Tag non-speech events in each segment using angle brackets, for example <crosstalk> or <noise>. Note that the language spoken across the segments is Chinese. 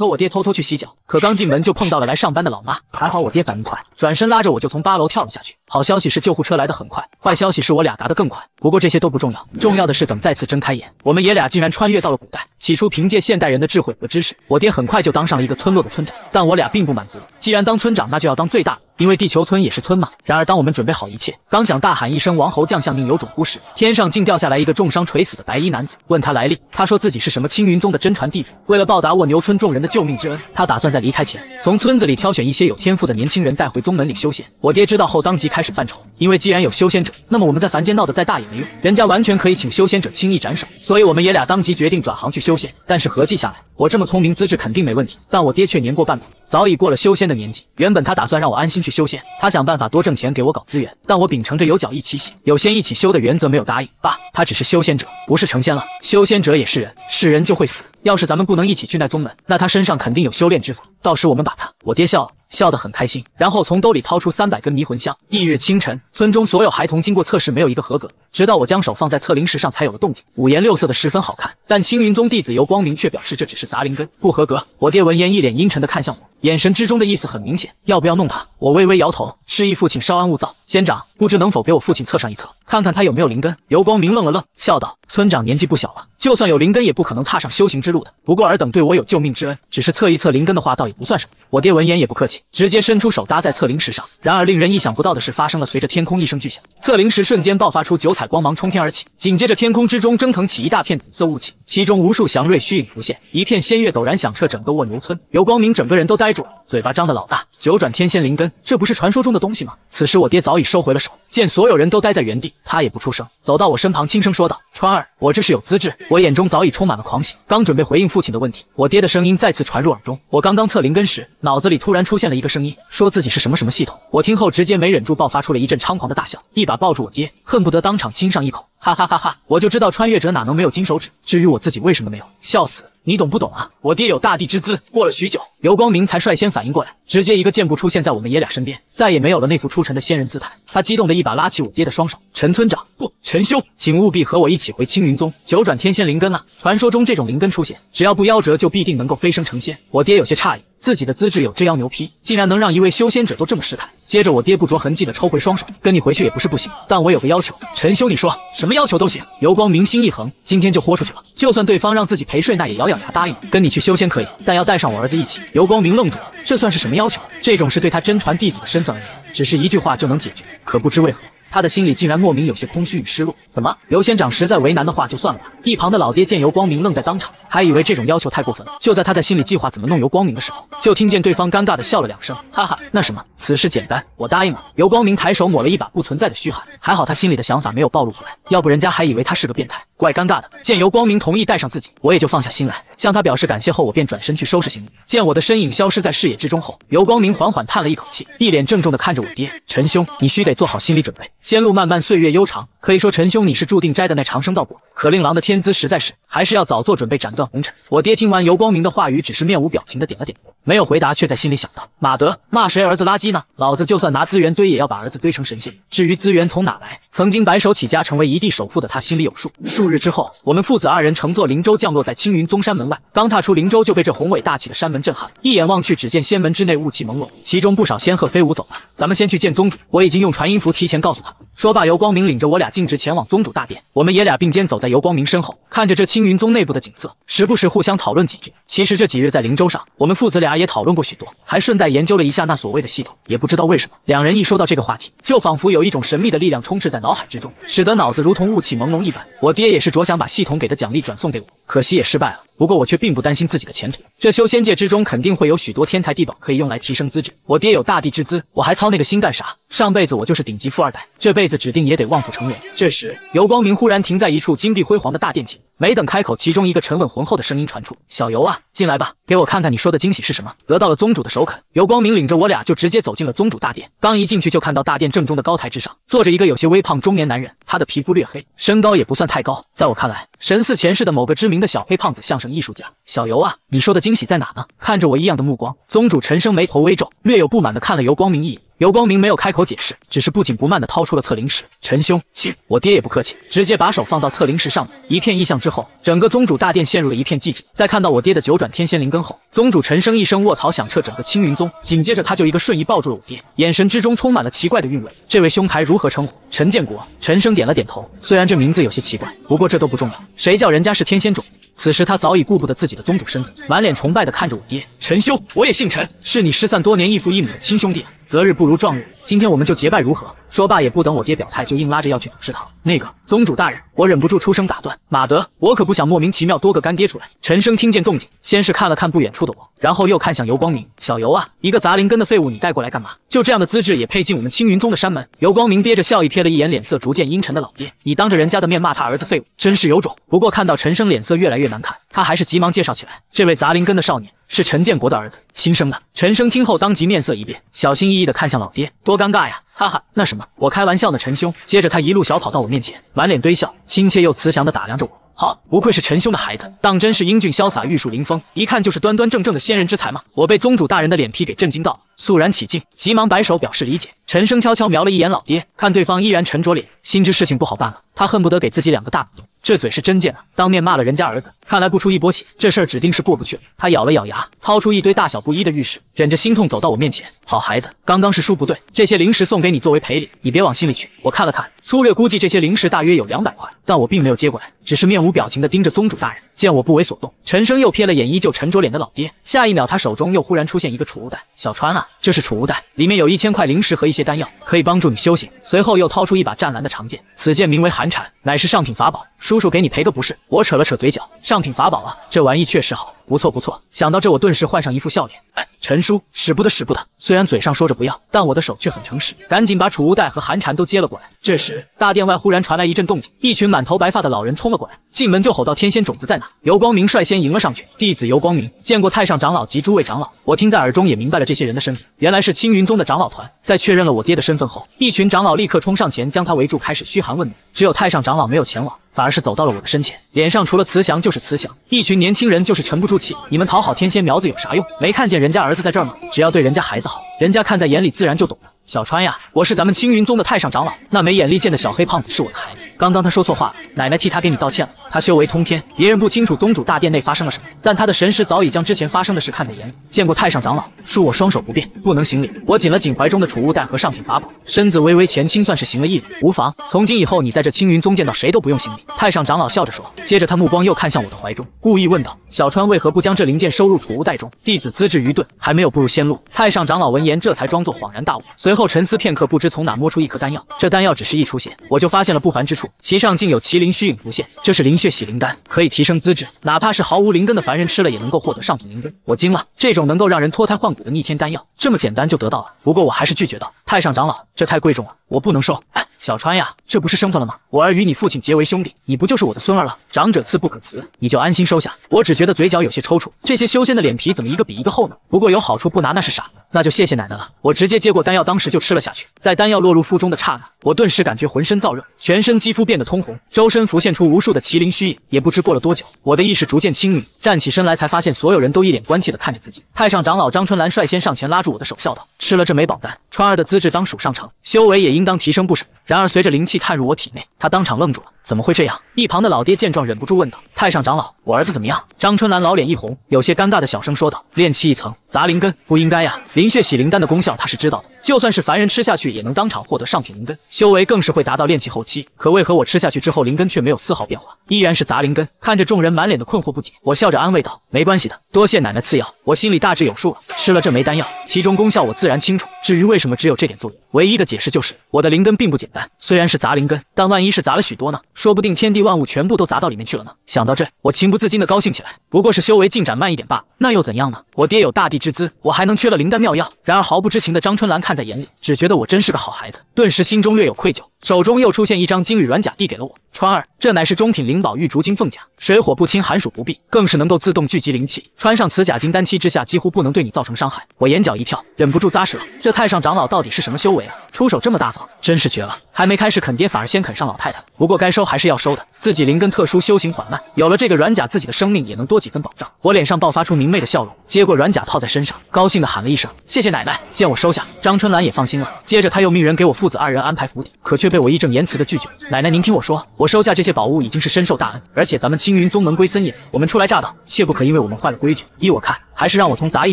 和我爹偷偷去洗脚，可刚进门就碰到了来上班的老妈。还好我爹反应快，转身拉着我就从八楼跳了下去。好消息是救护车来得很快，坏消息是我俩答得更快。不过这些都不重要，重要的是等再次睁开眼，我们爷俩竟然穿越到了古代。起初凭借现代人的智慧和知识，我爹很快就当上了一个村落的村长，但我俩并不满足。既然当村长，那就要当最大的，因为地球村也是村嘛。然而，当我们准备好一切，刚想大喊一声“王侯将相宁有种乎”时，天上竟掉下来一个重伤垂死的白衣男子。问他来历，他说自己是什么青云宗的真传弟子。为了报答卧牛村众人的救命之恩，他打算在离开前从村子里挑选一些有天赋的年轻人带回宗门里修仙。我爹知道后，当即开始犯愁，因为既然有修仙者，那么我们在凡间闹得再大也没用，人家完全可以请修仙者轻易斩首。所以我们爷俩当即决定转行去修仙。但是合计下来，我这么聪明，资质肯定没问题，但我爹却年过半百，早已过了修仙。的年纪，原本他打算让我安心去修仙，他想办法多挣钱给我搞资源，但我秉承着有脚一起洗，有仙一起修的原则，没有答应爸。他只是修仙者，不是成仙了。修仙者也是人，是人就会死。要是咱们不能一起去那宗门，那他身上肯定有修炼之法，到时我们把他……我爹笑了。笑得很开心，然后从兜里掏出三百根迷魂香。翌日清晨，村中所有孩童经过测试，没有一个合格。直到我将手放在测灵石上，才有了动静，五颜六色的，十分好看。但青云宗弟子尤光明却表示这只是杂灵根，不合格。我爹闻言，一脸阴沉的看向我，眼神之中的意思很明显，要不要弄他？我微微摇头，示意父亲稍安勿躁。仙长，不知能否给我父亲测上一测，看看他有没有灵根？游光明愣了愣，笑道：“村长年纪不小了，就算有灵根，也不可能踏上修行之路的。不过尔等对我有救命之恩，只是测一测灵根的话，倒也不算什么。”我爹闻言也不客气，直接伸出手搭在测灵石上。然而令人意想不到的事发生了，随着天空一声巨响，测灵石瞬间爆发出九彩光芒冲天而起，紧接着天空之中蒸腾起一大片紫色雾气，其中无数祥瑞虚影浮现，一片仙乐陡然响彻整个卧牛村。游光明整个人都呆住了，嘴巴张得老大，九转天仙灵根，这不是传说中的东西吗？此时我爹早已。收回了手，见所有人都待在原地，他也不出声，走到我身旁，轻声说道：“川儿，我这是有资质。”我眼中早已充满了狂喜，刚准备回应父亲的问题，我爹的声音再次传入耳中。我刚刚测灵根时，脑子里突然出现了一个声音，说自己是什么什么系统。我听后直接没忍住，爆发出了一阵猖狂的大笑，一把抱住我爹，恨不得当场亲上一口。哈哈哈哈！我就知道穿越者哪能没有金手指，至于我自己为什么没有，笑死你懂不懂啊？我爹有大地之资。过了许久，刘光明才率先反应过来。直接一个箭步出现在我们爷俩身边，再也没有了那副出尘的仙人姿态。他激动地一把拉起我爹的双手：“陈村长，不，陈兄，请务必和我一起回青云宗。九转天仙灵根啊！传说中这种灵根出现，只要不夭折，就必定能够飞升成仙。”我爹有些诧异，自己的资质有这妖牛批，竟然能让一位修仙者都这么失态。接着，我爹不着痕迹地抽回双手：“跟你回去也不是不行，但我有个要求。”陈兄，你说什么要求都行。游光明心一横，今天就豁出去了，就算对方让自己陪睡，那也咬咬牙答应。跟你去修仙可以，但要带上我儿子一起。游光明愣住了，这算是什么要求这种事对他真传弟子的身份而言，只是一句话就能解决。可不知为何。他的心里竟然莫名有些空虚与失落。怎么，尤仙长实在为难的话就算了吧。一旁的老爹见尤光明愣在当场，还以为这种要求太过分。了。就在他在心里计划怎么弄尤光明的时候，就听见对方尴尬的笑了两声，哈哈，那什么，此事简单，我答应了。尤光明抬手抹了一把不存在的虚汗，还好他心里的想法没有暴露出来，要不人家还以为他是个变态，怪尴尬的。见尤光明同意带上自己，我也就放下心来，向他表示感谢后，我便转身去收拾行李。见我的身影消失在视野之中后，尤光明缓缓叹了一口气，一脸郑重的看着我爹，陈兄，你需得做好心理准备。仙路漫漫，岁月悠长。可以说，陈兄你是注定摘的那长生道果。可令郎的天资实在是，还是要早做准备，斩断红尘。我爹听完尤光明的话语，只是面无表情的点了点头，没有回答，却在心里想到：马德，骂谁儿子垃圾呢？老子就算拿资源堆，也要把儿子堆成神仙。至于资源从哪来，曾经白手起家成为一地首富的他心里有数。数日之后，我们父子二人乘坐灵舟降落在青云宗山门外。刚踏出灵舟，就被这宏伟大气的山门震撼。一眼望去，只见仙门之内雾气朦胧，其中不少仙鹤飞舞。走了。咱们先去见宗主。我已经用传音符提前告诉他。说罢，尤光明领着我俩径直前往宗主大殿。我们爷俩并肩走在尤光明身后，看着这青云宗内部的景色，时不时互相讨论几句。其实这几日在灵州上，我们父子俩也讨论过许多，还顺带研究了一下那所谓的系统。也不知道为什么，两人一说到这个话题，就仿佛有一种神秘的力量充斥在脑海之中，使得脑子如同雾气朦胧一般。我爹也是着想把系统给的奖励转送给我，可惜也失败了。不过我却并不担心自己的前途，这修仙界之中肯定会有许多天才地宝可以用来提升资质。我爹有大地之资，我还操那个心干啥？上辈子我就是顶级富二代，这辈子指定也得望夫成龙。这时，游光明忽然停在一处金碧辉煌的大殿前。没等开口，其中一个沉稳浑厚的声音传出：“小尤啊，进来吧，给我看看你说的惊喜是什么。”得到了宗主的首肯，尤光明领着我俩就直接走进了宗主大殿。刚一进去，就看到大殿正中的高台之上坐着一个有些微胖中年男人，他的皮肤略黑，身高也不算太高，在我看来，神似前世的某个知名的小黑胖子相声艺术家。小尤啊，你说的惊喜在哪呢？看着我异样的目光，宗主沉声眉头微皱，略有不满的看了尤光明一眼。尤光明没有开口解释，只是不紧不慢地掏出了测灵石。陈兄，我爹也不客气，直接把手放到测灵石上面。一片异象之后，整个宗主大殿陷入了一片寂静。在看到我爹的九转天仙灵根后，宗主陈声一声卧槽，响彻整个青云宗。紧接着他就一个瞬移抱住了我爹，眼神之中充满了奇怪的韵味。这位兄台如何称呼？陈建国。陈升点了点头，虽然这名字有些奇怪，不过这都不重要，谁叫人家是天仙种。此时他早已顾不得自己的宗主身份，满脸崇拜地看着我爹陈兄，我也姓陈，是你失散多年异父异母的亲兄弟啊！择日不如撞日，今天我们就结拜如何？说罢也不等我爹表态，就硬拉着要去祖师堂。那个宗主大人，我忍不住出声打断。马德，我可不想莫名其妙多个干爹出来。陈生听见动静，先是看了看不远处的我，然后又看向尤光明。小尤啊，一个杂灵根的废物，你带过来干嘛？就这样的资质也配进我们青云宗的山门？尤光明憋着笑意瞥了一眼脸色逐渐阴沉的老爹，你当着人家的面骂他儿子废物，真是有种。不过看到陈生脸色越来。越。越难看，他还是急忙介绍起来。这位杂灵根的少年是陈建国的儿子，亲生的。陈生听后，当即面色一变，小心翼翼的看向老爹，多尴尬呀！哈哈，那什么，我开玩笑呢，陈兄。接着他一路小跑到我面前，满脸堆笑，亲切又慈祥的打量着我。好，不愧是陈兄的孩子，当真是英俊潇洒，玉树临风，一看就是端端正正的仙人之才嘛！我被宗主大人的脸皮给震惊到了，肃然起敬，急忙摆手表示理解。陈生悄悄瞄了一眼老爹，看对方依然沉着脸，心知事情不好办了，他恨不得给自己两个大耳这嘴是真贱啊！当面骂了人家儿子，看来不出一波血，这事儿指定是过不去了。他咬了咬牙，掏出一堆大小不一的玉石，忍着心痛走到我面前：“好孩子，刚刚是叔不对，这些零食送给你作为赔礼，你别往心里去。”我看了看。粗略估计，这些灵石大约有两百块，但我并没有接过来，只是面无表情地盯着宗主大人。见我不为所动，陈生又瞥了眼依旧沉着脸的老爹。下一秒，他手中又忽然出现一个储物袋：“小川啊，这是储物袋，里面有一千块灵石和一些丹药，可以帮助你修行。”随后又掏出一把湛蓝的长剑，此剑名为寒蝉，乃是上品法宝。叔叔给你赔个不是。我扯了扯嘴角，上品法宝啊，这玩意确实好。不错不错，想到这，我顿时换上一副笑脸。哎，陈叔，使不得使不得！虽然嘴上说着不要，但我的手却很诚实，赶紧把储物袋和寒蝉都接了过来。这时，大殿外忽然传来一阵动静，一群满头白发的老人冲了过来，进门就吼道：“天仙种子在哪？”尤光明率先迎了上去，弟子尤光明见过太上长老及诸位长老。我听在耳中，也明白了这些人的身份，原来是青云宗的长老团。在确认了我爹的身份后，一群长老立刻冲上前将他围住，开始嘘寒问暖。只有太上长老没有前往，反而是走到了我的身前。脸上除了慈祥就是慈祥，一群年轻人就是沉不住气。你们讨好天仙苗子有啥用？没看见人家儿子在这儿吗？只要对人家孩子好，人家看在眼里，自然就懂了。小川呀，我是咱们青云宗的太上长老，那没眼力见的小黑胖子是我的孩子。刚刚他说错话了，奶奶替他给你道歉了。他修为通天，别人不清楚宗主大殿内发生了什么，但他的神识早已将之前发生的事看在眼里。见过太上长老，恕我双手不便，不能行礼。我紧了紧怀中的储物袋和上品法宝，身子微微前倾，算是行了一礼。无妨，从今以后你在这青云宗见到谁都不用行礼。太上长老笑着说，接着他目光又看向我的怀中，故意问道：“小川为何不将这灵剑收入储物袋中？”弟子资质愚钝，还没有步入仙路。太上长老闻言，这才装作恍然大悟，随后。后沉思片刻，不知从哪摸出一颗丹药。这丹药只是一出现，我就发现了不凡之处，其上竟有麒麟虚影浮现。这是灵血洗灵丹，可以提升资质，哪怕是毫无灵根的凡人吃了也能够获得上品灵根。我惊了，这种能够让人脱胎换骨的逆天丹药，这么简单就得到了。不过我还是拒绝道：“太上长老，这太贵重了，我不能收。”小川呀，这不是生分了吗？我儿与你父亲结为兄弟，你不就是我的孙儿了？长者赐不可辞，你就安心收下。我只觉得嘴角有些抽搐，这些修仙的脸皮怎么一个比一个厚呢？不过有好处不拿那是傻子，那就谢谢奶奶了。我直接接过丹药，当时就吃了下去。在丹药落入腹中的刹那，我顿时感觉浑身燥热，全身肌肤变得通红，周身浮现出无数的麒麟虚影。也不知过了多久，我的意识逐渐清明，站起身来才发现所有人都一脸关切地看着自己。太上长老张春兰率先上前拉住我的手，笑道：“吃了这枚宝丹，川儿的资质当属上乘，修为也应当提升不少。”然而，随着灵气探入我体内，他当场愣住了。怎么会这样？一旁的老爹见状，忍不住问道：“太上长老，我儿子怎么样？”张春兰老脸一红，有些尴尬的小声说道：“练气一层，砸灵根，不应该呀。灵血洗灵丹的功效他是知道的，就算是凡人吃下去，也能当场获得上品灵根，修为更是会达到练气后期。可为何我吃下去之后，灵根却没有丝毫变化，依然是砸灵根？”看着众人满脸的困惑不解，我笑着安慰道：“没关系的，多谢奶奶赐药，我心里大致有数了。吃了这枚丹药，其中功效我自然清楚。至于为什么只有这点作用，唯一的解释就是我的灵根并不简单，虽然是砸灵根，但万一是砸了许多呢？”说不定天地万物全部都砸到里面去了呢。想到这，我情不自禁地高兴起来。不过是修为进展慢一点罢了，那又怎样呢？我爹有大地之资，我还能缺了灵丹妙药？然而毫不知情的张春兰看在眼里，只觉得我真是个好孩子，顿时心中略有愧疚。手中又出现一张金缕软甲，递给了我川儿，这乃是中品灵宝玉竹金凤甲，水火不侵，寒暑不避，更是能够自动聚集灵气。穿上此甲，金丹期之下几乎不能对你造成伤害。我眼角一跳，忍不住咂舌，这太上长老到底是什么修为啊？出手这么大方，真是绝了！还没开始啃爹，反而先啃上老太太。不过该收还是要收的，自己灵根特殊，修行缓慢，有了这个软甲，自己的生命也能多几分保障。我脸上爆发出明媚的笑容，接过软甲套在身上，高兴地喊了一声谢谢奶奶。见我收下，张春兰也放心了。接着他又命人给我父子二人安排府邸，可却。被我义正言辞地拒绝。奶奶，您听我说，我收下这些宝物已经是深受大恩，而且咱们青云宗门规森严，我们初来乍到，切不可因为我们坏了规矩。依我看，还是让我从杂役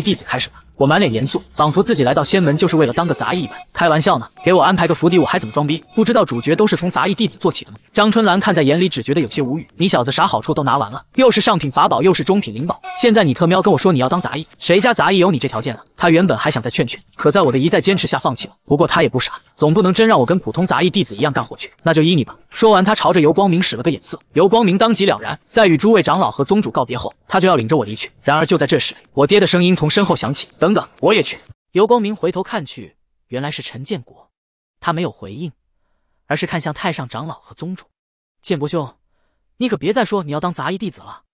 弟子开始吧。我满脸严肃，仿佛自己来到仙门就是为了当个杂役一般。开玩笑呢，给我安排个府邸，我还怎么装逼？不知道主角都是从杂役弟子做起的吗？张春兰看在眼里，只觉得有些无语。你小子啥好处都拿完了，又是上品法宝，又是中品灵宝，现在你特喵跟我说你要当杂役，谁家杂役有你这条件啊？他原本还想再劝劝，可在我的一再坚持下放弃了。不过他也不傻，总不能真让我跟普通杂役弟子一样干活去。那就依你吧。说完，他朝着尤光明使了个眼色，尤光明当即了然。在与诸位长老和宗主告别后，他就要领着我离去。然而就在这时，我爹的声音从身后响起。等。等等，我也去。尤光明回头看去，原来是陈建国。他没有回应，而是看向太上长老和宗主。建国兄，你可别再说你要当杂役弟子了。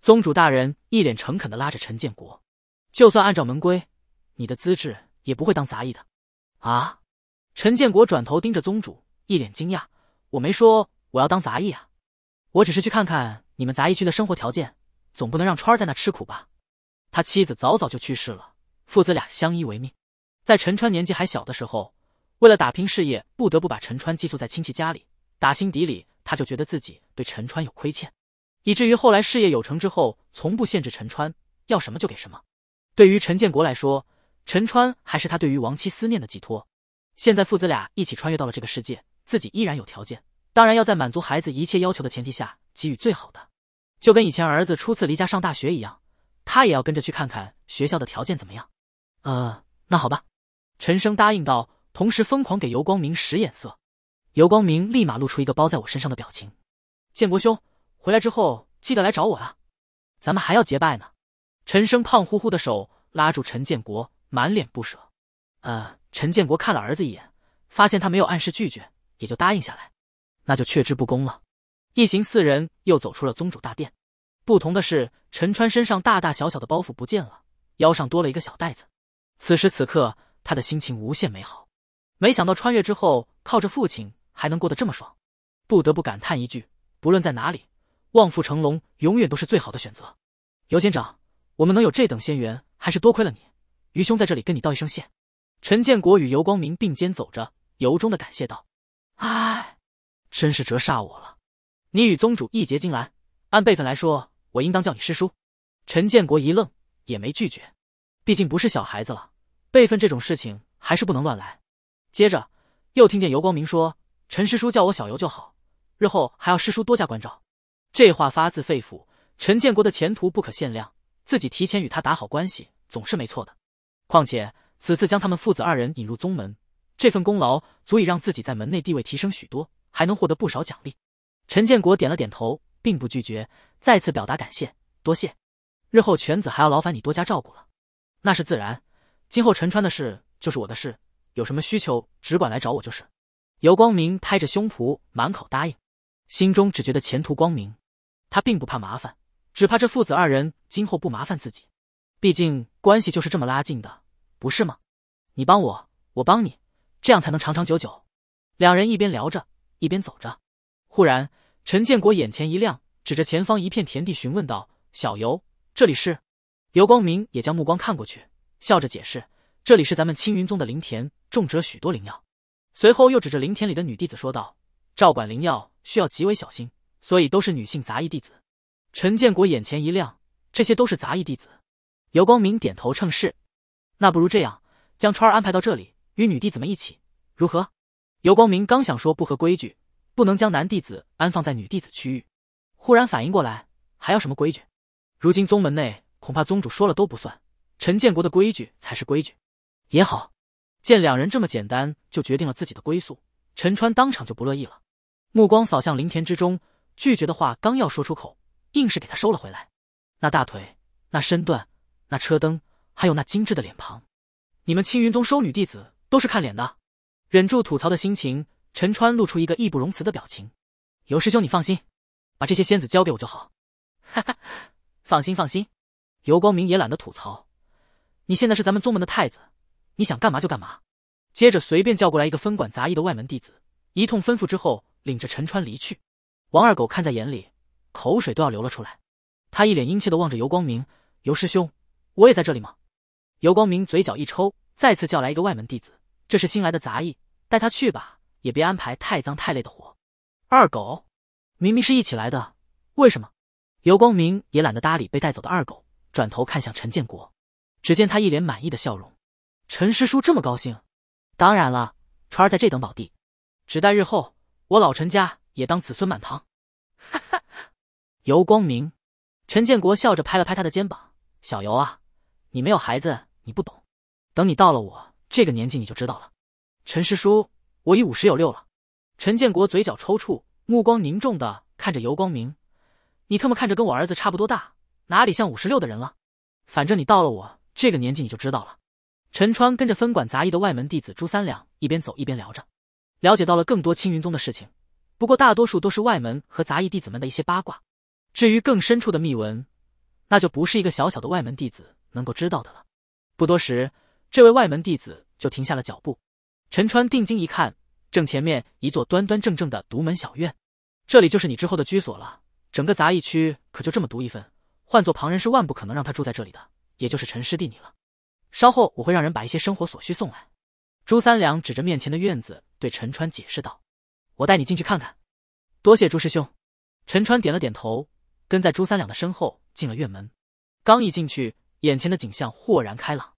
宗主大人一脸诚恳的拉着陈建国，就算按照门规，你的资质也不会当杂役的。啊！陈建国转头盯着宗主，一脸惊讶：“我没说我要当杂役啊，我只是去看看你们杂役区的生活条件，总不能让川儿在那吃苦吧？他妻子早早就去世了。”父子俩相依为命，在陈川年纪还小的时候，为了打拼事业，不得不把陈川寄宿在亲戚家里。打心底里，他就觉得自己对陈川有亏欠，以至于后来事业有成之后，从不限制陈川要什么就给什么。对于陈建国来说，陈川还是他对于亡妻思念的寄托。现在父子俩一起穿越到了这个世界，自己依然有条件，当然要在满足孩子一切要求的前提下给予最好的。就跟以前儿子初次离家上大学一样，他也要跟着去看看学校的条件怎么样。呃，那好吧，陈生答应道，同时疯狂给尤光明使眼色。尤光明立马露出一个包在我身上的表情。建国兄，回来之后记得来找我啊，咱们还要结拜呢。陈生胖乎乎的手拉住陈建国，满脸不舍。呃，陈建国看了儿子一眼，发现他没有暗示拒绝，也就答应下来。那就却之不恭了。一行四人又走出了宗主大殿。不同的是，陈川身上大大小小的包袱不见了，腰上多了一个小袋子。此时此刻，他的心情无限美好。没想到穿越之后，靠着父亲还能过得这么爽，不得不感叹一句：不论在哪里，望父成龙永远都是最好的选择。尤仙长，我们能有这等仙缘，还是多亏了你，余兄在这里跟你道一声谢。陈建国与尤光明并肩走着，由衷的感谢道：“哎，真是折煞我了。你与宗主义结金兰，按辈分来说，我应当叫你师叔。”陈建国一愣，也没拒绝。毕竟不是小孩子了，辈分这种事情还是不能乱来。接着又听见尤光明说：“陈师叔叫我小尤就好，日后还要师叔多加关照。”这话发自肺腑。陈建国的前途不可限量，自己提前与他打好关系总是没错的。况且此次将他们父子二人引入宗门，这份功劳足以让自己在门内地位提升许多，还能获得不少奖励。陈建国点了点头，并不拒绝，再次表达感谢：“多谢，日后犬子还要劳烦你多加照顾了。”那是自然，今后陈川的事就是我的事，有什么需求只管来找我就是。尤光明拍着胸脯满口答应，心中只觉得前途光明。他并不怕麻烦，只怕这父子二人今后不麻烦自己，毕竟关系就是这么拉近的，不是吗？你帮我，我帮你，这样才能长长久久。两人一边聊着，一边走着。忽然，陈建国眼前一亮，指着前方一片田地询问道：“小尤，这里是？”尤光明也将目光看过去，笑着解释：“这里是咱们青云宗的灵田，种植了许多灵药。”随后又指着灵田里的女弟子说道：“照管灵药需要极为小心，所以都是女性杂役弟子。”陈建国眼前一亮：“这些都是杂役弟子？”尤光明点头称是：“那不如这样，将川儿安排到这里，与女弟子们一起，如何？”尤光明刚想说不合规矩，不能将男弟子安放在女弟子区域，忽然反应过来：“还要什么规矩？如今宗门内……”恐怕宗主说了都不算，陈建国的规矩才是规矩。也好，见两人这么简单就决定了自己的归宿，陈川当场就不乐意了，目光扫向灵田之中，拒绝的话刚要说出口，硬是给他收了回来。那大腿，那身段，那车灯，还有那精致的脸庞，你们青云宗收女弟子都是看脸的。忍住吐槽的心情，陈川露出一个义不容辞的表情：“尤师兄，你放心，把这些仙子交给我就好。”哈哈，放心放心。尤光明也懒得吐槽，你现在是咱们宗门的太子，你想干嘛就干嘛。接着随便叫过来一个分管杂役的外门弟子，一通吩咐之后，领着陈川离去。王二狗看在眼里，口水都要流了出来。他一脸殷切的望着尤光明，尤师兄，我也在这里吗？尤光明嘴角一抽，再次叫来一个外门弟子，这是新来的杂役，带他去吧，也别安排太脏太累的活。二狗，明明是一起来的，为什么？尤光明也懒得搭理被带走的二狗。转头看向陈建国，只见他一脸满意的笑容。陈师叔这么高兴，当然了，川儿在这等宝地，只待日后我老陈家也当子孙满堂。哈哈，游光明，陈建国笑着拍了拍他的肩膀：“小游啊，你没有孩子，你不懂。等你到了我这个年纪，你就知道了。”陈师叔，我已五十有六了。陈建国嘴角抽搐，目光凝重的看着游光明：“你特么看着跟我儿子差不多大。”哪里像五十六的人了？反正你到了我这个年纪，你就知道了。陈川跟着分管杂役的外门弟子朱三两一边走一边聊着，了解到了更多青云宗的事情。不过大多数都是外门和杂役弟子们的一些八卦。至于更深处的秘闻，那就不是一个小小的外门弟子能够知道的了。不多时，这位外门弟子就停下了脚步。陈川定睛一看，正前面一座端端正正的独门小院，这里就是你之后的居所了。整个杂役区可就这么独一份。换做旁人是万不可能让他住在这里的，也就是陈师弟你了。稍后我会让人把一些生活所需送来。朱三两指着面前的院子对陈川解释道：“我带你进去看看。”多谢朱师兄。陈川点了点头，跟在朱三两的身后进了院门。刚一进去，眼前的景象豁然开朗。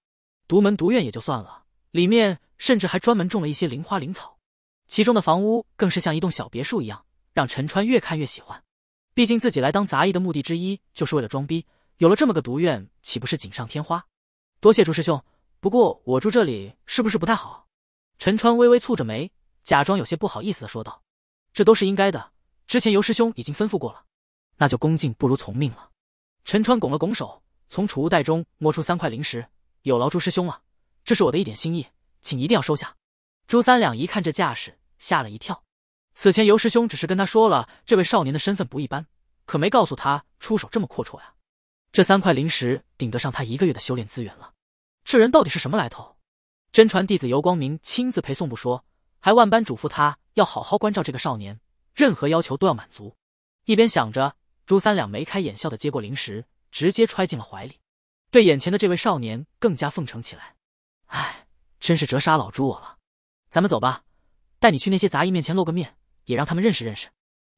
独门独院也就算了，里面甚至还专门种了一些灵花灵草，其中的房屋更是像一栋小别墅一样，让陈川越看越喜欢。毕竟自己来当杂役的目的之一就是为了装逼，有了这么个毒院，岂不是锦上添花？多谢朱师兄，不过我住这里是不是不太好？陈川微微蹙着眉，假装有些不好意思的说道：“这都是应该的，之前尤师兄已经吩咐过了，那就恭敬不如从命了。”陈川拱了拱手，从储物袋中摸出三块灵石：“有劳朱师兄了，这是我的一点心意，请一定要收下。”朱三两一看这架势，吓了一跳。此前尤师兄只是跟他说了这位少年的身份不一般，可没告诉他出手这么阔绰呀。这三块灵石顶得上他一个月的修炼资源了。这人到底是什么来头？真传弟子尤光明亲自陪送不说，还万般嘱咐他要好好关照这个少年，任何要求都要满足。一边想着，朱三两眉开眼笑的接过灵石，直接揣进了怀里，对眼前的这位少年更加奉承起来。唉，真是折煞老朱我了。咱们走吧，带你去那些杂役面前露个面。也让他们认识认识，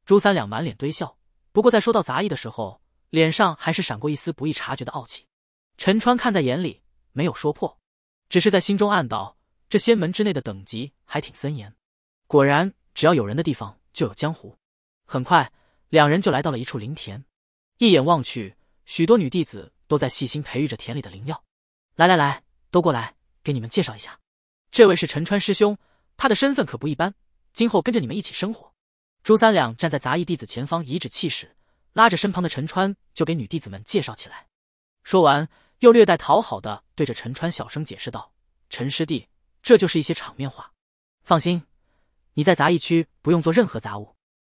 朱三两满脸堆笑，不过在说到杂役的时候，脸上还是闪过一丝不易察觉的傲气。陈川看在眼里，没有说破，只是在心中暗道：这仙门之内的等级还挺森严。果然，只要有人的地方就有江湖。很快，两人就来到了一处灵田，一眼望去，许多女弟子都在细心培育着田里的灵药。来来来，都过来，给你们介绍一下，这位是陈川师兄，他的身份可不一般。今后跟着你们一起生活，朱三两站在杂役弟子前方，颐指气使，拉着身旁的陈川，就给女弟子们介绍起来。说完，又略带讨好的对着陈川小声解释道：“陈师弟，这就是一些场面话。放心，你在杂役区不用做任何杂物。”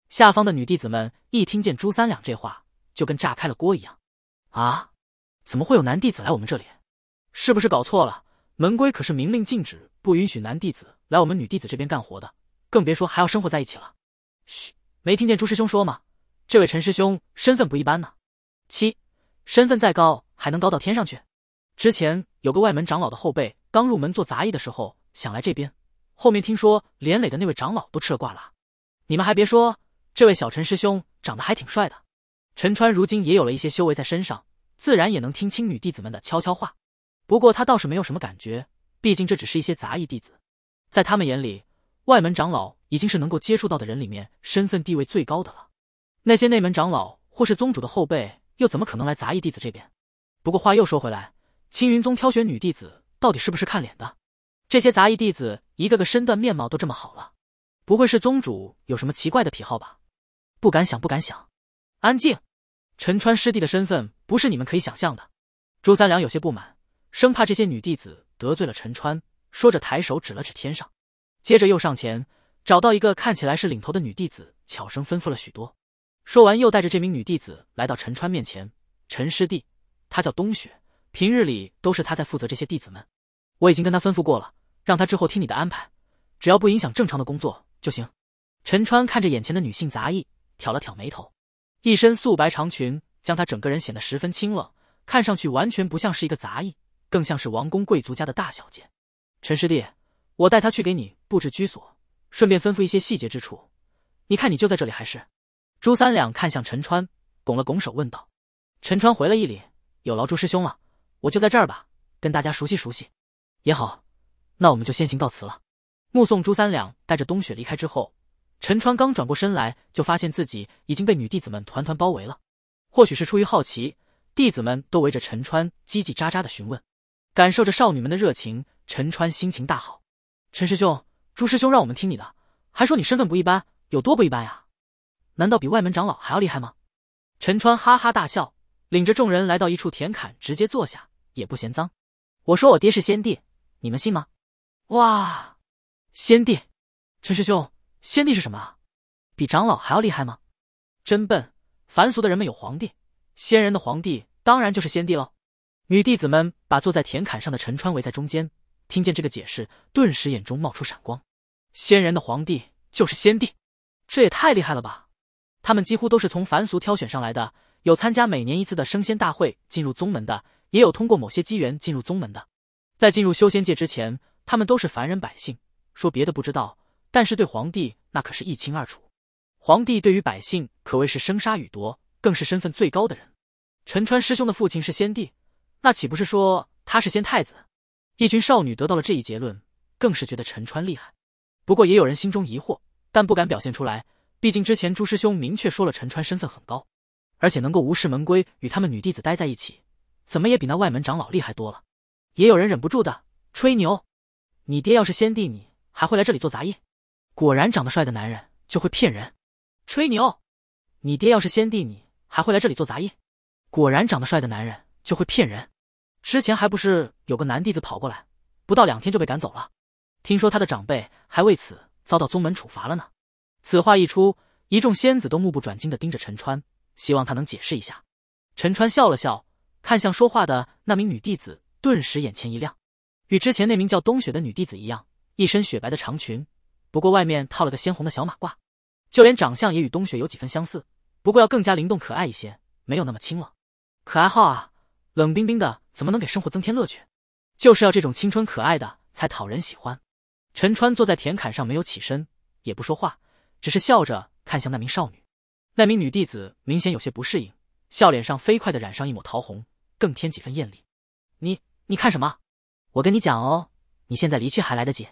下方的女弟子们一听见朱三两这话，就跟炸开了锅一样：“啊！怎么会有男弟子来我们这里？是不是搞错了？门规可是明令禁止，不允许男弟子来我们女弟子这边干活的。”更别说还要生活在一起了。嘘，没听见朱师兄说吗？这位陈师兄身份不一般呢。七，身份再高还能高到天上去？之前有个外门长老的后辈，刚入门做杂役的时候想来这边，后面听说连累的那位长老都吃了挂了。你们还别说，这位小陈师兄长得还挺帅的。陈川如今也有了一些修为在身上，自然也能听清女弟子们的悄悄话。不过他倒是没有什么感觉，毕竟这只是一些杂役弟子，在他们眼里。外门长老已经是能够接触到的人里面身份地位最高的了，那些内门长老或是宗主的后辈又怎么可能来杂役弟子这边？不过话又说回来，青云宗挑选女弟子到底是不是看脸的？这些杂役弟子一个个身段面貌都这么好了，不会是宗主有什么奇怪的癖好吧？不敢想，不敢想。安静，陈川师弟的身份不是你们可以想象的。朱三两有些不满，生怕这些女弟子得罪了陈川，说着抬手指了指天上。接着又上前，找到一个看起来是领头的女弟子，悄声吩咐了许多。说完，又带着这名女弟子来到陈川面前：“陈师弟，他叫冬雪，平日里都是他在负责这些弟子们。我已经跟他吩咐过了，让他之后听你的安排，只要不影响正常的工作就行。”陈川看着眼前的女性杂役，挑了挑眉头，一身素白长裙将她整个人显得十分清冷，看上去完全不像是一个杂役，更像是王公贵族家的大小姐。陈师弟，我带她去给你。布置居所，顺便吩咐一些细节之处。你看，你就在这里还是？朱三两看向陈川，拱了拱手问道：“陈川回了一礼，有劳朱师兄了，我就在这儿吧，跟大家熟悉熟悉。”也好，那我们就先行告辞了。目送朱三两带着冬雪离开之后，陈川刚转过身来，就发现自己已经被女弟子们团团包围了。或许是出于好奇，弟子们都围着陈川叽叽喳喳的询问。感受着少女们的热情，陈川心情大好。陈师兄。朱师兄让我们听你的，还说你身份不一般，有多不一般呀？难道比外门长老还要厉害吗？陈川哈哈大笑，领着众人来到一处田坎，直接坐下，也不嫌脏。我说我爹是先帝，你们信吗？哇，先帝！陈师兄，先帝是什么啊？比长老还要厉害吗？真笨！凡俗的人们有皇帝，仙人的皇帝当然就是先帝喽。女弟子们把坐在田坎上的陈川围在中间。听见这个解释，顿时眼中冒出闪光。仙人的皇帝就是先帝，这也太厉害了吧！他们几乎都是从凡俗挑选上来的，有参加每年一次的升仙大会进入宗门的，也有通过某些机缘进入宗门的。在进入修仙界之前，他们都是凡人百姓。说别的不知道，但是对皇帝那可是一清二楚。皇帝对于百姓可谓是生杀予夺，更是身份最高的人。陈川师兄的父亲是先帝，那岂不是说他是先太子？一群少女得到了这一结论，更是觉得陈川厉害。不过也有人心中疑惑，但不敢表现出来。毕竟之前朱师兄明确说了陈川身份很高，而且能够无视门规与他们女弟子待在一起，怎么也比那外门长老厉害多了。也有人忍不住的吹牛：“你爹要是先帝，你还会来这里做杂役？”果然长得帅的男人就会骗人。吹牛：“你爹要是先帝，你还会来这里做杂役？”果然长得帅的男人就会骗人。之前还不是有个男弟子跑过来，不到两天就被赶走了，听说他的长辈还为此遭到宗门处罚了呢。此话一出，一众仙子都目不转睛的盯着陈川，希望他能解释一下。陈川笑了笑，看向说话的那名女弟子，顿时眼前一亮。与之前那名叫冬雪的女弟子一样，一身雪白的长裙，不过外面套了个鲜红的小马褂，就连长相也与冬雪有几分相似，不过要更加灵动可爱一些，没有那么清冷。可爱号啊！冷冰冰的怎么能给生活增添乐趣？就是要这种青春可爱的才讨人喜欢。陈川坐在田坎上，没有起身，也不说话，只是笑着看向那名少女。那名女弟子明显有些不适应，笑脸上飞快的染上一抹桃红，更添几分艳丽。你你看什么？我跟你讲哦，你现在离去还来得及，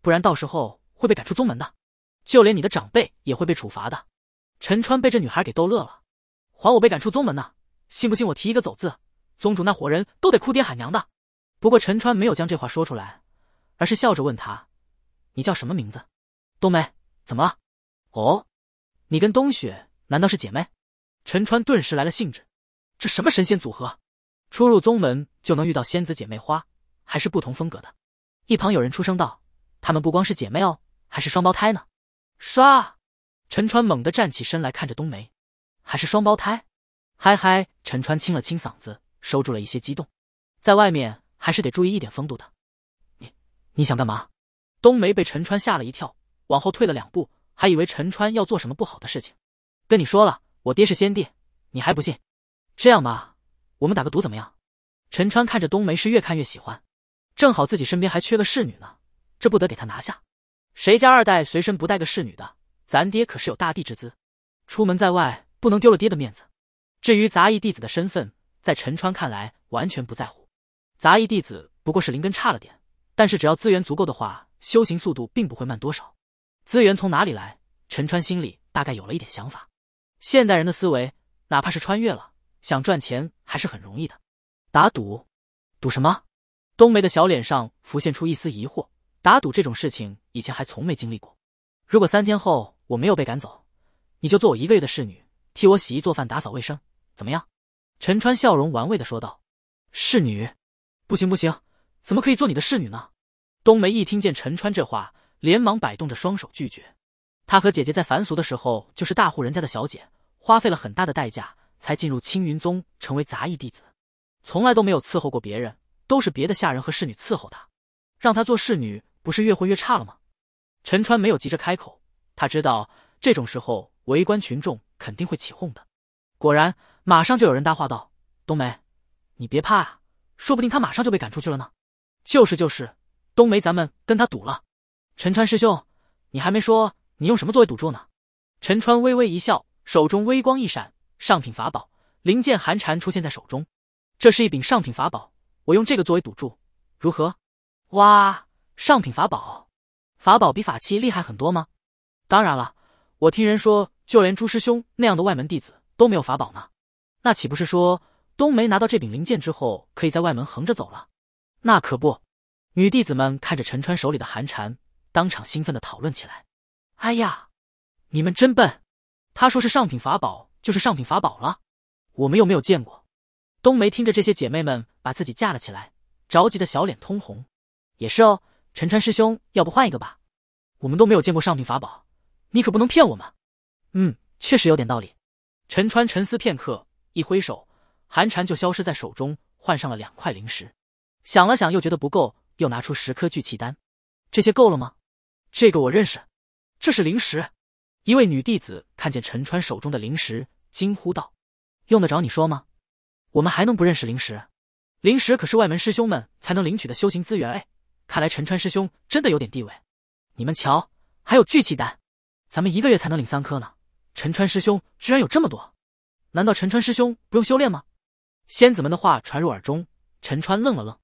不然到时候会被赶出宗门的，就连你的长辈也会被处罚的。陈川被这女孩给逗乐了，还我被赶出宗门呢？信不信我提一个走字？宗主那伙人都得哭爹喊娘的。不过陈川没有将这话说出来，而是笑着问他：“你叫什么名字？冬梅？怎么了？哦，你跟冬雪难道是姐妹？”陈川顿时来了兴致，这什么神仙组合？初入宗门就能遇到仙子姐妹花，还是不同风格的。一旁有人出声道：“她们不光是姐妹哦，还是双胞胎呢！”唰，陈川猛地站起身来，看着冬梅：“还是双胞胎？”嗨嗨，陈川清了清嗓子。收住了一些激动，在外面还是得注意一点风度的。你你想干嘛？冬梅被陈川吓了一跳，往后退了两步，还以为陈川要做什么不好的事情。跟你说了，我爹是先帝，你还不信？这样吧，我们打个赌怎么样？陈川看着冬梅是越看越喜欢，正好自己身边还缺个侍女呢，这不得给她拿下？谁家二代随身不带个侍女的？咱爹可是有大帝之姿，出门在外不能丢了爹的面子。至于杂役弟子的身份。在陈川看来，完全不在乎。杂役弟子不过是灵根差了点，但是只要资源足够的话，修行速度并不会慢多少。资源从哪里来？陈川心里大概有了一点想法。现代人的思维，哪怕是穿越了，想赚钱还是很容易的。打赌？赌什么？冬梅的小脸上浮现出一丝疑惑。打赌这种事情，以前还从没经历过。如果三天后我没有被赶走，你就做我一个月的侍女，替我洗衣做饭、打扫卫生，怎么样？陈川笑容玩味的说道：“侍女，不行不行，怎么可以做你的侍女呢？”冬梅一听见陈川这话，连忙摆动着双手拒绝。她和姐姐在凡俗的时候就是大户人家的小姐，花费了很大的代价才进入青云宗成为杂役弟子，从来都没有伺候过别人，都是别的下人和侍女伺候她，让她做侍女不是越混越差了吗？陈川没有急着开口，他知道这种时候围观群众肯定会起哄的。果然。马上就有人搭话道：“冬梅，你别怕啊，说不定他马上就被赶出去了呢。”“就是就是，冬梅，咱们跟他赌了。”“陈川师兄，你还没说你用什么作为赌注呢？”陈川微微一笑，手中微光一闪，上品法宝灵剑寒蝉出现在手中。这是一柄上品法宝，我用这个作为赌注，如何？哇，上品法宝！法宝比法器厉害很多吗？当然了，我听人说，就连朱师兄那样的外门弟子都没有法宝呢。那岂不是说冬梅拿到这柄灵剑之后，可以在外门横着走了？那可不！女弟子们看着陈川手里的寒蝉，当场兴奋的讨论起来。哎呀，你们真笨！他说是上品法宝就是上品法宝了，我们又没有见过。冬梅听着这些姐妹们把自己架了起来，着急的小脸通红。也是哦，陈川师兄，要不换一个吧？我们都没有见过上品法宝，你可不能骗我们。嗯，确实有点道理。陈川沉思片刻。一挥手，寒蝉就消失在手中，换上了两块灵石。想了想，又觉得不够，又拿出十颗聚气丹。这些够了吗？这个我认识，这是灵石。一位女弟子看见陈川手中的灵石，惊呼道：“用得着你说吗？我们还能不认识灵石？灵石可是外门师兄们才能领取的修行资源哎。看来陈川师兄真的有点地位。你们瞧，还有聚气丹，咱们一个月才能领三颗呢。陈川师兄居然有这么多。”难道陈川师兄不用修炼吗？仙子们的话传入耳中，陈川愣了愣。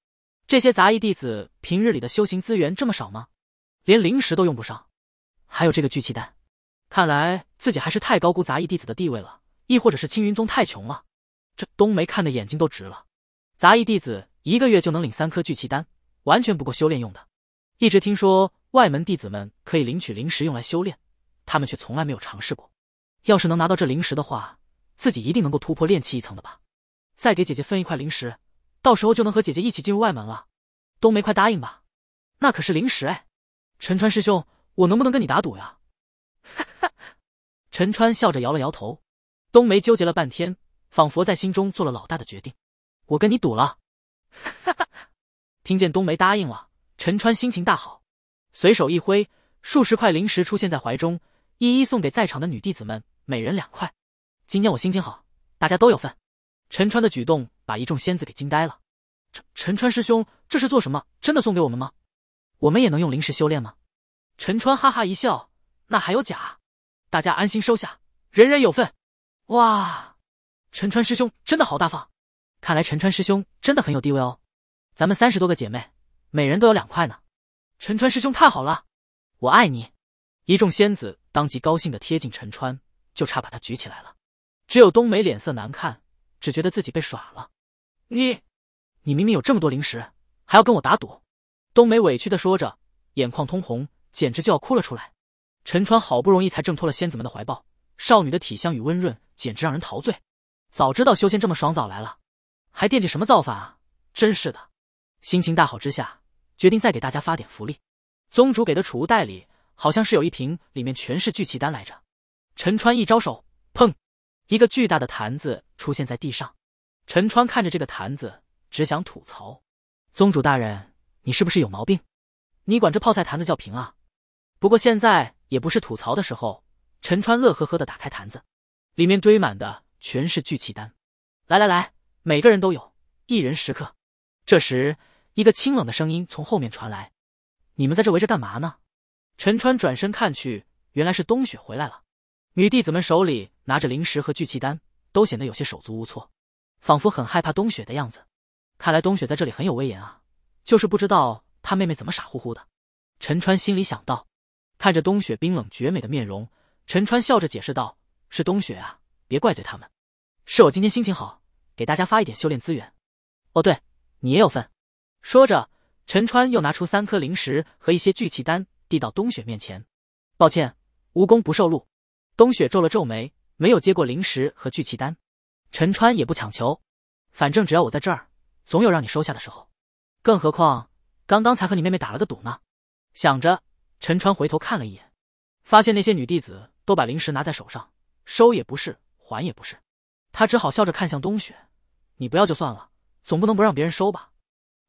这些杂役弟子平日里的修行资源这么少吗？连灵石都用不上？还有这个聚气丹，看来自己还是太高估杂役弟子的地位了，亦或者是青云宗太穷了。这冬梅看的眼睛都直了。杂役弟子一个月就能领三颗聚气丹，完全不够修炼用的。一直听说外门弟子们可以领取灵石用来修炼，他们却从来没有尝试过。要是能拿到这灵石的话，自己一定能够突破炼气一层的吧？再给姐姐分一块灵石，到时候就能和姐姐一起进入外门了。冬梅，快答应吧！那可是灵石哎。陈川师兄，我能不能跟你打赌呀？哈哈。陈川笑着摇了摇头。冬梅纠结了半天，仿佛在心中做了老大的决定。我跟你赌了。哈哈。听见冬梅答应了，陈川心情大好，随手一挥，数十块灵石出现在怀中，一一送给在场的女弟子们，每人两块。今天我心情好，大家都有份。陈川的举动把一众仙子给惊呆了。陈陈川师兄这是做什么？真的送给我们吗？我们也能用灵石修炼吗？陈川哈哈一笑，那还有假？大家安心收下，人人有份。哇，陈川师兄真的好大方，看来陈川师兄真的很有地位哦。咱们三十多个姐妹，每人都有两块呢。陈川师兄太好了，我爱你！一众仙子当即高兴的贴近陈川，就差把他举起来了。只有冬梅脸色难看，只觉得自己被耍了。你，你明明有这么多零食，还要跟我打赌？冬梅委屈的说着，眼眶通红，简直就要哭了出来。陈川好不容易才挣脱了仙子们的怀抱，少女的体香与温润简直让人陶醉。早知道修仙这么爽，早来了，还惦记什么造反啊？真是的！心情大好之下，决定再给大家发点福利。宗主给的储物袋里好像是有一瓶，里面全是聚气丹来着。陈川一招手，砰！一个巨大的坛子出现在地上，陈川看着这个坛子，只想吐槽：“宗主大人，你是不是有毛病？你管这泡菜坛子叫瓶啊？”不过现在也不是吐槽的时候。陈川乐呵呵的打开坛子，里面堆满的全是聚气丹。来来来，每个人都有一人十克。这时，一个清冷的声音从后面传来：“你们在这围着干嘛呢？”陈川转身看去，原来是冬雪回来了。女弟子们手里。拿着灵石和聚气丹，都显得有些手足无措，仿佛很害怕冬雪的样子。看来冬雪在这里很有威严啊，就是不知道她妹妹怎么傻乎乎的。陈川心里想到，看着冬雪冰冷绝美的面容，陈川笑着解释道：“是冬雪啊，别怪罪他们，是我今天心情好，给大家发一点修炼资源。哦，对，你也有份。”说着，陈川又拿出三颗灵石和一些聚气丹，递到冬雪面前。抱歉，无功不受禄。冬雪皱了皱眉。没有接过灵石和聚气丹，陈川也不强求，反正只要我在这儿，总有让你收下的时候。更何况刚刚才和你妹妹打了个赌呢。想着，陈川回头看了一眼，发现那些女弟子都把灵石拿在手上，收也不是，还也不是，他只好笑着看向冬雪：“你不要就算了，总不能不让别人收吧？”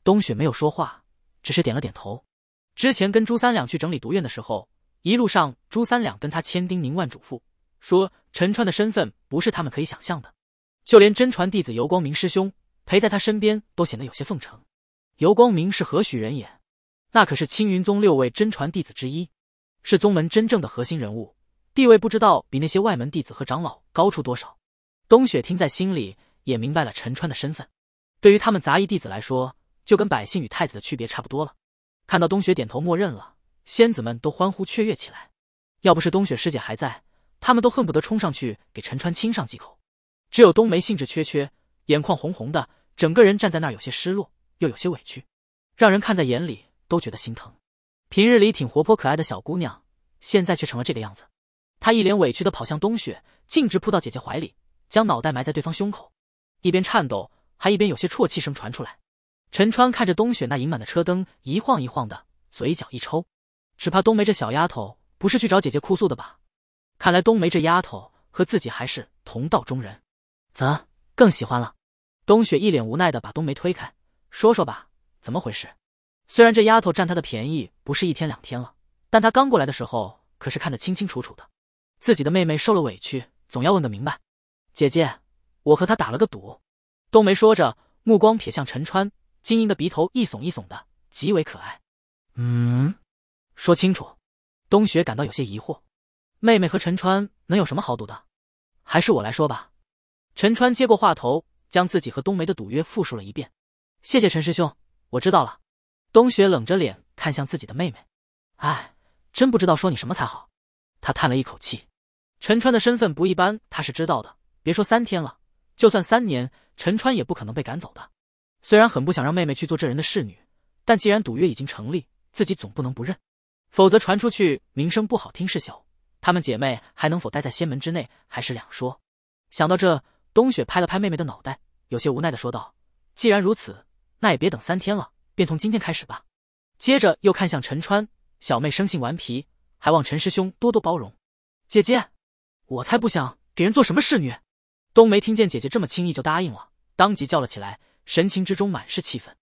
冬雪没有说话，只是点了点头。之前跟朱三两去整理毒院的时候，一路上朱三两跟他千叮咛万嘱咐。说陈川的身份不是他们可以想象的，就连真传弟子尤光明师兄陪在他身边都显得有些奉承。尤光明是何许人也？那可是青云宗六位真传弟子之一，是宗门真正的核心人物，地位不知道比那些外门弟子和长老高出多少。冬雪听在心里也明白了陈川的身份，对于他们杂役弟子来说，就跟百姓与太子的区别差不多了。看到冬雪点头默认了，仙子们都欢呼雀跃起来。要不是冬雪师姐还在。他们都恨不得冲上去给陈川亲上几口，只有冬梅兴致缺缺，眼眶红红的，整个人站在那儿有些失落又有些委屈，让人看在眼里都觉得心疼。平日里挺活泼可爱的小姑娘，现在却成了这个样子。她一脸委屈的跑向冬雪，径直扑到姐姐怀里，将脑袋埋在对方胸口，一边颤抖，还一边有些啜泣声传出来。陈川看着冬雪那盈满的车灯一晃一晃的，嘴角一抽，只怕冬梅这小丫头不是去找姐姐哭诉的吧。看来冬梅这丫头和自己还是同道中人，则更喜欢了。冬雪一脸无奈的把冬梅推开，说说吧，怎么回事？虽然这丫头占她的便宜不是一天两天了，但她刚过来的时候可是看得清清楚楚的。自己的妹妹受了委屈，总要问个明白。姐姐，我和她打了个赌。冬梅说着，目光瞥向陈川，晶莹的鼻头一耸一耸的，极为可爱。嗯，说清楚。冬雪感到有些疑惑。妹妹和陈川能有什么好赌的？还是我来说吧。陈川接过话头，将自己和冬梅的赌约复述了一遍。谢谢陈师兄，我知道了。冬雪冷着脸看向自己的妹妹，哎，真不知道说你什么才好。他叹了一口气。陈川的身份不一般，他是知道的。别说三天了，就算三年，陈川也不可能被赶走的。虽然很不想让妹妹去做这人的侍女，但既然赌约已经成立，自己总不能不认，否则传出去名声不好听是小。她们姐妹还能否待在仙门之内，还是两说。想到这，冬雪拍了拍妹妹的脑袋，有些无奈的说道：“既然如此，那也别等三天了，便从今天开始吧。”接着又看向陈川：“小妹生性顽皮，还望陈师兄多多包容。”姐姐，我才不想给人做什么侍女。冬梅听见姐姐这么轻易就答应了，当即叫了起来，神情之中满是气愤：“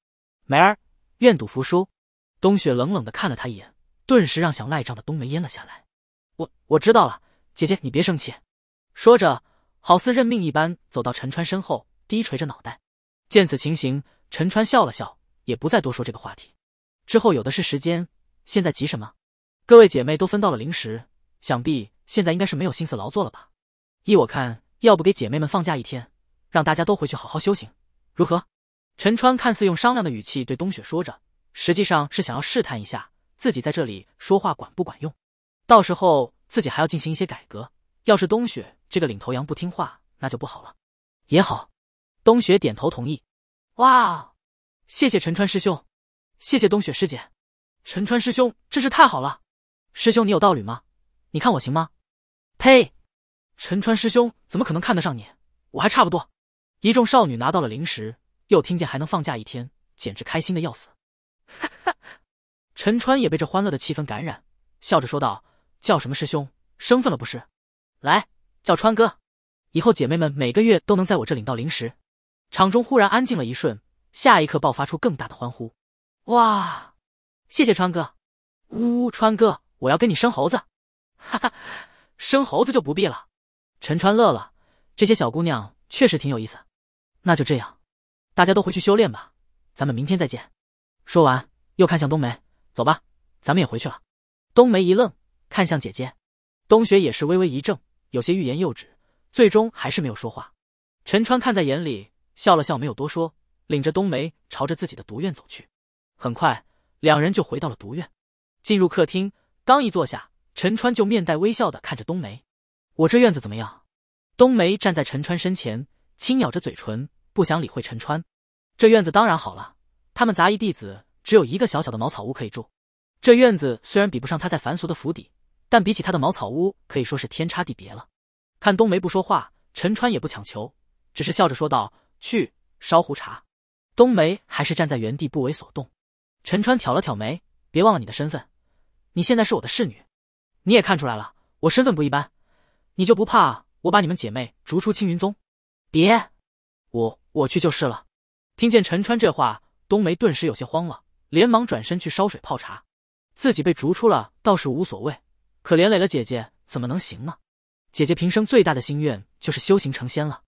梅儿，愿赌服输。”冬雪冷冷的看了她一眼，顿时让想赖账的冬梅咽了下来。我我知道了，姐姐你别生气。说着，好似认命一般走到陈川身后，低垂着脑袋。见此情形，陈川笑了笑，也不再多说这个话题。之后有的是时间，现在急什么？各位姐妹都分到了零食，想必现在应该是没有心思劳作了吧？依我看，要不给姐妹们放假一天，让大家都回去好好修行，如何？陈川看似用商量的语气对冬雪说着，实际上是想要试探一下自己在这里说话管不管用。到时候自己还要进行一些改革，要是冬雪这个领头羊不听话，那就不好了。也好，冬雪点头同意。哇，谢谢陈川师兄，谢谢冬雪师姐，陈川师兄真是太好了。师兄你有道理吗？你看我行吗？呸，陈川师兄怎么可能看得上你？我还差不多。一众少女拿到了零食，又听见还能放假一天，简直开心的要死。哈哈，陈川也被这欢乐的气氛感染，笑着说道。叫什么师兄？生分了不是？来，叫川哥。以后姐妹们每个月都能在我这领到零食。场中忽然安静了一瞬，下一刻爆发出更大的欢呼。哇！谢谢川哥。呜呜，川哥，我要跟你生猴子。哈哈，生猴子就不必了。陈川乐了，这些小姑娘确实挺有意思。那就这样，大家都回去修炼吧。咱们明天再见。说完，又看向冬梅，走吧，咱们也回去了。冬梅一愣。看向姐姐，冬雪也是微微一怔，有些欲言又止，最终还是没有说话。陈川看在眼里，笑了笑，没有多说，领着冬梅朝着自己的独院走去。很快，两人就回到了独院，进入客厅，刚一坐下，陈川就面带微笑的看着冬梅：“我这院子怎么样？”冬梅站在陈川身前，轻咬着嘴唇，不想理会陈川。这院子当然好了，他们杂役弟子只有一个小小的茅草屋可以住，这院子虽然比不上他在凡俗的府邸。但比起他的茅草屋，可以说是天差地别了。看冬梅不说话，陈川也不强求，只是笑着说道：“去烧壶茶。”冬梅还是站在原地不为所动。陈川挑了挑眉：“别忘了你的身份，你现在是我的侍女，你也看出来了，我身份不一般，你就不怕我把你们姐妹逐出青云宗？”“别，我我去就是了。”听见陈川这话，冬梅顿时有些慌了，连忙转身去烧水泡茶。自己被逐出了倒是无所谓。可连累了姐姐，怎么能行呢？姐姐平生最大的心愿就是修行成仙了。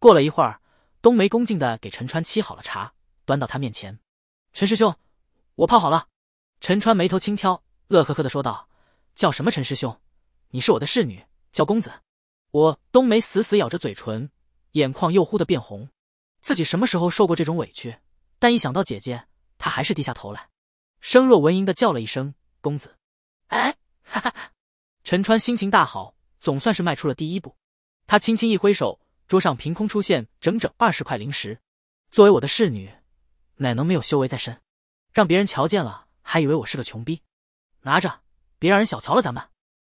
过了一会儿，冬梅恭敬的给陈川沏好了茶，端到他面前。陈师兄，我泡好了。陈川眉头轻挑，乐呵呵的说道：“叫什么陈师兄？你是我的侍女，叫公子。”我冬梅死死咬着嘴唇，眼眶又忽的变红。自己什么时候受过这种委屈？但一想到姐姐，她还是低下头来，声若蚊蝇的叫了一声：“公子。”哎，哈哈哈。陈川心情大好，总算是迈出了第一步。他轻轻一挥手，桌上凭空出现整整二十块灵石。作为我的侍女，哪能没有修为在身？让别人瞧见了，还以为我是个穷逼。拿着，别让人小瞧了咱们。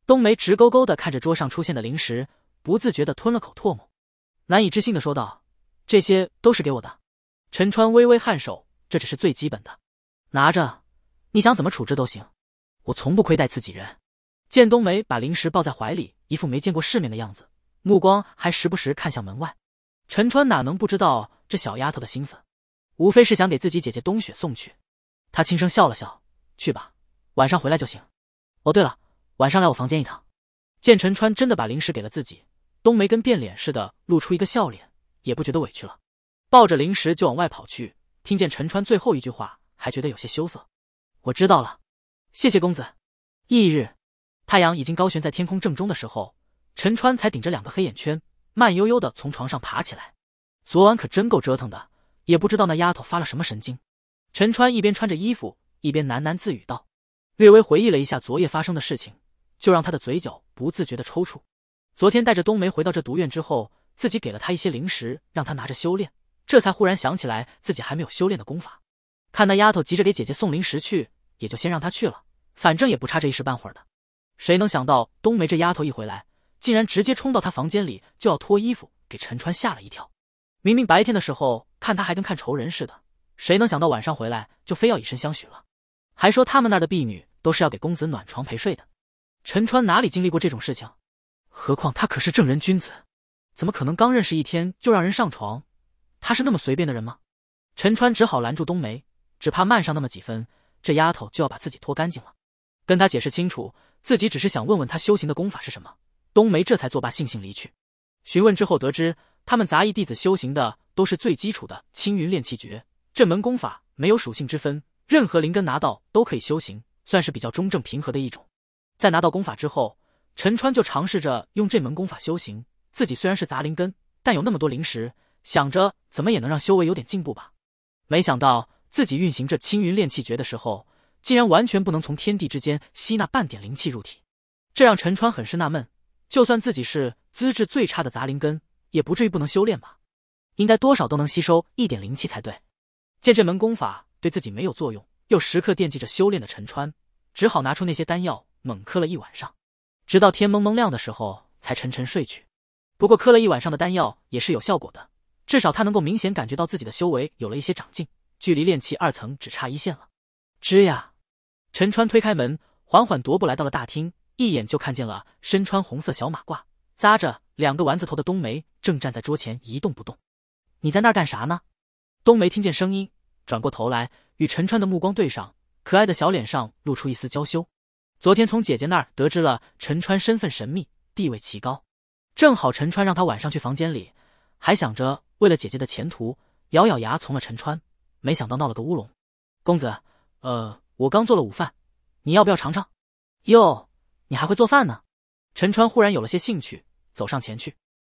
冬梅直勾勾的看着桌上出现的灵石，不自觉的吞了口唾沫，难以置信的说道：“这些都是给我的？”陈川微微颔首：“这只是最基本的，拿着，你想怎么处置都行，我从不亏待自己人。”见冬梅把零食抱在怀里，一副没见过世面的样子，目光还时不时看向门外。陈川哪能不知道这小丫头的心思，无非是想给自己姐姐冬雪送去。他轻声笑了笑：“去吧，晚上回来就行。”哦，对了，晚上来我房间一趟。见陈川真的把零食给了自己，冬梅跟变脸似的露出一个笑脸，也不觉得委屈了，抱着零食就往外跑去。听见陈川最后一句话，还觉得有些羞涩：“我知道了，谢谢公子。”翌日。太阳已经高悬在天空正中的时候，陈川才顶着两个黑眼圈，慢悠悠的从床上爬起来。昨晚可真够折腾的，也不知道那丫头发了什么神经。陈川一边穿着衣服，一边喃喃自语道：“略微回忆了一下昨夜发生的事情，就让他的嘴角不自觉的抽搐。昨天带着冬梅回到这毒院之后，自己给了她一些零食，让她拿着修炼。这才忽然想起来自己还没有修炼的功法。看那丫头急着给姐姐送零食去，也就先让她去了，反正也不差这一时半会儿的。”谁能想到冬梅这丫头一回来，竟然直接冲到他房间里就要脱衣服，给陈川吓了一跳。明明白天的时候看他还跟看仇人似的，谁能想到晚上回来就非要以身相许了？还说他们那儿的婢女都是要给公子暖床陪睡的。陈川哪里经历过这种事情？何况他可是正人君子，怎么可能刚认识一天就让人上床？他是那么随便的人吗？陈川只好拦住冬梅，只怕慢上那么几分，这丫头就要把自己脱干净了。跟他解释清楚，自己只是想问问他修行的功法是什么。冬梅这才作罢，悻悻离去。询问之后得知，他们杂役弟子修行的都是最基础的青云炼气诀，这门功法没有属性之分，任何灵根拿到都可以修行，算是比较中正平和的一种。在拿到功法之后，陈川就尝试着用这门功法修行。自己虽然是杂灵根，但有那么多灵石，想着怎么也能让修为有点进步吧。没想到自己运行这青云炼气诀的时候。竟然完全不能从天地之间吸纳半点灵气入体，这让陈川很是纳闷。就算自己是资质最差的杂灵根，也不至于不能修炼吧？应该多少都能吸收一点灵气才对。见这门功法对自己没有作用，又时刻惦记着修炼的陈川，只好拿出那些丹药猛磕了一晚上，直到天蒙蒙亮的时候才沉沉睡去。不过磕了一晚上的丹药也是有效果的，至少他能够明显感觉到自己的修为有了一些长进，距离炼气二层只差一线了。吱呀。陈川推开门，缓缓踱步来到了大厅，一眼就看见了身穿红色小马褂、扎着两个丸子头的冬梅，正站在桌前一动不动。你在那儿干啥呢？冬梅听见声音，转过头来，与陈川的目光对上，可爱的小脸上露出一丝娇羞。昨天从姐姐那儿得知了陈川身份神秘，地位极高，正好陈川让他晚上去房间里，还想着为了姐姐的前途，咬咬牙从了陈川，没想到闹了个乌龙。公子，呃。我刚做了午饭，你要不要尝尝？哟，你还会做饭呢！陈川忽然有了些兴趣，走上前去。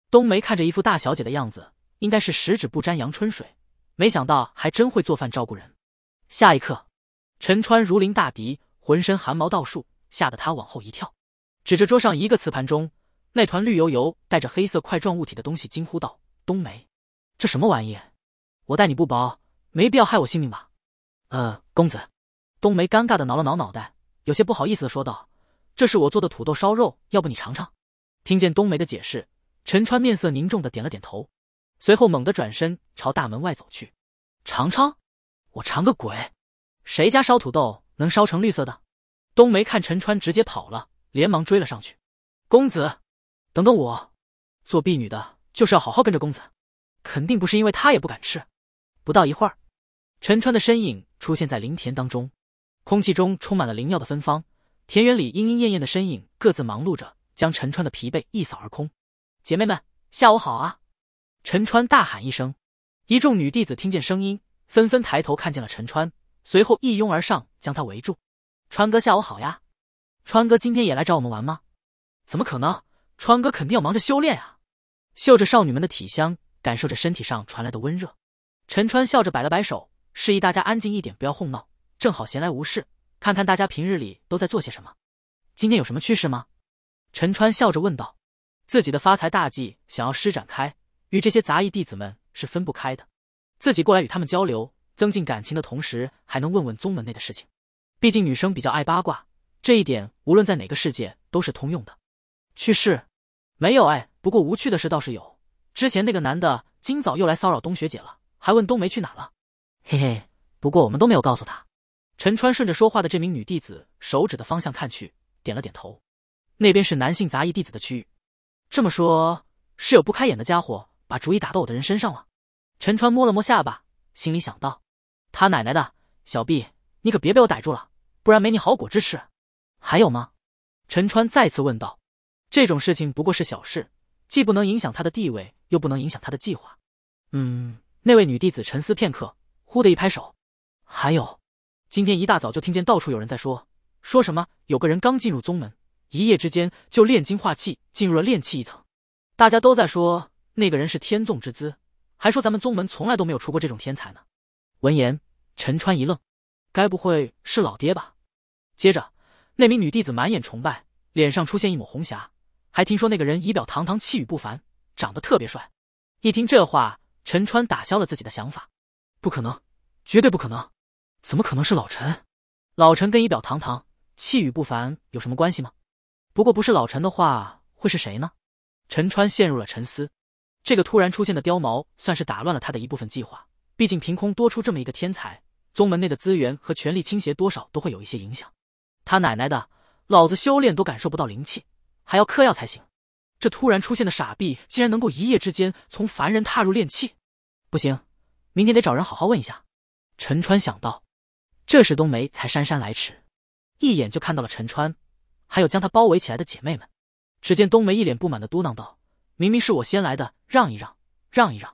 冬梅看着一副大小姐的样子，应该是十指不沾阳春水，没想到还真会做饭照顾人。下一刻，陈川如临大敌，浑身汗毛倒竖，吓得他往后一跳，指着桌上一个瓷盘中那团绿油油、带着黑色块状物体的东西惊呼道：“冬梅，这什么玩意？我待你不薄，没必要害我性命吧？”呃，公子。冬梅尴尬的挠了挠脑袋，有些不好意思的说道：“这是我做的土豆烧肉，要不你尝尝？”听见冬梅的解释，陈川面色凝重的点了点头，随后猛地转身朝大门外走去。“尝尝？我尝个鬼？谁家烧土豆能烧成绿色的？”冬梅看陈川直接跑了，连忙追了上去。“公子，等等我！做婢女的就是要好好跟着公子，肯定不是因为他也不敢吃。”不到一会儿，陈川的身影出现在林田当中。空气中充满了灵药的芬芳，田园里莺莺燕燕的身影各自忙碌着，将陈川的疲惫一扫而空。姐妹们，下午好啊！陈川大喊一声，一众女弟子听见声音，纷纷抬头看见了陈川，随后一拥而上，将他围住。川哥下午好呀，川哥今天也来找我们玩吗？怎么可能，川哥肯定要忙着修炼啊！嗅着少女们的体香，感受着身体上传来的温热，陈川笑着摆了摆手，示意大家安静一点，不要哄闹。正好闲来无事，看看大家平日里都在做些什么。今天有什么趣事吗？陈川笑着问道。自己的发财大计想要施展开，与这些杂役弟子们是分不开的。自己过来与他们交流，增进感情的同时，还能问问宗门内的事情。毕竟女生比较爱八卦，这一点无论在哪个世界都是通用的。趣事？没有哎，不过无趣的事倒是有。之前那个男的今早又来骚扰冬雪姐了，还问冬梅去哪了。嘿嘿，不过我们都没有告诉他。陈川顺着说话的这名女弟子手指的方向看去，点了点头。那边是男性杂役弟子的区域。这么说，是有不开眼的家伙把主意打到我的人身上了。陈川摸了摸下巴，心里想到：他奶奶的，小毕，你可别被我逮住了，不然没你好果子吃。还有吗？陈川再次问道。这种事情不过是小事，既不能影响他的地位，又不能影响他的计划。嗯，那位女弟子沉思片刻，忽的一拍手：还有。今天一大早就听见到处有人在说，说什么有个人刚进入宗门，一夜之间就炼精化气进入了炼气一层，大家都在说那个人是天纵之资，还说咱们宗门从来都没有出过这种天才呢。闻言，陈川一愣，该不会是老爹吧？接着，那名女弟子满眼崇拜，脸上出现一抹红霞，还听说那个人仪表堂堂，气宇不凡，长得特别帅。一听这话，陈川打消了自己的想法，不可能，绝对不可能。怎么可能是老陈？老陈跟仪表堂堂、气宇不凡有什么关系吗？不过不是老陈的话，会是谁呢？陈川陷入了沉思。这个突然出现的貂毛算是打乱了他的一部分计划。毕竟凭空多出这么一个天才，宗门内的资源和权力倾斜多少都会有一些影响。他奶奶的，老子修炼都感受不到灵气，还要嗑药才行。这突然出现的傻逼竟然能够一夜之间从凡人踏入炼气？不行，明天得找人好好问一下。陈川想到。这时冬梅才姗姗来迟，一眼就看到了陈川，还有将他包围起来的姐妹们。只见冬梅一脸不满的嘟囔道：“明明是我先来的，让一让，让一让。”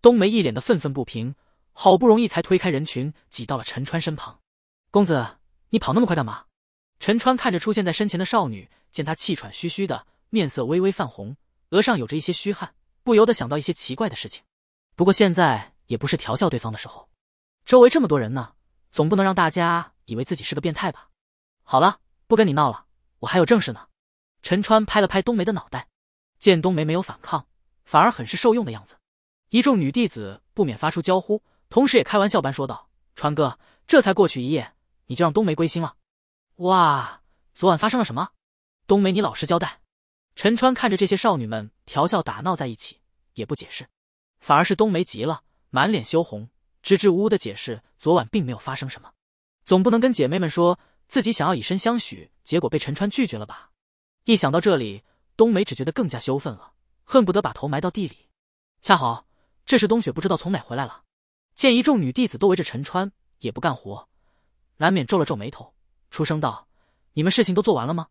冬梅一脸的愤愤不平，好不容易才推开人群，挤到了陈川身旁。“公子，你跑那么快干嘛？”陈川看着出现在身前的少女，见她气喘吁吁的，面色微微泛红，额上有着一些虚汗，不由得想到一些奇怪的事情。不过现在也不是调笑对方的时候，周围这么多人呢。总不能让大家以为自己是个变态吧？好了，不跟你闹了，我还有正事呢。陈川拍了拍冬梅的脑袋，见冬梅没有反抗，反而很是受用的样子，一众女弟子不免发出娇呼，同时也开玩笑般说道：“川哥，这才过去一夜，你就让冬梅归心了？哇，昨晚发生了什么？冬梅，你老实交代。”陈川看着这些少女们调笑打闹在一起，也不解释，反而是冬梅急了，满脸羞红。支支吾吾的解释，昨晚并没有发生什么，总不能跟姐妹们说自己想要以身相许，结果被陈川拒绝了吧？一想到这里，冬梅只觉得更加羞愤了，恨不得把头埋到地里。恰好这时，冬雪不知道从哪回来了，见一众女弟子都围着陈川，也不干活，难免皱了皱眉头，出声道：“你们事情都做完了吗？”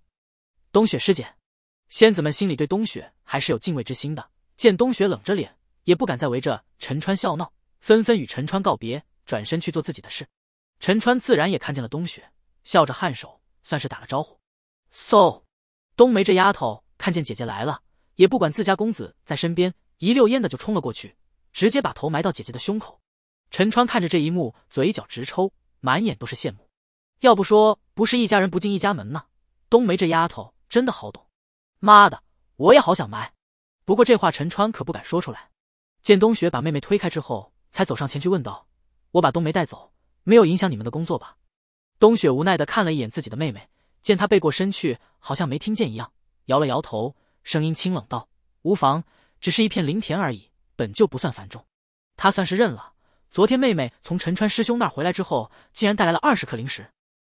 冬雪师姐，仙子们心里对冬雪还是有敬畏之心的，见冬雪冷着脸，也不敢再围着陈川笑闹。纷纷与陈川告别，转身去做自己的事。陈川自然也看见了冬雪，笑着颔首，算是打了招呼。So，冬梅这丫头看见姐姐来了，也不管自家公子在身边，一溜烟的就冲了过去，直接把头埋到姐姐的胸口。陈川看着这一幕，嘴角直抽，满眼都是羡慕。要不说不是一家人不进一家门呢？冬梅这丫头真的好懂。妈的，我也好想埋。不过这话陈川可不敢说出来。见冬雪把妹妹推开之后。才走上前去问道：“我把冬梅带走，没有影响你们的工作吧？”冬雪无奈的看了一眼自己的妹妹，见她背过身去，好像没听见一样，摇了摇头，声音清冷道：“无妨，只是一片林田而已，本就不算繁重。”他算是认了。昨天妹妹从陈川师兄那儿回来之后，竟然带来了二十颗灵石。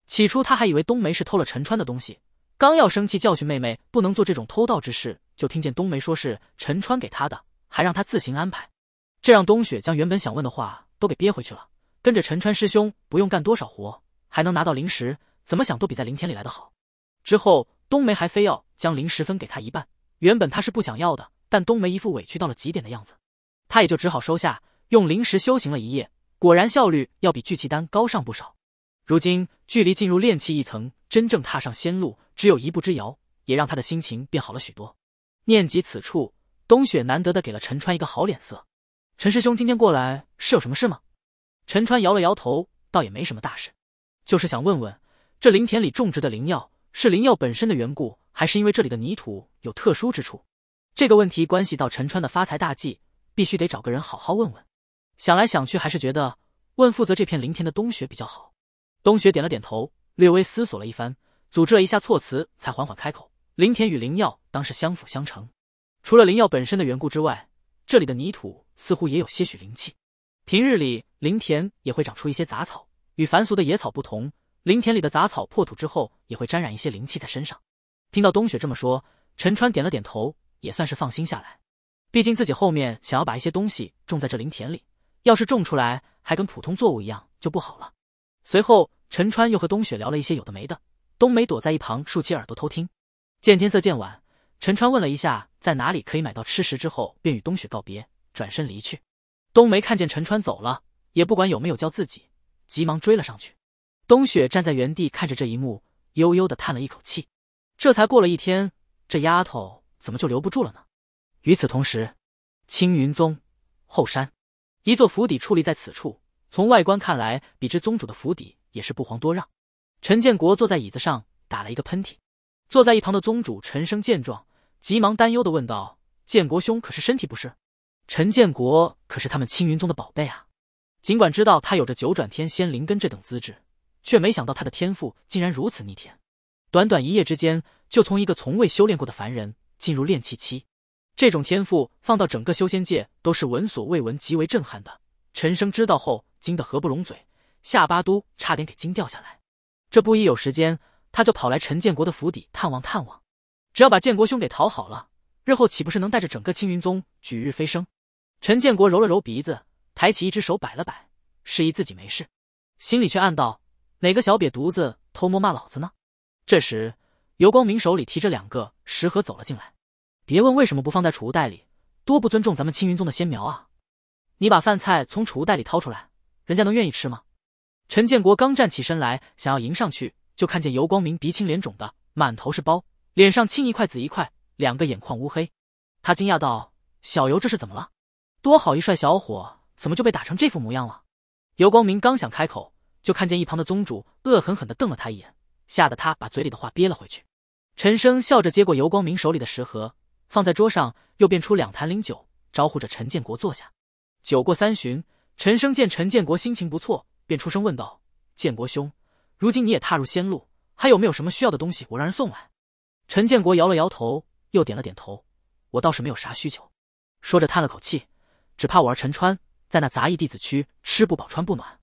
起初他还以为冬梅是偷了陈川的东西，刚要生气教训妹妹，不能做这种偷盗之事，就听见冬梅说是陈川给她的，还让她自行安排。这让冬雪将原本想问的话都给憋回去了。跟着陈川师兄不用干多少活，还能拿到灵石，怎么想都比在灵田里来的好。之后冬梅还非要将灵石分给他一半，原本他是不想要的，但冬梅一副委屈到了极点的样子，他也就只好收下。用灵石修行了一夜，果然效率要比聚气丹高上不少。如今距离进入炼气一层，真正踏上仙路只有一步之遥，也让他的心情变好了许多。念及此处，冬雪难得的给了陈川一个好脸色。陈师兄今天过来是有什么事吗？陈川摇了摇头，倒也没什么大事，就是想问问这林田里种植的灵药是灵药本身的缘故，还是因为这里的泥土有特殊之处？这个问题关系到陈川的发财大计，必须得找个人好好问问。想来想去，还是觉得问负责这片林田的冬雪比较好。冬雪点了点头，略微思索了一番，组织了一下措辞，才缓缓开口：“林田与灵药当是相辅相成，除了灵药本身的缘故之外，这里的泥土。”似乎也有些许灵气。平日里，林田也会长出一些杂草，与凡俗的野草不同，林田里的杂草破土之后也会沾染一些灵气在身上。听到冬雪这么说，陈川点了点头，也算是放心下来。毕竟自己后面想要把一些东西种在这林田里，要是种出来还跟普通作物一样，就不好了。随后，陈川又和冬雪聊了一些有的没的，冬梅躲在一旁竖起耳朵偷听。见天色渐晚，陈川问了一下在哪里可以买到吃食，之后便与冬雪告别。转身离去，冬梅看见陈川走了，也不管有没有叫自己，急忙追了上去。冬雪站在原地看着这一幕，悠悠地叹了一口气。这才过了一天，这丫头怎么就留不住了呢？与此同时，青云宗后山，一座府邸矗立在此处。从外观看来，比之宗主的府邸也是不遑多让。陈建国坐在椅子上打了一个喷嚏，坐在一旁的宗主陈生见状，急忙担忧地问道：“建国兄，可是身体不适？”陈建国可是他们青云宗的宝贝啊！尽管知道他有着九转天仙灵根这等资质，却没想到他的天赋竟然如此逆天，短短一夜之间就从一个从未修炼过的凡人进入炼气期。这种天赋放到整个修仙界都是闻所未闻，极为震撼的。陈生知道后惊得合不拢嘴，下巴都差点给惊掉下来。这不一有时间，他就跑来陈建国的府邸探望探望。只要把建国兄给讨好了，日后岂不是能带着整个青云宗举日飞升？陈建国揉了揉鼻子，抬起一只手摆了摆，示意自己没事，心里却暗道：哪个小瘪犊子偷摸骂老子呢？这时，尤光明手里提着两个食盒走了进来。别问为什么不放在储物袋里，多不尊重咱们青云宗的仙苗啊！你把饭菜从储物袋里掏出来，人家能愿意吃吗？陈建国刚站起身来，想要迎上去，就看见尤光明鼻青脸肿的，满头是包，脸上青一块紫一块，两个眼眶乌黑。他惊讶道：“小尤，这是怎么了？”多好一帅小伙，怎么就被打成这副模样了？尤光明刚想开口，就看见一旁的宗主恶狠狠地瞪了他一眼，吓得他把嘴里的话憋了回去。陈生笑着接过尤光明手里的食盒，放在桌上，又变出两坛灵酒，招呼着陈建国坐下。酒过三巡，陈生见陈建国心情不错，便出声问道：“建国兄，如今你也踏入仙路，还有没有什么需要的东西？我让人送来。”陈建国摇了摇头，又点了点头：“我倒是没有啥需求。”说着叹了口气。只怕我儿陈川在那杂役弟子区吃不饱穿不暖。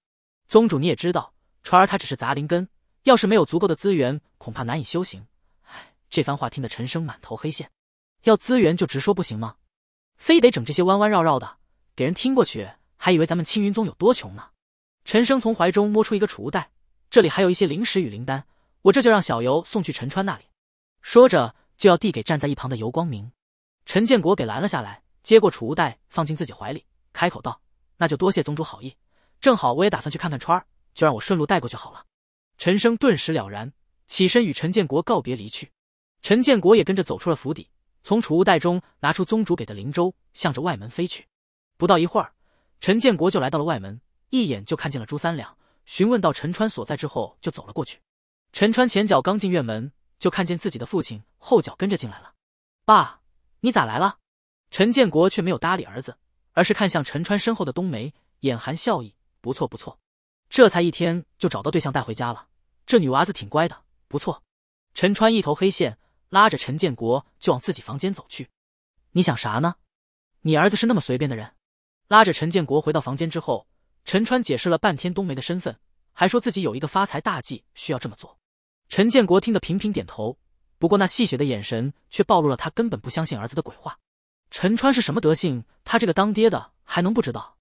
宗主你也知道，传儿他只是杂灵根，要是没有足够的资源，恐怕难以修行。哎，这番话听得陈生满头黑线。要资源就直说不行吗？非得整这些弯弯绕绕的，给人听过去还以为咱们青云宗有多穷呢。陈生从怀中摸出一个储物袋，这里还有一些灵石与灵丹，我这就让小尤送去陈川那里。说着就要递给站在一旁的尤光明，陈建国给拦了下来。接过储物袋，放进自己怀里，开口道：“那就多谢宗主好意，正好我也打算去看看川儿，就让我顺路带过去好了。”陈生顿时了然，起身与陈建国告别离去。陈建国也跟着走出了府邸，从储物袋中拿出宗主给的灵舟，向着外门飞去。不到一会儿，陈建国就来到了外门，一眼就看见了朱三两，询问到陈川所在之后，就走了过去。陈川前脚刚进院门，就看见自己的父亲，后脚跟着进来了。“爸，你咋来了？”陈建国却没有搭理儿子，而是看向陈川身后的冬梅，眼含笑意：“不错不错，这才一天就找到对象带回家了，这女娃子挺乖的，不错。”陈川一头黑线，拉着陈建国就往自己房间走去。“你想啥呢？你儿子是那么随便的人？”拉着陈建国回到房间之后，陈川解释了半天冬梅的身份，还说自己有一个发财大计需要这么做。陈建国听得频频点头，不过那戏谑的眼神却暴露了他根本不相信儿子的鬼话。陈川是什么德性？他这个当爹的还能不知道？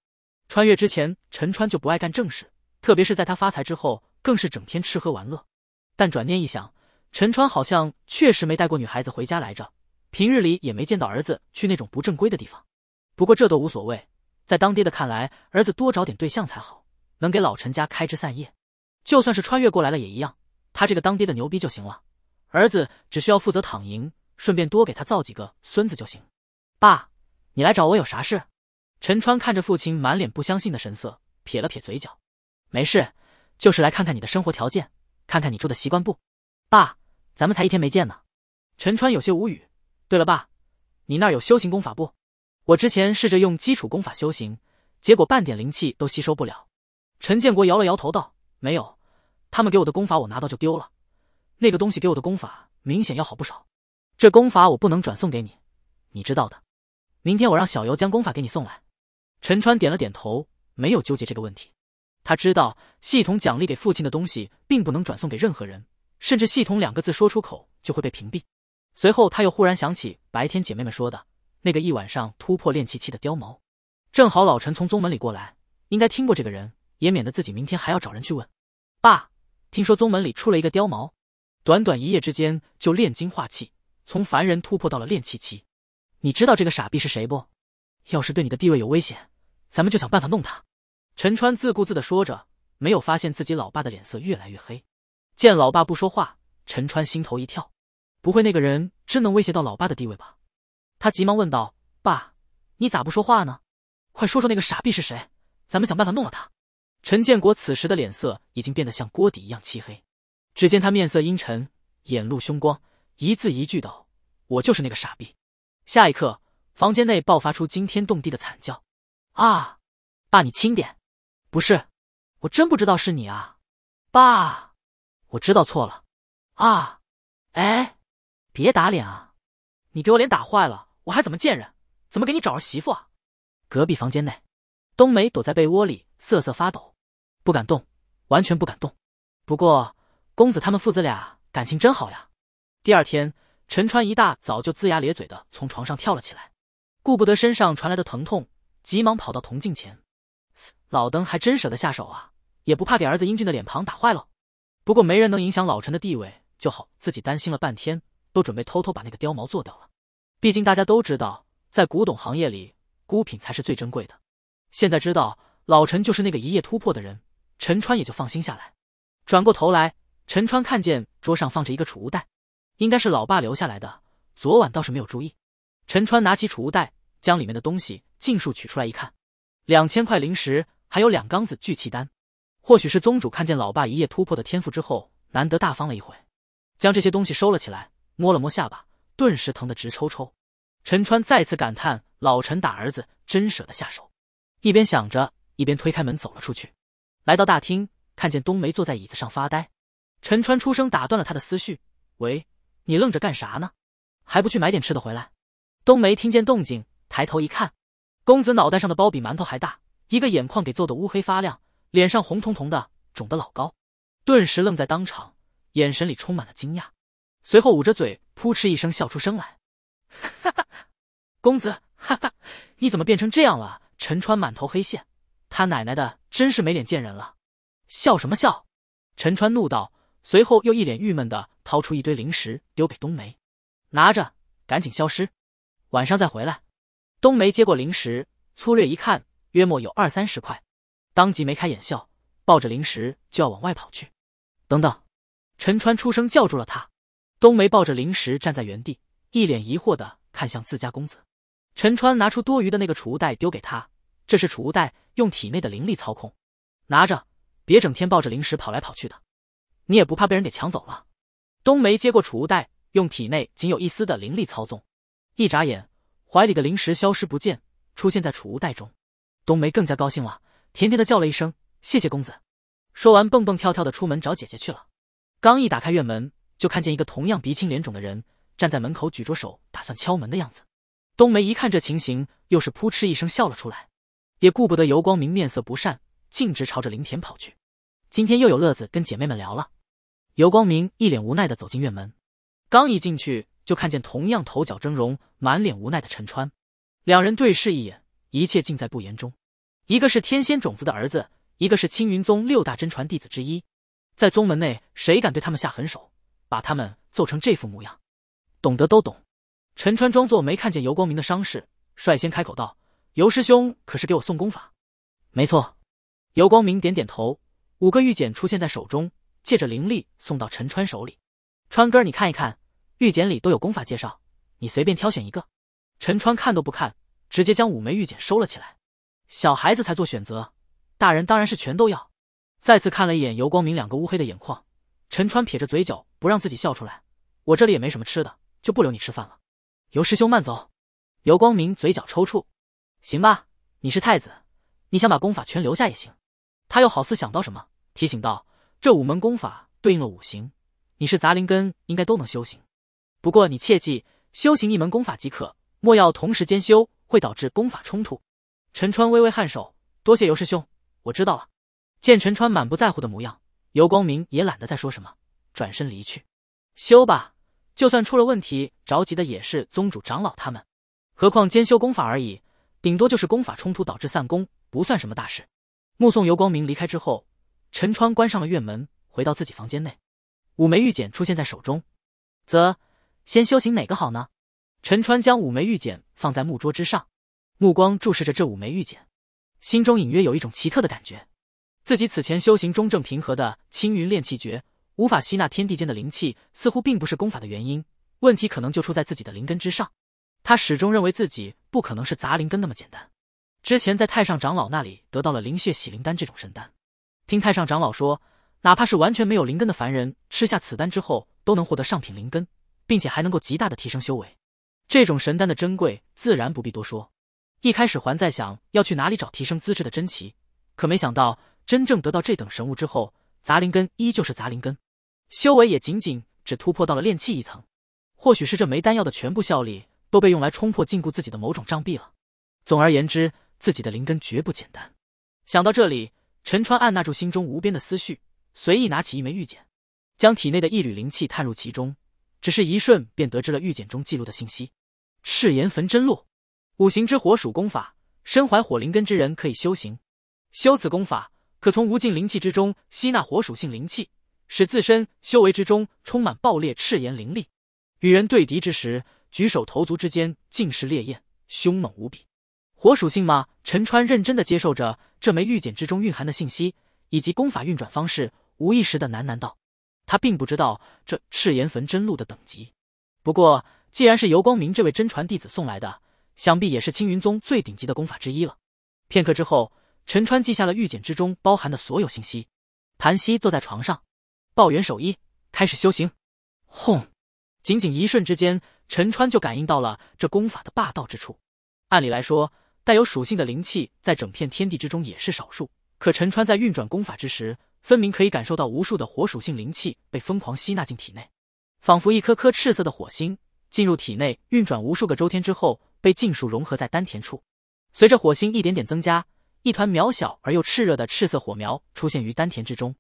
穿越之前，陈川就不爱干正事，特别是在他发财之后，更是整天吃喝玩乐。但转念一想，陈川好像确实没带过女孩子回家来着，平日里也没见到儿子去那种不正规的地方。不过这都无所谓，在当爹的看来，儿子多找点对象才好，能给老陈家开枝散叶。就算是穿越过来了也一样，他这个当爹的牛逼就行了，儿子只需要负责躺赢，顺便多给他造几个孙子就行。爸，你来找我有啥事？陈川看着父亲满脸不相信的神色，撇了撇嘴角。没事，就是来看看你的生活条件，看看你住的习惯不。爸，咱们才一天没见呢。陈川有些无语。对了，爸，你那儿有修行功法不？我之前试着用基础功法修行，结果半点灵气都吸收不了。陈建国摇了摇头道：“没有，他们给我的功法我拿到就丢了。那个东西给我的功法明显要好不少。这功法我不能转送给你，你知道的。”明天我让小尤将功法给你送来。陈川点了点头，没有纠结这个问题。他知道系统奖励给父亲的东西并不能转送给任何人，甚至“系统”两个字说出口就会被屏蔽。随后他又忽然想起白天姐妹们说的那个一晚上突破炼气期的貂毛，正好老陈从宗门里过来，应该听过这个人，也免得自己明天还要找人去问。爸，听说宗门里出了一个貂毛，短短一夜之间就炼精化气，从凡人突破到了炼气期。你知道这个傻逼是谁不？要是对你的地位有危险，咱们就想办法弄他。陈川自顾自的说着，没有发现自己老爸的脸色越来越黑。见老爸不说话，陈川心头一跳，不会那个人真能威胁到老爸的地位吧？他急忙问道：“爸，你咋不说话呢？快说说那个傻逼是谁，咱们想办法弄了他。”陈建国此时的脸色已经变得像锅底一样漆黑，只见他面色阴沉，眼露凶光，一字一句道：“我就是那个傻逼。”下一刻，房间内爆发出惊天动地的惨叫！啊，爸，你轻点！不是，我真不知道是你啊，爸，我知道错了！啊，哎，别打脸啊！你给我脸打坏了，我还怎么见人？怎么给你找儿媳妇啊？隔壁房间内，冬梅躲在被窝里瑟瑟发抖，不敢动，完全不敢动。不过，公子他们父子俩感情真好呀。第二天。陈川一大早就龇牙咧嘴的从床上跳了起来，顾不得身上传来的疼痛，急忙跑到铜镜前。老登还真舍得下手啊，也不怕给儿子英俊的脸庞打坏了。不过没人能影响老陈的地位，就好自己担心了半天，都准备偷偷把那个貂毛做掉了。毕竟大家都知道，在古董行业里，孤品才是最珍贵的。现在知道老陈就是那个一夜突破的人，陈川也就放心下来。转过头来，陈川看见桌上放着一个储物袋。应该是老爸留下来的，昨晚倒是没有注意。陈川拿起储物袋，将里面的东西尽数取出来，一看，两千块灵石，还有两缸子聚气丹。或许是宗主看见老爸一夜突破的天赋之后，难得大方了一回，将这些东西收了起来，摸了摸下巴，顿时疼得直抽抽。陈川再次感叹：老陈打儿子真舍得下手。一边想着，一边推开门走了出去。来到大厅，看见冬梅坐在椅子上发呆，陈川出声打断了他的思绪：喂。你愣着干啥呢？还不去买点吃的回来？冬梅听见动静，抬头一看，公子脑袋上的包比馒头还大，一个眼眶给揍得乌黑发亮，脸上红彤彤的，肿得老高，顿时愣在当场，眼神里充满了惊讶，随后捂着嘴，扑哧一声笑出声来，哈哈，公子，哈哈，你怎么变成这样了？陈川满头黑线，他奶奶的，真是没脸见人了，笑什么笑？陈川怒道。随后又一脸郁闷的掏出一堆零食丢给冬梅，拿着赶紧消失，晚上再回来。冬梅接过零食，粗略一看，约莫有二三十块，当即眉开眼笑，抱着零食就要往外跑去。等等，陈川出声叫住了他。冬梅抱着零食站在原地，一脸疑惑的看向自家公子。陈川拿出多余的那个储物袋丢给他，这是储物袋，用体内的灵力操控，拿着，别整天抱着零食跑来跑去的。你也不怕被人给抢走了。冬梅接过储物袋，用体内仅有一丝的灵力操纵，一眨眼，怀里的灵石消失不见，出现在储物袋中。冬梅更加高兴了，甜甜的叫了一声：“谢谢公子。”说完，蹦蹦跳跳的出门找姐姐去了。刚一打开院门，就看见一个同样鼻青脸肿的人站在门口，举着手打算敲门的样子。冬梅一看这情形，又是扑哧一声笑了出来，也顾不得尤光明面色不善，径直朝着林田跑去。今天又有乐子跟姐妹们聊了，尤光明一脸无奈的走进院门，刚一进去就看见同样头角峥嵘、满脸无奈的陈川，两人对视一眼，一切尽在不言中。一个是天仙种子的儿子，一个是青云宗六大真传弟子之一，在宗门内谁敢对他们下狠手，把他们揍成这副模样？懂得都懂。陈川装作没看见尤光明的伤势，率先开口道：“尤师兄可是给我送功法？”“没错。”尤光明点点头。五个玉简出现在手中，借着灵力送到陈川手里。川哥，你看一看，玉简里都有功法介绍，你随便挑选一个。陈川看都不看，直接将五枚玉简收了起来。小孩子才做选择，大人当然是全都要。再次看了一眼尤光明两个乌黑的眼眶，陈川撇着嘴角，不让自己笑出来。我这里也没什么吃的，就不留你吃饭了。尤师兄慢走。尤光明嘴角抽搐。行吧，你是太子，你想把功法全留下也行。他又好似想到什么。提醒道：“这五门功法对应了五行，你是杂灵根，应该都能修行。不过你切记，修行一门功法即可，莫要同时兼修，会导致功法冲突。”陈川微微颔首，多谢尤师兄，我知道了。见陈川满不在乎的模样，尤光明也懒得再说什么，转身离去。修吧，就算出了问题，着急的也是宗主长老他们，何况兼修功法而已，顶多就是功法冲突导致散功，不算什么大事。目送尤光明离开之后。陈川关上了院门，回到自己房间内，五枚玉简出现在手中，则先修行哪个好呢？陈川将五枚玉简放在木桌之上，目光注视着这五枚玉简，心中隐约有一种奇特的感觉。自己此前修行中正平和的青云炼气诀，无法吸纳天地间的灵气，似乎并不是功法的原因，问题可能就出在自己的灵根之上。他始终认为自己不可能是杂灵根那么简单。之前在太上长老那里得到了灵血洗灵丹这种神丹。听太上长老说，哪怕是完全没有灵根的凡人，吃下此丹之后，都能获得上品灵根，并且还能够极大的提升修为。这种神丹的珍贵，自然不必多说。一开始还在想要去哪里找提升资质的珍奇，可没想到真正得到这等神物之后，杂灵根依旧是杂灵根，修为也仅仅只突破到了炼气一层。或许是这枚丹药的全部效力都被用来冲破禁锢自己的某种障壁了。总而言之，自己的灵根绝不简单。想到这里。陈川按捺住心中无边的思绪，随意拿起一枚玉简，将体内的一缕灵气探入其中，只是一瞬便得知了玉简中记录的信息。赤炎焚真落，五行之火属功法，身怀火灵根之人可以修行。修此功法，可从无尽灵气之中吸纳火属性灵气，使自身修为之中充满爆裂赤炎灵力。与人对敌之时，举手投足之间尽是烈焰，凶猛无比。火属性吗？陈川认真的接受着这枚玉简之中蕴含的信息以及功法运转方式，无意识的喃喃道：“他并不知道这赤炎焚真录的等级，不过既然是游光明这位真传弟子送来的，想必也是青云宗最顶级的功法之一了。”片刻之后，陈川记下了玉简之中包含的所有信息，盘膝坐在床上，抱元守一，开始修行。轰！仅仅一瞬之间，陈川就感应到了这功法的霸道之处。按理来说，带有属性的灵气在整片天地之中也是少数，可陈川在运转功法之时，分明可以感受到无数的火属性灵气被疯狂吸纳进体内，仿佛一颗颗赤色的火星进入体内，运转无数个周天之后，被尽数融合在丹田处。随着火星一点点增加，一团渺小而又炽热的赤色火苗出现于丹田之中。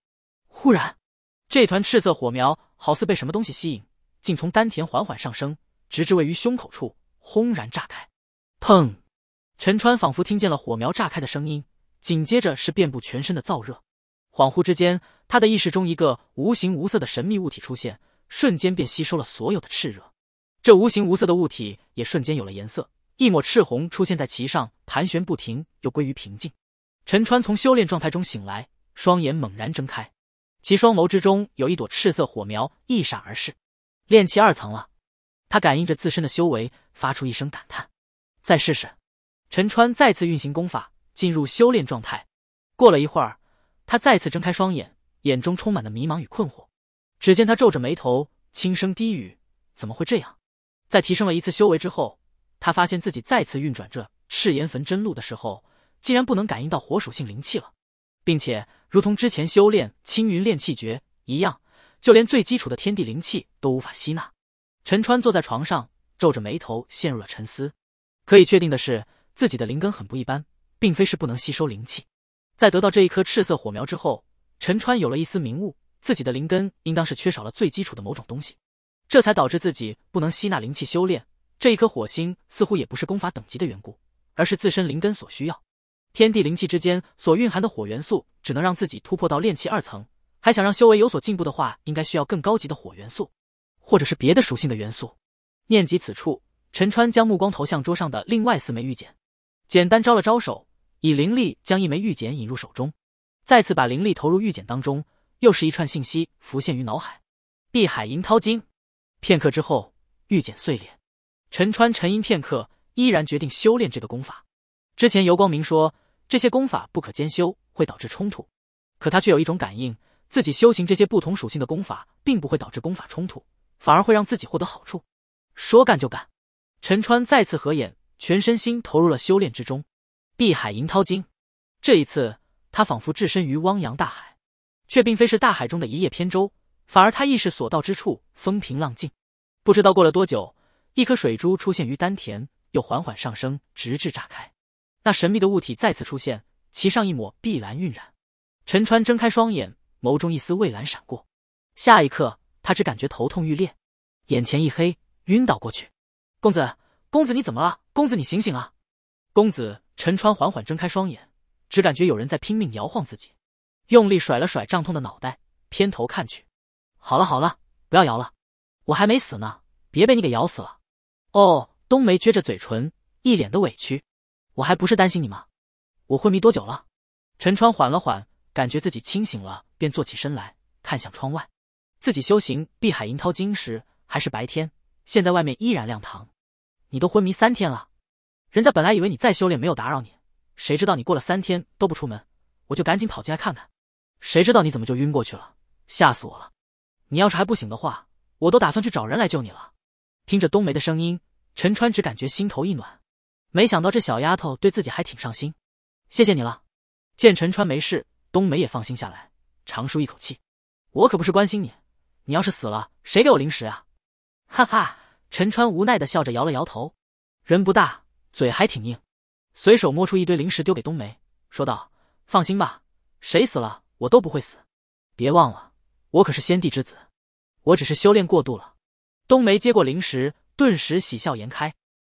忽然，这团赤色火苗好似被什么东西吸引，竟从丹田缓缓上升，直至位于胸口处，轰然炸开，砰！陈川仿佛听见了火苗炸开的声音，紧接着是遍布全身的燥热。恍惚之间，他的意识中一个无形无色的神秘物体出现，瞬间便吸收了所有的炽热。这无形无色的物体也瞬间有了颜色，一抹赤红出现在其上，盘旋不停，又归于平静。陈川从修炼状态中醒来，双眼猛然睁开，其双眸之中有一朵赤色火苗一闪而逝。练气二层了，他感应着自身的修为，发出一声感叹。再试试。陈川再次运行功法，进入修炼状态。过了一会儿，他再次睁开双眼，眼中充满了迷茫与困惑。只见他皱着眉头，轻声低语：“怎么会这样？”在提升了一次修为之后，他发现自己再次运转这赤炎焚真露的时候，竟然不能感应到火属性灵气了，并且如同之前修炼青云炼气诀一样，就连最基础的天地灵气都无法吸纳。陈川坐在床上，皱着眉头陷入了沉思。可以确定的是。自己的灵根很不一般，并非是不能吸收灵气。在得到这一颗赤色火苗之后，陈川有了一丝明悟，自己的灵根应当是缺少了最基础的某种东西，这才导致自己不能吸纳灵气修炼。这一颗火星似乎也不是功法等级的缘故，而是自身灵根所需要。天地灵气之间所蕴含的火元素，只能让自己突破到炼气二层，还想让修为有所进步的话，应该需要更高级的火元素，或者是别的属性的元素。念及此处，陈川将目光投向桌上的另外四枚玉简。简单招了招手，以灵力将一枚玉简引入手中，再次把灵力投入玉简当中，又是一串信息浮现于脑海。碧海银涛经，片刻之后，玉简碎裂。陈川沉吟片刻，依然决定修炼这个功法。之前尤光明说这些功法不可兼修，会导致冲突，可他却有一种感应，自己修行这些不同属性的功法，并不会导致功法冲突，反而会让自己获得好处。说干就干，陈川再次合眼。全身心投入了修炼之中，《碧海银涛经》。这一次，他仿佛置身于汪洋大海，却并非是大海中的一叶扁舟，反而他意识所到之处，风平浪静。不知道过了多久，一颗水珠出现于丹田，又缓缓上升，直至炸开。那神秘的物体再次出现，其上一抹碧蓝晕染。陈川睁开双眼，眸中一丝蔚蓝闪过。下一刻，他只感觉头痛欲裂，眼前一黑，晕倒过去。公子，公子，你怎么了？公子，你醒醒啊！公子，陈川缓缓睁开双眼，只感觉有人在拼命摇晃自己，用力甩了甩胀痛的脑袋，偏头看去。好了好了，不要摇了，我还没死呢，别被你给咬死了。哦，冬梅撅着嘴唇，一脸的委屈。我还不是担心你吗？我昏迷多久了？陈川缓了缓，感觉自己清醒了，便坐起身来，看向窗外。自己修行碧海银涛经时还是白天，现在外面依然亮堂。你都昏迷三天了，人家本来以为你再修炼没有打扰你，谁知道你过了三天都不出门，我就赶紧跑进来看看，谁知道你怎么就晕过去了，吓死我了！你要是还不醒的话，我都打算去找人来救你了。听着冬梅的声音，陈川只感觉心头一暖，没想到这小丫头对自己还挺上心，谢谢你了。见陈川没事，冬梅也放心下来，长舒一口气。我可不是关心你，你要是死了，谁给我零食啊？哈哈。陈川无奈的笑着摇了摇头，人不大，嘴还挺硬。随手摸出一堆零食丢给冬梅，说道：“放心吧，谁死了我都不会死。别忘了，我可是先帝之子。我只是修炼过度了。”冬梅接过零食，顿时喜笑颜开。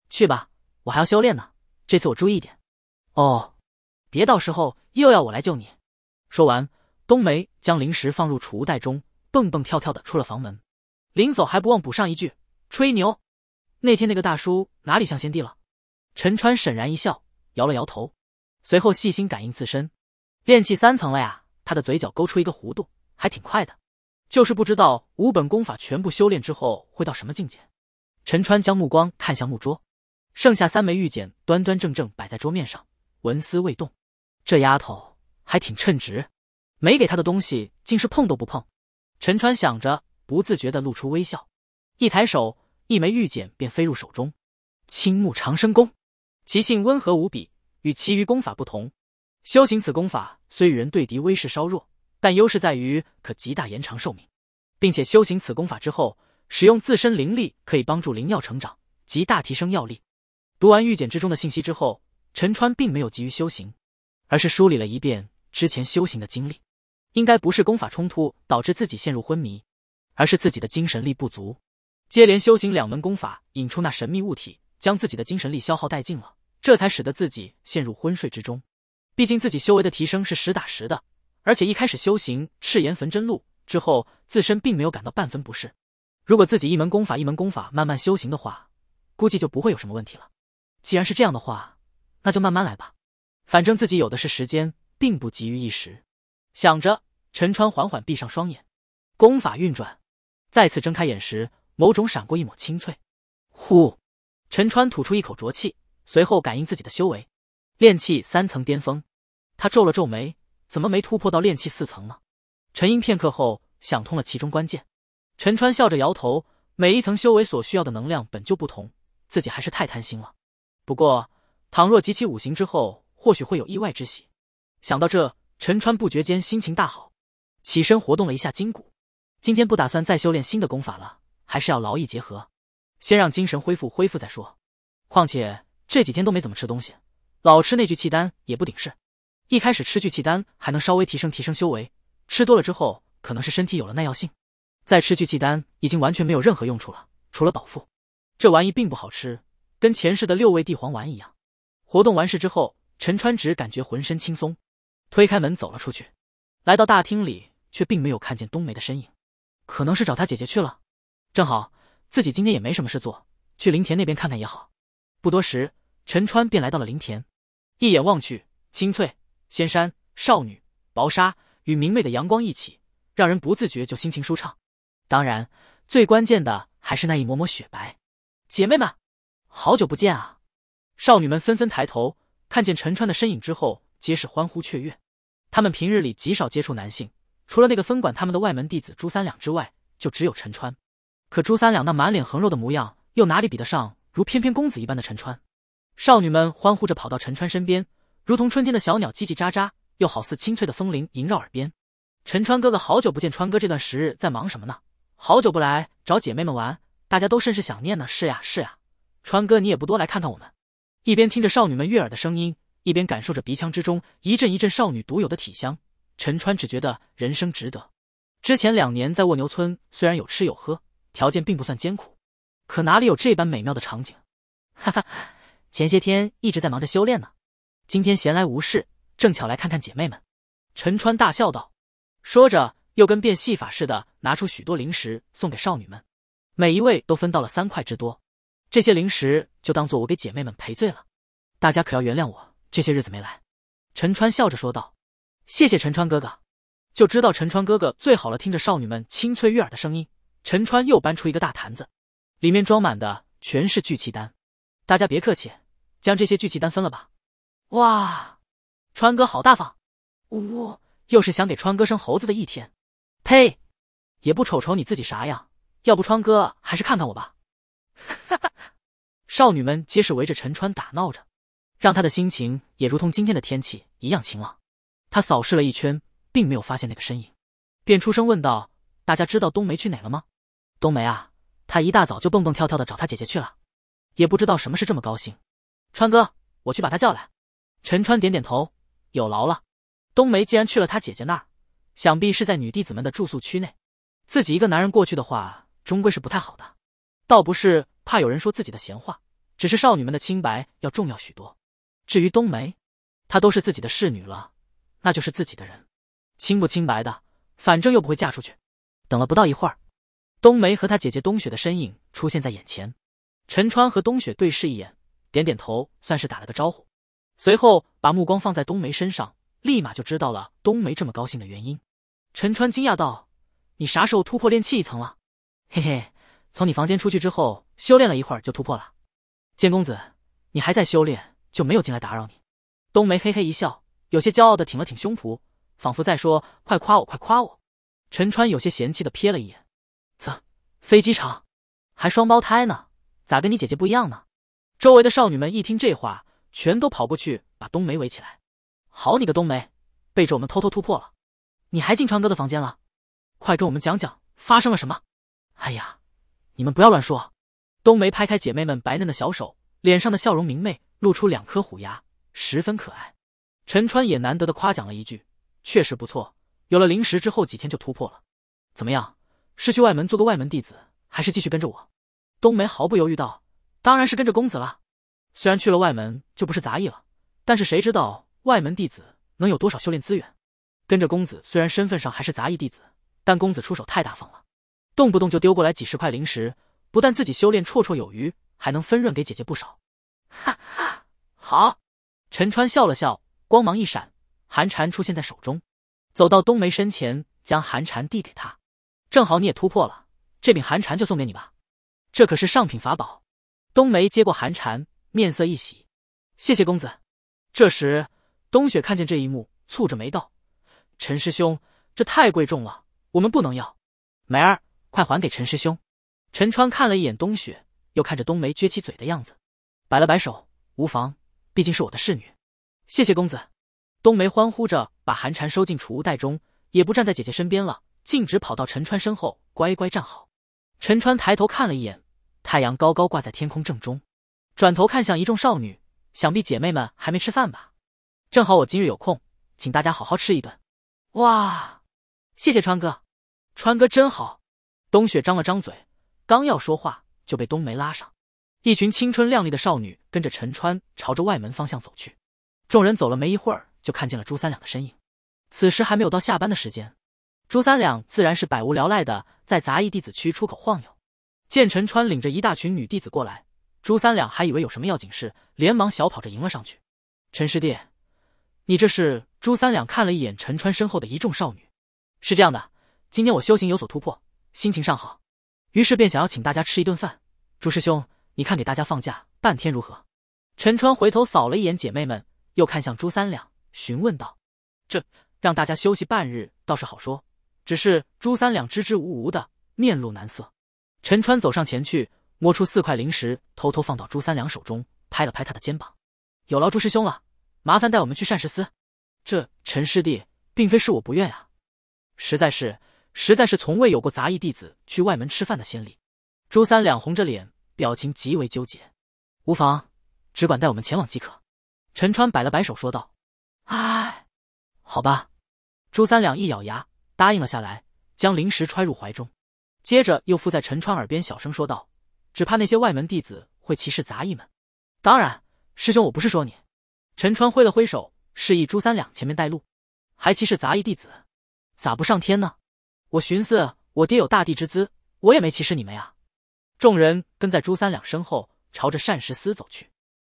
去吧，我还要修炼呢。这次我注意点。哦，别到时候又要我来救你。说完，冬梅将零食放入储物袋中，蹦蹦跳跳的出了房门。临走还不忘补上一句。吹牛，那天那个大叔哪里像先帝了？陈川沈然一笑，摇了摇头，随后细心感应自身，练气三层了呀。他的嘴角勾出一个弧度，还挺快的，就是不知道五本功法全部修炼之后会到什么境界。陈川将目光看向木桌，剩下三枚玉简端端正正摆在桌面上，纹丝未动。这丫头还挺称职，没给她的东西竟是碰都不碰。陈川想着，不自觉的露出微笑，一抬手。一枚玉简便飞入手中，青木长生功，其性温和无比，与其余功法不同。修行此功法虽与人对敌威势稍弱，但优势在于可极大延长寿命，并且修行此功法之后，使用自身灵力可以帮助灵药成长，极大提升药力。读完玉简之中的信息之后，陈川并没有急于修行，而是梳理了一遍之前修行的经历。应该不是功法冲突导致自己陷入昏迷，而是自己的精神力不足。接连修行两门功法，引出那神秘物体，将自己的精神力消耗殆尽了，这才使得自己陷入昏睡之中。毕竟自己修为的提升是实打实的，而且一开始修行赤炎焚真路之后，自身并没有感到半分不适。如果自己一门功法一门功法慢慢修行的话，估计就不会有什么问题了。既然是这样的话，那就慢慢来吧，反正自己有的是时间，并不急于一时。想着，陈川缓缓闭上双眼，功法运转，再次睁开眼时。某种闪过一抹清脆，呼，陈川吐出一口浊气，随后感应自己的修为，炼气三层巅峰。他皱了皱眉，怎么没突破到炼气四层呢？沉吟片刻后，想通了其中关键。陈川笑着摇头，每一层修为所需要的能量本就不同，自己还是太贪心了。不过，倘若集齐五行之后，或许会有意外之喜。想到这，陈川不觉间心情大好，起身活动了一下筋骨。今天不打算再修炼新的功法了。还是要劳逸结合，先让精神恢复恢复再说。况且这几天都没怎么吃东西，老吃那具气丹也不顶事。一开始吃具气丹还能稍微提升提升修为，吃多了之后可能是身体有了耐药性，再吃去气丹已经完全没有任何用处了，除了饱腹。这玩意并不好吃，跟前世的六味地黄丸一样。活动完事之后，陈川只感觉浑身轻松，推开门走了出去，来到大厅里，却并没有看见冬梅的身影，可能是找她姐姐去了。正好自己今天也没什么事做，去林田那边看看也好。不多时，陈川便来到了林田，一眼望去，青翠、仙山、少女、薄纱与明媚的阳光一起，让人不自觉就心情舒畅。当然，最关键的还是那一抹抹雪白。姐妹们，好久不见啊！少女们纷纷抬头，看见陈川的身影之后，皆是欢呼雀跃。她们平日里极少接触男性，除了那个分管她们的外门弟子朱三两之外，就只有陈川。可朱三两那满脸横肉的模样，又哪里比得上如翩翩公子一般的陈川？少女们欢呼着跑到陈川身边，如同春天的小鸟叽叽喳喳，又好似清脆的风铃萦绕耳边。陈川哥哥，好久不见，川哥这段时日在忙什么呢？好久不来找姐妹们玩，大家都甚是想念呢。是呀，是呀，川哥你也不多来看看我们。一边听着少女们悦耳的声音，一边感受着鼻腔之中一阵一阵少女独有的体香，陈川只觉得人生值得。之前两年在卧牛村，虽然有吃有喝。条件并不算艰苦，可哪里有这般美妙的场景？<laughs> 哈哈，前些天一直在忙着修炼呢，今天闲来无事，正巧来看看姐妹们。陈川大笑道，说着又跟变戏法似的拿出许多零食送给少女们，每一位都分到了三块之多。这些零食就当做我给姐妹们赔罪了，大家可要原谅我这些日子没来。陈川笑着说道：“谢谢陈川哥哥，就知道陈川哥哥最好了。”听着少女们清脆悦耳的声音。陈川又搬出一个大坛子，里面装满的全是聚气丹。大家别客气，将这些聚气丹分了吧。哇，川哥好大方！呜呜，又是想给川哥生猴子的一天。呸，也不瞅瞅你自己啥样，要不川哥还是看看我吧。哈哈，少女们皆是围着陈川打闹着，让他的心情也如同今天的天气一样晴朗。他扫视了一圈，并没有发现那个身影，便出声问道：“大家知道冬梅去哪了吗？”冬梅啊，她一大早就蹦蹦跳跳的找她姐姐去了，也不知道什么事这么高兴。川哥，我去把她叫来。陈川点点头，有劳了。冬梅既然去了她姐姐那儿，想必是在女弟子们的住宿区内，自己一个男人过去的话，终归是不太好的。倒不是怕有人说自己的闲话，只是少女们的清白要重要许多。至于冬梅，她都是自己的侍女了，那就是自己的人，清不清白的，反正又不会嫁出去。等了不到一会儿。冬梅和她姐姐冬雪的身影出现在眼前，陈川和冬雪对视一眼，点点头，算是打了个招呼，随后把目光放在冬梅身上，立马就知道了冬梅这么高兴的原因。陈川惊讶道：“你啥时候突破炼气一层了？”“嘿嘿，从你房间出去之后，修炼了一会儿就突破了。”“剑公子，你还在修炼，就没有进来打扰你。”冬梅嘿嘿一笑，有些骄傲的挺了挺胸脯，仿佛在说：“快夸我，快夸我。”陈川有些嫌弃的瞥了一眼。飞机场，还双胞胎呢，咋跟你姐姐不一样呢？周围的少女们一听这话，全都跑过去把冬梅围起来。好你个冬梅，背着我们偷偷突破了，你还进川哥的房间了，快跟我们讲讲发生了什么。哎呀，你们不要乱说。冬梅拍开姐妹们白嫩的小手，脸上的笑容明媚，露出两颗虎牙，十分可爱。陈川也难得的夸奖了一句，确实不错，有了零食之后几天就突破了，怎么样？是去外门做个外门弟子，还是继续跟着我？冬梅毫不犹豫道：“当然是跟着公子了。虽然去了外门就不是杂役了，但是谁知道外门弟子能有多少修炼资源？跟着公子虽然身份上还是杂役弟子，但公子出手太大方了，动不动就丢过来几十块灵石，不但自己修炼绰绰有余，还能分润给姐姐不少。”哈哈，好！陈川笑了笑，光芒一闪，寒蝉出现在手中，走到冬梅身前，将寒蝉递给她。正好你也突破了，这柄寒蝉就送给你吧，这可是上品法宝。冬梅接过寒蝉，面色一喜，谢谢公子。这时，冬雪看见这一幕，蹙着眉道：“陈师兄，这太贵重了，我们不能要。”梅儿，快还给陈师兄。陈川看了一眼冬雪，又看着冬梅撅起嘴的样子，摆了摆手，无妨，毕竟是我的侍女。谢谢公子。冬梅欢呼着把寒蝉收进储物袋中，也不站在姐姐身边了。径直跑到陈川身后，乖乖站好。陈川抬头看了一眼，太阳高高挂在天空正中，转头看向一众少女，想必姐妹们还没吃饭吧？正好我今日有空，请大家好好吃一顿。哇，谢谢川哥，川哥真好。冬雪张了张嘴，刚要说话，就被冬梅拉上。一群青春靓丽的少女跟着陈川朝着外门方向走去。众人走了没一会儿，就看见了朱三两的身影。此时还没有到下班的时间。朱三两自然是百无聊赖的在杂役弟子区出口晃悠，见陈川领着一大群女弟子过来，朱三两还以为有什么要紧事，连忙小跑着迎了上去。陈师弟，你这是？朱三两看了一眼陈川身后的一众少女，是这样的，今天我修行有所突破，心情尚好，于是便想要请大家吃一顿饭。朱师兄，你看给大家放假半天如何？陈川回头扫了一眼姐妹们，又看向朱三两，询问道：“这让大家休息半日倒是好说。”只是朱三两支支吾吾的，面露难色。陈川走上前去，摸出四块灵石，偷偷放到朱三两手中，拍了拍他的肩膀：“有劳朱师兄了，麻烦带我们去膳食司。”“这陈师弟，并非是我不愿啊，实在是，实在是从未有过杂役弟子去外门吃饭的先例。”朱三两红着脸，表情极为纠结。“无妨，只管带我们前往即可。”陈川摆了摆手说道。“唉，好吧。”朱三两一咬牙。答应了下来，将灵石揣入怀中，接着又附在陈川耳边小声说道：“只怕那些外门弟子会歧视杂役们。”“当然，师兄，我不是说你。”陈川挥了挥手，示意朱三两前面带路。“还歧视杂役弟子？咋不上天呢？”“我寻思，我爹有大地之资，我也没歧视你们呀。”众人跟在朱三两身后，朝着善石司走去。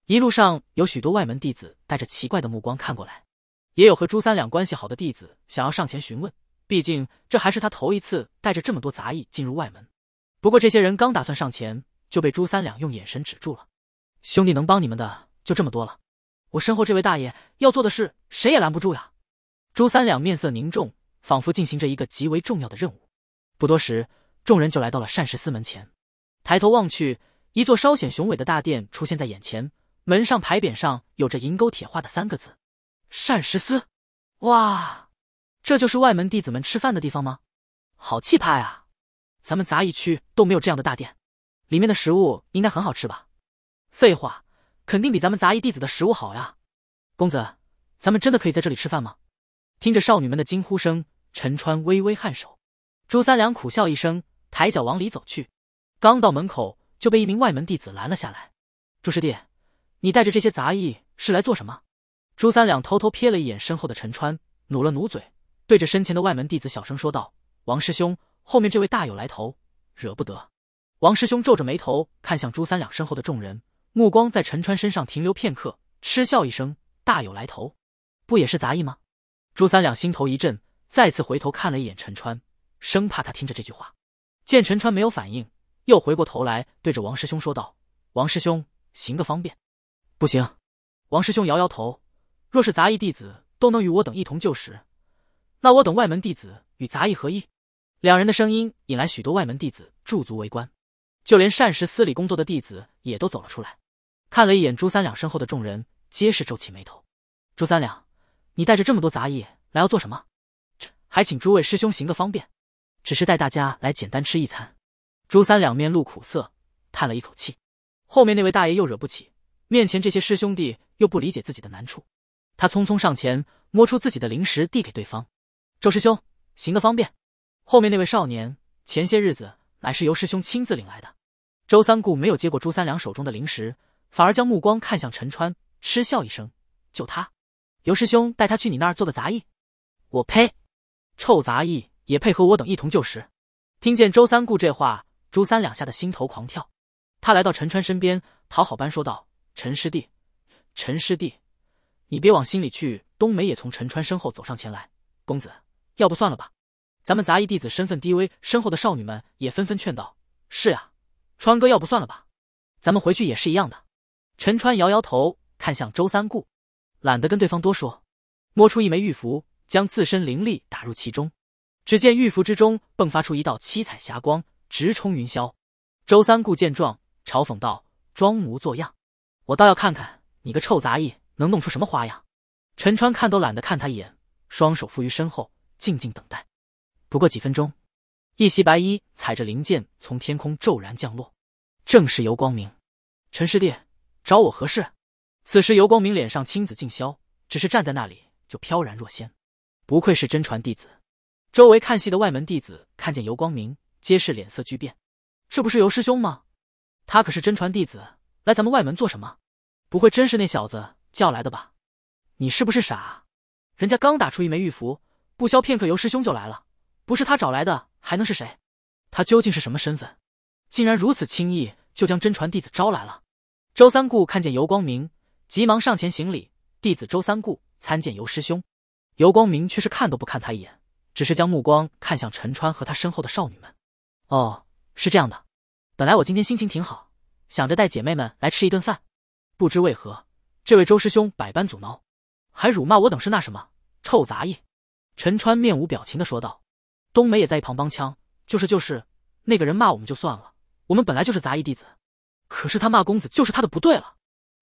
一路上，有许多外门弟子带着奇怪的目光看过来，也有和朱三两关系好的弟子想要上前询问。毕竟这还是他头一次带着这么多杂役进入外门，不过这些人刚打算上前，就被朱三两用眼神止住了。兄弟能帮你们的就这么多了，我身后这位大爷要做的事，谁也拦不住呀。朱三两面色凝重，仿佛进行着一个极为重要的任务。不多时，众人就来到了善事司门前，抬头望去，一座稍显雄伟的大殿出现在眼前，门上牌匾上有着银钩铁画的三个字：善事司。哇！这就是外门弟子们吃饭的地方吗？好气派啊！咱们杂役区都没有这样的大殿，里面的食物应该很好吃吧？废话，肯定比咱们杂役弟子的食物好呀！公子，咱们真的可以在这里吃饭吗？听着少女们的惊呼声，陈川微微颔首。朱三两苦笑一声，抬脚往里走去。刚到门口，就被一名外门弟子拦了下来：“朱师弟，你带着这些杂役是来做什么？”朱三两偷偷瞥了一眼身后的陈川，努了努嘴。对着身前的外门弟子小声说道：“王师兄，后面这位大有来头，惹不得。”王师兄皱着眉头看向朱三两身后的众人，目光在陈川身上停留片刻，嗤笑一声：“大有来头，不也是杂役吗？”朱三两心头一震，再次回头看了一眼陈川，生怕他听着这句话。见陈川没有反应，又回过头来对着王师兄说道：“王师兄，行个方便。”“不行。”王师兄摇摇头，“若是杂役弟子都能与我等一同救时。”那我等外门弟子与杂役合一。”两人的声音引来许多外门弟子驻足围观，就连膳食司里工作的弟子也都走了出来，看了一眼朱三两身后的众人，皆是皱起眉头。朱三两，你带着这么多杂役来要做什么？这还请诸位师兄行个方便，只是带大家来简单吃一餐。朱三两面露苦涩，叹了一口气。后面那位大爷又惹不起，面前这些师兄弟又不理解自己的难处，他匆匆上前，摸出自己的灵石递给对方。周师兄，行个方便。后面那位少年，前些日子乃是由师兄亲自领来的。周三顾没有接过朱三两手中的灵石，反而将目光看向陈川，嗤笑一声：“就他？由师兄带他去你那儿做的杂役？”我呸！臭杂役也配和我等一同就食。听见周三顾这话，朱三两下的心头狂跳。他来到陈川身边，讨好般说道：“陈师弟，陈师弟，你别往心里去。”冬梅也从陈川身后走上前来，公子。要不算了吧，咱们杂役弟子身份低微，身后的少女们也纷纷劝道：“是啊，川哥，要不算了吧，咱们回去也是一样的。”陈川摇摇头，看向周三顾，懒得跟对方多说，摸出一枚玉符，将自身灵力打入其中，只见玉符之中迸发出一道七彩霞光，直冲云霄。周三顾见状，嘲讽道：“装模作样，我倒要看看你个臭杂役能弄出什么花样。”陈川看都懒得看他一眼，双手负于身后。静静等待，不过几分钟，一袭白衣踩着灵剑从天空骤然降落，正是尤光明。陈师弟找我何事？此时尤光明脸上青紫尽消，只是站在那里就飘然若仙，不愧是真传弟子。周围看戏的外门弟子看见尤光明，皆是脸色巨变。这不是尤师兄吗？他可是真传弟子，来咱们外门做什么？不会真是那小子叫来的吧？你是不是傻？人家刚打出一枚玉符。不消片刻，尤师兄就来了。不是他找来的，还能是谁？他究竟是什么身份？竟然如此轻易就将真传弟子招来了。周三顾看见尤光明，急忙上前行礼：“弟子周三顾参见尤师兄。”尤光明却是看都不看他一眼，只是将目光看向陈川和他身后的少女们。“哦，是这样的。本来我今天心情挺好，想着带姐妹们来吃一顿饭，不知为何，这位周师兄百般阻挠，还辱骂我等是那什么臭杂役。”陈川面无表情的说道：“冬梅也在一旁帮腔，就是就是，那个人骂我们就算了，我们本来就是杂役弟子，可是他骂公子就是他的不对了。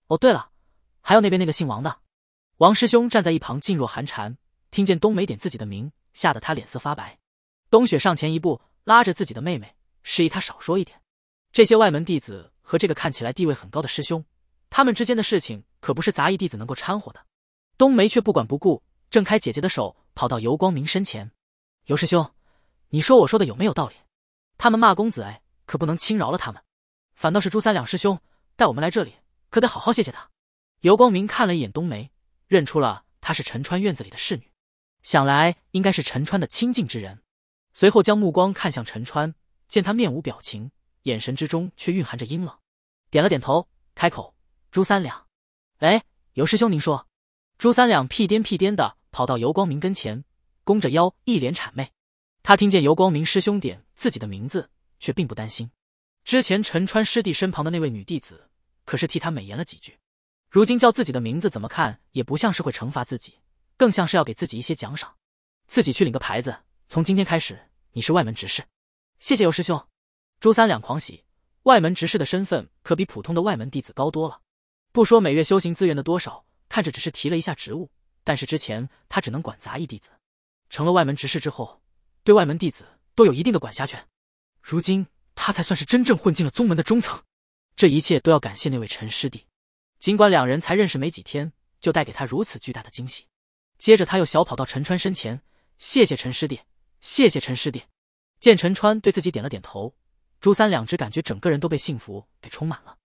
哦，对了，还有那边那个姓王的，王师兄站在一旁噤若寒蝉，听见冬梅点自己的名，吓得他脸色发白。冬雪上前一步，拉着自己的妹妹，示意他少说一点。这些外门弟子和这个看起来地位很高的师兄，他们之间的事情可不是杂役弟子能够掺和的。冬梅却不管不顾，挣开姐姐的手。”跑到尤光明身前，尤师兄，你说我说的有没有道理？他们骂公子，哎，可不能轻饶了他们。反倒是朱三两师兄带我们来这里，可得好好谢谢他。尤光明看了一眼冬梅，认出了她是陈川院子里的侍女，想来应该是陈川的亲近之人。随后将目光看向陈川，见他面无表情，眼神之中却蕴含着阴冷，点了点头，开口：“朱三两，哎，尤师兄您说。”朱三两屁颠屁颠的。跑到尤光明跟前，弓着腰，一脸谄媚。他听见尤光明师兄点自己的名字，却并不担心。之前陈川师弟身旁的那位女弟子可是替他美言了几句，如今叫自己的名字，怎么看也不像是会惩罚自己，更像是要给自己一些奖赏。自己去领个牌子，从今天开始，你是外门执事。谢谢尤师兄。朱三两狂喜，外门执事的身份可比普通的外门弟子高多了，不说每月修行资源的多少，看着只是提了一下职务。但是之前他只能管杂役弟子，成了外门执事之后，对外门弟子都有一定的管辖权。如今他才算是真正混进了宗门的中层，这一切都要感谢那位陈师弟。尽管两人才认识没几天，就带给他如此巨大的惊喜。接着他又小跑到陈川身前，谢谢陈师弟，谢谢陈师弟。见陈川对自己点了点头，朱三两只感觉整个人都被幸福给充满了。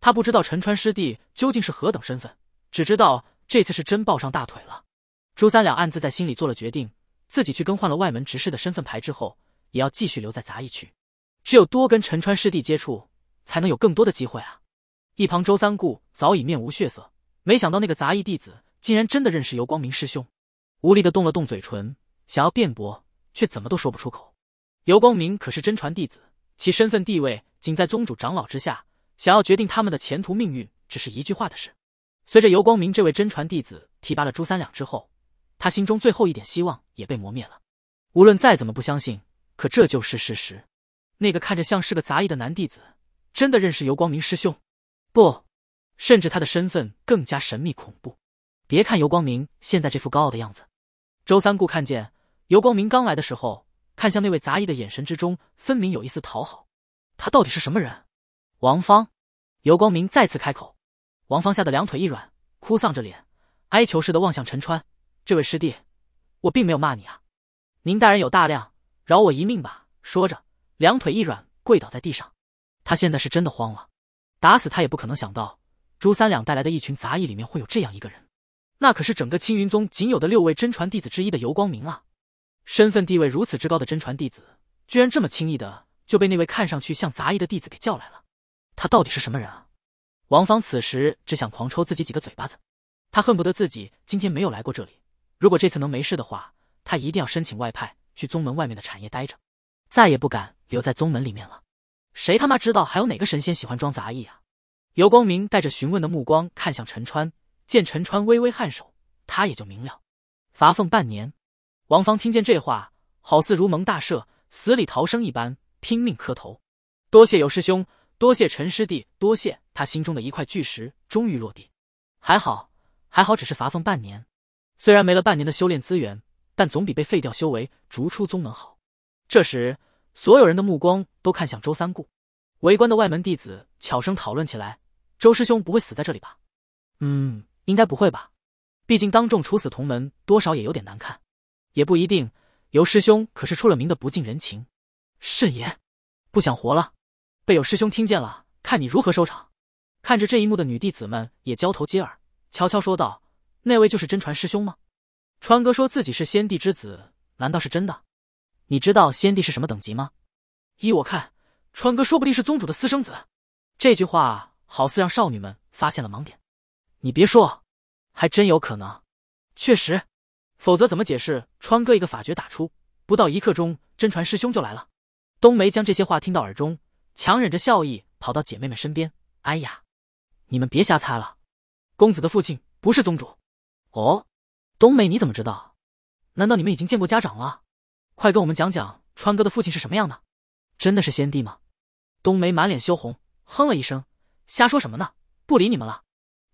他不知道陈川师弟究竟是何等身份，只知道。这次是真抱上大腿了，朱三两暗自在心里做了决定，自己去更换了外门执事的身份牌之后，也要继续留在杂役区。只有多跟陈川师弟接触，才能有更多的机会啊！一旁周三顾早已面无血色，没想到那个杂役弟子竟然真的认识尤光明师兄，无力的动了动嘴唇，想要辩驳，却怎么都说不出口。尤光明可是真传弟子，其身份地位仅在宗主长老之下，想要决定他们的前途命运，只是一句话的事。随着尤光明这位真传弟子提拔了朱三两之后，他心中最后一点希望也被磨灭了。无论再怎么不相信，可这就是事实。那个看着像是个杂役的男弟子，真的认识尤光明师兄？不，甚至他的身份更加神秘恐怖。别看尤光明现在这副高傲的样子，周三顾看见尤光明刚来的时候，看向那位杂役的眼神之中，分明有一丝讨好。他到底是什么人？王芳，尤光明再次开口。王芳吓得两腿一软，哭丧着脸，哀求似的望向陈川：“这位师弟，我并没有骂你啊，您大人有大量，饶我一命吧。”说着，两腿一软，跪倒在地上。他现在是真的慌了，打死他也不可能想到，朱三两带来的一群杂役里面会有这样一个人，那可是整个青云宗仅有的六位真传弟子之一的尤光明啊！身份地位如此之高的真传弟子，居然这么轻易的就被那位看上去像杂役的弟子给叫来了，他到底是什么人啊？王芳此时只想狂抽自己几个嘴巴子，他恨不得自己今天没有来过这里。如果这次能没事的话，他一定要申请外派去宗门外面的产业待着，再也不敢留在宗门里面了。谁他妈知道还有哪个神仙喜欢装杂役啊？尤光明带着询问的目光看向陈川，见陈川微微颔首，他也就明了，罚俸半年。王芳听见这话，好似如蒙大赦、死里逃生一般，拼命磕头，多谢尤师兄。多谢陈师弟，多谢他心中的一块巨石终于落地，还好，还好只是罚俸半年，虽然没了半年的修炼资源，但总比被废掉修为逐出宗门好。这时，所有人的目光都看向周三顾，围观的外门弟子悄声讨论起来：周师兄不会死在这里吧？嗯，应该不会吧，毕竟当众处死同门多少也有点难看，也不一定，尤师兄可是出了名的不近人情，慎言，不想活了。被有师兄听见了，看你如何收场。看着这一幕的女弟子们也交头接耳，悄悄说道：“那位就是真传师兄吗？”川哥说自己是先帝之子，难道是真的？你知道先帝是什么等级吗？依我看，川哥说不定是宗主的私生子。这句话好似让少女们发现了盲点。你别说，还真有可能。确实，否则怎么解释川哥一个法诀打出，不到一刻钟，真传师兄就来了？冬梅将这些话听到耳中。强忍着笑意，跑到姐妹们身边。哎呀，你们别瞎猜了，公子的父亲不是宗主。哦，冬梅，你怎么知道？难道你们已经见过家长了？快跟我们讲讲川哥的父亲是什么样的？真的是先帝吗？冬梅满脸羞红，哼了一声，瞎说什么呢？不理你们了。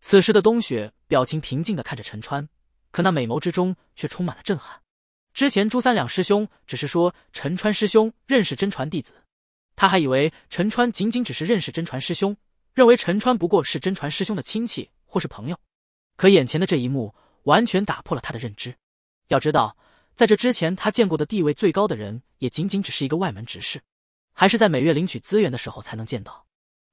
此时的冬雪表情平静的看着陈川，可那美眸之中却充满了震撼。之前朱三两师兄只是说陈川师兄认识真传弟子。他还以为陈川仅仅只是认识真传师兄，认为陈川不过是真传师兄的亲戚或是朋友。可眼前的这一幕完全打破了他的认知。要知道，在这之前他见过的地位最高的人，也仅仅只是一个外门执事，还是在每月领取资源的时候才能见到。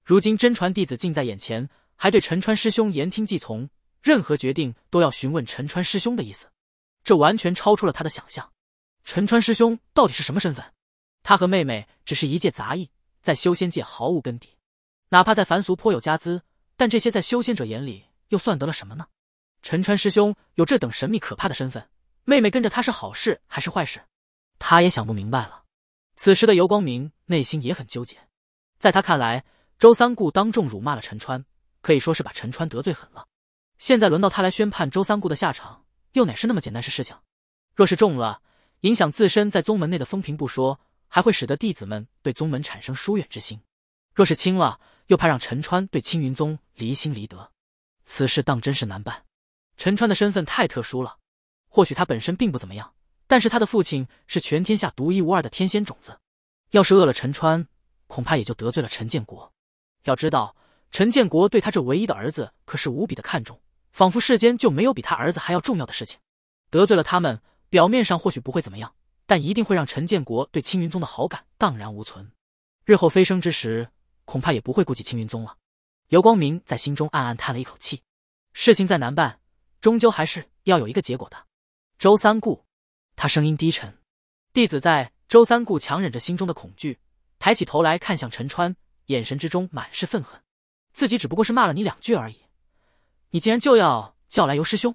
如今真传弟子近在眼前，还对陈川师兄言听计从，任何决定都要询问陈川师兄的意思，这完全超出了他的想象。陈川师兄到底是什么身份？他和妹妹只是一介杂役，在修仙界毫无根底，哪怕在凡俗颇有家资，但这些在修仙者眼里又算得了什么呢？陈川师兄有这等神秘可怕的身份，妹妹跟着他是好事还是坏事？他也想不明白了。此时的尤光明内心也很纠结，在他看来，周三顾当众辱骂了陈川，可以说是把陈川得罪狠了。现在轮到他来宣判周三顾的下场，又哪是那么简单是事情？若是中了，影响自身在宗门内的风评不说。还会使得弟子们对宗门产生疏远之心，若是亲了，又怕让陈川对青云宗离心离德，此事当真是难办。陈川的身份太特殊了，或许他本身并不怎么样，但是他的父亲是全天下独一无二的天仙种子，要是饿了陈川，恐怕也就得罪了陈建国。要知道，陈建国对他这唯一的儿子可是无比的看重，仿佛世间就没有比他儿子还要重要的事情，得罪了他们，表面上或许不会怎么样。但一定会让陈建国对青云宗的好感荡然无存，日后飞升之时，恐怕也不会顾及青云宗了。尤光明在心中暗暗叹了一口气，事情再难办，终究还是要有一个结果的。周三顾，他声音低沉。弟子在周三顾强忍着心中的恐惧，抬起头来看向陈川，眼神之中满是愤恨。自己只不过是骂了你两句而已，你竟然就要叫来尤师兄？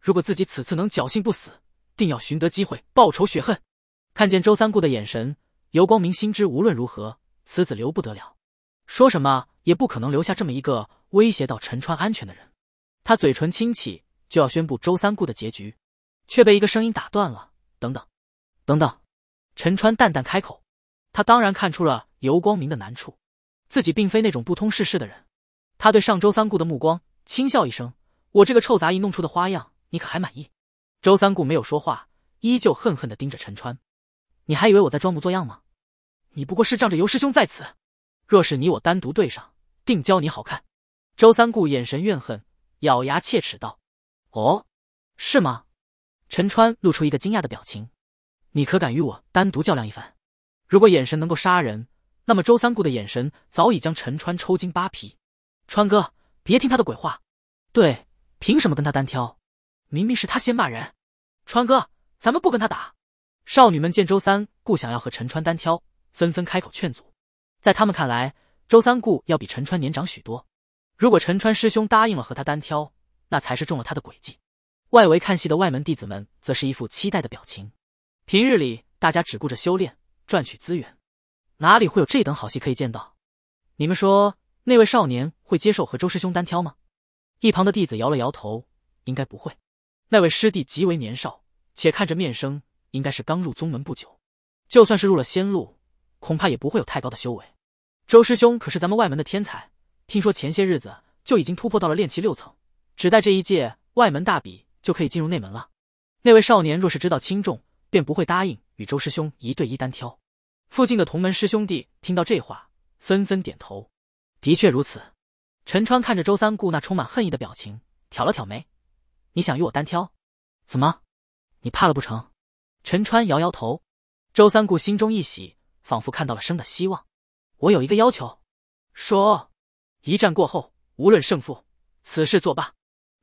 如果自己此次能侥幸不死，定要寻得机会报仇雪恨。看见周三顾的眼神，尤光明心知无论如何，此子留不得了。说什么也不可能留下这么一个威胁到陈川安全的人。他嘴唇轻启，就要宣布周三顾的结局，却被一个声音打断了：“等等，等等。”陈川淡淡开口，他当然看出了尤光明的难处，自己并非那种不通世事的人。他对上周三顾的目光轻笑一声：“我这个臭杂役弄出的花样，你可还满意？”周三顾没有说话，依旧恨恨的盯着陈川。你还以为我在装模作样吗？你不过是仗着尤师兄在此，若是你我单独对上，定教你好看。周三顾眼神怨恨，咬牙切齿道：“哦，是吗？”陈川露出一个惊讶的表情：“你可敢与我单独较量一番？如果眼神能够杀人，那么周三顾的眼神早已将陈川抽筋扒皮。”川哥，别听他的鬼话。对，凭什么跟他单挑？明明是他先骂人。川哥，咱们不跟他打。少女们见周三顾想要和陈川单挑，纷纷开口劝阻。在他们看来，周三顾要比陈川年长许多。如果陈川师兄答应了和他单挑，那才是中了他的诡计。外围看戏的外门弟子们则是一副期待的表情。平日里大家只顾着修炼赚取资源，哪里会有这等好戏可以见到？你们说那位少年会接受和周师兄单挑吗？一旁的弟子摇了摇头，应该不会。那位师弟极为年少，且看着面生。应该是刚入宗门不久，就算是入了仙路，恐怕也不会有太高的修为。周师兄可是咱们外门的天才，听说前些日子就已经突破到了炼气六层，只待这一届外门大比就可以进入内门了。那位少年若是知道轻重，便不会答应与周师兄一对一单挑。附近的同门师兄弟听到这话，纷纷点头。的确如此。陈川看着周三顾那充满恨意的表情，挑了挑眉：“你想与我单挑？怎么，你怕了不成？”陈川摇摇头，周三顾心中一喜，仿佛看到了生的希望。我有一个要求，说，一战过后，无论胜负，此事作罢。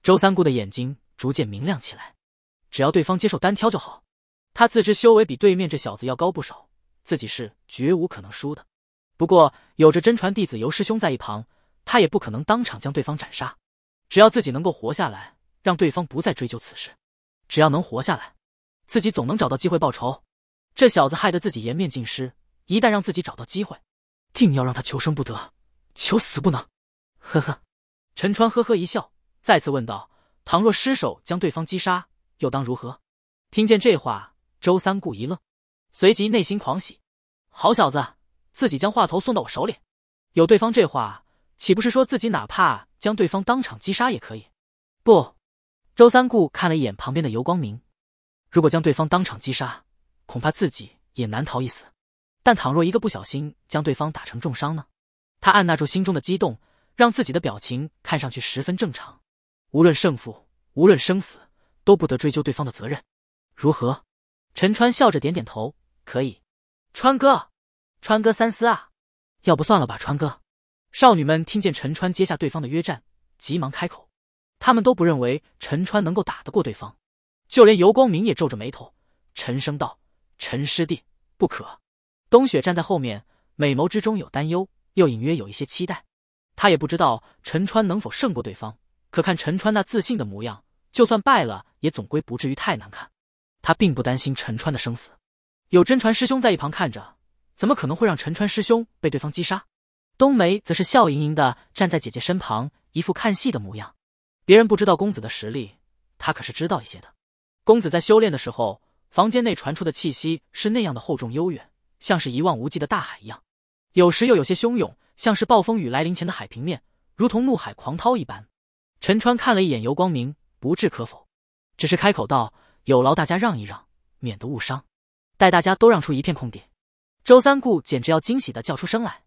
周三顾的眼睛逐渐明亮起来，只要对方接受单挑就好。他自知修为比对面这小子要高不少，自己是绝无可能输的。不过，有着真传弟子尤师兄在一旁，他也不可能当场将对方斩杀。只要自己能够活下来，让对方不再追究此事。只要能活下来。自己总能找到机会报仇，这小子害得自己颜面尽失。一旦让自己找到机会，定要让他求生不得，求死不能。呵呵，陈川呵呵一笑，再次问道：“倘若失手将对方击杀，又当如何？”听见这话，周三顾一愣，随即内心狂喜：“好小子，自己将话头送到我手里，有对方这话，岂不是说自己哪怕将对方当场击杀也可以？”不，周三顾看了一眼旁边的尤光明。如果将对方当场击杀，恐怕自己也难逃一死。但倘若一个不小心将对方打成重伤呢？他按捺住心中的激动，让自己的表情看上去十分正常。无论胜负，无论生死，都不得追究对方的责任。如何？陈川笑着点点头，可以。川哥，川哥三思啊！要不算了吧，川哥。少女们听见陈川接下对方的约战，急忙开口。他们都不认为陈川能够打得过对方。就连尤光明也皱着眉头，沉声道：“陈师弟，不可。”冬雪站在后面，美眸之中有担忧，又隐约有一些期待。他也不知道陈川能否胜过对方，可看陈川那自信的模样，就算败了，也总归不至于太难看。他并不担心陈川的生死，有真传师兄在一旁看着，怎么可能会让陈川师兄被对方击杀？冬梅则是笑盈盈的站在姐姐身旁，一副看戏的模样。别人不知道公子的实力，她可是知道一些的。公子在修炼的时候，房间内传出的气息是那样的厚重悠远，像是一望无际的大海一样；有时又有些汹涌，像是暴风雨来临前的海平面，如同怒海狂涛一般。陈川看了一眼尤光明，不置可否，只是开口道：“有劳大家让一让，免得误伤。待大家都让出一片空地。”周三顾简直要惊喜的叫出声来，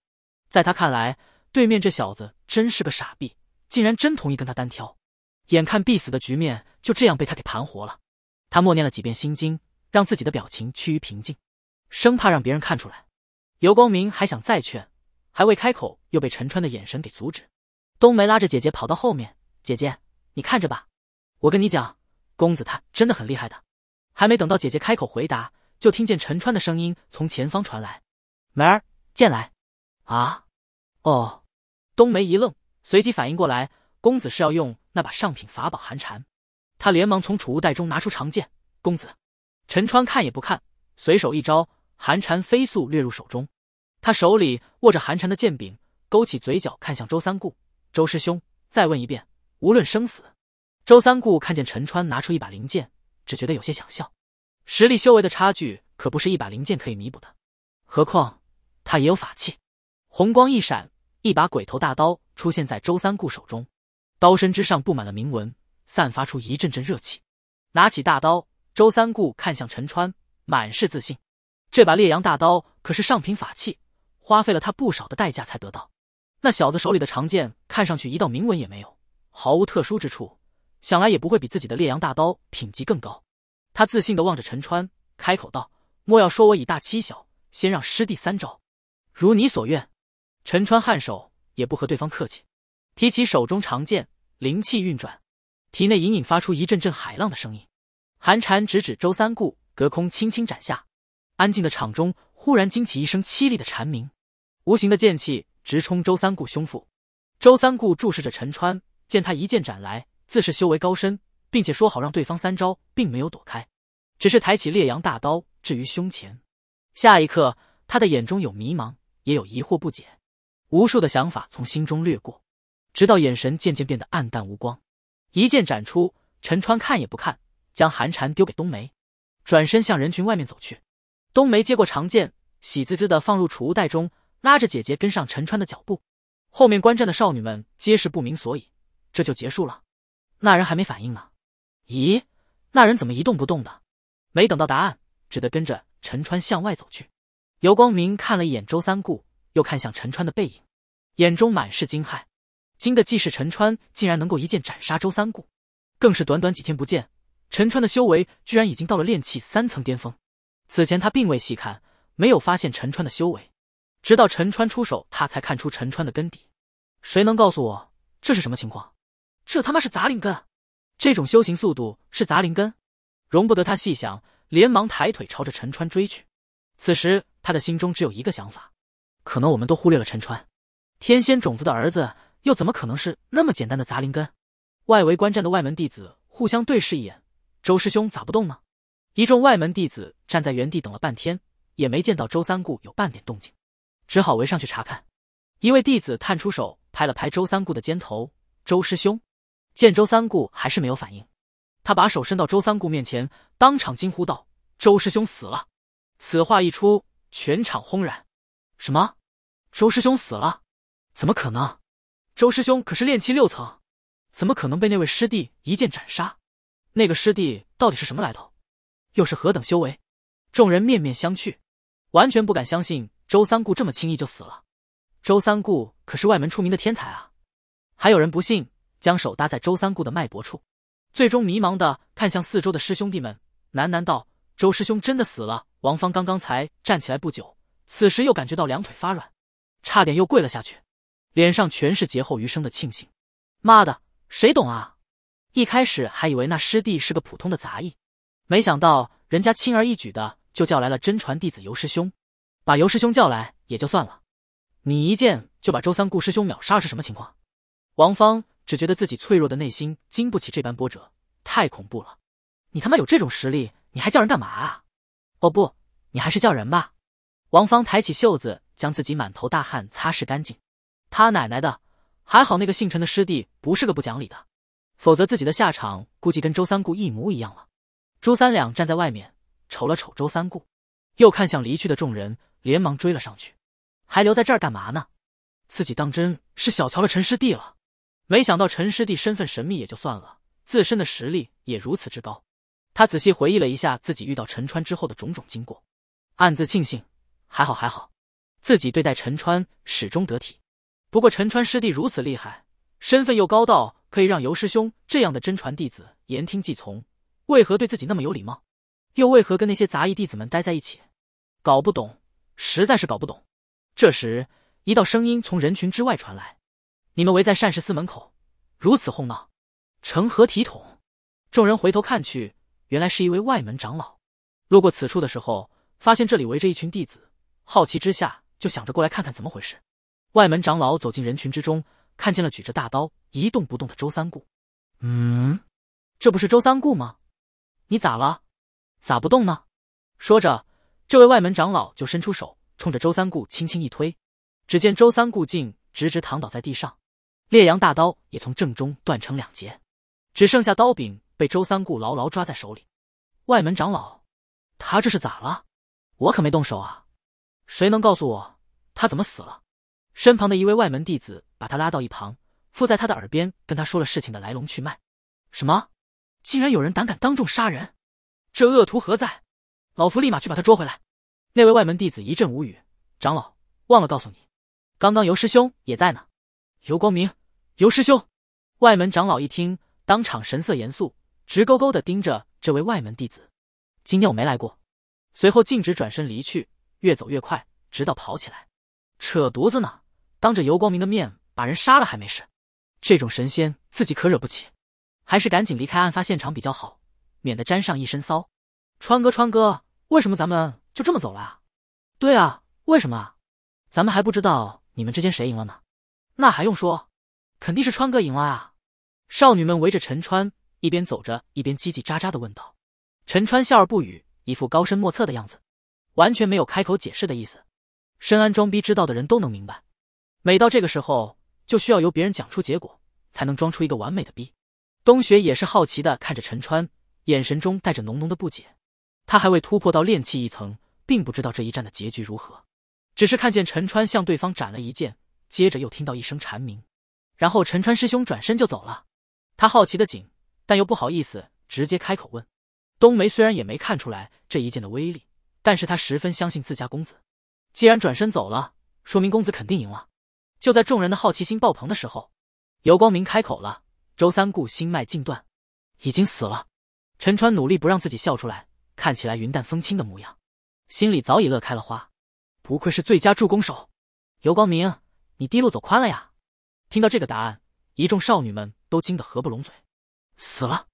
在他看来，对面这小子真是个傻逼，竟然真同意跟他单挑，眼看必死的局面就这样被他给盘活了。他默念了几遍心经，让自己的表情趋于平静，生怕让别人看出来。尤光明还想再劝，还未开口，又被陈川的眼神给阻止。冬梅拉着姐姐跑到后面，姐姐，你看着吧，我跟你讲，公子他真的很厉害的。还没等到姐姐开口回答，就听见陈川的声音从前方传来：“梅儿，剑来！”啊，哦。冬梅一愣，随即反应过来，公子是要用那把上品法宝寒蝉。他连忙从储物袋中拿出长剑，公子，陈川看也不看，随手一招，寒蝉飞速掠入手中。他手里握着寒蝉的剑柄，勾起嘴角，看向周三顾，周师兄，再问一遍，无论生死。周三顾看见陈川拿出一把灵剑，只觉得有些想笑，实力修为的差距可不是一把灵剑可以弥补的，何况他也有法器。红光一闪，一把鬼头大刀出现在周三顾手中，刀身之上布满了铭文。散发出一阵阵热气，拿起大刀，周三顾看向陈川，满是自信。这把烈阳大刀可是上品法器，花费了他不少的代价才得到。那小子手里的长剑看上去一道铭文也没有，毫无特殊之处，想来也不会比自己的烈阳大刀品级更高。他自信地望着陈川，开口道：“莫要说我以大欺小，先让师弟三招。”如你所愿，陈川颔首，也不和对方客气，提起手中长剑，灵气运转。体内隐隐发出一阵阵海浪的声音，寒蝉直指周三顾，隔空轻轻斩下。安静的场中忽然惊起一声凄厉的蝉鸣，无形的剑气直冲周三顾胸腹。周三顾注视着陈川，见他一剑斩来，自是修为高深，并且说好让对方三招，并没有躲开，只是抬起烈阳大刀置于胸前。下一刻，他的眼中有迷茫，也有疑惑不解，无数的想法从心中掠过，直到眼神渐渐变得暗淡无光。一剑斩出，陈川看也不看，将寒蝉丢给冬梅，转身向人群外面走去。冬梅接过长剑，喜滋滋的放入储物袋中，拉着姐姐跟上陈川的脚步。后面观战的少女们皆是不明所以，这就结束了？那人还没反应呢？咦，那人怎么一动不动的？没等到答案，只得跟着陈川向外走去。尤光明看了一眼周三顾，又看向陈川的背影，眼中满是惊骇。惊的既是陈川竟然能够一剑斩杀周三顾，更是短短几天不见，陈川的修为居然已经到了炼气三层巅峰。此前他并未细看，没有发现陈川的修为，直到陈川出手，他才看出陈川的根底。谁能告诉我这是什么情况？这他妈是杂灵根？这种修行速度是杂灵根？容不得他细想，连忙抬腿朝着陈川追去。此时他的心中只有一个想法：可能我们都忽略了陈川，天仙种子的儿子。又怎么可能是那么简单的杂灵根？外围观战的外门弟子互相对视一眼：“周师兄咋不动呢？”一众外门弟子站在原地等了半天，也没见到周三顾有半点动静，只好围上去查看。一位弟子探出手拍了拍周三顾的肩头：“周师兄！”见周三顾还是没有反应，他把手伸到周三顾面前，当场惊呼道：“周师兄死了！”此话一出，全场轰然：“什么？周师兄死了？怎么可能？”周师兄可是练气六层，怎么可能被那位师弟一剑斩杀？那个师弟到底是什么来头，又是何等修为？众人面面相觑，完全不敢相信周三顾这么轻易就死了。周三顾可是外门出名的天才啊！还有人不信，将手搭在周三顾的脉搏处，最终迷茫的看向四周的师兄弟们，喃喃道：“周师兄真的死了。”王芳刚刚才站起来不久，此时又感觉到两腿发软，差点又跪了下去。脸上全是劫后余生的庆幸。妈的，谁懂啊？一开始还以为那师弟是个普通的杂役，没想到人家轻而易举的就叫来了真传弟子尤师兄。把尤师兄叫来也就算了，你一剑就把周三顾师兄秒杀，是什么情况？王芳只觉得自己脆弱的内心经不起这般波折，太恐怖了。你他妈有这种实力，你还叫人干嘛啊？哦不，你还是叫人吧。王芳抬起袖子，将自己满头大汗擦拭干净。他奶奶的！还好那个姓陈的师弟不是个不讲理的，否则自己的下场估计跟周三顾一模一样了。朱三两站在外面瞅了瞅周三顾，又看向离去的众人，连忙追了上去。还留在这儿干嘛呢？自己当真是小瞧了陈师弟了。没想到陈师弟身份神秘也就算了，自身的实力也如此之高。他仔细回忆了一下自己遇到陈川之后的种种经过，暗自庆幸，还好还好，自己对待陈川始终得体。不过陈川师弟如此厉害，身份又高到可以让尤师兄这样的真传弟子言听计从，为何对自己那么有礼貌？又为何跟那些杂役弟子们待在一起？搞不懂，实在是搞不懂。这时，一道声音从人群之外传来：“你们围在善事司门口，如此哄闹，成何体统？”众人回头看去，原来是一位外门长老路过此处的时候，发现这里围着一群弟子，好奇之下就想着过来看看怎么回事。外门长老走进人群之中，看见了举着大刀一动不动的周三顾。嗯，这不是周三顾吗？你咋了？咋不动呢？说着，这位外门长老就伸出手，冲着周三顾轻轻一推。只见周三顾竟直直躺倒在地上，烈阳大刀也从正中断成两截，只剩下刀柄被周三顾牢牢抓在手里。外门长老，他这是咋了？我可没动手啊！谁能告诉我他怎么死了？身旁的一位外门弟子把他拉到一旁，附在他的耳边，跟他说了事情的来龙去脉。什么？竟然有人胆敢当众杀人？这恶徒何在？老夫立马去把他捉回来！那位外门弟子一阵无语。长老，忘了告诉你，刚刚尤师兄也在呢。尤光明，尤师兄！外门长老一听，当场神色严肃，直勾勾的盯着这位外门弟子。今天我没来过。随后径直转身离去，越走越快，直到跑起来。扯犊子呢？当着尤光明的面把人杀了还没事，这种神仙自己可惹不起，还是赶紧离开案发现场比较好，免得沾上一身骚。川哥，川哥，为什么咱们就这么走了啊？对啊，为什么？咱们还不知道你们之间谁赢了呢？那还用说，肯定是川哥赢了啊！少女们围着陈川，一边走着一边叽叽喳喳的问道。陈川笑而不语，一副高深莫测的样子，完全没有开口解释的意思。深安装逼知道的人都能明白。每到这个时候，就需要由别人讲出结果，才能装出一个完美的逼。冬雪也是好奇的看着陈川，眼神中带着浓浓的不解。他还未突破到炼气一层，并不知道这一战的结局如何，只是看见陈川向对方斩了一剑，接着又听到一声蝉鸣，然后陈川师兄转身就走了。他好奇的紧，但又不好意思直接开口问。冬梅虽然也没看出来这一剑的威力，但是她十分相信自家公子，既然转身走了，说明公子肯定赢了。就在众人的好奇心爆棚的时候，尤光明开口了：“周三顾心脉尽断，已经死了。”陈川努力不让自己笑出来，看起来云淡风轻的模样，心里早已乐开了花。不愧是最佳助攻手，尤光明，你低路走宽了呀！听到这个答案，一众少女们都惊得合不拢嘴。死了？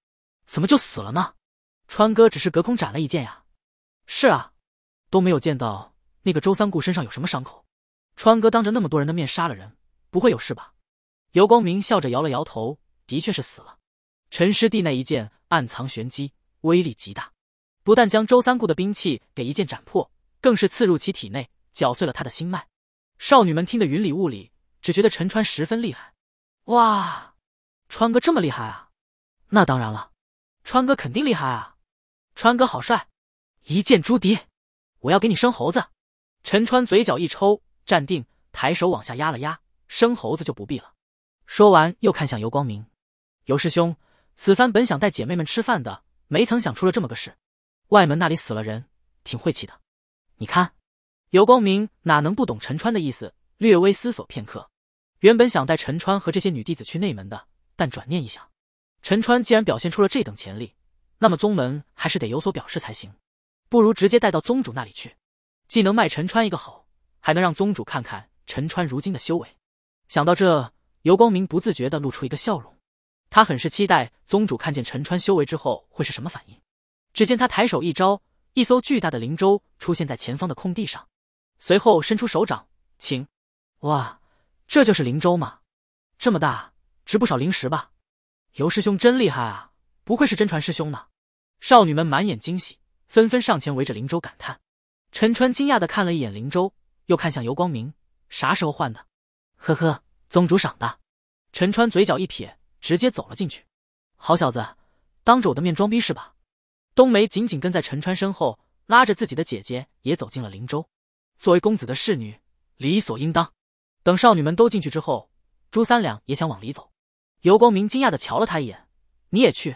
怎么就死了呢？川哥只是隔空斩了一剑呀！是啊，都没有见到那个周三顾身上有什么伤口。川哥当着那么多人的面杀了人，不会有事吧？尤光明笑着摇了摇头，的确是死了。陈师弟那一剑暗藏玄机，威力极大，不但将周三顾的兵器给一剑斩破，更是刺入其体内，绞碎了他的心脉。少女们听得云里雾里，只觉得陈川十分厉害。哇，川哥这么厉害啊！那当然了，川哥肯定厉害啊！川哥好帅，一剑诛敌，我要给你生猴子。陈川嘴角一抽。站定，抬手往下压了压，生猴子就不必了。说完，又看向尤光明，尤师兄，此番本想带姐妹们吃饭的，没曾想出了这么个事。外门那里死了人，挺晦气的。你看，尤光明哪能不懂陈川的意思？略微思索片刻，原本想带陈川和这些女弟子去内门的，但转念一想，陈川既然表现出了这等潜力，那么宗门还是得有所表示才行。不如直接带到宗主那里去，既能卖陈川一个好。还能让宗主看看陈川如今的修为，想到这，尤光明不自觉的露出一个笑容，他很是期待宗主看见陈川修为之后会是什么反应。只见他抬手一招，一艘巨大的灵舟出现在前方的空地上，随后伸出手掌，请。哇，这就是灵舟吗？这么大，值不少灵石吧？尤师兄真厉害啊，不愧是真传师兄呢！少女们满眼惊喜，纷纷上前围着灵舟感叹。陈川惊讶的看了一眼灵舟。又看向尤光明，啥时候换的？呵呵，宗主赏的。陈川嘴角一撇，直接走了进去。好小子，当着我的面装逼是吧？冬梅紧紧跟在陈川身后，拉着自己的姐姐也走进了灵州。作为公子的侍女，理所应当。等少女们都进去之后，朱三两也想往里走。尤光明惊讶地瞧了他一眼：“你也去？”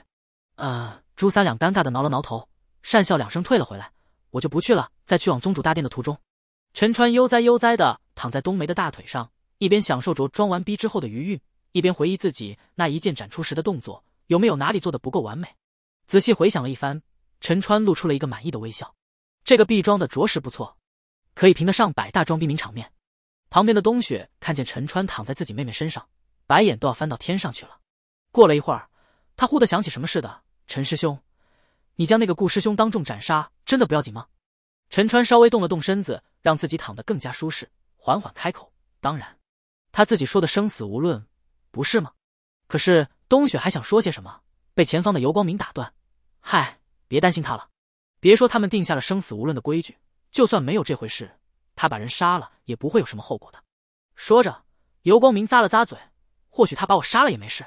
啊！朱三两尴尬地挠了挠头，讪笑两声，退了回来：“我就不去了，在去往宗主大殿的途中。”陈川悠哉悠哉的躺在冬梅的大腿上，一边享受着装完逼之后的余韵，一边回忆自己那一剑斩出时的动作有没有哪里做的不够完美。仔细回想了一番，陈川露出了一个满意的微笑。这个逼装的着实不错，可以评得上百大装逼名场面。旁边的冬雪看见陈川躺在自己妹妹身上，白眼都要翻到天上去了。过了一会儿，他忽的想起什么似的：“陈师兄，你将那个顾师兄当众斩杀，真的不要紧吗？”陈川稍微动了动身子。让自己躺得更加舒适，缓缓开口：“当然，他自己说的生死无论，不是吗？”可是冬雪还想说些什么，被前方的尤光明打断：“嗨，别担心他了。别说他们定下了生死无论的规矩，就算没有这回事，他把人杀了也不会有什么后果的。”说着，尤光明咂了咂嘴：“或许他把我杀了也没事。”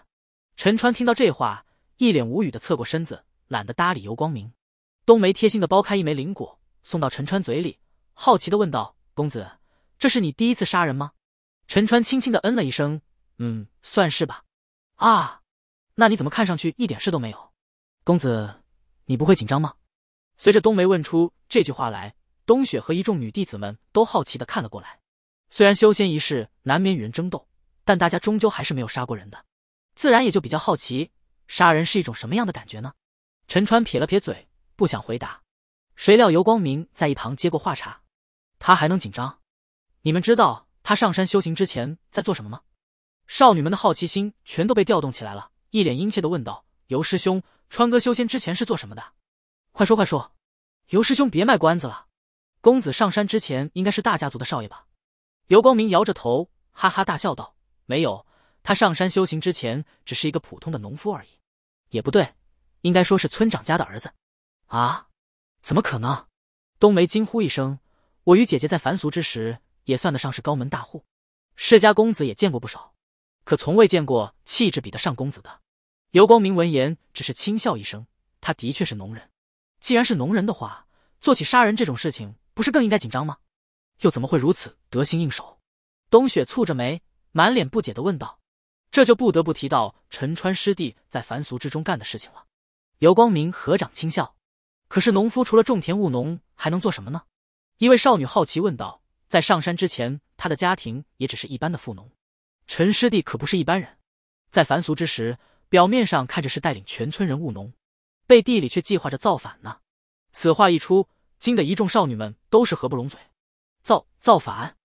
陈川听到这话，一脸无语的侧过身子，懒得搭理尤光明。冬梅贴心的剥开一枚灵果，送到陈川嘴里。好奇的问道：“公子，这是你第一次杀人吗？”陈川轻轻的嗯了一声：“嗯，算是吧。”啊，那你怎么看上去一点事都没有？公子，你不会紧张吗？”随着冬梅问出这句话来，冬雪和一众女弟子们都好奇的看了过来。虽然修仙一事难免与人争斗，但大家终究还是没有杀过人的，自然也就比较好奇杀人是一种什么样的感觉呢？陈川撇了撇嘴，不想回答。谁料尤光明在一旁接过话茬。他还能紧张？你们知道他上山修行之前在做什么吗？少女们的好奇心全都被调动起来了，一脸殷切的问道：“尤师兄，川哥修仙之前是做什么的？快说快说！尤师兄别卖关子了。公子上山之前应该是大家族的少爷吧？”尤光明摇着头，哈哈大笑道：“没有，他上山修行之前只是一个普通的农夫而已。也不对，应该说是村长家的儿子。”啊？怎么可能？冬梅惊呼一声。我与姐姐在凡俗之时也算得上是高门大户，世家公子也见过不少，可从未见过气质比得上公子的。尤光明闻言只是轻笑一声，他的确是农人。既然是农人的话，做起杀人这种事情不是更应该紧张吗？又怎么会如此得心应手？冬雪蹙着眉，满脸不解地问道：“这就不得不提到陈川师弟在凡俗之中干的事情了。”尤光明合掌轻笑：“可是农夫除了种田务农，还能做什么呢？”一位少女好奇问道：“在上山之前，她的家庭也只是一般的富农。陈师弟可不是一般人，在凡俗之时，表面上看着是带领全村人务农，背地里却计划着造反呢。”此话一出，惊得一众少女们都是合不拢嘴。造造反？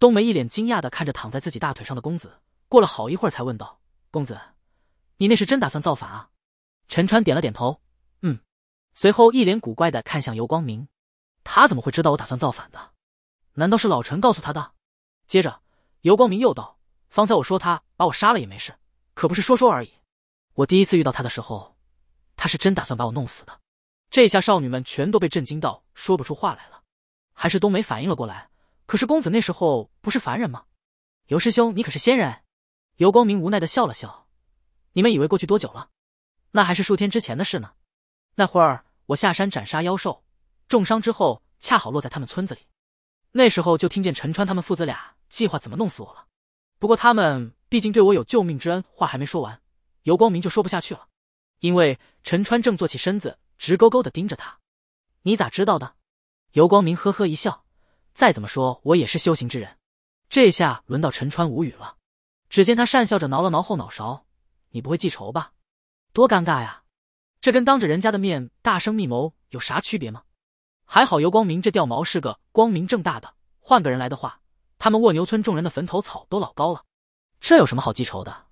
冬梅一脸惊讶的看着躺在自己大腿上的公子，过了好一会儿才问道：“公子，你那是真打算造反啊？”陈川点了点头，嗯，随后一脸古怪的看向尤光明。他怎么会知道我打算造反的？难道是老陈告诉他的？接着，尤光明又道：“方才我说他把我杀了也没事，可不是说说而已。我第一次遇到他的时候，他是真打算把我弄死的。”这下少女们全都被震惊到说不出话来了。还是冬梅反应了过来：“可是公子那时候不是凡人吗？尤师兄，你可是仙人。”尤光明无奈的笑了笑：“你们以为过去多久了？那还是数天之前的事呢。那会儿我下山斩杀妖兽。”重伤之后恰好落在他们村子里，那时候就听见陈川他们父子俩计划怎么弄死我了。不过他们毕竟对我有救命之恩，话还没说完，尤光明就说不下去了，因为陈川正坐起身子，直勾勾的盯着他。你咋知道的？尤光明呵呵一笑，再怎么说，我也是修行之人。这下轮到陈川无语了。只见他讪笑着挠了挠后脑勺，你不会记仇吧？多尴尬呀！这跟当着人家的面大声密谋有啥区别吗？还好尤光明这掉毛是个光明正大的，换个人来的话，他们卧牛村众人的坟头草都老高了。这有什么好记仇的？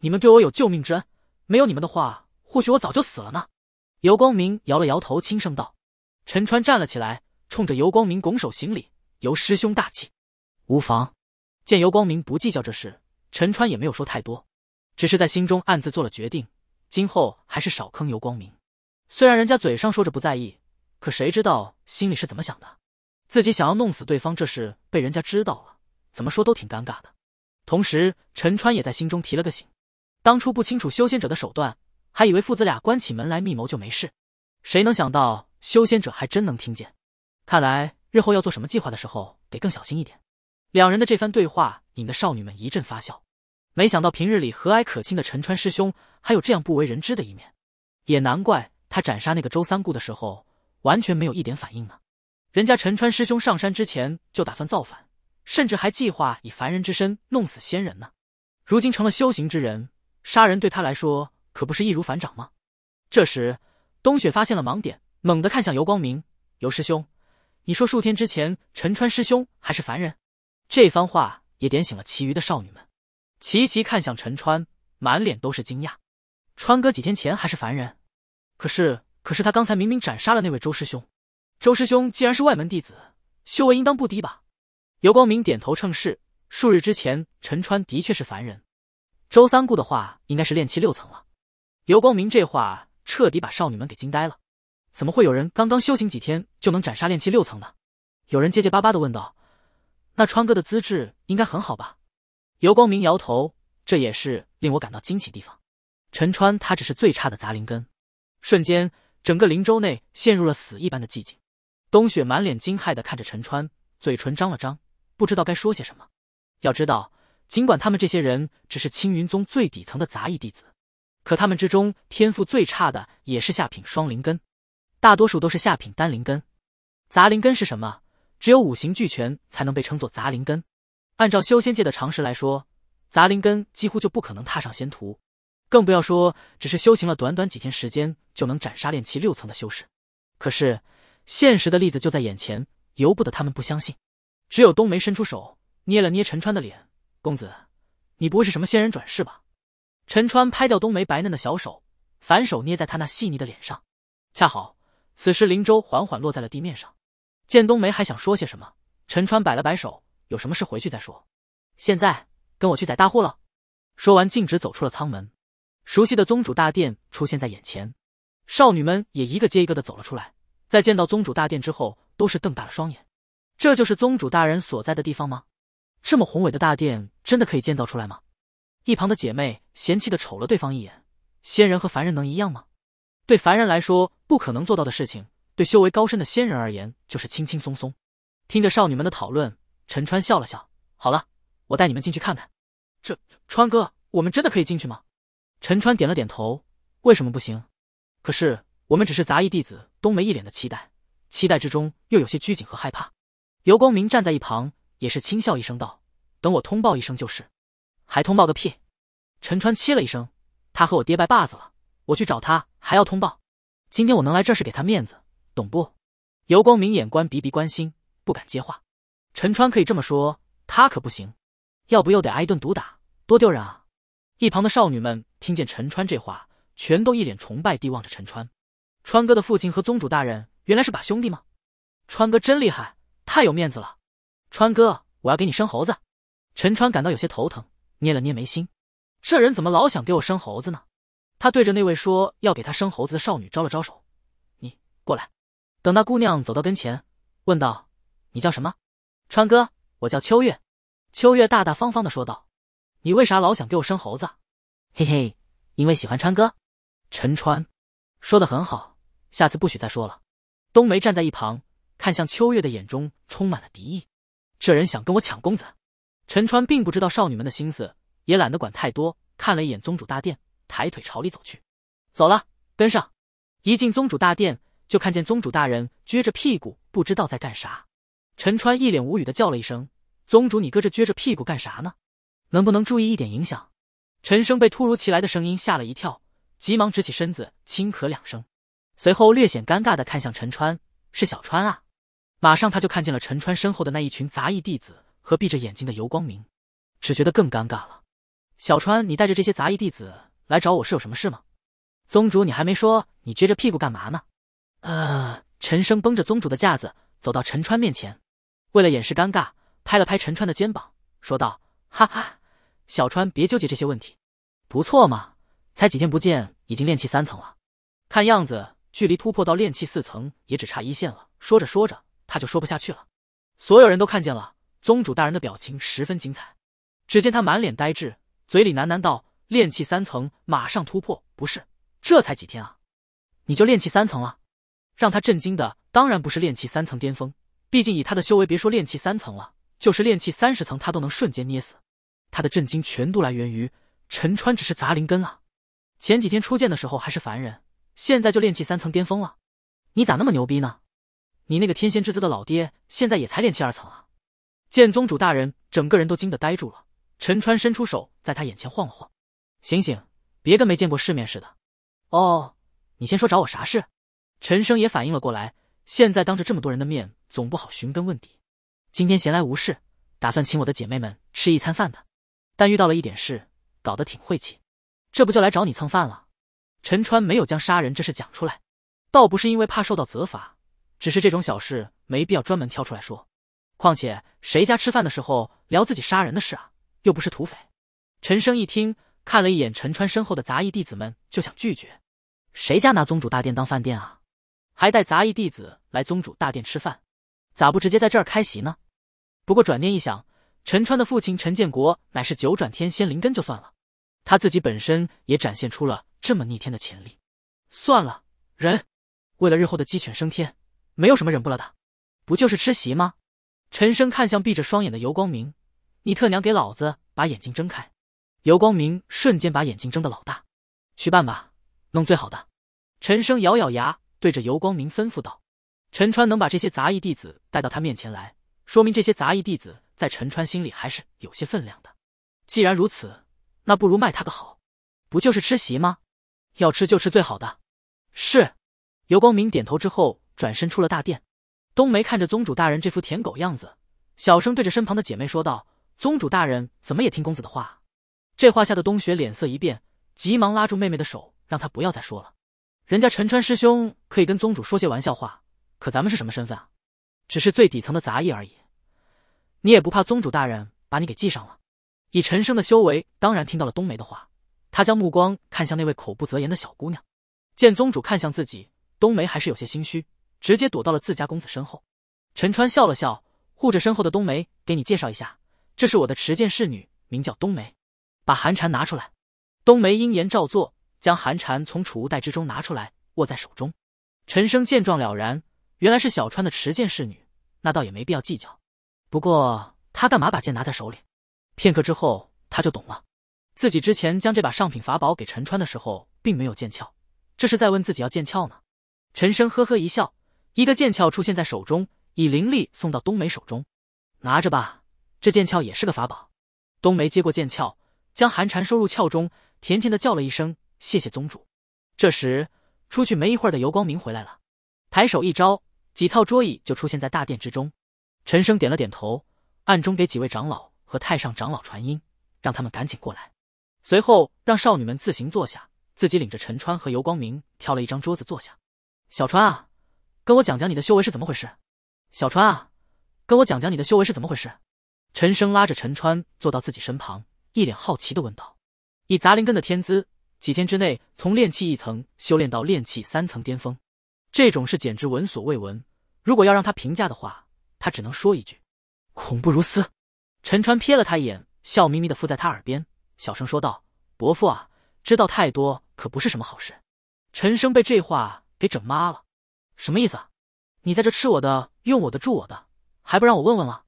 你们对我有救命之恩，没有你们的话，或许我早就死了呢。尤光明摇了摇头，轻声道：“陈川站了起来，冲着尤光明拱手行礼：‘尤师兄大气，无妨。’见尤光明不计较这事，陈川也没有说太多，只是在心中暗自做了决定，今后还是少坑尤光明。虽然人家嘴上说着不在意。”可谁知道心里是怎么想的？自己想要弄死对方这事被人家知道了，怎么说都挺尴尬的。同时，陈川也在心中提了个醒：当初不清楚修仙者的手段，还以为父子俩关起门来密谋就没事，谁能想到修仙者还真能听见？看来日后要做什么计划的时候得更小心一点。两人的这番对话引得少女们一阵发笑。没想到平日里和蔼可亲的陈川师兄还有这样不为人知的一面，也难怪他斩杀那个周三顾的时候。完全没有一点反应呢，人家陈川师兄上山之前就打算造反，甚至还计划以凡人之身弄死仙人呢。如今成了修行之人，杀人对他来说可不是易如反掌吗？这时，冬雪发现了盲点，猛地看向尤光明：“尤师兄，你说数天之前陈川师兄还是凡人？”这番话也点醒了其余的少女们，齐齐看向陈川，满脸都是惊讶：“川哥几天前还是凡人，可是……”可是他刚才明明斩杀了那位周师兄，周师兄既然是外门弟子，修为应当不低吧？尤光明点头称是。数日之前，陈川的确是凡人，周三顾的话应该是练气六层了。尤光明这话彻底把少女们给惊呆了。怎么会有人刚刚修行几天就能斩杀练气六层的？有人结结巴巴的问道：“那川哥的资质应该很好吧？”尤光明摇头，这也是令我感到惊奇地方。陈川他只是最差的杂灵根，瞬间。整个灵州内陷入了死一般的寂静，冬雪满脸惊骇的看着陈川，嘴唇张了张，不知道该说些什么。要知道，尽管他们这些人只是青云宗最底层的杂役弟子，可他们之中天赋最差的也是下品双灵根，大多数都是下品单灵根。杂灵根是什么？只有五行俱全才能被称作杂灵根。按照修仙界的常识来说，杂灵根几乎就不可能踏上仙途。更不要说，只是修行了短短几天时间就能斩杀练气六层的修士，可是现实的例子就在眼前，由不得他们不相信。只有冬梅伸出手，捏了捏陈川的脸：“公子，你不会是什么仙人转世吧？”陈川拍掉冬梅白嫩的小手，反手捏在她那细腻的脸上。恰好此时，灵舟缓缓落在了地面上。见冬梅还想说些什么，陈川摆了摆手：“有什么事回去再说，现在跟我去宰大货了。”说完，径直走出了舱门。熟悉的宗主大殿出现在眼前，少女们也一个接一个的走了出来。在见到宗主大殿之后，都是瞪大了双眼。这就是宗主大人所在的地方吗？这么宏伟的大殿，真的可以建造出来吗？一旁的姐妹嫌弃的瞅了对方一眼。仙人和凡人能一样吗？对凡人来说不可能做到的事情，对修为高深的仙人而言就是轻轻松松。听着少女们的讨论，陈川笑了笑。好了，我带你们进去看看。这川哥，我们真的可以进去吗？陈川点了点头。为什么不行？可是我们只是杂役弟子。冬梅一脸的期待，期待之中又有些拘谨和害怕。尤光明站在一旁，也是轻笑一声道：“等我通报一声就是。”还通报个屁！陈川切了一声。他和我爹拜把子了，我去找他还要通报。今天我能来这是给他面子，懂不？尤光明眼观鼻鼻关心，不敢接话。陈川可以这么说，他可不行。要不又得挨一顿毒打，多丢人啊！一旁的少女们听见陈川这话，全都一脸崇拜地望着陈川。川哥的父亲和宗主大人原来是把兄弟吗？川哥真厉害，太有面子了。川哥，我要给你生猴子。陈川感到有些头疼，捏了捏眉心，这人怎么老想给我生猴子呢？他对着那位说要给他生猴子的少女招了招手：“你过来。”等那姑娘走到跟前，问道：“你叫什么？”川哥，我叫秋月。秋月大大方方的说道。你为啥老想给我生猴子？嘿嘿，因为喜欢川哥。陈川说的很好，下次不许再说了。冬梅站在一旁，看向秋月的眼中充满了敌意。这人想跟我抢公子。陈川并不知道少女们的心思，也懒得管太多，看了一眼宗主大殿，抬腿朝里走去。走了，跟上。一进宗主大殿，就看见宗主大人撅着屁股，不知道在干啥。陈川一脸无语的叫了一声：“宗主，你搁这撅着屁股干啥呢？”能不能注意一点影响？陈生被突如其来的声音吓了一跳，急忙直起身子，轻咳两声，随后略显尴尬的看向陈川：“是小川啊！”马上他就看见了陈川身后的那一群杂役弟子和闭着眼睛的尤光明，只觉得更尴尬了。“小川，你带着这些杂役弟子来找我是有什么事吗？宗主，你还没说你撅着屁股干嘛呢？”啊！陈生绷着宗主的架子走到陈川面前，为了掩饰尴尬，拍了拍陈川的肩膀，说道：“哈哈。”小川，别纠结这些问题，不错嘛，才几天不见，已经练气三层了，看样子距离突破到练气四层也只差一线了。说着说着，他就说不下去了。所有人都看见了宗主大人的表情十分精彩，只见他满脸呆滞，嘴里喃喃道：“练气三层，马上突破，不是？这才几天啊，你就练气三层了？”让他震惊的当然不是练气三层巅峰，毕竟以他的修为，别说练气三层了，就是练气三十层，他都能瞬间捏死。他的震惊全都来源于陈川只是杂灵根啊！前几天初见的时候还是凡人，现在就练气三层巅峰了，你咋那么牛逼呢？你那个天仙之姿的老爹现在也才练气二层啊！剑宗主大人整个人都惊得呆住了。陈川伸出手，在他眼前晃了晃：“醒醒，别跟没见过世面似的。”“哦，你先说找我啥事？”陈生也反应了过来，现在当着这么多人的面，总不好寻根问底。今天闲来无事，打算请我的姐妹们吃一餐饭的。但遇到了一点事，搞得挺晦气，这不就来找你蹭饭了？陈川没有将杀人这事讲出来，倒不是因为怕受到责罚，只是这种小事没必要专门挑出来说。况且谁家吃饭的时候聊自己杀人的事啊？又不是土匪。陈生一听，看了一眼陈川身后的杂役弟子们，就想拒绝。谁家拿宗主大殿当饭店啊？还带杂役弟子来宗主大殿吃饭，咋不直接在这儿开席呢？不过转念一想。陈川的父亲陈建国乃是九转天仙灵根，就算了，他自己本身也展现出了这么逆天的潜力。算了，忍，为了日后的鸡犬升天，没有什么忍不了的。不就是吃席吗？陈生看向闭着双眼的尤光明：“你特娘给老子把眼睛睁开！”尤光明瞬间把眼睛睁得老大。去办吧，弄最好的。陈生咬咬牙，对着尤光明吩咐道：“陈川能把这些杂役弟子带到他面前来，说明这些杂役弟子……”在陈川心里还是有些分量的，既然如此，那不如卖他个好，不就是吃席吗？要吃就吃最好的。是，尤光明点头之后，转身出了大殿。冬梅看着宗主大人这副舔狗样子，小声对着身旁的姐妹说道：“宗主大人怎么也听公子的话？”这话吓得冬雪脸色一变，急忙拉住妹妹的手，让她不要再说了。人家陈川师兄可以跟宗主说些玩笑话，可咱们是什么身份啊？只是最底层的杂役而已。你也不怕宗主大人把你给记上了？以陈生的修为，当然听到了冬梅的话。他将目光看向那位口不择言的小姑娘。见宗主看向自己，冬梅还是有些心虚，直接躲到了自家公子身后。陈川笑了笑，护着身后的冬梅，给你介绍一下，这是我的持剑侍女，名叫冬梅。把寒蝉拿出来。冬梅应言照做，将寒蝉从储物袋之中拿出来，握在手中。陈生见状了然，原来是小川的持剑侍女，那倒也没必要计较。不过他干嘛把剑拿在手里？片刻之后他就懂了，自己之前将这把上品法宝给陈川的时候并没有剑鞘，这是在问自己要剑鞘呢。陈生呵呵一笑，一个剑鞘出现在手中，以灵力送到冬梅手中，拿着吧，这剑鞘也是个法宝。冬梅接过剑鞘，将寒蝉收入鞘中，甜甜的叫了一声：“谢谢宗主。”这时出去没一会儿的尤光明回来了，抬手一招，几套桌椅就出现在大殿之中。陈生点了点头，暗中给几位长老和太上长老传音，让他们赶紧过来。随后让少女们自行坐下，自己领着陈川和尤光明挑了一张桌子坐下。小川啊，跟我讲讲你的修为是怎么回事？小川啊，跟我讲讲你的修为是怎么回事？陈生拉着陈川坐到自己身旁，一脸好奇的问道：“以杂灵根的天资，几天之内从炼气一层修炼到炼气三层巅峰，这种事简直闻所未闻。如果要让他评价的话。”他只能说一句：“恐怖如斯。”陈川瞥了他一眼，笑眯眯的附在他耳边，小声说道：“伯父啊，知道太多可不是什么好事。”陈生被这话给整麻了，什么意思啊？你在这吃我的，用我的，住我的，还不让我问问了？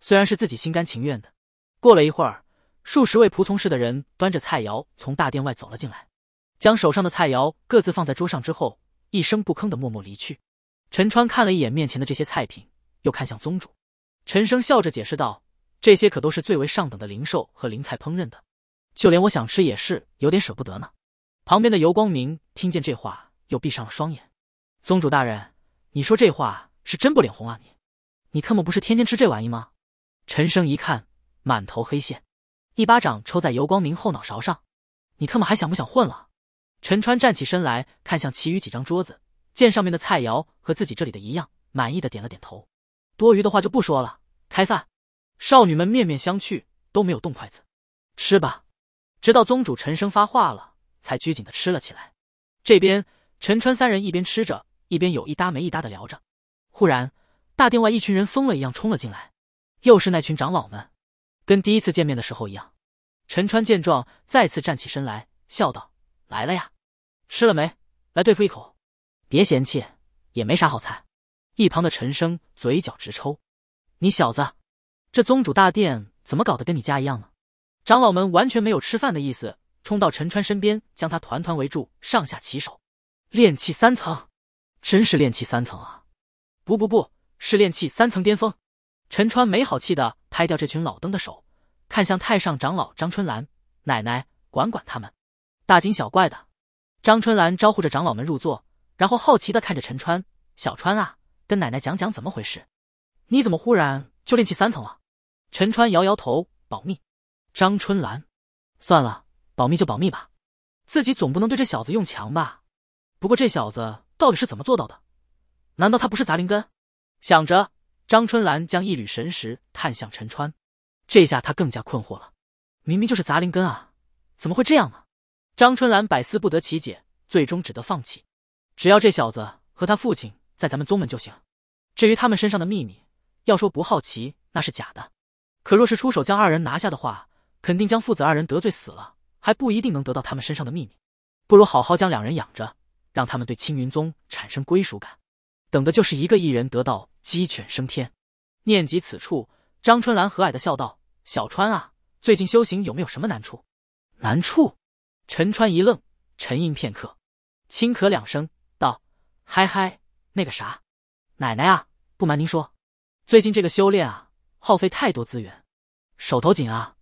虽然是自己心甘情愿的。过了一会儿，数十位仆从式的人端着菜肴从大殿外走了进来，将手上的菜肴各自放在桌上之后，一声不吭的默默离去。陈川看了一眼面前的这些菜品。又看向宗主，陈生笑着解释道：“这些可都是最为上等的灵兽和灵菜烹饪的，就连我想吃也是有点舍不得呢。”旁边的尤光明听见这话，又闭上了双眼。“宗主大人，你说这话是真不脸红啊你？你特么不是天天吃这玩意吗？”陈生一看，满头黑线，一巴掌抽在尤光明后脑勺上，“你特么还想不想混了？”陈川站起身来，看向其余几张桌子，见上面的菜肴和自己这里的一样，满意的点了点头。多余的话就不说了，开饭。少女们面面相觑，都没有动筷子。吃吧，直到宗主陈生发话了，才拘谨的吃了起来。这边陈川三人一边吃着，一边有一搭没一搭的聊着。忽然，大殿外一群人疯了一样冲了进来，又是那群长老们，跟第一次见面的时候一样。陈川见状，再次站起身来，笑道：“来了呀，吃了没？来对付一口，别嫌弃，也没啥好菜。”一旁的陈生嘴角直抽，你小子，这宗主大殿怎么搞得跟你家一样呢？长老们完全没有吃饭的意思，冲到陈川身边，将他团团围住，上下其手。炼气三层，真是炼气三层啊！不不不，是炼气三层巅峰。陈川没好气的拍掉这群老登的手，看向太上长老张春兰奶奶，管管他们，大惊小怪的。张春兰招呼着长老们入座，然后好奇的看着陈川，小川啊。跟奶奶讲讲怎么回事？你怎么忽然就练气三层了？陈川摇摇头，保密。张春兰，算了，保密就保密吧。自己总不能对这小子用强吧？不过这小子到底是怎么做到的？难道他不是杂灵根？想着，张春兰将一缕神识探向陈川，这下他更加困惑了。明明就是杂灵根啊，怎么会这样呢？张春兰百思不得其解，最终只得放弃。只要这小子和他父亲。在咱们宗门就行。至于他们身上的秘密，要说不好奇那是假的。可若是出手将二人拿下的话，肯定将父子二人得罪死了，还不一定能得到他们身上的秘密。不如好好将两人养着，让他们对青云宗产生归属感。等的就是一个一人得到鸡犬升天。念及此处，张春兰和蔼的笑道：“小川啊，最近修行有没有什么难处？”难处。陈川一愣，沉吟片刻，轻咳两声，道：“嗨嗨。”那个啥，奶奶啊，不瞒您说，最近这个修炼啊，耗费太多资源，手头紧啊。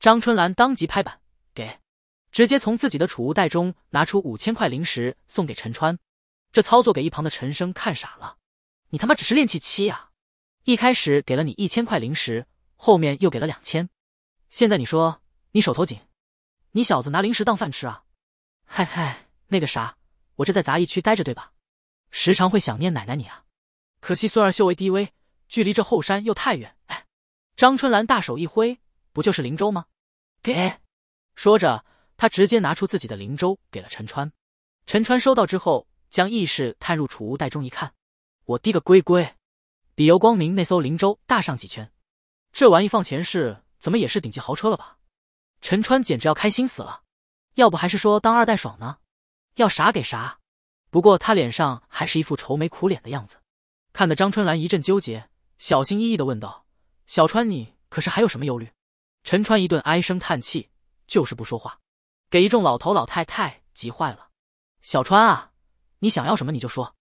张春兰当即拍板，给，直接从自己的储物袋中拿出五千块零食送给陈川。这操作给一旁的陈生看傻了。你他妈只是练气七啊！一开始给了你一千块零食，后面又给了两千，现在你说你手头紧？你小子拿零食当饭吃啊？嗨嗨，那个啥，我这在杂役区待着对吧？时常会想念奶奶你啊，可惜孙儿修为低微，距离这后山又太远。哎，张春兰大手一挥，不就是灵舟吗？给，说着，他直接拿出自己的灵舟给了陈川。陈川收到之后，将意识探入储物袋中一看，我滴个乖乖，比尤光明那艘灵舟大上几圈，这玩意放前世怎么也是顶级豪车了吧？陈川简直要开心死了，要不还是说当二代爽呢？要啥给啥。不过他脸上还是一副愁眉苦脸的样子，看得张春兰一阵纠结，小心翼翼的问道：“小川，你可是还有什么忧虑？”陈川一顿唉声叹气，就是不说话，给一众老头老太太急坏了。小川啊，你想要什么你就说，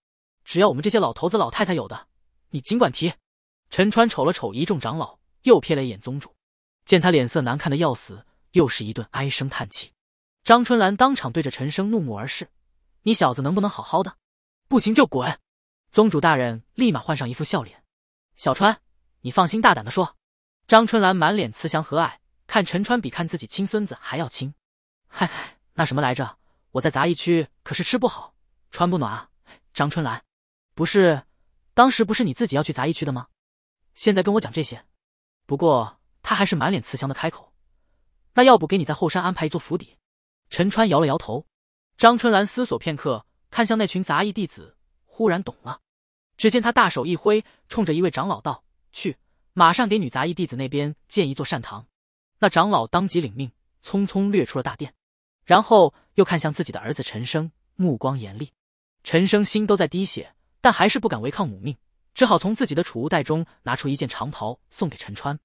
只要我们这些老头子老太太有的，你尽管提。陈川瞅了瞅一众长老，又瞥了一眼宗主，见他脸色难看的要死，又是一顿唉声叹气。张春兰当场对着陈生怒目而视。你小子能不能好好的？不行就滚！宗主大人立马换上一副笑脸。小川，你放心大胆的说。张春兰满脸慈祥和蔼，看陈川比看自己亲孙子还要亲。嗨嗨，那什么来着？我在杂役区可是吃不好，穿不暖啊！张春兰，不是，当时不是你自己要去杂役区的吗？现在跟我讲这些。不过他还是满脸慈祥的开口。那要不给你在后山安排一座府邸？陈川摇了摇头。张春兰思索片刻，看向那群杂役弟子，忽然懂了。只见他大手一挥，冲着一位长老道：“去，马上给女杂役弟子那边建一座善堂。”那长老当即领命，匆匆掠出了大殿。然后又看向自己的儿子陈生，目光严厉。陈生心都在滴血，但还是不敢违抗母命，只好从自己的储物袋中拿出一件长袍送给陈川。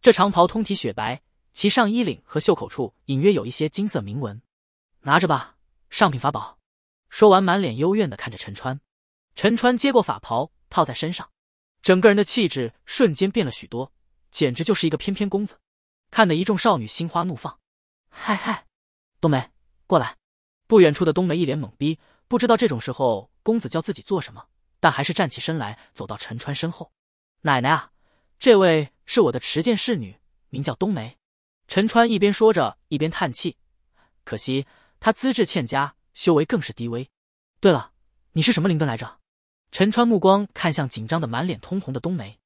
这长袍通体雪白，其上衣领和袖口处隐约有一些金色铭文。拿着吧。上品法宝。说完，满脸幽怨的看着陈川。陈川接过法袍，套在身上，整个人的气质瞬间变了许多，简直就是一个翩翩公子，看得一众少女心花怒放。嗨嗨，冬梅，过来。不远处的冬梅一脸懵逼，不知道这种时候公子叫自己做什么，但还是站起身来，走到陈川身后。奶奶啊，这位是我的持剑侍女，名叫冬梅。陈川一边说着，一边叹气，可惜。他资质欠佳，修为更是低微。对了，你是什么灵根来着？陈川目光看向紧张的、满脸通红的冬梅。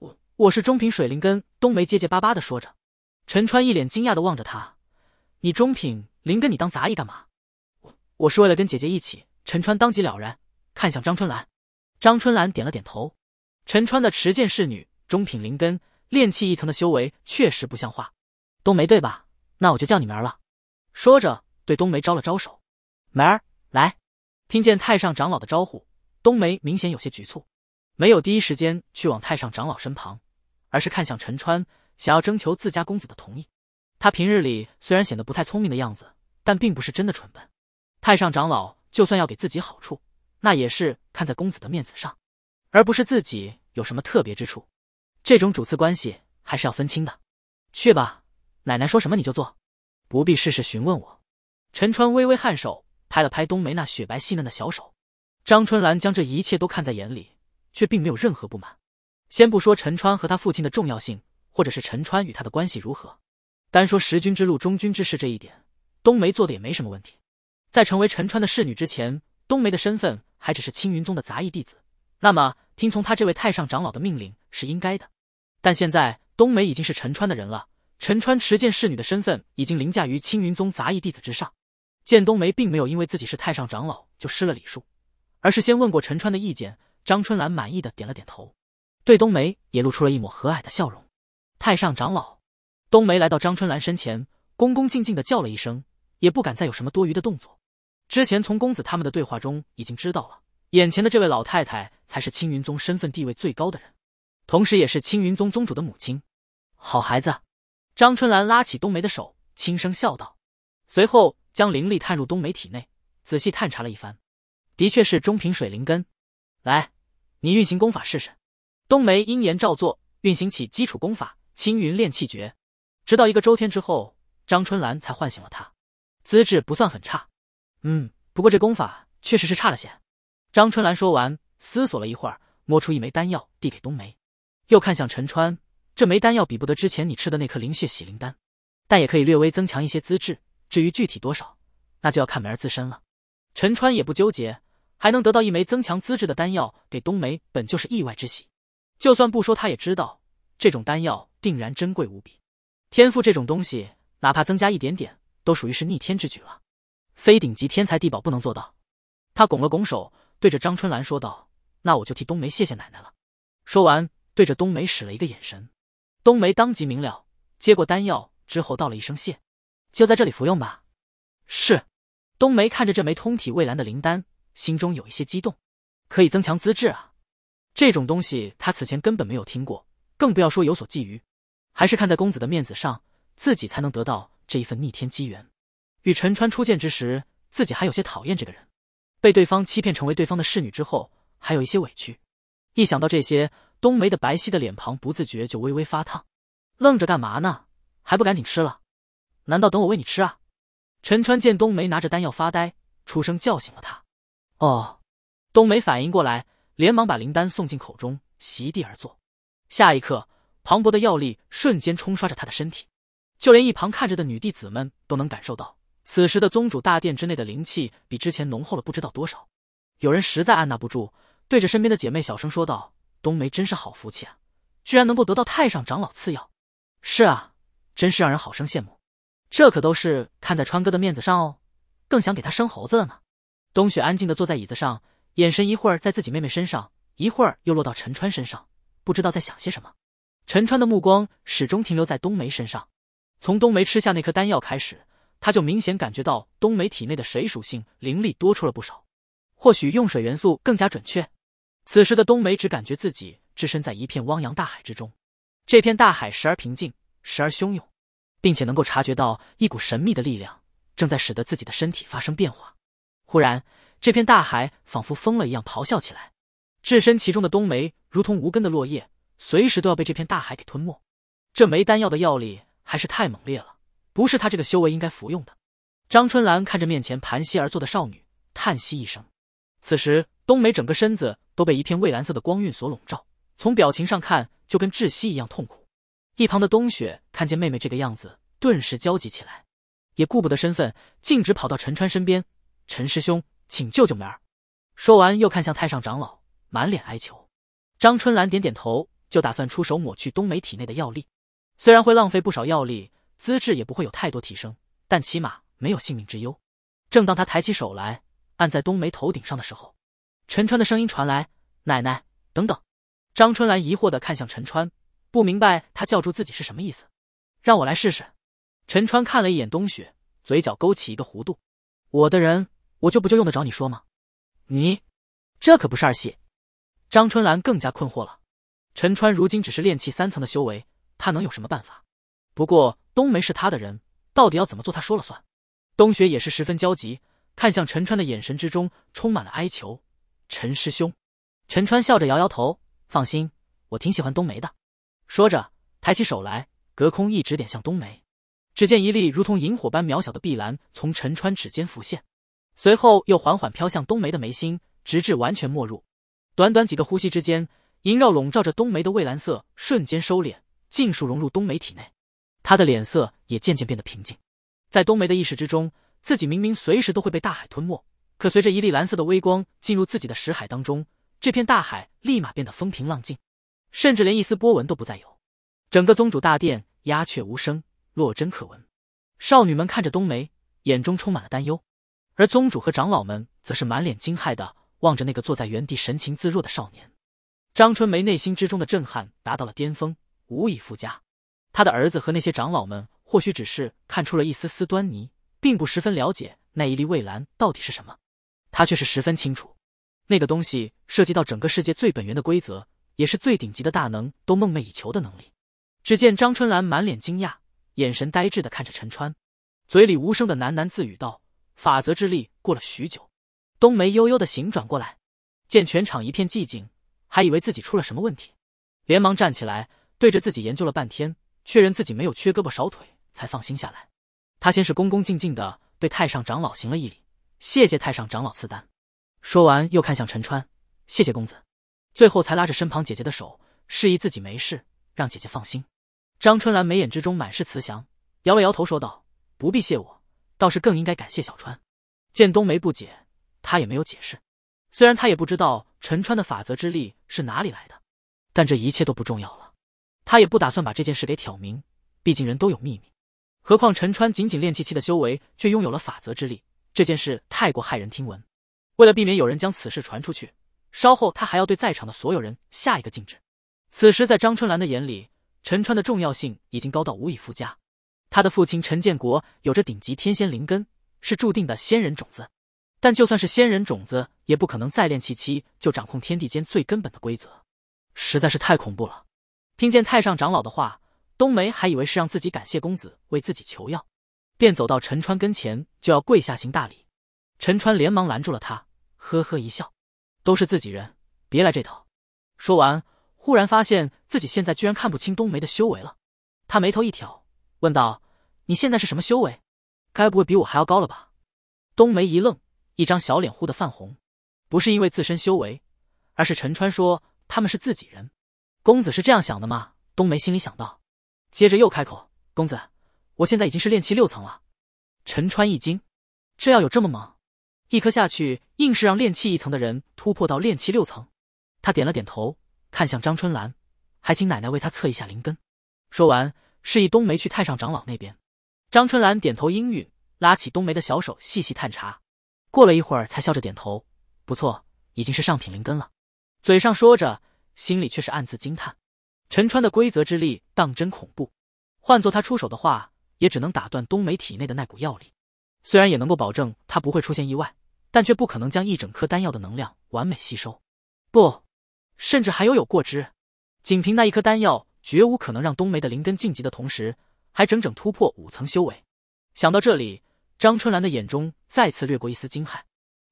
我我是中品水灵根。冬梅结结巴巴的说着。陈川一脸惊讶的望着他：“你中品灵根，你当杂役干嘛？”我我是为了跟姐姐一起。陈川当即了然，看向张春兰。张春兰点了点头。陈川的持剑侍女，中品灵根，炼气一层的修为确实不像话。冬梅对吧？那我就叫你名了。说着。对冬梅招了招手，梅儿来。听见太上长老的招呼，冬梅明显有些局促，没有第一时间去往太上长老身旁，而是看向陈川，想要征求自家公子的同意。他平日里虽然显得不太聪明的样子，但并不是真的蠢笨。太上长老就算要给自己好处，那也是看在公子的面子上，而不是自己有什么特别之处。这种主次关系还是要分清的。去吧，奶奶说什么你就做，不必事事询问我。陈川微微颔首，拍了拍冬梅那雪白细嫩的小手。张春兰将这一切都看在眼里，却并没有任何不满。先不说陈川和他父亲的重要性，或者是陈川与他的关系如何，单说十军之路、忠君之事这一点，冬梅做的也没什么问题。在成为陈川的侍女之前，冬梅的身份还只是青云宗的杂役弟子，那么听从他这位太上长老的命令是应该的。但现在冬梅已经是陈川的人了，陈川持剑侍女的身份已经凌驾于青云宗杂役弟子之上。见冬梅并没有因为自己是太上长老就失了礼数，而是先问过陈川的意见。张春兰满意的点了点头，对冬梅也露出了一抹和蔼的笑容。太上长老，冬梅来到张春兰身前，恭恭敬敬的叫了一声，也不敢再有什么多余的动作。之前从公子他们的对话中已经知道了，眼前的这位老太太才是青云宗身份地位最高的人，同时也是青云宗宗主的母亲。好孩子，张春兰拉起冬梅的手，轻声笑道，随后。将灵力探入冬梅体内，仔细探查了一番，的确是中品水灵根。来，你运行功法试试。冬梅因言照做，运行起基础功法青云炼气诀，直到一个周天之后，张春兰才唤醒了他，资质不算很差，嗯，不过这功法确实是差了些。张春兰说完，思索了一会儿，摸出一枚丹药递给冬梅，又看向陈川：“这枚丹药比不得之前你吃的那颗灵血洗灵丹，但也可以略微增强一些资质。”至于具体多少，那就要看梅儿自身了。陈川也不纠结，还能得到一枚增强资质的丹药给冬梅，本就是意外之喜。就算不说，他也知道这种丹药定然珍贵无比。天赋这种东西，哪怕增加一点点，都属于是逆天之举了，非顶级天才地宝不能做到。他拱了拱手，对着张春兰说道：“那我就替冬梅谢谢奶奶了。”说完，对着冬梅使了一个眼神，冬梅当即明了，接过丹药之后道了一声谢。就在这里服用吧。是，冬梅看着这枚通体蔚蓝的灵丹，心中有一些激动。可以增强资质啊！这种东西她此前根本没有听过，更不要说有所觊觎。还是看在公子的面子上，自己才能得到这一份逆天机缘。与陈川初见之时，自己还有些讨厌这个人，被对方欺骗成为对方的侍女之后，还有一些委屈。一想到这些，冬梅的白皙的脸庞不自觉就微微发烫。愣着干嘛呢？还不赶紧吃了！难道等我喂你吃啊？陈川见冬梅拿着丹药发呆，出声叫醒了他。哦，冬梅反应过来，连忙把灵丹送进口中，席地而坐。下一刻，磅礴的药力瞬间冲刷着他的身体，就连一旁看着的女弟子们都能感受到，此时的宗主大殿之内的灵气比之前浓厚了不知道多少。有人实在按捺不住，对着身边的姐妹小声说道：“冬梅真是好福气啊，居然能够得到太上长老赐药。”“是啊，真是让人好生羡慕。”这可都是看在川哥的面子上哦，更想给他生猴子了呢。冬雪安静的坐在椅子上，眼神一会儿在自己妹妹身上，一会儿又落到陈川身上，不知道在想些什么。陈川的目光始终停留在冬梅身上。从冬梅吃下那颗丹药开始，他就明显感觉到冬梅体内的水属性灵力多出了不少，或许用水元素更加准确。此时的冬梅只感觉自己置身在一片汪洋大海之中，这片大海时而平静，时而汹涌。并且能够察觉到一股神秘的力量正在使得自己的身体发生变化。忽然，这片大海仿佛疯了一样咆哮起来，置身其中的冬梅如同无根的落叶，随时都要被这片大海给吞没。这枚丹药的药力还是太猛烈了，不是他这个修为应该服用的。张春兰看着面前盘膝而坐的少女，叹息一声。此时，冬梅整个身子都被一片蔚蓝色的光晕所笼罩，从表情上看，就跟窒息一样痛苦。一旁的冬雪看见妹妹这个样子，顿时焦急起来，也顾不得身份，径直跑到陈川身边。陈师兄，请救救梅儿！说完，又看向太上长老，满脸哀求。张春兰点点头，就打算出手抹去冬梅体内的药力，虽然会浪费不少药力，资质也不会有太多提升，但起码没有性命之忧。正当她抬起手来按在冬梅头顶上的时候，陈川的声音传来：“奶奶，等等！”张春兰疑惑地看向陈川。不明白他叫住自己是什么意思，让我来试试。陈川看了一眼冬雪，嘴角勾起一个弧度。我的人，我就不就用得着你说吗？你，这可不是儿戏。张春兰更加困惑了。陈川如今只是炼气三层的修为，他能有什么办法？不过冬梅是他的人，到底要怎么做，他说了算。冬雪也是十分焦急，看向陈川的眼神之中充满了哀求。陈师兄，陈川笑着摇摇头，放心，我挺喜欢冬梅的。说着，抬起手来，隔空一指点向冬梅。只见一粒如同萤火般渺小的碧蓝，从陈川指尖浮现，随后又缓缓飘向冬梅的眉心，直至完全没入。短短几个呼吸之间，萦绕笼罩着冬梅的蔚蓝色瞬间收敛，尽数融入冬梅体内。她的脸色也渐渐变得平静。在冬梅的意识之中，自己明明随时都会被大海吞没，可随着一粒蓝色的微光进入自己的识海当中，这片大海立马变得风平浪静。甚至连一丝波纹都不再有，整个宗主大殿鸦雀无声，落针可闻。少女们看着冬梅，眼中充满了担忧；而宗主和长老们则是满脸惊骇的望着那个坐在原地神情自若的少年张春梅。内心之中的震撼达到了巅峰，无以复加。他的儿子和那些长老们或许只是看出了一丝丝端倪，并不十分了解那一粒蔚蓝到底是什么，他却是十分清楚，那个东西涉及到整个世界最本源的规则。也是最顶级的大能都梦寐以求的能力。只见张春兰满脸惊讶，眼神呆滞的看着陈川，嘴里无声的喃喃自语道：“法则之力。”过了许久，冬梅悠悠的醒转过来，见全场一片寂静，还以为自己出了什么问题，连忙站起来，对着自己研究了半天，确认自己没有缺胳膊少腿，才放心下来。他先是恭恭敬敬的对太上长老行了一礼，谢谢太上长老赐丹。说完，又看向陈川，谢谢公子。最后才拉着身旁姐姐的手，示意自己没事，让姐姐放心。张春兰眉眼之中满是慈祥，摇了摇头说道：“不必谢我，倒是更应该感谢小川。”见冬梅不解，她也没有解释。虽然她也不知道陈川的法则之力是哪里来的，但这一切都不重要了。她也不打算把这件事给挑明，毕竟人都有秘密。何况陈川仅仅练气期的修为，却拥有了法则之力，这件事太过骇人听闻。为了避免有人将此事传出去。稍后，他还要对在场的所有人下一个禁制。此时，在张春兰的眼里，陈川的重要性已经高到无以复加。他的父亲陈建国有着顶级天仙灵根，是注定的仙人种子。但就算是仙人种子，也不可能再练气期就掌控天地间最根本的规则，实在是太恐怖了。听见太上长老的话，冬梅还以为是让自己感谢公子为自己求药，便走到陈川跟前，就要跪下行大礼。陈川连忙拦住了他，呵呵一笑。都是自己人，别来这套。说完，忽然发现自己现在居然看不清冬梅的修为了。他眉头一挑，问道：“你现在是什么修为？该不会比我还要高了吧？”冬梅一愣，一张小脸忽的泛红，不是因为自身修为，而是陈川说他们是自己人。公子是这样想的吗？冬梅心里想到，接着又开口：“公子，我现在已经是炼气六层了。”陈川一惊，这要有这么猛？一颗下去，硬是让炼气一层的人突破到炼气六层。他点了点头，看向张春兰，还请奶奶为他测一下灵根。说完，示意冬梅去太上长老那边。张春兰点头应允，拉起冬梅的小手，细细探查。过了一会儿，才笑着点头：“不错，已经是上品灵根了。”嘴上说着，心里却是暗自惊叹：陈川的规则之力当真恐怖。换做他出手的话，也只能打断冬梅体内的那股药力，虽然也能够保证她不会出现意外。但却不可能将一整颗丹药的能量完美吸收，不，甚至还有有过之。仅凭那一颗丹药，绝无可能让冬梅的灵根晋级的同时，还整整突破五层修为。想到这里，张春兰的眼中再次掠过一丝惊骇。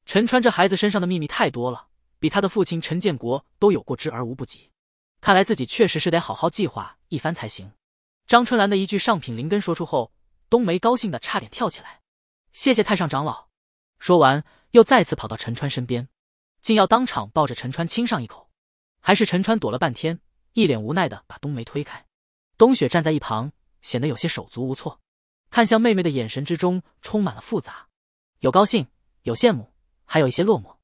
陈川这孩子身上的秘密太多了，比他的父亲陈建国都有过之而无不及。看来自己确实是得好好计划一番才行。张春兰的一句上品灵根说出后，冬梅高兴的差点跳起来：“谢谢太上长老。”说完。又再次跑到陈川身边，竟要当场抱着陈川亲上一口，还是陈川躲了半天，一脸无奈的把冬梅推开。冬雪站在一旁，显得有些手足无措，看向妹妹的眼神之中充满了复杂，有高兴，有羡慕，还有一些落寞。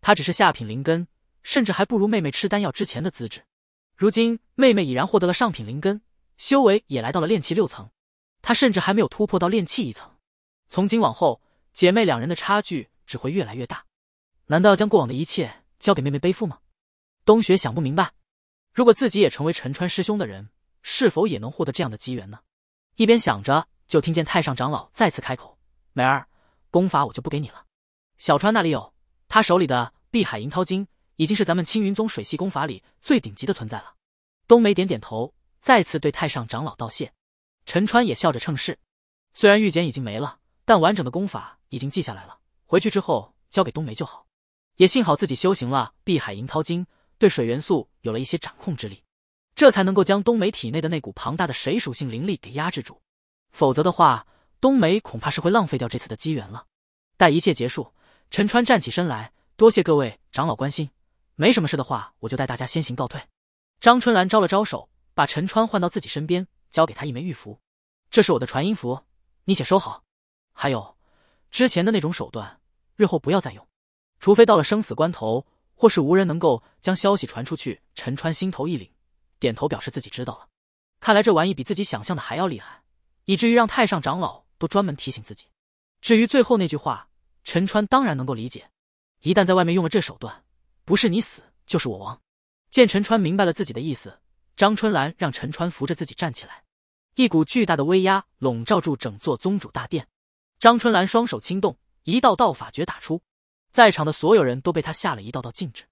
她只是下品灵根，甚至还不如妹妹吃丹药之前的资质。如今妹妹已然获得了上品灵根，修为也来到了炼气六层，她甚至还没有突破到炼气一层。从今往后，姐妹两人的差距。只会越来越大，难道要将过往的一切交给妹妹背负吗？冬雪想不明白，如果自己也成为陈川师兄的人，是否也能获得这样的机缘呢？一边想着，就听见太上长老再次开口：“梅儿，功法我就不给你了，小川那里有，他手里的碧海银涛经已经是咱们青云宗水系功法里最顶级的存在了。”冬梅点点头，再次对太上长老道谢。陈川也笑着称是，虽然玉简已经没了，但完整的功法已经记下来了。回去之后交给冬梅就好，也幸好自己修行了碧海银涛经，对水元素有了一些掌控之力，这才能够将冬梅体内的那股庞大的水属性灵力给压制住，否则的话，冬梅恐怕是会浪费掉这次的机缘了。待一切结束，陈川站起身来，多谢各位长老关心，没什么事的话，我就带大家先行告退。张春兰招了招手，把陈川唤到自己身边，交给他一枚玉符，这是我的传音符，你且收好。还有。之前的那种手段，日后不要再用，除非到了生死关头，或是无人能够将消息传出去。陈川心头一凛，点头表示自己知道了。看来这玩意比自己想象的还要厉害，以至于让太上长老都专门提醒自己。至于最后那句话，陈川当然能够理解。一旦在外面用了这手段，不是你死就是我亡。见陈川明白了自己的意思，张春兰让陈川扶着自己站起来。一股巨大的威压笼罩住整座宗主大殿。张春兰双手轻动，一道道法诀打出，在场的所有人都被他下了一道道禁制，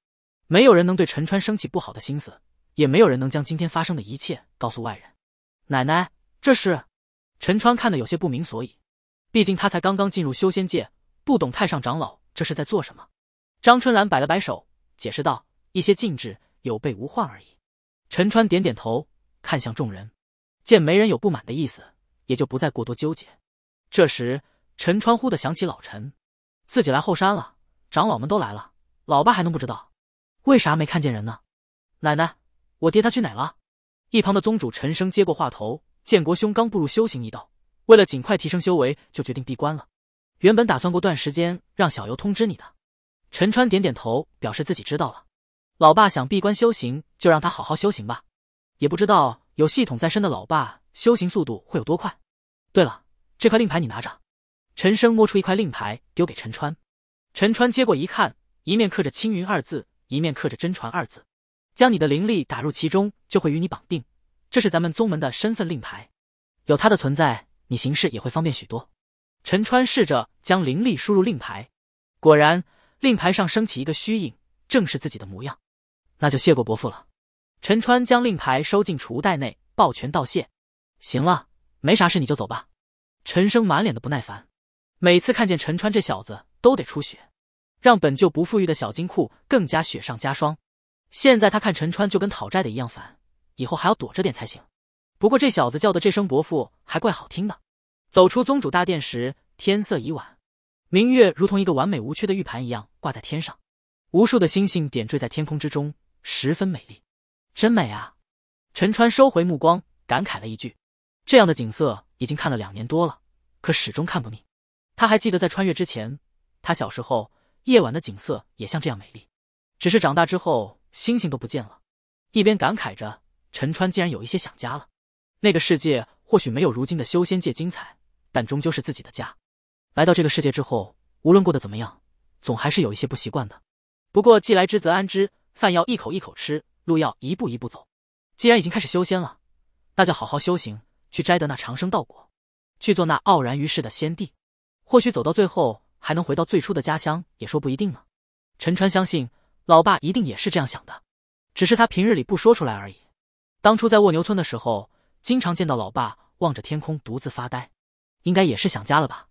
没有人能对陈川生起不好的心思，也没有人能将今天发生的一切告诉外人。奶奶，这是？陈川看得有些不明所以，毕竟他才刚刚进入修仙界，不懂太上长老这是在做什么。张春兰摆了摆手，解释道：“一些禁制，有备无患而已。”陈川点点头，看向众人，见没人有不满的意思，也就不再过多纠结。这时。陈川忽的想起老陈，自己来后山了，长老们都来了，老爸还能不知道？为啥没看见人呢？奶奶，我爹他去哪了？一旁的宗主陈升接过话头：“建国兄刚步入修行一道，为了尽快提升修为，就决定闭关了。原本打算过段时间让小尤通知你的。”陈川点点头，表示自己知道了。老爸想闭关修行，就让他好好修行吧。也不知道有系统在身的老爸，修行速度会有多快？对了，这块令牌你拿着。陈生摸出一块令牌，丢给陈川。陈川接过一看，一面刻着“青云”二字，一面刻着“真传”二字。将你的灵力打入其中，就会与你绑定。这是咱们宗门的身份令牌，有它的存在，你行事也会方便许多。陈川试着将灵力输入令牌，果然，令牌上升起一个虚影，正是自己的模样。那就谢过伯父了。陈川将令牌收进储物袋内，抱拳道谢。行了，没啥事你就走吧。陈生满脸的不耐烦。每次看见陈川这小子都得出血，让本就不富裕的小金库更加雪上加霜。现在他看陈川就跟讨债的一样烦，以后还要躲着点才行。不过这小子叫的这声伯父还怪好听的。走出宗主大殿时，天色已晚，明月如同一个完美无缺的玉盘一样挂在天上，无数的星星点缀在天空之中，十分美丽，真美啊！陈川收回目光，感慨了一句：“这样的景色已经看了两年多了，可始终看不腻。”他还记得在穿越之前，他小时候夜晚的景色也像这样美丽，只是长大之后星星都不见了。一边感慨着，陈川竟然有一些想家了。那个世界或许没有如今的修仙界精彩，但终究是自己的家。来到这个世界之后，无论过得怎么样，总还是有一些不习惯的。不过既来之则安之，饭要一口一口吃，路要一步一步走。既然已经开始修仙了，那就好好修行，去摘得那长生道果，去做那傲然于世的仙帝。或许走到最后还能回到最初的家乡，也说不一定呢。陈川相信，老爸一定也是这样想的，只是他平日里不说出来而已。当初在卧牛村的时候，经常见到老爸望着天空独自发呆，应该也是想家了吧。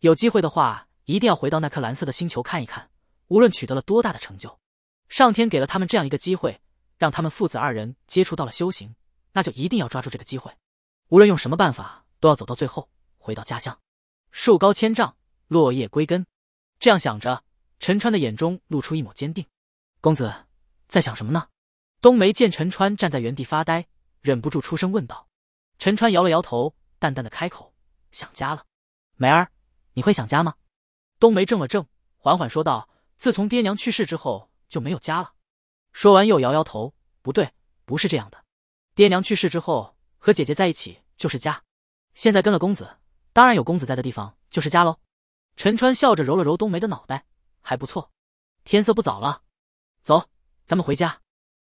有机会的话，一定要回到那颗蓝色的星球看一看。无论取得了多大的成就，上天给了他们这样一个机会，让他们父子二人接触到了修行，那就一定要抓住这个机会。无论用什么办法，都要走到最后，回到家乡。树高千丈，落叶归根。这样想着，陈川的眼中露出一抹坚定。公子，在想什么呢？冬梅见陈川站在原地发呆，忍不住出声问道。陈川摇了摇头，淡淡的开口：“想家了。”梅儿，你会想家吗？冬梅怔了怔，缓缓说道：“自从爹娘去世之后，就没有家了。”说完又摇摇头：“不对，不是这样的。爹娘去世之后，和姐姐在一起就是家。现在跟了公子。”当然有公子在的地方就是家喽。陈川笑着揉了揉冬梅的脑袋，还不错。天色不早了，走，咱们回家。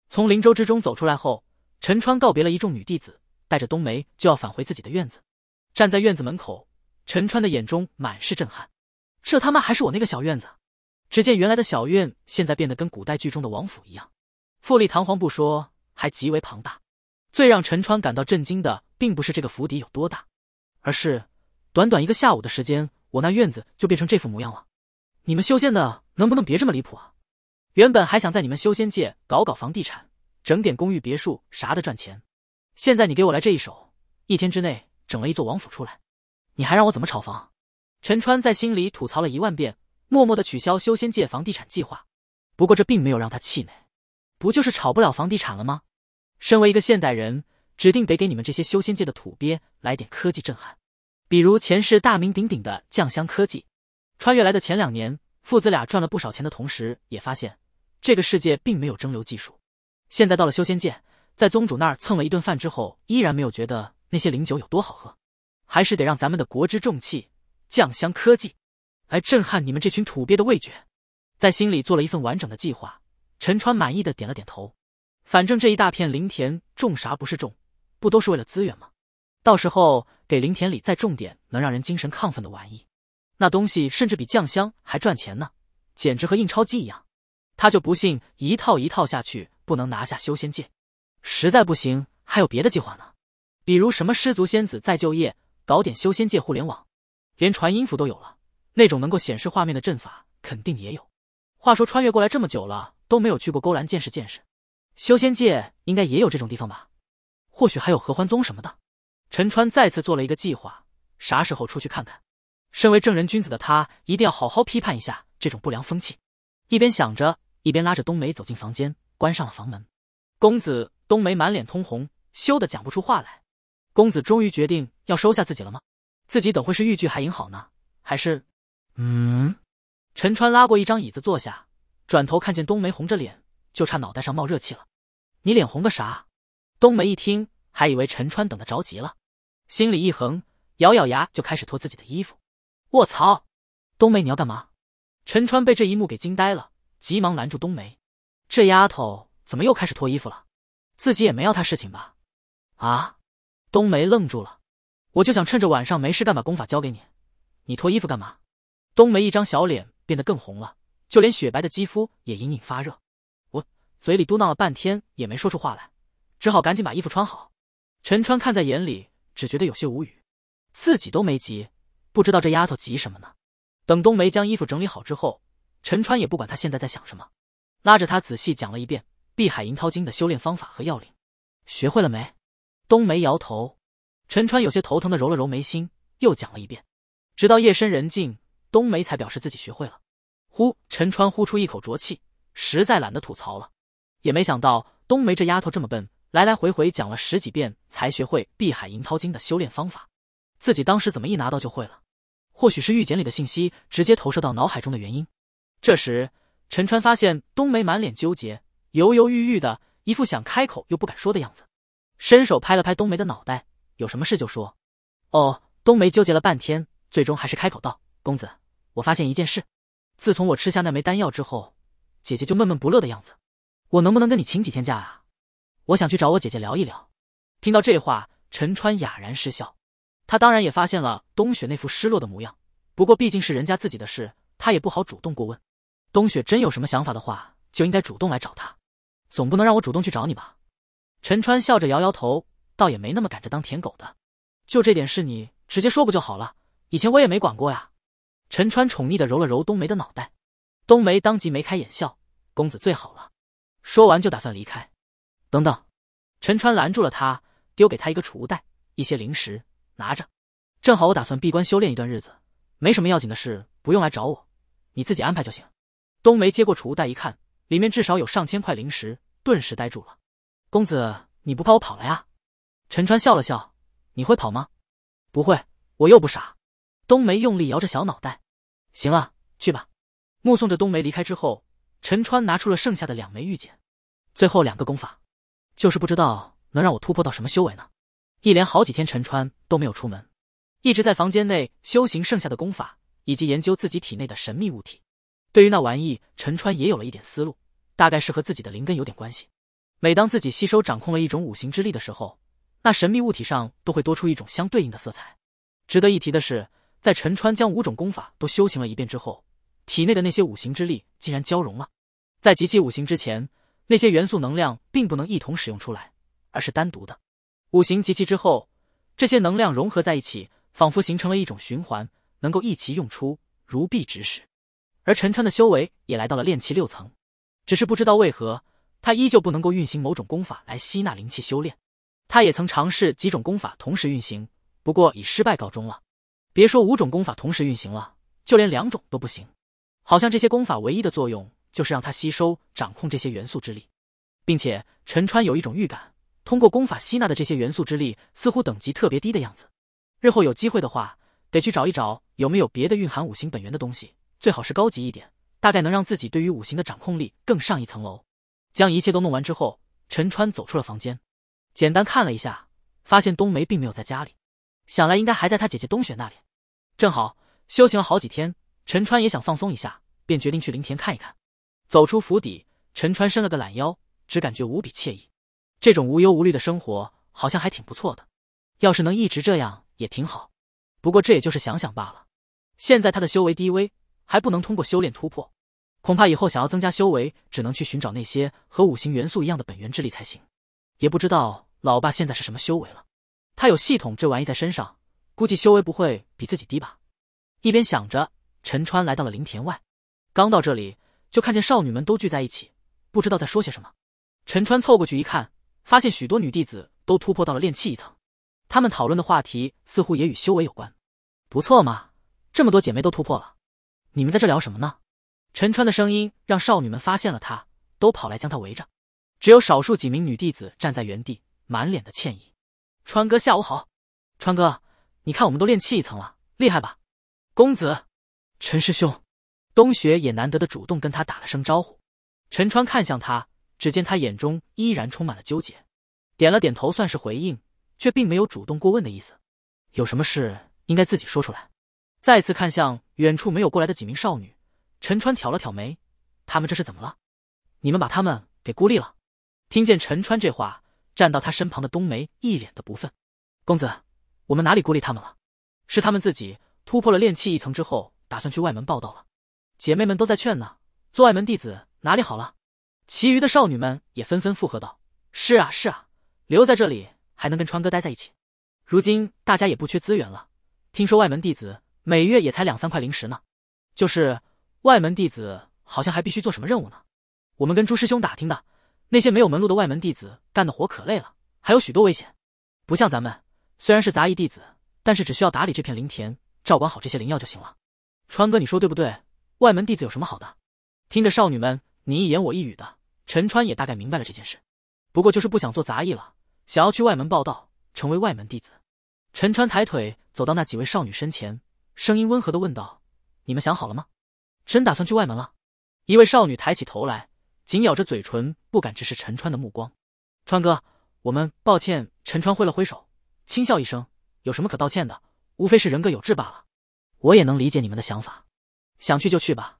从灵州之中走出来后，陈川告别了一众女弟子，带着冬梅就要返回自己的院子。站在院子门口，陈川的眼中满是震撼。这他妈还是我那个小院子？只见原来的小院现在变得跟古代剧中的王府一样，富丽堂皇不说，还极为庞大。最让陈川感到震惊的，并不是这个府邸有多大，而是。短短一个下午的时间，我那院子就变成这副模样了。你们修仙的能不能别这么离谱啊？原本还想在你们修仙界搞搞房地产，整点公寓、别墅啥的赚钱。现在你给我来这一手，一天之内整了一座王府出来，你还让我怎么炒房？陈川在心里吐槽了一万遍，默默的取消修仙界房地产计划。不过这并没有让他气馁，不就是炒不了房地产了吗？身为一个现代人，指定得给你们这些修仙界的土鳖来点科技震撼。比如前世大名鼎鼎的酱香科技，穿越来的前两年，父子俩赚了不少钱的同时，也发现这个世界并没有蒸馏技术。现在到了修仙界，在宗主那儿蹭了一顿饭之后，依然没有觉得那些灵酒有多好喝，还是得让咱们的国之重器酱香科技来震撼你们这群土鳖的味觉。在心里做了一份完整的计划，陈川满意的点了点头。反正这一大片灵田种啥不是种，不都是为了资源吗？到时候。给灵田里再种点能让人精神亢奋的玩意，那东西甚至比酱香还赚钱呢，简直和印钞机一样。他就不信一套一套下去不能拿下修仙界。实在不行，还有别的计划呢，比如什么失足仙子再就业，搞点修仙界互联网，连传音符都有了，那种能够显示画面的阵法肯定也有。话说穿越过来这么久了，都没有去过勾栏见识见识，修仙界应该也有这种地方吧？或许还有合欢宗什么的。陈川再次做了一个计划，啥时候出去看看？身为正人君子的他，一定要好好批判一下这种不良风气。一边想着，一边拉着冬梅走进房间，关上了房门。公子，冬梅满脸通红，羞得讲不出话来。公子终于决定要收下自己了吗？自己等会是欲拒还迎好呢，还是……嗯？陈川拉过一张椅子坐下，转头看见冬梅红着脸，就差脑袋上冒热气了。你脸红个啥？冬梅一听，还以为陈川等得着急了。心里一横，咬咬牙就开始脱自己的衣服。我操，冬梅，你要干嘛？陈川被这一幕给惊呆了，急忙拦住冬梅。这丫头怎么又开始脱衣服了？自己也没要她事情吧？啊？冬梅愣住了。我就想趁着晚上没事干，把功法教给你。你脱衣服干嘛？冬梅一张小脸变得更红了，就连雪白的肌肤也隐隐发热。我嘴里嘟囔了半天也没说出话来，只好赶紧把衣服穿好。陈川看在眼里。只觉得有些无语，自己都没急，不知道这丫头急什么呢。等冬梅将衣服整理好之后，陈川也不管她现在在想什么，拉着她仔细讲了一遍《碧海银涛经》的修炼方法和要领。学会了没？冬梅摇头。陈川有些头疼的揉了揉眉心，又讲了一遍，直到夜深人静，冬梅才表示自己学会了。呼，陈川呼出一口浊气，实在懒得吐槽了。也没想到冬梅这丫头这么笨。来来回回讲了十几遍才学会碧海银涛经的修炼方法，自己当时怎么一拿到就会了？或许是玉简里的信息直接投射到脑海中的原因。这时，陈川发现冬梅满脸纠结，犹犹豫豫的，一副想开口又不敢说的样子，伸手拍了拍冬梅的脑袋：“有什么事就说。”哦，冬梅纠结了半天，最终还是开口道：“公子，我发现一件事，自从我吃下那枚丹药之后，姐姐就闷闷不乐的样子，我能不能跟你请几天假啊？”我想去找我姐姐聊一聊。听到这话，陈川哑然失笑。他当然也发现了冬雪那副失落的模样，不过毕竟是人家自己的事，他也不好主动过问。冬雪真有什么想法的话，就应该主动来找他，总不能让我主动去找你吧？陈川笑着摇摇头，倒也没那么赶着当舔狗的。就这点事，你直接说不就好了？以前我也没管过呀。陈川宠溺的揉了揉冬梅的脑袋，冬梅当即眉开眼笑：“公子最好了。”说完就打算离开。等等，陈川拦住了他，丢给他一个储物袋，一些零食，拿着。正好我打算闭关修炼一段日子，没什么要紧的事，不用来找我，你自己安排就行。冬梅接过储物袋一看，里面至少有上千块零食，顿时呆住了。公子，你不怕我跑了呀？陈川笑了笑，你会跑吗？不会，我又不傻。冬梅用力摇着小脑袋。行了，去吧。目送着冬梅离开之后，陈川拿出了剩下的两枚玉简，最后两个功法。就是不知道能让我突破到什么修为呢？一连好几天，陈川都没有出门，一直在房间内修行剩下的功法，以及研究自己体内的神秘物体。对于那玩意，陈川也有了一点思路，大概是和自己的灵根有点关系。每当自己吸收、掌控了一种五行之力的时候，那神秘物体上都会多出一种相对应的色彩。值得一提的是，在陈川将五种功法都修行了一遍之后，体内的那些五行之力竟然交融了。在集齐五行之前。那些元素能量并不能一同使用出来，而是单独的。五行集齐之后，这些能量融合在一起，仿佛形成了一种循环，能够一齐用出，如臂指使。而陈川的修为也来到了炼气六层，只是不知道为何，他依旧不能够运行某种功法来吸纳灵气修炼。他也曾尝试几种功法同时运行，不过以失败告终了。别说五种功法同时运行了，就连两种都不行，好像这些功法唯一的作用。就是让他吸收、掌控这些元素之力，并且陈川有一种预感，通过功法吸纳的这些元素之力似乎等级特别低的样子。日后有机会的话，得去找一找有没有别的蕴含五行本源的东西，最好是高级一点，大概能让自己对于五行的掌控力更上一层楼。将一切都弄完之后，陈川走出了房间，简单看了一下，发现冬梅并没有在家里，想来应该还在他姐姐冬雪那里。正好修行了好几天，陈川也想放松一下，便决定去林田看一看。走出府邸，陈川伸了个懒腰，只感觉无比惬意。这种无忧无虑的生活好像还挺不错的，要是能一直这样也挺好。不过这也就是想想罢了。现在他的修为低微，还不能通过修炼突破，恐怕以后想要增加修为，只能去寻找那些和五行元素一样的本源之力才行。也不知道老爸现在是什么修为了，他有系统这玩意在身上，估计修为不会比自己低吧。一边想着，陈川来到了林田外，刚到这里。就看见少女们都聚在一起，不知道在说些什么。陈川凑过去一看，发现许多女弟子都突破到了炼气一层，他们讨论的话题似乎也与修为有关。不错嘛，这么多姐妹都突破了，你们在这聊什么呢？陈川的声音让少女们发现了他，都跑来将他围着。只有少数几名女弟子站在原地，满脸的歉意。川哥下午好，川哥，你看我们都练气一层了，厉害吧？公子，陈师兄。冬雪也难得的主动跟他打了声招呼，陈川看向他，只见他眼中依然充满了纠结，点了点头算是回应，却并没有主动过问的意思。有什么事应该自己说出来。再次看向远处没有过来的几名少女，陈川挑了挑眉，他们这是怎么了？你们把他们给孤立了？听见陈川这话，站到他身旁的冬梅一脸的不忿：“公子，我们哪里孤立他们了？是他们自己突破了炼气一层之后，打算去外门报道了。”姐妹们都在劝呢，做外门弟子哪里好了？其余的少女们也纷纷附和道：“是啊是啊，留在这里还能跟川哥待在一起。如今大家也不缺资源了。听说外门弟子每月也才两三块灵石呢。就是外门弟子好像还必须做什么任务呢？我们跟朱师兄打听的，那些没有门路的外门弟子干的活可累了，还有许多危险。不像咱们，虽然是杂役弟子，但是只需要打理这片灵田，照管好这些灵药就行了。川哥，你说对不对？”外门弟子有什么好的？听着少女们你一言我一语的，陈川也大概明白了这件事。不过就是不想做杂役了，想要去外门报道，成为外门弟子。陈川抬腿走到那几位少女身前，声音温和的问道：“你们想好了吗？真打算去外门了？”一位少女抬起头来，紧咬着嘴唇，不敢直视陈川的目光。“川哥，我们抱歉。”陈川挥了挥手，轻笑一声：“有什么可道歉的？无非是人各有志罢了。我也能理解你们的想法。”想去就去吧。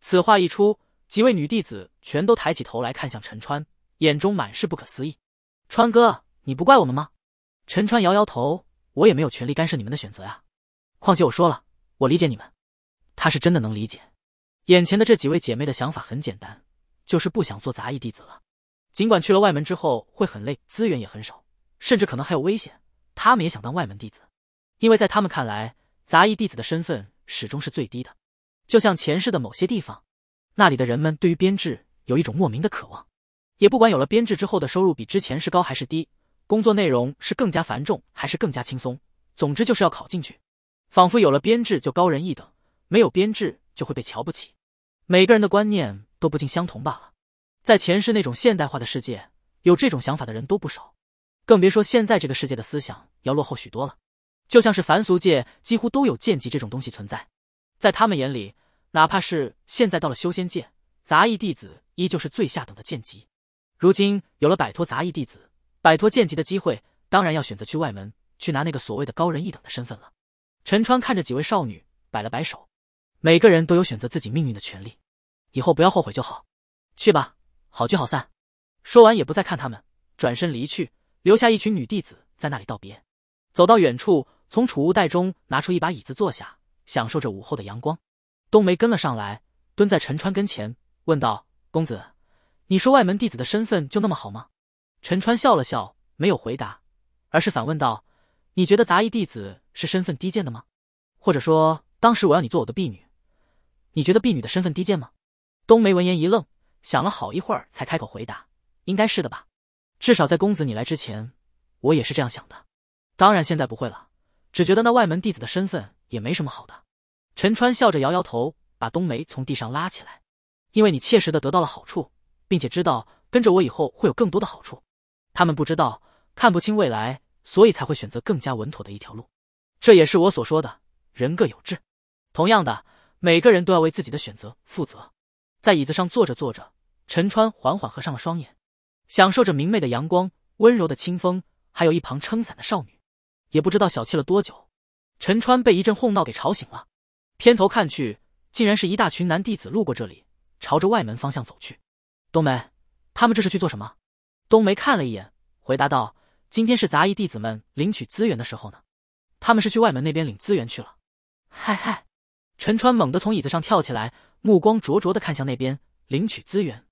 此话一出，几位女弟子全都抬起头来看向陈川，眼中满是不可思议。川哥，你不怪我们吗？陈川摇摇头：“我也没有权利干涉你们的选择呀。况且我说了，我理解你们。”他是真的能理解。眼前的这几位姐妹的想法很简单，就是不想做杂役弟子了。尽管去了外门之后会很累，资源也很少，甚至可能还有危险，他们也想当外门弟子。因为在他们看来，杂役弟子的身份始终是最低的。就像前世的某些地方，那里的人们对于编制有一种莫名的渴望，也不管有了编制之后的收入比之前是高还是低，工作内容是更加繁重还是更加轻松，总之就是要考进去，仿佛有了编制就高人一等，没有编制就会被瞧不起。每个人的观念都不尽相同罢了。在前世那种现代化的世界，有这种想法的人都不少，更别说现在这个世界的思想要落后许多了。就像是凡俗界几乎都有贱籍这种东西存在。在他们眼里，哪怕是现在到了修仙界，杂役弟子依旧是最下等的剑级。如今有了摆脱杂役弟子、摆脱剑级的机会，当然要选择去外门，去拿那个所谓的高人一等的身份了。陈川看着几位少女，摆了摆手，每个人都有选择自己命运的权利，以后不要后悔就好。去吧，好聚好散。说完也不再看他们，转身离去，留下一群女弟子在那里道别。走到远处，从储物袋中拿出一把椅子坐下。享受着午后的阳光，冬梅跟了上来，蹲在陈川跟前，问道：“公子，你说外门弟子的身份就那么好吗？”陈川笑了笑，没有回答，而是反问道：“你觉得杂役弟子是身份低贱的吗？或者说，当时我要你做我的婢女，你觉得婢女的身份低贱吗？”冬梅闻言一愣，想了好一会儿才开口回答：“应该是的吧，至少在公子你来之前，我也是这样想的。当然现在不会了，只觉得那外门弟子的身份……”也没什么好的。陈川笑着摇摇头，把冬梅从地上拉起来。因为你切实的得到了好处，并且知道跟着我以后会有更多的好处。他们不知道，看不清未来，所以才会选择更加稳妥的一条路。这也是我所说的，人各有志。同样的，每个人都要为自己的选择负责。在椅子上坐着坐着，陈川缓缓合上了双眼，享受着明媚的阳光、温柔的清风，还有一旁撑伞的少女。也不知道小憩了多久。陈川被一阵哄闹给吵醒了，偏头看去，竟然是一大群男弟子路过这里，朝着外门方向走去。冬梅，他们这是去做什么？冬梅看了一眼，回答道：“今天是杂役弟子们领取资源的时候呢，他们是去外门那边领资源去了。”嗨嗨！陈川猛地从椅子上跳起来，目光灼灼地看向那边领取资源。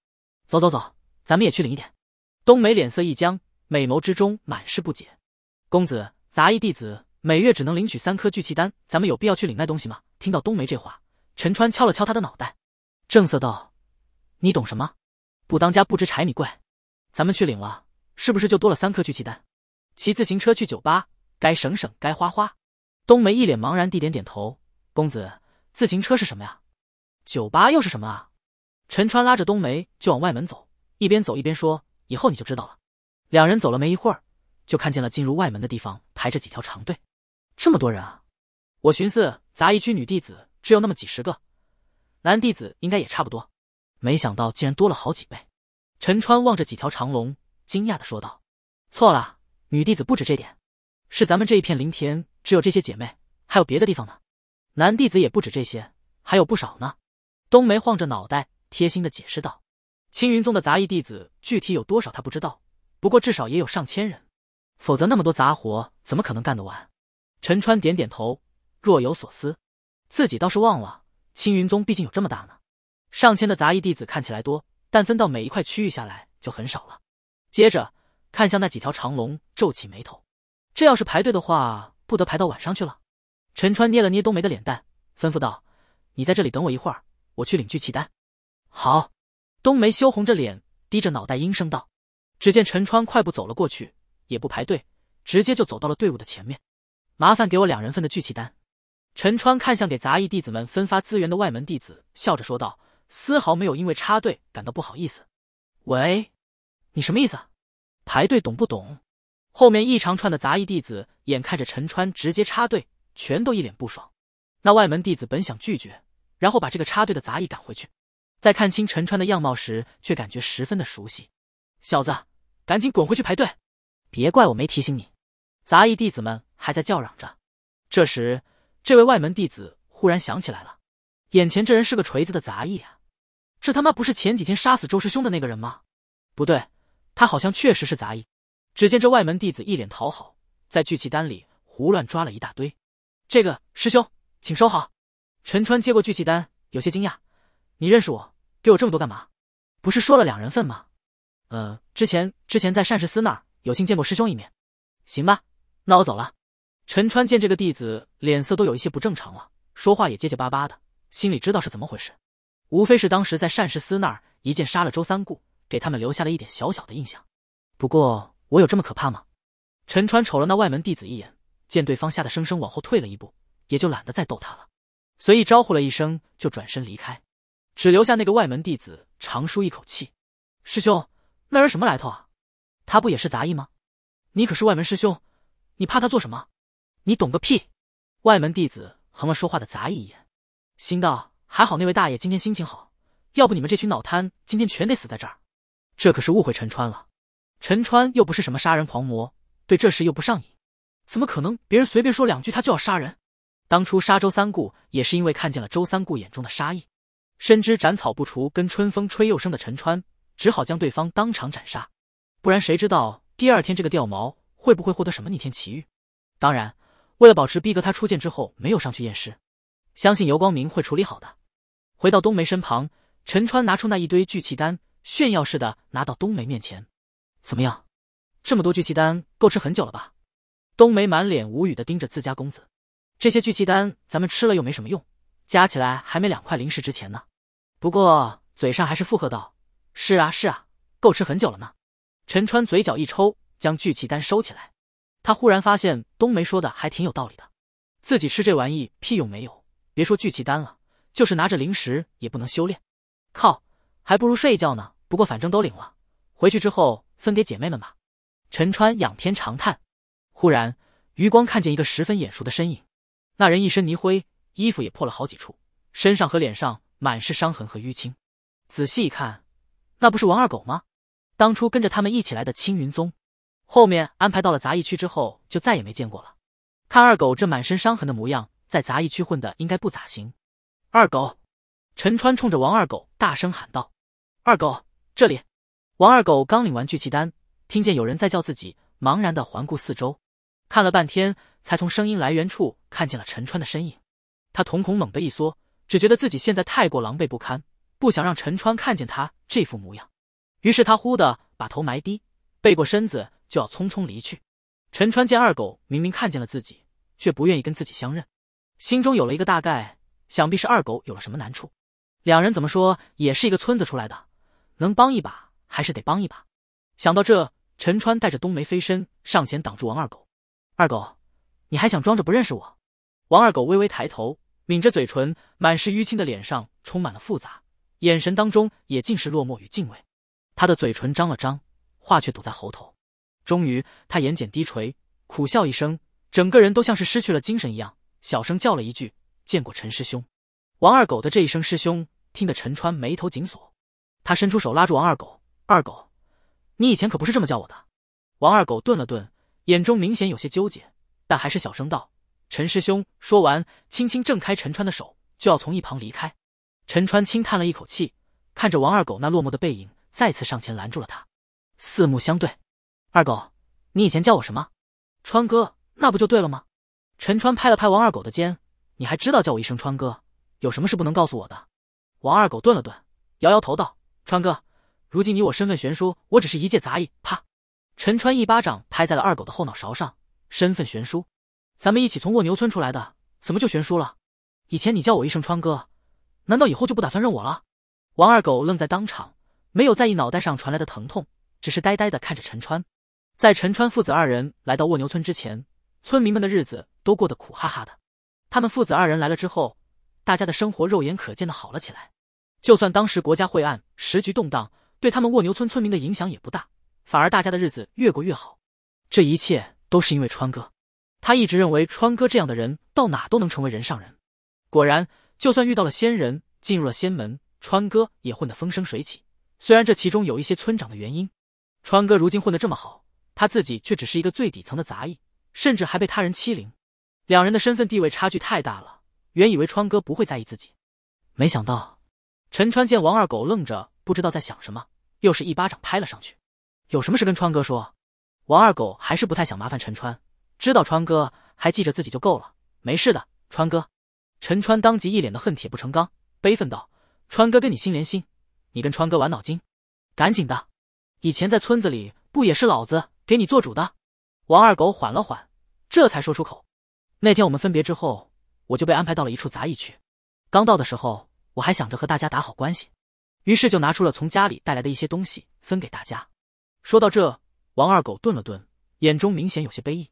走走走，咱们也去领一点。冬梅脸色一僵，美眸之中满是不解。公子，杂役弟子。每月只能领取三颗聚气丹，咱们有必要去领那东西吗？听到冬梅这话，陈川敲了敲他的脑袋，正色道：“你懂什么？不当家不知柴米贵，咱们去领了，是不是就多了三颗聚气丹？骑自行车去酒吧，该省省，该花花。”冬梅一脸茫然地点点头：“公子，自行车是什么呀？酒吧又是什么啊？”陈川拉着冬梅就往外门走，一边走一边说：“以后你就知道了。”两人走了没一会儿，就看见了进入外门的地方排着几条长队。这么多人啊！我寻思杂役区女弟子只有那么几十个，男弟子应该也差不多，没想到竟然多了好几倍。陈川望着几条长龙，惊讶的说道：“错了，女弟子不止这点，是咱们这一片林田只有这些姐妹，还有别的地方呢。男弟子也不止这些，还有不少呢。”冬梅晃着脑袋，贴心的解释道：“青云宗的杂役弟子具体有多少他不知道，不过至少也有上千人，否则那么多杂活怎么可能干得完？”陈川点点头，若有所思。自己倒是忘了，青云宗毕竟有这么大呢。上千的杂役弟子看起来多，但分到每一块区域下来就很少了。接着看向那几条长龙，皱起眉头。这要是排队的话，不得排到晚上去了？陈川捏了捏冬梅的脸蛋，吩咐道：“你在这里等我一会儿，我去领聚气丹。”好。冬梅羞红着脸，低着脑袋应声道。只见陈川快步走了过去，也不排队，直接就走到了队伍的前面。麻烦给我两人份的聚气丹。陈川看向给杂役弟子们分发资源的外门弟子，笑着说道，丝毫没有因为插队感到不好意思。喂，你什么意思？排队懂不懂？后面一长串的杂役弟子眼看着陈川直接插队，全都一脸不爽。那外门弟子本想拒绝，然后把这个插队的杂役赶回去，在看清陈川的样貌时，却感觉十分的熟悉。小子，赶紧滚回去排队，别怪我没提醒你。杂役弟子们。还在叫嚷着，这时，这位外门弟子忽然想起来了，眼前这人是个锤子的杂役啊，这他妈不是前几天杀死周师兄的那个人吗？不对，他好像确实是杂役。只见这外门弟子一脸讨好，在聚气丹里胡乱抓了一大堆，这个师兄，请收好。陈川接过聚气丹，有些惊讶：“你认识我？给我这么多干嘛？不是说了两人份吗？”“嗯，之前之前在善食司那儿有幸见过师兄一面，行吧，那我走了。”陈川见这个弟子脸色都有一些不正常了，说话也结结巴巴的，心里知道是怎么回事，无非是当时在善食司那儿一剑杀了周三顾，给他们留下了一点小小的印象。不过我有这么可怕吗？陈川瞅了那外门弟子一眼，见对方吓得生生往后退了一步，也就懒得再逗他了，随意招呼了一声就转身离开，只留下那个外门弟子长舒一口气：“师兄，那人什么来头啊？他不也是杂役吗？你可是外门师兄，你怕他做什么？”你懂个屁！外门弟子横了说话的杂役一眼，心道：还好那位大爷今天心情好，要不你们这群脑瘫今天全得死在这儿。这可是误会陈川了，陈川又不是什么杀人狂魔，对这事又不上瘾，怎么可能别人随便说两句他就要杀人？当初杀周三顾也是因为看见了周三顾眼中的杀意，深知斩草不除跟春风吹又生的陈川只好将对方当场斩杀，不然谁知道第二天这个掉毛会不会获得什么逆天奇遇？当然。为了保持逼格，他出剑之后没有上去验尸，相信尤光明会处理好的。回到冬梅身旁，陈川拿出那一堆聚气丹，炫耀似的拿到冬梅面前。怎么样，这么多聚气丹够吃很久了吧？冬梅满脸无语的盯着自家公子，这些聚气丹咱们吃了又没什么用，加起来还没两块零食值钱呢。不过嘴上还是附和道：“是啊是啊，够吃很久了呢。”陈川嘴角一抽，将聚气丹收起来。他忽然发现冬梅说的还挺有道理的，自己吃这玩意屁用没有，别说聚气丹了，就是拿着灵石也不能修炼。靠，还不如睡一觉呢。不过反正都领了，回去之后分给姐妹们吧。陈川仰天长叹，忽然余光看见一个十分眼熟的身影，那人一身泥灰，衣服也破了好几处，身上和脸上满是伤痕和淤青。仔细一看，那不是王二狗吗？当初跟着他们一起来的青云宗。后面安排到了杂役区之后，就再也没见过了。看二狗这满身伤痕的模样，在杂役区混的应该不咋行。二狗，陈川冲着王二狗大声喊道：“二狗，这里！”王二狗刚领完聚气丹，听见有人在叫自己，茫然的环顾四周，看了半天，才从声音来源处看见了陈川的身影。他瞳孔猛地一缩，只觉得自己现在太过狼狈不堪，不想让陈川看见他这副模样。于是他忽的把头埋低。背过身子就要匆匆离去，陈川见二狗明明看见了自己，却不愿意跟自己相认，心中有了一个大概，想必是二狗有了什么难处。两人怎么说也是一个村子出来的，能帮一把还是得帮一把。想到这，陈川带着冬梅飞身上前挡住王二狗：“二狗，你还想装着不认识我？”王二狗微微抬头，抿着嘴唇，满是淤青的脸上充满了复杂，眼神当中也尽是落寞与敬畏。他的嘴唇张了张。话却堵在喉头，终于，他眼睑低垂，苦笑一声，整个人都像是失去了精神一样，小声叫了一句：“见过陈师兄。”王二狗的这一声“师兄”听得陈川眉头紧锁，他伸出手拉住王二狗：“二狗，你以前可不是这么叫我的。”王二狗顿了顿，眼中明显有些纠结，但还是小声道：“陈师兄。”说完，轻轻挣开陈川的手，就要从一旁离开。陈川轻叹了一口气，看着王二狗那落寞的背影，再次上前拦住了他。四目相对，二狗，你以前叫我什么？川哥，那不就对了吗？陈川拍了拍王二狗的肩，你还知道叫我一声川哥，有什么事不能告诉我的？王二狗顿了顿，摇摇头道：“川哥，如今你我身份悬殊，我只是一介杂役。”啪！陈川一巴掌拍在了二狗的后脑勺上。身份悬殊？咱们一起从卧牛村出来的，怎么就悬殊了？以前你叫我一声川哥，难道以后就不打算认我了？王二狗愣在当场，没有在意脑袋上传来的疼痛。只是呆呆的看着陈川，在陈川父子二人来到卧牛村之前，村民们的日子都过得苦哈哈的。他们父子二人来了之后，大家的生活肉眼可见的好了起来。就算当时国家晦暗，时局动荡，对他们卧牛村村民的影响也不大，反而大家的日子越过越好。这一切都是因为川哥，他一直认为川哥这样的人到哪都能成为人上人。果然，就算遇到了仙人，进入了仙门，川哥也混得风生水起。虽然这其中有一些村长的原因。川哥如今混得这么好，他自己却只是一个最底层的杂役，甚至还被他人欺凌，两人的身份地位差距太大了。原以为川哥不会在意自己，没想到陈川见王二狗愣着，不知道在想什么，又是一巴掌拍了上去。有什么事跟川哥说。王二狗还是不太想麻烦陈川，知道川哥还记着自己就够了，没事的，川哥。陈川当即一脸的恨铁不成钢，悲愤道：“川哥跟你心连心，你跟川哥玩脑筋，赶紧的。”以前在村子里不也是老子给你做主的？王二狗缓了缓，这才说出口。那天我们分别之后，我就被安排到了一处杂役区。刚到的时候，我还想着和大家打好关系，于是就拿出了从家里带来的一些东西分给大家。说到这，王二狗顿了顿，眼中明显有些悲意。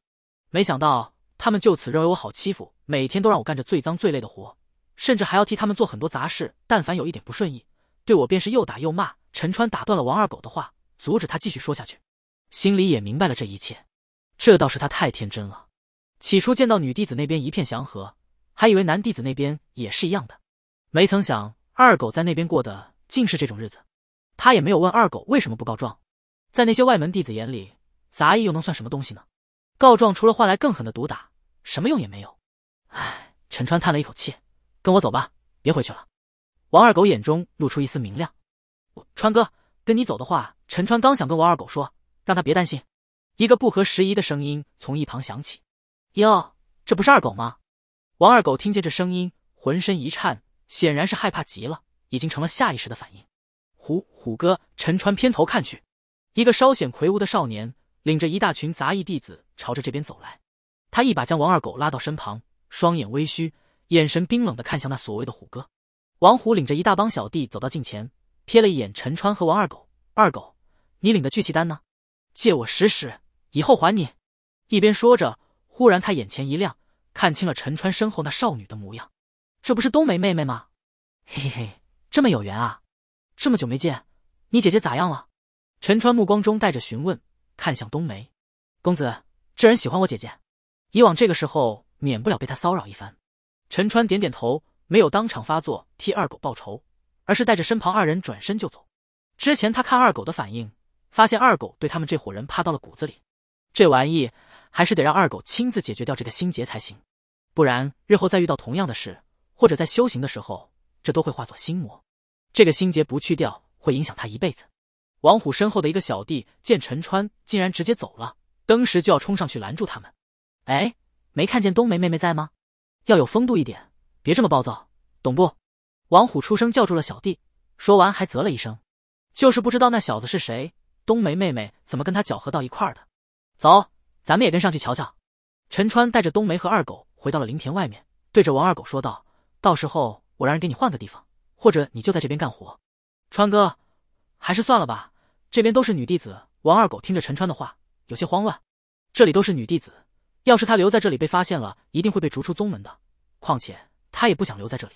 没想到他们就此认为我好欺负，每天都让我干着最脏最累的活，甚至还要替他们做很多杂事。但凡有一点不顺意，对我便是又打又骂。陈川打断了王二狗的话。阻止他继续说下去，心里也明白了这一切。这倒是他太天真了。起初见到女弟子那边一片祥和，还以为男弟子那边也是一样的，没曾想二狗在那边过的竟是这种日子。他也没有问二狗为什么不告状，在那些外门弟子眼里，杂役又能算什么东西呢？告状除了换来更狠的毒打，什么用也没有。唉，陈川叹了一口气：“跟我走吧，别回去了。”王二狗眼中露出一丝明亮：“我川哥，跟你走的话。”陈川刚想跟王二狗说，让他别担心，一个不合时宜的声音从一旁响起：“哟，这不是二狗吗？”王二狗听见这声音，浑身一颤，显然是害怕极了，已经成了下意识的反应。虎虎哥，陈川偏头看去，一个稍显魁梧的少年领着一大群杂役弟子朝着这边走来。他一把将王二狗拉到身旁，双眼微虚，眼神冰冷的看向那所谓的虎哥。王虎领着一大帮小弟走到近前，瞥了一眼陈川和王二狗，二狗。你领的聚气丹呢？借我使使，以后还你。一边说着，忽然他眼前一亮，看清了陈川身后那少女的模样，这不是冬梅妹妹吗？嘿嘿嘿，这么有缘啊！这么久没见，你姐姐咋样了？陈川目光中带着询问，看向冬梅。公子这人喜欢我姐姐，以往这个时候免不了被他骚扰一番。陈川点点头，没有当场发作替二狗报仇，而是带着身旁二人转身就走。之前他看二狗的反应。发现二狗对他们这伙人怕到了骨子里，这玩意还是得让二狗亲自解决掉这个心结才行，不然日后再遇到同样的事，或者在修行的时候，这都会化作心魔。这个心结不去掉，会影响他一辈子。王虎身后的一个小弟见陈川竟然直接走了，登时就要冲上去拦住他们。哎，没看见冬梅妹妹在吗？要有风度一点，别这么暴躁，懂不？王虎出声叫住了小弟，说完还啧了一声，就是不知道那小子是谁。冬梅妹妹怎么跟他搅和到一块儿的？走，咱们也跟上去瞧瞧。陈川带着冬梅和二狗回到了林田外面，对着王二狗说道：“到时候我让人给你换个地方，或者你就在这边干活。”川哥，还是算了吧，这边都是女弟子。王二狗听着陈川的话，有些慌乱。这里都是女弟子，要是他留在这里被发现了，一定会被逐出宗门的。况且他也不想留在这里，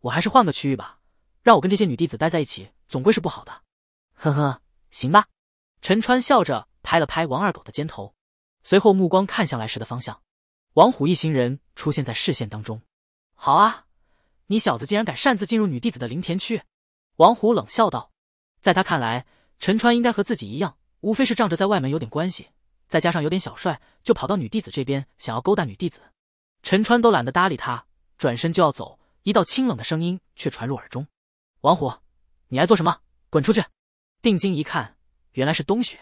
我还是换个区域吧。让我跟这些女弟子待在一起，总归是不好的。呵呵，行吧。陈川笑着拍了拍王二狗的肩头，随后目光看向来时的方向，王虎一行人出现在视线当中。好啊，你小子竟然敢擅自进入女弟子的林田区！王虎冷笑道，在他看来，陈川应该和自己一样，无非是仗着在外门有点关系，再加上有点小帅，就跑到女弟子这边想要勾搭女弟子。陈川都懒得搭理他，转身就要走，一道清冷的声音却传入耳中：“王虎，你来做什么？滚出去！”定睛一看。原来是冬雪，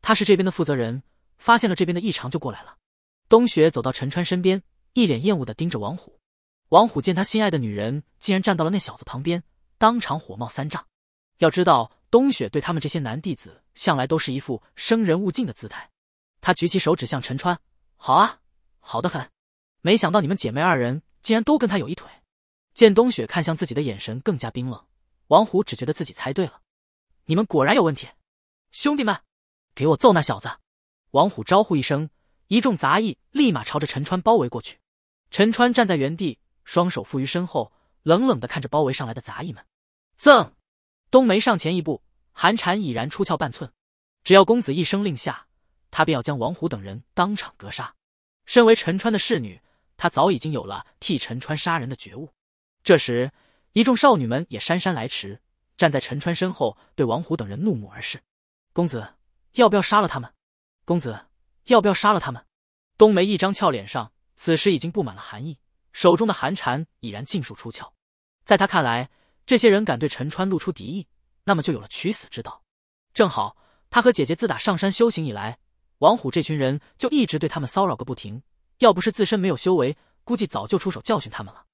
他是这边的负责人，发现了这边的异常就过来了。冬雪走到陈川身边，一脸厌恶的盯着王虎。王虎见他心爱的女人竟然站到了那小子旁边，当场火冒三丈。要知道，冬雪对他们这些男弟子向来都是一副生人勿近的姿态。他举起手指向陈川：“好啊，好的很。没想到你们姐妹二人竟然都跟他有一腿。”见冬雪看向自己的眼神更加冰冷，王虎只觉得自己猜对了，你们果然有问题。兄弟们，给我揍那小子！王虎招呼一声，一众杂役立马朝着陈川包围过去。陈川站在原地，双手负于身后，冷冷的看着包围上来的杂役们。赠冬梅上前一步，寒蝉已然出鞘半寸。只要公子一声令下，他便要将王虎等人当场格杀。身为陈川的侍女，她早已经有了替陈川杀人的觉悟。这时，一众少女们也姗姗来迟，站在陈川身后，对王虎等人怒目而视。公子，要不要杀了他们？公子，要不要杀了他们？冬梅一张俏脸上，此时已经布满了寒意，手中的寒蝉已然尽数出鞘。在她看来，这些人敢对陈川露出敌意，那么就有了取死之道。正好，她和姐姐自打上山修行以来，王虎这群人就一直对他们骚扰个不停。要不是自身没有修为，估计早就出手教训他们了。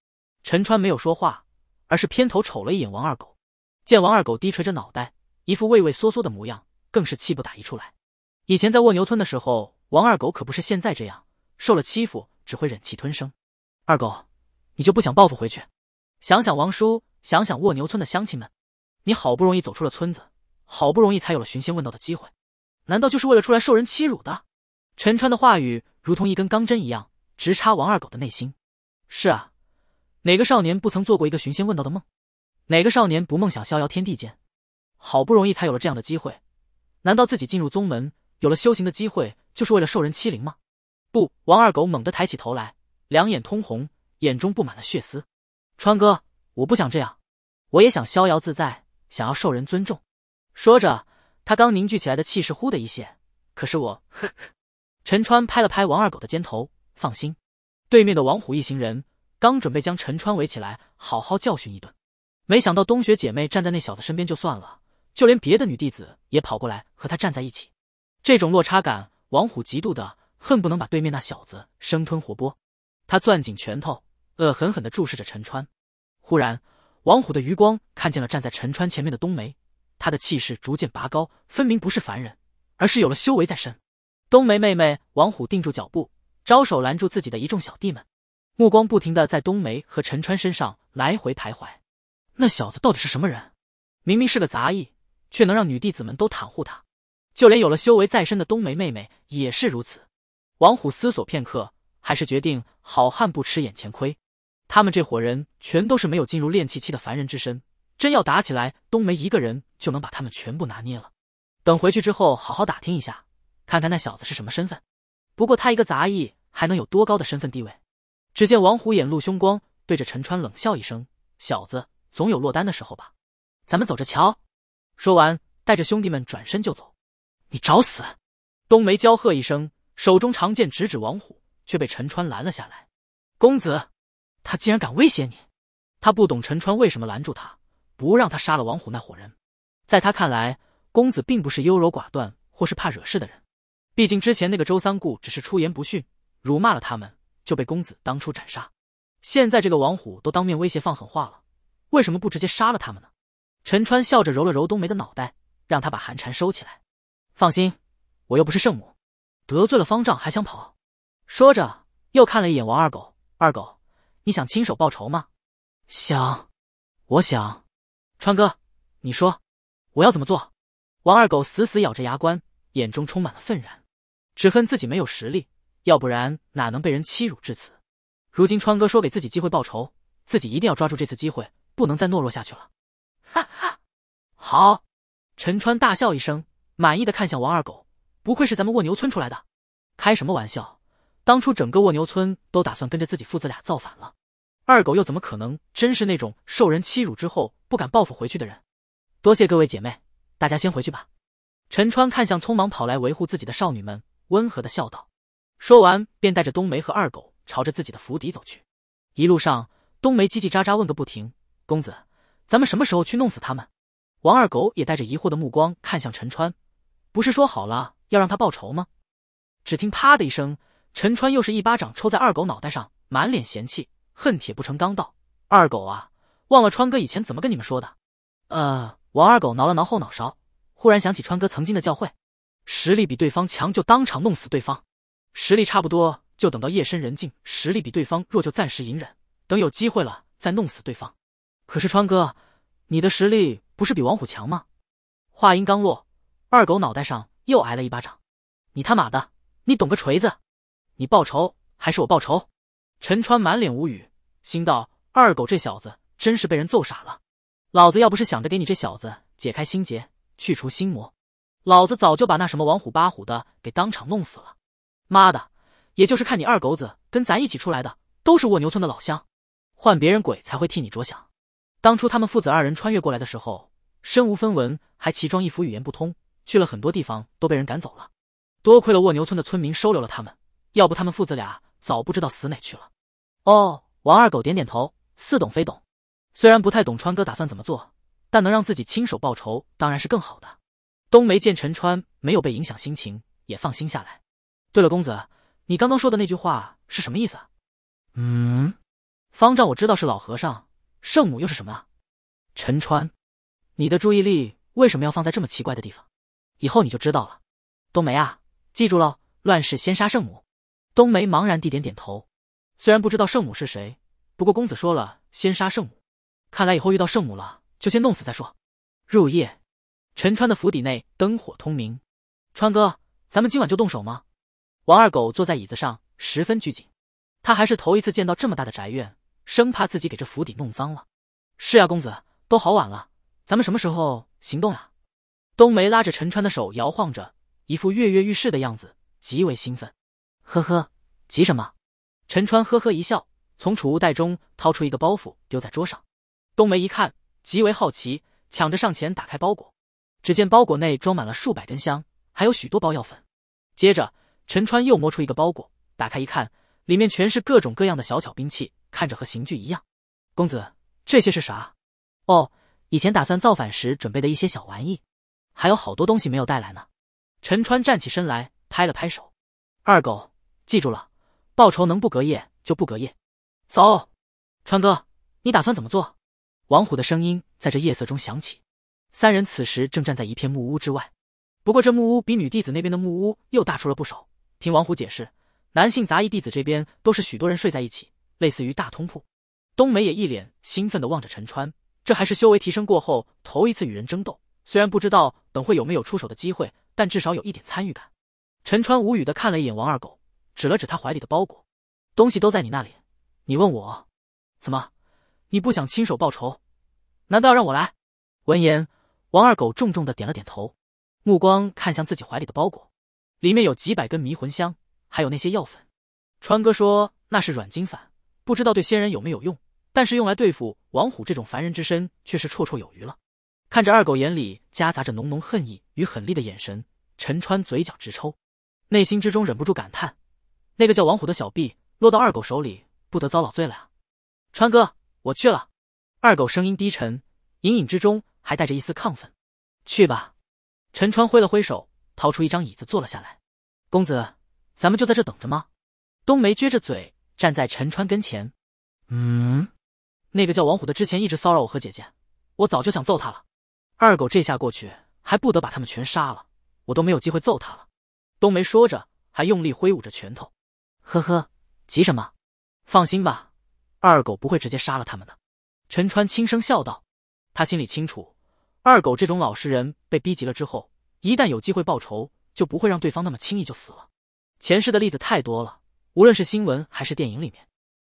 陈川没有说话，而是偏头瞅了一眼王二狗，见王二狗低垂着脑袋，一副畏畏缩缩的模样。更是气不打一处来。以前在卧牛村的时候，王二狗可不是现在这样，受了欺负只会忍气吞声。二狗，你就不想报复回去？想想王叔，想想卧牛村的乡亲们，你好不容易走出了村子，好不容易才有了寻仙问道的机会，难道就是为了出来受人欺辱的？陈川的话语如同一根钢针一样，直插王二狗的内心。是啊，哪个少年不曾做过一个寻仙问道的梦？哪个少年不梦想逍遥天地间？好不容易才有了这样的机会。难道自己进入宗门，有了修行的机会，就是为了受人欺凌吗？不，王二狗猛地抬起头来，两眼通红，眼中布满了血丝。川哥，我不想这样，我也想逍遥自在，想要受人尊重。说着，他刚凝聚起来的气势忽地一泄。可是我……呵呵。陈川拍了拍王二狗的肩头，放心。对面的王虎一行人刚准备将陈川围起来，好好教训一顿，没想到冬雪姐妹站在那小子身边就算了。就连别的女弟子也跑过来和他站在一起，这种落差感，王虎嫉妒的恨不能把对面那小子生吞活剥。他攥紧拳头，恶狠狠的注视着陈川。忽然，王虎的余光看见了站在陈川前面的冬梅，他的气势逐渐拔高，分明不是凡人，而是有了修为在身。冬梅妹妹，王虎定住脚步，招手拦住自己的一众小弟们，目光不停的在冬梅和陈川身上来回徘徊。那小子到底是什么人？明明是个杂役。却能让女弟子们都袒护他，就连有了修为在身的冬梅妹妹也是如此。王虎思索片刻，还是决定好汉不吃眼前亏。他们这伙人全都是没有进入炼气期的凡人之身，真要打起来，冬梅一个人就能把他们全部拿捏了。等回去之后，好好打听一下，看看那小子是什么身份。不过他一个杂役，还能有多高的身份地位？只见王虎眼露凶光，对着陈川冷笑一声：“小子，总有落单的时候吧？咱们走着瞧。”说完，带着兄弟们转身就走。你找死！冬梅娇喝一声，手中长剑直指王虎，却被陈川拦了下来。公子，他竟然敢威胁你！他不懂陈川为什么拦住他，不让他杀了王虎那伙人。在他看来，公子并不是优柔寡断或是怕惹事的人。毕竟之前那个周三顾只是出言不逊，辱骂了他们，就被公子当初斩杀。现在这个王虎都当面威胁、放狠话了，为什么不直接杀了他们呢？陈川笑着揉了揉冬梅的脑袋，让他把寒蝉收起来。放心，我又不是圣母，得罪了方丈还想跑？说着，又看了一眼王二狗。二狗，你想亲手报仇吗？想，我想。川哥，你说我要怎么做？王二狗死死咬着牙关，眼中充满了愤然，只恨自己没有实力，要不然哪能被人欺辱至此？如今川哥说给自己机会报仇，自己一定要抓住这次机会，不能再懦弱下去了。哈哈，好！陈川大笑一声，满意的看向王二狗，不愧是咱们卧牛村出来的。开什么玩笑？当初整个卧牛村都打算跟着自己父子俩造反了，二狗又怎么可能真是那种受人欺辱之后不敢报复回去的人？多谢各位姐妹，大家先回去吧。陈川看向匆忙跑来维护自己的少女们，温和的笑道。说完，便带着冬梅和二狗朝着自己的府邸走去。一路上，冬梅叽叽喳喳问个不停，公子。咱们什么时候去弄死他们？王二狗也带着疑惑的目光看向陈川，不是说好了要让他报仇吗？只听啪的一声，陈川又是一巴掌抽在二狗脑袋上，满脸嫌弃，恨铁不成钢道：“二狗啊，忘了川哥以前怎么跟你们说的？”呃，王二狗挠了挠后脑勺，忽然想起川哥曾经的教诲：实力比对方强就当场弄死对方，实力差不多就等到夜深人静，实力比对方弱就暂时隐忍，等有机会了再弄死对方。可是川哥，你的实力不是比王虎强吗？话音刚落，二狗脑袋上又挨了一巴掌。你他妈的，你懂个锤子！你报仇还是我报仇？陈川满脸无语，心道：二狗这小子真是被人揍傻了。老子要不是想着给你这小子解开心结、去除心魔，老子早就把那什么王虎、八虎的给当场弄死了。妈的，也就是看你二狗子跟咱一起出来的，都是卧牛村的老乡，换别人鬼才会替你着想。当初他们父子二人穿越过来的时候，身无分文，还奇装异服，语言不通，去了很多地方都被人赶走了。多亏了卧牛村的村民收留了他们，要不他们父子俩早不知道死哪去了。哦，王二狗点点头，似懂非懂。虽然不太懂川哥打算怎么做，但能让自己亲手报仇，当然是更好的。冬梅见陈川没有被影响心情，也放心下来。对了，公子，你刚刚说的那句话是什么意思？嗯，方丈，我知道是老和尚。圣母又是什么啊？陈川，你的注意力为什么要放在这么奇怪的地方？以后你就知道了。冬梅啊，记住了，乱世先杀圣母。冬梅茫然地点点头，虽然不知道圣母是谁，不过公子说了先杀圣母，看来以后遇到圣母了就先弄死再说。入夜，陈川的府邸内灯火通明。川哥，咱们今晚就动手吗？王二狗坐在椅子上，十分拘谨，他还是头一次见到这么大的宅院。生怕自己给这府邸弄脏了。是呀，公子，都好晚了，咱们什么时候行动呀？冬梅拉着陈川的手摇晃着，一副跃跃欲试的样子，极为兴奋。呵呵，急什么？陈川呵呵一笑，从储物袋中掏出一个包袱，丢在桌上。冬梅一看，极为好奇，抢着上前打开包裹。只见包裹内装满了数百根香，还有许多包药粉。接着，陈川又摸出一个包裹，打开一看，里面全是各种各样的小巧兵器。看着和刑具一样，公子，这些是啥？哦，以前打算造反时准备的一些小玩意，还有好多东西没有带来呢。陈川站起身来，拍了拍手。二狗，记住了，报仇能不隔夜就不隔夜。走，川哥，你打算怎么做？王虎的声音在这夜色中响起。三人此时正站在一片木屋之外，不过这木屋比女弟子那边的木屋又大出了不少。听王虎解释，男性杂役弟子这边都是许多人睡在一起。类似于大通铺，冬梅也一脸兴奋的望着陈川，这还是修为提升过后头一次与人争斗。虽然不知道等会有没有出手的机会，但至少有一点参与感。陈川无语的看了一眼王二狗，指了指他怀里的包裹，东西都在你那里，你问我，怎么，你不想亲手报仇，难道要让我来？闻言，王二狗重重的点了点头，目光看向自己怀里的包裹，里面有几百根迷魂香，还有那些药粉。川哥说那是软金散。不知道对仙人有没有用，但是用来对付王虎这种凡人之身却是绰绰有余了。看着二狗眼里夹杂着浓浓恨意与狠厉的眼神，陈川嘴角直抽，内心之中忍不住感叹：那个叫王虎的小毕落到二狗手里，不得遭老罪了呀！川哥，我去了。二狗声音低沉，隐隐之中还带着一丝亢奋。去吧。陈川挥了挥手，掏出一张椅子坐了下来。公子，咱们就在这等着吗？冬梅撅着嘴。站在陈川跟前，嗯，那个叫王虎的之前一直骚扰我和姐姐，我早就想揍他了。二狗这下过去还不得把他们全杀了？我都没有机会揍他了。冬梅说着，还用力挥舞着拳头。呵呵，急什么？放心吧，二狗不会直接杀了他们的。陈川轻声笑道，他心里清楚，二狗这种老实人被逼急了之后，一旦有机会报仇，就不会让对方那么轻易就死了。前世的例子太多了。无论是新闻还是电影里面，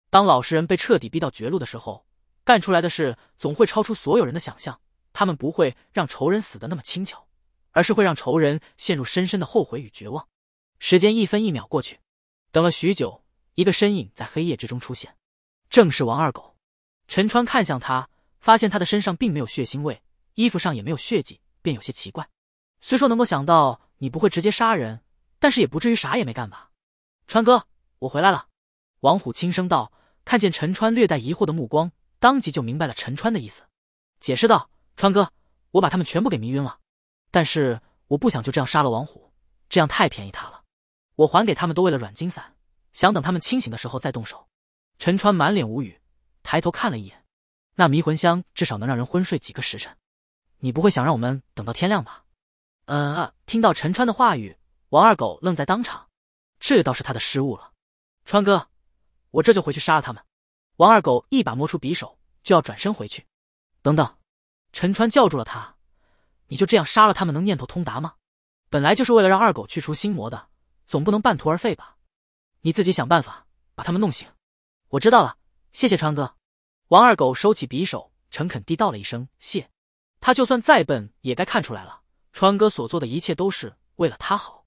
当老实人被彻底逼到绝路的时候，干出来的事总会超出所有人的想象。他们不会让仇人死得那么轻巧，而是会让仇人陷入深深的后悔与绝望。时间一分一秒过去，等了许久，一个身影在黑夜之中出现，正是王二狗。陈川看向他，发现他的身上并没有血腥味，衣服上也没有血迹，便有些奇怪。虽说能够想到你不会直接杀人，但是也不至于啥也没干吧，川哥。我回来了，王虎轻声道。看见陈川略带疑惑的目光，当即就明白了陈川的意思，解释道：“川哥，我把他们全部给迷晕了，但是我不想就这样杀了王虎，这样太便宜他了。我还给他们都喂了软金散，想等他们清醒的时候再动手。”陈川满脸无语，抬头看了一眼，那迷魂香至少能让人昏睡几个时辰，你不会想让我们等到天亮吧？嗯，听到陈川的话语，王二狗愣在当场，这倒是他的失误了。川哥，我这就回去杀了他们。王二狗一把摸出匕首，就要转身回去。等等，陈川叫住了他。你就这样杀了他们，能念头通达吗？本来就是为了让二狗去除心魔的，总不能半途而废吧？你自己想办法把他们弄醒。我知道了，谢谢川哥。王二狗收起匕首，诚恳地道了一声谢。他就算再笨，也该看出来了，川哥所做的一切都是为了他好。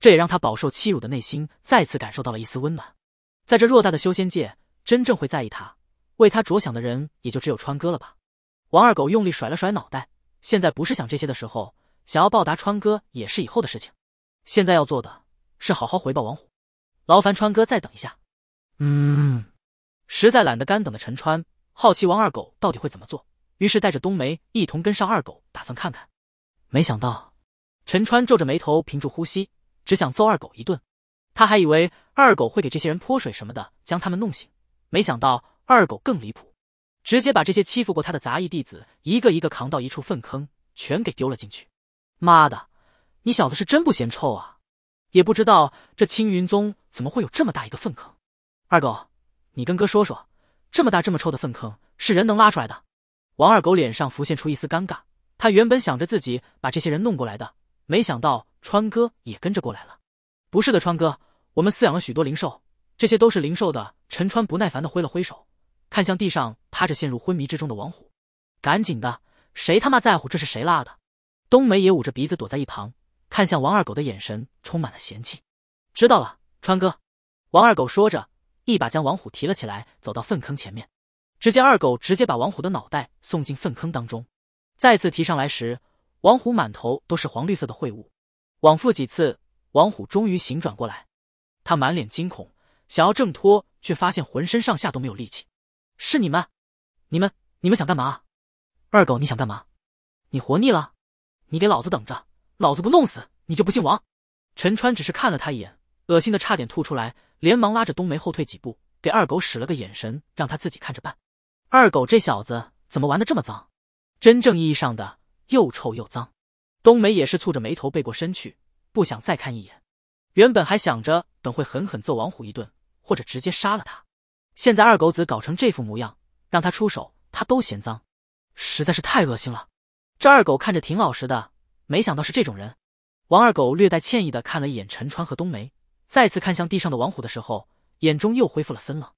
这也让他饱受欺辱的内心再次感受到了一丝温暖。在这偌大的修仙界，真正会在意他、为他着想的人，也就只有川哥了吧？王二狗用力甩了甩脑袋，现在不是想这些的时候，想要报答川哥也是以后的事情，现在要做的是好好回报王虎。劳烦川哥再等一下。嗯，实在懒得干等的陈川，好奇王二狗到底会怎么做，于是带着冬梅一同跟上二狗，打算看看。没想到，陈川皱着眉头，屏住呼吸，只想揍二狗一顿。他还以为二狗会给这些人泼水什么的，将他们弄醒，没想到二狗更离谱，直接把这些欺负过他的杂役弟子一个一个扛到一处粪坑，全给丢了进去。妈的，你小子是真不嫌臭啊！也不知道这青云宗怎么会有这么大一个粪坑。二狗，你跟哥说说，这么大这么臭的粪坑是人能拉出来的？王二狗脸上浮现出一丝尴尬，他原本想着自己把这些人弄过来的，没想到川哥也跟着过来了。不是的，川哥，我们饲养了许多灵兽，这些都是灵兽的。陈川不耐烦的挥了挥手，看向地上趴着陷入昏迷之中的王虎，赶紧的，谁他妈在乎这是谁拉的？冬梅也捂着鼻子躲在一旁，看向王二狗的眼神充满了嫌弃。知道了，川哥。王二狗说着，一把将王虎提了起来，走到粪坑前面，只见二狗直接把王虎的脑袋送进粪坑当中，再次提上来时，王虎满头都是黄绿色的秽物，往复几次。王虎终于醒转过来，他满脸惊恐，想要挣脱，却发现浑身上下都没有力气。是你们，你们，你们想干嘛？二狗，你想干嘛？你活腻了？你给老子等着，老子不弄死你就不姓王！陈川只是看了他一眼，恶心的差点吐出来，连忙拉着冬梅后退几步，给二狗使了个眼神，让他自己看着办。二狗这小子怎么玩的这么脏？真正意义上的又臭又脏。冬梅也是蹙着眉头背过身去。不想再看一眼。原本还想着等会狠狠揍王虎一顿，或者直接杀了他。现在二狗子搞成这副模样，让他出手，他都嫌脏，实在是太恶心了。这二狗看着挺老实的，没想到是这种人。王二狗略带歉意的看了一眼陈川和冬梅，再次看向地上的王虎的时候，眼中又恢复了森冷。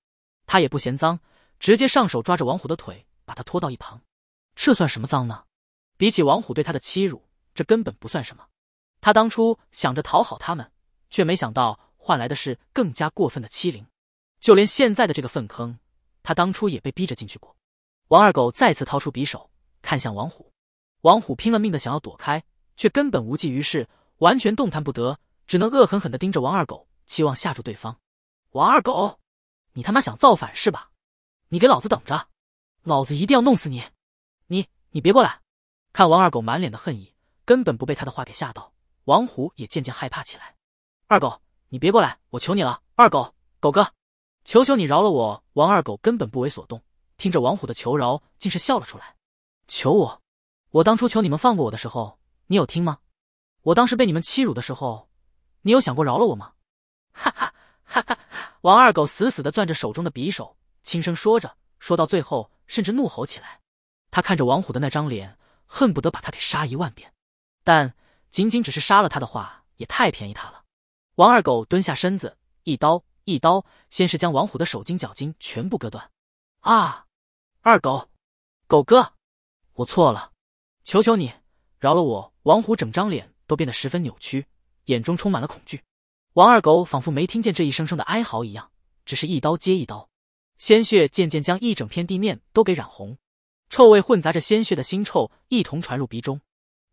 他也不嫌脏，直接上手抓着王虎的腿，把他拖到一旁。这算什么脏呢？比起王虎对他的欺辱，这根本不算什么。他当初想着讨好他们，却没想到换来的是更加过分的欺凌。就连现在的这个粪坑，他当初也被逼着进去过。王二狗再次掏出匕首，看向王虎。王虎拼了命的想要躲开，却根本无济于事，完全动弹不得，只能恶狠狠的盯着王二狗，期望吓住对方。王二狗，你他妈想造反是吧？你给老子等着，老子一定要弄死你！你你别过来！看王二狗满脸的恨意，根本不被他的话给吓到。王虎也渐渐害怕起来。二狗，你别过来，我求你了。二狗，狗哥，求求你饶了我！王二狗根本不为所动，听着王虎的求饶，竟是笑了出来。求我？我当初求你们放过我的时候，你有听吗？我当时被你们欺辱的时候，你有想过饶了我吗？哈哈哈哈王二狗死死地攥着手中的匕首，轻声说着，说到最后甚至怒吼起来。他看着王虎的那张脸，恨不得把他给杀一万遍。但……仅仅只是杀了他的话，也太便宜他了。王二狗蹲下身子，一刀一刀，先是将王虎的手筋脚筋全部割断。啊，二狗，狗哥，我错了，求求你饶了我！王虎整张脸都变得十分扭曲，眼中充满了恐惧。王二狗仿佛没听见这一声声的哀嚎一样，只是一刀接一刀，鲜血渐渐将一整片地面都给染红，臭味混杂着鲜血的腥臭一同传入鼻中。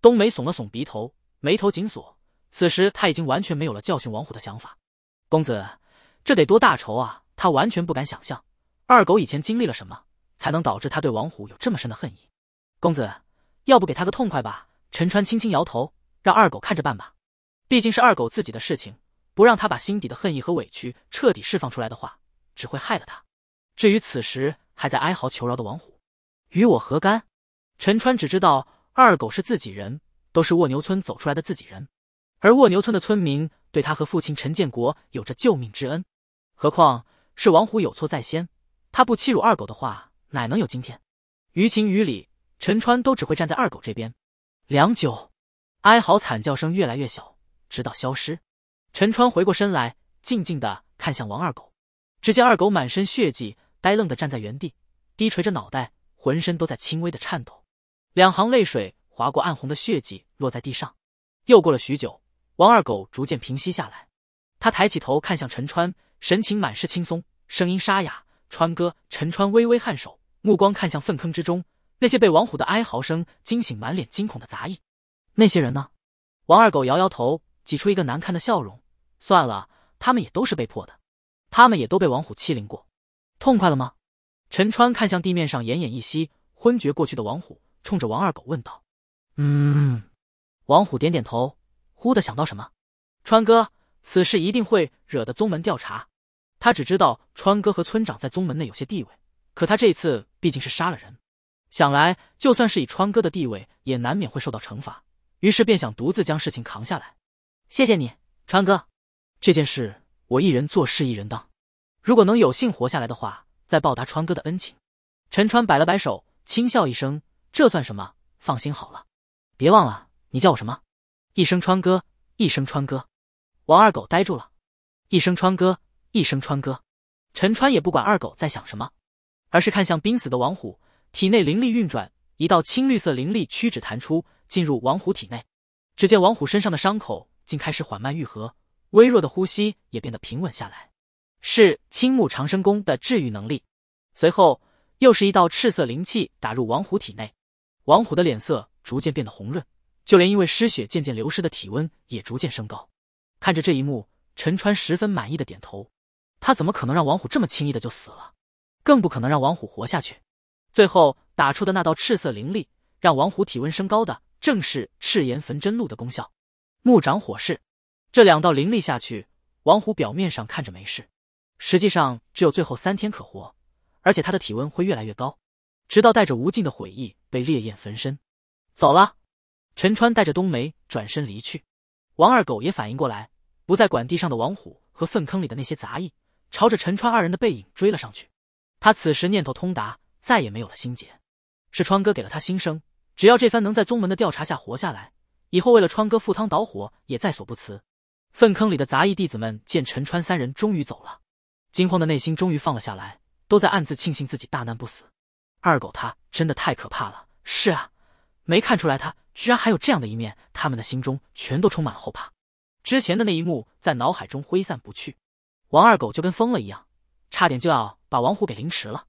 冬梅耸了耸鼻头。眉头紧锁，此时他已经完全没有了教训王虎的想法。公子，这得多大仇啊！他完全不敢想象，二狗以前经历了什么，才能导致他对王虎有这么深的恨意。公子，要不给他个痛快吧？陈川轻轻摇头，让二狗看着办吧。毕竟是二狗自己的事情，不让他把心底的恨意和委屈彻底释放出来的话，只会害了他。至于此时还在哀嚎求饶的王虎，与我何干？陈川只知道二狗是自己人。都是卧牛村走出来的自己人，而卧牛村的村民对他和父亲陈建国有着救命之恩，何况是王虎有错在先，他不欺辱二狗的话，哪能有今天？于情于理，陈川都只会站在二狗这边。良久，哀嚎惨叫声越来越小，直到消失。陈川回过身来，静静的看向王二狗，只见二狗满身血迹，呆愣的站在原地，低垂着脑袋，浑身都在轻微的颤抖，两行泪水。划过暗红的血迹，落在地上。又过了许久，王二狗逐渐平息下来。他抬起头看向陈川，神情满是轻松，声音沙哑：“川哥。”陈川微微颔首，目光看向粪坑之中那些被王虎的哀嚎声惊醒、满脸惊恐的杂役。那些人呢？王二狗摇摇头，挤出一个难看的笑容：“算了，他们也都是被迫的，他们也都被王虎欺凌过。”痛快了吗？陈川看向地面上奄奄一息、昏厥过去的王虎，冲着王二狗问道。嗯，王虎点点头，忽的想到什么。川哥，此事一定会惹得宗门调查。他只知道川哥和村长在宗门内有些地位，可他这次毕竟是杀了人，想来就算是以川哥的地位，也难免会受到惩罚。于是便想独自将事情扛下来。谢谢你，川哥，这件事我一人做事一人当。如果能有幸活下来的话，再报答川哥的恩情。陈川摆了摆手，轻笑一声：“这算什么？放心好了。”别忘了，你叫我什么？一声川哥，一声川哥。王二狗呆住了。一声川哥，一声川哥。陈川也不管二狗在想什么，而是看向濒死的王虎，体内灵力运转，一道青绿色灵力屈指弹出，进入王虎体内。只见王虎身上的伤口竟开始缓慢愈合，微弱的呼吸也变得平稳下来。是青木长生功的治愈能力。随后又是一道赤色灵气打入王虎体内，王虎的脸色。逐渐变得红润，就连因为失血渐渐流失的体温也逐渐升高。看着这一幕，陈川十分满意的点头。他怎么可能让王虎这么轻易的就死了？更不可能让王虎活下去。最后打出的那道赤色灵力，让王虎体温升高的，正是赤炎焚真露的功效。木掌火势，这两道灵力下去，王虎表面上看着没事，实际上只有最后三天可活，而且他的体温会越来越高，直到带着无尽的悔意被烈焰焚身。走了，陈川带着冬梅转身离去，王二狗也反应过来，不再管地上的王虎和粪坑里的那些杂役，朝着陈川二人的背影追了上去。他此时念头通达，再也没有了心结。是川哥给了他新生，只要这番能在宗门的调查下活下来，以后为了川哥赴汤蹈火也在所不辞。粪坑里的杂役弟子们见陈川三人终于走了，惊慌的内心终于放了下来，都在暗自庆幸自己大难不死。二狗他真的太可怕了！是啊。没看出来，他居然还有这样的一面。他们的心中全都充满了后怕，之前的那一幕在脑海中挥散不去。王二狗就跟疯了一样，差点就要把王虎给凌迟了。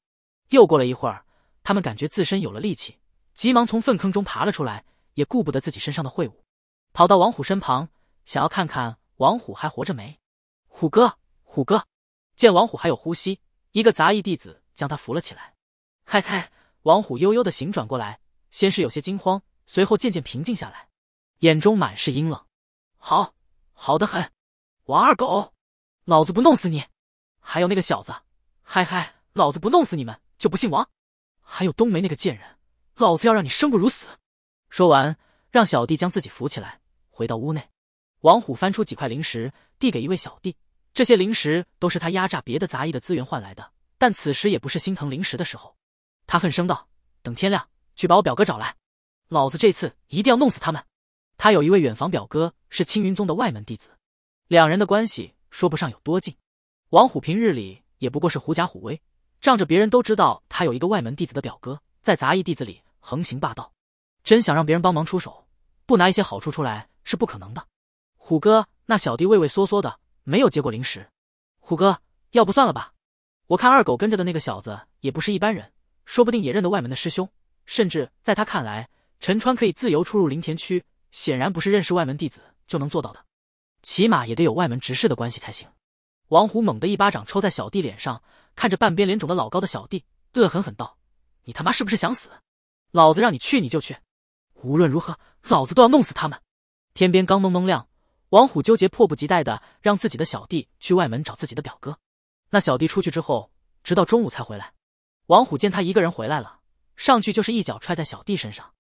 又过了一会儿，他们感觉自身有了力气，急忙从粪坑中爬了出来，也顾不得自己身上的秽物，跑到王虎身旁，想要看看王虎还活着没。虎哥，虎哥！见王虎还有呼吸，一个杂役弟子将他扶了起来。嗨嗨，王虎悠悠的醒转过来。先是有些惊慌，随后渐渐平静下来，眼中满是阴冷。好，好的很，王二狗，老子不弄死你！还有那个小子，嗨嗨，老子不弄死你们就不姓王！还有冬梅那个贱人，老子要让你生不如死！说完，让小弟将自己扶起来，回到屋内。王虎翻出几块灵石，递给一位小弟，这些灵石都是他压榨别的杂役的资源换来的，但此时也不是心疼灵石的时候。他恨声道：“等天亮。”去把我表哥找来，老子这次一定要弄死他们。他有一位远房表哥是青云宗的外门弟子，两人的关系说不上有多近。王虎平日里也不过是狐假虎威，仗着别人都知道他有一个外门弟子的表哥，在杂役弟子里横行霸道。真想让别人帮忙出手，不拿一些好处出来是不可能的。虎哥，那小弟畏畏缩缩的，没有接过灵石。虎哥，要不算了吧？我看二狗跟着的那个小子也不是一般人，说不定也认得外门的师兄。甚至在他看来，陈川可以自由出入林田区，显然不是认识外门弟子就能做到的，起码也得有外门执事的关系才行。王虎猛地一巴掌抽在小弟脸上，看着半边脸肿的老高的小弟，恶狠狠道：“你他妈是不是想死？老子让你去你就去，无论如何老子都要弄死他们！”天边刚蒙蒙亮，王虎纠结迫不及待的让自己的小弟去外门找自己的表哥。那小弟出去之后，直到中午才回来。王虎见他一个人回来了。上去就是一脚踹在小弟身上，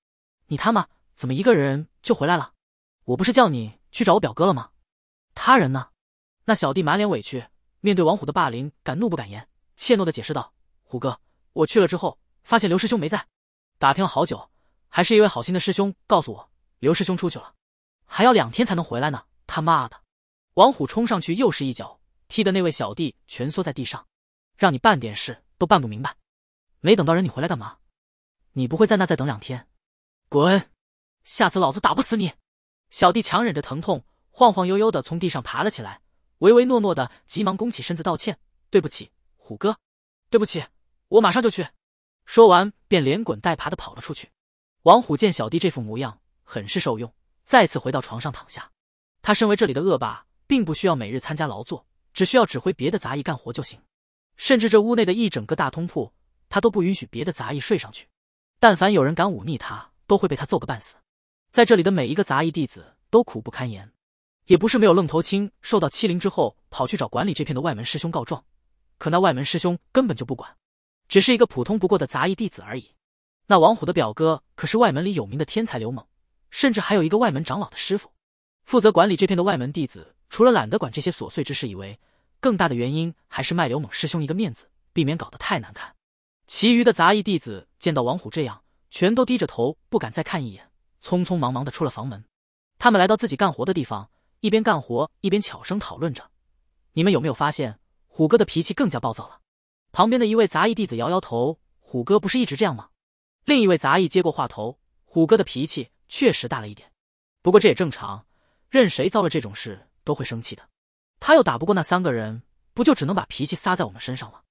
你他妈怎么一个人就回来了？我不是叫你去找我表哥了吗？他人呢？那小弟满脸委屈，面对王虎的霸凌，敢怒不敢言，怯懦的解释道：“虎哥，我去了之后，发现刘师兄没在，打听了好久，还是一位好心的师兄告诉我，刘师兄出去了，还要两天才能回来呢。”他妈的！王虎冲上去又是一脚，踢的那位小弟蜷缩在地上，让你办点事都办不明白，没等到人你回来干嘛？你不会在那再等两天，滚！下次老子打不死你！小弟强忍着疼痛，晃晃悠悠的从地上爬了起来，唯唯诺诺的急忙弓起身子道歉：“对不起，虎哥，对不起，我马上就去。”说完便连滚带爬的跑了出去。王虎见小弟这副模样，很是受用，再次回到床上躺下。他身为这里的恶霸，并不需要每日参加劳作，只需要指挥别的杂役干活就行。甚至这屋内的一整个大通铺，他都不允许别的杂役睡上去。但凡有人敢忤逆他，都会被他揍个半死。在这里的每一个杂役弟子都苦不堪言，也不是没有愣头青受到欺凌之后跑去找管理这片的外门师兄告状，可那外门师兄根本就不管，只是一个普通不过的杂役弟子而已。那王虎的表哥可是外门里有名的天才刘猛，甚至还有一个外门长老的师傅，负责管理这片的外门弟子。除了懒得管这些琐碎之事，以为更大的原因还是卖刘猛师兄一个面子，避免搞得太难看。其余的杂役弟子。见到王虎这样，全都低着头，不敢再看一眼，匆匆忙忙的出了房门。他们来到自己干活的地方，一边干活一边悄声讨论着：“你们有没有发现虎哥的脾气更加暴躁了？”旁边的一位杂役弟子摇摇头：“虎哥不是一直这样吗？”另一位杂役接过话头：“虎哥的脾气确实大了一点，不过这也正常，任谁遭了这种事都会生气的。他又打不过那三个人，不就只能把脾气撒在我们身上了？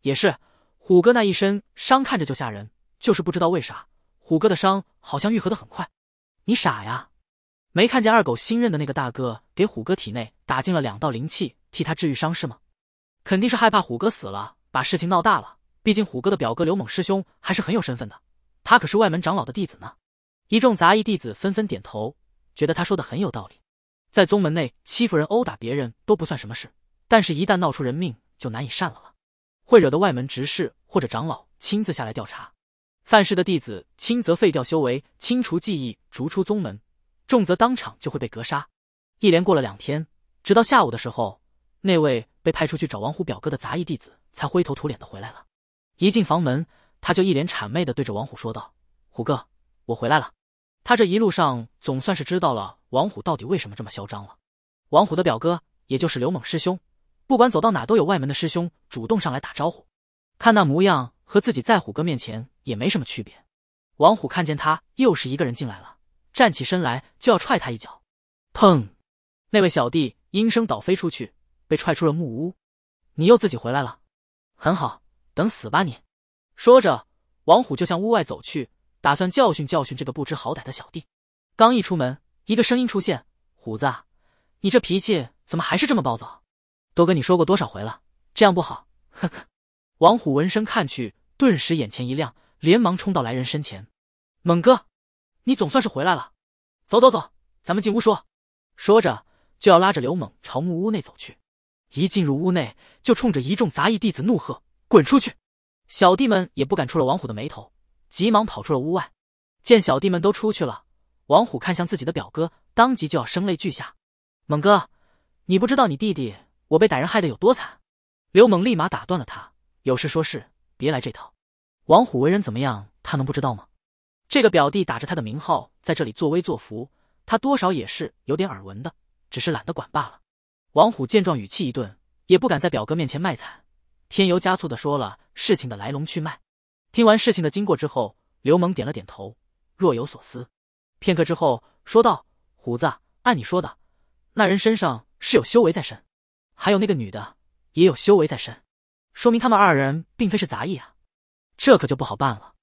也是，虎哥那一身伤看着就吓人。”就是不知道为啥虎哥的伤好像愈合的很快。你傻呀？没看见二狗新任的那个大哥给虎哥体内打进了两道灵气，替他治愈伤势吗？肯定是害怕虎哥死了，把事情闹大了。毕竟虎哥的表哥刘猛师兄还是很有身份的，他可是外门长老的弟子呢。一众杂役弟子纷纷点头，觉得他说的很有道理。在宗门内欺负人、殴打别人都不算什么事，但是一旦闹出人命，就难以善了了，会惹得外门执事或者长老亲自下来调查。范氏的弟子，轻则废掉修为、清除记忆、逐出宗门；重则当场就会被格杀。一连过了两天，直到下午的时候，那位被派出去找王虎表哥的杂役弟子才灰头土脸的回来了。一进房门，他就一脸谄媚的对着王虎说道：“虎哥，我回来了。”他这一路上总算是知道了王虎到底为什么这么嚣张了。王虎的表哥，也就是刘猛师兄，不管走到哪都有外门的师兄主动上来打招呼，看那模样。和自己在虎哥面前也没什么区别。王虎看见他又是一个人进来了，站起身来就要踹他一脚。砰！那位小弟应声倒飞出去，被踹出了木屋。你又自己回来了，很好，等死吧你！说着，王虎就向屋外走去，打算教训教训这个不知好歹的小弟。刚一出门，一个声音出现：“虎子，你这脾气怎么还是这么暴躁？都跟你说过多少回了，这样不好。”呵呵。王虎闻声看去，顿时眼前一亮，连忙冲到来人身前：“猛哥，你总算是回来了！走走走，咱们进屋说。”说着就要拉着刘猛朝木屋内走去。一进入屋内，就冲着一众杂役弟子怒喝：“滚出去！”小弟们也不敢触了王虎的眉头，急忙跑出了屋外。见小弟们都出去了，王虎看向自己的表哥，当即就要声泪俱下：“猛哥，你不知道你弟弟我被歹人害得有多惨！”刘猛立马打断了他。有事说事，别来这套。王虎为人怎么样，他能不知道吗？这个表弟打着他的名号在这里作威作福，他多少也是有点耳闻的，只是懒得管罢了。王虎见状，语气一顿，也不敢在表哥面前卖惨，添油加醋的说了事情的来龙去脉。听完事情的经过之后，刘猛点了点头，若有所思。片刻之后，说道：“虎子，按你说的，那人身上是有修为在身，还有那个女的也有修为在身。”说明他们二人并非是杂役啊，这可就不好办了。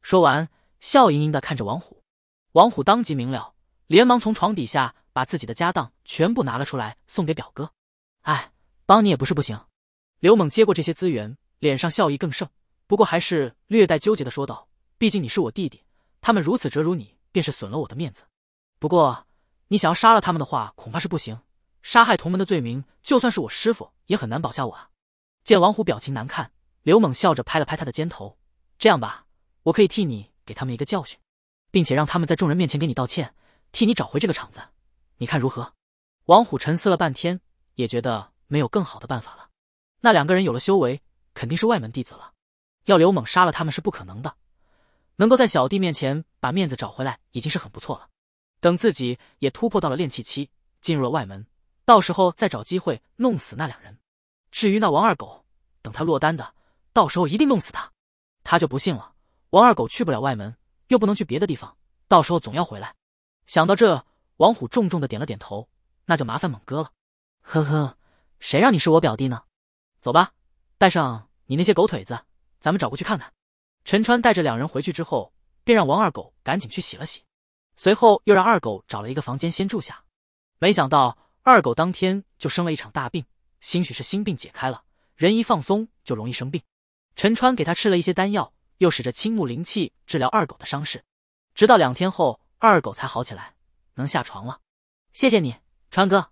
说完，笑盈盈的看着王虎，王虎当即明了，连忙从床底下把自己的家当全部拿了出来，送给表哥。哎，帮你也不是不行。刘猛接过这些资源，脸上笑意更盛，不过还是略带纠结的说道：“毕竟你是我弟弟，他们如此折辱你，便是损了我的面子。不过你想要杀了他们的话，恐怕是不行。杀害同门的罪名，就算是我师傅也很难保下我啊。”见王虎表情难看，刘猛笑着拍了拍他的肩头：“这样吧，我可以替你给他们一个教训，并且让他们在众人面前给你道歉，替你找回这个场子，你看如何？”王虎沉思了半天，也觉得没有更好的办法了。那两个人有了修为，肯定是外门弟子了，要刘猛杀了他们是不可能的。能够在小弟面前把面子找回来，已经是很不错了。等自己也突破到了炼气期，进入了外门，到时候再找机会弄死那两人。至于那王二狗，等他落单的，到时候一定弄死他。他就不信了，王二狗去不了外门，又不能去别的地方，到时候总要回来。想到这，王虎重重的点了点头。那就麻烦猛哥了。呵呵，谁让你是我表弟呢？走吧，带上你那些狗腿子，咱们找过去看看。陈川带着两人回去之后，便让王二狗赶紧去洗了洗，随后又让二狗找了一个房间先住下。没想到，二狗当天就生了一场大病。兴许是心病解开了，人一放松就容易生病。陈川给他吃了一些丹药，又使着青木灵气治疗二狗的伤势，直到两天后，二狗才好起来，能下床了。谢谢你，川哥。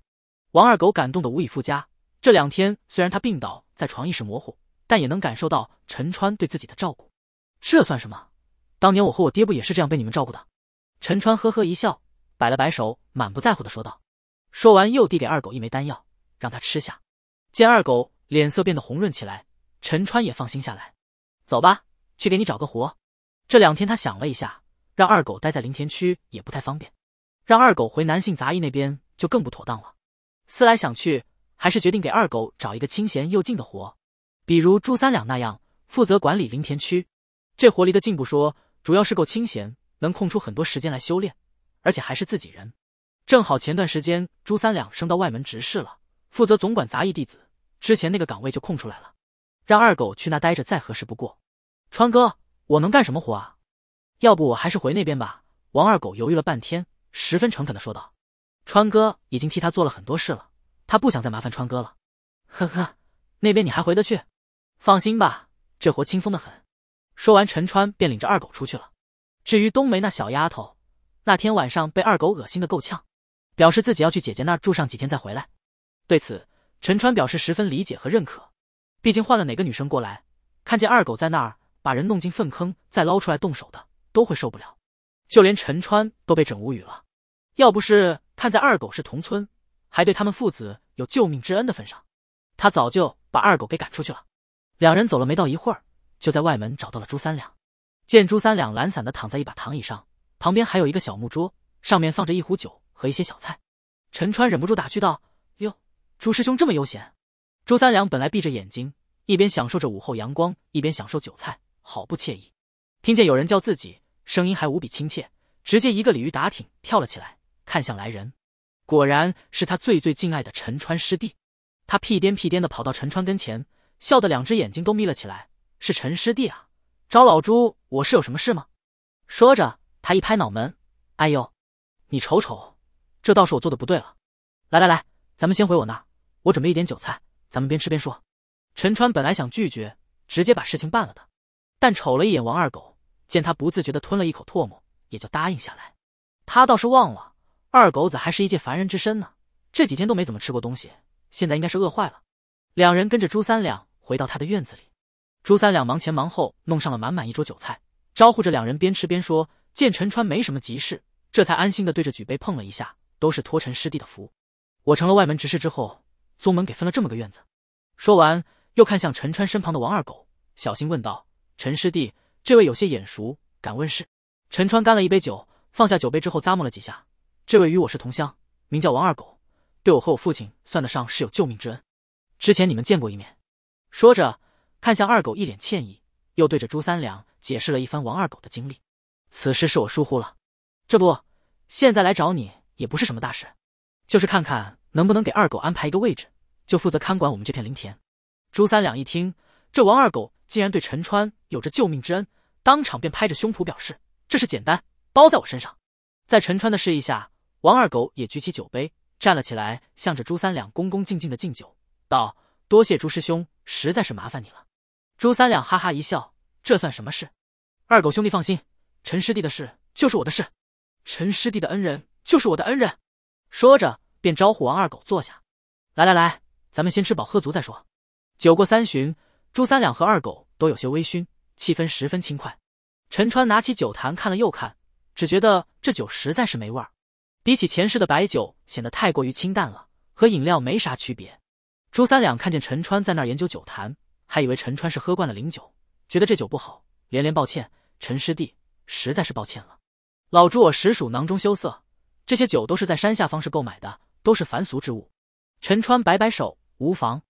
王二狗感动的无以复加。这两天虽然他病倒在床，意识模糊，但也能感受到陈川对自己的照顾。这算什么？当年我和我爹不也是这样被你们照顾的？陈川呵呵一笑，摆了摆手，满不在乎的说道。说完又递给二狗一枚丹药，让他吃下。见二狗脸色变得红润起来，陈川也放心下来。走吧，去给你找个活。这两天他想了一下，让二狗待在林田区也不太方便，让二狗回南信杂役那边就更不妥当了。思来想去，还是决定给二狗找一个清闲又近的活，比如朱三两那样负责管理林田区。这活离得近不说，主要是够清闲，能空出很多时间来修炼，而且还是自己人。正好前段时间朱三两升到外门执事了。负责总管杂役弟子之前那个岗位就空出来了，让二狗去那待着再合适不过。川哥，我能干什么活啊？要不我还是回那边吧。王二狗犹豫了半天，十分诚恳地说道：“川哥已经替他做了很多事了，他不想再麻烦川哥了。”呵呵，那边你还回得去？放心吧，这活轻松的很。说完，陈川便领着二狗出去了。至于冬梅那小丫头，那天晚上被二狗恶心的够呛，表示自己要去姐姐那儿住上几天再回来。对此，陈川表示十分理解和认可。毕竟换了哪个女生过来，看见二狗在那儿把人弄进粪坑再捞出来动手的，都会受不了。就连陈川都被整无语了。要不是看在二狗是同村，还对他们父子有救命之恩的份上，他早就把二狗给赶出去了。两人走了没到一会儿，就在外门找到了朱三两。见朱三两懒散的躺在一把躺椅上，旁边还有一个小木桌，上面放着一壶酒和一些小菜，陈川忍不住打趣道：“哟。”朱师兄这么悠闲，朱三两本来闭着眼睛，一边享受着午后阳光，一边享受酒菜，好不惬意。听见有人叫自己，声音还无比亲切，直接一个鲤鱼打挺跳了起来，看向来人，果然是他最最敬爱的陈川师弟。他屁颠屁颠的跑到陈川跟前，笑得两只眼睛都眯了起来：“是陈师弟啊，找老朱我是有什么事吗？”说着，他一拍脑门：“哎呦，你瞅瞅，这倒是我做的不对了。”来来来，咱们先回我那。我准备一点酒菜，咱们边吃边说。陈川本来想拒绝，直接把事情办了的，但瞅了一眼王二狗，见他不自觉的吞了一口唾沫，也就答应下来。他倒是忘了，二狗子还是一介凡人之身呢，这几天都没怎么吃过东西，现在应该是饿坏了。两人跟着朱三两回到他的院子里，朱三两忙前忙后弄上了满满一桌酒菜，招呼着两人边吃边说。见陈川没什么急事，这才安心的对着举杯碰了一下，都是托陈师弟的福，我成了外门执事之后。宗门给分了这么个院子，说完又看向陈川身旁的王二狗，小心问道：“陈师弟，这位有些眼熟，敢问是？”陈川干了一杯酒，放下酒杯之后咂摸了几下：“这位与我是同乡，名叫王二狗，对我和我父亲算得上是有救命之恩。之前你们见过一面。”说着看向二狗，一脸歉意，又对着朱三两解释了一番王二狗的经历：“此事是我疏忽了，这不，现在来找你也不是什么大事，就是看看能不能给二狗安排一个位置。”就负责看管我们这片林田。朱三两一听，这王二狗竟然对陈川有着救命之恩，当场便拍着胸脯表示：“这是简单，包在我身上。”在陈川的示意下，王二狗也举起酒杯，站了起来，向着朱三两恭恭敬敬的敬酒，道：“多谢朱师兄，实在是麻烦你了。”朱三两哈哈一笑：“这算什么事？二狗兄弟放心，陈师弟的事就是我的事，陈师弟的恩人就是我的恩人。”说着，便招呼王二狗坐下：“来来来。”咱们先吃饱喝足再说。酒过三巡，朱三两和二狗都有些微醺，气氛十分轻快。陈川拿起酒坛看了又看，只觉得这酒实在是没味儿，比起前世的白酒显得太过于清淡了，和饮料没啥区别。朱三两看见陈川在那儿研究酒坛，还以为陈川是喝惯了灵酒，觉得这酒不好，连连抱歉：“陈师弟，实在是抱歉了，老朱我实属囊中羞涩，这些酒都是在山下方式购买的，都是凡俗之物。”陈川摆摆手。无妨，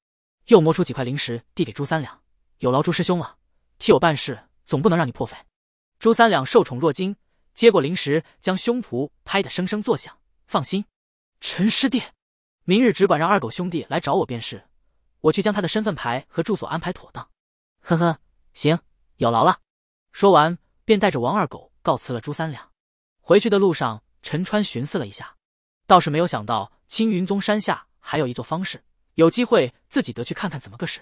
又摸出几块灵石递给朱三两，有劳朱师兄了，替我办事总不能让你破费。朱三两受宠若惊，接过灵石，将胸脯拍得声声作响。放心，陈师弟，明日只管让二狗兄弟来找我便是，我去将他的身份牌和住所安排妥当。呵呵，行，有劳了。说完便带着王二狗告辞了。朱三两，回去的路上，陈川寻思了一下，倒是没有想到青云宗山下还有一座方士，有机会自己得去看看怎么个事，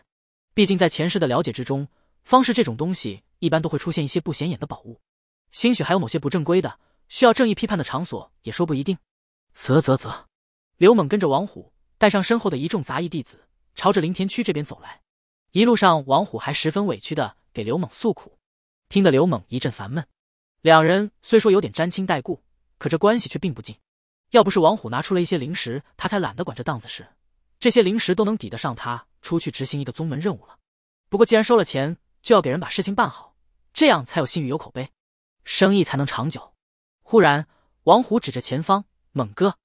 毕竟在前世的了解之中，方士这种东西一般都会出现一些不显眼的宝物，兴许还有某些不正规的需要正义批判的场所，也说不一定。啧啧啧，刘猛跟着王虎带上身后的一众杂役弟子，朝着林田区这边走来。一路上，王虎还十分委屈的给刘猛诉苦，听得刘猛一阵烦闷。两人虽说有点沾亲带故，可这关系却并不近。要不是王虎拿出了一些零食，他才懒得管这档子事。这些零食都能抵得上他出去执行一个宗门任务了。不过，既然收了钱，就要给人把事情办好，这样才有信誉、有口碑，生意才能长久。忽然，王虎指着前方：“猛哥，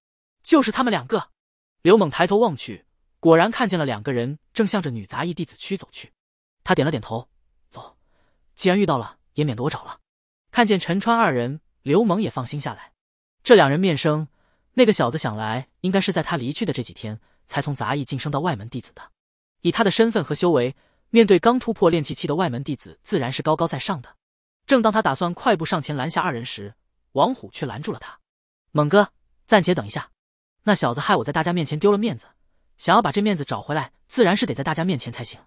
就是他们两个。”刘猛抬头望去，果然看见了两个人正向着女杂役弟子区走去。他点了点头：“走，既然遇到了，也免得我找了。”看见陈川二人，刘猛也放心下来。这两人面生，那个小子想来应该是在他离去的这几天。才从杂役晋升到外门弟子的，以他的身份和修为，面对刚突破炼气期的外门弟子，自然是高高在上的。正当他打算快步上前拦下二人时，王虎却拦住了他：“猛哥，暂且等一下，那小子害我在大家面前丢了面子，想要把这面子找回来，自然是得在大家面前才行。”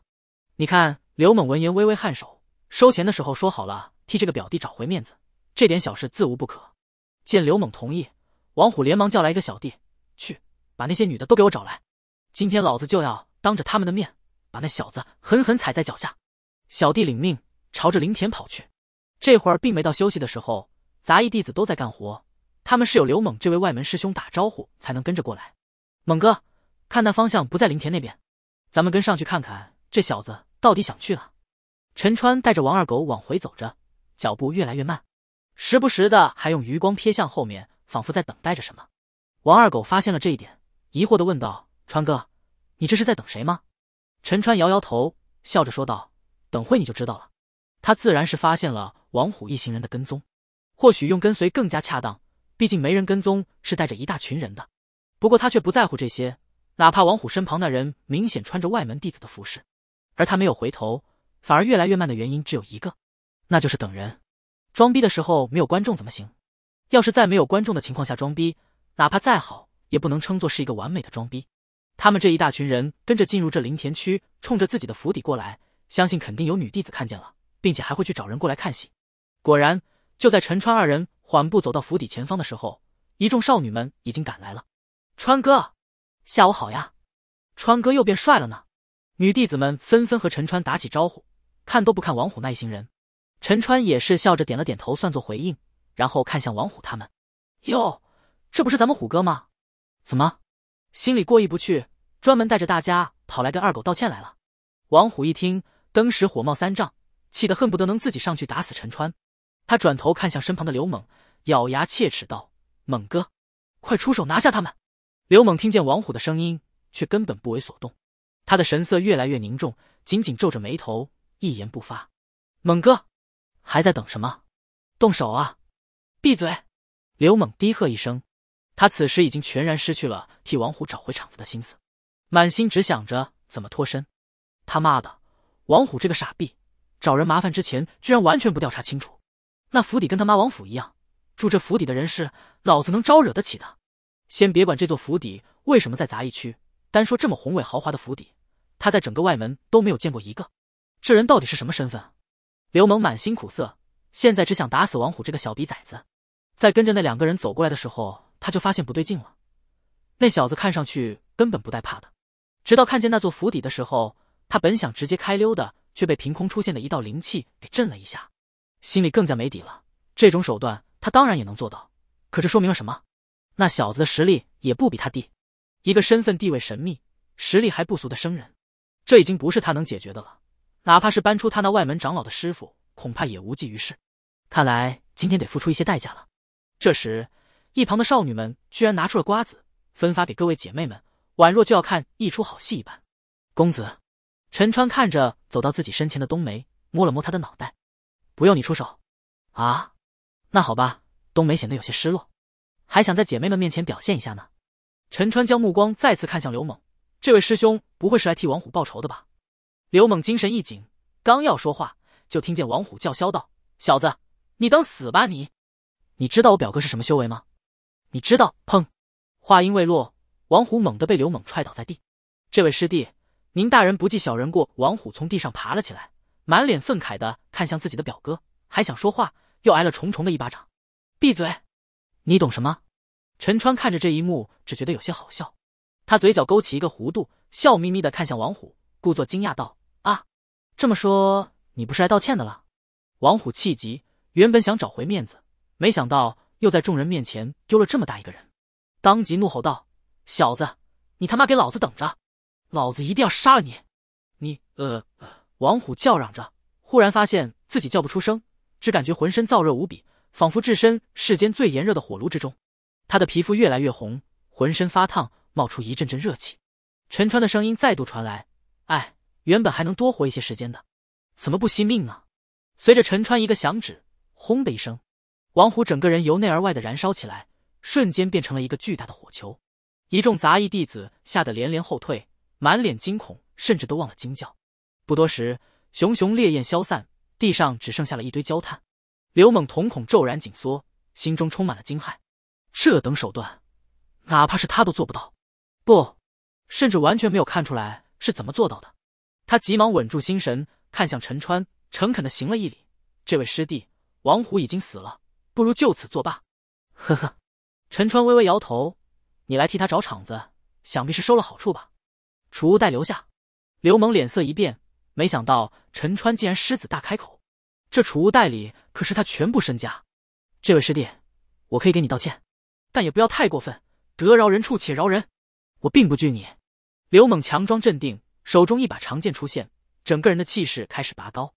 你看，刘猛闻言微微颔首，收钱的时候说好了替这个表弟找回面子，这点小事自无不可。见刘猛同意，王虎连忙叫来一个小弟，去把那些女的都给我找来。今天老子就要当着他们的面，把那小子狠狠踩在脚下。小弟领命，朝着林田跑去。这会儿并没到休息的时候，杂役弟子都在干活。他们是有刘猛这位外门师兄打招呼，才能跟着过来。猛哥，看那方向不在林田那边，咱们跟上去看看，这小子到底想去哪。陈川带着王二狗往回走着，脚步越来越慢，时不时的还用余光瞥向后面，仿佛在等待着什么。王二狗发现了这一点，疑惑的问道。川哥，你这是在等谁吗？陈川摇摇头，笑着说道：“等会你就知道了。”他自然是发现了王虎一行人的跟踪，或许用跟随更加恰当，毕竟没人跟踪是带着一大群人的。不过他却不在乎这些，哪怕王虎身旁那人明显穿着外门弟子的服饰，而他没有回头，反而越来越慢的原因只有一个，那就是等人。装逼的时候没有观众怎么行？要是在没有观众的情况下装逼，哪怕再好，也不能称作是一个完美的装逼。他们这一大群人跟着进入这林田区，冲着自己的府邸过来，相信肯定有女弟子看见了，并且还会去找人过来看戏。果然，就在陈川二人缓步走到府邸前方的时候，一众少女们已经赶来了。川哥，下午好呀！川哥又变帅了呢！女弟子们纷纷和陈川打起招呼，看都不看王虎那一行人。陈川也是笑着点了点头，算作回应，然后看向王虎他们。哟，这不是咱们虎哥吗？怎么？心里过意不去，专门带着大家跑来跟二狗道歉来了。王虎一听，登时火冒三丈，气得恨不得能自己上去打死陈川。他转头看向身旁的刘猛，咬牙切齿道：“猛哥，快出手拿下他们！”刘猛听见王虎的声音，却根本不为所动，他的神色越来越凝重，紧紧皱着眉头，一言不发。猛哥，还在等什么？动手啊！闭嘴！刘猛低喝一声。他此时已经全然失去了替王虎找回场子的心思，满心只想着怎么脱身。他妈的，王虎这个傻逼，找人麻烦之前居然完全不调查清楚。那府邸跟他妈王府一样，住这府邸的人是老子能招惹得起的。先别管这座府邸为什么在杂役区，单说这么宏伟豪华的府邸，他在整个外门都没有见过一个。这人到底是什么身份？刘猛满心苦涩，现在只想打死王虎这个小逼崽子。在跟着那两个人走过来的时候。他就发现不对劲了，那小子看上去根本不带怕的。直到看见那座府邸的时候，他本想直接开溜的，却被凭空出现的一道灵气给震了一下，心里更加没底了。这种手段他当然也能做到，可这说明了什么？那小子的实力也不比他低。一个身份地位神秘、实力还不俗的生人，这已经不是他能解决的了。哪怕是搬出他那外门长老的师傅，恐怕也无济于事。看来今天得付出一些代价了。这时。一旁的少女们居然拿出了瓜子，分发给各位姐妹们，宛若就要看一出好戏一般。公子，陈川看着走到自己身前的冬梅，摸了摸她的脑袋，不用你出手。啊，那好吧。冬梅显得有些失落，还想在姐妹们面前表现一下呢。陈川将目光再次看向刘猛，这位师兄不会是来替王虎报仇的吧？刘猛精神一紧，刚要说话，就听见王虎叫嚣道：“小子，你等死吧你！你知道我表哥是什么修为吗？”你知道？砰！话音未落，王虎猛地被刘猛踹倒在地。这位师弟，您大人不计小人过。王虎从地上爬了起来，满脸愤慨的看向自己的表哥，还想说话，又挨了重重的一巴掌。闭嘴！你懂什么？陈川看着这一幕，只觉得有些好笑。他嘴角勾起一个弧度，笑眯眯的看向王虎，故作惊讶道：“啊，这么说，你不是来道歉的了？”王虎气急，原本想找回面子，没想到。又在众人面前丢了这么大一个人，当即怒吼道：“小子，你他妈给老子等着，老子一定要杀了你！”你呃……王虎叫嚷着，忽然发现自己叫不出声，只感觉浑身燥热无比，仿佛置身世间最炎热的火炉之中。他的皮肤越来越红，浑身发烫，冒出一阵阵热气。陈川的声音再度传来：“哎，原本还能多活一些时间的，怎么不惜命呢？”随着陈川一个响指，轰的一声。王虎整个人由内而外的燃烧起来，瞬间变成了一个巨大的火球。一众杂役弟子吓得连连后退，满脸惊恐，甚至都忘了惊叫。不多时，熊熊烈焰消散，地上只剩下了一堆焦炭。刘猛瞳孔骤然紧缩，心中充满了惊骇。这等手段，哪怕是他都做不到，不，甚至完全没有看出来是怎么做到的。他急忙稳住心神，看向陈川，诚恳的行了一礼：“这位师弟，王虎已经死了。”不如就此作罢。呵呵，陈川微微摇头。你来替他找场子，想必是收了好处吧？储物袋留下。刘猛脸色一变，没想到陈川竟然狮子大开口。这储物袋里可是他全部身家。这位师弟，我可以给你道歉，但也不要太过分。得饶人处且饶人，我并不惧你。刘猛强装镇定，手中一把长剑出现，整个人的气势开始拔高。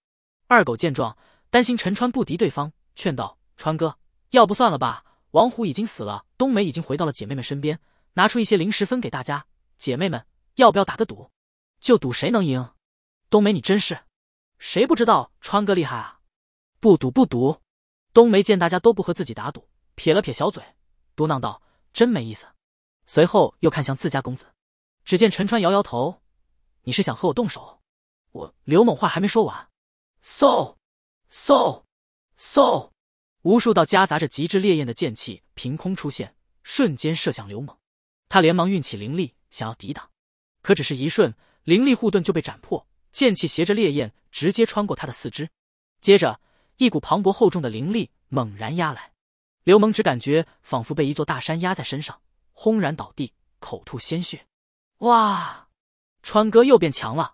二狗见状，担心陈川不敌对方，劝道。川哥，要不算了吧？王虎已经死了，冬梅已经回到了姐妹们身边。拿出一些零食分给大家，姐妹们要不要打个赌？就赌谁能赢？冬梅，你真是，谁不知道川哥厉害啊？不赌不赌。冬梅见大家都不和自己打赌，撇了撇小嘴，嘟囔道：“真没意思。”随后又看向自家公子，只见陈川摇摇头：“你是想和我动手？”我刘猛话还没说完，嗖，嗖，嗖。无数道夹杂着极致烈焰的剑气凭空出现，瞬间射向刘猛。他连忙运起灵力想要抵挡，可只是一瞬，灵力护盾就被斩破，剑气携着烈焰直接穿过他的四肢。接着，一股磅礴厚重的灵力猛然压来，刘猛只感觉仿佛被一座大山压在身上，轰然倒地，口吐鲜血。哇！川哥又变强了！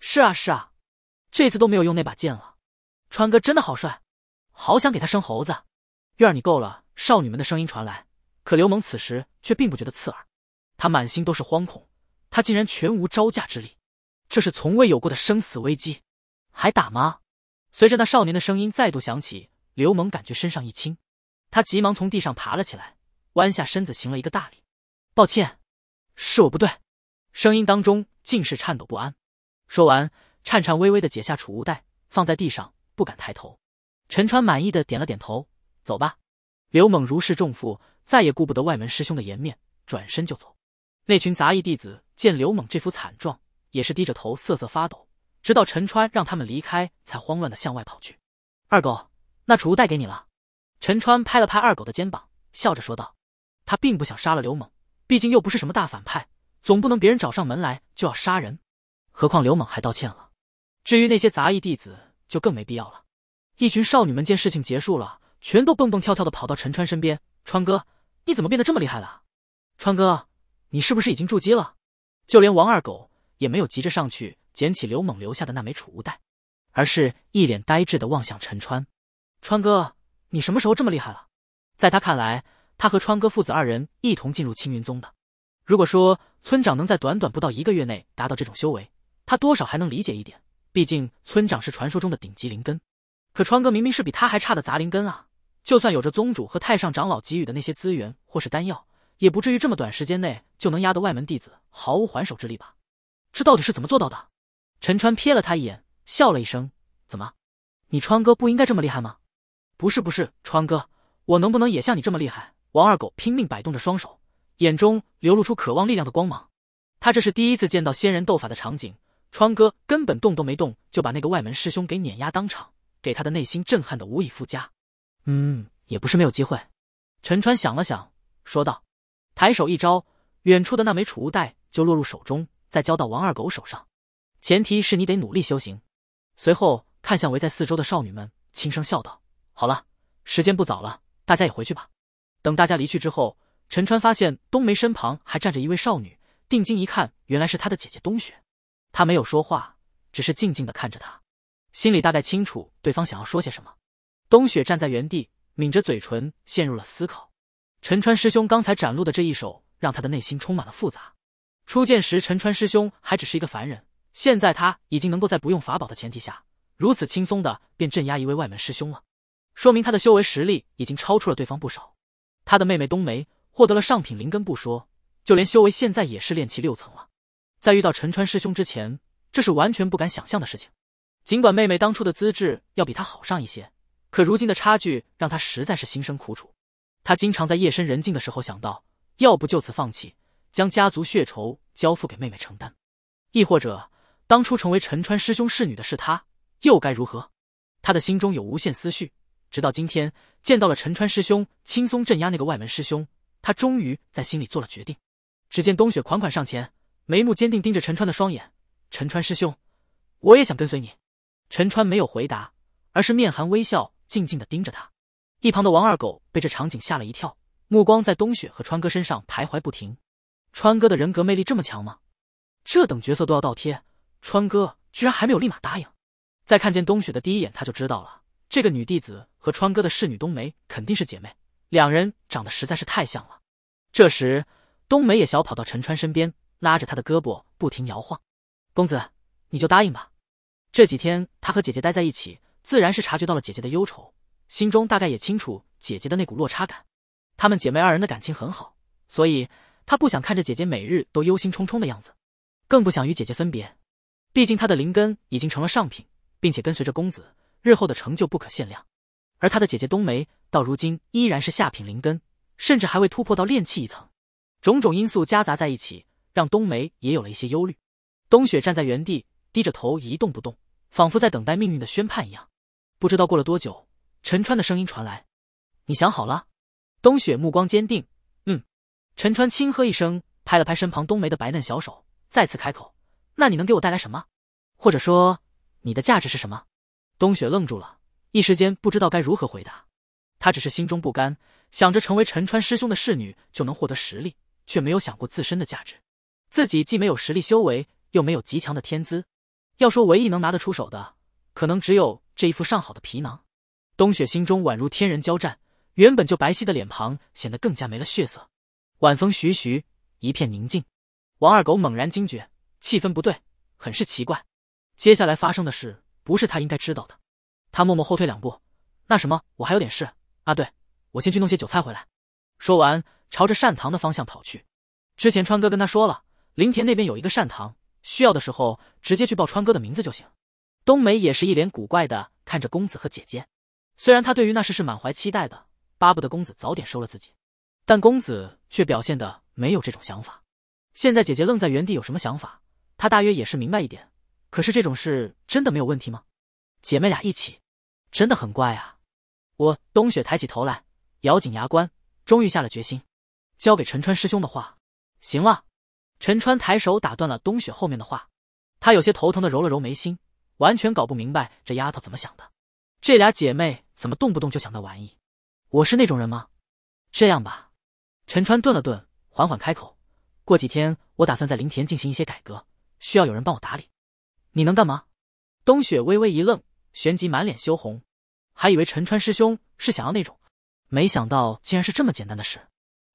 是啊是啊，这次都没有用那把剑了。川哥真的好帅！好想给他生猴子，月儿你够了！少女们的声音传来，可刘萌此时却并不觉得刺耳，他满心都是惶恐，他竟然全无招架之力，这是从未有过的生死危机，还打吗？随着那少年的声音再度响起，刘萌感觉身上一轻，他急忙从地上爬了起来，弯下身子行了一个大礼，抱歉，是我不对，声音当中尽是颤抖不安。说完，颤颤巍巍的解下储物袋放在地上，不敢抬头。陈川满意的点了点头，走吧。刘猛如释重负，再也顾不得外门师兄的颜面，转身就走。那群杂役弟子见刘猛这副惨状，也是低着头瑟瑟发抖，直到陈川让他们离开，才慌乱的向外跑去。二狗，那储物袋给你了。陈川拍了拍二狗的肩膀，笑着说道。他并不想杀了刘猛，毕竟又不是什么大反派，总不能别人找上门来就要杀人。何况刘猛还道歉了。至于那些杂役弟子，就更没必要了。一群少女们见事情结束了，全都蹦蹦跳跳的跑到陈川身边。川哥，你怎么变得这么厉害了？川哥，你是不是已经筑基了？就连王二狗也没有急着上去捡起刘猛留下的那枚储物袋，而是一脸呆滞的望向陈川。川哥，你什么时候这么厉害了？在他看来，他和川哥父子二人一同进入青云宗的。如果说村长能在短短不到一个月内达到这种修为，他多少还能理解一点，毕竟村长是传说中的顶级灵根。可川哥明明是比他还差的杂灵根啊！就算有着宗主和太上长老给予的那些资源或是丹药，也不至于这么短时间内就能压得外门弟子毫无还手之力吧？这到底是怎么做到的？陈川瞥了他一眼，笑了一声：“怎么？你川哥不应该这么厉害吗？”“不是，不是，川哥，我能不能也像你这么厉害？”王二狗拼命摆动着双手，眼中流露出渴望力量的光芒。他这是第一次见到仙人斗法的场景，川哥根本动都没动就把那个外门师兄给碾压当场。给他的内心震撼的无以复加，嗯，也不是没有机会。陈川想了想，说道：“抬手一招，远处的那枚储物袋就落入手中，再交到王二狗手上。前提是你得努力修行。”随后看向围在四周的少女们，轻声笑道：“好了，时间不早了，大家也回去吧。”等大家离去之后，陈川发现冬梅身旁还站着一位少女，定睛一看，原来是他的姐姐冬雪。他没有说话，只是静静的看着他。心里大概清楚对方想要说些什么。冬雪站在原地，抿着嘴唇，陷入了思考。陈川师兄刚才展露的这一手，让他的内心充满了复杂。初见时，陈川师兄还只是一个凡人，现在他已经能够在不用法宝的前提下，如此轻松的便镇压一位外门师兄了，说明他的修为实力已经超出了对方不少。他的妹妹冬梅获得了上品灵根不说，就连修为现在也是炼气六层了。在遇到陈川师兄之前，这是完全不敢想象的事情。尽管妹妹当初的资质要比他好上一些，可如今的差距让他实在是心生苦楚。他经常在夜深人静的时候想到，要不就此放弃，将家族血仇交付给妹妹承担；亦或者当初成为陈川师兄侍女的是他，又该如何？他的心中有无限思绪。直到今天见到了陈川师兄轻松镇压那个外门师兄，他终于在心里做了决定。只见冬雪款款上前，眉目坚定盯着陈川的双眼：“陈川师兄，我也想跟随你。”陈川没有回答，而是面含微笑，静静的盯着他。一旁的王二狗被这场景吓了一跳，目光在冬雪和川哥身上徘徊不停。川哥的人格魅力这么强吗？这等角色都要倒贴，川哥居然还没有立马答应。在看见冬雪的第一眼，他就知道了，这个女弟子和川哥的侍女冬梅肯定是姐妹，两人长得实在是太像了。这时，冬梅也小跑到陈川身边，拉着他的胳膊不停摇晃：“公子，你就答应吧。”这几天，他和姐姐待在一起，自然是察觉到了姐姐的忧愁，心中大概也清楚姐姐的那股落差感。她们姐妹二人的感情很好，所以他不想看着姐姐每日都忧心忡忡的样子，更不想与姐姐分别。毕竟他的灵根已经成了上品，并且跟随着公子，日后的成就不可限量。而他的姐姐冬梅到如今依然是下品灵根，甚至还未突破到炼气一层，种种因素夹杂在一起，让冬梅也有了一些忧虑。冬雪站在原地，低着头一动不动。仿佛在等待命运的宣判一样，不知道过了多久，陈川的声音传来：“你想好了？”冬雪目光坚定：“嗯。”陈川轻呵一声，拍了拍身旁冬梅的白嫩小手，再次开口：“那你能给我带来什么？或者说，你的价值是什么？”冬雪愣住了，一时间不知道该如何回答。她只是心中不甘，想着成为陈川师兄的侍女就能获得实力，却没有想过自身的价值。自己既没有实力修为，又没有极强的天资。要说唯一能拿得出手的，可能只有这一副上好的皮囊。冬雪心中宛如天人交战，原本就白皙的脸庞显得更加没了血色。晚风徐徐，一片宁静。王二狗猛然惊觉，气氛不对，很是奇怪。接下来发生的事不是他应该知道的。他默默后退两步，那什么，我还有点事啊，对，我先去弄些酒菜回来。说完，朝着善堂的方向跑去。之前川哥跟他说了，林田那边有一个善堂。需要的时候直接去报川哥的名字就行。冬梅也是一脸古怪的看着公子和姐姐，虽然她对于那事是满怀期待的，巴不得公子早点收了自己，但公子却表现的没有这种想法。现在姐姐愣在原地，有什么想法？她大约也是明白一点。可是这种事真的没有问题吗？姐妹俩一起，真的很怪啊！我冬雪抬起头来，咬紧牙关，终于下了决心，交给陈川师兄的话，行了。陈川抬手打断了冬雪后面的话，他有些头疼的揉了揉眉心，完全搞不明白这丫头怎么想的，这俩姐妹怎么动不动就想那玩意？我是那种人吗？这样吧，陈川顿了顿，缓缓开口：“过几天我打算在林田进行一些改革，需要有人帮我打理，你能干嘛？”冬雪微微一愣，旋即满脸羞红，还以为陈川师兄是想要那种，没想到竟然是这么简单的事，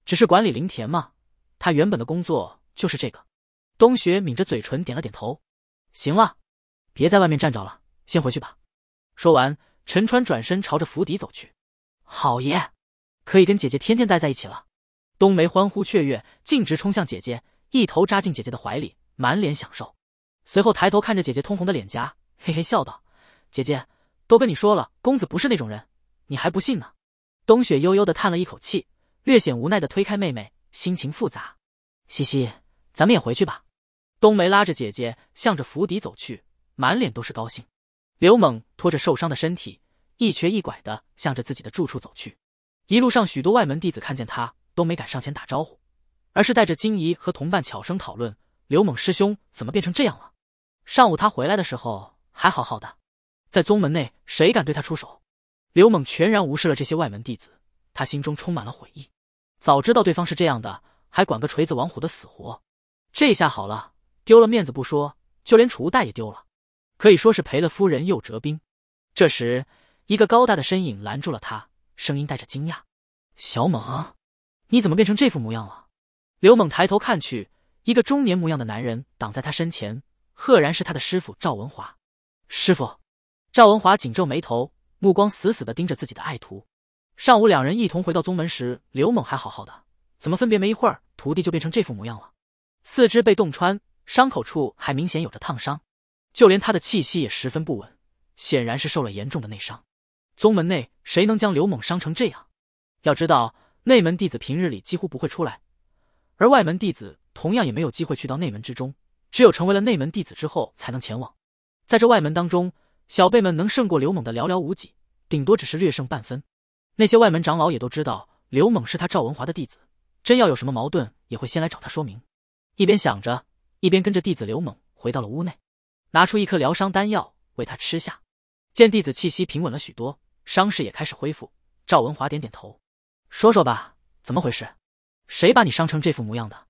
只是管理林田嘛，他原本的工作。就是这个，冬雪抿着嘴唇点了点头。行了，别在外面站着了，先回去吧。说完，陈川转身朝着府邸走去。好耶，可以跟姐姐天天待在一起了。冬梅欢呼雀跃，径直冲向姐姐，一头扎进姐姐的怀里，满脸享受。随后抬头看着姐姐通红的脸颊，嘿嘿笑道：“姐姐，都跟你说了，公子不是那种人，你还不信呢。”冬雪悠悠的叹了一口气，略显无奈的推开妹妹，心情复杂。嘻嘻，咱们也回去吧。冬梅拉着姐姐向着府邸走去，满脸都是高兴。刘猛拖着受伤的身体，一瘸一拐的向着自己的住处走去。一路上，许多外门弟子看见他，都没敢上前打招呼，而是带着惊疑和同伴悄声讨论：“刘猛师兄怎么变成这样了？上午他回来的时候还好好的，在宗门内谁敢对他出手？”刘猛全然无视了这些外门弟子，他心中充满了悔意。早知道对方是这样的，还管个锤子王虎的死活！这下好了，丢了面子不说，就连储物袋也丢了，可以说是赔了夫人又折兵。这时，一个高大的身影拦住了他，声音带着惊讶：“小猛，你怎么变成这副模样了？”刘猛抬头看去，一个中年模样的男人挡在他身前，赫然是他的师傅赵文华。师傅，赵文华紧皱眉头，目光死死的盯着自己的爱徒。上午两人一同回到宗门时，刘猛还好好的，怎么分别没一会儿，徒弟就变成这副模样了？四肢被洞穿，伤口处还明显有着烫伤，就连他的气息也十分不稳，显然是受了严重的内伤。宗门内谁能将刘猛伤成这样？要知道，内门弟子平日里几乎不会出来，而外门弟子同样也没有机会去到内门之中，只有成为了内门弟子之后才能前往。在这外门当中，小辈们能胜过刘猛的寥寥无几，顶多只是略胜半分。那些外门长老也都知道刘猛是他赵文华的弟子，真要有什么矛盾，也会先来找他说明。一边想着，一边跟着弟子刘猛回到了屋内，拿出一颗疗伤丹药喂他吃下。见弟子气息平稳了许多，伤势也开始恢复，赵文华点点头，说说吧，怎么回事？谁把你伤成这副模样的？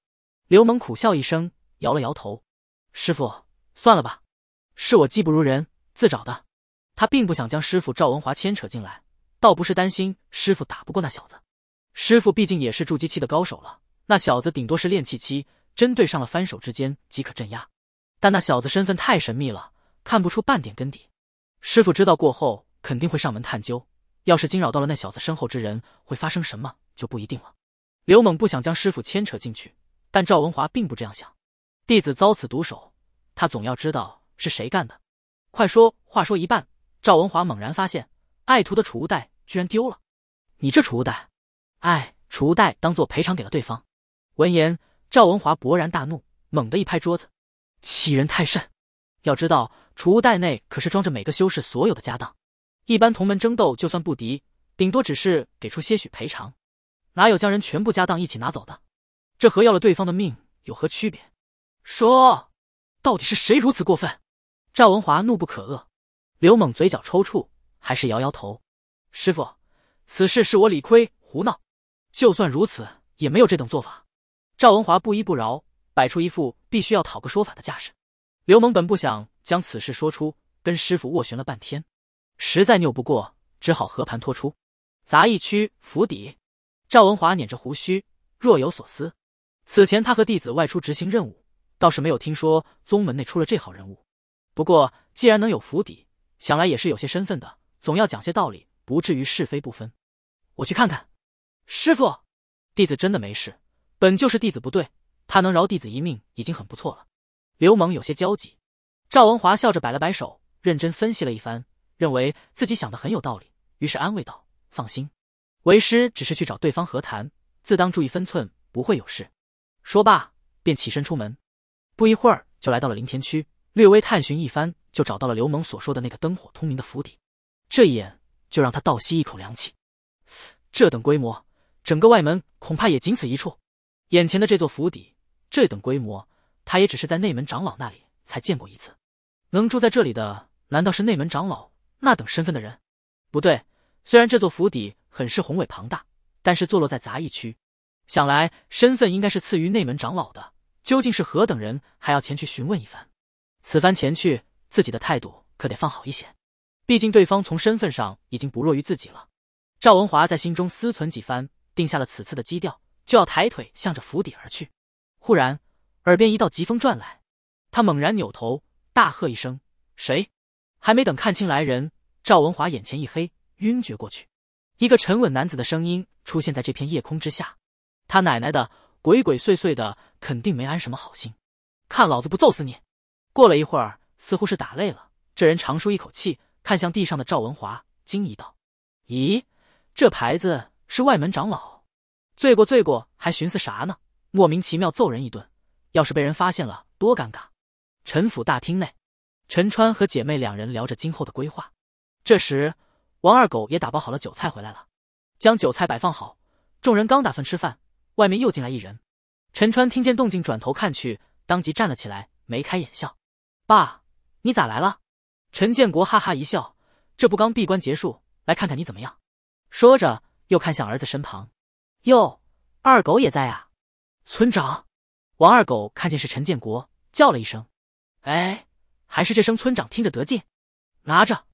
刘猛苦笑一声，摇了摇头：“师傅，算了吧，是我技不如人，自找的。”他并不想将师傅赵文华牵扯进来，倒不是担心师傅打不过那小子，师傅毕竟也是筑基期的高手了，那小子顶多是练气期。针对上了，翻手之间即可镇压。但那小子身份太神秘了，看不出半点根底。师傅知道过后，肯定会上门探究。要是惊扰到了那小子身后之人，会发生什么就不一定了。刘猛不想将师傅牵扯进去，但赵文华并不这样想。弟子遭此毒手，他总要知道是谁干的。快说！话说一半，赵文华猛然发现爱徒的储物袋居然丢了。你这储物袋……哎，储物袋当做赔偿给了对方。闻言。赵文华勃然大怒，猛地一拍桌子：“欺人太甚！要知道，储物袋内可是装着每个修士所有的家当。一般同门争斗，就算不敌，顶多只是给出些许赔偿，哪有将人全部家当一起拿走的？这和要了对方的命有何区别？说，到底是谁如此过分？”赵文华怒不可遏，刘猛嘴角抽搐，还是摇摇头：“师傅，此事是我理亏胡闹，就算如此，也没有这等做法。”赵文华不依不饶，摆出一副必须要讨个说法的架势。刘蒙本不想将此事说出，跟师傅斡旋了半天，实在拗不过，只好和盘托出。杂役区府邸，赵文华捻着胡须，若有所思。此前他和弟子外出执行任务，倒是没有听说宗门内出了这号人物。不过既然能有府邸，想来也是有些身份的，总要讲些道理，不至于是非不分。我去看看，师傅，弟子真的没事。本就是弟子不对，他能饶弟子一命已经很不错了。刘猛有些焦急，赵文华笑着摆了摆手，认真分析了一番，认为自己想的很有道理，于是安慰道：“放心，为师只是去找对方和谈，自当注意分寸，不会有事。”说罢便起身出门，不一会儿就来到了林田区，略微探寻一番，就找到了刘猛所说的那个灯火通明的府邸。这一眼就让他倒吸一口凉气，<sighs> 这等规模，整个外门恐怕也仅此一处。眼前的这座府邸，这等规模，他也只是在内门长老那里才见过一次。能住在这里的，难道是内门长老那等身份的人？不对，虽然这座府邸很是宏伟庞大，但是坐落在杂役区，想来身份应该是次于内门长老的。究竟是何等人，还要前去询问一番。此番前去，自己的态度可得放好一些，毕竟对方从身份上已经不弱于自己了。赵文华在心中思忖几番，定下了此次的基调。就要抬腿向着府邸而去，忽然耳边一道疾风转来，他猛然扭头，大喝一声：“谁？”还没等看清来人，赵文华眼前一黑，晕厥过去。一个沉稳男子的声音出现在这片夜空之下：“他奶奶的，鬼鬼祟祟的，肯定没安什么好心，看老子不揍死你！”过了一会儿，似乎是打累了，这人长舒一口气，看向地上的赵文华，惊疑道：“咦，这牌子是外门长老？”罪过罪过，还寻思啥呢？莫名其妙揍人一顿，要是被人发现了多尴尬。陈府大厅内，陈川和姐妹两人聊着今后的规划。这时，王二狗也打包好了酒菜回来了，将酒菜摆放好，众人刚打算吃饭，外面又进来一人。陈川听见动静，转头看去，当即站了起来，眉开眼笑：“爸，你咋来了？”陈建国哈哈一笑：“这不刚闭关结束，来看看你怎么样。”说着，又看向儿子身旁。哟，二狗也在啊！村长，王二狗看见是陈建国，叫了一声：“哎，还是这声村长听着得劲。”拿着，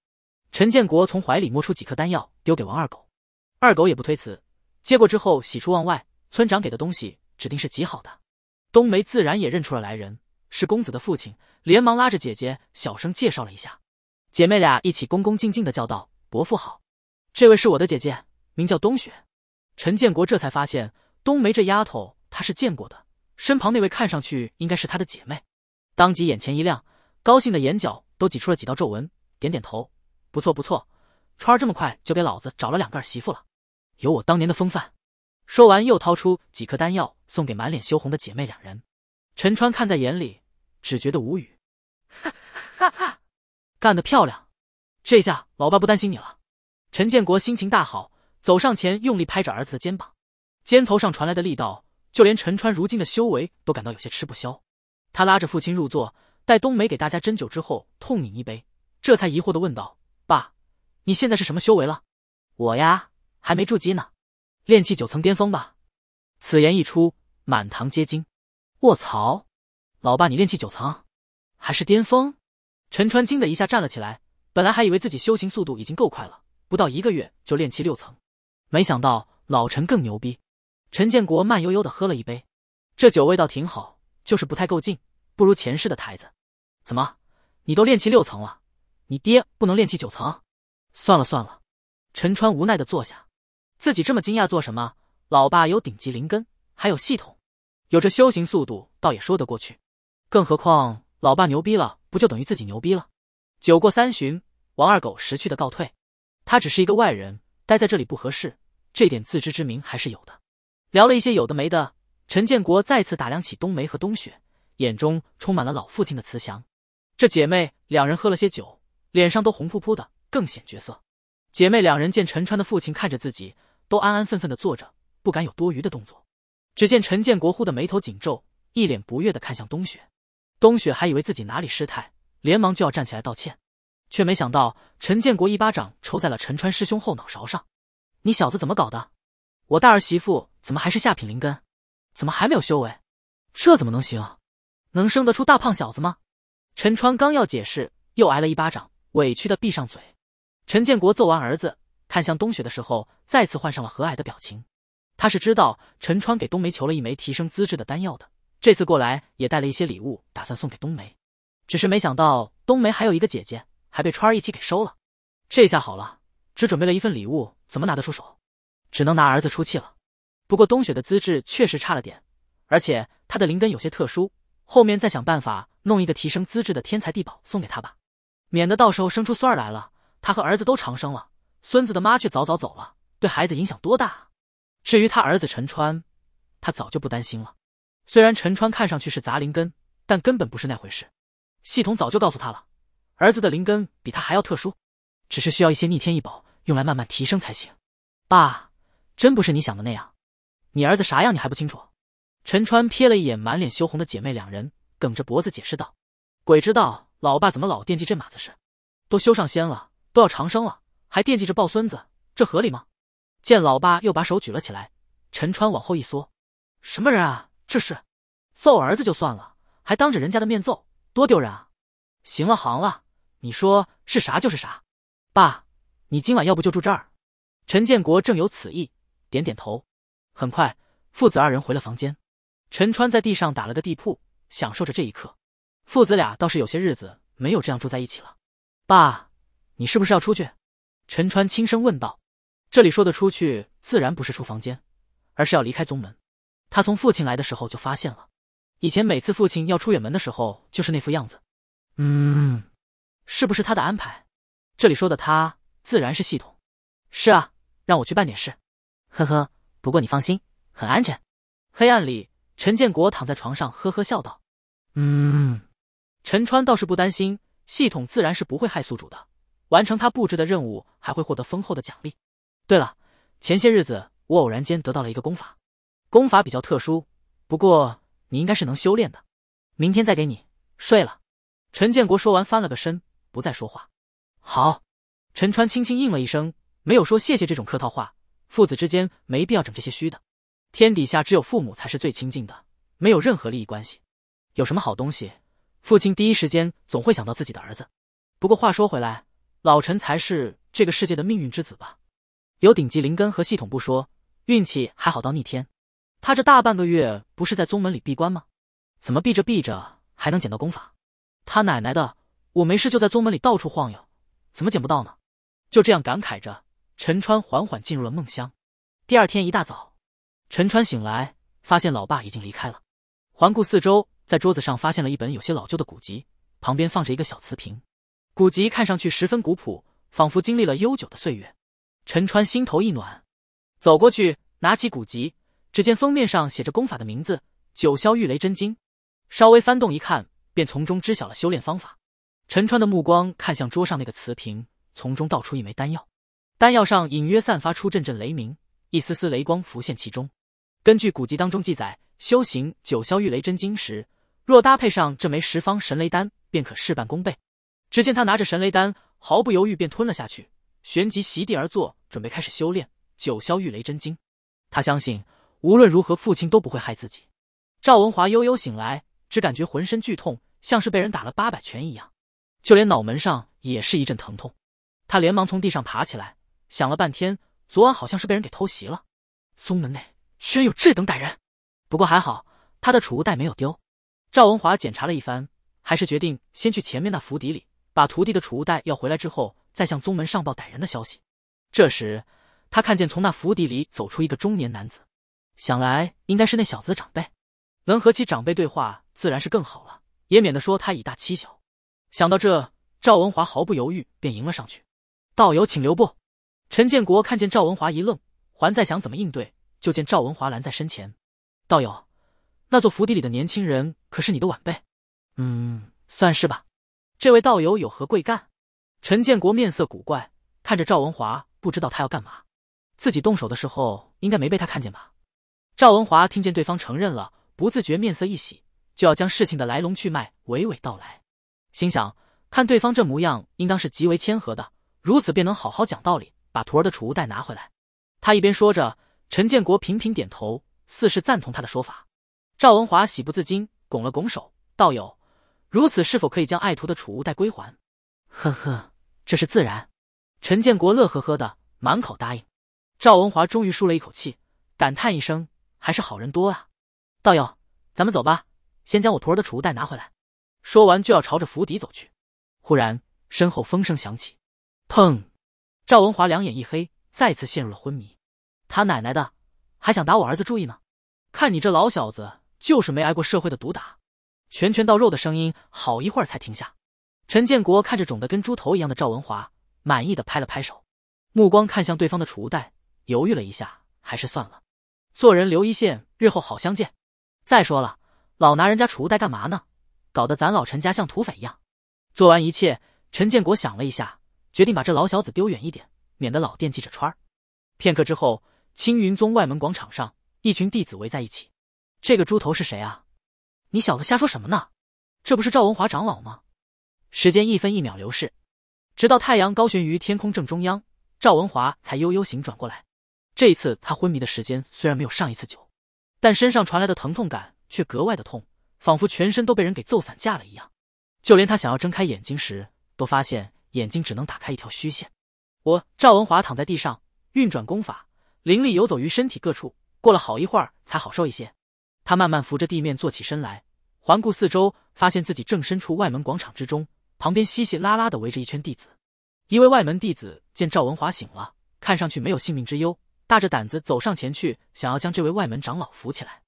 陈建国从怀里摸出几颗丹药，丢给王二狗。二狗也不推辞，接过之后喜出望外。村长给的东西，指定是极好的。冬梅自然也认出了来人，是公子的父亲，连忙拉着姐姐小声介绍了一下。姐妹俩一起恭恭敬敬的叫道：“伯父好，这位是我的姐姐，名叫冬雪。”陈建国这才发现冬梅这丫头，他是见过的。身旁那位看上去应该是他的姐妹，当即眼前一亮，高兴的眼角都挤出了几道皱纹，点点头：“不错不错，川儿这么快就给老子找了两个儿媳妇了，有我当年的风范。”说完又掏出几颗丹药送给满脸羞红的姐妹两人。陈川看在眼里，只觉得无语。哈哈哈！干得漂亮，这下老爸不担心你了。陈建国心情大好。走上前，用力拍着儿子的肩膀，肩头上传来的力道，就连陈川如今的修为都感到有些吃不消。他拉着父亲入座，待冬梅给大家斟酒之后，痛饮一杯，这才疑惑的问道：“爸，你现在是什么修为了？我呀，还没筑基呢，练气九层巅峰吧？”此言一出，满堂皆惊。卧槽，老爸你练气九层，还是巅峰？陈川惊的一下站了起来，本来还以为自己修行速度已经够快了，不到一个月就练气六层。没想到老陈更牛逼。陈建国慢悠悠的喝了一杯，这酒味道挺好，就是不太够劲，不如前世的台子。怎么，你都练气六层了，你爹不能练气九层？算了算了，陈川无奈的坐下，自己这么惊讶做什么？老爸有顶级灵根，还有系统，有这修行速度，倒也说得过去。更何况老爸牛逼了，不就等于自己牛逼了？酒过三巡，王二狗识趣的告退，他只是一个外人。待在这里不合适，这点自知之明还是有的。聊了一些有的没的，陈建国再次打量起冬梅和冬雪，眼中充满了老父亲的慈祥。这姐妹两人喝了些酒，脸上都红扑扑的，更显绝色。姐妹两人见陈川的父亲看着自己，都安安分分的坐着，不敢有多余的动作。只见陈建国忽的眉头紧皱，一脸不悦的看向冬雪。冬雪还以为自己哪里失态，连忙就要站起来道歉。却没想到，陈建国一巴掌抽在了陈川师兄后脑勺上。你小子怎么搞的？我大儿媳妇怎么还是下品灵根？怎么还没有修为？这怎么能行？能生得出大胖小子吗？陈川刚要解释，又挨了一巴掌，委屈的闭上嘴。陈建国揍完儿子，看向冬雪的时候，再次换上了和蔼的表情。他是知道陈川给冬梅求了一枚提升资质的丹药的，这次过来也带了一些礼物，打算送给冬梅。只是没想到冬梅还有一个姐姐。还被川儿一起给收了，这下好了，只准备了一份礼物，怎么拿得出手？只能拿儿子出气了。不过冬雪的资质确实差了点，而且她的灵根有些特殊，后面再想办法弄一个提升资质的天才地宝送给她吧，免得到时候生出孙儿来了，她和儿子都长生了，孙子的妈却早早走了，对孩子影响多大啊！至于他儿子陈川，他早就不担心了。虽然陈川看上去是杂灵根，但根本不是那回事，系统早就告诉他了。儿子的灵根比他还要特殊，只是需要一些逆天异宝用来慢慢提升才行。爸，真不是你想的那样，你儿子啥样你还不清楚？陈川瞥了一眼满脸羞红的姐妹两人，梗着脖子解释道：“鬼知道老爸怎么老惦记这码子事，都修上仙了，都要长生了，还惦记着抱孙子，这合理吗？”见老爸又把手举了起来，陈川往后一缩：“什么人啊，这是揍儿子就算了，还当着人家的面揍，多丢人啊！行了行了。”你说是啥就是啥，爸，你今晚要不就住这儿。陈建国正有此意，点点头。很快，父子二人回了房间。陈川在地上打了个地铺，享受着这一刻。父子俩倒是有些日子没有这样住在一起了。爸，你是不是要出去？陈川轻声问道。这里说的出去，自然不是出房间，而是要离开宗门。他从父亲来的时候就发现了，以前每次父亲要出远门的时候，就是那副样子。嗯。是不是他的安排？这里说的他自然是系统。是啊，让我去办点事。呵呵，不过你放心，很安全。黑暗里，陈建国躺在床上，呵呵笑道：“嗯。”陈川倒是不担心，系统自然是不会害宿主的。完成他布置的任务，还会获得丰厚的奖励。对了，前些日子我偶然间得到了一个功法，功法比较特殊，不过你应该是能修炼的。明天再给你。睡了。陈建国说完，翻了个身。不再说话。好，陈川轻轻应了一声，没有说谢谢这种客套话。父子之间没必要整这些虚的。天底下只有父母才是最亲近的，没有任何利益关系。有什么好东西，父亲第一时间总会想到自己的儿子。不过话说回来，老陈才是这个世界的命运之子吧？有顶级灵根和系统不说，运气还好到逆天。他这大半个月不是在宗门里闭关吗？怎么闭着闭着还能捡到功法？他奶奶的！我没事，就在宗门里到处晃悠，怎么捡不到呢？就这样感慨着，陈川缓缓进入了梦乡。第二天一大早，陈川醒来，发现老爸已经离开了。环顾四周，在桌子上发现了一本有些老旧的古籍，旁边放着一个小瓷瓶。古籍看上去十分古朴，仿佛经历了悠久的岁月。陈川心头一暖，走过去拿起古籍，只见封面上写着功法的名字《九霄玉雷真经》。稍微翻动一看，便从中知晓了修炼方法。陈川的目光看向桌上那个瓷瓶，从中倒出一枚丹药，丹药上隐约散发出阵阵雷鸣，一丝丝雷光浮现其中。根据古籍当中记载，修行九霄玉雷真经时，若搭配上这枚十方神雷丹，便可事半功倍。只见他拿着神雷丹，毫不犹豫便吞了下去，旋即席地而坐，准备开始修炼九霄玉雷真经。他相信，无论如何，父亲都不会害自己。赵文华悠悠醒来，只感觉浑身剧痛，像是被人打了八百拳一样。就连脑门上也是一阵疼痛，他连忙从地上爬起来，想了半天，昨晚好像是被人给偷袭了。宗门内居然有这等歹人，不过还好，他的储物袋没有丢。赵文华检查了一番，还是决定先去前面那府邸里把徒弟的储物袋要回来，之后再向宗门上报歹人的消息。这时，他看见从那府邸里走出一个中年男子，想来应该是那小子的长辈，能和其长辈对话自然是更好了，也免得说他以大欺小。想到这，赵文华毫不犹豫便迎了上去：“道友，请留步。”陈建国看见赵文华一愣，还在想怎么应对，就见赵文华拦在身前：“道友，那座府邸里的年轻人可是你的晚辈？嗯，算是吧。这位道友有何贵干？”陈建国面色古怪，看着赵文华，不知道他要干嘛。自己动手的时候，应该没被他看见吧？赵文华听见对方承认了，不自觉面色一喜，就要将事情的来龙去脉娓娓道来。心想，看对方这模样，应当是极为谦和的，如此便能好好讲道理，把徒儿的储物袋拿回来。他一边说着，陈建国频频点头，似是赞同他的说法。赵文华喜不自禁，拱了拱手：“道友，如此是否可以将爱徒的储物袋归还？”“呵呵，这是自然。”陈建国乐呵呵的满口答应。赵文华终于舒了一口气，感叹一声：“还是好人多啊！”“道友，咱们走吧，先将我徒儿的储物袋拿回来。”说完就要朝着府邸走去，忽然身后风声响起，砰！赵文华两眼一黑，再次陷入了昏迷。他奶奶的，还想打我儿子主意呢！看你这老小子，就是没挨过社会的毒打，拳拳到肉的声音好一会儿才停下。陈建国看着肿得跟猪头一样的赵文华，满意的拍了拍手，目光看向对方的储物袋，犹豫了一下，还是算了。做人留一线，日后好相见。再说了，老拿人家储物袋干嘛呢？搞得咱老陈家像土匪一样。做完一切，陈建国想了一下，决定把这老小子丢远一点，免得老惦记着川。片刻之后，青云宗外门广场上，一群弟子围在一起：“这个猪头是谁啊？你小子瞎说什么呢？这不是赵文华长老吗？”时间一分一秒流逝，直到太阳高悬于天空正中央，赵文华才悠悠醒转过来。这一次他昏迷的时间虽然没有上一次久，但身上传来的疼痛感却格外的痛。仿佛全身都被人给揍散架了一样，就连他想要睁开眼睛时，都发现眼睛只能打开一条虚线。我赵文华躺在地上，运转功法，灵力游走于身体各处，过了好一会儿才好受一些。他慢慢扶着地面坐起身来，环顾四周，发现自己正身处外门广场之中，旁边稀稀拉拉的围着一圈弟子。一位外门弟子见赵文华醒了，看上去没有性命之忧，大着胆子走上前去，想要将这位外门长老扶起来。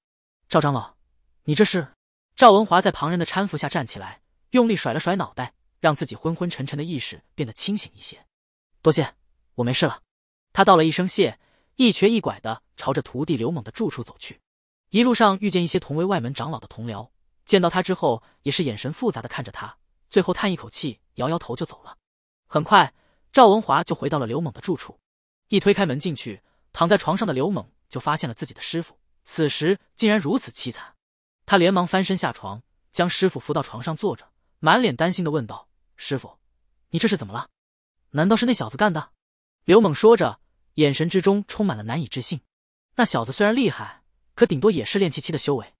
赵长老，你这是？赵文华在旁人的搀扶下站起来，用力甩了甩脑袋，让自己昏昏沉沉的意识变得清醒一些。多谢，我没事了。他道了一声谢，一瘸一拐的朝着徒弟刘猛的住处走去。一路上遇见一些同为外门长老的同僚，见到他之后也是眼神复杂的看着他，最后叹一口气，摇摇头就走了。很快，赵文华就回到了刘猛的住处。一推开门进去，躺在床上的刘猛就发现了自己的师傅此时竟然如此凄惨。他连忙翻身下床，将师傅扶到床上坐着，满脸担心的问道：“师傅，你这是怎么了？难道是那小子干的？”刘猛说着，眼神之中充满了难以置信。那小子虽然厉害，可顶多也是练气期的修为。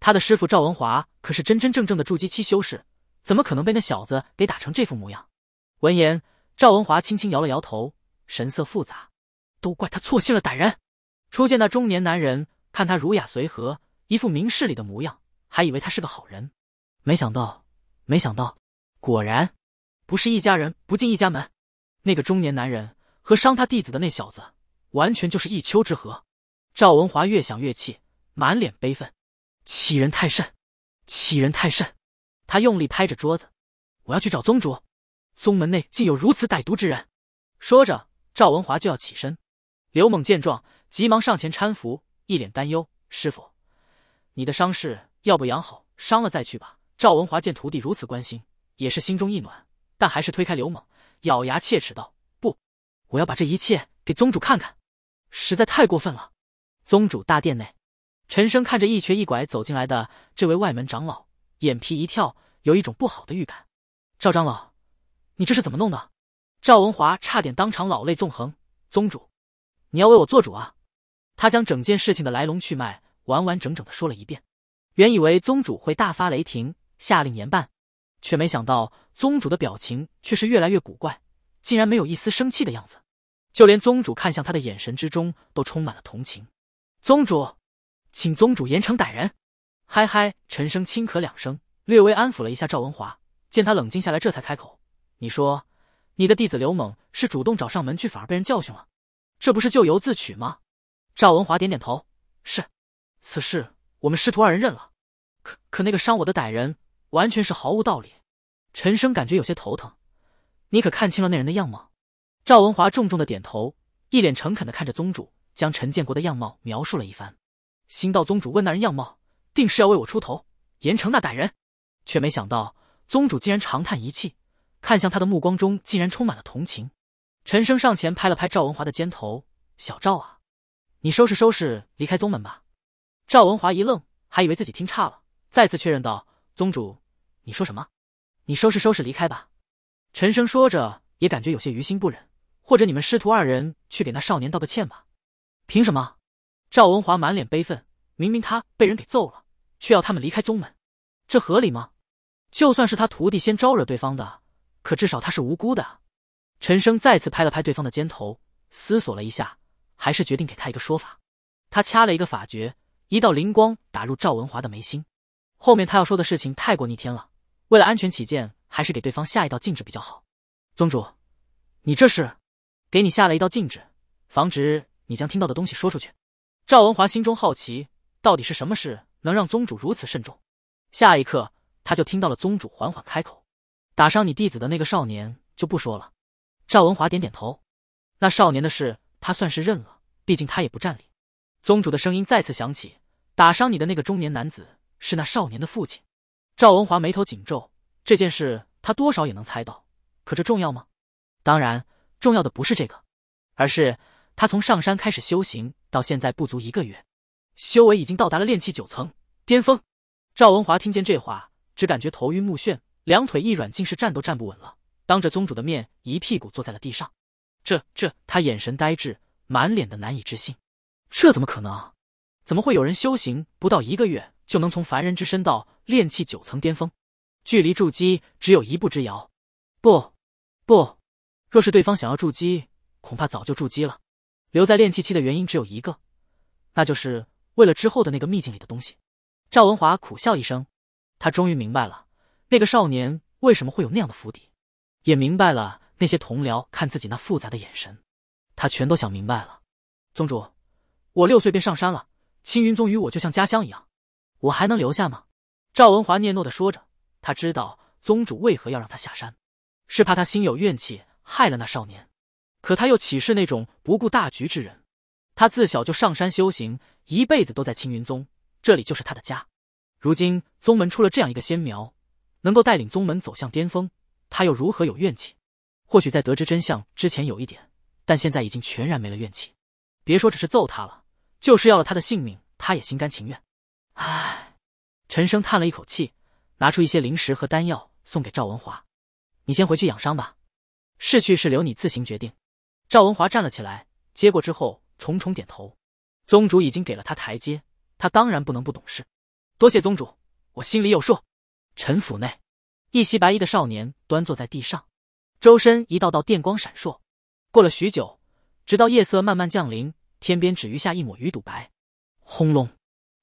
他的师傅赵文华可是真真正正的筑基期修士，怎么可能被那小子给打成这副模样？闻言，赵文华轻轻摇了摇头，神色复杂：“都怪他错信了歹人。初见那中年男人，看他儒雅随和。”一副明事理的模样，还以为他是个好人，没想到，没想到，果然，不是一家人不进一家门。那个中年男人和伤他弟子的那小子，完全就是一丘之貉。赵文华越想越气，满脸悲愤，欺人太甚，欺人太甚！他用力拍着桌子，我要去找宗主，宗门内竟有如此歹毒之人。说着，赵文华就要起身。刘猛见状，急忙上前搀扶，一脸担忧：“师傅。”你的伤势要不养好，伤了再去吧。赵文华见徒弟如此关心，也是心中一暖，但还是推开刘猛，咬牙切齿道：“不，我要把这一切给宗主看看，实在太过分了。”宗主大殿内，陈生看着一瘸一拐走进来的这位外门长老，眼皮一跳，有一种不好的预感。“赵长老，你这是怎么弄的？”赵文华差点当场老泪纵横。“宗主，你要为我做主啊！”他将整件事情的来龙去脉。完完整整的说了一遍，原以为宗主会大发雷霆，下令严办，却没想到宗主的表情却是越来越古怪，竟然没有一丝生气的样子，就连宗主看向他的眼神之中都充满了同情。宗主，请宗主严惩歹人。嗨嗨，陈生轻咳两声，略微安抚了一下赵文华，见他冷静下来，这才开口：“你说，你的弟子刘猛是主动找上门去，反而被人教训了，这不是咎由自取吗？”赵文华点点头：“是。”此事我们师徒二人认了，可可那个伤我的歹人完全是毫无道理。陈生感觉有些头疼，你可看清了那人的样貌？赵文华重重的点头，一脸诚恳的看着宗主，将陈建国的样貌描述了一番。新道宗主问那人样貌，定是要为我出头，严惩那歹人，却没想到宗主竟然长叹一气，看向他的目光中竟然充满了同情。陈生上前拍了拍赵文华的肩头，小赵啊，你收拾收拾离开宗门吧。赵文华一愣，还以为自己听差了，再次确认道：“宗主，你说什么？你收拾收拾离开吧。”陈生说着，也感觉有些于心不忍，或者你们师徒二人去给那少年道个歉吧。凭什么？赵文华满脸悲愤，明明他被人给揍了，却要他们离开宗门，这合理吗？就算是他徒弟先招惹对方的，可至少他是无辜的啊！陈生再次拍了拍对方的肩头，思索了一下，还是决定给他一个说法。他掐了一个法诀。一道灵光打入赵文华的眉心，后面他要说的事情太过逆天了，为了安全起见，还是给对方下一道禁制比较好。宗主，你这是？给你下了一道禁制，防止你将听到的东西说出去。赵文华心中好奇，到底是什么事能让宗主如此慎重？下一刻，他就听到了宗主缓缓开口：“打伤你弟子的那个少年就不说了。”赵文华点点头，那少年的事他算是认了，毕竟他也不占理。宗主的声音再次响起。打伤你的那个中年男子是那少年的父亲。赵文华眉头紧皱，这件事他多少也能猜到，可这重要吗？当然，重要的不是这个，而是他从上山开始修行到现在不足一个月，修为已经到达了炼气九层巅峰。赵文华听见这话，只感觉头晕目眩，两腿一软，竟是站都站不稳了，当着宗主的面一屁股坐在了地上。这这，他眼神呆滞，满脸的难以置信，这怎么可能？怎么会有人修行不到一个月就能从凡人之身到炼气九层巅峰，距离筑基只有一步之遥？不，不，若是对方想要筑基，恐怕早就筑基了。留在炼气期的原因只有一个，那就是为了之后的那个秘境里的东西。赵文华苦笑一声，他终于明白了那个少年为什么会有那样的府邸，也明白了那些同僚看自己那复杂的眼神，他全都想明白了。宗主，我六岁便上山了。青云宗与我就像家乡一样，我还能留下吗？赵文华嗫嚅的说着，他知道宗主为何要让他下山，是怕他心有怨气害了那少年。可他又岂是那种不顾大局之人？他自小就上山修行，一辈子都在青云宗，这里就是他的家。如今宗门出了这样一个仙苗，能够带领宗门走向巅峰，他又如何有怨气？或许在得知真相之前有一点，但现在已经全然没了怨气。别说只是揍他了。就是要了他的性命，他也心甘情愿。唉，陈生叹了一口气，拿出一些灵石和丹药送给赵文华：“你先回去养伤吧，是去是留你自行决定。”赵文华站了起来，接过之后重重点头。宗主已经给了他台阶，他当然不能不懂事。多谢宗主，我心里有数。陈府内，一袭白衣的少年端坐在地上，周身一道道电光闪烁。过了许久，直到夜色慢慢降临。天边只余下一抹鱼肚白，轰隆！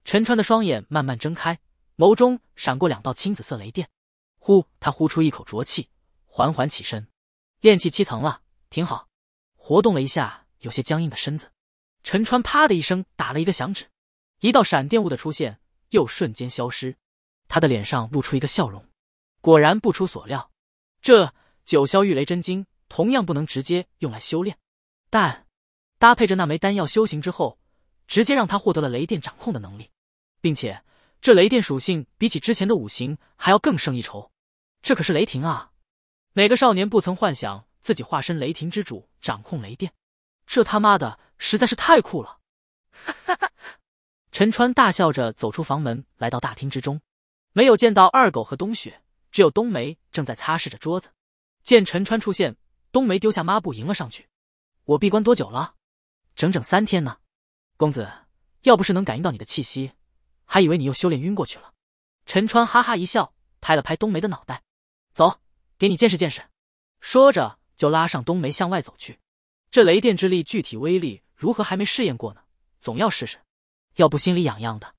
陈川的双眼慢慢睁开，眸中闪过两道青紫色雷电。呼，他呼出一口浊气，缓缓起身。练气七层了，挺好。活动了一下有些僵硬的身子，陈川啪的一声打了一个响指，一道闪电物的出现又瞬间消失。他的脸上露出一个笑容。果然不出所料，这九霄玉雷真经同样不能直接用来修炼，但……搭配着那枚丹药修行之后，直接让他获得了雷电掌控的能力，并且这雷电属性比起之前的五行还要更胜一筹。这可是雷霆啊！哪个少年不曾幻想自己化身雷霆之主，掌控雷电？这他妈的实在是太酷了！哈哈哈！陈川大笑着走出房门，来到大厅之中，没有见到二狗和冬雪，只有冬梅正在擦拭着桌子。见陈川出现，冬梅丢下抹布迎了上去：“我闭关多久了？”整整三天呢，公子，要不是能感应到你的气息，还以为你又修炼晕过去了。陈川哈哈一笑，拍了拍冬梅的脑袋，走，给你见识见识。说着就拉上冬梅向外走去。这雷电之力具体威力如何，还没试验过呢，总要试试，要不心里痒痒的。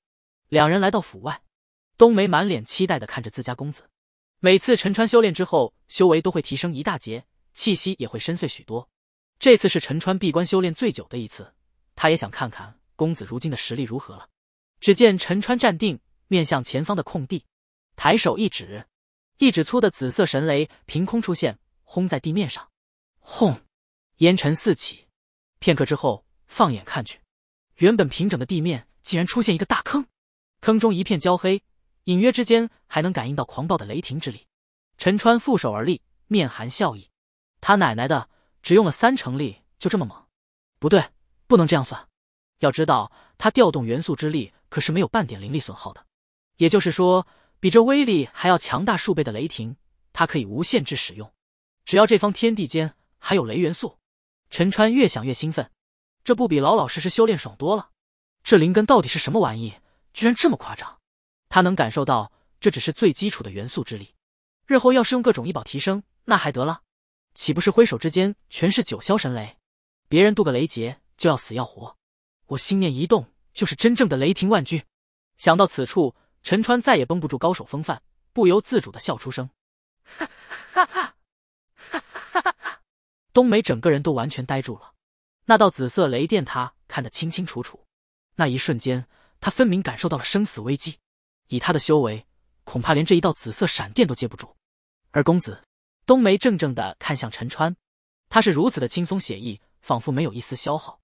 两人来到府外，冬梅满脸期待的看着自家公子。每次陈川修炼之后，修为都会提升一大截，气息也会深邃许多。这次是陈川闭关修炼最久的一次，他也想看看公子如今的实力如何了。只见陈川站定，面向前方的空地，抬手一指，一指粗的紫色神雷凭空出现，轰在地面上，轰，烟尘四起。片刻之后，放眼看去，原本平整的地面竟然出现一个大坑，坑中一片焦黑，隐约之间还能感应到狂暴的雷霆之力。陈川负手而立，面含笑意。他奶奶的！只用了三成力，就这么猛？不对，不能这样算。要知道，他调动元素之力可是没有半点灵力损耗的，也就是说，比这威力还要强大数倍的雷霆，它可以无限制使用。只要这方天地间还有雷元素，陈川越想越兴奋。这不比老老实实修炼爽多了？这灵根到底是什么玩意？居然这么夸张！他能感受到，这只是最基础的元素之力。日后要是用各种异宝提升，那还得了？岂不是挥手之间全是九霄神雷？别人渡个雷劫就要死要活，我心念一动就是真正的雷霆万钧。想到此处，陈川再也绷不住高手风范，不由自主的笑出声，哈哈哈哈，哈哈哈哈！冬梅整个人都完全呆住了。那道紫色雷电，他看得清清楚楚。那一瞬间，他分明感受到了生死危机。以他的修为，恐怕连这一道紫色闪电都接不住。而公子。冬梅怔怔的看向陈川，他是如此的轻松写意，仿佛没有一丝消耗。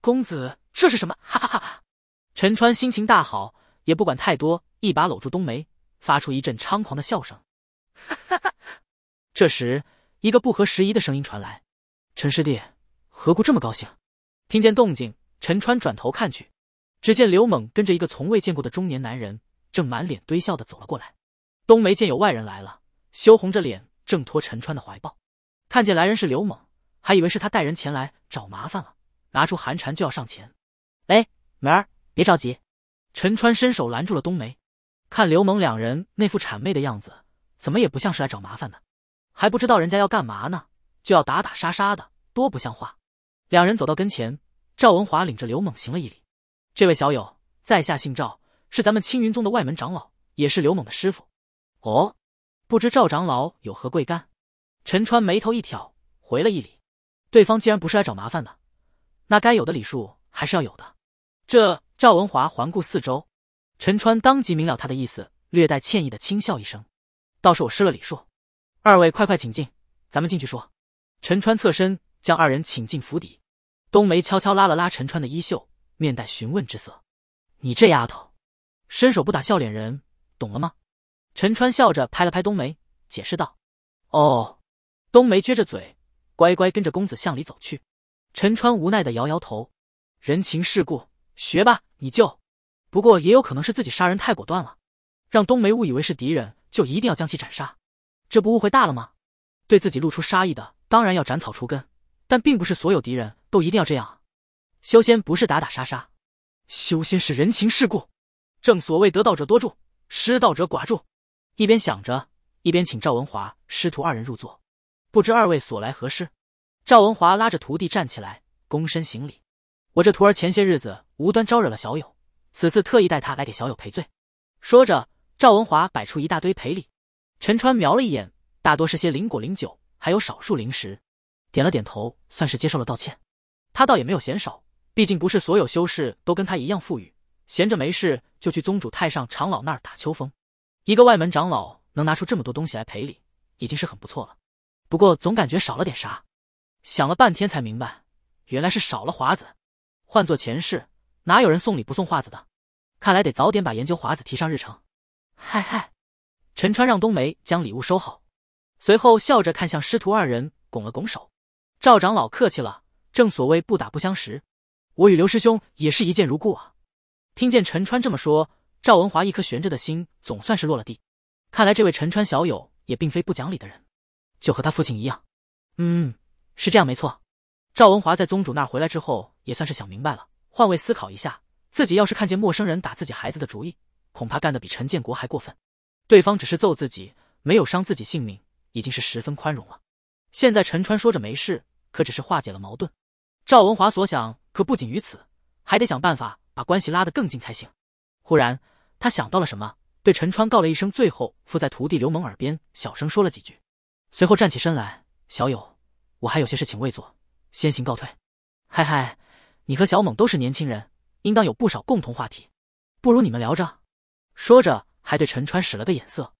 公子，这是什么？哈哈哈哈！陈川心情大好，也不管太多，一把搂住冬梅，发出一阵猖狂的笑声。哈哈哈！这时，一个不合时宜的声音传来：“陈师弟，何故这么高兴？”听见动静，陈川转头看去，只见刘猛跟着一个从未见过的中年男人，正满脸堆笑的走了过来。冬梅见有外人来了，羞红着脸。挣脱陈川的怀抱，看见来人是刘猛，还以为是他带人前来找麻烦了，拿出寒蝉就要上前。哎，梅儿别着急，陈川伸手拦住了冬梅。看刘猛两人那副谄媚的样子，怎么也不像是来找麻烦的，还不知道人家要干嘛呢，就要打打杀杀的，多不像话。两人走到跟前，赵文华领着刘猛行了一礼。这位小友，在下姓赵，是咱们青云宗的外门长老，也是刘猛的师傅。哦。不知赵长老有何贵干？陈川眉头一挑，回了一礼。对方既然不是来找麻烦的，那该有的礼数还是要有的。这赵文华环顾四周，陈川当即明了他的意思，略带歉意的轻笑一声：“倒是我失了礼数，二位快快请进，咱们进去说。”陈川侧身将二人请进府邸。冬梅悄悄拉了拉陈川的衣袖，面带询问之色：“你这丫头，伸手不打笑脸人，懂了吗？”陈川笑着拍了拍冬梅，解释道：“哦。”冬梅撅着嘴，乖乖跟着公子向里走去。陈川无奈的摇摇头：“人情世故，学吧你就。不过也有可能是自己杀人太果断了，让冬梅误以为是敌人，就一定要将其斩杀，这不误会大了吗？对自己露出杀意的，当然要斩草除根，但并不是所有敌人都一定要这样。修仙不是打打杀杀，修仙是人情世故。正所谓得道者多助，失道者寡助。”一边想着，一边请赵文华师徒二人入座。不知二位所来何事？赵文华拉着徒弟站起来，躬身行礼：“我这徒儿前些日子无端招惹了小友，此次特意带他来给小友赔罪。”说着，赵文华摆出一大堆赔礼。陈川瞄了一眼，大多是些灵果、灵酒，还有少数灵石，点了点头，算是接受了道歉。他倒也没有嫌少，毕竟不是所有修士都跟他一样富裕，闲着没事就去宗主、太上长老那儿打秋风。一个外门长老能拿出这么多东西来赔礼，已经是很不错了。不过总感觉少了点啥，想了半天才明白，原来是少了华子。换做前世，哪有人送礼不送华子的？看来得早点把研究华子提上日程。嗨嗨，陈川让冬梅将礼物收好，随后笑着看向师徒二人，拱了拱手：“赵长老客气了，正所谓不打不相识，我与刘师兄也是一见如故啊。”听见陈川这么说。赵文华一颗悬着的心总算是落了地，看来这位陈川小友也并非不讲理的人，就和他父亲一样。嗯，是这样没错。赵文华在宗主那回来之后也算是想明白了，换位思考一下，自己要是看见陌生人打自己孩子的主意，恐怕干得比陈建国还过分。对方只是揍自己，没有伤自己性命，已经是十分宽容了。现在陈川说着没事，可只是化解了矛盾。赵文华所想可不仅于此，还得想办法把关系拉得更近才行。忽然。他想到了什么，对陈川告了一声，最后附在徒弟刘猛耳边小声说了几句，随后站起身来：“小友，我还有些事情未做，先行告退。”“嗨嗨，你和小猛都是年轻人，应当有不少共同话题，不如你们聊着。”说着，还对陈川使了个眼色。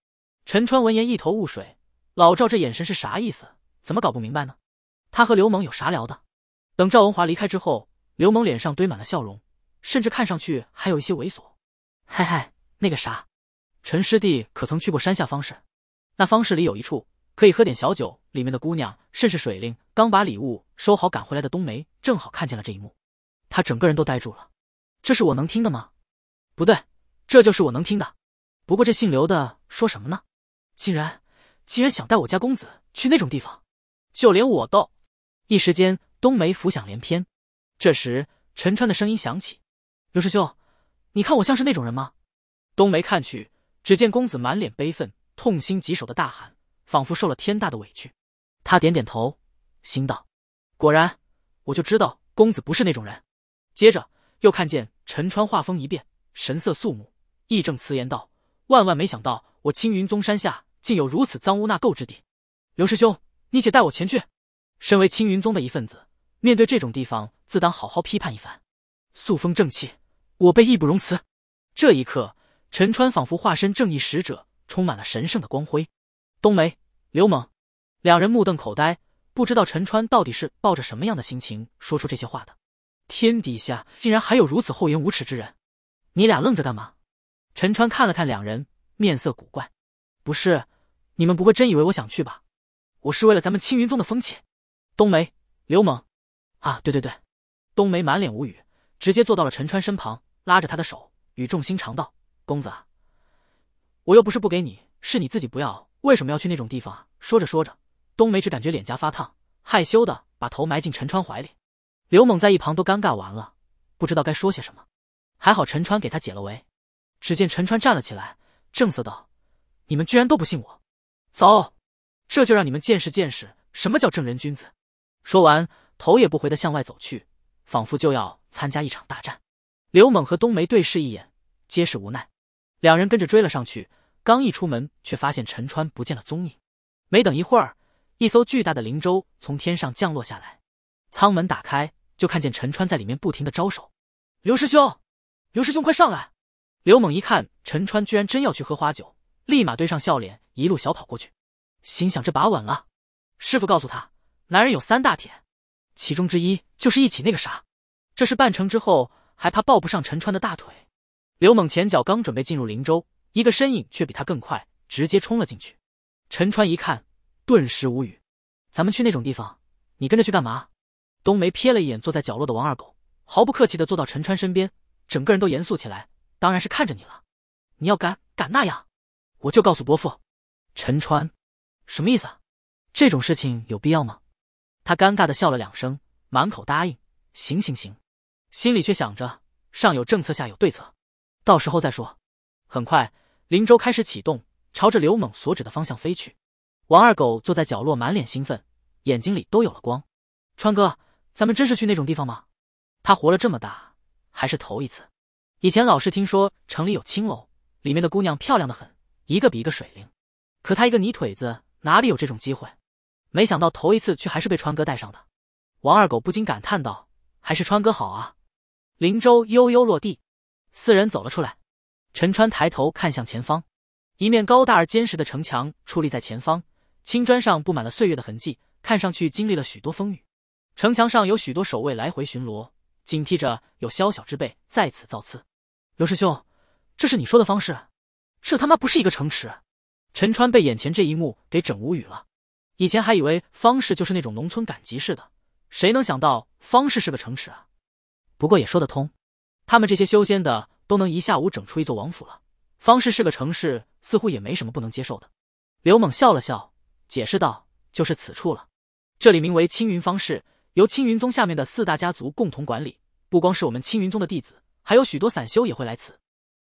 陈川闻言一头雾水，老赵这眼神是啥意思？怎么搞不明白呢？他和刘猛有啥聊的？等赵文华离开之后，刘猛脸上堆满了笑容，甚至看上去还有一些猥琐。“嗨嗨。”那个啥，陈师弟可曾去过山下方市？那方市里有一处可以喝点小酒，里面的姑娘甚是水灵。刚把礼物收好赶回来的冬梅正好看见了这一幕，她整个人都呆住了。这是我能听的吗？不对，这就是我能听的。不过这姓刘的说什么呢？竟然竟然想带我家公子去那种地方？就连我都……一时间，冬梅浮想联翩。这时，陈川的声音响起：“刘师兄，你看我像是那种人吗？”冬梅看去，只见公子满脸悲愤、痛心疾首的大喊，仿佛受了天大的委屈。他点点头，心道：“果然，我就知道公子不是那种人。”接着又看见陈川画风一变，神色肃穆，义正辞严道：“万万没想到，我青云宗山下竟有如此脏污纳垢之地。刘师兄，你且带我前去。身为青云宗的一份子，面对这种地方，自当好好批判一番，肃风正气，我辈义不容辞。”这一刻。陈川仿佛化身正义使者，充满了神圣的光辉。冬梅、刘猛两人目瞪口呆，不知道陈川到底是抱着什么样的心情说出这些话的。天底下竟然还有如此厚颜无耻之人！你俩愣着干嘛？陈川看了看两人，面色古怪：“不是，你们不会真以为我想去吧？我是为了咱们青云宗的风气。”冬梅、刘猛，啊，对对对。冬梅满脸无语，直接坐到了陈川身旁，拉着他的手，语重心长道。公子，我又不是不给你，是你自己不要。为什么要去那种地方啊？说着说着，冬梅只感觉脸颊发烫，害羞的把头埋进陈川怀里。刘猛在一旁都尴尬完了，不知道该说些什么。还好陈川给他解了围。只见陈川站了起来，正色道：“你们居然都不信我，走，这就让你们见识见识什么叫正人君子。”说完，头也不回的向外走去，仿佛就要参加一场大战。刘猛和冬梅对视一眼，皆是无奈。两人跟着追了上去，刚一出门，却发现陈川不见了踪影。没等一会儿，一艘巨大的灵舟从天上降落下来，舱门打开，就看见陈川在里面不停的招手：“刘师兄，刘师兄快上来！”刘猛一看陈川居然真要去喝花酒，立马堆上笑脸，一路小跑过去，心想这把稳了。师傅告诉他，男人有三大铁，其中之一就是一起那个啥，这事办成之后，还怕抱不上陈川的大腿？刘猛前脚刚准备进入林州，一个身影却比他更快，直接冲了进去。陈川一看，顿时无语：“咱们去那种地方，你跟着去干嘛？”冬梅瞥了一眼坐在角落的王二狗，毫不客气的坐到陈川身边，整个人都严肃起来：“当然是看着你了，你要敢敢那样，我就告诉伯父。”陈川，什么意思？这种事情有必要吗？他尴尬的笑了两声，满口答应：“行行行。”心里却想着：“上有政策，下有对策。”到时候再说。很快，林州开始启动，朝着刘猛所指的方向飞去。王二狗坐在角落，满脸兴奋，眼睛里都有了光。川哥，咱们真是去那种地方吗？他活了这么大，还是头一次。以前老是听说城里有青楼，里面的姑娘漂亮的很，一个比一个水灵。可他一个泥腿子，哪里有这种机会？没想到头一次却还是被川哥带上的。王二狗不禁感叹道：“还是川哥好啊！”林州悠悠落地。四人走了出来，陈川抬头看向前方，一面高大而坚实的城墙矗立在前方，青砖上布满了岁月的痕迹，看上去经历了许多风雨。城墙上有许多守卫来回巡逻，警惕着有宵小之辈在此造次。刘师兄，这是你说的方式？这他妈不是一个城池？陈川被眼前这一幕给整无语了，以前还以为方氏就是那种农村赶集似的，谁能想到方氏是个城池啊？不过也说得通。他们这些修仙的都能一下午整出一座王府了。方氏是个城市，似乎也没什么不能接受的。刘猛笑了笑，解释道：“就是此处了，这里名为青云方氏，由青云宗下面的四大家族共同管理。不光是我们青云宗的弟子，还有许多散修也会来此。”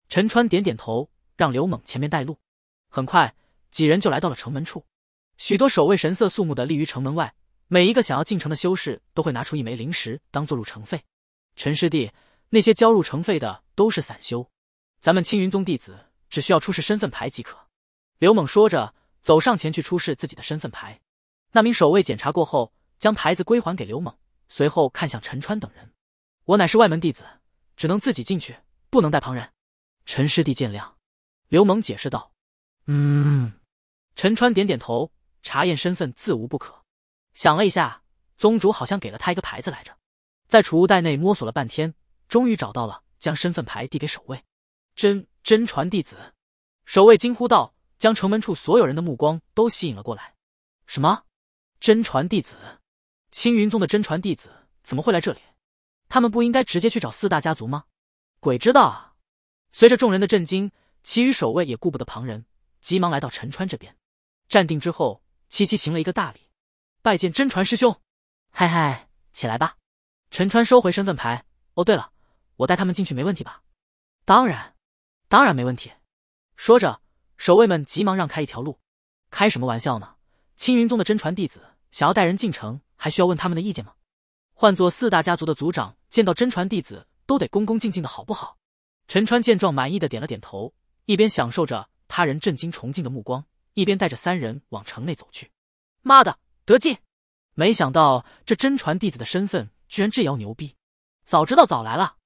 陈川点点头，让刘猛前面带路。很快，几人就来到了城门处。许多守卫神色肃穆的立于城门外，每一个想要进城的修士都会拿出一枚灵石当做入城费。陈师弟。那些交入城费的都是散修，咱们青云宗弟子只需要出示身份牌即可。刘猛说着，走上前去出示自己的身份牌。那名守卫检查过后，将牌子归还给刘猛，随后看向陈川等人：“我乃是外门弟子，只能自己进去，不能带旁人。”陈师弟见谅。刘猛解释道：“嗯。”陈川点点头，查验身份自无不可。想了一下，宗主好像给了他一个牌子来着，在储物袋内摸索了半天。终于找到了，将身份牌递给守卫。真真传弟子，守卫惊呼道，将城门处所有人的目光都吸引了过来。什么？真传弟子？青云宗的真传弟子怎么会来这里？他们不应该直接去找四大家族吗？鬼知道啊！随着众人的震惊，其余守卫也顾不得旁人，急忙来到陈川这边。站定之后，七七行了一个大礼，拜见真传师兄。嗨嗨，起来吧。陈川收回身份牌。哦，对了。我带他们进去没问题吧？当然，当然没问题。说着，守卫们急忙让开一条路。开什么玩笑呢？青云宗的真传弟子想要带人进城，还需要问他们的意见吗？换做四大家族的族长，见到真传弟子都得恭恭敬敬的，好不好？陈川见状，满意的点了点头，一边享受着他人震惊崇敬的目光，一边带着三人往城内走去。妈的，得劲！没想到这真传弟子的身份居然这样牛逼，早知道早来了。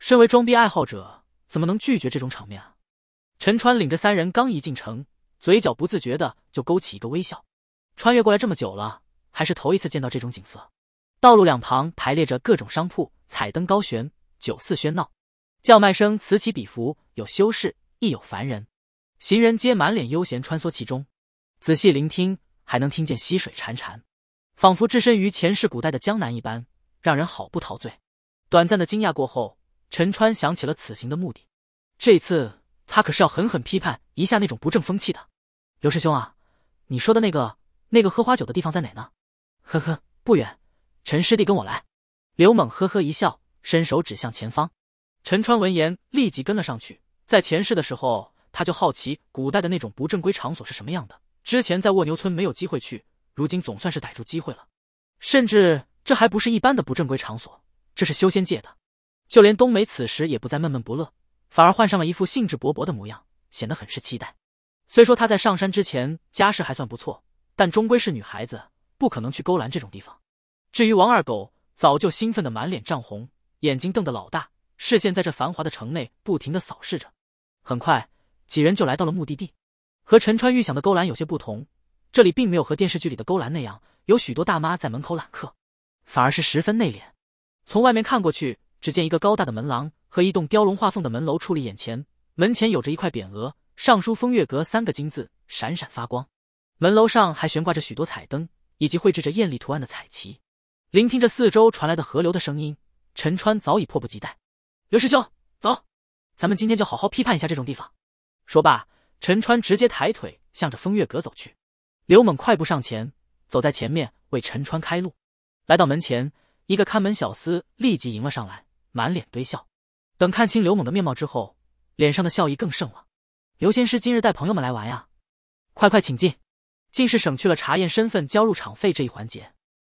身为装逼爱好者，怎么能拒绝这种场面啊？陈川领着三人刚一进城，嘴角不自觉的就勾起一个微笑。穿越过来这么久了，还是头一次见到这种景色。道路两旁排列着各种商铺，彩灯高悬，酒肆喧闹，叫卖声此起彼伏，有修士亦有凡人，行人皆满脸悠闲穿梭其中。仔细聆听，还能听见溪水潺潺，仿佛置身于前世古代的江南一般，让人好不陶醉。短暂的惊讶过后。陈川想起了此行的目的，这次他可是要狠狠批判一下那种不正风气的。刘师兄啊，你说的那个那个喝花酒的地方在哪呢？呵呵，不远，陈师弟跟我来。刘猛呵呵一笑，伸手指向前方。陈川闻言立即跟了上去。在前世的时候，他就好奇古代的那种不正规场所是什么样的。之前在卧牛村没有机会去，如今总算是逮住机会了。甚至这还不是一般的不正规场所，这是修仙界的。就连冬梅此时也不再闷闷不乐，反而换上了一副兴致勃勃的模样，显得很是期待。虽说她在上山之前家世还算不错，但终归是女孩子，不可能去勾栏这种地方。至于王二狗，早就兴奋的满脸涨红，眼睛瞪得老大，视线在这繁华的城内不停的扫视着。很快，几人就来到了目的地。和陈川预想的勾栏有些不同，这里并没有和电视剧里的勾栏那样，有许多大妈在门口揽客，反而是十分内敛。从外面看过去。只见一个高大的门廊和一栋雕龙画凤的门楼矗立眼前，门前有着一块匾额，上书“风月阁”三个金字，闪闪发光。门楼上还悬挂着许多彩灯，以及绘制着艳丽图案的彩旗。聆听着四周传来的河流的声音，陈川早已迫不及待。刘师兄，走，咱们今天就好好批判一下这种地方。说罢，陈川直接抬腿向着风月阁走去。刘猛快步上前，走在前面为陈川开路。来到门前，一个看门小厮立即迎了上来。满脸堆笑，等看清刘猛的面貌之后，脸上的笑意更盛了。刘仙师今日带朋友们来玩呀，快快请进，竟是省去了查验身份、交入场费这一环节。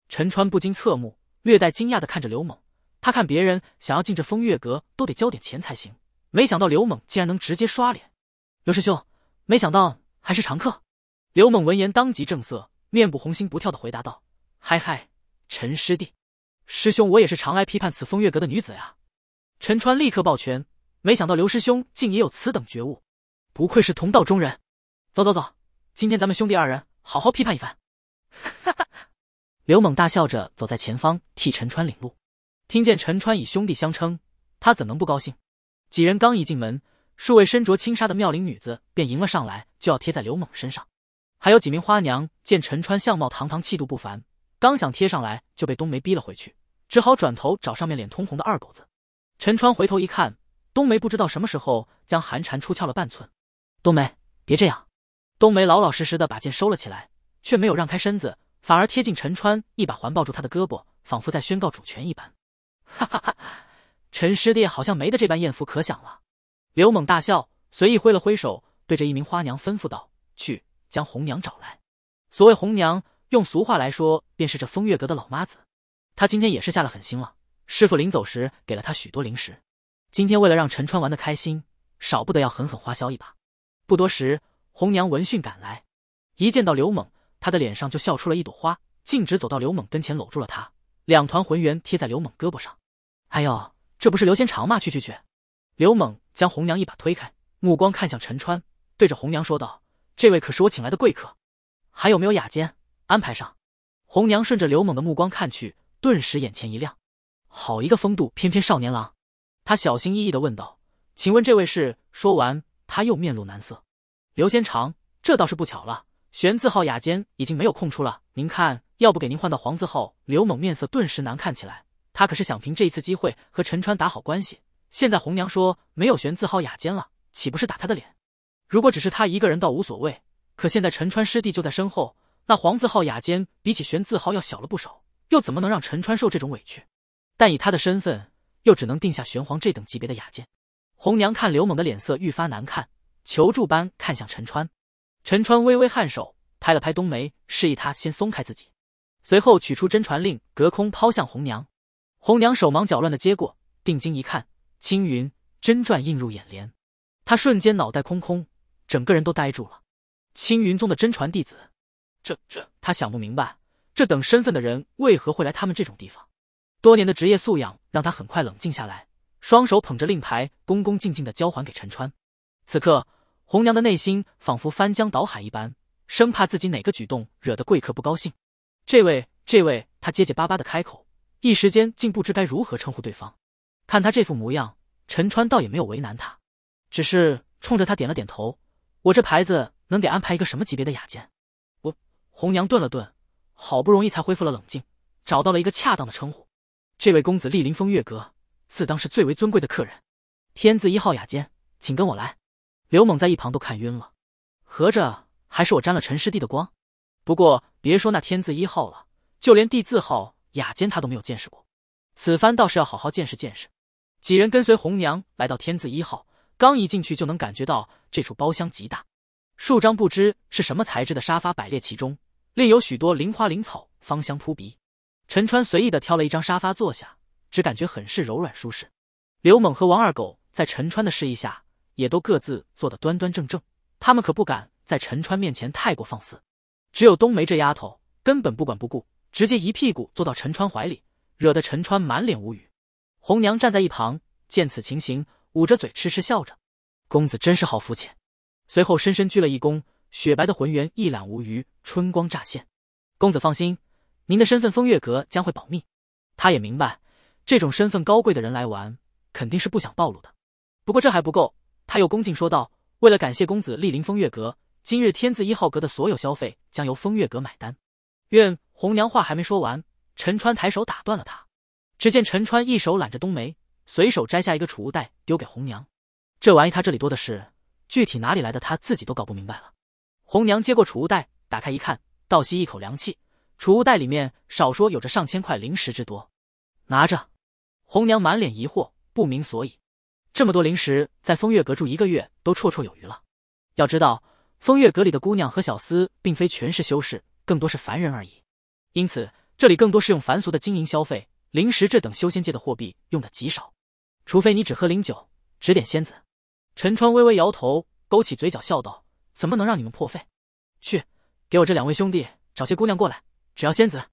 陈川不禁侧目，略带惊讶的看着刘猛。他看别人想要进这风月阁都得交点钱才行，没想到刘猛竟然能直接刷脸。刘师兄，没想到还是常客。刘猛闻言当即正色，面部红心不跳的回答道：“嗨嗨，陈师弟。”师兄，我也是常来批判此风月阁的女子呀。陈川立刻抱拳，没想到刘师兄竟也有此等觉悟，不愧是同道中人。走走走，今天咱们兄弟二人好好批判一番。哈哈！刘猛大笑着走在前方，替陈川领路。听见陈川以兄弟相称，他怎能不高兴？几人刚一进门，数位身着轻纱的妙龄女子便迎了上来，就要贴在刘猛身上。还有几名花娘见陈川相貌堂堂，气度不凡。刚想贴上来，就被冬梅逼了回去，只好转头找上面脸通红的二狗子。陈川回头一看，冬梅不知道什么时候将寒蝉出鞘了半寸。冬梅，别这样。冬梅老老实实的把剑收了起来，却没有让开身子，反而贴近陈川，一把环抱住他的胳膊，仿佛在宣告主权一般。哈哈哈！陈师弟好像没的这般艳福可想了。刘猛大笑，随意挥了挥手，对着一名花娘吩咐道：“去，将红娘找来。”所谓红娘。用俗话来说，便是这风月阁的老妈子。他今天也是下了狠心了。师傅临走时给了他许多零食，今天为了让陈川玩的开心，少不得要狠狠花销一把。不多时，红娘闻讯赶来，一见到刘猛，她的脸上就笑出了一朵花，径直走到刘猛跟前，搂住了他，两团浑圆贴在刘猛胳膊上。哎呦，这不是刘仙长吗？去去去！刘猛将红娘一把推开，目光看向陈川，对着红娘说道：“这位可是我请来的贵客，还有没有雅间？”安排上，红娘顺着刘猛的目光看去，顿时眼前一亮，好一个风度翩翩少年郎。她小心翼翼的问道：“请问这位是？”说完，她又面露难色。刘先长，这倒是不巧了，玄字号雅间已经没有空出了。您看，要不给您换到黄字号？刘猛面色顿时难看起来，他可是想凭这一次机会和陈川打好关系。现在红娘说没有玄字号雅间了，岂不是打他的脸？如果只是他一个人倒无所谓，可现在陈川师弟就在身后。那黄字号雅间比起玄字号要小了不少，又怎么能让陈川受这种委屈？但以他的身份，又只能定下玄黄这等级别的雅间。红娘看刘猛的脸色愈发难看，求助般看向陈川。陈川微微颔首，拍了拍冬梅，示意他先松开自己。随后取出真传令，隔空抛向红娘。红娘手忙脚乱的接过，定睛一看，青云真传映入眼帘，她瞬间脑袋空空，整个人都呆住了。青云宗的真传弟子。这这，他想不明白，这等身份的人为何会来他们这种地方。多年的职业素养让他很快冷静下来，双手捧着令牌，恭恭敬敬的交还给陈川。此刻，红娘的内心仿佛翻江倒海一般，生怕自己哪个举动惹得贵客不高兴。这位，这位，他结结巴巴的开口，一时间竟不知该如何称呼对方。看他这副模样，陈川倒也没有为难他，只是冲着他点了点头。我这牌子能给安排一个什么级别的雅间？红娘顿了顿，好不容易才恢复了冷静，找到了一个恰当的称呼。这位公子莅临风月阁，自当是最为尊贵的客人。天字一号雅间，请跟我来。刘猛在一旁都看晕了，合着还是我沾了陈师弟的光。不过别说那天字一号了，就连地字号雅间他都没有见识过。此番倒是要好好见识见识。几人跟随红娘来到天字一号，刚一进去就能感觉到这处包厢极大，数张不知是什么材质的沙发摆列其中。另有许多灵花灵草，芳香扑鼻。陈川随意的挑了一张沙发坐下，只感觉很是柔软舒适。刘猛和王二狗在陈川的示意下，也都各自坐得端端正正。他们可不敢在陈川面前太过放肆。只有冬梅这丫头，根本不管不顾，直接一屁股坐到陈川怀里，惹得陈川满脸无语。红娘站在一旁，见此情形，捂着嘴痴痴笑着：“公子真是好福气。”随后深深鞠了一躬。雪白的浑圆一览无余，春光乍现。公子放心，您的身份风月阁将会保密。他也明白，这种身份高贵的人来玩，肯定是不想暴露的。不过这还不够，他又恭敬说道：“为了感谢公子莅临风月阁，今日天字一号阁的所有消费将由风月阁买单。”愿红娘话还没说完，陈川抬手打断了他。只见陈川一手揽着冬梅，随手摘下一个储物袋丢给红娘。这玩意他这里多的是，具体哪里来的他自己都搞不明白了。红娘接过储物袋，打开一看，倒吸一口凉气。储物袋里面少说有着上千块灵石之多。拿着，红娘满脸疑惑，不明所以。这么多灵石，在风月阁住一个月都绰绰有余了。要知道，风月阁里的姑娘和小厮并非全是修士，更多是凡人而已。因此，这里更多是用凡俗的金银消费，灵石这等修仙界的货币用的极少。除非你只喝灵酒，指点仙子。陈川微微摇头，勾起嘴角笑道。怎么能让你们破费？去给我这两位兄弟找些姑娘过来，只要仙子，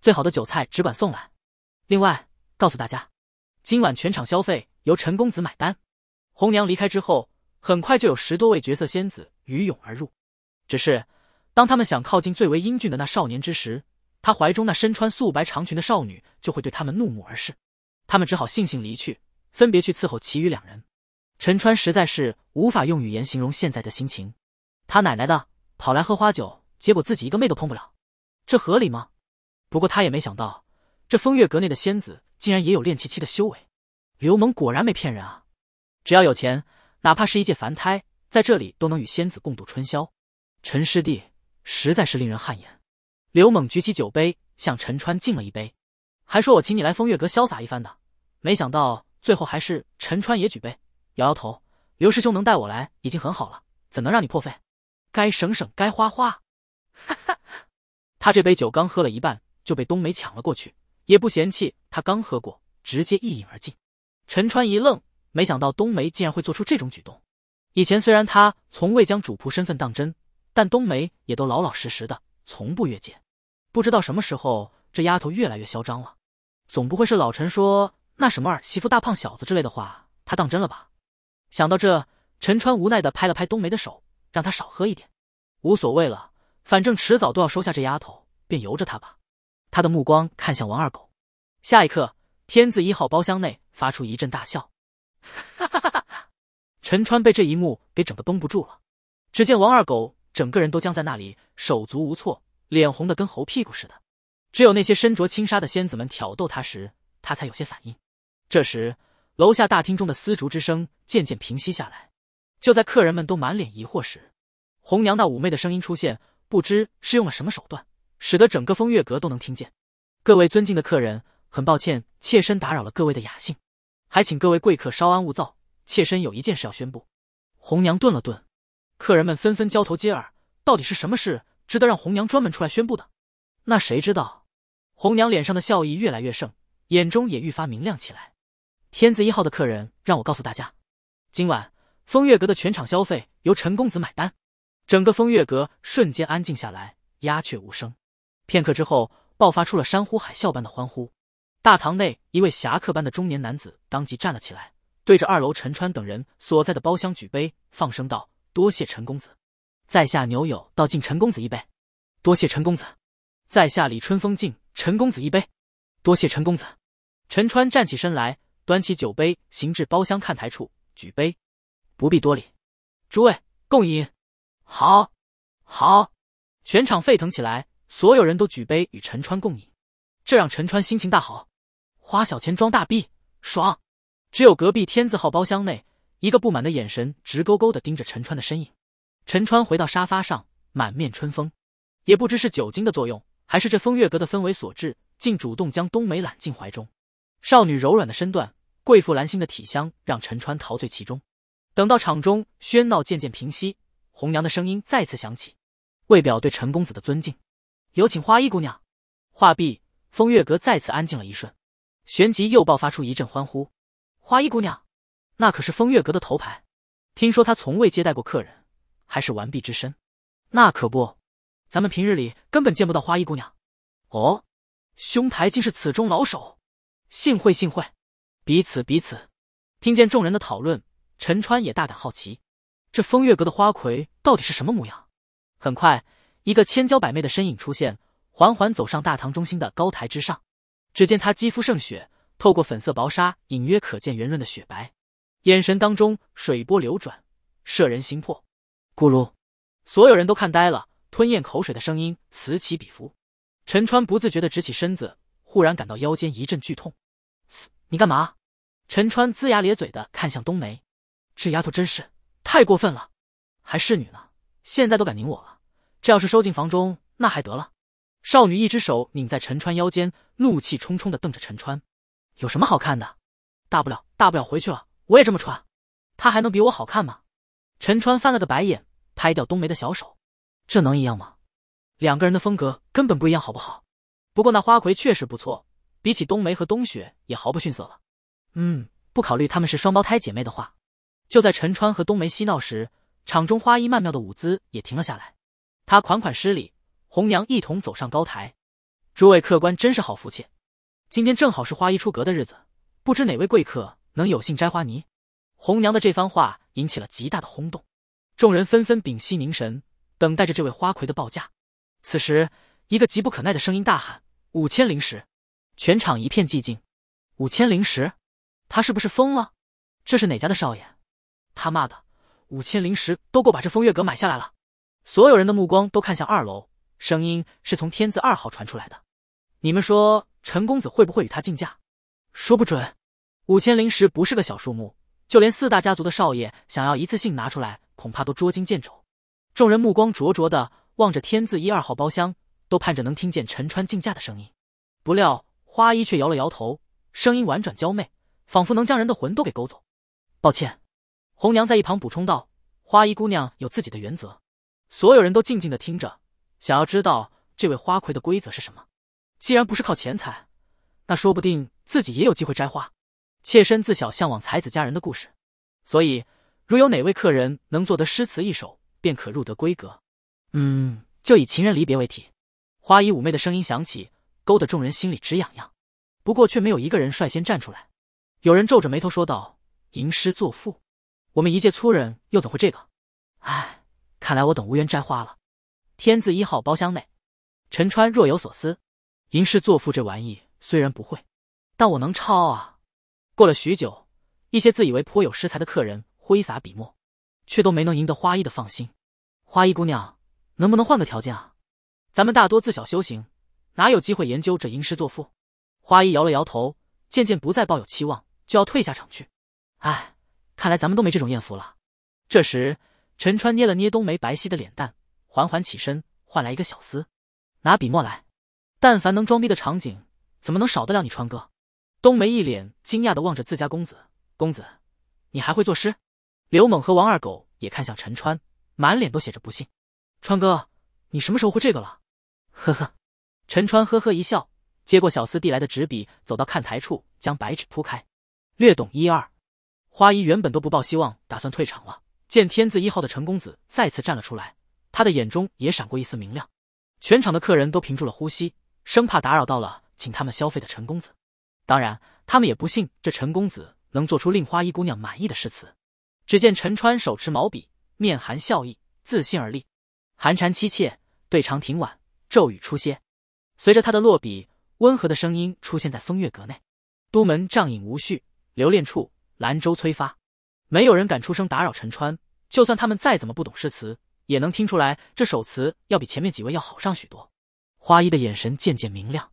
最好的酒菜只管送来。另外告诉大家，今晚全场消费由陈公子买单。红娘离开之后，很快就有十多位绝色仙子鱼涌而入。只是当他们想靠近最为英俊的那少年之时，他怀中那身穿素白长裙的少女就会对他们怒目而视，他们只好悻悻离去，分别去伺候其余两人。陈川实在是无法用语言形容现在的心情。他奶奶的，跑来喝花酒，结果自己一个妹都碰不了，这合理吗？不过他也没想到，这风月阁内的仙子竟然也有练气期的修为。刘猛果然没骗人啊！只要有钱，哪怕是一介凡胎，在这里都能与仙子共度春宵。陈师弟实在是令人汗颜。刘猛举起酒杯，向陈川敬了一杯，还说我请你来风月阁潇洒一番的，没想到最后还是陈川也举杯，摇摇头。刘师兄能带我来已经很好了，怎能让你破费？该省省，该花花。哈哈，他这杯酒刚喝了一半，就被冬梅抢了过去，也不嫌弃。他刚喝过，直接一饮而尽。陈川一愣，没想到冬梅竟然会做出这种举动。以前虽然他从未将主仆身份当真，但冬梅也都老老实实的，从不越界。不知道什么时候，这丫头越来越嚣张了。总不会是老陈说那什么儿媳妇大胖小子之类的话，他当真了吧？想到这，陈川无奈的拍了拍冬梅的手。让他少喝一点，无所谓了，反正迟早都要收下这丫头，便由着他吧。他的目光看向王二狗，下一刻，天字一号包厢内发出一阵大笑，哈哈哈哈！陈川被这一幕给整得绷不住了。只见王二狗整个人都僵在那里，手足无措，脸红的跟猴屁股似的。只有那些身着轻纱的仙子们挑逗他时，他才有些反应。这时，楼下大厅中的丝竹之声渐渐平息下来。就在客人们都满脸疑惑时，红娘那妩媚的声音出现，不知是用了什么手段，使得整个风月阁都能听见。各位尊敬的客人，很抱歉，妾身打扰了各位的雅兴，还请各位贵客稍安勿躁。妾身有一件事要宣布。红娘顿了顿，客人们纷纷交头接耳，到底是什么事值得让红娘专门出来宣布的？那谁知道？红娘脸上的笑意越来越盛，眼中也愈发明亮起来。天字一号的客人让我告诉大家，今晚。风月阁的全场消费由陈公子买单，整个风月阁瞬间安静下来，鸦雀无声。片刻之后，爆发出了山呼海啸般的欢呼。大堂内，一位侠客般的中年男子当即站了起来，对着二楼陈川等人所在的包厢举杯，放声道：“多谢陈公子，在下牛友，道敬陈公子一杯。多谢陈公子，在下李春风敬陈公子一杯。多谢陈公子。”陈川站起身来，端起酒杯，行至包厢看台处，举杯。不必多礼，诸位共饮，好，好！全场沸腾起来，所有人都举杯与陈川共饮，这让陈川心情大好。花小钱装大逼，爽！只有隔壁天字号包厢内，一个不满的眼神直勾勾的盯着陈川的身影。陈川回到沙发上，满面春风，也不知是酒精的作用，还是这风月阁的氛围所致，竟主动将冬梅揽进怀中。少女柔软的身段，贵妇兰心的体香，让陈川陶醉其中。等到场中喧闹渐渐平息，红娘的声音再次响起：“为表对陈公子的尊敬，有请花衣姑娘。”话毕，风月阁再次安静了一瞬，旋即又爆发出一阵欢呼。花衣姑娘，那可是风月阁的头牌，听说她从未接待过客人，还是完璧之身。那可不，咱们平日里根本见不到花衣姑娘。哦，兄台竟是此中老手，幸会幸会，彼此彼此。听见众人的讨论。陈川也大感好奇，这风月阁的花魁到底是什么模样？很快，一个千娇百媚的身影出现，缓缓走上大堂中心的高台之上。只见她肌肤胜雪，透过粉色薄纱，隐约可见圆润的雪白，眼神当中水波流转，摄人心魄。咕噜，所有人都看呆了，吞咽口水的声音此起彼伏。陈川不自觉的直起身子，忽然感到腰间一阵剧痛。嘶，你干嘛？陈川龇牙咧嘴的看向冬梅。这丫头真是太过分了，还侍女呢，现在都敢拧我了。这要是收进房中，那还得了？少女一只手拧在陈川腰间，怒气冲冲的瞪着陈川。有什么好看的？大不了大不了回去了，我也这么穿，她还能比我好看吗？陈川翻了个白眼，拍掉冬梅的小手。这能一样吗？两个人的风格根本不一样，好不好？不过那花魁确实不错，比起冬梅和冬雪也毫不逊色了。嗯，不考虑他们是双胞胎姐妹的话。就在陈川和冬梅嬉闹时，场中花衣曼妙的舞姿也停了下来。他款款施礼，红娘一同走上高台。诸位客官真是好福气，今天正好是花衣出阁的日子，不知哪位贵客能有幸摘花泥？红娘的这番话引起了极大的轰动，众人纷纷屏息凝神，等待着这位花魁的报价。此时，一个急不可耐的声音大喊：“五千灵石！”全场一片寂静。五千灵石，他是不是疯了？这是哪家的少爷？他妈的，五千灵石都够把这风月阁买下来了。所有人的目光都看向二楼，声音是从天字二号传出来的。你们说陈公子会不会与他竞价？说不准，五千灵石不是个小数目，就连四大家族的少爷想要一次性拿出来，恐怕都捉襟见肘。众人目光灼灼的望着天字一二号包厢，都盼着能听见陈川竞价的声音。不料花衣却摇了摇头，声音婉转娇媚，仿佛能将人的魂都给勾走。抱歉。红娘在一旁补充道：“花衣姑娘有自己的原则。”所有人都静静的听着，想要知道这位花魁的规则是什么。既然不是靠钱财，那说不定自己也有机会摘花。妾身自小向往才子佳人的故事，所以如有哪位客人能做得诗词一首，便可入得闺阁。嗯，就以情人离别为题。花衣妩媚的声音响起，勾得众人心里直痒痒。不过却没有一个人率先站出来。有人皱着眉头说道：“吟诗作赋。”我们一介粗人又怎会这个？哎，看来我等无缘摘花了。天字一号包厢内，陈川若有所思。吟诗作赋这玩意虽然不会，但我能抄啊。过了许久，一些自以为颇有诗才的客人挥洒笔墨，却都没能赢得花衣的放心。花衣姑娘，能不能换个条件啊？咱们大多自小修行，哪有机会研究这吟诗作赋？花衣摇了摇头，渐渐不再抱有期望，就要退下场去。哎。看来咱们都没这种艳福了。这时，陈川捏了捏冬梅白皙的脸蛋，缓缓起身，唤来一个小厮，拿笔墨来。但凡能装逼的场景，怎么能少得了你川哥？冬梅一脸惊讶的望着自家公子，公子，你还会作诗？刘猛和王二狗也看向陈川，满脸都写着不信。川哥，你什么时候会这个了？呵呵，陈川呵呵一笑，接过小厮递来的纸笔，走到看台处，将白纸铺开，略懂一二。花衣原本都不抱希望，打算退场了。见天字一号的陈公子再次站了出来，他的眼中也闪过一丝明亮。全场的客人都屏住了呼吸，生怕打扰到了请他们消费的陈公子。当然，他们也不信这陈公子能做出令花衣姑娘满意的诗词。只见陈川手持毛笔，面含笑意，自信而立。寒蝉凄切，对长亭晚，骤雨初歇。随着他的落笔，温和的声音出现在风月阁内。都门帐饮无绪，留恋处。兰州催发，没有人敢出声打扰陈川。就算他们再怎么不懂诗词，也能听出来这首词要比前面几位要好上许多。花衣的眼神渐渐明亮，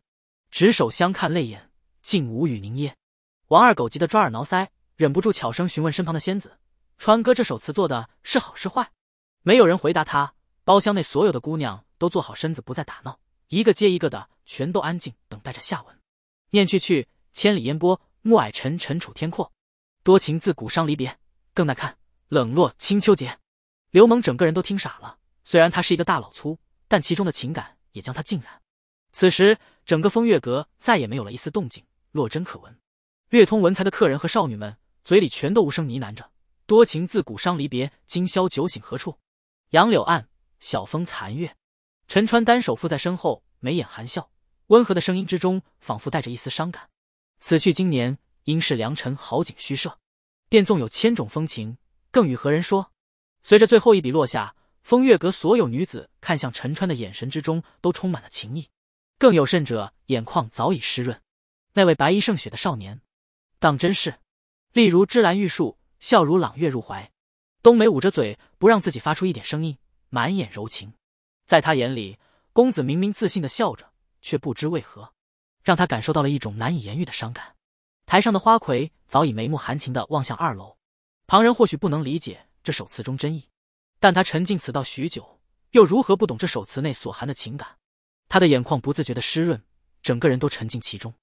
执手相看泪眼，竟无语凝噎。王二狗急得抓耳挠腮，忍不住悄声询问身旁的仙子：“川哥这首词作的是好是坏？”没有人回答他。包厢内所有的姑娘都坐好身子，不再打闹，一个接一个的全都安静，等待着下文。念去去，千里烟波，暮霭沉沉楚天阔。多情自古伤离别，更耐看冷落清秋节。刘猛整个人都听傻了。虽然他是一个大老粗，但其中的情感也将他浸染。此时，整个风月阁再也没有了一丝动静，落针可闻。略通文才的客人和少女们嘴里全都无声呢喃着：“多情自古伤离别，今宵酒醒何处？杨柳岸，晓风残月。”陈川单手负在身后，眉眼含笑，温和的声音之中仿佛带着一丝伤感。此去经年。应是良辰好景虚设，便纵有千种风情，更与何人说？随着最后一笔落下，风月阁所有女子看向陈川的眼神之中都充满了情意，更有甚者，眼眶早已湿润。那位白衣胜雪的少年，当真是例如芝兰玉树，笑如朗月入怀。冬梅捂着嘴，不让自己发出一点声音，满眼柔情。在她眼里，公子明明自信的笑着，却不知为何，让她感受到了一种难以言喻的伤感。台上的花魁早已眉目含情的望向二楼，旁人或许不能理解这首词中真意，但他沉浸此道许久，又如何不懂这首词内所含的情感？他的眼眶不自觉的湿润，整个人都沉浸其中。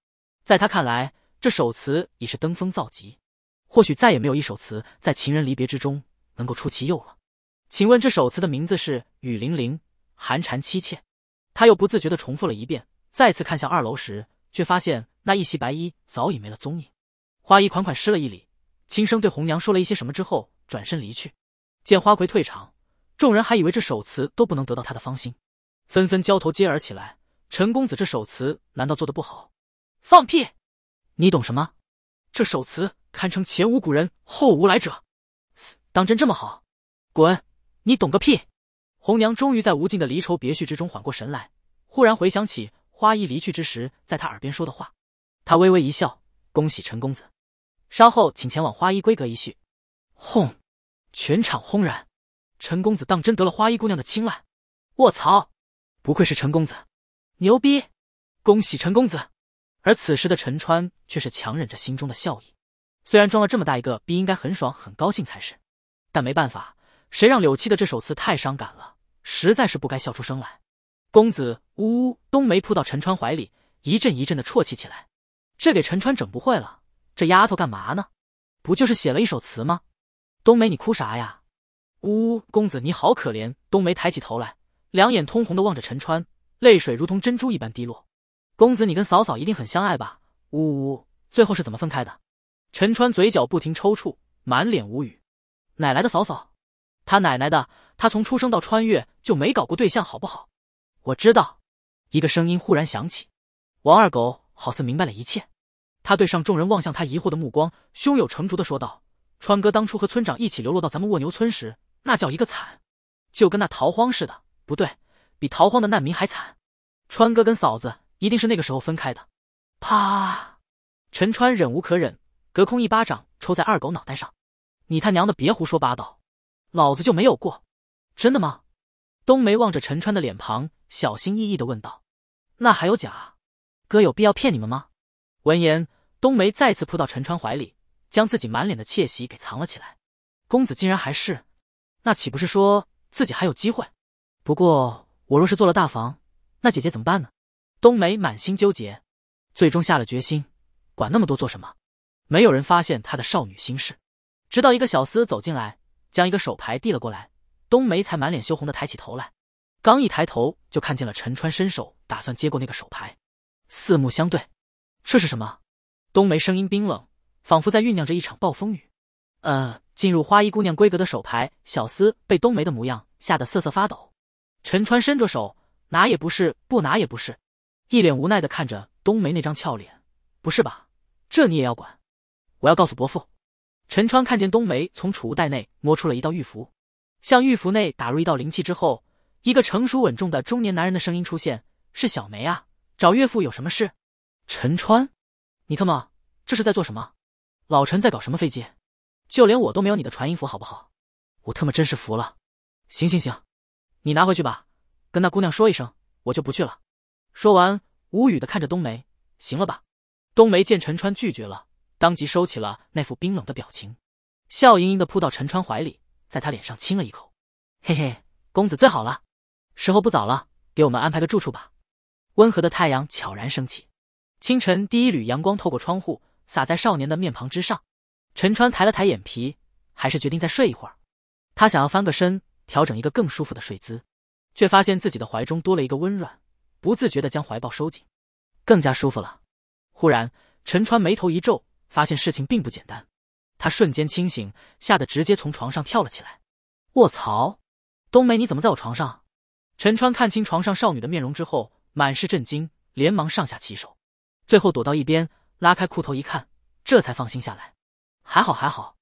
在他看来，这首词已是登峰造极，或许再也没有一首词在情人离别之中能够出其右了。请问这首词的名字是《雨霖铃·寒蝉凄切》，他又不自觉的重复了一遍，再次看向二楼时。却发现那一袭白衣早已没了踪影，花衣款款施了一礼，轻声对红娘说了一些什么之后，转身离去。见花魁退场，众人还以为这首词都不能得到她的芳心，纷纷交头接耳起来。陈公子这首词难道做的不好？放屁！你懂什么？这首词堪称前无古人后无来者，当真这么好？滚！你懂个屁！红娘终于在无尽的离愁别绪之中缓过神来，忽然回想起。花衣离去之时，在他耳边说的话，他微微一笑，恭喜陈公子，稍后请前往花衣闺阁一叙。轰，全场轰然，陈公子当真得了花衣姑娘的青睐，卧槽，不愧是陈公子，牛逼，恭喜陈公子。而此时的陈川却是强忍着心中的笑意，虽然装了这么大一个逼应该很爽很高兴才是，但没办法，谁让柳七的这首词太伤感了，实在是不该笑出声来。公子，呜呜，冬梅扑到陈川怀里，一阵一阵的啜泣起来。这给陈川整不会了，这丫头干嘛呢？不就是写了一首词吗？冬梅，你哭啥呀？呜呜，公子你好可怜。冬梅抬起头来，两眼通红的望着陈川，泪水如同珍珠一般滴落。公子，你跟嫂嫂一定很相爱吧？呜呜，最后是怎么分开的？陈川嘴角不停抽搐，满脸无语。哪来的嫂嫂？他奶奶的，他从出生到穿越就没搞过对象，好不好？我知道，一个声音忽然响起。王二狗好似明白了一切，他对上众人望向他疑惑的目光，胸有成竹的说道：“川哥当初和村长一起流落到咱们卧牛村时，那叫一个惨，就跟那逃荒似的。不对，比逃荒的难民还惨。川哥跟嫂子一定是那个时候分开的。”啪！陈川忍无可忍，隔空一巴掌抽在二狗脑袋上：“你他娘的别胡说八道，老子就没有过！真的吗？”冬梅望着陈川的脸庞。小心翼翼的问道：“那还有假？哥有必要骗你们吗？”闻言，冬梅再次扑到陈川怀里，将自己满脸的窃喜给藏了起来。公子竟然还是，那岂不是说自己还有机会？不过我若是做了大房，那姐姐怎么办呢？冬梅满心纠结，最终下了决心，管那么多做什么？没有人发现她的少女心事，直到一个小厮走进来，将一个手牌递了过来，冬梅才满脸羞红的抬起头来。刚一抬头，就看见了陈川伸手打算接过那个手牌，四目相对，这是什么？冬梅声音冰冷，仿佛在酝酿着一场暴风雨。呃，进入花衣姑娘规格的手牌，小厮被冬梅的模样吓得瑟瑟发抖。陈川伸着手，拿也不是，不拿也不是，一脸无奈的看着冬梅那张俏脸，不是吧？这你也要管？我要告诉伯父。陈川看见冬梅从储物袋内摸出了一道玉符，向玉符内打入一道灵气之后。一个成熟稳重的中年男人的声音出现：“是小梅啊，找岳父有什么事？”陈川，你特么这是在做什么？老陈在搞什么飞机？就连我都没有你的传音符，好不好？我特么真是服了！行行行，你拿回去吧，跟那姑娘说一声，我就不去了。”说完，无语的看着冬梅，行了吧？冬梅见陈川拒绝了，当即收起了那副冰冷的表情，笑盈盈的扑到陈川怀里，在他脸上亲了一口：“嘿嘿，公子最好了。”时候不早了，给我们安排个住处吧。温和的太阳悄然升起，清晨第一缕阳光透过窗户洒在少年的面庞之上。陈川抬了抬眼皮，还是决定再睡一会儿。他想要翻个身，调整一个更舒服的睡姿，却发现自己的怀中多了一个温软，不自觉的将怀抱收紧，更加舒服了。忽然，陈川眉头一皱，发现事情并不简单。他瞬间清醒，吓得直接从床上跳了起来。卧槽，冬梅，你怎么在我床上？陈川看清床上少女的面容之后，满是震惊，连忙上下其手，最后躲到一边，拉开裤头一看，这才放心下来。还好还好，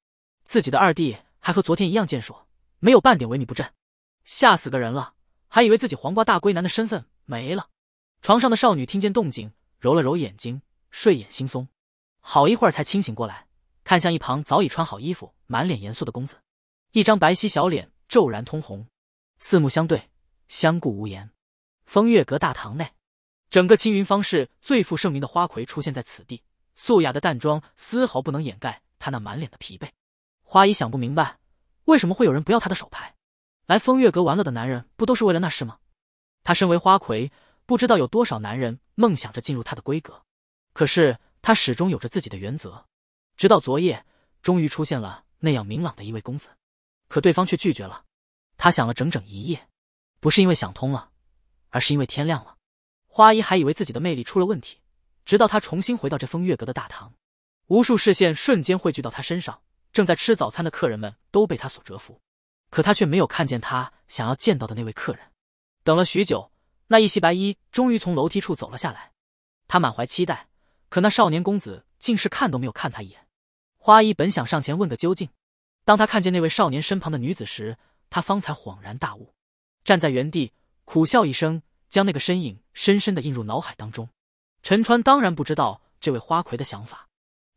自己的二弟还和昨天一样健硕，没有半点萎靡不振，吓死个人了，还以为自己黄瓜大龟男的身份没了。床上的少女听见动静，揉了揉眼睛，睡眼惺忪，好一会儿才清醒过来，看向一旁早已穿好衣服、满脸严肃的公子，一张白皙小脸骤然通红，四目相对。相顾无言。风月阁大堂内，整个青云方氏最负盛名的花魁出现在此地。素雅的淡妆丝毫不能掩盖她那满脸的疲惫。花姨想不明白，为什么会有人不要她的手牌？来风月阁玩乐的男人不都是为了那事吗？她身为花魁，不知道有多少男人梦想着进入她的闺阁，可是她始终有着自己的原则。直到昨夜，终于出现了那样明朗的一位公子，可对方却拒绝了。她想了整整一夜。不是因为想通了，而是因为天亮了。花衣还以为自己的魅力出了问题，直到她重新回到这风月阁的大堂，无数视线瞬间汇聚到她身上。正在吃早餐的客人们都被她所折服，可他却没有看见他想要见到的那位客人。等了许久，那一袭白衣终于从楼梯处走了下来。他满怀期待，可那少年公子竟是看都没有看他一眼。花衣本想上前问个究竟，当他看见那位少年身旁的女子时，他方才恍然大悟。站在原地，苦笑一声，将那个身影深深的印入脑海当中。陈川当然不知道这位花魁的想法，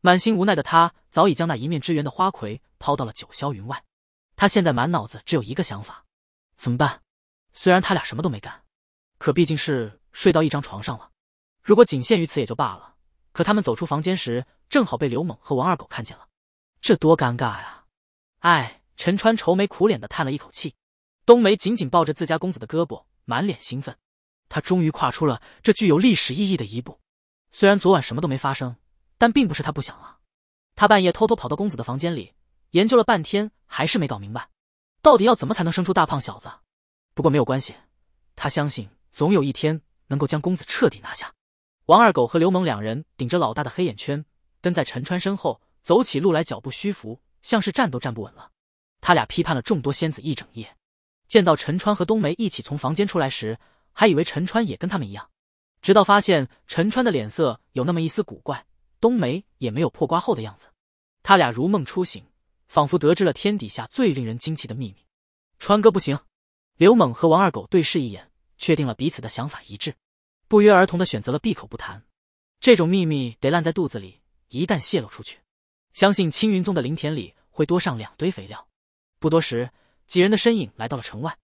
满心无奈的他早已将那一面之缘的花魁抛到了九霄云外。他现在满脑子只有一个想法：怎么办？虽然他俩什么都没干，可毕竟是睡到一张床上了。如果仅限于此也就罢了，可他们走出房间时，正好被刘猛和王二狗看见了，这多尴尬呀！哎，陈川愁眉苦脸的叹了一口气。冬梅紧紧抱着自家公子的胳膊，满脸兴奋。她终于跨出了这具有历史意义的一步。虽然昨晚什么都没发生，但并不是她不想啊。她半夜偷偷跑到公子的房间里，研究了半天，还是没搞明白，到底要怎么才能生出大胖小子。不过没有关系，她相信总有一天能够将公子彻底拿下。王二狗和刘猛两人顶着老大的黑眼圈，跟在陈川身后走起路来脚步虚浮，像是站都站不稳了。他俩批判了众多仙子一整夜。见到陈川和冬梅一起从房间出来时，还以为陈川也跟他们一样，直到发现陈川的脸色有那么一丝古怪，冬梅也没有破瓜后的样子，他俩如梦初醒，仿佛得知了天底下最令人惊奇的秘密。川哥不行，刘猛和王二狗对视一眼，确定了彼此的想法一致，不约而同的选择了闭口不谈。这种秘密得烂在肚子里，一旦泄露出去，相信青云宗的灵田里会多上两堆肥料。不多时。几人的身影来到了城外，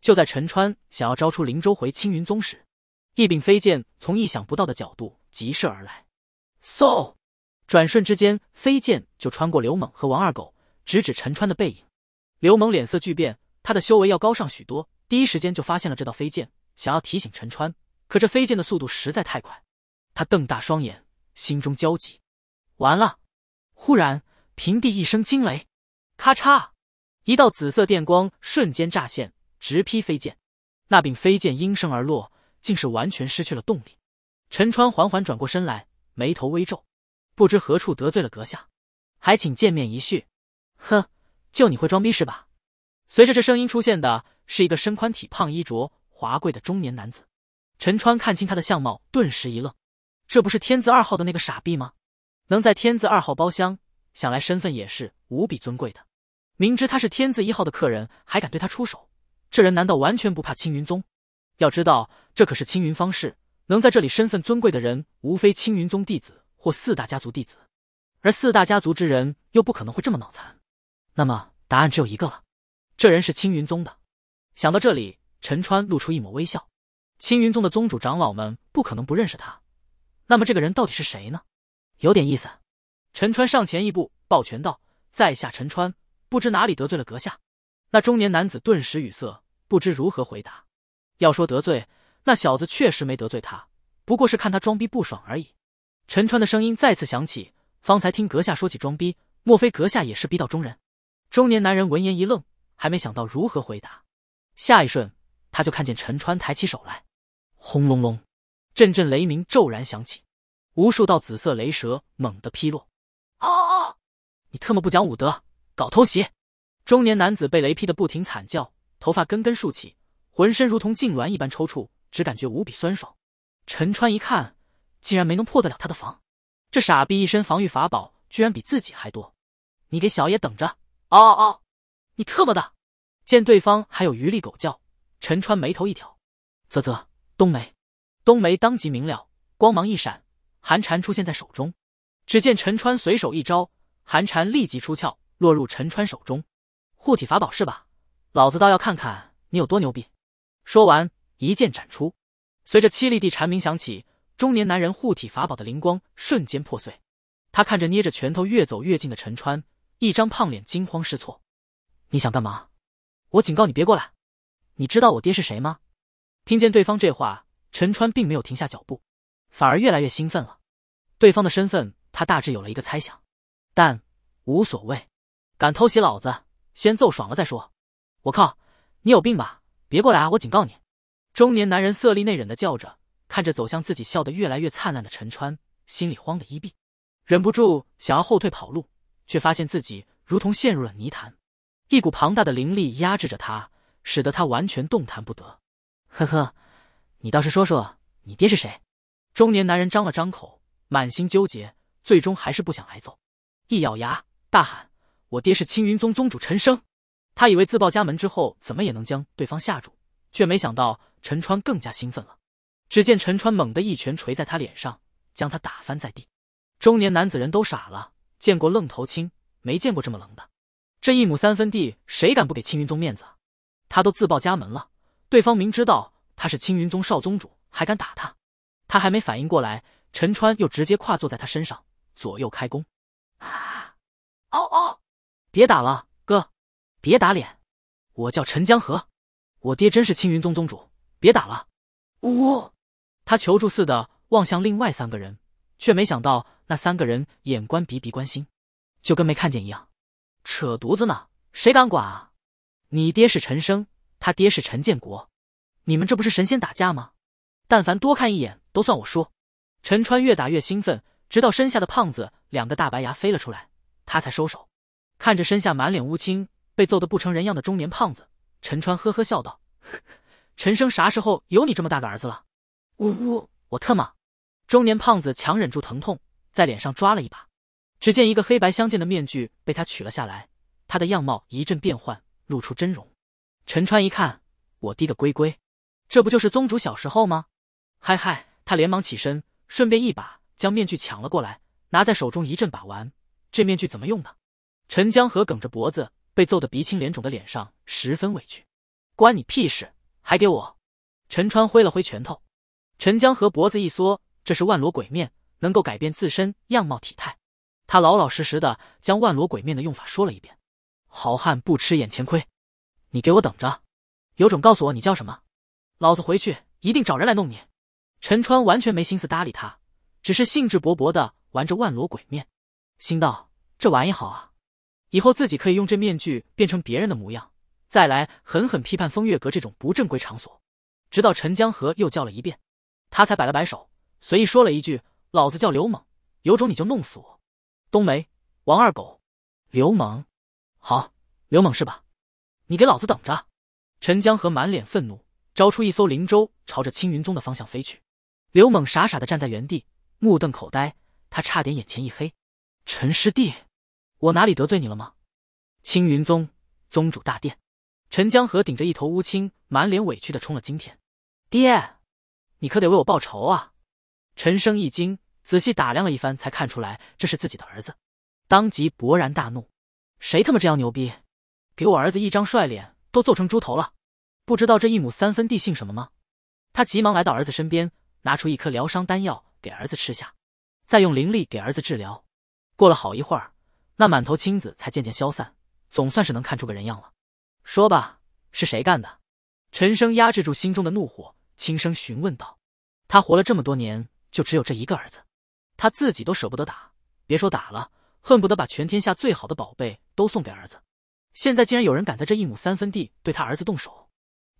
就在陈川想要招出灵舟回青云宗时，一柄飞剑从意想不到的角度急射而来，嗖！转瞬之间，飞剑就穿过刘猛和王二狗，直指陈川的背影。刘猛脸色巨变，他的修为要高上许多，第一时间就发现了这道飞剑，想要提醒陈川，可这飞剑的速度实在太快，他瞪大双眼，心中焦急。完了！忽然，平地一声惊雷，咔嚓！一道紫色电光瞬间乍现，直劈飞剑。那柄飞剑应声而落，竟是完全失去了动力。陈川缓缓转过身来，眉头微皱，不知何处得罪了阁下，还请见面一叙。哼，就你会装逼是吧？随着这声音出现的，是一个身宽体胖、衣着华贵的中年男子。陈川看清他的相貌，顿时一愣，这不是天字二号的那个傻逼吗？能在天字二号包厢，想来身份也是无比尊贵的。明知他是天字一号的客人，还敢对他出手，这人难道完全不怕青云宗？要知道，这可是青云方氏能在这里身份尊贵的人，无非青云宗弟子或四大家族弟子，而四大家族之人又不可能会这么脑残。那么答案只有一个了，这人是青云宗的。想到这里，陈川露出一抹微笑。青云宗的宗主长老们不可能不认识他，那么这个人到底是谁呢？有点意思。陈川上前一步，抱拳道：“在下陈川。”不知哪里得罪了阁下，那中年男子顿时语塞，不知如何回答。要说得罪，那小子确实没得罪他，不过是看他装逼不爽而已。陈川的声音再次响起：“方才听阁下说起装逼，莫非阁下也是逼道中人？”中年男人闻言一愣，还没想到如何回答，下一瞬他就看见陈川抬起手来，轰隆隆，阵阵雷鸣骤然响起，无数道紫色雷蛇猛地劈落。哦，你特么不讲武德！搞偷袭！中年男子被雷劈的不停惨叫，头发根根竖起，浑身如同痉挛一般抽搐，只感觉无比酸爽。陈川一看，竟然没能破得了他的防，这傻逼一身防御法宝居然比自己还多！你给小爷等着！嗷嗷！你特么的！见对方还有余力狗叫，陈川眉头一挑，啧啧，冬梅，冬梅当即明了，光芒一闪，寒蝉出现在手中。只见陈川随手一招，寒蝉立即出鞘。落入陈川手中，护体法宝是吧？老子倒要看看你有多牛逼！说完，一剑斩出。随着凄厉地蝉鸣响起，中年男人护体法宝的灵光瞬间破碎。他看着捏着拳头越走越近的陈川，一张胖脸惊慌失措：“你想干嘛？我警告你别过来！你知道我爹是谁吗？”听见对方这话，陈川并没有停下脚步，反而越来越兴奋了。对方的身份，他大致有了一个猜想，但无所谓。敢偷袭老子，先揍爽了再说！我靠，你有病吧？别过来啊！我警告你！中年男人色厉内荏的叫着，看着走向自己笑得越来越灿烂的陈川，心里慌得一逼，忍不住想要后退跑路，却发现自己如同陷入了泥潭，一股庞大的灵力压制着他，使得他完全动弹不得。呵呵，你倒是说说，你爹是谁？中年男人张了张口，满心纠结，最终还是不想挨揍，一咬牙大喊。我爹是青云宗宗主陈生，他以为自报家门之后，怎么也能将对方吓住，却没想到陈川更加兴奋了。只见陈川猛地一拳捶在他脸上，将他打翻在地。中年男子人都傻了，见过愣头青，没见过这么愣的。这一亩三分地，谁敢不给青云宗面子？他都自报家门了，对方明知道他是青云宗少宗主，还敢打他？他还没反应过来，陈川又直接跨坐在他身上，左右开弓。啊！哦哦！别打了，哥，别打脸，我叫陈江河，我爹真是青云宗宗主。别打了，呜，他求助似的望向另外三个人，却没想到那三个人眼观鼻鼻关心，就跟没看见一样，扯犊子呢，谁敢管啊？你爹是陈生，他爹是陈建国，你们这不是神仙打架吗？但凡多看一眼都算我输。陈川越打越兴奋，直到身下的胖子两个大白牙飞了出来，他才收手。看着身下满脸乌青、被揍得不成人样的中年胖子，陈川呵呵笑道：“陈生啥时候有你这么大个儿子了？”呜呜，我特么！中年胖子强忍住疼痛，在脸上抓了一把，只见一个黑白相间的面具被他取了下来，他的样貌一阵变幻，露出真容。陈川一看，我滴个龟龟，这不就是宗主小时候吗？嗨嗨，他连忙起身，顺便一把将面具抢了过来，拿在手中一阵把玩。这面具怎么用的？陈江河梗着脖子，被揍得鼻青脸肿的脸上十分委屈。关你屁事！还给我！陈川挥了挥拳头。陈江河脖子一缩，这是万罗鬼面，能够改变自身样貌体态。他老老实实的将万罗鬼面的用法说了一遍。好汉不吃眼前亏，你给我等着！有种告诉我你叫什么，老子回去一定找人来弄你！陈川完全没心思搭理他，只是兴致勃勃的玩着万罗鬼面，心道：这玩意好啊。以后自己可以用这面具变成别人的模样，再来狠狠批判风月阁这种不正规场所。直到陈江河又叫了一遍，他才摆了摆手，随意说了一句：“老子叫刘猛，有种你就弄死我。”冬梅，王二狗，刘猛，好，刘猛是吧？你给老子等着！陈江河满脸愤怒，招出一艘灵舟，朝着青云宗的方向飞去。刘猛傻傻的站在原地，目瞪口呆，他差点眼前一黑。陈师弟。我哪里得罪你了吗？青云宗宗主大殿，陈江河顶着一头乌青，满脸委屈的冲了。今天，爹，你可得为我报仇啊！陈生一惊，仔细打量了一番，才看出来这是自己的儿子，当即勃然大怒：谁他妈这样牛逼？给我儿子一张帅脸都揍成猪头了！不知道这一亩三分地姓什么吗？他急忙来到儿子身边，拿出一颗疗伤丹药给儿子吃下，再用灵力给儿子治疗。过了好一会儿。那满头青紫才渐渐消散，总算是能看出个人样了。说吧，是谁干的？陈生压制住心中的怒火，轻声询问道。他活了这么多年，就只有这一个儿子，他自己都舍不得打，别说打了，恨不得把全天下最好的宝贝都送给儿子。现在竟然有人敢在这一亩三分地对他儿子动手，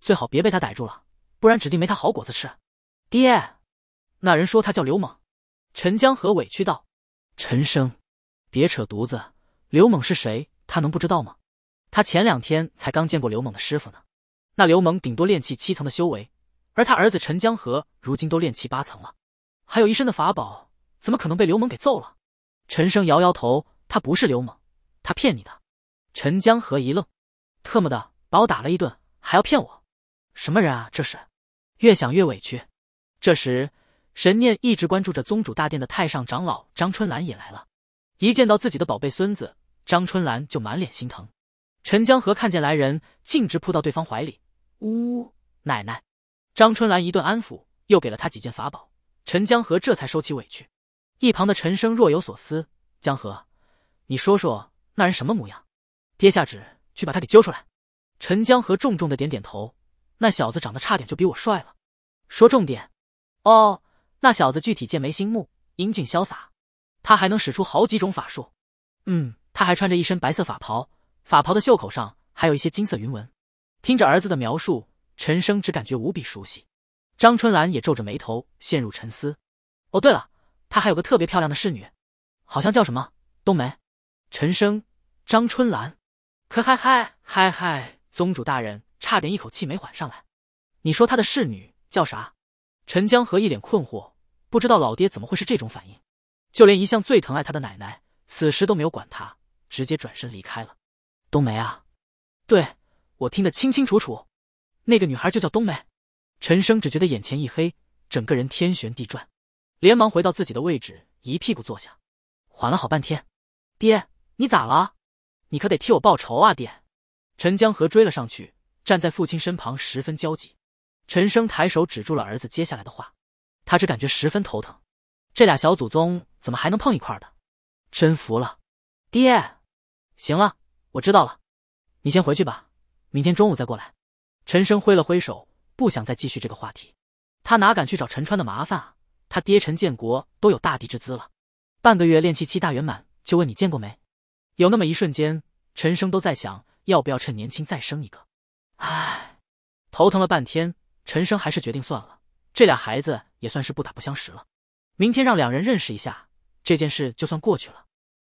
最好别被他逮住了，不然指定没他好果子吃。爹，那人说他叫刘猛。陈江河委屈道。陈生。别扯犊子！刘猛是谁？他能不知道吗？他前两天才刚见过刘猛的师傅呢。那刘猛顶多练气七层的修为，而他儿子陈江河如今都练气八层了，还有一身的法宝，怎么可能被刘猛给揍了？陈生摇摇头，他不是刘猛，他骗你的。陈江河一愣，特么的把我打了一顿，还要骗我，什么人啊这是？越想越委屈。这时，神念一直关注着宗主大殿的太上长老张春兰也来了。一见到自己的宝贝孙子，张春兰就满脸心疼。陈江河看见来人，径直扑到对方怀里，呜，奶奶！张春兰一顿安抚，又给了他几件法宝，陈江河这才收起委屈。一旁的陈生若有所思：“江河，你说说那人什么模样？爹下旨去把他给揪出来。”陈江河重重的点点头：“那小子长得差点就比我帅了。说重点，哦，那小子具体剑眉星目，英俊潇洒。”他还能使出好几种法术，嗯，他还穿着一身白色法袍，法袍的袖口上还有一些金色云纹。听着儿子的描述，陈生只感觉无比熟悉。张春兰也皱着眉头陷入沉思。哦，对了，他还有个特别漂亮的侍女，好像叫什么冬梅。陈生，张春兰，可嗨嗨嗨嗨，宗主大人差点一口气没缓上来。你说他的侍女叫啥？陈江河一脸困惑，不知道老爹怎么会是这种反应。就连一向最疼爱他的奶奶，此时都没有管他，直接转身离开了。冬梅啊，对我听得清清楚楚，那个女孩就叫冬梅。陈生只觉得眼前一黑，整个人天旋地转，连忙回到自己的位置，一屁股坐下，缓了好半天。爹，你咋了？你可得替我报仇啊，爹！陈江河追了上去，站在父亲身旁，十分焦急。陈生抬手止住了儿子接下来的话，他只感觉十分头疼，这俩小祖宗。怎么还能碰一块的？真服了，爹！行了，我知道了，你先回去吧，明天中午再过来。陈生挥了挥手，不想再继续这个话题。他哪敢去找陈川的麻烦啊？他爹陈建国都有大地之资了，半个月练气期大圆满，就问你见过没？有那么一瞬间，陈生都在想，要不要趁年轻再生一个？唉，头疼了半天，陈生还是决定算了。这俩孩子也算是不打不相识了，明天让两人认识一下。这件事就算过去了，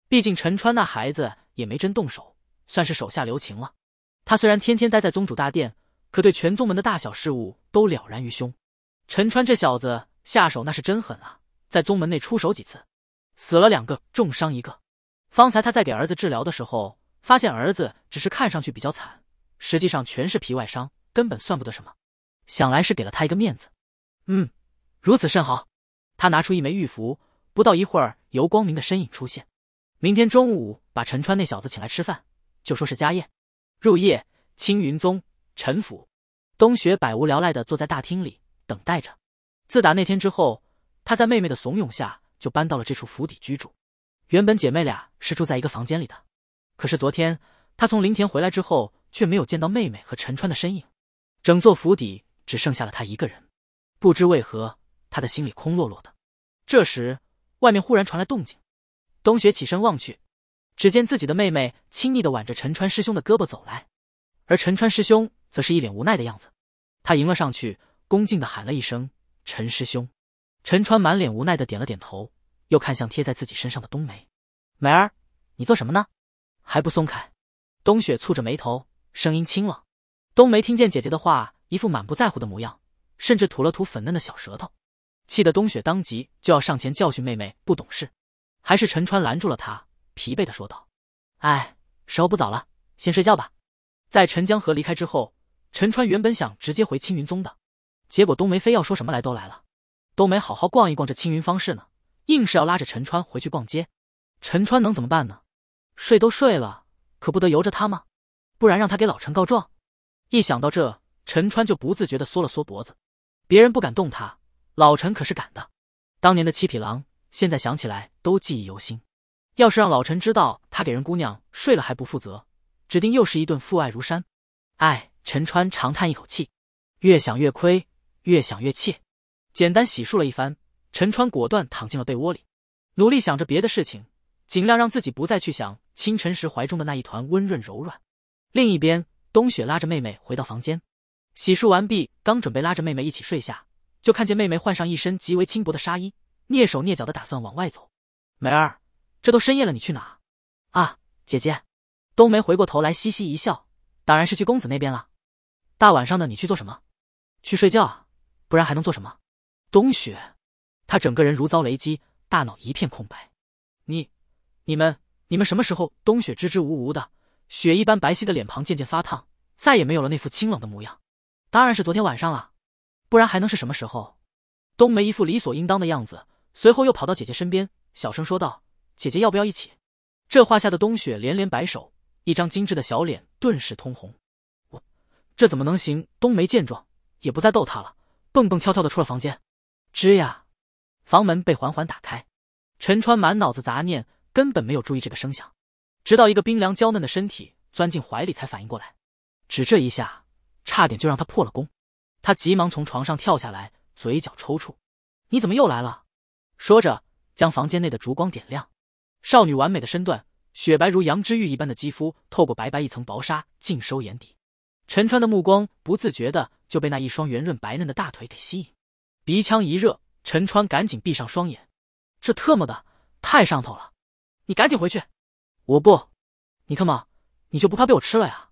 毕竟陈川那孩子也没真动手，算是手下留情了。他虽然天天待在宗主大殿，可对全宗门的大小事务都了然于胸。陈川这小子下手那是真狠啊，在宗门内出手几次，死了两个，重伤一个。方才他在给儿子治疗的时候，发现儿子只是看上去比较惨，实际上全是皮外伤，根本算不得什么。想来是给了他一个面子。嗯，如此甚好。他拿出一枚玉符，不到一会儿。由光明的身影出现，明天中午把陈川那小子请来吃饭，就说是家宴。入夜，青云宗陈府，冬雪百无聊赖的坐在大厅里等待着。自打那天之后，她在妹妹的怂恿下就搬到了这处府邸居住。原本姐妹俩是住在一个房间里的，可是昨天她从林田回来之后，却没有见到妹妹和陈川的身影，整座府邸只剩下了她一个人。不知为何，他的心里空落落的。这时。外面忽然传来动静，冬雪起身望去，只见自己的妹妹亲昵的挽着陈川师兄的胳膊走来，而陈川师兄则是一脸无奈的样子。他迎了上去，恭敬的喊了一声“陈师兄”。陈川满脸无奈的点了点头，又看向贴在自己身上的冬梅：“梅儿，你做什么呢？还不松开？”冬雪蹙着眉头，声音清冷。冬梅听见姐姐的话，一副满不在乎的模样，甚至吐了吐粉嫩的小舌头。气得冬雪当即就要上前教训妹妹不懂事，还是陈川拦住了她，疲惫的说道：“哎，时候不早了，先睡觉吧。”在陈江河离开之后，陈川原本想直接回青云宗的，结果冬梅非要说什么来都来了，都没好好逛一逛这青云方式呢，硬是要拉着陈川回去逛街，陈川能怎么办呢？睡都睡了，可不得由着他吗？不然让他给老陈告状。一想到这，陈川就不自觉的缩了缩脖子，别人不敢动他。老陈可是敢的，当年的七匹狼，现在想起来都记忆犹新。要是让老陈知道他给人姑娘睡了还不负责，指定又是一顿父爱如山。哎，陈川长叹一口气，越想越亏，越想越气。简单洗漱了一番，陈川果断躺进了被窝里，努力想着别的事情，尽量让自己不再去想清晨时怀中的那一团温润柔软。另一边，冬雪拉着妹妹回到房间，洗漱完毕，刚准备拉着妹妹一起睡下。就看见妹妹换上一身极为轻薄的纱衣，蹑手蹑脚的打算往外走。梅儿，这都深夜了，你去哪？啊，姐姐，冬梅回过头来，嘻嘻一笑，当然是去公子那边了。大晚上的，你去做什么？去睡觉啊，不然还能做什么？冬雪，他整个人如遭雷击，大脑一片空白。你、你们、你们什么时候？冬雪支支吾吾的，雪一般白皙的脸庞渐渐发烫，再也没有了那副清冷的模样。当然是昨天晚上了。不然还能是什么时候？冬梅一副理所应当的样子，随后又跑到姐姐身边，小声说道：“姐姐要不要一起？”这话吓得冬雪连连摆手，一张精致的小脸顿时通红。我这怎么能行？冬梅见状，也不再逗她了，蹦蹦跳跳的出了房间。吱呀，房门被缓缓打开，陈川满脑子杂念，根本没有注意这个声响，直到一个冰凉娇嫩的身体钻进怀里才反应过来。只这一下，差点就让他破了功。他急忙从床上跳下来，嘴角抽搐。“你怎么又来了？”说着，将房间内的烛光点亮。少女完美的身段，雪白如羊脂玉一般的肌肤，透过白白一层薄纱，尽收眼底。陈川的目光不自觉的就被那一双圆润白嫩的大腿给吸引，鼻腔一热，陈川赶紧闭上双眼。这特么的太上头了！你赶紧回去！我不，你看嘛，你就不怕被我吃了呀？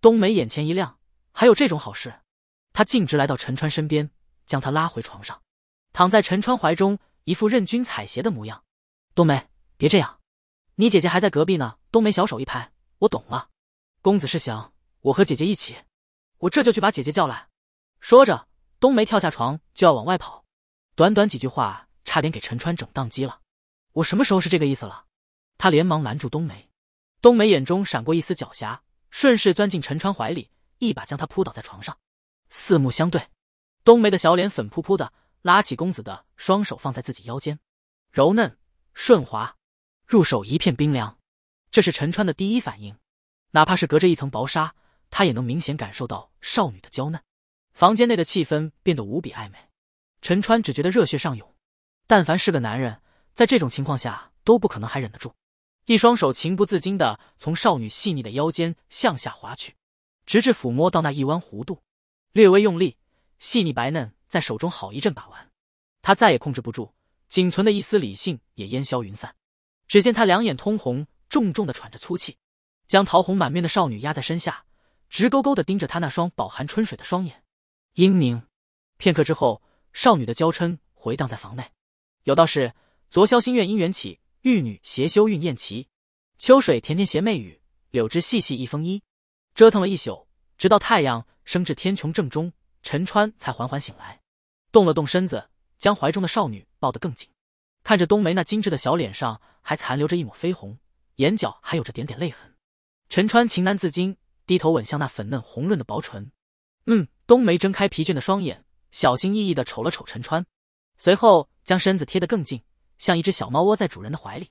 冬梅眼前一亮，还有这种好事？他径直来到陈川身边，将他拉回床上，躺在陈川怀中，一副任君采撷的模样。冬梅，别这样，你姐姐还在隔壁呢。冬梅小手一拍，我懂了，公子是想我和姐姐一起，我这就去把姐姐叫来。说着，冬梅跳下床就要往外跑。短短几句话，差点给陈川整宕机了。我什么时候是这个意思了？他连忙拦住冬梅。冬梅眼中闪过一丝狡黠，顺势钻进陈川怀里，一把将他扑倒在床上。四目相对，冬梅的小脸粉扑扑的，拉起公子的双手放在自己腰间，柔嫩顺滑，入手一片冰凉。这是陈川的第一反应，哪怕是隔着一层薄纱，他也能明显感受到少女的娇嫩。房间内的气氛变得无比暧昧，陈川只觉得热血上涌。但凡是个男人，在这种情况下都不可能还忍得住，一双手情不自禁的从少女细腻的腰间向下滑去，直至抚摸到那一弯弧度。略微用力，细腻白嫩在手中好一阵把玩，他再也控制不住，仅存的一丝理性也烟消云散。只见他两眼通红，重重的喘着粗气，将桃红满面的少女压在身下，直勾勾的盯着她那双饱含春水的双眼。英宁，片刻之后，少女的娇嗔回荡在房内。有道是：昨宵心愿姻缘起，玉女携羞运宴齐。秋水甜甜携媚雨，柳枝细细一风衣。折腾了一宿，直到太阳。升至天穹正中，陈川才缓缓醒来，动了动身子，将怀中的少女抱得更紧。看着冬梅那精致的小脸上还残留着一抹绯红，眼角还有着点点泪痕，陈川情难自禁，低头吻向那粉嫩红润的薄唇。嗯，冬梅睁开疲倦的双眼，小心翼翼的瞅了瞅陈川，随后将身子贴得更近，像一只小猫窝在主人的怀里。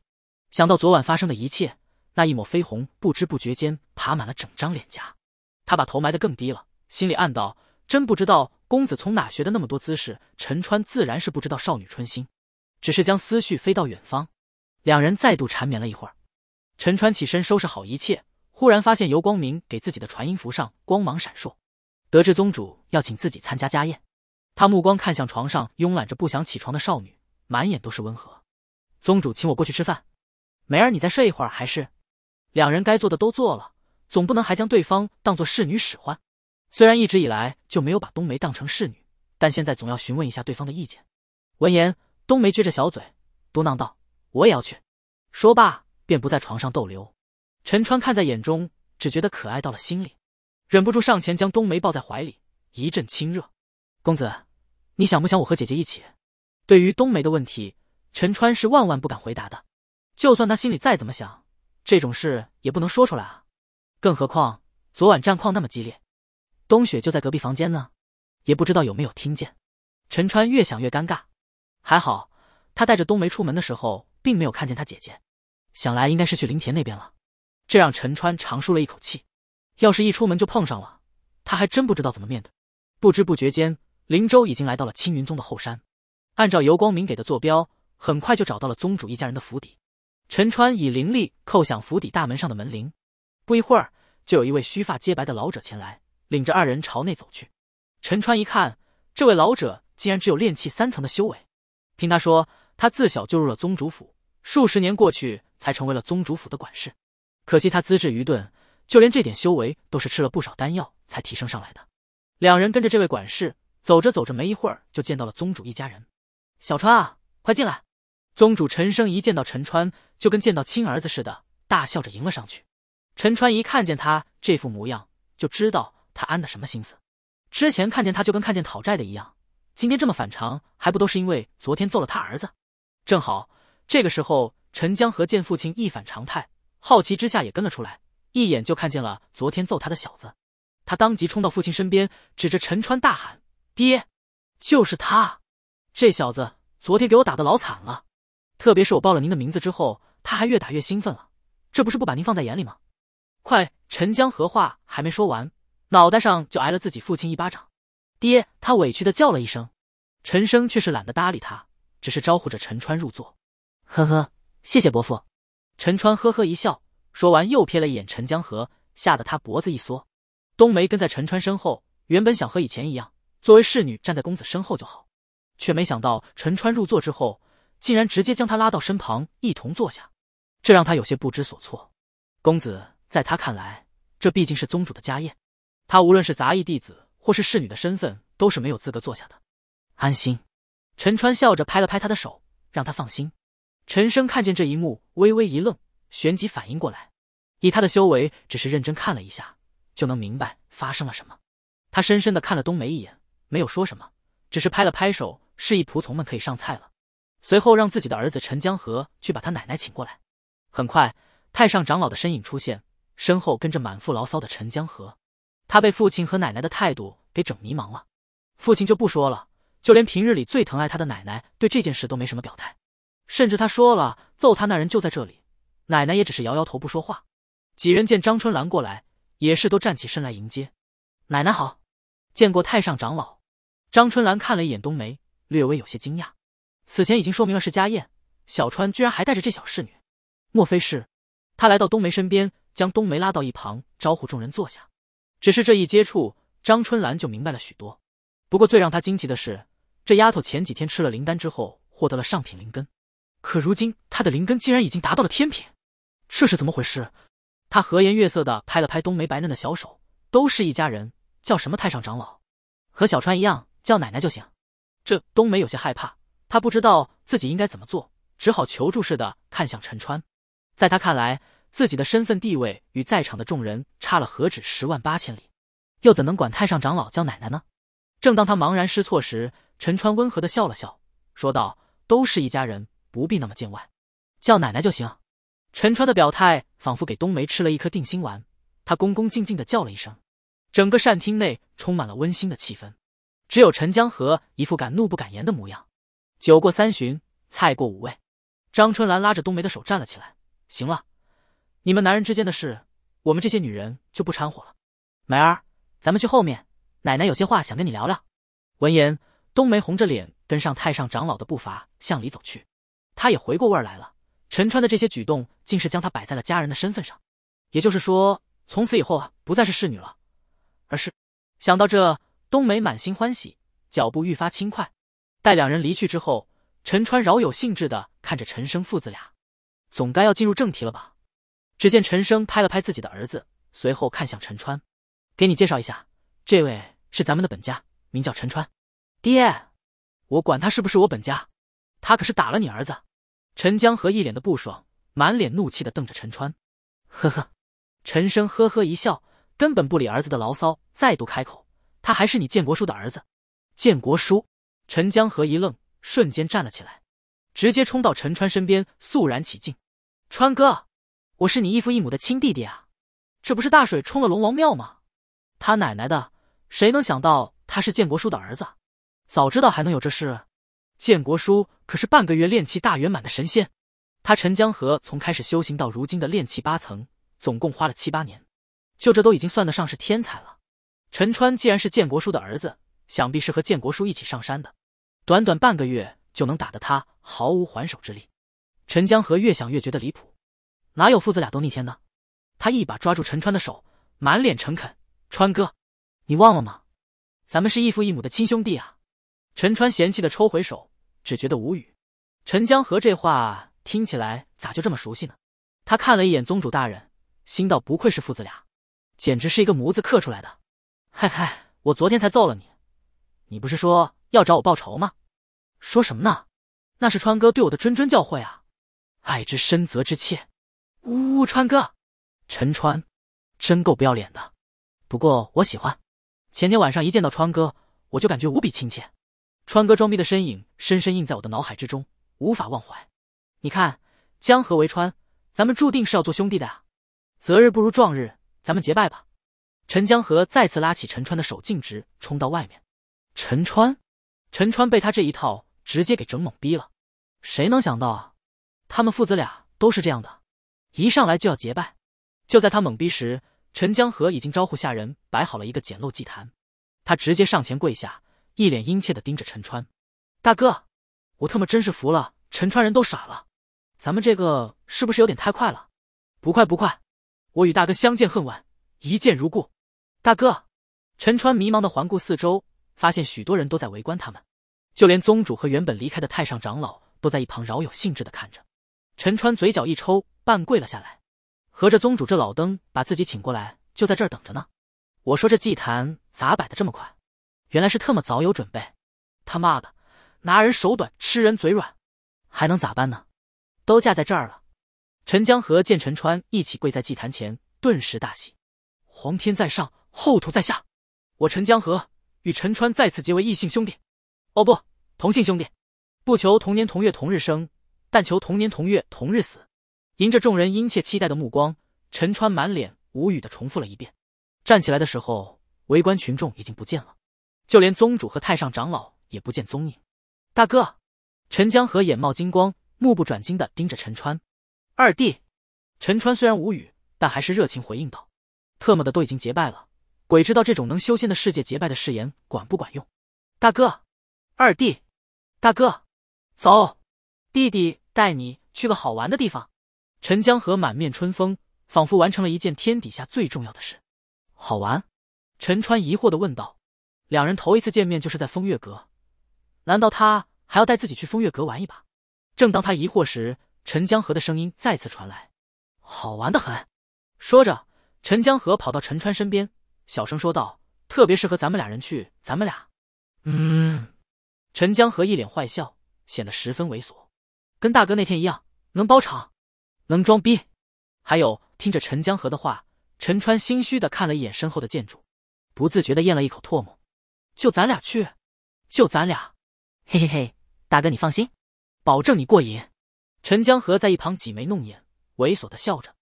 想到昨晚发生的一切，那一抹绯红不知不觉间爬满了整张脸颊，她把头埋得更低了。心里暗道，真不知道公子从哪学的那么多姿势。陈川自然是不知道少女春心，只是将思绪飞到远方。两人再度缠绵了一会儿，陈川起身收拾好一切，忽然发现尤光明给自己的传音符上光芒闪烁，得知宗主要请自己参加家宴。他目光看向床上慵懒着不想起床的少女，满眼都是温和。宗主请我过去吃饭，梅儿你再睡一会儿还是？两人该做的都做了，总不能还将对方当做侍女使唤。虽然一直以来就没有把冬梅当成侍女，但现在总要询问一下对方的意见。闻言，冬梅撅着小嘴，嘟囔道：“我也要去。”说罢，便不在床上逗留。陈川看在眼中，只觉得可爱到了心里，忍不住上前将冬梅抱在怀里，一阵亲热。公子，你想不想我和姐姐一起？对于冬梅的问题，陈川是万万不敢回答的。就算他心里再怎么想，这种事也不能说出来啊！更何况昨晚战况那么激烈。冬雪就在隔壁房间呢，也不知道有没有听见。陈川越想越尴尬，还好他带着冬梅出门的时候，并没有看见他姐姐，想来应该是去林田那边了，这让陈川长舒了一口气。要是一出门就碰上了，他还真不知道怎么面对。不知不觉间，林州已经来到了青云宗的后山，按照尤光明给的坐标，很快就找到了宗主一家人的府邸。陈川以灵力叩响府邸大门上的门铃，不一会儿就有一位须发皆白的老者前来。领着二人朝内走去，陈川一看，这位老者竟然只有炼气三层的修为。听他说，他自小就入了宗主府，数十年过去才成为了宗主府的管事。可惜他资质愚钝，就连这点修为都是吃了不少丹药才提升上来的。两人跟着这位管事走着走着，没一会儿就见到了宗主一家人。小川啊，快进来！宗主陈生一见到陈川，就跟见到亲儿子似的，大笑着迎了上去。陈川一看见他这副模样，就知道。他安的什么心思？之前看见他就跟看见讨债的一样，今天这么反常，还不都是因为昨天揍了他儿子？正好这个时候，陈江河见父亲一反常态，好奇之下也跟了出来，一眼就看见了昨天揍他的小子。他当即冲到父亲身边，指着陈川大喊：“爹，就是他！这小子昨天给我打的老惨了，特别是我报了您的名字之后，他还越打越兴奋了，这不是不把您放在眼里吗？”快，陈江河话还没说完。脑袋上就挨了自己父亲一巴掌，爹，他委屈的叫了一声。陈生却是懒得搭理他，只是招呼着陈川入座。呵呵，谢谢伯父。陈川呵呵一笑，说完又瞥了一眼陈江河，吓得他脖子一缩。冬梅跟在陈川身后，原本想和以前一样，作为侍女站在公子身后就好，却没想到陈川入座之后，竟然直接将他拉到身旁一同坐下，这让他有些不知所措。公子，在他看来，这毕竟是宗主的家宴。他无论是杂役弟子或是侍女的身份，都是没有资格坐下的。安心，陈川笑着拍了拍他的手，让他放心。陈生看见这一幕，微微一愣，旋即反应过来。以他的修为，只是认真看了一下，就能明白发生了什么。他深深的看了冬梅一眼，没有说什么，只是拍了拍手，示意仆从们可以上菜了。随后让自己的儿子陈江河去把他奶奶请过来。很快，太上长老的身影出现，身后跟着满腹牢骚的陈江河。他被父亲和奶奶的态度给整迷茫了，父亲就不说了，就连平日里最疼爱他的奶奶对这件事都没什么表态，甚至他说了揍他那人就在这里，奶奶也只是摇摇头不说话。几人见张春兰过来，也是都站起身来迎接。奶奶好，见过太上长老。张春兰看了一眼冬梅，略微有些惊讶，此前已经说明了是家宴，小川居然还带着这小侍女，莫非是？他来到冬梅身边，将冬梅拉到一旁，招呼众人坐下。只是这一接触，张春兰就明白了许多。不过最让她惊奇的是，这丫头前几天吃了灵丹之后获得了上品灵根，可如今她的灵根竟然已经达到了天品，这是怎么回事？她和颜悦色的拍了拍冬梅白嫩的小手，都是一家人，叫什么太上长老？和小川一样，叫奶奶就行。这冬梅有些害怕，她不知道自己应该怎么做，只好求助似的看向陈川。在她看来，自己的身份地位与在场的众人差了何止十万八千里，又怎能管太上长老叫奶奶呢？正当他茫然失措时，陈川温和的笑了笑，说道：“都是一家人，不必那么见外，叫奶奶就行。”陈川的表态仿佛给冬梅吃了一颗定心丸，他恭恭敬敬的叫了一声。整个膳厅内充满了温馨的气氛，只有陈江河一副敢怒不敢言的模样。酒过三巡，菜过五味，张春兰拉着冬梅的手站了起来：“行了。”你们男人之间的事，我们这些女人就不掺和了。梅儿，咱们去后面，奶奶有些话想跟你聊聊。闻言，冬梅红着脸跟上太上长老的步伐向里走去。她也回过味来了，陈川的这些举动竟是将她摆在了家人的身份上，也就是说，从此以后啊，不再是侍女了，而是……想到这，冬梅满心欢喜，脚步愈发轻快。待两人离去之后，陈川饶有兴致地看着陈生父子俩，总该要进入正题了吧？只见陈升拍了拍自己的儿子，随后看向陈川，给你介绍一下，这位是咱们的本家，名叫陈川。爹，我管他是不是我本家，他可是打了你儿子。陈江河一脸的不爽，满脸怒气的瞪着陈川。呵呵，陈升呵呵一笑，根本不理儿子的牢骚，再度开口，他还是你建国叔的儿子。建国叔，陈江河一愣，瞬间站了起来，直接冲到陈川身边，肃然起敬，川哥。我是你义父义母的亲弟弟啊，这不是大水冲了龙王庙吗？他奶奶的，谁能想到他是建国叔的儿子？早知道还能有这事。建国叔可是半个月炼气大圆满的神仙，他陈江河从开始修行到如今的炼气八层，总共花了七八年，就这都已经算得上是天才了。陈川既然是建国叔的儿子，想必是和建国叔一起上山的，短短半个月就能打得他毫无还手之力。陈江河越想越觉得离谱。哪有父子俩都逆天的？他一把抓住陈川的手，满脸诚恳：“川哥，你忘了吗？咱们是异父异母的亲兄弟啊！”陈川嫌弃的抽回手，只觉得无语。陈江河这话听起来咋就这么熟悉呢？他看了一眼宗主大人，心道：不愧是父子俩，简直是一个模子刻出来的。嗨嗨，我昨天才揍了你，你不是说要找我报仇吗？说什么呢？那是川哥对我的谆谆教诲啊，爱之深，责之切。呜呜，川哥，陈川，真够不要脸的。不过我喜欢。前天晚上一见到川哥，我就感觉无比亲切。川哥装逼的身影深深印在我的脑海之中，无法忘怀。你看，江河为川，咱们注定是要做兄弟的呀。择日不如撞日，咱们结拜吧。陈江河再次拉起陈川的手，径直冲到外面。陈川，陈川被他这一套直接给整懵逼了。谁能想到啊？他们父子俩都是这样的。一上来就要结拜，就在他懵逼时，陈江河已经招呼下人摆好了一个简陋祭坛，他直接上前跪下，一脸殷切的盯着陈川，大哥，我特么真是服了，陈川人都傻了，咱们这个是不是有点太快了？不快不快，我与大哥相见恨晚，一见如故，大哥。陈川迷茫的环顾四周，发现许多人都在围观他们，就连宗主和原本离开的太上长老都在一旁饶有兴致的看着。陈川嘴角一抽。半跪了下来，合着宗主这老登把自己请过来，就在这儿等着呢。我说这祭坛咋摆的这么快？原来是特么早有准备。他妈的，拿人手短，吃人嘴软，还能咋办呢？都架在这儿了。陈江河见陈川一起跪在祭坛前，顿时大喜。皇天在上，厚土在下，我陈江河与陈川再次结为异姓兄弟。哦不，同姓兄弟。不求同年同月同日生，但求同年同月同日死。迎着众人殷切期待的目光，陈川满脸无语的重复了一遍。站起来的时候，围观群众已经不见了，就连宗主和太上长老也不见踪影。大哥，陈江河眼冒金光，目不转睛的盯着陈川。二弟，陈川虽然无语，但还是热情回应道：“特么的，都已经结拜了，鬼知道这种能修仙的世界结拜的誓言管不管用。”大哥，二弟，大哥，走，弟弟带你去个好玩的地方。陈江河满面春风，仿佛完成了一件天底下最重要的事。好玩？陈川疑惑的问道。两人头一次见面就是在风月阁，难道他还要带自己去风月阁玩一把？正当他疑惑时，陈江河的声音再次传来：“好玩的很。”说着，陈江河跑到陈川身边，小声说道：“特别适合咱们俩人去，咱们俩。”嗯。陈江河一脸坏笑，显得十分猥琐，跟大哥那天一样，能包场。能装逼，还有听着陈江河的话，陈川心虚的看了一眼身后的建筑，不自觉的咽了一口唾沫。就咱俩去，就咱俩，嘿嘿嘿，大哥你放心，保证你过瘾。陈江河在一旁挤眉弄眼，猥琐的笑着。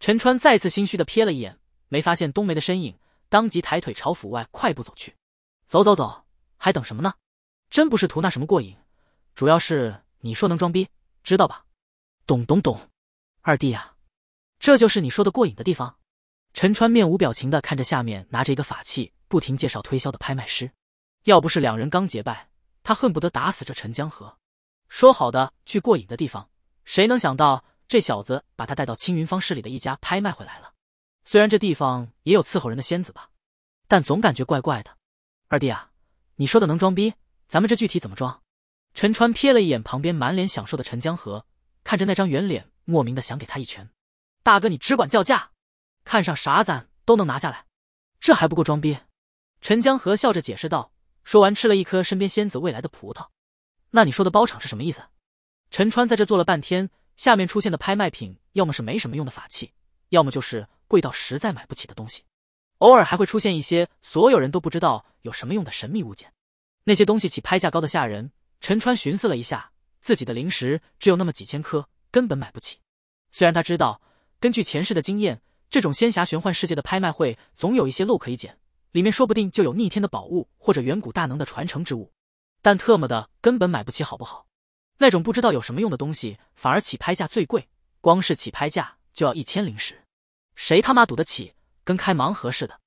陈川再次心虚的瞥了一眼，没发现冬梅的身影，当即抬腿朝府外快步走去。走走走，还等什么呢？真不是图那什么过瘾，主要是你说能装逼，知道吧？懂懂懂。二弟呀，这就是你说的过瘾的地方。陈川面无表情的看着下面拿着一个法器不停介绍推销的拍卖师，要不是两人刚结拜，他恨不得打死这陈江河。说好的去过瘾的地方，谁能想到这小子把他带到青云坊市里的一家拍卖会来了？虽然这地方也有伺候人的仙子吧，但总感觉怪怪的。二弟啊，你说的能装逼，咱们这具体怎么装？陈川瞥了一眼旁边满脸享受的陈江河，看着那张圆脸。莫名的想给他一拳，大哥你只管叫价，看上啥咱都能拿下来，这还不够装逼？陈江河笑着解释道，说完吃了一颗身边仙子未来的葡萄。那你说的包场是什么意思？陈川在这坐了半天，下面出现的拍卖品要么是没什么用的法器，要么就是贵到实在买不起的东西，偶尔还会出现一些所有人都不知道有什么用的神秘物件。那些东西起拍价高的吓人，陈川寻思了一下，自己的灵石只有那么几千颗。根本买不起。虽然他知道，根据前世的经验，这种仙侠玄幻世界的拍卖会总有一些漏可以捡，里面说不定就有逆天的宝物或者远古大能的传承之物。但特么的根本买不起，好不好？那种不知道有什么用的东西，反而起拍价最贵，光是起拍价就要一千零石，谁他妈赌得起？跟开盲盒似的。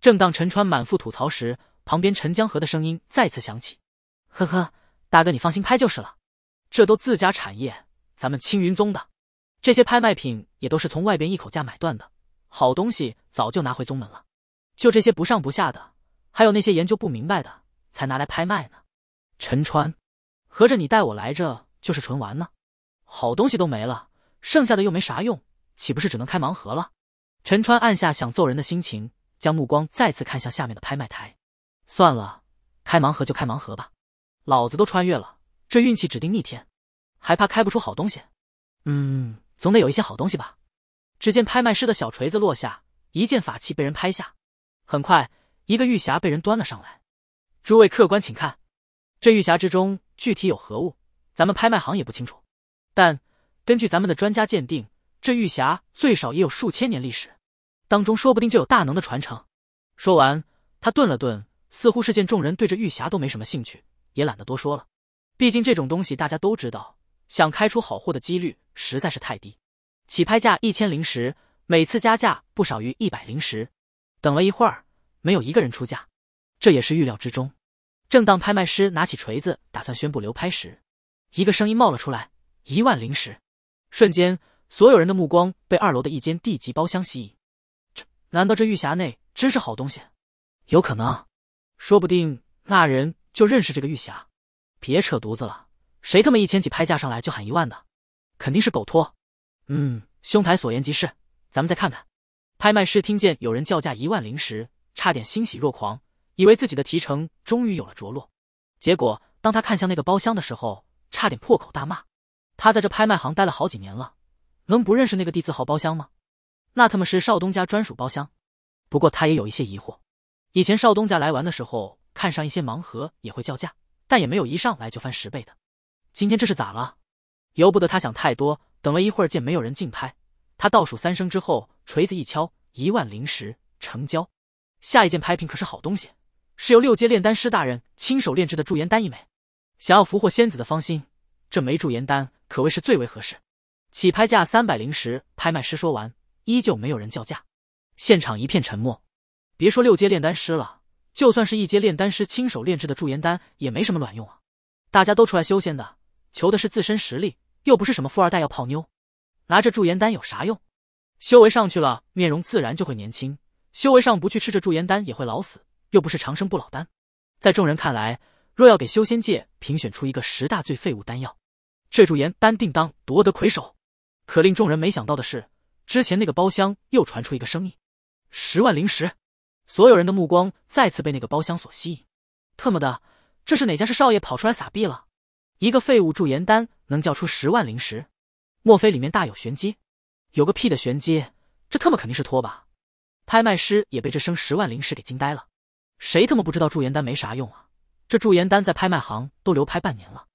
正当陈川满腹吐槽时，旁边陈江河的声音再次响起：“呵呵，大哥你放心拍就是了，这都自家产业。”咱们青云宗的这些拍卖品也都是从外边一口价买断的，好东西早就拿回宗门了。就这些不上不下的，还有那些研究不明白的，才拿来拍卖呢。陈川，合着你带我来着就是纯玩呢？好东西都没了，剩下的又没啥用，岂不是只能开盲盒了？陈川按下想揍人的心情，将目光再次看向下面的拍卖台。算了，开盲盒就开盲盒吧，老子都穿越了，这运气指定逆天。还怕开不出好东西？嗯，总得有一些好东西吧。只见拍卖师的小锤子落下，一件法器被人拍下。很快，一个玉匣被人端了上来。诸位客官，请看，这玉匣之中具体有何物，咱们拍卖行也不清楚。但根据咱们的专家鉴定，这玉匣最少也有数千年历史，当中说不定就有大能的传承。说完，他顿了顿，似乎是见众人对这玉匣都没什么兴趣，也懒得多说了。毕竟这种东西大家都知道。想开出好货的几率实在是太低，起拍价一千零十，每次加价不少于一百零十。等了一会儿，没有一个人出价，这也是预料之中。正当拍卖师拿起锤子打算宣布流拍时，一个声音冒了出来：一万零十。瞬间，所有人的目光被二楼的一间地级包厢吸引。这难道这玉匣内真是好东西？有可能，说不定那人就认识这个玉匣。别扯犊子了。谁他妈一千起拍价上来就喊一万的，肯定是狗托。嗯，兄台所言极是，咱们再看看。拍卖师听见有人叫价一万零时，差点欣喜若狂，以为自己的提成终于有了着落。结果当他看向那个包厢的时候，差点破口大骂。他在这拍卖行待了好几年了，能不认识那个地字号包厢吗？那他妈是少东家专属包厢。不过他也有一些疑惑，以前少东家来玩的时候，看上一些盲盒也会叫价，但也没有一上来就翻十倍的。今天这是咋了？由不得他想太多。等了一会儿，见没有人竞拍，他倒数三声之后，锤子一敲，一万灵石成交。下一件拍品可是好东西，是由六阶炼丹师大人亲手炼制的驻颜丹一枚。想要俘获仙子的芳心，这枚驻颜丹可谓是最为合适。起拍价三百灵石。拍卖师说完，依旧没有人叫价，现场一片沉默。别说六阶炼丹师了，就算是一阶炼丹师亲手炼制的驻颜丹，也没什么卵用啊！大家都出来修仙的。求的是自身实力，又不是什么富二代要泡妞。拿着驻颜丹有啥用？修为上去了，面容自然就会年轻。修为上不去，吃着驻颜丹也会老死，又不是长生不老丹。在众人看来，若要给修仙界评选出一个十大最废物丹药，这驻颜丹定当夺得魁首。可令众人没想到的是，之前那个包厢又传出一个声音：“十万灵石。”所有人的目光再次被那个包厢所吸引。特么的，这是哪家是少爷跑出来撒币了？一个废物驻颜丹能叫出十万灵石？莫非里面大有玄机？有个屁的玄机！这特么肯定是托吧！拍卖师也被这声十万灵石给惊呆了。谁他妈不知道驻颜丹没啥用啊？这驻颜丹在拍卖行都流拍半年了。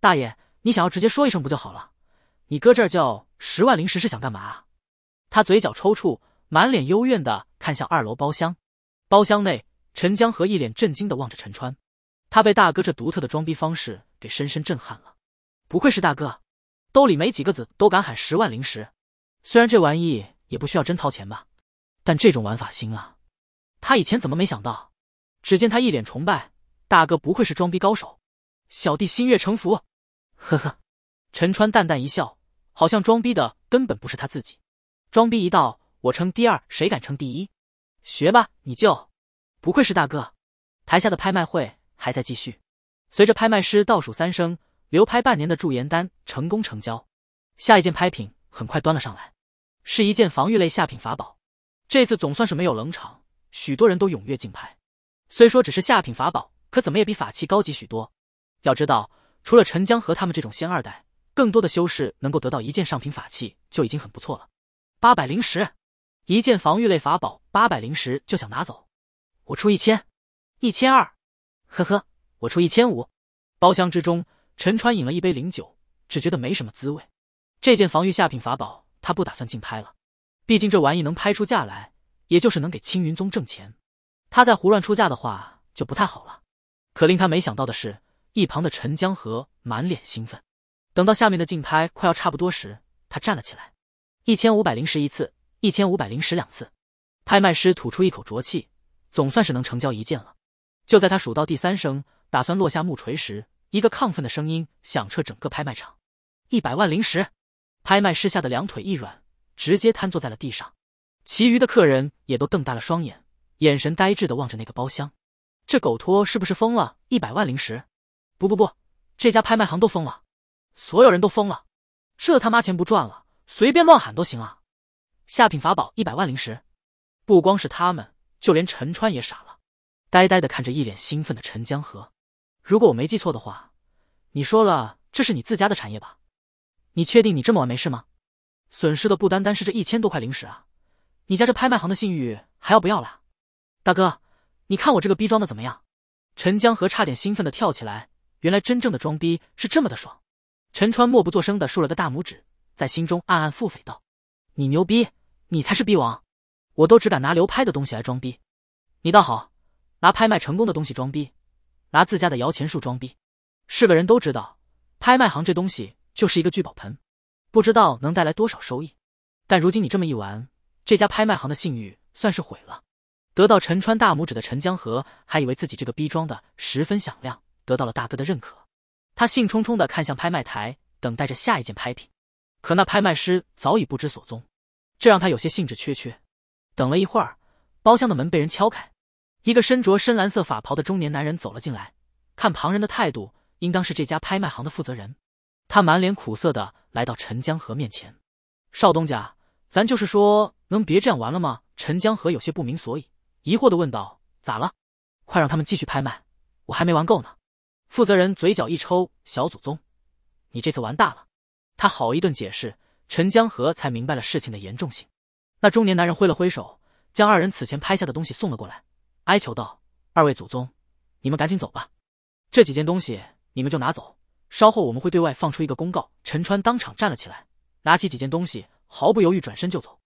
大爷，你想要直接说一声不就好了？你搁这儿叫十万灵石是想干嘛啊？他嘴角抽搐，满脸幽怨的看向二楼包厢。包厢内，陈江河一脸震惊的望着陈川，他被大哥这独特的装逼方式。给深深震撼了，不愧是大哥，兜里没几个子都敢喊十万灵石，虽然这玩意也不需要真掏钱吧，但这种玩法新啊，他以前怎么没想到？只见他一脸崇拜，大哥不愧是装逼高手，小弟心悦诚服。呵呵，陈川淡淡一笑，好像装逼的根本不是他自己，装逼一道，我称第二，谁敢称第一？学吧你就，不愧是大哥。台下的拍卖会还在继续。随着拍卖师倒数三声，流拍半年的驻颜丹成功成交。下一件拍品很快端了上来，是一件防御类下品法宝。这次总算是没有冷场，许多人都踊跃竞拍。虽说只是下品法宝，可怎么也比法器高级许多。要知道，除了陈江河他们这种仙二代，更多的修士能够得到一件上品法器就已经很不错了。八百灵石，一件防御类法宝，八百灵石就想拿走？我出一千，一千二，呵呵。我出一千五，包厢之中，陈川饮了一杯灵酒，只觉得没什么滋味。这件防御下品法宝，他不打算竞拍了。毕竟这玩意能拍出价来，也就是能给青云宗挣钱。他再胡乱出价的话，就不太好了。可令他没想到的是，一旁的陈江河满脸兴奋。等到下面的竞拍快要差不多时，他站了起来，一千五百零十一次，一千五百零十两次。拍卖师吐出一口浊气，总算是能成交一件了。就在他数到第三声。打算落下木锤时，一个亢奋的声音响彻整个拍卖场：“一百万灵石！”拍卖师吓得两腿一软，直接瘫坐在了地上。其余的客人也都瞪大了双眼，眼神呆滞的望着那个包厢。这狗托是不是疯了？一百万灵石？不不不，这家拍卖行都疯了，所有人都疯了。这他妈钱不赚了，随便乱喊都行啊！下品法宝一百万灵石。不光是他们，就连陈川也傻了，呆呆的看着一脸兴奋的陈江河。如果我没记错的话，你说了这是你自家的产业吧？你确定你这么玩没事吗？损失的不单单是这一千多块灵石啊，你家这拍卖行的信誉还要不要了？大哥，你看我这个逼装的怎么样？陈江河差点兴奋的跳起来，原来真正的装逼是这么的爽。陈川默不作声的竖了个大拇指，在心中暗暗腹诽道：“你牛逼，你才是逼王，我都只敢拿流拍的东西来装逼，你倒好，拿拍卖成功的东西装逼。”拿自家的摇钱树装逼，是个人都知道，拍卖行这东西就是一个聚宝盆，不知道能带来多少收益。但如今你这么一玩，这家拍卖行的信誉算是毁了。得到陈川大拇指的陈江河，还以为自己这个逼装的十分响亮，得到了大哥的认可。他兴冲冲的看向拍卖台，等待着下一件拍品。可那拍卖师早已不知所踪，这让他有些兴致缺缺。等了一会儿，包厢的门被人敲开。一个身着深蓝色法袍的中年男人走了进来，看旁人的态度，应当是这家拍卖行的负责人。他满脸苦涩的来到陈江河面前：“少东家，咱就是说，能别这样玩了吗？”陈江河有些不明所以，疑惑的问道：“咋了？快让他们继续拍卖，我还没玩够呢。”负责人嘴角一抽：“小祖宗，你这次玩大了。”他好一顿解释，陈江河才明白了事情的严重性。那中年男人挥了挥手，将二人此前拍下的东西送了过来。哀求道：“二位祖宗，你们赶紧走吧，这几件东西你们就拿走。稍后我们会对外放出一个公告。”陈川当场站了起来，拿起几件东西，毫不犹豫转身就走，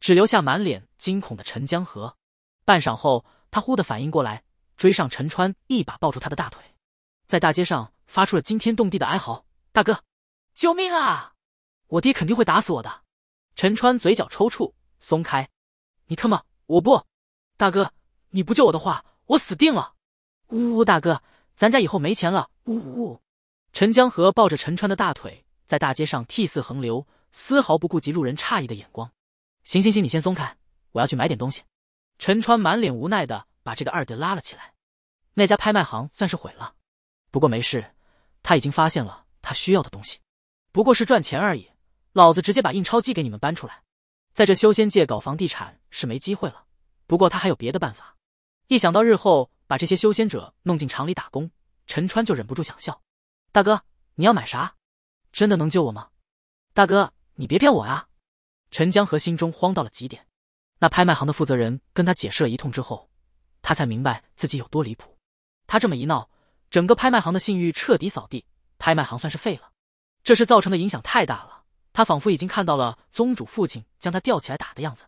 只留下满脸惊恐的陈江河。半晌后，他忽地反应过来，追上陈川，一把抱住他的大腿，在大街上发出了惊天动地的哀嚎：“大哥，救命啊！我爹肯定会打死我的！”陈川嘴角抽搐，松开：“你特么，我不，大哥。”你不救我的话，我死定了！呜呜，大哥，咱家以后没钱了！呜呜！陈江河抱着陈川的大腿，在大街上涕泗横流，丝毫不顾及路人诧异的眼光。行行行，你先松开，我要去买点东西。陈川满脸无奈的把这个二弟拉了起来。那家拍卖行算是毁了，不过没事，他已经发现了他需要的东西。不过是赚钱而已，老子直接把印钞机给你们搬出来。在这修仙界搞房地产是没机会了，不过他还有别的办法。一想到日后把这些修仙者弄进厂里打工，陈川就忍不住想笑。大哥，你要买啥？真的能救我吗？大哥，你别骗我啊！陈江河心中慌到了极点。那拍卖行的负责人跟他解释了一通之后，他才明白自己有多离谱。他这么一闹，整个拍卖行的信誉彻底扫地，拍卖行算是废了。这事造成的影响太大了，他仿佛已经看到了宗主父亲将他吊起来打的样子。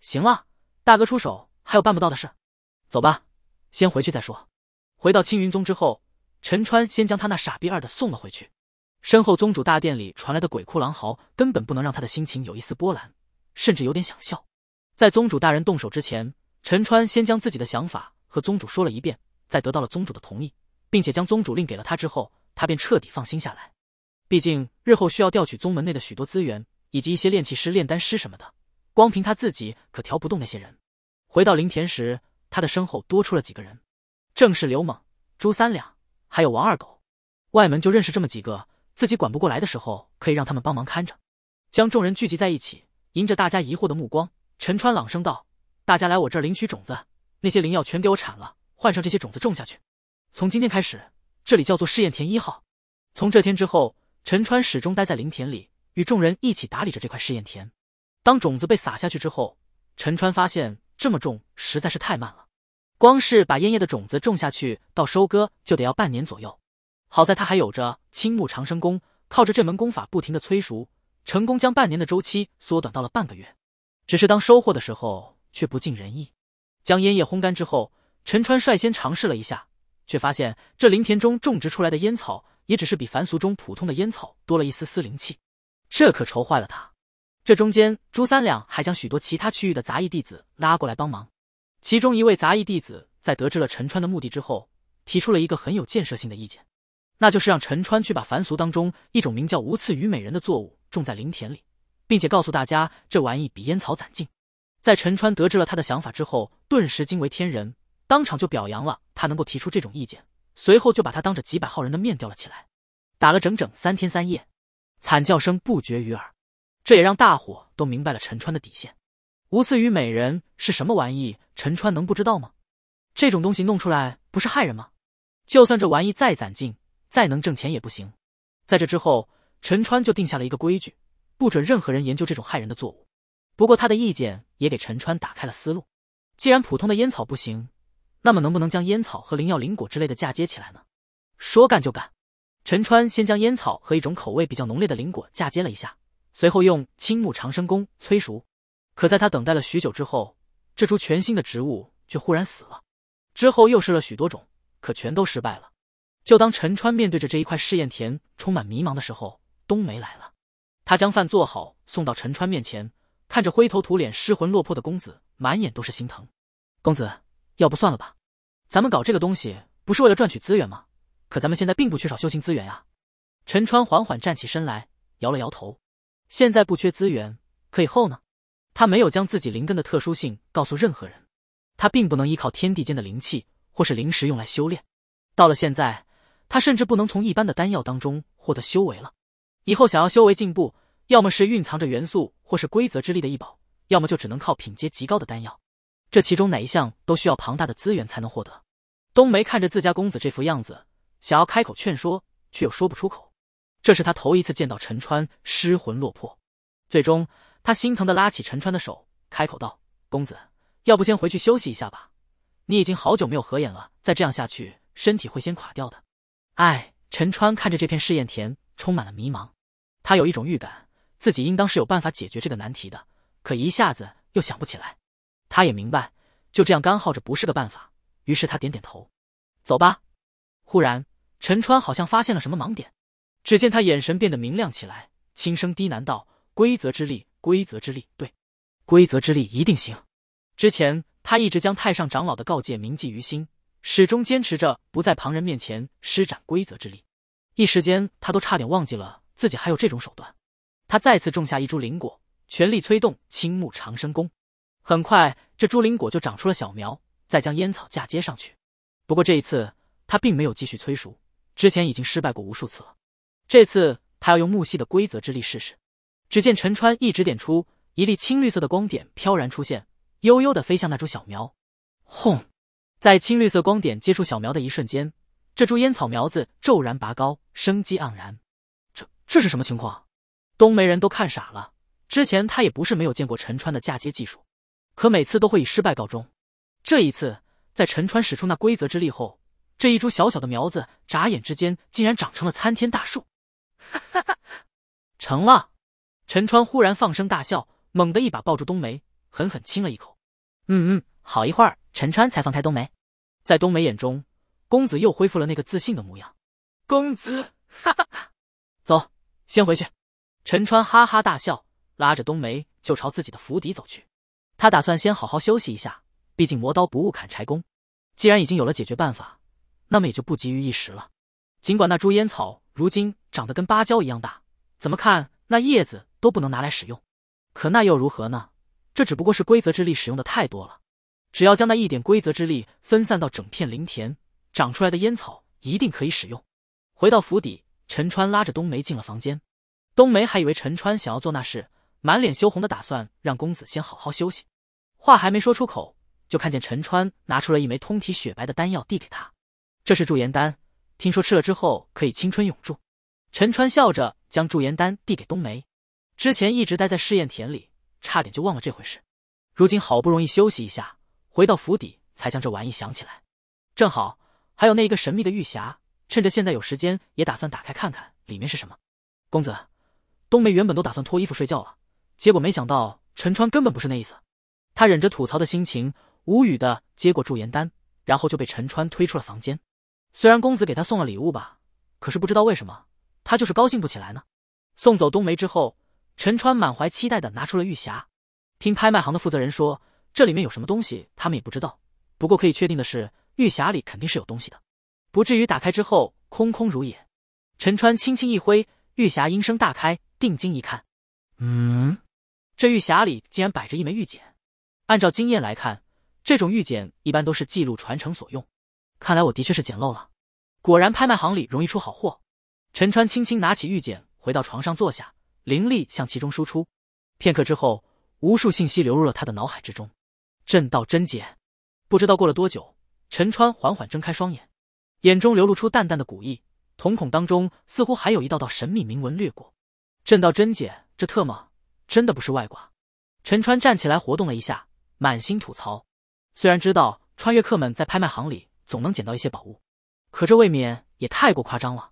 行了，大哥出手还有办不到的事？走吧，先回去再说。回到青云宗之后，陈川先将他那傻逼二的送了回去。身后宗主大殿里传来的鬼哭狼嚎，根本不能让他的心情有一丝波澜，甚至有点想笑。在宗主大人动手之前，陈川先将自己的想法和宗主说了一遍，在得到了宗主的同意，并且将宗主令给了他之后，他便彻底放心下来。毕竟日后需要调取宗门内的许多资源，以及一些炼气师、炼丹师什么的，光凭他自己可调不动那些人。回到灵田时。他的身后多出了几个人，正是刘猛、朱三两，还有王二狗。外门就认识这么几个，自己管不过来的时候，可以让他们帮忙看着。将众人聚集在一起，迎着大家疑惑的目光，陈川朗声道：“大家来我这儿领取种子，那些灵药全给我铲了，换上这些种子种下去。从今天开始，这里叫做试验田一号。从这天之后，陈川始终待在林田里，与众人一起打理着这块试验田。当种子被撒下去之后，陈川发现。”这么种实在是太慢了，光是把烟叶的种子种下去到收割就得要半年左右。好在他还有着青木长生功，靠着这门功法不停的催熟，成功将半年的周期缩短到了半个月。只是当收获的时候却不尽人意。将烟叶烘干之后，陈川率先尝试了一下，却发现这林田中种植出来的烟草也只是比凡俗中普通的烟草多了一丝丝灵气，这可愁坏了他。这中间，朱三两还将许多其他区域的杂役弟子拉过来帮忙。其中一位杂役弟子在得知了陈川的目的之后，提出了一个很有建设性的意见，那就是让陈川去把凡俗当中一种名叫“无刺虞美人”的作物种在林田里，并且告诉大家这玩意比烟草攒劲。在陈川得知了他的想法之后，顿时惊为天人，当场就表扬了他能够提出这种意见，随后就把他当着几百号人的面吊了起来，打了整整三天三夜，惨叫声不绝于耳。这也让大伙都明白了陈川的底线，无刺于美人是什么玩意？陈川能不知道吗？这种东西弄出来不是害人吗？就算这玩意再攒劲，再能挣钱也不行。在这之后，陈川就定下了一个规矩，不准任何人研究这种害人的作物。不过他的意见也给陈川打开了思路，既然普通的烟草不行，那么能不能将烟草和灵药、灵果之类的嫁接起来呢？说干就干，陈川先将烟草和一种口味比较浓烈的灵果嫁接了一下。随后用青木长生功催熟，可在他等待了许久之后，这株全新的植物却忽然死了。之后又试了许多种，可全都失败了。就当陈川面对着这一块试验田充满迷茫的时候，冬梅来了，她将饭做好送到陈川面前，看着灰头土脸、失魂落魄的公子，满眼都是心疼。公子，要不算了吧？咱们搞这个东西不是为了赚取资源吗？可咱们现在并不缺少修行资源啊。陈川缓缓站起身来，摇了摇头。现在不缺资源，可以后呢？他没有将自己灵根的特殊性告诉任何人，他并不能依靠天地间的灵气或是灵石用来修炼。到了现在，他甚至不能从一般的丹药当中获得修为了。以后想要修为进步，要么是蕴藏着元素或是规则之力的一宝，要么就只能靠品阶极高的丹药。这其中哪一项都需要庞大的资源才能获得。冬梅看着自家公子这副样子，想要开口劝说，却又说不出口。这是他头一次见到陈川失魂落魄，最终他心疼的拉起陈川的手，开口道：“公子，要不先回去休息一下吧，你已经好久没有合眼了，再这样下去，身体会先垮掉的。”哎，陈川看着这片试验田，充满了迷茫。他有一种预感，自己应当是有办法解决这个难题的，可一下子又想不起来。他也明白，就这样干耗着不是个办法，于是他点点头：“走吧。”忽然，陈川好像发现了什么盲点。只见他眼神变得明亮起来，轻声低喃道：“规则之力，规则之力，对，规则之力一定行。”之前他一直将太上长老的告诫铭记于心，始终坚持着不在旁人面前施展规则之力。一时间，他都差点忘记了自己还有这种手段。他再次种下一株灵果，全力催动青木长生功。很快，这株灵果就长出了小苗，再将烟草嫁接上去。不过这一次，他并没有继续催熟，之前已经失败过无数次了。这次他要用木系的规则之力试试。只见陈川一指点出，一粒青绿色的光点飘然出现，悠悠的飞向那株小苗。轰！在青绿色光点接触小苗的一瞬间，这株烟草苗子骤然拔高，生机盎然。这这是什么情况？东梅人都看傻了。之前他也不是没有见过陈川的嫁接技术，可每次都会以失败告终。这一次，在陈川使出那规则之力后，这一株小小的苗子眨眼之间竟然长成了参天大树。哈哈，成了！陈川忽然放声大笑，猛地一把抱住冬梅，狠狠亲了一口。嗯嗯，好一会儿，陈川才放开冬梅。在冬梅眼中，公子又恢复了那个自信的模样。公子，哈哈哈！走，先回去。陈川哈哈大笑，拉着冬梅就朝自己的府邸走去。他打算先好好休息一下，毕竟磨刀不误砍柴工。既然已经有了解决办法，那么也就不急于一时了。尽管那株烟草如今长得跟芭蕉一样大，怎么看那叶子都不能拿来使用，可那又如何呢？这只不过是规则之力使用的太多了，只要将那一点规则之力分散到整片林田，长出来的烟草一定可以使用。回到府邸，陈川拉着冬梅进了房间，冬梅还以为陈川想要做那事，满脸羞红的打算让公子先好好休息，话还没说出口，就看见陈川拿出了一枚通体雪白的丹药递给他，这是驻颜丹。听说吃了之后可以青春永驻，陈川笑着将驻颜丹递给冬梅。之前一直待在试验田里，差点就忘了这回事。如今好不容易休息一下，回到府邸才将这玩意想起来。正好还有那一个神秘的玉匣，趁着现在有时间，也打算打开看看里面是什么。公子，冬梅原本都打算脱衣服睡觉了，结果没想到陈川根本不是那意思。他忍着吐槽的心情，无语的接过驻颜丹，然后就被陈川推出了房间。虽然公子给他送了礼物吧，可是不知道为什么他就是高兴不起来呢。送走冬梅之后，陈川满怀期待的拿出了玉匣。听拍卖行的负责人说，这里面有什么东西他们也不知道，不过可以确定的是，玉匣里肯定是有东西的，不至于打开之后空空如也。陈川轻轻一挥，玉匣应声大开，定睛一看，嗯，这玉匣里竟然摆着一枚玉简。按照经验来看，这种玉简一般都是记录传承所用。看来我的确是捡漏了，果然拍卖行里容易出好货。陈川轻轻拿起玉简，回到床上坐下，灵力向其中输出。片刻之后，无数信息流入了他的脑海之中。朕道真解，不知道过了多久，陈川缓缓睁开双眼，眼中流露出淡淡的古意，瞳孔当中似乎还有一道道神秘铭文掠过。朕道真解，这特么真的不是外挂！陈川站起来活动了一下，满心吐槽。虽然知道穿越客们在拍卖行里。总能捡到一些宝物，可这未免也太过夸张了。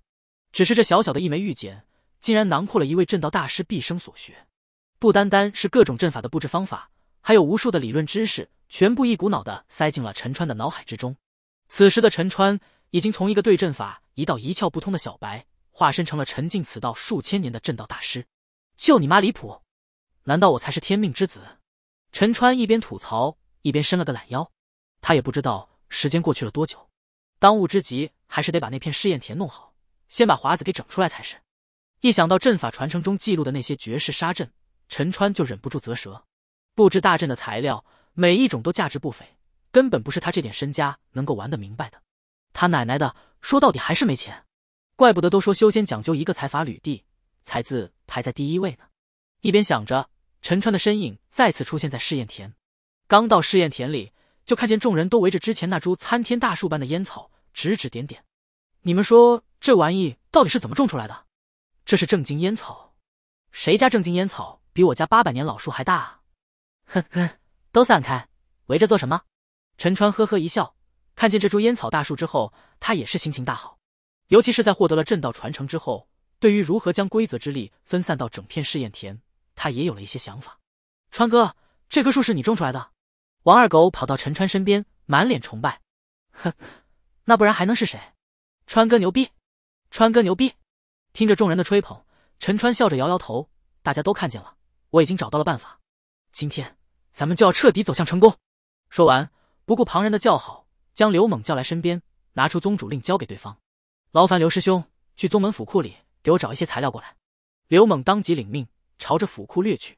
只是这小小的一枚玉简，竟然囊括了一位阵道大师毕生所学，不单单是各种阵法的布置方法，还有无数的理论知识，全部一股脑的塞进了陈川的脑海之中。此时的陈川已经从一个对阵法一道一窍不通的小白，化身成了沉浸此道数千年的阵道大师。就你妈离谱！难道我才是天命之子？陈川一边吐槽一边伸了个懒腰，他也不知道。时间过去了多久？当务之急还是得把那片试验田弄好，先把华子给整出来才是。一想到阵法传承中记录的那些绝世杀阵，陈川就忍不住啧舌。布置大阵的材料，每一种都价值不菲，根本不是他这点身家能够玩得明白的。他奶奶的，说到底还是没钱，怪不得都说修仙讲究一个财阀履地，财字排在第一位呢。一边想着，陈川的身影再次出现在试验田。刚到试验田里。就看见众人都围着之前那株参天大树般的烟草指指点点，你们说这玩意到底是怎么种出来的？这是正经烟草，谁家正经烟草比我家八百年老树还大啊？呵呵，都散开，围着做什么？陈川呵呵一笑，看见这株烟草大树之后，他也是心情大好，尤其是在获得了正道传承之后，对于如何将规则之力分散到整片试验田，他也有了一些想法。川哥，这棵树是你种出来的？王二狗跑到陈川身边，满脸崇拜。哼，那不然还能是谁？川哥牛逼！川哥牛逼！听着众人的吹捧，陈川笑着摇摇头。大家都看见了，我已经找到了办法。今天咱们就要彻底走向成功。说完，不顾旁人的叫好，将刘猛叫来身边，拿出宗主令交给对方。劳烦刘师兄去宗门府库里给我找一些材料过来。刘猛当即领命，朝着府库掠去。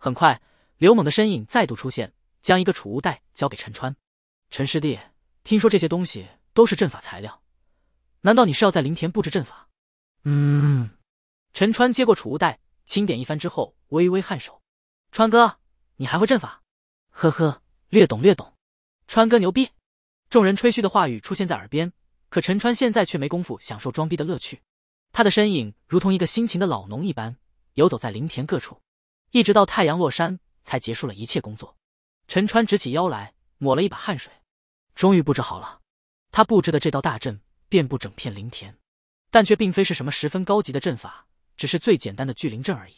很快，刘猛的身影再度出现。将一个储物袋交给陈川，陈师弟，听说这些东西都是阵法材料，难道你是要在林田布置阵法？嗯。陈川接过储物袋，清点一番之后，微微颔首。川哥，你还会阵法？呵呵，略懂略懂。川哥牛逼！众人吹嘘的话语出现在耳边，可陈川现在却没工夫享受装逼的乐趣。他的身影如同一个辛勤的老农一般，游走在林田各处，一直到太阳落山，才结束了一切工作。陈川直起腰来，抹了一把汗水，终于布置好了。他布置的这道大阵遍布整片林田，但却并非是什么十分高级的阵法，只是最简单的聚灵阵而已。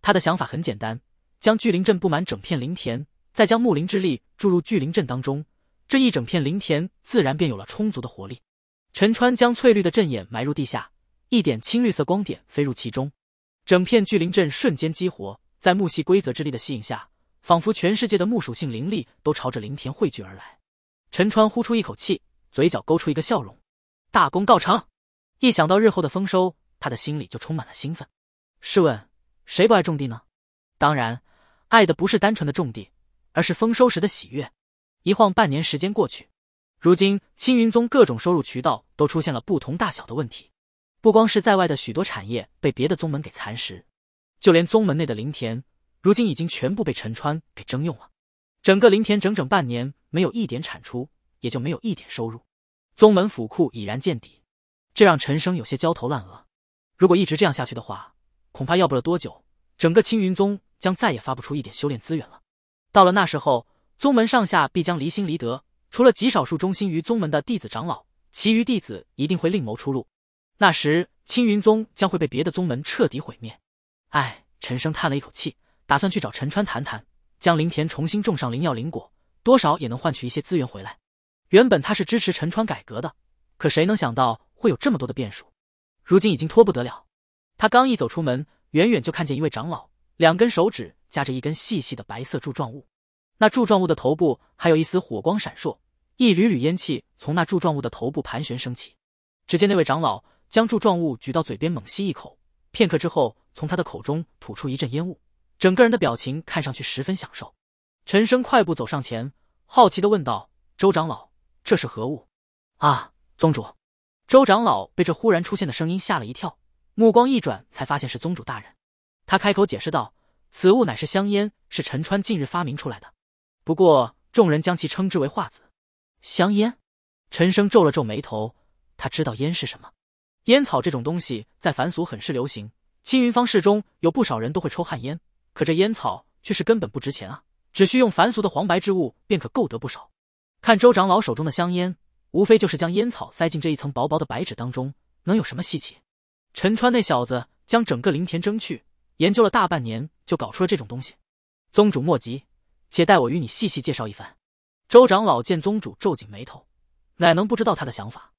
他的想法很简单：将聚灵阵布满整片林田，再将木灵之力注入聚灵阵当中，这一整片林田自然便有了充足的活力。陈川将翠绿的阵眼埋入地下，一点青绿色光点飞入其中，整片聚灵阵瞬间激活，在木系规则之力的吸引下。仿佛全世界的木属性灵力都朝着灵田汇聚而来，陈川呼出一口气，嘴角勾出一个笑容，大功告成。一想到日后的丰收，他的心里就充满了兴奋。试问，谁不爱种地呢？当然，爱的不是单纯的种地，而是丰收时的喜悦。一晃半年时间过去，如今青云宗各种收入渠道都出现了不同大小的问题，不光是在外的许多产业被别的宗门给蚕食，就连宗门内的灵田。如今已经全部被陈川给征用了，整个林田整整半年没有一点产出，也就没有一点收入，宗门府库已然见底，这让陈生有些焦头烂额。如果一直这样下去的话，恐怕要不了多久，整个青云宗将再也发不出一点修炼资源了。到了那时候，宗门上下必将离心离德，除了极少数忠心于宗门的弟子长老，其余弟子一定会另谋出路。那时，青云宗将会被别的宗门彻底毁灭。唉，陈生叹了一口气。打算去找陈川谈谈，将灵田重新种上灵药灵果，多少也能换取一些资源回来。原本他是支持陈川改革的，可谁能想到会有这么多的变数？如今已经拖不得了。他刚一走出门，远远就看见一位长老，两根手指夹着一根细细的白色柱状物，那柱状物的头部还有一丝火光闪烁，一缕缕烟气从那柱状物的头部盘旋升起。只见那位长老将柱状物举到嘴边猛吸一口，片刻之后，从他的口中吐出一阵烟雾。整个人的表情看上去十分享受，陈生快步走上前，好奇的问道：“周长老，这是何物？”啊，宗主，周长老被这忽然出现的声音吓了一跳，目光一转，才发现是宗主大人。他开口解释道：“此物乃是香烟，是陈川近日发明出来的，不过众人将其称之为化子。”香烟？陈生皱了皱眉头，他知道烟是什么，烟草这种东西在凡俗很是流行，青云方式中有不少人都会抽旱烟。可这烟草却是根本不值钱啊，只需用凡俗的黄白之物便可购得不少。看周长老手中的香烟，无非就是将烟草塞进这一层薄薄的白纸当中，能有什么稀奇？陈川那小子将整个灵田蒸去，研究了大半年，就搞出了这种东西。宗主莫急，且待我与你细细介绍一番。周长老见宗主皱紧眉头，哪能不知道他的想法？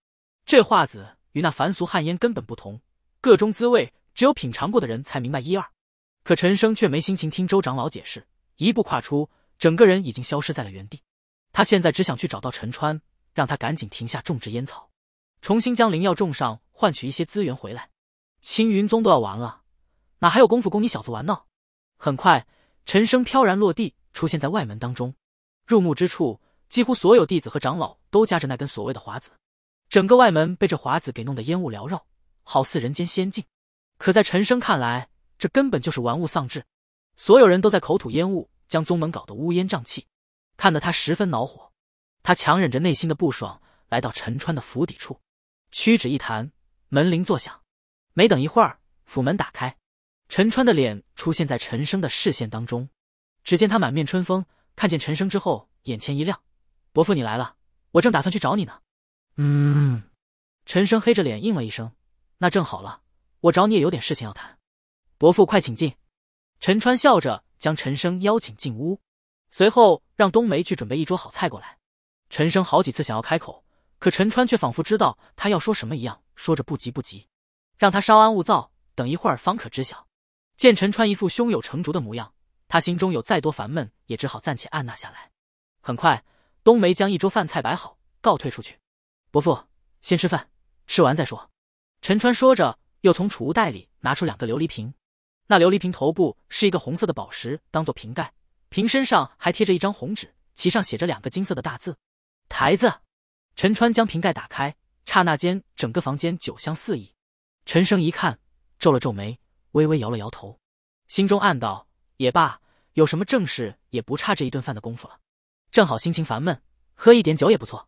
这画子与那凡俗旱烟根本不同，各中滋味只有品尝过的人才明白一二。可陈生却没心情听周长老解释，一步跨出，整个人已经消失在了原地。他现在只想去找到陈川，让他赶紧停下种植烟草，重新将灵药种上，换取一些资源回来。青云宗都要完了，哪还有功夫供你小子玩闹？很快，陈生飘然落地，出现在外门当中。入目之处，几乎所有弟子和长老都夹着那根所谓的华子，整个外门被这华子给弄得烟雾缭绕，好似人间仙境。可在陈生看来，这根本就是玩物丧志，所有人都在口吐烟雾，将宗门搞得乌烟瘴气，看得他十分恼火。他强忍着内心的不爽，来到陈川的府邸处，屈指一弹，门铃作响。没等一会儿，府门打开，陈川的脸出现在陈生的视线当中。只见他满面春风，看见陈生之后，眼前一亮：“伯父，你来了，我正打算去找你呢。”“嗯。”陈生黑着脸应了一声。“那正好了，我找你也有点事情要谈。”伯父，快请进。陈川笑着将陈生邀请进屋，随后让冬梅去准备一桌好菜过来。陈生好几次想要开口，可陈川却仿佛知道他要说什么一样，说着不急不急，让他稍安勿躁，等一会儿方可知晓。见陈川一副胸有成竹的模样，他心中有再多烦闷也只好暂且按捺下来。很快，冬梅将一桌饭菜摆好，告退出去。伯父，先吃饭，吃完再说。陈川说着，又从储物袋里拿出两个琉璃瓶。那琉璃瓶头部是一个红色的宝石，当做瓶盖，瓶身上还贴着一张红纸，其上写着两个金色的大字“台子”。陈川将瓶盖打开，刹那间，整个房间酒香四溢。陈生一看，皱了皱眉，微微摇了摇头，心中暗道：“也罢，有什么正事也不差这一顿饭的功夫了，正好心情烦闷，喝一点酒也不错。”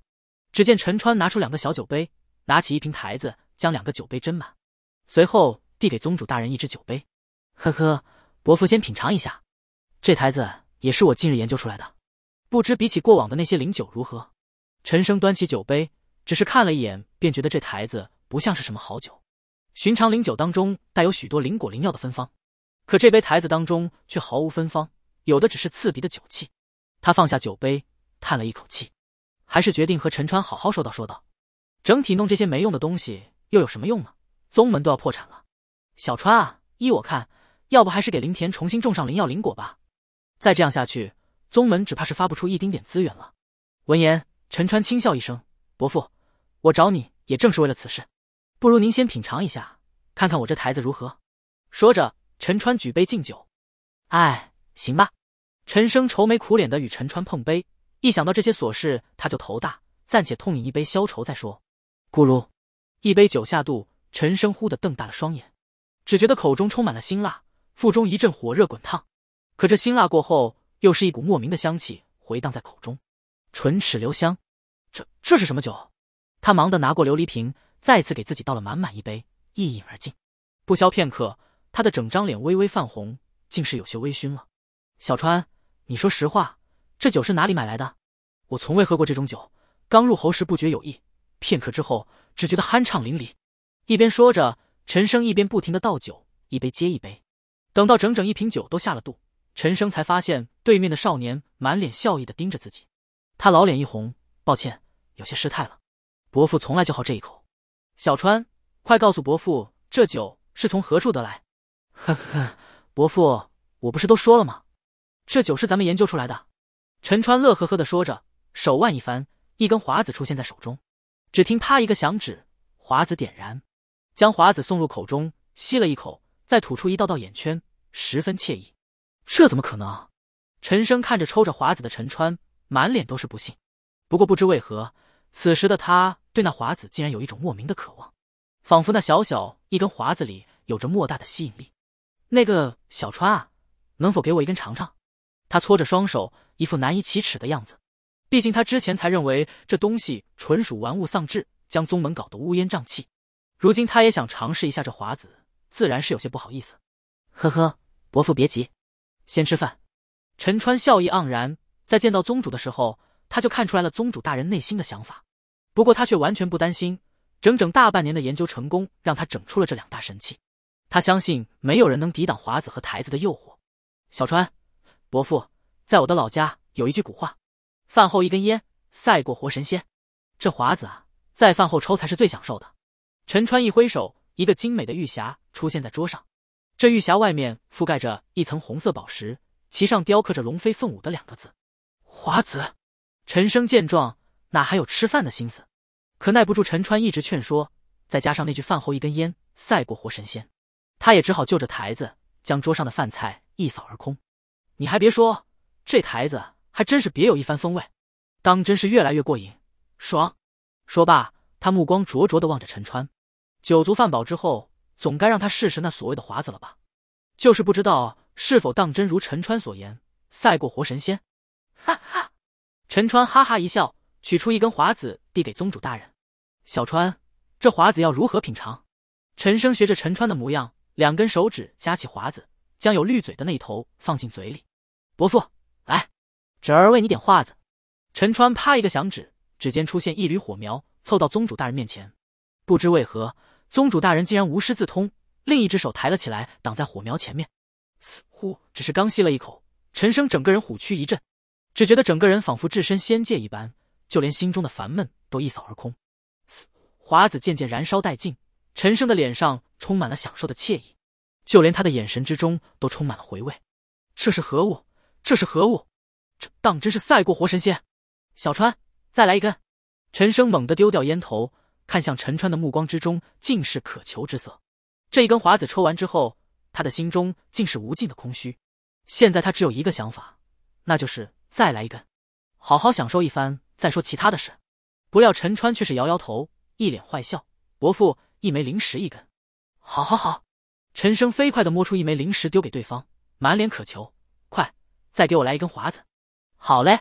只见陈川拿出两个小酒杯，拿起一瓶台子，将两个酒杯斟满，随后递给宗主大人一只酒杯。呵呵，伯父先品尝一下，这台子也是我近日研究出来的，不知比起过往的那些灵酒如何？陈生端起酒杯，只是看了一眼，便觉得这台子不像是什么好酒。寻常灵酒当中带有许多灵果灵药的芬芳，可这杯台子当中却毫无芬芳，有的只是刺鼻的酒气。他放下酒杯，叹了一口气，还是决定和陈川好好说道说道。整体弄这些没用的东西又有什么用呢？宗门都要破产了，小川啊，依我看。要不还是给林田重新种上灵药灵果吧，再这样下去，宗门只怕是发不出一丁点资源了。闻言，陈川轻笑一声：“伯父，我找你也正是为了此事，不如您先品尝一下，看看我这台子如何。”说着，陈川举杯敬酒。哎，行吧。陈生愁眉苦脸的与陈川碰杯，一想到这些琐事，他就头大，暂且痛饮一杯消愁再说。咕噜，一杯酒下肚，陈生忽的瞪大了双眼，只觉得口中充满了辛辣。腹中一阵火热滚烫，可这辛辣过后，又是一股莫名的香气回荡在口中，唇齿留香。这这是什么酒？他忙的拿过琉璃瓶，再次给自己倒了满满一杯，一饮而尽。不消片刻，他的整张脸微微泛红，竟是有些微醺了。小川，你说实话，这酒是哪里买来的？我从未喝过这种酒，刚入喉时不觉有意，片刻之后，只觉得酣畅淋漓。一边说着，陈生一边不停的倒酒，一杯接一杯。等到整整一瓶酒都下了肚，陈生才发现对面的少年满脸笑意的盯着自己，他老脸一红，抱歉，有些失态了。伯父从来就好这一口，小川，快告诉伯父这酒是从何处得来。<laughs> 呵呵，伯父，我不是都说了吗？这酒是咱们研究出来的。陈川乐呵呵的说着，手腕一翻，一根华子出现在手中，只听啪一个响指，华子点燃，将华子送入口中，吸了一口，再吐出一道道眼圈。十分惬意，这怎么可能？陈生看着抽着华子的陈川，满脸都是不信。不过不知为何，此时的他对那华子竟然有一种莫名的渴望，仿佛那小小一根华子里有着莫大的吸引力。那个小川啊，能否给我一根尝尝？他搓着双手，一副难以启齿的样子。毕竟他之前才认为这东西纯属玩物丧志，将宗门搞得乌烟瘴气。如今他也想尝试一下这华子，自然是有些不好意思。呵呵。伯父别急，先吃饭。陈川笑意盎然，在见到宗主的时候，他就看出来了宗主大人内心的想法。不过他却完全不担心，整整大半年的研究成功，让他整出了这两大神器。他相信没有人能抵挡华子和台子的诱惑。小川，伯父，在我的老家有一句古话：饭后一根烟，赛过活神仙。这华子啊，在饭后抽才是最享受的。陈川一挥手，一个精美的玉匣出现在桌上。这玉匣外面覆盖着一层红色宝石，其上雕刻着龙飞凤舞的两个字“华子”。陈升见状，哪还有吃饭的心思？可耐不住陈川一直劝说，再加上那句“饭后一根烟，赛过活神仙”，他也只好就着台子将桌上的饭菜一扫而空。你还别说，这台子还真是别有一番风味，当真是越来越过瘾，爽！说罢，他目光灼灼地望着陈川。酒足饭饱之后。总该让他试试那所谓的华子了吧？就是不知道是否当真如陈川所言，赛过活神仙。哈哈，陈川哈哈一笑，取出一根华子递给宗主大人。小川，这华子要如何品尝？陈生学着陈川的模样，两根手指夹起华子，将有绿嘴的那一头放进嘴里。伯父，来，侄儿喂你点华子。陈川啪一个响指，指尖出现一缕火苗，凑到宗主大人面前。不知为何。宗主大人竟然无师自通，另一只手抬了起来，挡在火苗前面。似呼，只是刚吸了一口，陈生整个人虎躯一震，只觉得整个人仿佛置身仙界一般，就连心中的烦闷都一扫而空。华子渐渐燃烧殆尽，陈生的脸上充满了享受的惬意，就连他的眼神之中都充满了回味。这是何物？这是何物？这当真是赛过活神仙！小川，再来一根。陈生猛地丢掉烟头。看向陈川的目光之中尽是渴求之色。这一根华子抽完之后，他的心中竟是无尽的空虚。现在他只有一个想法，那就是再来一根，好好享受一番再说其他的事。不料陈川却是摇摇头，一脸坏笑：“伯父，一枚灵石一根。”“好，好，好。”陈生飞快地摸出一枚灵石丢给对方，满脸渴求：“快，再给我来一根华子。”“好嘞。”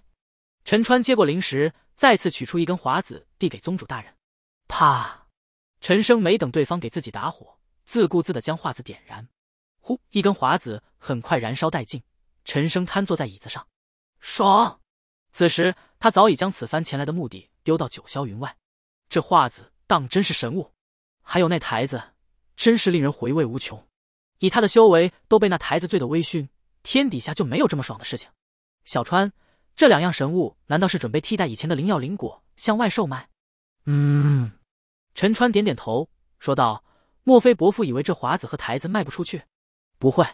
陈川接过灵石，再次取出一根华子递给宗主大人。啪！陈生没等对方给自己打火，自顾自的将画子点燃。呼，一根华子很快燃烧殆尽。陈生瘫坐在椅子上，爽。此时他早已将此番前来的目的丢到九霄云外。这画子当真是神物，还有那台子，真是令人回味无穷。以他的修为都被那台子醉得微醺，天底下就没有这么爽的事情。小川，这两样神物难道是准备替代以前的灵药灵果向外售卖？嗯。陈川点点头，说道：“莫非伯父以为这华子和台子卖不出去？不会。”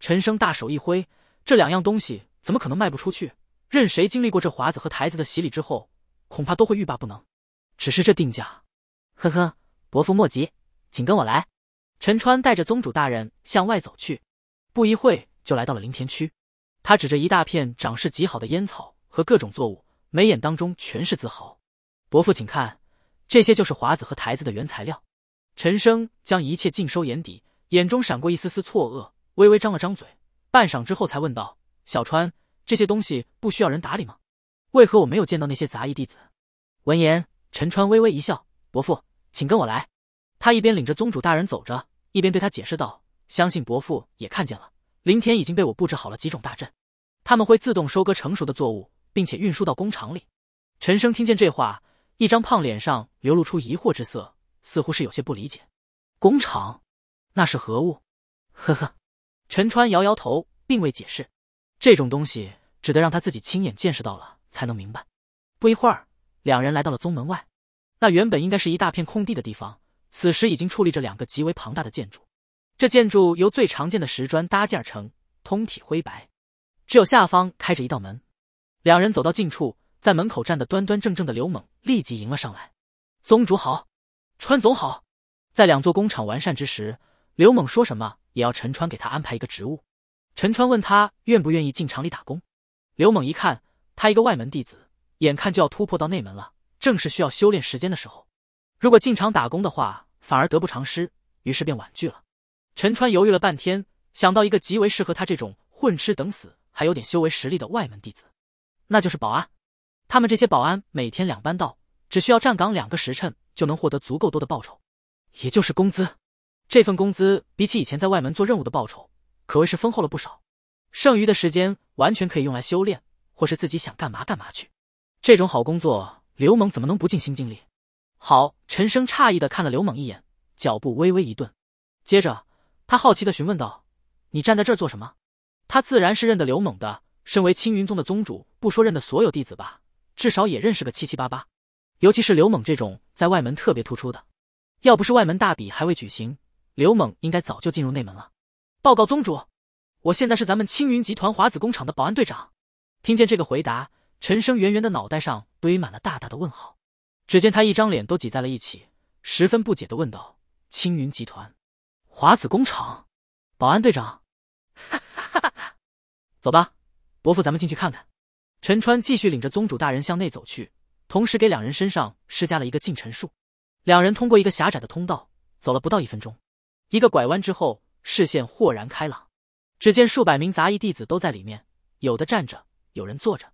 陈生大手一挥：“这两样东西怎么可能卖不出去？任谁经历过这华子和台子的洗礼之后，恐怕都会欲罢不能。只是这定价……呵呵，伯父莫急，请跟我来。”陈川带着宗主大人向外走去，不一会就来到了林田区。他指着一大片长势极好的烟草和各种作物，眉眼当中全是自豪。“伯父，请看。”这些就是华子和台子的原材料。陈生将一切尽收眼底，眼中闪过一丝丝错愕，微微张了张嘴，半晌之后才问道：“小川，这些东西不需要人打理吗？为何我没有见到那些杂役弟子？”闻言，陈川微微一笑：“伯父，请跟我来。”他一边领着宗主大人走着，一边对他解释道：“相信伯父也看见了，林田已经被我布置好了几种大阵，他们会自动收割成熟的作物，并且运输到工厂里。”陈生听见这话。一张胖脸上流露出疑惑之色，似乎是有些不理解。工厂，那是何物？呵呵，陈川摇摇头，并未解释。这种东西，只得让他自己亲眼见识到了才能明白。不一会儿，两人来到了宗门外。那原本应该是一大片空地的地方，此时已经矗立着两个极为庞大的建筑。这建筑由最常见的石砖搭建成，通体灰白，只有下方开着一道门。两人走到近处。在门口站的端端正正的刘猛立即迎了上来，宗主好，川总好。在两座工厂完善之时，刘猛说什么也要陈川给他安排一个职务。陈川问他愿不愿意进厂里打工。刘猛一看，他一个外门弟子，眼看就要突破到内门了，正是需要修炼时间的时候，如果进厂打工的话，反而得不偿失，于是便婉拒了。陈川犹豫了半天，想到一个极为适合他这种混吃等死还有点修为实力的外门弟子，那就是保安。他们这些保安每天两班倒，只需要站岗两个时辰就能获得足够多的报酬，也就是工资。这份工资比起以前在外门做任务的报酬，可谓是丰厚了不少。剩余的时间完全可以用来修炼，或是自己想干嘛干嘛去。这种好工作，刘猛怎么能不尽心尽力？好，陈升诧异的看了刘猛一眼，脚步微微一顿，接着他好奇的询问道：“你站在这儿做什么？”他自然是认得刘猛的，身为青云宗的宗主，不说认得所有弟子吧。至少也认识个七七八八，尤其是刘猛这种在外门特别突出的，要不是外门大比还未举行，刘猛应该早就进入内门了。报告宗主，我现在是咱们青云集团华子工厂的保安队长。听见这个回答，陈生圆圆的脑袋上堆满了大大的问号，只见他一张脸都挤在了一起，十分不解的问道：“青云集团，华子工厂，保安队长？” <laughs> 哈哈哈哈哈，走吧，伯父，咱们进去看看。陈川继续领着宗主大人向内走去，同时给两人身上施加了一个禁尘术。两人通过一个狭窄的通道，走了不到一分钟，一个拐弯之后，视线豁然开朗。只见数百名杂役弟子都在里面，有的站着，有人坐着。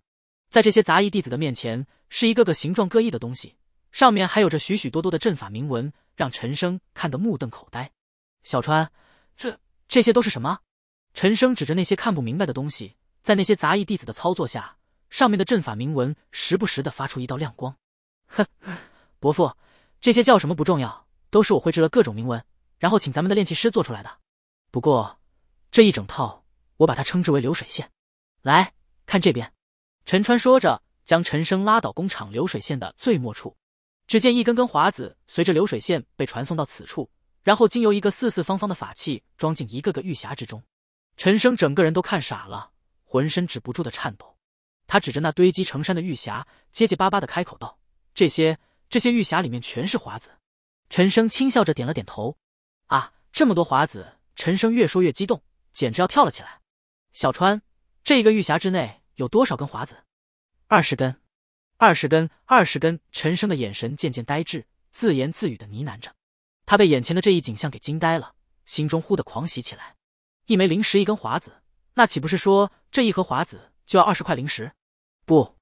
在这些杂役弟子的面前，是一个个形状各异的东西，上面还有着许许多多的阵法铭文，让陈生看得目瞪口呆。小川，这这些都是什么？陈生指着那些看不明白的东西，在那些杂役弟子的操作下。上面的阵法铭文时不时的发出一道亮光，哼，伯父，这些叫什么不重要，都是我绘制了各种铭文，然后请咱们的炼器师做出来的。不过这一整套我把它称之为流水线。来看这边，陈川说着，将陈生拉到工厂流水线的最末处。只见一根根华子随着流水线被传送到此处，然后经由一个四四方方的法器装进一个个玉匣之中。陈生整个人都看傻了，浑身止不住的颤抖。他指着那堆积成山的玉匣，结结巴巴的开口道：“这些、这些玉匣里面全是华子。”陈生轻笑着点了点头。啊，这么多华子！陈生越说越激动，简直要跳了起来。小川，这一个玉匣之内有多少根华子？二十根，二十根，二十根！陈生的眼神渐渐呆滞，自言自语的呢喃着。他被眼前的这一景象给惊呆了，心中忽地狂喜起来。一枚灵石一根华子，那岂不是说这一盒华子就要二十块灵石？不，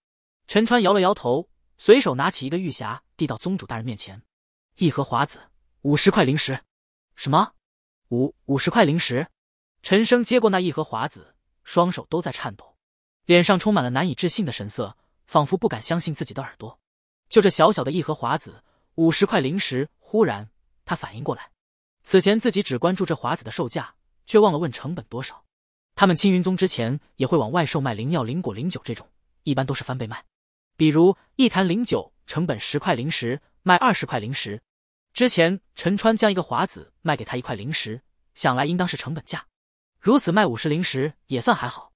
陈川摇了摇头，随手拿起一个玉匣，递到宗主大人面前。一盒华子，五十块灵石。什么？五五十块灵石？陈生接过那一盒华子，双手都在颤抖，脸上充满了难以置信的神色，仿佛不敢相信自己的耳朵。就这小小的，一盒华子，五十块灵石。忽然，他反应过来，此前自己只关注这华子的售价，却忘了问成本多少。他们青云宗之前也会往外售卖灵药、灵果、灵酒这种。一般都是翻倍卖，比如一坛灵酒成本十块灵石，卖二十块灵石。之前陈川将一个华子卖给他一块灵石，想来应当是成本价，如此卖五十灵石也算还好。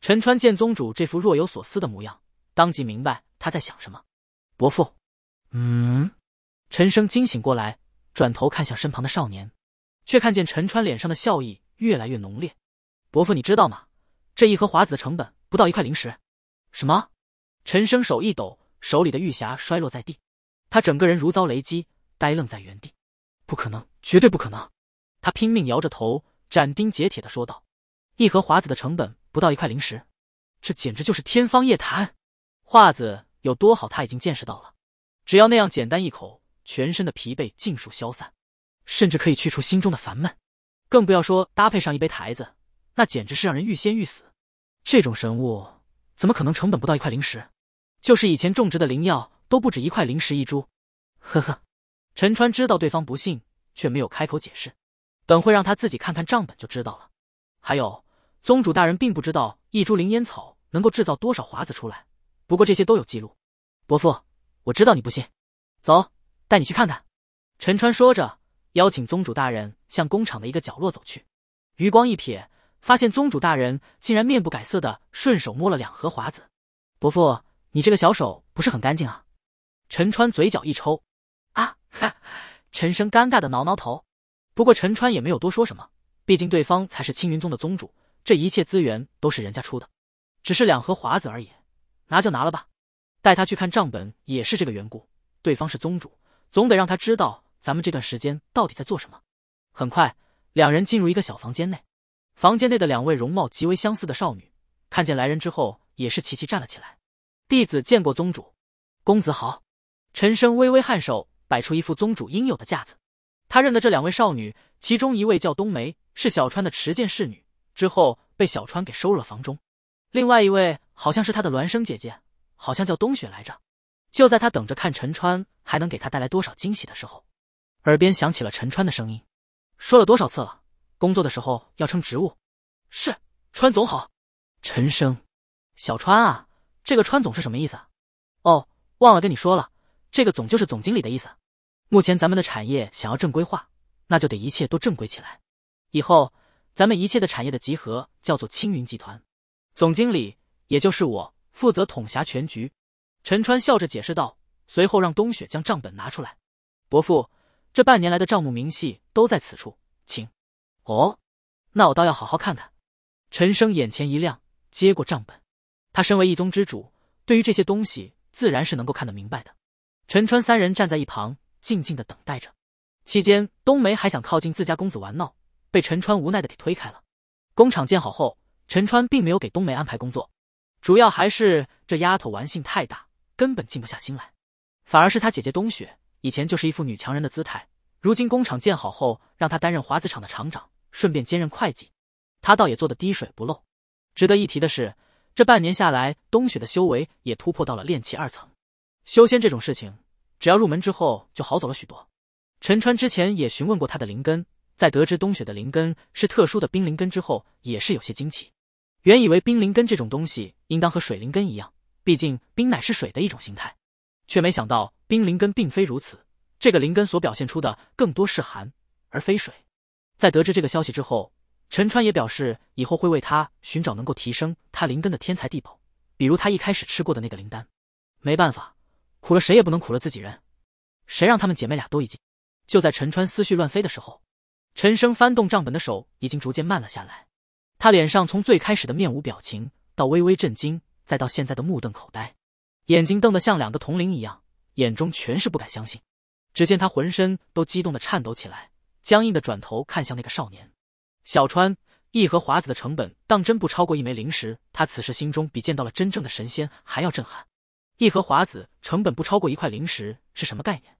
陈川见宗主这副若有所思的模样，当即明白他在想什么。伯父，嗯？陈生惊醒过来，转头看向身旁的少年，却看见陈川脸上的笑意越来越浓烈。伯父，你知道吗？这一盒华子的成本不到一块灵石。什么？陈生手一抖，手里的玉匣摔落在地，他整个人如遭雷击，呆愣在原地。不可能，绝对不可能！他拼命摇着头，斩钉截铁的说道：“一盒华子的成本不到一块灵石，这简直就是天方夜谭。华子有多好，他已经见识到了。只要那样简单一口，全身的疲惫尽数消散，甚至可以去除心中的烦闷。更不要说搭配上一杯台子，那简直是让人欲仙欲死。这种神物……”怎么可能成本不到一块灵石？就是以前种植的灵药都不止一块灵石一株。呵呵，陈川知道对方不信，却没有开口解释，等会让他自己看看账本就知道了。还有，宗主大人并不知道一株灵烟草能够制造多少华子出来，不过这些都有记录。伯父，我知道你不信，走，带你去看看。陈川说着，邀请宗主大人向工厂的一个角落走去，余光一瞥。发现宗主大人竟然面不改色的顺手摸了两盒华子，伯父，你这个小手不是很干净啊？陈川嘴角一抽，啊哈！陈生尴尬的挠挠头，不过陈川也没有多说什么，毕竟对方才是青云宗的宗主，这一切资源都是人家出的，只是两盒华子而已，拿就拿了吧。带他去看账本也是这个缘故，对方是宗主，总得让他知道咱们这段时间到底在做什么。很快，两人进入一个小房间内。房间内的两位容貌极为相似的少女，看见来人之后，也是齐齐站了起来。弟子见过宗主，公子好。陈生微微颔首，摆出一副宗主应有的架子。他认得这两位少女，其中一位叫冬梅，是小川的持剑侍女，之后被小川给收入了房中。另外一位好像是他的孪生姐姐，好像叫冬雪来着。就在他等着看陈川还能给他带来多少惊喜的时候，耳边响起了陈川的声音：“说了多少次了？”工作的时候要称职务，是川总好。陈生，小川啊，这个川总是什么意思？哦，忘了跟你说了，这个总就是总经理的意思。目前咱们的产业想要正规化，那就得一切都正规起来。以后咱们一切的产业的集合叫做青云集团，总经理也就是我负责统辖全局。陈川笑着解释道，随后让冬雪将账本拿出来。伯父，这半年来的账目明细都在此处，请。哦，那我倒要好好看看。陈生眼前一亮，接过账本。他身为一宗之主，对于这些东西自然是能够看得明白的。陈川三人站在一旁，静静的等待着。期间，冬梅还想靠近自家公子玩闹，被陈川无奈的给推开了。工厂建好后，陈川并没有给冬梅安排工作，主要还是这丫头玩性太大，根本静不下心来。反而是他姐姐冬雪，以前就是一副女强人的姿态，如今工厂建好后，让她担任华子厂的厂长。顺便兼任会计，他倒也做得滴水不漏。值得一提的是，这半年下来，冬雪的修为也突破到了炼气二层。修仙这种事情，只要入门之后就好走了许多。陈川之前也询问过他的灵根，在得知冬雪的灵根是特殊的冰灵根之后，也是有些惊奇。原以为冰灵根这种东西应当和水灵根一样，毕竟冰乃是水的一种形态，却没想到冰灵根并非如此。这个灵根所表现出的更多是寒，而非水。在得知这个消息之后，陈川也表示以后会为他寻找能够提升他灵根的天才地宝，比如他一开始吃过的那个灵丹。没办法，苦了谁也不能苦了自己人，谁让他们姐妹俩都已经……就在陈川思绪乱飞的时候，陈生翻动账本的手已经逐渐慢了下来。他脸上从最开始的面无表情，到微微震惊，再到现在的目瞪口呆，眼睛瞪得像两个铜铃一样，眼中全是不敢相信。只见他浑身都激动的颤抖起来。僵硬的转头看向那个少年，小川一盒华子的成本当真不超过一枚灵石。他此时心中比见到了真正的神仙还要震撼。一盒华子成本不超过一块灵石是什么概念？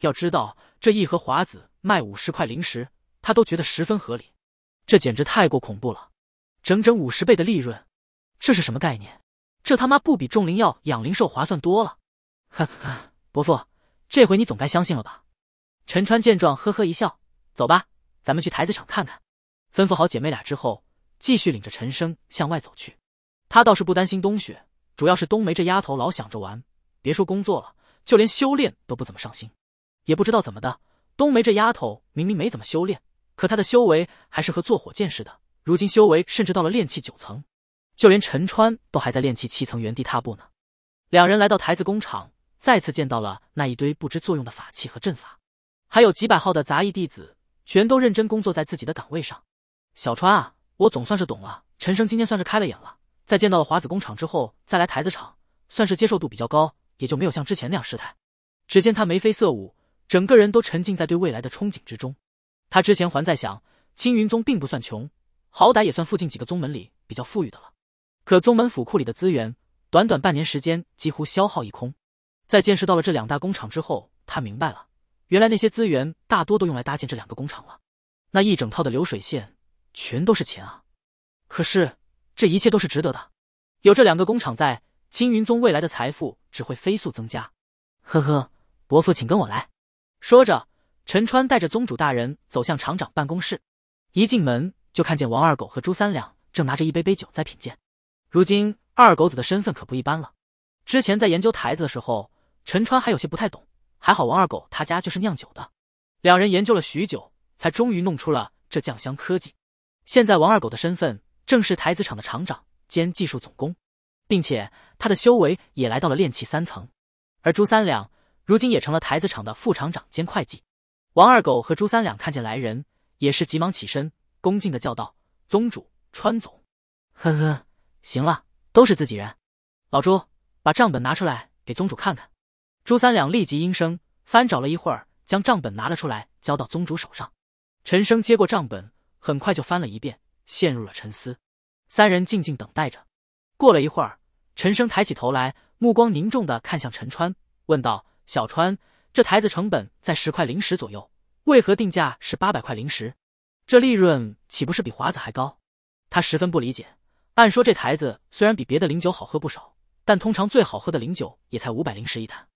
要知道这一盒华子卖五十块灵石，他都觉得十分合理。这简直太过恐怖了，整整五十倍的利润，这是什么概念？这他妈不比种灵药养灵兽划算多了？<laughs> 哈哈，伯父，这回你总该相信了吧？陈川见状，呵呵一笑。走吧，咱们去台子厂看看。吩咐好姐妹俩之后，继续领着陈生向外走去。他倒是不担心冬雪，主要是冬梅这丫头老想着玩，别说工作了，就连修炼都不怎么上心。也不知道怎么的，冬梅这丫头明明没怎么修炼，可她的修为还是和坐火箭似的，如今修为甚至到了炼气九层，就连陈川都还在炼气七层原地踏步呢。两人来到台子工厂，再次见到了那一堆不知作用的法器和阵法，还有几百号的杂役弟子。全都认真工作在自己的岗位上。小川啊，我总算是懂了。陈生今天算是开了眼了，在见到了华子工厂之后，再来台子厂，算是接受度比较高，也就没有像之前那样失态。只见他眉飞色舞，整个人都沉浸在对未来的憧憬之中。他之前还在想，青云宗并不算穷，好歹也算附近几个宗门里比较富裕的了。可宗门府库里的资源，短短半年时间几乎消耗一空。在见识到了这两大工厂之后，他明白了。原来那些资源大多都用来搭建这两个工厂了，那一整套的流水线全都是钱啊！可是这一切都是值得的，有这两个工厂在，青云宗未来的财富只会飞速增加。呵呵，伯父，请跟我来。”说着，陈川带着宗主大人走向厂长办公室。一进门，就看见王二狗和朱三两正拿着一杯杯酒在品鉴。如今二狗子的身份可不一般了，之前在研究台子的时候，陈川还有些不太懂。还好王二狗他家就是酿酒的，两人研究了许久，才终于弄出了这酱香科技。现在王二狗的身份正是台子厂的厂长兼技术总工，并且他的修为也来到了炼气三层。而朱三两如今也成了台子厂的副厂长兼会计。王二狗和朱三两看见来人，也是急忙起身，恭敬的叫道：“宗主，川总。”“呵呵，行了，都是自己人。”老朱，把账本拿出来给宗主看看。朱三两立即应声，翻找了一会儿，将账本拿了出来，交到宗主手上。陈生接过账本，很快就翻了一遍，陷入了沉思。三人静静等待着。过了一会儿，陈生抬起头来，目光凝重的看向陈川，问道：“小川，这台子成本在十块零食左右，为何定价是八百块零食？这利润岂不是比华子还高？”他十分不理解。按说这台子虽然比别的零酒好喝不少，但通常最好喝的零酒也才五百零食一坛。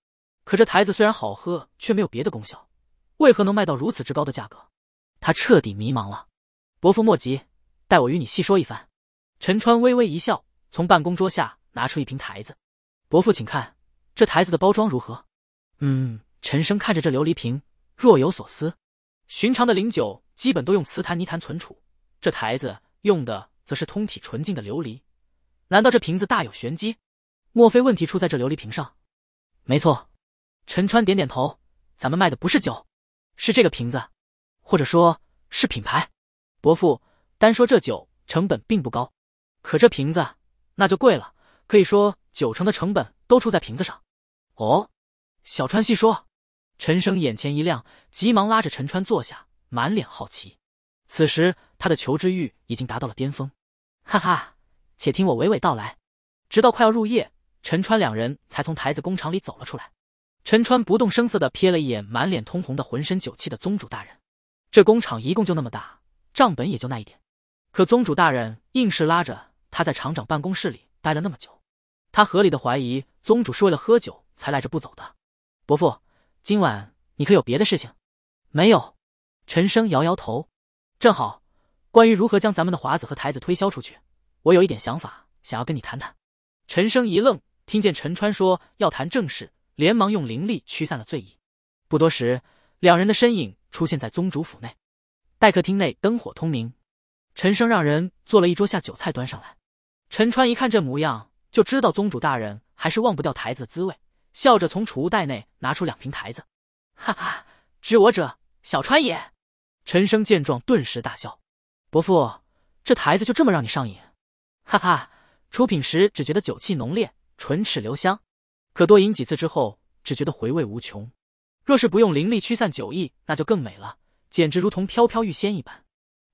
可这台子虽然好喝，却没有别的功效，为何能卖到如此之高的价格？他彻底迷茫了。伯父莫急，待我与你细说一番。陈川微微一笑，从办公桌下拿出一瓶台子。伯父请看，这台子的包装如何？嗯，陈生看着这琉璃瓶，若有所思。寻常的灵酒基本都用瓷坛、泥坛存储，这台子用的则是通体纯净的琉璃，难道这瓶子大有玄机？莫非问题出在这琉璃瓶上？没错。陈川点点头：“咱们卖的不是酒，是这个瓶子，或者说，是品牌。伯父，单说这酒成本并不高，可这瓶子那就贵了，可以说九成的成本都出在瓶子上。”“哦，小川细说。”陈生眼前一亮，急忙拉着陈川坐下，满脸好奇。此时他的求知欲已经达到了巅峰。“哈哈，且听我娓娓道来。”直到快要入夜，陈川两人才从台子工厂里走了出来。陈川不动声色地瞥了一眼满脸通红的、浑身酒气的宗主大人。这工厂一共就那么大，账本也就那一点，可宗主大人硬是拉着他在厂长办公室里待了那么久。他合理的怀疑，宗主是为了喝酒才赖着不走的。伯父，今晚你可有别的事情？没有。陈生摇摇头。正好，关于如何将咱们的华子和台子推销出去，我有一点想法，想要跟你谈谈。陈生一愣，听见陈川说要谈正事。连忙用灵力驱散了醉意。不多时，两人的身影出现在宗主府内。待客厅内灯火通明，陈生让人做了一桌下酒菜端上来。陈川一看这模样，就知道宗主大人还是忘不掉台子的滋味，笑着从储物袋内拿出两瓶台子。哈哈，知我者，小川也。陈生见状，顿时大笑。伯父，这台子就这么让你上瘾？哈哈，出品时只觉得酒气浓烈，唇齿留香。可多饮几次之后，只觉得回味无穷。若是不用灵力驱散酒意，那就更美了，简直如同飘飘欲仙一般。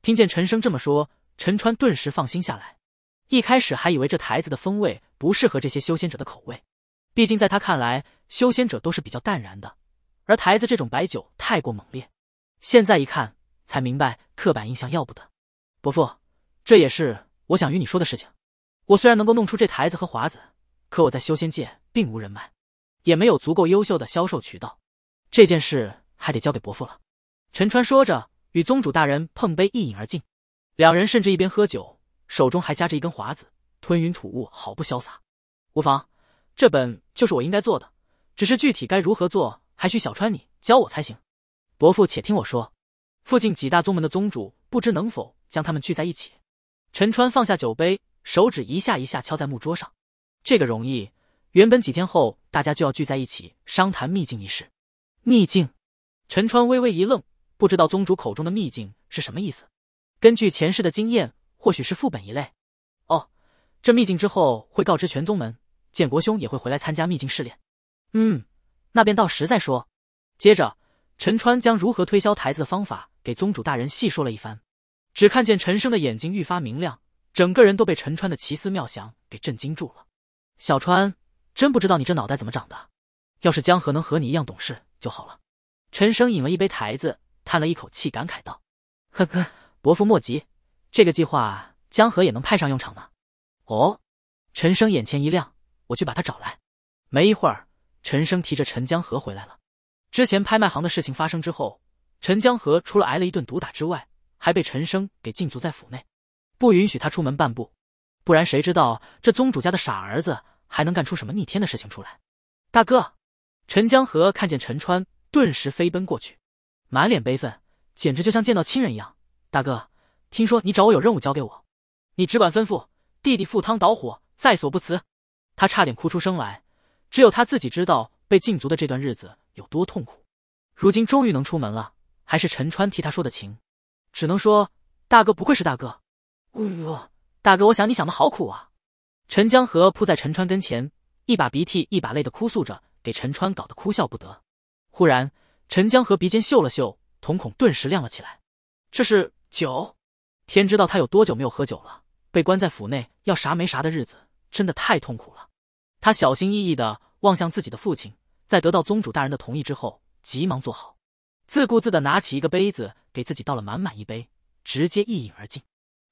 听见陈生这么说，陈川顿时放心下来。一开始还以为这台子的风味不适合这些修仙者的口味，毕竟在他看来，修仙者都是比较淡然的，而台子这种白酒太过猛烈。现在一看，才明白刻板印象要不得。伯父，这也是我想与你说的事情。我虽然能够弄出这台子和华子。可我在修仙界并无人脉，也没有足够优秀的销售渠道，这件事还得交给伯父了。陈川说着，与宗主大人碰杯，一饮而尽。两人甚至一边喝酒，手中还夹着一根华子，吞云吐雾，好不潇洒。无妨，这本就是我应该做的，只是具体该如何做，还需小川你教我才行。伯父且听我说，附近几大宗门的宗主，不知能否将他们聚在一起？陈川放下酒杯，手指一下一下敲在木桌上。这个容易，原本几天后大家就要聚在一起商谈秘境一事。秘境，陈川微微一愣，不知道宗主口中的秘境是什么意思。根据前世的经验，或许是副本一类。哦，这秘境之后会告知全宗门，建国兄也会回来参加秘境试炼。嗯，那便到时再说。接着，陈川将如何推销台子的方法给宗主大人细说了一番，只看见陈生的眼睛愈发明亮，整个人都被陈川的奇思妙想给震惊住了。小川，真不知道你这脑袋怎么长的，要是江河能和你一样懂事就好了。陈生饮了一杯台子，叹了一口气，感慨道：“呵呵，伯父莫急，这个计划江河也能派上用场呢。”哦，陈生眼前一亮，我去把他找来。没一会儿，陈生提着陈江河回来了。之前拍卖行的事情发生之后，陈江河除了挨了一顿毒打之外，还被陈生给禁足在府内，不允许他出门半步。不然谁知道这宗主家的傻儿子还能干出什么逆天的事情出来？大哥，陈江河看见陈川，顿时飞奔过去，满脸悲愤，简直就像见到亲人一样。大哥，听说你找我有任务交给我，你只管吩咐，弟弟赴汤蹈火在所不辞。他差点哭出声来，只有他自己知道被禁足的这段日子有多痛苦。如今终于能出门了，还是陈川替他说的情，只能说大哥不愧是大哥。呜。大哥，我想你想的好苦啊！陈江河扑在陈川跟前，一把鼻涕一把泪的哭诉着，给陈川搞得哭笑不得。忽然，陈江河鼻尖嗅了嗅，瞳孔顿时亮了起来，这是酒！天知道他有多久没有喝酒了，被关在府内要啥没啥的日子，真的太痛苦了。他小心翼翼的望向自己的父亲，在得到宗主大人的同意之后，急忙坐好，自顾自的拿起一个杯子给自己倒了满满一杯，直接一饮而尽。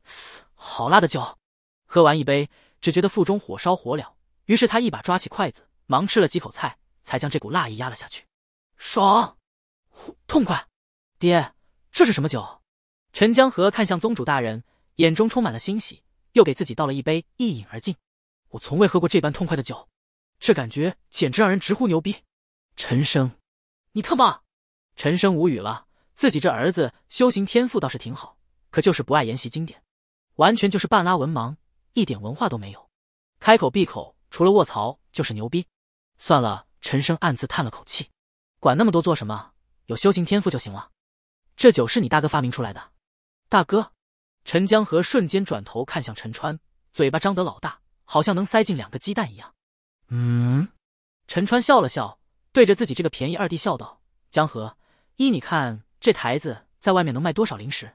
嘶。好辣的酒，喝完一杯，只觉得腹中火烧火燎，于是他一把抓起筷子，忙吃了几口菜，才将这股辣意压了下去。爽，痛快！爹，这是什么酒？陈江河看向宗主大人，眼中充满了欣喜，又给自己倒了一杯，一饮而尽。我从未喝过这般痛快的酒，这感觉简直让人直呼牛逼！陈生，你特么，陈生无语了，自己这儿子修行天赋倒是挺好，可就是不爱研习经典。完全就是半拉文盲，一点文化都没有，开口闭口除了卧槽就是牛逼。算了，陈生暗自叹了口气，管那么多做什么？有修行天赋就行了。这酒是你大哥发明出来的，大哥。陈江河瞬间转头看向陈川，嘴巴张得老大，好像能塞进两个鸡蛋一样。嗯。陈川笑了笑，对着自己这个便宜二弟笑道：“江河，依你看，这台子在外面能卖多少零食？”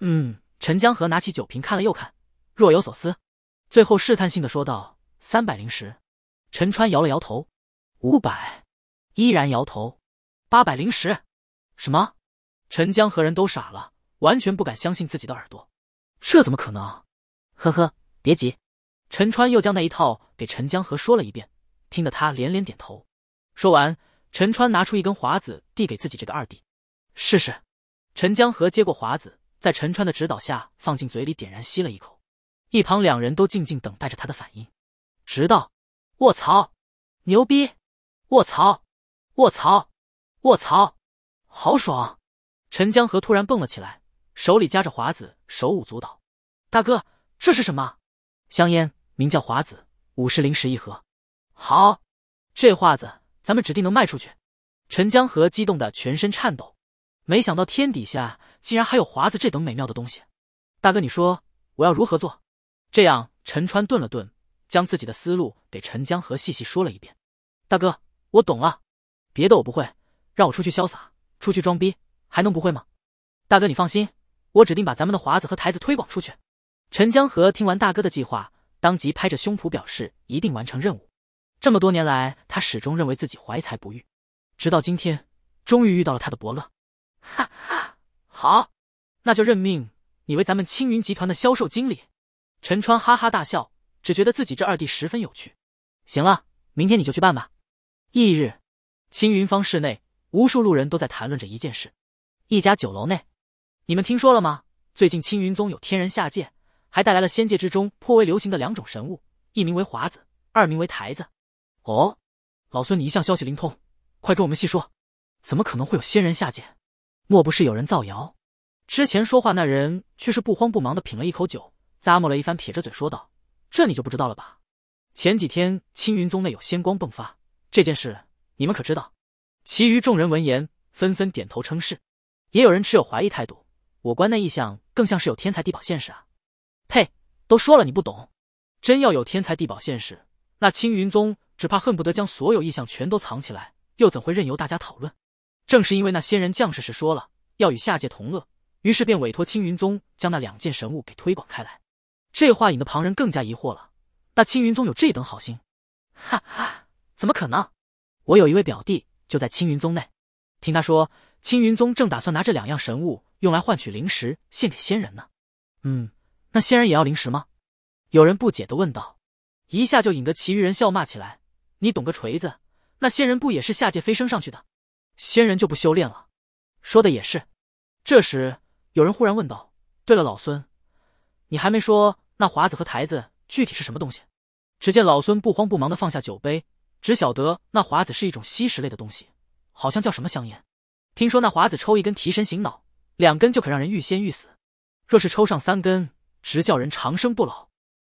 嗯。陈江河拿起酒瓶看了又看，若有所思，最后试探性的说道：“三百零十。”陈川摇了摇头，五百，依然摇头，八百零十，什么？陈江河人都傻了，完全不敢相信自己的耳朵，这怎么可能？呵呵，别急。陈川又将那一套给陈江河说了一遍，听得他连连点头。说完，陈川拿出一根华子递给自己这个二弟，试试。陈江河接过华子。在陈川的指导下，放进嘴里点燃吸了一口，一旁两人都静静等待着他的反应。直到，卧槽，牛逼！卧槽，卧槽，卧槽，好爽！陈江河突然蹦了起来，手里夹着华子，手舞足蹈。大哥，这是什么？香烟，名叫华子，五十零石一盒。好，这画子咱们指定能卖出去。陈江河激动的全身颤抖。没想到天底下竟然还有华子这等美妙的东西，大哥，你说我要如何做？这样，陈川顿了顿，将自己的思路给陈江河细细说了一遍。大哥，我懂了，别的我不会，让我出去潇洒，出去装逼，还能不会吗？大哥，你放心，我指定把咱们的华子和台子推广出去。陈江河听完大哥的计划，当即拍着胸脯表示一定完成任务。这么多年来，他始终认为自己怀才不遇，直到今天，终于遇到了他的伯乐。哈哈，好，那就任命，你为咱们青云集团的销售经理。陈川哈哈大笑，只觉得自己这二弟十分有趣。行了，明天你就去办吧。翌日，青云坊室内无数路人都在谈论着一件事。一家酒楼内，你们听说了吗？最近青云宗有天人下界，还带来了仙界之中颇为流行的两种神物，一名为华子，二名为台子。哦，老孙你一向消息灵通，快跟我们细说，怎么可能会有仙人下界？莫不是有人造谣？之前说话那人却是不慌不忙的品了一口酒，咂摸了一番，撇着嘴说道：“这你就不知道了吧？前几天青云宗内有仙光迸发，这件事你们可知道？”其余众人闻言纷纷点头称是，也有人持有怀疑态度。我观那异象，更像是有天才地宝现世啊！呸，都说了你不懂。真要有天才地宝现世，那青云宗只怕恨不得将所有异象全都藏起来，又怎会任由大家讨论？正是因为那仙人将士时说了要与下界同乐，于是便委托青云宗将那两件神物给推广开来。这话引得旁人更加疑惑了。那青云宗有这等好心？哈哈，怎么可能？我有一位表弟就在青云宗内，听他说青云宗正打算拿这两样神物用来换取灵石献给仙人呢。嗯，那仙人也要灵石吗？有人不解的问道，一下就引得其余人笑骂起来。你懂个锤子？那仙人不也是下界飞升上去的？仙人就不修炼了，说的也是。这时有人忽然问道：“对了，老孙，你还没说那华子和台子具体是什么东西？”只见老孙不慌不忙的放下酒杯，只晓得那华子是一种吸食类的东西，好像叫什么香烟。听说那华子抽一根提神醒脑，两根就可让人欲仙欲死，若是抽上三根，直叫人长生不老。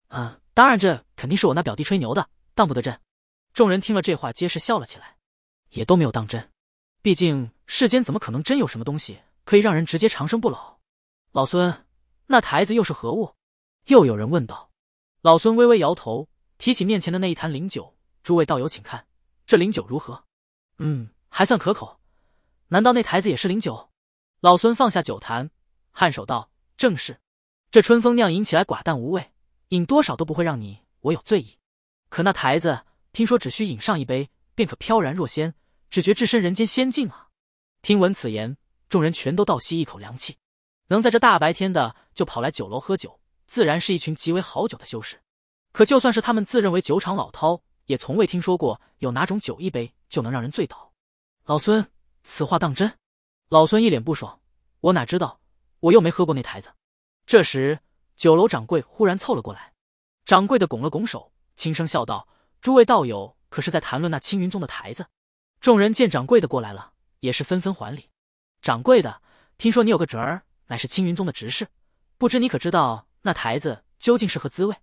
嗯，当然这肯定是我那表弟吹牛的，当不得真。众人听了这话，皆是笑了起来，也都没有当真。毕竟世间怎么可能真有什么东西可以让人直接长生不老？老孙，那台子又是何物？又有人问道。老孙微微摇头，提起面前的那一坛灵酒，诸位道友，请看这灵酒如何？嗯，还算可口。难道那台子也是灵酒？老孙放下酒坛，颔首道：“正是。这春风酿饮起来寡淡无味，饮多少都不会让你我有醉意。可那台子，听说只需饮上一杯，便可飘然若仙。”只觉置身人间仙境啊！听闻此言，众人全都倒吸一口凉气。能在这大白天的就跑来酒楼喝酒，自然是一群极为好酒的修士。可就算是他们自认为酒场老饕，也从未听说过有哪种酒一杯就能让人醉倒。老孙，此话当真？老孙一脸不爽：“我哪知道？我又没喝过那台子。”这时，酒楼掌柜忽然凑了过来，掌柜的拱了拱手，轻声笑道：“诸位道友，可是在谈论那青云宗的台子？”众人见掌柜的过来了，也是纷纷还礼。掌柜的，听说你有个侄儿，乃是青云宗的执事，不知你可知道那台子究竟是何滋味？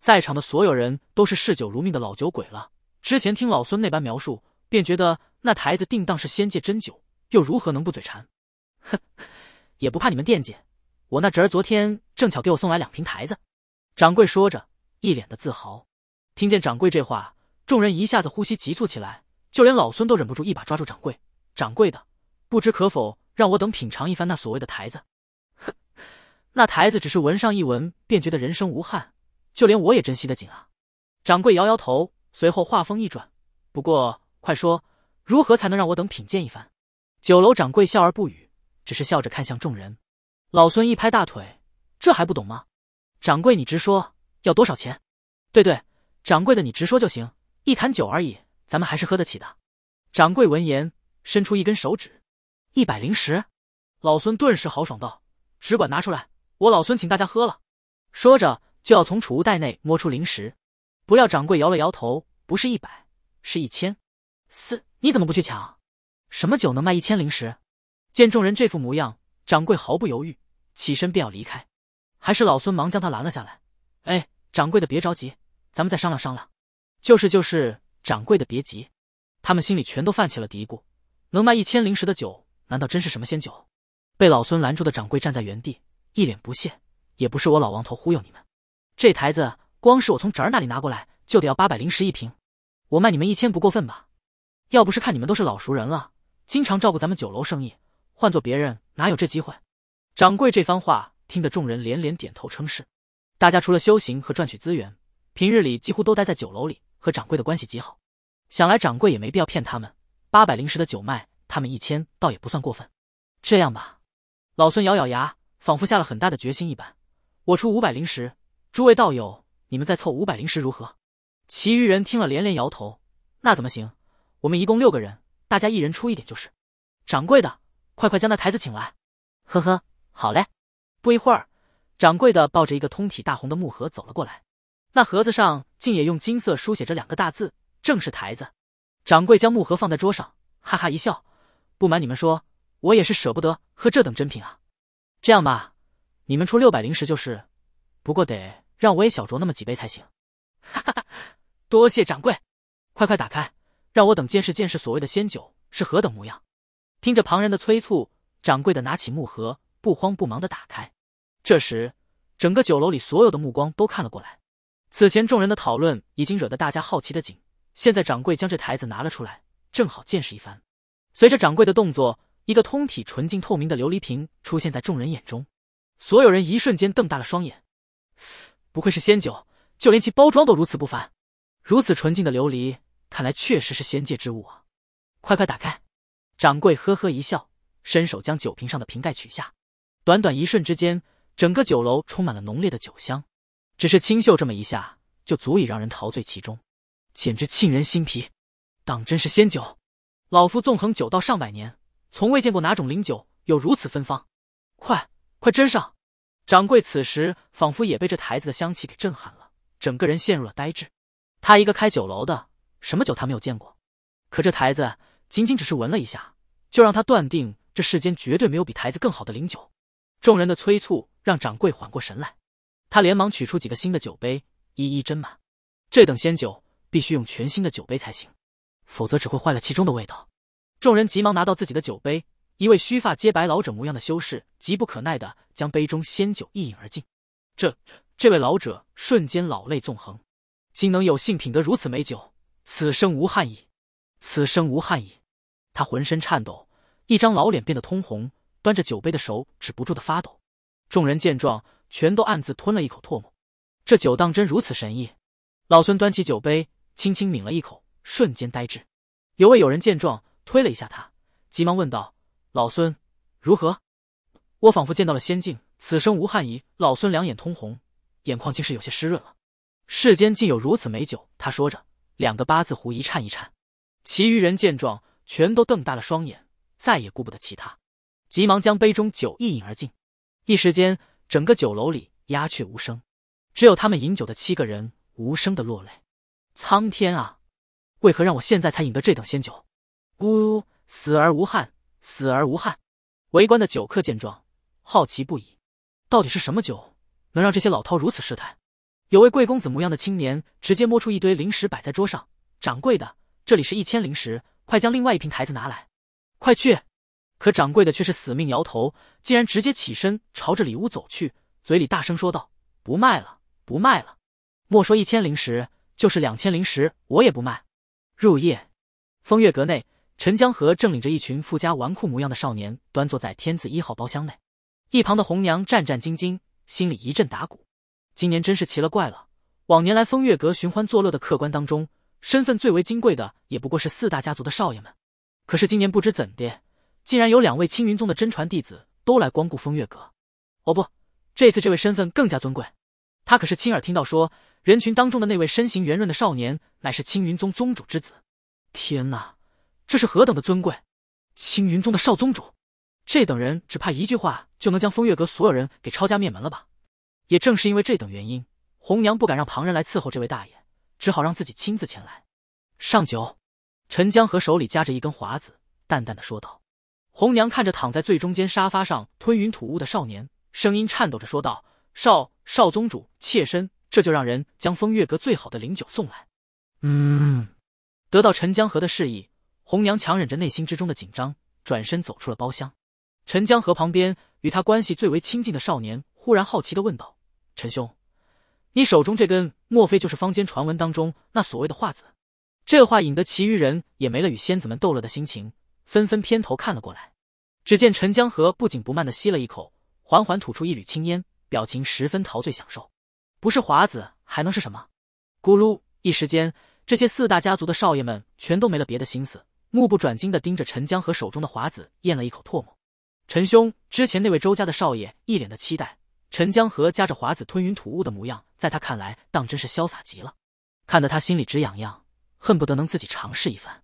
在场的所有人都是嗜酒如命的老酒鬼了。之前听老孙那般描述，便觉得那台子定当是仙界真酒，又如何能不嘴馋？哼，也不怕你们惦记。我那侄儿昨天正巧给我送来两瓶台子。掌柜说着，一脸的自豪。听见掌柜这话，众人一下子呼吸急促起来。就连老孙都忍不住一把抓住掌柜，掌柜的，不知可否让我等品尝一番那所谓的台子？哼，那台子只是闻上一闻便觉得人生无憾，就连我也珍惜的紧啊！掌柜摇摇头，随后话锋一转，不过快说，如何才能让我等品鉴一番？酒楼掌柜笑而不语，只是笑着看向众人。老孙一拍大腿，这还不懂吗？掌柜，你直说，要多少钱？对对，掌柜的你直说就行，一坛酒而已。咱们还是喝得起的。掌柜闻言，伸出一根手指，一百灵石。老孙顿时豪爽道：“只管拿出来，我老孙请大家喝了。”说着就要从储物袋内摸出灵石，不料掌柜摇了摇头：“不是一百，是一千。”四，你怎么不去抢？什么酒能卖一千灵石？见众人这副模样，掌柜毫不犹豫，起身便要离开。还是老孙忙将他拦了下来：“哎，掌柜的别着急，咱们再商量商量。”就是就是。掌柜的，别急，他们心里全都泛起了嘀咕。能卖一千灵石的酒，难道真是什么仙酒？被老孙拦住的掌柜站在原地，一脸不屑。也不是我老王头忽悠你们，这台子光是我从侄儿那里拿过来就得要八百灵石一瓶，我卖你们一千不过分吧？要不是看你们都是老熟人了，经常照顾咱们酒楼生意，换做别人哪有这机会？掌柜这番话听得众人连连点头称是。大家除了修行和赚取资源，平日里几乎都待在酒楼里。和掌柜的关系极好，想来掌柜也没必要骗他们。八百灵石的酒卖他们一千，倒也不算过分。这样吧，老孙咬咬牙，仿佛下了很大的决心一般，我出五百灵石，诸位道友，你们再凑五百灵石如何？其余人听了连连摇头，那怎么行？我们一共六个人，大家一人出一点就是。掌柜的，快快将那台子请来。呵呵，好嘞。不一会儿，掌柜的抱着一个通体大红的木盒走了过来。那盒子上竟也用金色书写着两个大字，正是“台子”。掌柜将木盒放在桌上，哈哈一笑：“不瞒你们说，我也是舍不得喝这等珍品啊。这样吧，你们出六百灵石就是，不过得让我也小酌那么几杯才行。”哈哈，多谢掌柜，快快打开，让我等见识见识所谓的仙酒是何等模样。听着旁人的催促，掌柜的拿起木盒，不慌不忙的打开。这时，整个酒楼里所有的目光都看了过来。此前众人的讨论已经惹得大家好奇的紧，现在掌柜将这台子拿了出来，正好见识一番。随着掌柜的动作，一个通体纯净透明的琉璃瓶出现在众人眼中，所有人一瞬间瞪大了双眼。不愧是仙酒，就连其包装都如此不凡。如此纯净的琉璃，看来确实是仙界之物啊！快快打开！掌柜呵呵一笑，伸手将酒瓶上的瓶盖取下。短短一瞬之间，整个酒楼充满了浓烈的酒香。只是清秀这么一下，就足以让人陶醉其中，简直沁人心脾，当真是仙酒。老夫纵横酒道上百年，从未见过哪种灵酒有如此芬芳。快，快斟上！掌柜此时仿佛也被这台子的香气给震撼了，整个人陷入了呆滞。他一个开酒楼的，什么酒他没有见过？可这台子，仅仅只是闻了一下，就让他断定这世间绝对没有比台子更好的灵酒。众人的催促让掌柜缓过神来。他连忙取出几个新的酒杯，一一斟满。这等仙酒必须用全新的酒杯才行，否则只会坏了其中的味道。众人急忙拿到自己的酒杯。一位须发皆白老者模样的修士急不可耐地将杯中仙酒一饮而尽。这这位老者瞬间老泪纵横，今能有幸品得如此美酒，此生无憾矣，此生无憾矣。他浑身颤抖，一张老脸变得通红，端着酒杯的手止不住地发抖。众人见状。全都暗自吞了一口唾沫，这酒当真如此神异？老孙端起酒杯，轻轻抿了一口，瞬间呆滞。有位友人见状，推了一下他，急忙问道：“老孙，如何？”我仿佛见到了仙境，此生无憾矣。老孙两眼通红，眼眶竟是有些湿润了。世间竟有如此美酒！他说着，两个八字胡一颤一颤。其余人见状，全都瞪大了双眼，再也顾不得其他，急忙将杯中酒一饮而尽。一时间。整个酒楼里鸦雀无声，只有他们饮酒的七个人无声的落泪。苍天啊，为何让我现在才饮得这等仙酒？呜，呜，死而无憾，死而无憾。围观的酒客见状，好奇不已，到底是什么酒，能让这些老饕如此失态？有位贵公子模样的青年直接摸出一堆零食摆在桌上，掌柜的，这里是一千零食，快将另外一瓶台子拿来，快去！可掌柜的却是死命摇头，竟然直接起身朝着里屋走去，嘴里大声说道：“不卖了，不卖了！莫说一千灵石，就是两千灵石，我也不卖。”入夜，风月阁内，陈江河正领着一群富家纨绔模样的少年端坐在天字一号包厢内，一旁的红娘战战兢兢，心里一阵打鼓。今年真是奇了怪了，往年来风月阁寻欢作乐的客官当中，身份最为金贵的也不过是四大家族的少爷们，可是今年不知怎的。竟然有两位青云宗的真传弟子都来光顾风月阁，哦不，这次这位身份更加尊贵。他可是亲耳听到说，人群当中的那位身形圆润的少年，乃是青云宗宗主之子。天哪，这是何等的尊贵！青云宗的少宗主，这等人只怕一句话就能将风月阁所有人给抄家灭门了吧？也正是因为这等原因，红娘不敢让旁人来伺候这位大爷，只好让自己亲自前来。上酒。陈江河手里夹着一根华子，淡淡的说道。红娘看着躺在最中间沙发上吞云吐雾的少年，声音颤抖着说道：“少少宗主，妾身这就让人将风月阁最好的灵酒送来。”嗯，得到陈江河的示意，红娘强忍着内心之中的紧张，转身走出了包厢。陈江河旁边与他关系最为亲近的少年忽然好奇的问道：“陈兄，你手中这根莫非就是坊间传闻当中那所谓的画子？”这话引得其余人也没了与仙子们逗乐的心情。纷纷偏头看了过来，只见陈江河不紧不慢的吸了一口，缓缓吐出一缕青烟，表情十分陶醉享受。不是华子还能是什么？咕噜！一时间，这些四大家族的少爷们全都没了别的心思，目不转睛的盯着陈江河手中的华子，咽了一口唾沫。陈兄之前那位周家的少爷一脸的期待，陈江河夹着华子吞云吐雾的模样，在他看来当真是潇洒极了，看得他心里直痒痒，恨不得能自己尝试一番。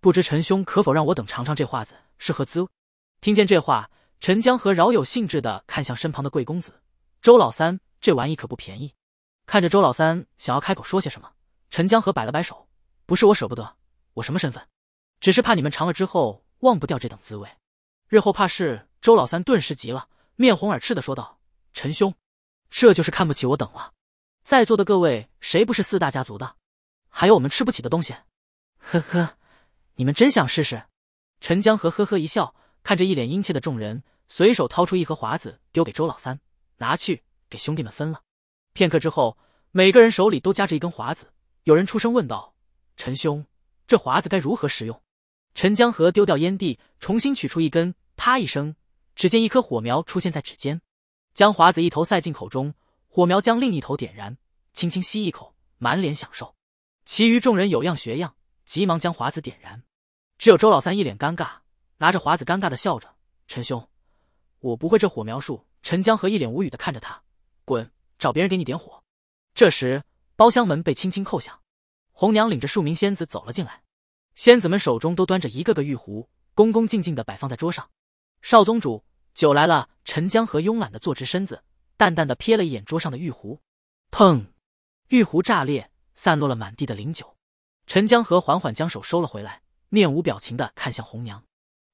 不知陈兄可否让我等尝尝这画子是何滋味？听见这话，陈江河饶有兴致的看向身旁的贵公子周老三，这玩意可不便宜。看着周老三想要开口说些什么，陈江河摆了摆手，不是我舍不得，我什么身份，只是怕你们尝了之后忘不掉这等滋味，日后怕是……周老三顿时急了，面红耳赤的说道：“陈兄，这就是看不起我等了。在座的各位谁不是四大家族的？还有我们吃不起的东西？呵呵。”你们真想试试？陈江河呵呵一笑，看着一脸殷切的众人，随手掏出一盒华子，丢给周老三，拿去给兄弟们分了。片刻之后，每个人手里都夹着一根华子。有人出声问道：“陈兄，这华子该如何使用？”陈江河丢掉烟蒂，重新取出一根，啪一声，只见一颗火苗出现在指尖，将华子一头塞进口中，火苗将另一头点燃，轻轻吸一口，满脸享受。其余众人有样学样，急忙将华子点燃。只有周老三一脸尴尬，拿着华子尴尬的笑着。陈兄，我不会这火苗术。陈江河一脸无语的看着他，滚，找别人给你点火。这时，包厢门被轻轻叩响，红娘领着数名仙子走了进来。仙子们手中都端着一个个玉壶，恭恭敬敬的摆放在桌上。少宗主，酒来了。陈江河慵懒的坐直身子，淡淡的瞥了一眼桌上的玉壶。砰，玉壶炸裂，散落了满地的灵酒。陈江河缓缓将手收了回来。面无表情的看向红娘，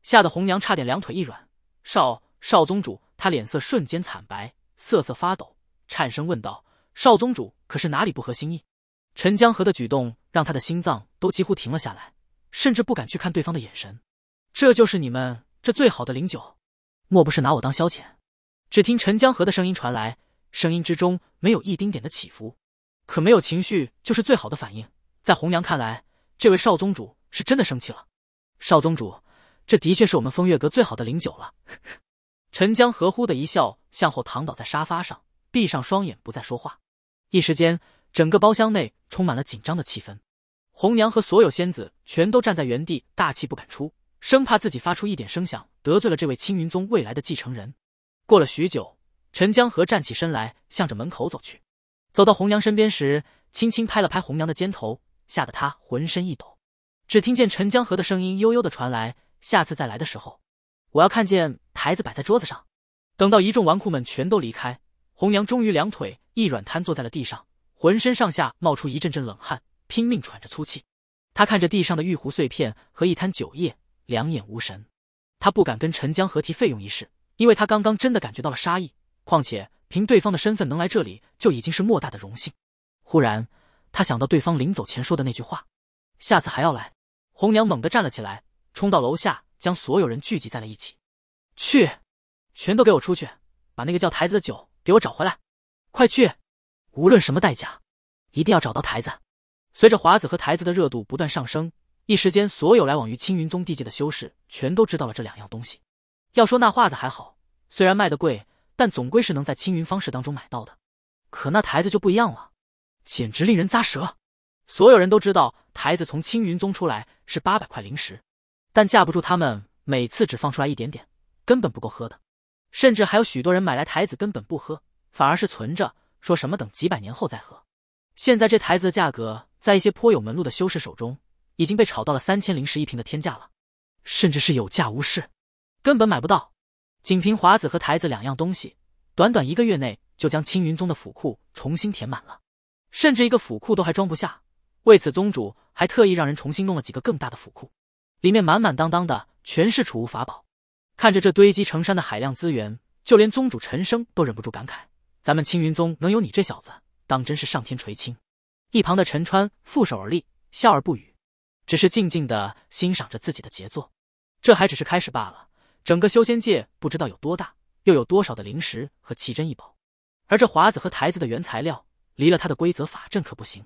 吓得红娘差点两腿一软。少少宗主，他脸色瞬间惨白，瑟瑟发抖，颤声问道：“少宗主，可是哪里不合心意？”陈江河的举动让他的心脏都几乎停了下来，甚至不敢去看对方的眼神。这就是你们这最好的灵酒？莫不是拿我当消遣？只听陈江河的声音传来，声音之中没有一丁点的起伏，可没有情绪就是最好的反应。在红娘看来，这位少宗主。是真的生气了，少宗主，这的确是我们风月阁最好的灵酒了。陈江河忽的一笑，向后躺倒在沙发上，闭上双眼，不再说话。一时间，整个包厢内充满了紧张的气氛。红娘和所有仙子全都站在原地，大气不敢出，生怕自己发出一点声响，得罪了这位青云宗未来的继承人。过了许久，陈江河站起身来，向着门口走去。走到红娘身边时，轻轻拍了拍红娘的肩头，吓得她浑身一抖。只听见陈江河的声音悠悠的传来：“下次再来的时候，我要看见台子摆在桌子上。”等到一众纨绔们全都离开，红娘终于两腿一软，瘫坐在了地上，浑身上下冒出一阵阵冷汗，拼命喘着粗气。他看着地上的玉壶碎片和一滩酒液，两眼无神。他不敢跟陈江河提费用一事，因为他刚刚真的感觉到了杀意。况且凭对方的身份能来这里，就已经是莫大的荣幸。忽然，他想到对方临走前说的那句话：“下次还要来。”红娘猛地站了起来，冲到楼下，将所有人聚集在了一起。去，全都给我出去，把那个叫台子的酒给我找回来！快去，无论什么代价，一定要找到台子。随着华子和台子的热度不断上升，一时间，所有来往于青云宗地界的修士全都知道了这两样东西。要说那画子还好，虽然卖的贵，但总归是能在青云方式当中买到的。可那台子就不一样了，简直令人咂舌。所有人都知道。台子从青云宗出来是八百块灵石，但架不住他们每次只放出来一点点，根本不够喝的。甚至还有许多人买来台子根本不喝，反而是存着，说什么等几百年后再喝。现在这台子的价格在一些颇有门路的修士手中已经被炒到了三千灵石一瓶的天价了，甚至是有价无市，根本买不到。仅凭华子和台子两样东西，短短一个月内就将青云宗的府库重新填满了，甚至一个府库都还装不下。为此，宗主。还特意让人重新弄了几个更大的府库，里面满满当当的全是储物法宝。看着这堆积成山的海量资源，就连宗主陈生都忍不住感慨：“咱们青云宗能有你这小子，当真是上天垂青。”一旁的陈川负手而立，笑而不语，只是静静的欣赏着自己的杰作。这还只是开始罢了，整个修仙界不知道有多大，又有多少的灵石和奇珍异宝。而这华子和台子的原材料，离了他的规则法阵可不行。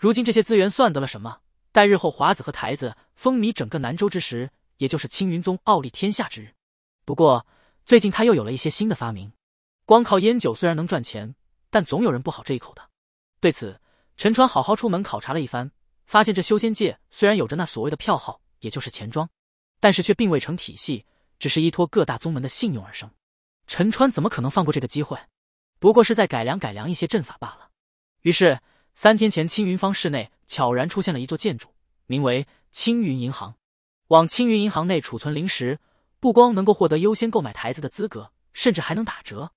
如今这些资源算得了什么？待日后华子和台子风靡整个南州之时，也就是青云宗傲立天下之日。不过最近他又有了一些新的发明。光靠烟酒虽然能赚钱，但总有人不好这一口的。对此，陈川好好出门考察了一番，发现这修仙界虽然有着那所谓的票号，也就是钱庄，但是却并未成体系，只是依托各大宗门的信用而生。陈川怎么可能放过这个机会？不过是在改良改良一些阵法罢了。于是。三天前，青云坊市内悄然出现了一座建筑，名为青云银行。往青云银行内储存灵石，不光能够获得优先购买台子的资格，甚至还能打折。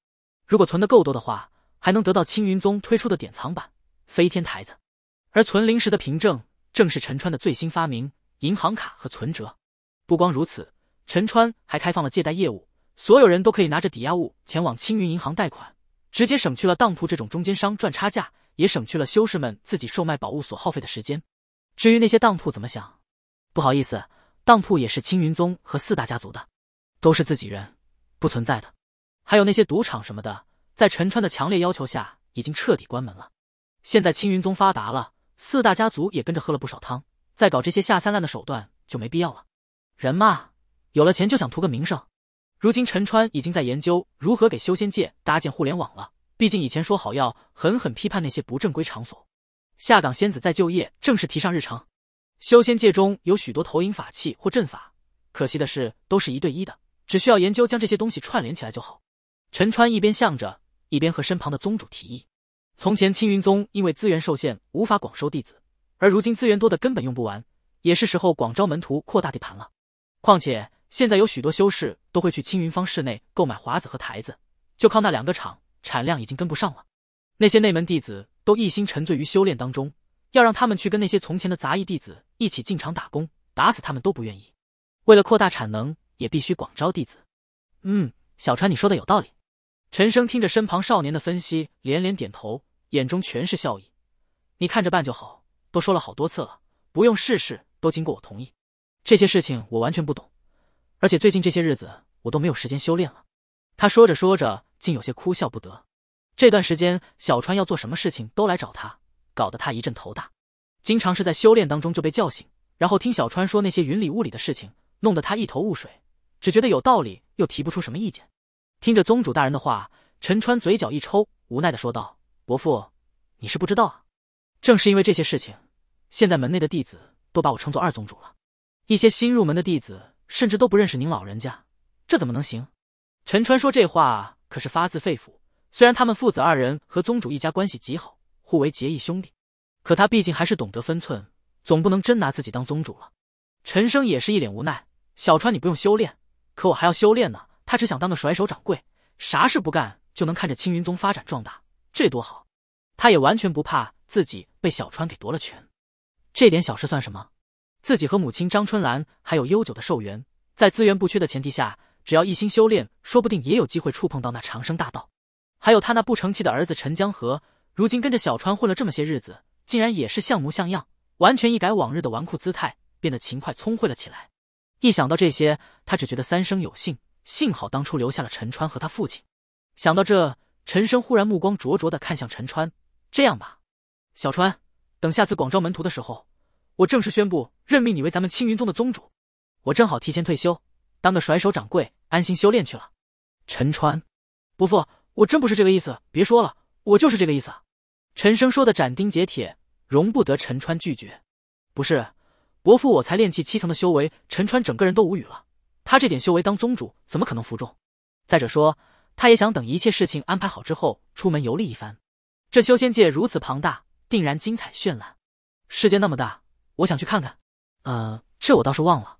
如果存的够多的话，还能得到青云宗推出的典藏版飞天台子。而存灵石的凭证，正是陈川的最新发明——银行卡和存折。不光如此，陈川还开放了借贷业务，所有人都可以拿着抵押物前往青云银行贷款，直接省去了当铺这种中间商赚差价。也省去了修士们自己售卖宝物所耗费的时间。至于那些当铺怎么想，不好意思，当铺也是青云宗和四大家族的，都是自己人，不存在的。还有那些赌场什么的，在陈川的强烈要求下，已经彻底关门了。现在青云宗发达了，四大家族也跟着喝了不少汤，再搞这些下三滥的手段就没必要了。人嘛，有了钱就想图个名声。如今陈川已经在研究如何给修仙界搭建互联网了。毕竟以前说好要狠狠批判那些不正规场所，下岗仙子再就业正式提上日程。修仙界中有许多投影法器或阵法，可惜的是都是一对一的，只需要研究将这些东西串联起来就好。陈川一边向着，一边和身旁的宗主提议：从前青云宗因为资源受限，无法广收弟子，而如今资源多的根本用不完，也是时候广招门徒，扩大地盘了。况且现在有许多修士都会去青云坊室内购买华子和台子，就靠那两个厂。产量已经跟不上了，那些内门弟子都一心沉醉于修炼当中，要让他们去跟那些从前的杂役弟子一起进厂打工，打死他们都不愿意。为了扩大产能，也必须广招弟子。嗯，小川，你说的有道理。陈生听着身旁少年的分析，连连点头，眼中全是笑意。你看着办就好，都说了好多次了，不用事事都经过我同意。这些事情我完全不懂，而且最近这些日子我都没有时间修炼了。他说着说着。竟有些哭笑不得。这段时间，小川要做什么事情都来找他，搞得他一阵头大。经常是在修炼当中就被叫醒，然后听小川说那些云里雾里的事情，弄得他一头雾水，只觉得有道理，又提不出什么意见。听着宗主大人的话，陈川嘴角一抽，无奈的说道：“伯父，你是不知道啊，正是因为这些事情，现在门内的弟子都把我称作二宗主了。一些新入门的弟子甚至都不认识您老人家，这怎么能行？”陈川说这话。可是发自肺腑，虽然他们父子二人和宗主一家关系极好，互为结义兄弟，可他毕竟还是懂得分寸，总不能真拿自己当宗主了。陈生也是一脸无奈：“小川，你不用修炼，可我还要修炼呢。”他只想当个甩手掌柜，啥事不干就能看着青云宗发展壮大，这多好！他也完全不怕自己被小川给夺了权，这点小事算什么？自己和母亲张春兰还有悠久的寿元，在资源不缺的前提下。只要一心修炼，说不定也有机会触碰到那长生大道。还有他那不成器的儿子陈江河，如今跟着小川混了这么些日子，竟然也是像模像样，完全一改往日的纨绔姿态，变得勤快聪慧了起来。一想到这些，他只觉得三生有幸，幸好当初留下了陈川和他父亲。想到这，陈生忽然目光灼灼地看向陈川：“这样吧，小川，等下次广招门徒的时候，我正式宣布任命你为咱们青云宗的宗主，我正好提前退休。”当个甩手掌柜，安心修炼去了。陈川，伯父，我真不是这个意思，别说了，我就是这个意思。陈生说的斩钉截铁，容不得陈川拒绝。不是，伯父，我才练气七层的修为。陈川整个人都无语了，他这点修为当宗主，怎么可能服众？再者说，他也想等一切事情安排好之后，出门游历一番。这修仙界如此庞大，定然精彩绚烂。世界那么大，我想去看看。呃，这我倒是忘了。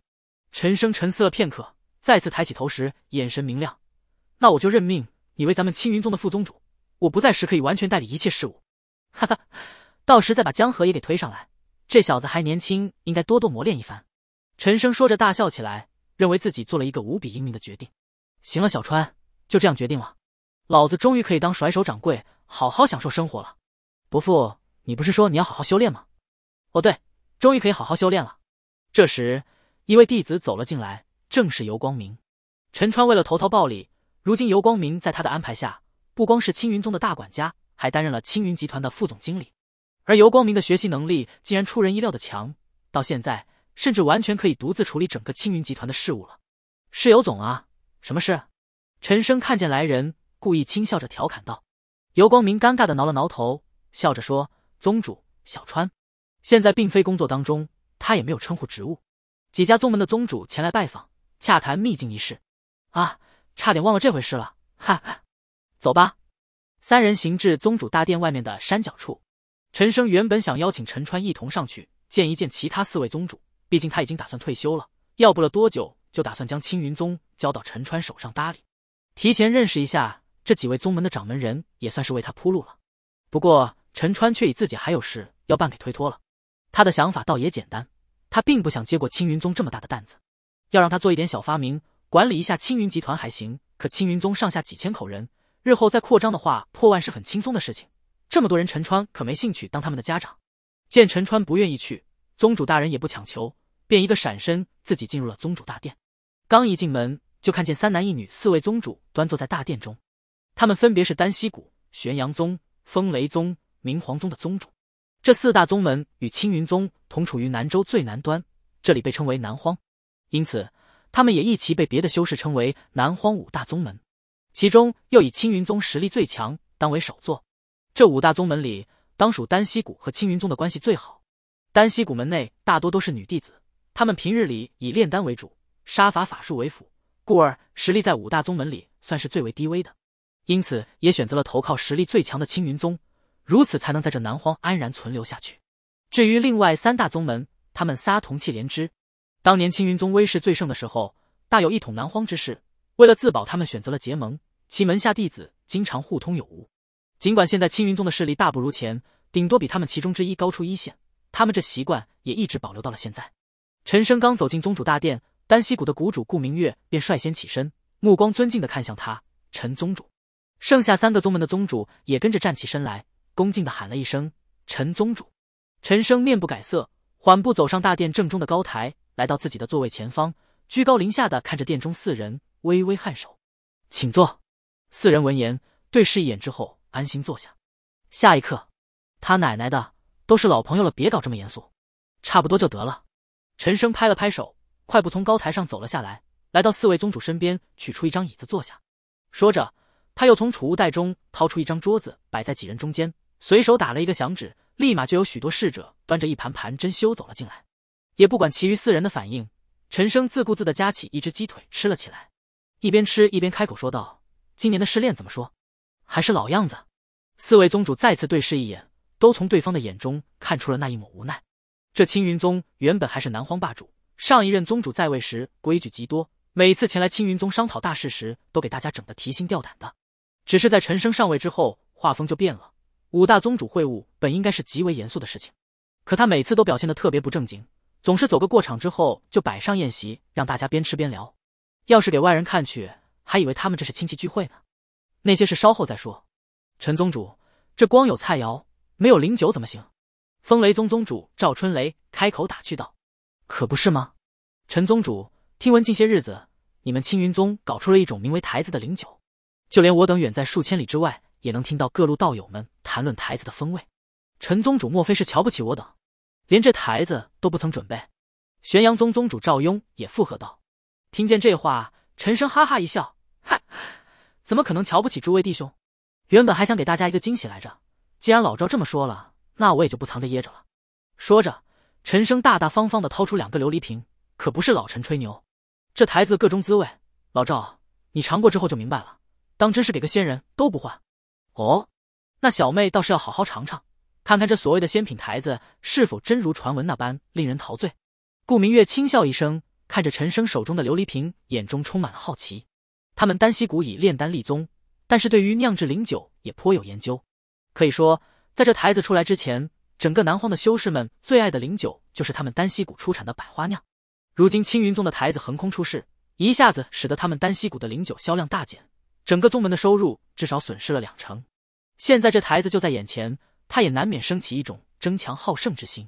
陈生沉思了片刻，再次抬起头时，眼神明亮。那我就任命你为咱们青云宗的副宗主。我不在时，可以完全代理一切事务。<laughs> 哈哈，到时再把江河也给推上来。这小子还年轻，应该多多磨练一番。陈生说着大笑起来，认为自己做了一个无比英明的决定。行了，小川，就这样决定了。老子终于可以当甩手掌柜，好好享受生活了。伯父，你不是说你要好好修炼吗？哦对，终于可以好好修炼了。这时。一位弟子走了进来，正是尤光明。陈川为了投桃报李，如今尤光明在他的安排下，不光是青云宗的大管家，还担任了青云集团的副总经理。而尤光明的学习能力竟然出人意料的强，到现在甚至完全可以独自处理整个青云集团的事务了。是尤总啊，什么事？陈生看见来人，故意轻笑着调侃道。尤光明尴尬的挠了挠头，笑着说：“宗主，小川，现在并非工作当中，他也没有称呼职务。”几家宗门的宗主前来拜访，洽谈秘境一事，啊，差点忘了这回事了，哈哈，走吧。三人行至宗主大殿外面的山脚处，陈生原本想邀请陈川一同上去见一见其他四位宗主，毕竟他已经打算退休了，要不了多久就打算将青云宗交到陈川手上搭理，提前认识一下这几位宗门的掌门人，也算是为他铺路了。不过陈川却以自己还有事要办给推脱了，他的想法倒也简单。他并不想接过青云宗这么大的担子，要让他做一点小发明，管理一下青云集团还行。可青云宗上下几千口人，日后再扩张的话，破万是很轻松的事情。这么多人，陈川可没兴趣当他们的家长。见陈川不愿意去，宗主大人也不强求，便一个闪身，自己进入了宗主大殿。刚一进门，就看见三男一女四位宗主端坐在大殿中，他们分别是丹西谷、玄阳宗、风雷宗、明皇宗的宗主。这四大宗门与青云宗同处于南州最南端，这里被称为南荒，因此他们也一齐被别的修士称为南荒五大宗门。其中又以青云宗实力最强，当为首座。这五大宗门里，当属丹溪谷和青云宗的关系最好。丹溪谷门内大多都是女弟子，她们平日里以炼丹为主，杀伐法术为辅，故而实力在五大宗门里算是最为低微的，因此也选择了投靠实力最强的青云宗。如此才能在这南荒安然存留下去。至于另外三大宗门，他们仨同气连枝。当年青云宗威势最盛的时候，大有一统南荒之势。为了自保，他们选择了结盟，其门下弟子经常互通有无。尽管现在青云宗的势力大不如前，顶多比他们其中之一高出一线，他们这习惯也一直保留到了现在。陈生刚走进宗主大殿，丹西谷的谷主顾明月便率先起身，目光尊敬的看向他，陈宗主。剩下三个宗门的宗主也跟着站起身来。恭敬的喊了一声：“陈宗主。”陈生面不改色，缓步走上大殿正中的高台，来到自己的座位前方，居高临下的看着殿中四人，微微颔首：“请坐。”四人闻言，对视一眼之后，安心坐下。下一刻，他奶奶的，都是老朋友了，别搞这么严肃，差不多就得了。陈生拍了拍手，快步从高台上走了下来，来到四位宗主身边，取出一张椅子坐下。说着，他又从储物袋中掏出一张桌子，摆在几人中间。随手打了一个响指，立马就有许多侍者端着一盘盘珍馐走了进来，也不管其余四人的反应，陈生自顾自的夹起一只鸡腿吃了起来，一边吃一边开口说道：“今年的试炼怎么说？还是老样子？”四位宗主再次对视一眼，都从对方的眼中看出了那一抹无奈。这青云宗原本还是南荒霸主，上一任宗主在位时规矩极多，每次前来青云宗商讨大事时，都给大家整得提心吊胆的。只是在陈升上位之后，画风就变了。五大宗主会晤本应该是极为严肃的事情，可他每次都表现得特别不正经，总是走个过场之后就摆上宴席，让大家边吃边聊。要是给外人看去，还以为他们这是亲戚聚会呢。那些事稍后再说。陈宗主，这光有菜肴没有灵酒怎么行？风雷宗宗主赵春雷开口打趣道：“可不是吗？陈宗主，听闻近些日子你们青云宗搞出了一种名为‘台子’的灵酒，就连我等远在数千里之外。”也能听到各路道友们谈论台子的风味，陈宗主莫非是瞧不起我等，连这台子都不曾准备？玄阳宗宗主赵雍也附和道。听见这话，陈生哈哈一笑，哈，怎么可能瞧不起诸位弟兄？原本还想给大家一个惊喜来着，既然老赵这么说了，那我也就不藏着掖着了。说着，陈生大大方方的掏出两个琉璃瓶，可不是老陈吹牛，这台子各种滋味，老赵你尝过之后就明白了，当真是给个仙人都不换。哦，那小妹倒是要好好尝尝，看看这所谓的仙品台子是否真如传闻那般令人陶醉。顾明月轻笑一声，看着陈生手中的琉璃瓶，眼中充满了好奇。他们丹溪谷以炼丹立宗，但是对于酿制灵酒也颇有研究。可以说，在这台子出来之前，整个南荒的修士们最爱的灵酒就是他们丹溪谷出产的百花酿。如今青云宗的台子横空出世，一下子使得他们丹溪谷的灵酒销量大减。整个宗门的收入至少损失了两成，现在这台子就在眼前，他也难免升起一种争强好胜之心。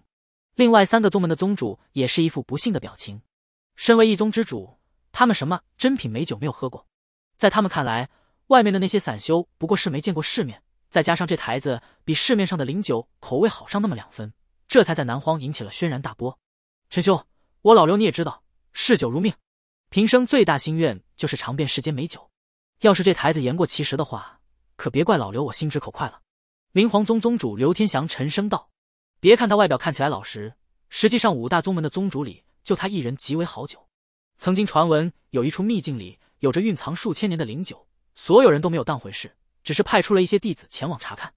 另外三个宗门的宗主也是一副不幸的表情。身为一宗之主，他们什么珍品美酒没有喝过？在他们看来，外面的那些散修不过是没见过世面，再加上这台子比市面上的灵酒口味好上那么两分，这才在南荒引起了轩然大波。陈兄，我老刘你也知道，嗜酒如命，平生最大心愿就是尝遍世间美酒。要是这台子言过其实的话，可别怪老刘我心直口快了。明皇宗宗主刘天祥沉声道：“别看他外表看起来老实，实际上五大宗门的宗主里，就他一人极为好酒。曾经传闻有一处秘境里有着蕴藏数千年的灵酒，所有人都没有当回事，只是派出了一些弟子前往查看。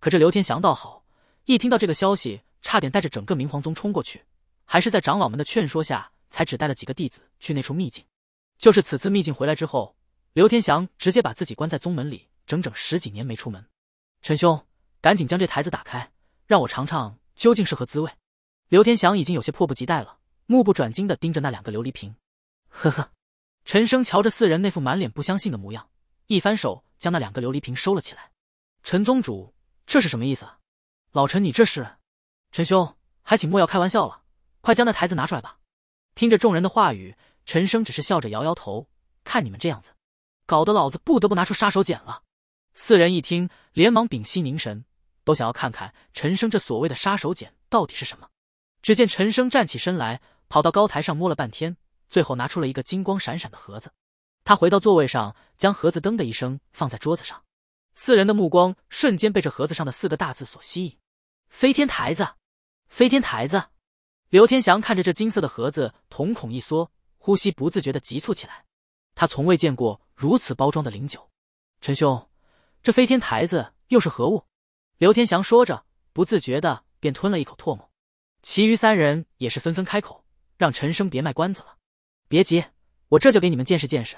可这刘天祥倒好，一听到这个消息，差点带着整个明皇宗冲过去，还是在长老们的劝说下，才只带了几个弟子去那处秘境。就是此次秘境回来之后。”刘天祥直接把自己关在宗门里，整整十几年没出门。陈兄，赶紧将这台子打开，让我尝尝究竟是何滋味。刘天祥已经有些迫不及待了，目不转睛地盯着那两个琉璃瓶。呵呵，陈生瞧着四人那副满脸不相信的模样，一翻手将那两个琉璃瓶收了起来。陈宗主，这是什么意思？老陈，你这是？陈兄，还请莫要开玩笑了，快将那台子拿出来吧。听着众人的话语，陈生只是笑着摇摇头，看你们这样子。搞得老子不得不拿出杀手锏了。四人一听，连忙屏息凝神，都想要看看陈生这所谓的杀手锏到底是什么。只见陈生站起身来，跑到高台上摸了半天，最后拿出了一个金光闪闪的盒子。他回到座位上，将盒子“噔”的一声放在桌子上。四人的目光瞬间被这盒子上的四个大字所吸引：“飞天台子，飞天台子。”刘天祥看着这金色的盒子，瞳孔一缩，呼吸不自觉的急促起来。他从未见过如此包装的灵酒，陈兄，这飞天台子又是何物？刘天祥说着，不自觉的便吞了一口唾沫。其余三人也是纷纷开口，让陈生别卖关子了。别急，我这就给你们见识见识。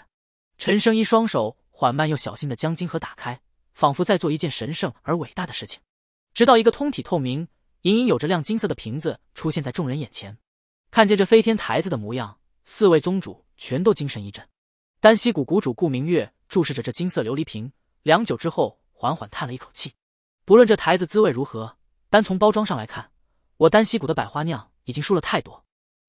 陈生一双手缓慢又小心的将金盒打开，仿佛在做一件神圣而伟大的事情。直到一个通体透明、隐隐有着亮金色的瓶子出现在众人眼前。看见这飞天台子的模样，四位宗主全都精神一振。丹溪谷谷主顾明月注视着这金色琉璃瓶，良久之后，缓缓叹了一口气。不论这台子滋味如何，单从包装上来看，我丹溪谷的百花酿已经输了太多。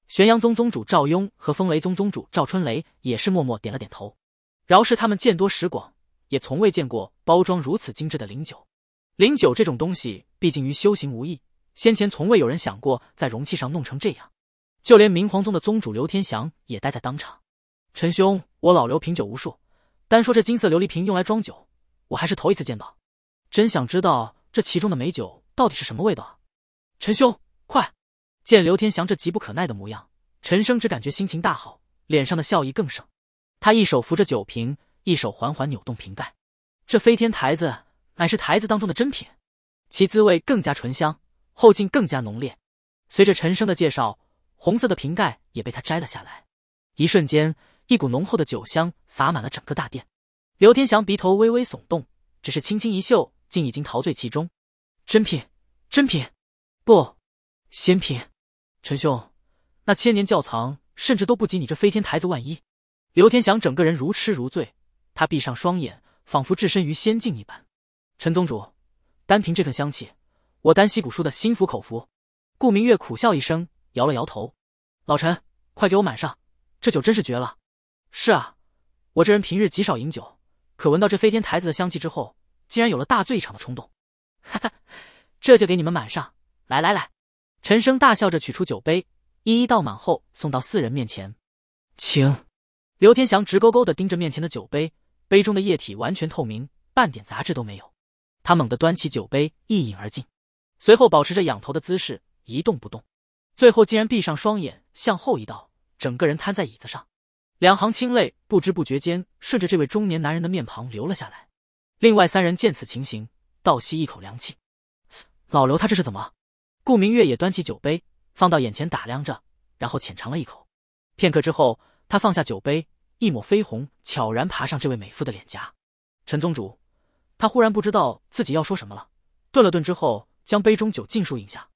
玄阳宗宗主赵雍和风雷宗宗主赵春雷也是默默点了点头。饶是他们见多识广，也从未见过包装如此精致的灵酒。灵酒这种东西，毕竟与修行无异，先前从未有人想过在容器上弄成这样。就连明皇宗的宗主刘天祥也待在当场，陈兄。我老刘品酒无数，单说这金色琉璃瓶用来装酒，我还是头一次见到。真想知道这其中的美酒到底是什么味道。陈兄，快！见刘天祥这急不可耐的模样，陈生只感觉心情大好，脸上的笑意更盛。他一手扶着酒瓶，一手缓缓扭动瓶盖。这飞天台子乃是台子当中的珍品，其滋味更加醇香，后劲更加浓烈。随着陈生的介绍，红色的瓶盖也被他摘了下来。一瞬间。一股浓厚的酒香洒满了整个大殿，刘天祥鼻头微微耸动，只是轻轻一嗅，竟已经陶醉其中。珍品，珍品，不，仙品。陈兄，那千年窖藏甚至都不及你这飞天台子万一。刘天祥整个人如痴如醉，他闭上双眼，仿佛置身于仙境一般。陈宗主，单凭这份香气，我丹溪古输的心服口服。顾明月苦笑一声，摇了摇头。老陈，快给我满上，这酒真是绝了。是啊，我这人平日极少饮酒，可闻到这飞天台子的香气之后，竟然有了大醉一场的冲动。哈哈，这就给你们满上！来来来！陈生大笑着取出酒杯，一一倒满后送到四人面前。请！刘天祥直勾勾的盯着面前的酒杯，杯中的液体完全透明，半点杂质都没有。他猛地端起酒杯，一饮而尽，随后保持着仰头的姿势一动不动，最后竟然闭上双眼，向后一倒，整个人瘫在椅子上。两行清泪不知不觉间顺着这位中年男人的面庞流了下来。另外三人见此情形，倒吸一口凉气。老刘他这是怎么？顾明月也端起酒杯，放到眼前打量着，然后浅尝了一口。片刻之后，他放下酒杯，一抹绯红悄然爬上这位美妇的脸颊。陈宗主，他忽然不知道自己要说什么了。顿了顿之后，将杯中酒尽数饮下。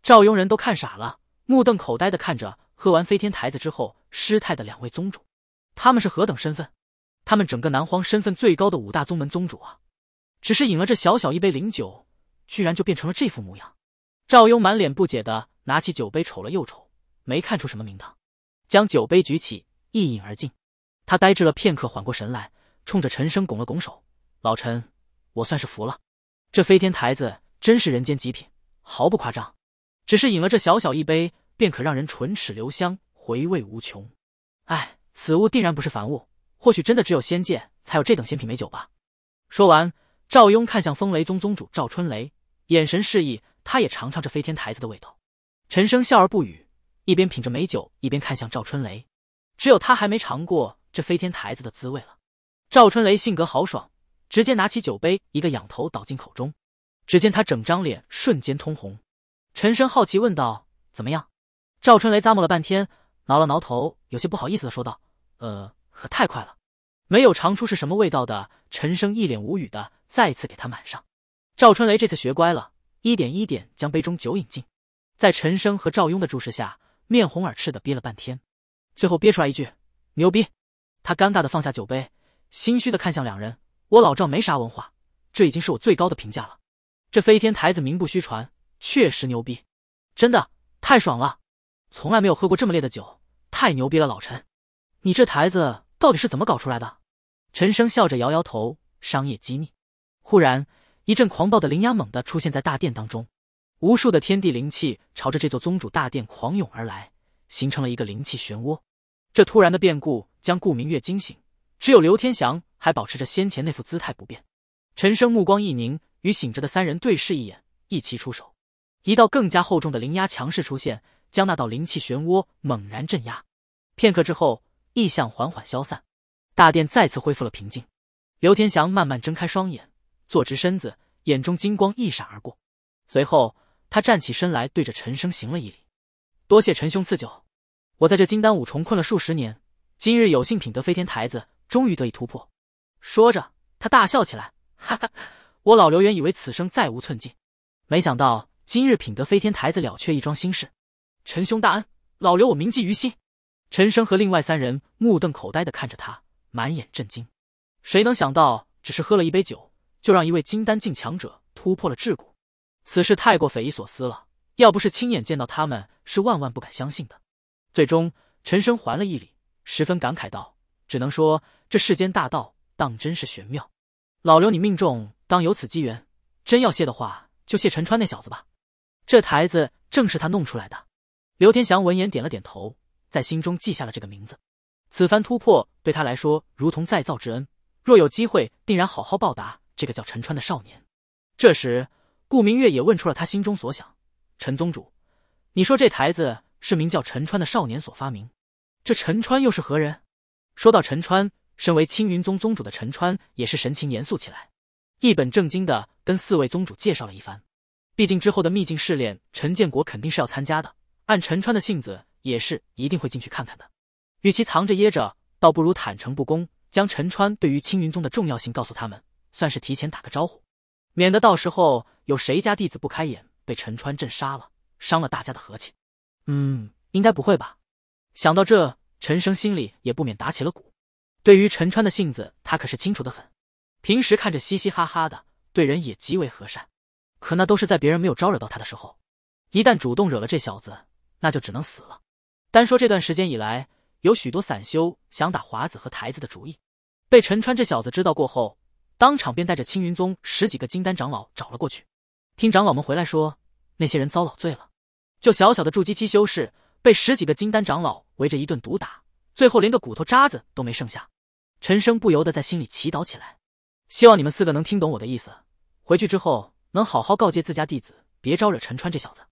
赵庸人都看傻了，目瞪口呆的看着喝完飞天台子之后。师太的两位宗主，他们是何等身份？他们整个南荒身份最高的五大宗门宗主啊！只是饮了这小小一杯灵酒，居然就变成了这副模样。赵雍满脸不解的拿起酒杯瞅了又瞅，没看出什么名堂，将酒杯举起一饮而尽。他呆滞了片刻，缓过神来，冲着陈生拱了拱手：“老陈，我算是服了，这飞天台子真是人间极品，毫不夸张，只是饮了这小小一杯，便可让人唇齿留香。”回味无穷，哎，此物定然不是凡物，或许真的只有仙界才有这等仙品美酒吧。说完，赵雍看向风雷宗宗主赵春雷，眼神示意他也尝尝这飞天台子的味道。陈生笑而不语，一边品着美酒，一边看向赵春雷，只有他还没尝过这飞天台子的滋味了。赵春雷性格豪爽，直接拿起酒杯，一个仰头倒进口中，只见他整张脸瞬间通红。陈生好奇问道：“怎么样？”赵春雷咂摸了半天。挠了挠头，有些不好意思的说道：“呃，可太快了，没有尝出是什么味道的。”陈生一脸无语的再次给他满上。赵春雷这次学乖了，一点一点将杯中酒饮尽，在陈生和赵雍的注视下，面红耳赤的憋了半天，最后憋出来一句：“牛逼！”他尴尬的放下酒杯，心虚的看向两人：“我老赵没啥文化，这已经是我最高的评价了。这飞天台子名不虚传，确实牛逼，真的太爽了。”从来没有喝过这么烈的酒，太牛逼了，老陈，你这台子到底是怎么搞出来的？陈生笑着摇摇头，商业机密。忽然一阵狂暴的灵压猛地出现在大殿当中，无数的天地灵气朝着这座宗主大殿狂涌而来，形成了一个灵气漩涡。这突然的变故将顾明月惊醒，只有刘天祥还保持着先前那副姿态不变。陈生目光一凝，与醒着的三人对视一眼，一齐出手，一道更加厚重的灵压强势出现。将那道灵气漩涡猛然镇压，片刻之后，异象缓缓消散，大殿再次恢复了平静。刘天祥慢慢睁开双眼，坐直身子，眼中金光一闪而过。随后，他站起身来，对着陈生行了一礼：“多谢陈兄赐酒，我在这金丹五重困了数十年，今日有幸品得飞天台子，终于得以突破。”说着，他大笑起来：“哈哈，我老刘原以为此生再无寸进，没想到今日品得飞天台子，了却一桩心事。”陈兄大恩，老刘我铭记于心。陈生和另外三人目瞪口呆的看着他，满眼震惊。谁能想到，只是喝了一杯酒，就让一位金丹境强者突破了桎梏？此事太过匪夷所思了，要不是亲眼见到，他们是万万不敢相信的。最终，陈生还了一礼，十分感慨道：“只能说这世间大道当真是玄妙。老刘，你命中当有此机缘，真要谢的话，就谢陈川那小子吧，这台子正是他弄出来的。”刘天祥闻言点了点头，在心中记下了这个名字。此番突破对他来说如同再造之恩，若有机会，定然好好报答这个叫陈川的少年。这时，顾明月也问出了他心中所想：“陈宗主，你说这台子是名叫陈川的少年所发明，这陈川又是何人？”说到陈川，身为青云宗宗主的陈川也是神情严肃起来，一本正经的跟四位宗主介绍了一番。毕竟之后的秘境试炼，陈建国肯定是要参加的。按陈川的性子，也是一定会进去看看的。与其藏着掖着，倒不如坦诚不公，将陈川对于青云宗的重要性告诉他们，算是提前打个招呼，免得到时候有谁家弟子不开眼被陈川镇杀了，伤了大家的和气。嗯，应该不会吧？想到这，陈生心里也不免打起了鼓。对于陈川的性子，他可是清楚的很。平时看着嘻嘻哈哈的，对人也极为和善，可那都是在别人没有招惹到他的时候。一旦主动惹了这小子，那就只能死了。单说这段时间以来，有许多散修想打华子和台子的主意，被陈川这小子知道过后，当场便带着青云宗十几个金丹长老找了过去。听长老们回来说，那些人遭老罪了，就小小的筑基期修士，被十几个金丹长老围着一顿毒打，最后连个骨头渣子都没剩下。陈生不由得在心里祈祷起来，希望你们四个能听懂我的意思，回去之后能好好告诫自家弟子，别招惹陈川这小子。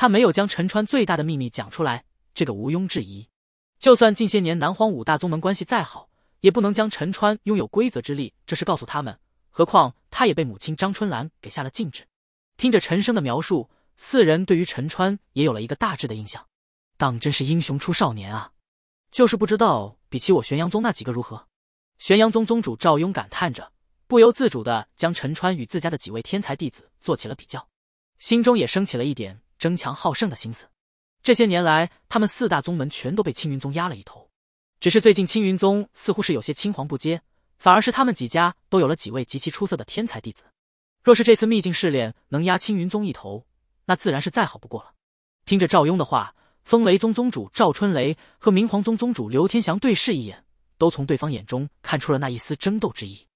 他没有将陈川最大的秘密讲出来，这个毋庸置疑。就算近些年南荒五大宗门关系再好，也不能将陈川拥有规则之力这事告诉他们。何况他也被母亲张春兰给下了禁制。听着陈生的描述，四人对于陈川也有了一个大致的印象。当真是英雄出少年啊！就是不知道比起我玄阳宗那几个如何？玄阳宗宗主赵雍感叹着，不由自主的将陈川与自家的几位天才弟子做起了比较，心中也升起了一点。争强好胜的心思，这些年来，他们四大宗门全都被青云宗压了一头。只是最近，青云宗似乎是有些青黄不接，反而是他们几家都有了几位极其出色的天才弟子。若是这次秘境试炼能压青云宗一头，那自然是再好不过了。听着赵雍的话，风雷宗宗主赵春雷和明皇宗宗主刘天祥对视一眼，都从对方眼中看出了那一丝争斗之意。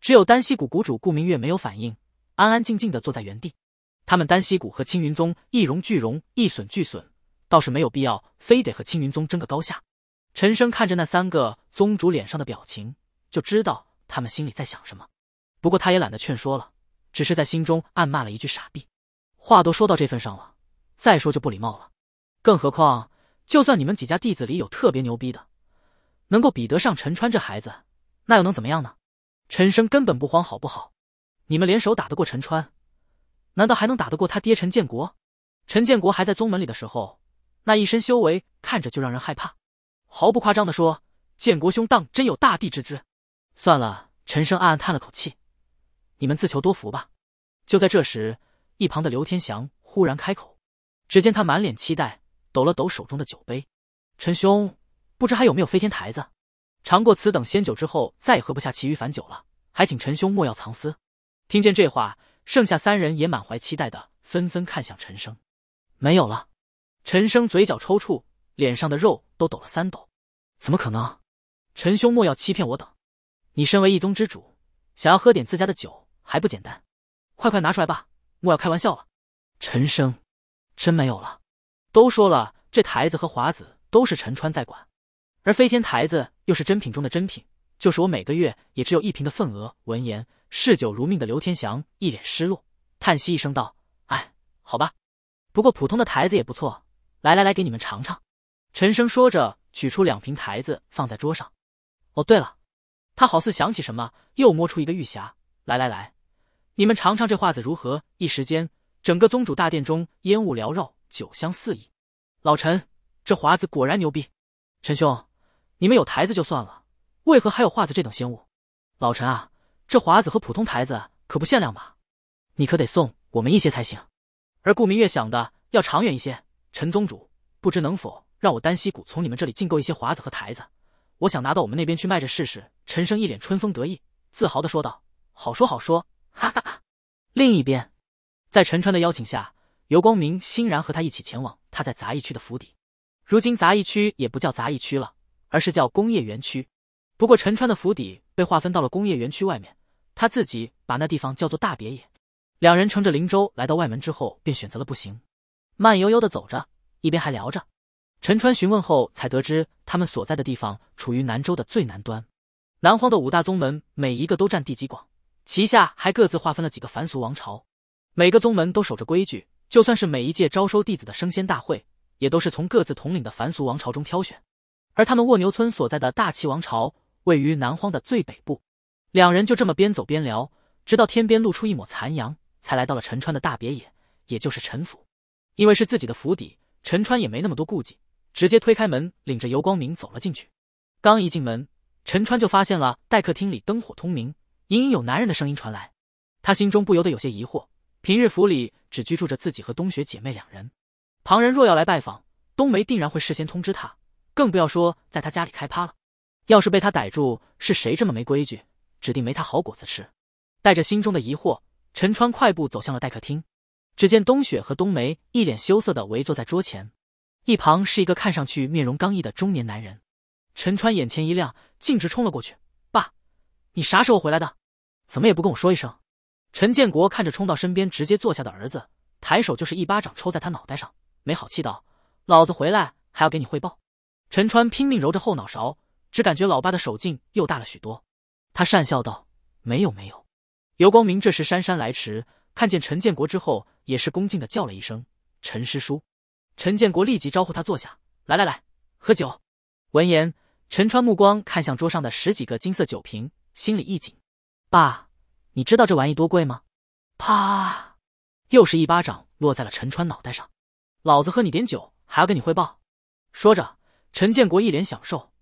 只有丹西谷谷主顾明月没有反应，安安静静的坐在原地。他们丹溪谷和青云宗一荣俱荣，一损俱损，倒是没有必要非得和青云宗争个高下。陈生看着那三个宗主脸上的表情，就知道他们心里在想什么。不过他也懒得劝说了，只是在心中暗骂了一句“傻逼”。话都说到这份上了，再说就不礼貌了。更何况，就算你们几家弟子里有特别牛逼的，能够比得上陈川这孩子，那又能怎么样呢？陈生根本不慌，好不好？你们联手打得过陈川？难道还能打得过他爹陈建国？陈建国还在宗门里的时候，那一身修为看着就让人害怕。毫不夸张的说，建国兄当真有大帝之姿。算了，陈生暗暗叹了口气，你们自求多福吧。就在这时，一旁的刘天祥忽然开口，只见他满脸期待，抖了抖手中的酒杯：“陈兄，不知还有没有飞天台子？尝过此等仙酒之后，再也喝不下其余凡酒了，还请陈兄莫要藏私。”听见这话。剩下三人也满怀期待的纷纷看向陈生，没有了。陈生嘴角抽搐，脸上的肉都抖了三抖。怎么可能？陈兄莫要欺骗我等，你身为一宗之主，想要喝点自家的酒还不简单？快快拿出来吧，莫要开玩笑了。陈生，真没有了。都说了，这台子和华子都是陈川在管，而飞天台子又是珍品中的珍品，就是我每个月也只有一瓶的份额。闻言。嗜酒如命的刘天祥一脸失落，叹息一声道：“哎，好吧，不过普通的台子也不错。来来来，给你们尝尝。”陈生说着，取出两瓶台子放在桌上。哦，对了，他好似想起什么，又摸出一个玉匣。来来来，你们尝尝这画子如何？一时间，整个宗主大殿中烟雾缭绕，酒香四溢。老陈，这华子果然牛逼！陈兄，你们有台子就算了，为何还有画子这等仙物？老陈啊！这华子和普通台子可不限量吧？你可得送我们一些才行。而顾明月想的要长远一些，陈宗主不知能否让我丹溪谷从你们这里进购一些华子和台子，我想拿到我们那边去卖着试试。陈生一脸春风得意，自豪的说道：“好说好说，哈哈哈。”另一边，在陈川的邀请下，尤光明欣然和他一起前往他在杂役区的府邸。如今杂役区也不叫杂役区了，而是叫工业园区。不过陈川的府邸。被划分到了工业园区外面，他自己把那地方叫做大别野。两人乘着灵舟来到外门之后，便选择了步行，慢悠悠的走着，一边还聊着。陈川询问后才得知，他们所在的地方处于南州的最南端。南荒的五大宗门每一个都占地极广，旗下还各自划分了几个凡俗王朝，每个宗门都守着规矩，就算是每一届招收弟子的升仙大会，也都是从各自统领的凡俗王朝中挑选。而他们卧牛村所在的大齐王朝。位于南荒的最北部，两人就这么边走边聊，直到天边露出一抹残阳，才来到了陈川的大别野，也就是陈府。因为是自己的府邸，陈川也没那么多顾忌，直接推开门，领着尤光明走了进去。刚一进门，陈川就发现了待客厅里灯火通明，隐隐有男人的声音传来。他心中不由得有些疑惑：平日府里只居住着自己和冬雪姐妹两人，旁人若要来拜访，冬梅定然会事先通知他，更不要说在他家里开趴了。要是被他逮住，是谁这么没规矩？指定没他好果子吃。带着心中的疑惑，陈川快步走向了待客厅。只见冬雪和冬梅一脸羞涩的围坐在桌前，一旁是一个看上去面容刚毅的中年男人。陈川眼前一亮，径直冲了过去：“爸，你啥时候回来的？怎么也不跟我说一声？”陈建国看着冲到身边直接坐下的儿子，抬手就是一巴掌抽在他脑袋上，没好气道：“老子回来还要给你汇报。”陈川拼命揉着后脑勺。只感觉老爸的手劲又大了许多，他讪笑道：“没有没有。”尤光明这时姗姗来迟，看见陈建国之后，也是恭敬的叫了一声：“陈师叔。”陈建国立即招呼他坐下：“来来来，喝酒。”闻言，陈川目光看向桌上的十几个金色酒瓶，心里一紧：“爸，你知道这玩意多贵吗？”啪！又是一巴掌落在了陈川脑袋上：“老子喝你点酒，还要跟你汇报。”说着，陈建国一脸享受。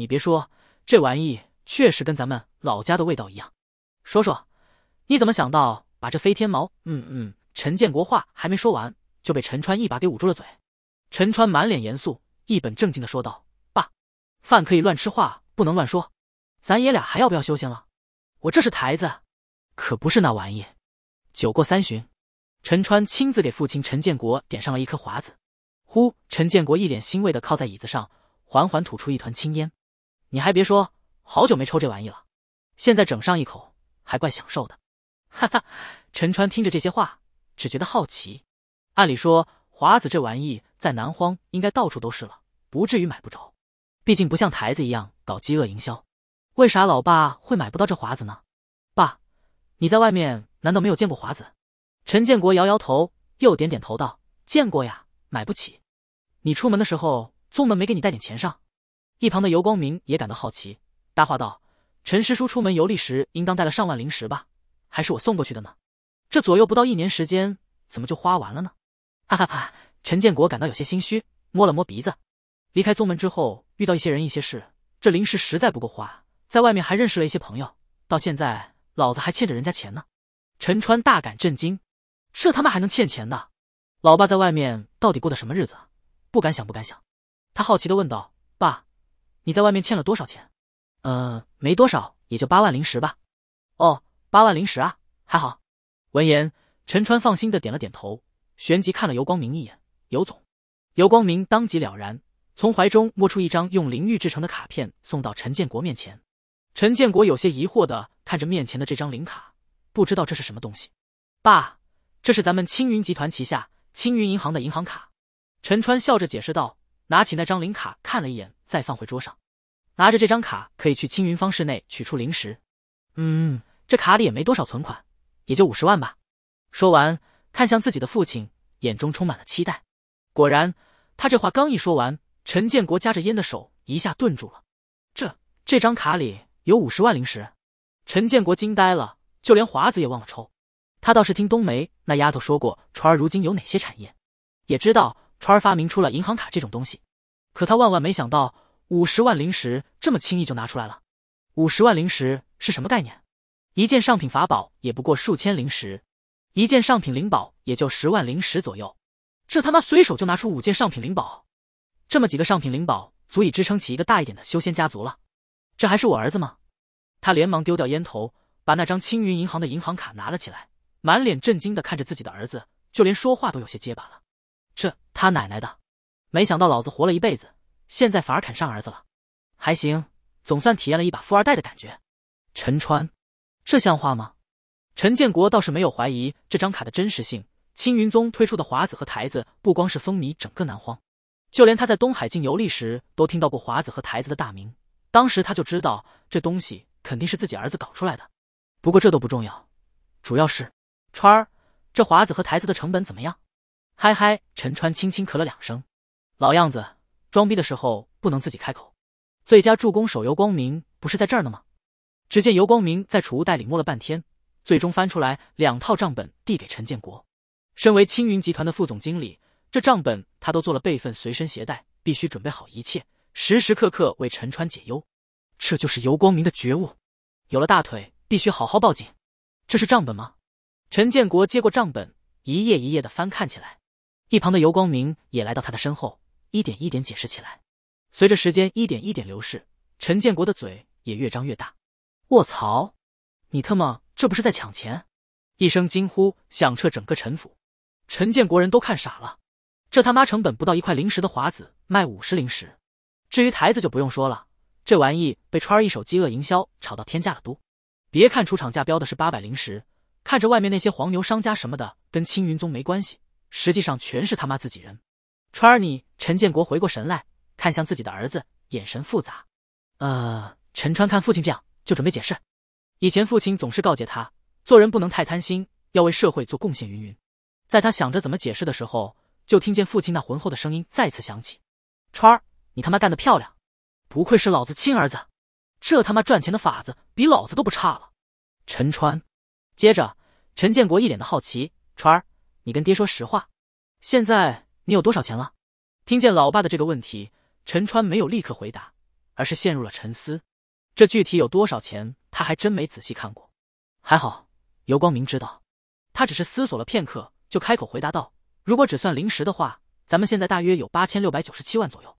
你别说，这玩意确实跟咱们老家的味道一样。说说，你怎么想到把这飞天毛……嗯嗯。陈建国话还没说完，就被陈川一把给捂住了嘴。陈川满脸严肃，一本正经的说道：“爸，饭可以乱吃，话不能乱说。咱爷俩还要不要修仙了？我这是台子，可不是那玩意。”酒过三巡，陈川亲自给父亲陈建国点上了一颗华子。呼，陈建国一脸欣慰的靠在椅子上，缓缓吐出一团青烟。你还别说，好久没抽这玩意了，现在整上一口还怪享受的，哈哈。陈川听着这些话，只觉得好奇。按理说，华子这玩意在南荒应该到处都是了，不至于买不着。毕竟不像台子一样搞饥饿营销，为啥老爸会买不到这华子呢？爸，你在外面难道没有见过华子？陈建国摇摇头，又点点头道：“见过呀，买不起。你出门的时候，宗门没给你带点钱上？”一旁的尤光明也感到好奇，搭话道：“陈师叔出门游历时，应当带了上万灵石吧？还是我送过去的呢？这左右不到一年时间，怎么就花完了呢？”哈哈哈，陈建国感到有些心虚，摸了摸鼻子。离开宗门之后，遇到一些人、一些事，这灵石实在不够花。在外面还认识了一些朋友，到现在，老子还欠着人家钱呢。陈川大感震惊，这他妈还能欠钱的？老爸在外面到底过的什么日子啊？不敢想，不敢想。他好奇的问道：“爸。”你在外面欠了多少钱？呃，没多少，也就八万零食吧。哦，八万零食啊，还好。闻言，陈川放心的点了点头，旋即看了尤光明一眼。尤总，尤光明当即了然，从怀中摸出一张用灵玉制成的卡片，送到陈建国面前。陈建国有些疑惑的看着面前的这张灵卡，不知道这是什么东西。爸，这是咱们青云集团旗下青云银行的银行卡。陈川笑着解释道。拿起那张灵卡看了一眼，再放回桌上。拿着这张卡可以去青云方室内取出灵石。嗯，这卡里也没多少存款，也就五十万吧。说完，看向自己的父亲，眼中充满了期待。果然，他这话刚一说完，陈建国夹着烟的手一下顿住了。这这张卡里有五十万灵石？陈建国惊呆了，就连华子也忘了抽。他倒是听冬梅那丫头说过船儿如今有哪些产业，也知道。川儿发明出了银行卡这种东西，可他万万没想到，五十万灵石这么轻易就拿出来了。五十万灵石是什么概念？一件上品法宝也不过数千灵石，一件上品灵宝也就十万灵石左右。这他妈随手就拿出五件上品灵宝，这么几个上品灵宝足以支撑起一个大一点的修仙家族了。这还是我儿子吗？他连忙丢掉烟头，把那张青云银行的银行卡拿了起来，满脸震惊的看着自己的儿子，就连说话都有些结巴了。这。他奶奶的！没想到老子活了一辈子，现在反而砍上儿子了，还行，总算体验了一把富二代的感觉。陈川，这像话吗？陈建国倒是没有怀疑这张卡的真实性。青云宗推出的华子和台子，不光是风靡整个南荒，就连他在东海境游历时，都听到过华子和台子的大名。当时他就知道这东西肯定是自己儿子搞出来的。不过这都不重要，主要是川儿，这华子和台子的成本怎么样？嗨嗨，陈川轻轻咳了两声，老样子，装逼的时候不能自己开口。最佳助攻手游光明不是在这儿呢吗？只见尤光明在储物袋里摸了半天，最终翻出来两套账本，递给陈建国。身为青云集团的副总经理，这账本他都做了备份，随身携带，必须准备好一切，时时刻刻为陈川解忧。这就是尤光明的觉悟。有了大腿，必须好好抱紧。这是账本吗？陈建国接过账本，一页一页的翻看起来。一旁的尤光明也来到他的身后，一点一点解释起来。随着时间一点一点流逝，陈建国的嘴也越张越大。“卧槽，你他妈这不是在抢钱？”一声惊呼响彻整个陈府，陈建国人都看傻了。这他妈成本不到一块零食的华子卖五十零食，至于台子就不用说了，这玩意被川儿一手饥饿营销炒到天价了。都，别看出厂价标的是八百零食，看着外面那些黄牛、商家什么的，跟青云宗没关系。实际上全是他妈自己人，川儿，你陈建国回过神来，看向自己的儿子，眼神复杂。呃，陈川看父亲这样，就准备解释。以前父亲总是告诫他，做人不能太贪心，要为社会做贡献。云云，在他想着怎么解释的时候，就听见父亲那浑厚的声音再次响起：“川儿，你他妈干得漂亮，不愧是老子亲儿子，这他妈赚钱的法子比老子都不差了。”陈川。接着，陈建国一脸的好奇：“川儿。”你跟爹说实话，现在你有多少钱了？听见老爸的这个问题，陈川没有立刻回答，而是陷入了沉思。这具体有多少钱，他还真没仔细看过。还好，尤光明知道。他只是思索了片刻，就开口回答道：“如果只算零食的话，咱们现在大约有八千六百九十七万左右。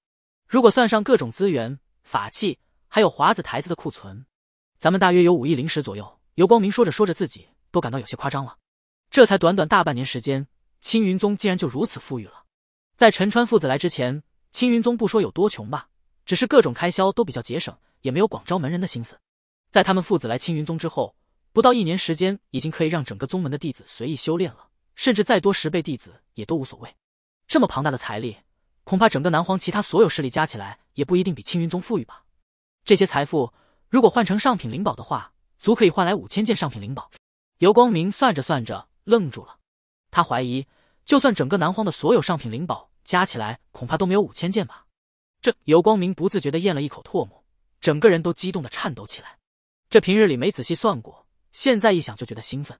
如果算上各种资源、法器，还有华子台子的库存，咱们大约有五亿零食左右。”尤光明说着说着，自己都感到有些夸张了。这才短短大半年时间，青云宗竟然就如此富裕了。在陈川父子来之前，青云宗不说有多穷吧，只是各种开销都比较节省，也没有广招门人的心思。在他们父子来青云宗之后，不到一年时间，已经可以让整个宗门的弟子随意修炼了，甚至再多十倍弟子也都无所谓。这么庞大的财力，恐怕整个南荒其他所有势力加起来也不一定比青云宗富裕吧？这些财富如果换成上品灵宝的话，足可以换来五千件上品灵宝。尤光明算着算着。愣住了，他怀疑，就算整个南荒的所有上品灵宝加起来，恐怕都没有五千件吧？这尤光明不自觉的咽了一口唾沫，整个人都激动的颤抖起来。这平日里没仔细算过，现在一想就觉得兴奋。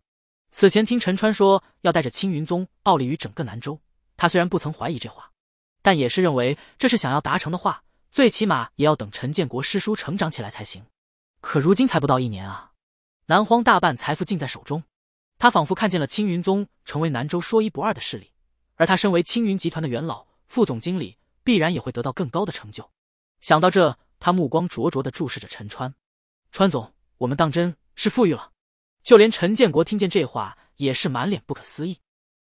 此前听陈川说要带着青云宗傲立于整个南州，他虽然不曾怀疑这话，但也是认为这是想要达成的话，最起码也要等陈建国师叔成长起来才行。可如今才不到一年啊，南荒大半财富尽在手中。他仿佛看见了青云宗成为南州说一不二的势力，而他身为青云集团的元老、副总经理，必然也会得到更高的成就。想到这，他目光灼灼地注视着陈川。川总，我们当真是富裕了。就连陈建国听见这话，也是满脸不可思议。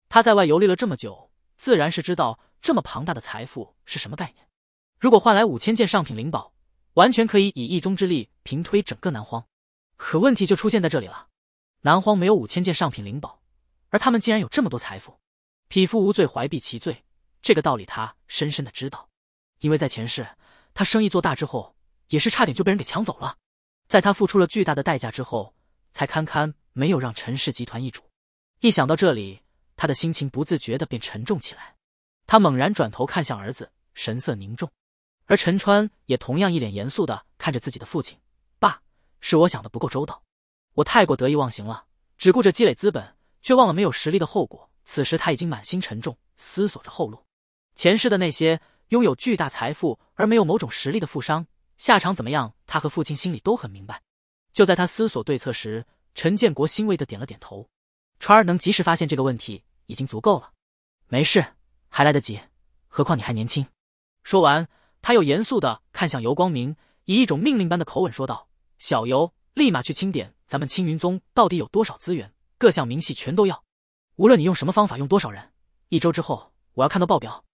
他在外游历了这么久，自然是知道这么庞大的财富是什么概念。如果换来五千件上品灵宝，完全可以以一宗之力平推整个南荒。可问题就出现在这里了。南荒没有五千件上品灵宝，而他们竟然有这么多财富。匹夫无罪，怀璧其罪，这个道理他深深的知道。因为在前世，他生意做大之后，也是差点就被人给抢走了。在他付出了巨大的代价之后，才堪堪没有让陈氏集团易主。一想到这里，他的心情不自觉的便沉重起来。他猛然转头看向儿子，神色凝重。而陈川也同样一脸严肃的看着自己的父亲。爸，是我想的不够周到。我太过得意忘形了，只顾着积累资本，却忘了没有实力的后果。此时他已经满心沉重，思索着后路。前世的那些拥有巨大财富而没有某种实力的富商，下场怎么样？他和父亲心里都很明白。就在他思索对策时，陈建国欣慰的点了点头：“川儿能及时发现这个问题，已经足够了。没事，还来得及。何况你还年轻。”说完，他又严肃的看向尤光明，以一种命令般的口吻说道：“小尤，立马去清点。”咱们青云宗到底有多少资源？各项明细全都要。无论你用什么方法，用多少人，一周之后我要看到报表。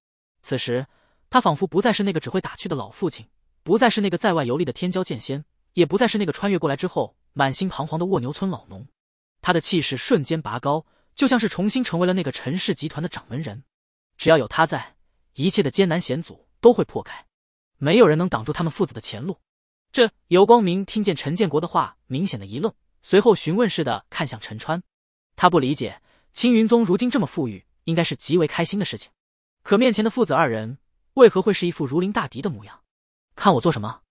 此时，他仿佛不再是那个只会打趣的老父亲，不再是那个在外游历的天骄剑仙，也不再是那个穿越过来之后满心彷徨的卧牛村老农。他的气势瞬间拔高，就像是重新成为了那个陈氏集团的掌门人。只要有他在，一切的艰难险阻都会破开，没有人能挡住他们父子的前路。这尤光明听见陈建国的话，明显的一愣。随后询问似的看向陈川，他不理解青云宗如今这么富裕，应该是极为开心的事情，可面前的父子二人为何会是一副如临大敌的模样？看我做什么？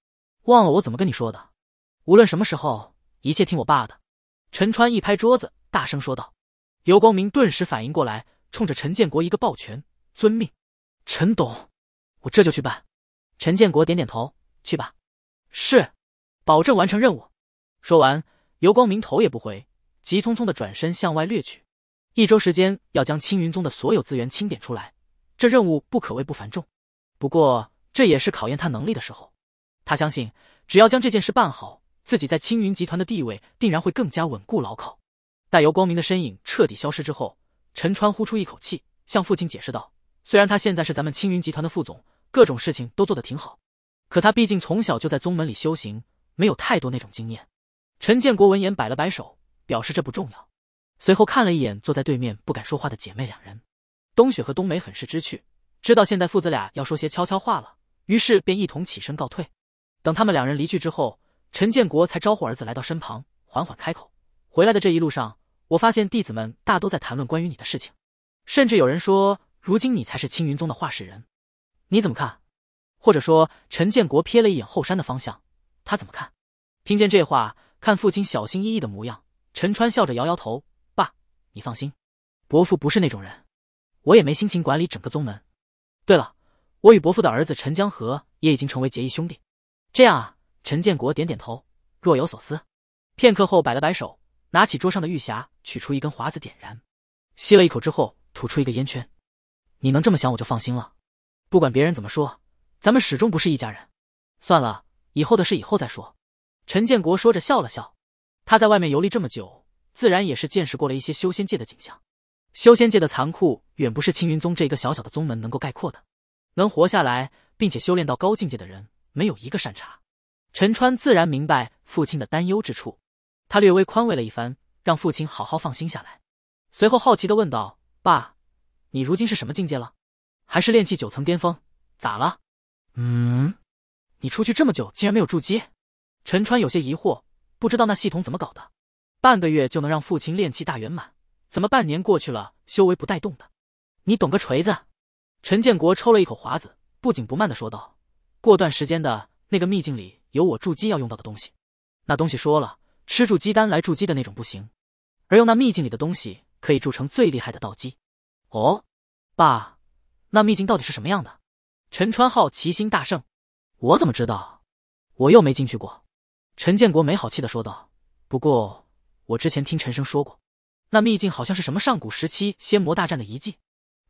忘了我怎么跟你说的？无论什么时候，一切听我爸的。陈川一拍桌子，大声说道。尤光明顿时反应过来，冲着陈建国一个抱拳：“遵命，陈董，我这就去办。”陈建国点点头：“去吧，是，保证完成任务。”说完。尤光明头也不回，急匆匆地转身向外掠去。一周时间要将青云宗的所有资源清点出来，这任务不可谓不繁重。不过这也是考验他能力的时候。他相信，只要将这件事办好，自己在青云集团的地位定然会更加稳固牢靠。待尤光明的身影彻底消失之后，陈川呼出一口气，向父亲解释道：“虽然他现在是咱们青云集团的副总，各种事情都做得挺好，可他毕竟从小就在宗门里修行，没有太多那种经验。”陈建国闻言摆了摆手，表示这不重要。随后看了一眼坐在对面不敢说话的姐妹两人，冬雪和冬梅很是知趣，知道现在父子俩要说些悄悄话了，于是便一同起身告退。等他们两人离去之后，陈建国才招呼儿子来到身旁，缓缓开口：“回来的这一路上，我发现弟子们大都在谈论关于你的事情，甚至有人说如今你才是青云宗的话事人。你怎么看？或者说，陈建国瞥了一眼后山的方向，他怎么看？”听见这话。看父亲小心翼翼的模样，陈川笑着摇摇头：“爸，你放心，伯父不是那种人，我也没心情管理整个宗门。对了，我与伯父的儿子陈江河也已经成为结义兄弟。”这样啊，陈建国点点头，若有所思。片刻后，摆了摆手，拿起桌上的玉匣，取出一根华子，点燃，吸了一口之后，吐出一个烟圈。你能这么想，我就放心了。不管别人怎么说，咱们始终不是一家人。算了，以后的事以后再说。陈建国说着笑了笑，他在外面游历这么久，自然也是见识过了一些修仙界的景象。修仙界的残酷远不是青云宗这一个小小的宗门能够概括的。能活下来并且修炼到高境界的人，没有一个善茬。陈川自然明白父亲的担忧之处，他略微宽慰了一番，让父亲好好放心下来。随后好奇的问道：“爸，你如今是什么境界了？还是炼气九层巅峰？咋了？嗯，你出去这么久，竟然没有筑基？”陈川有些疑惑，不知道那系统怎么搞的，半个月就能让父亲炼气大圆满，怎么半年过去了修为不带动的？你懂个锤子！陈建国抽了一口华子，不紧不慢的说道：“过段时间的那个秘境里有我筑基要用到的东西，那东西说了，吃筑基丹来筑基的那种不行，而用那秘境里的东西可以筑成最厉害的道基。”哦，爸，那秘境到底是什么样的？陈川好奇心大盛，我怎么知道？我又没进去过。陈建国没好气的说道：“不过我之前听陈生说过，那秘境好像是什么上古时期仙魔大战的遗迹，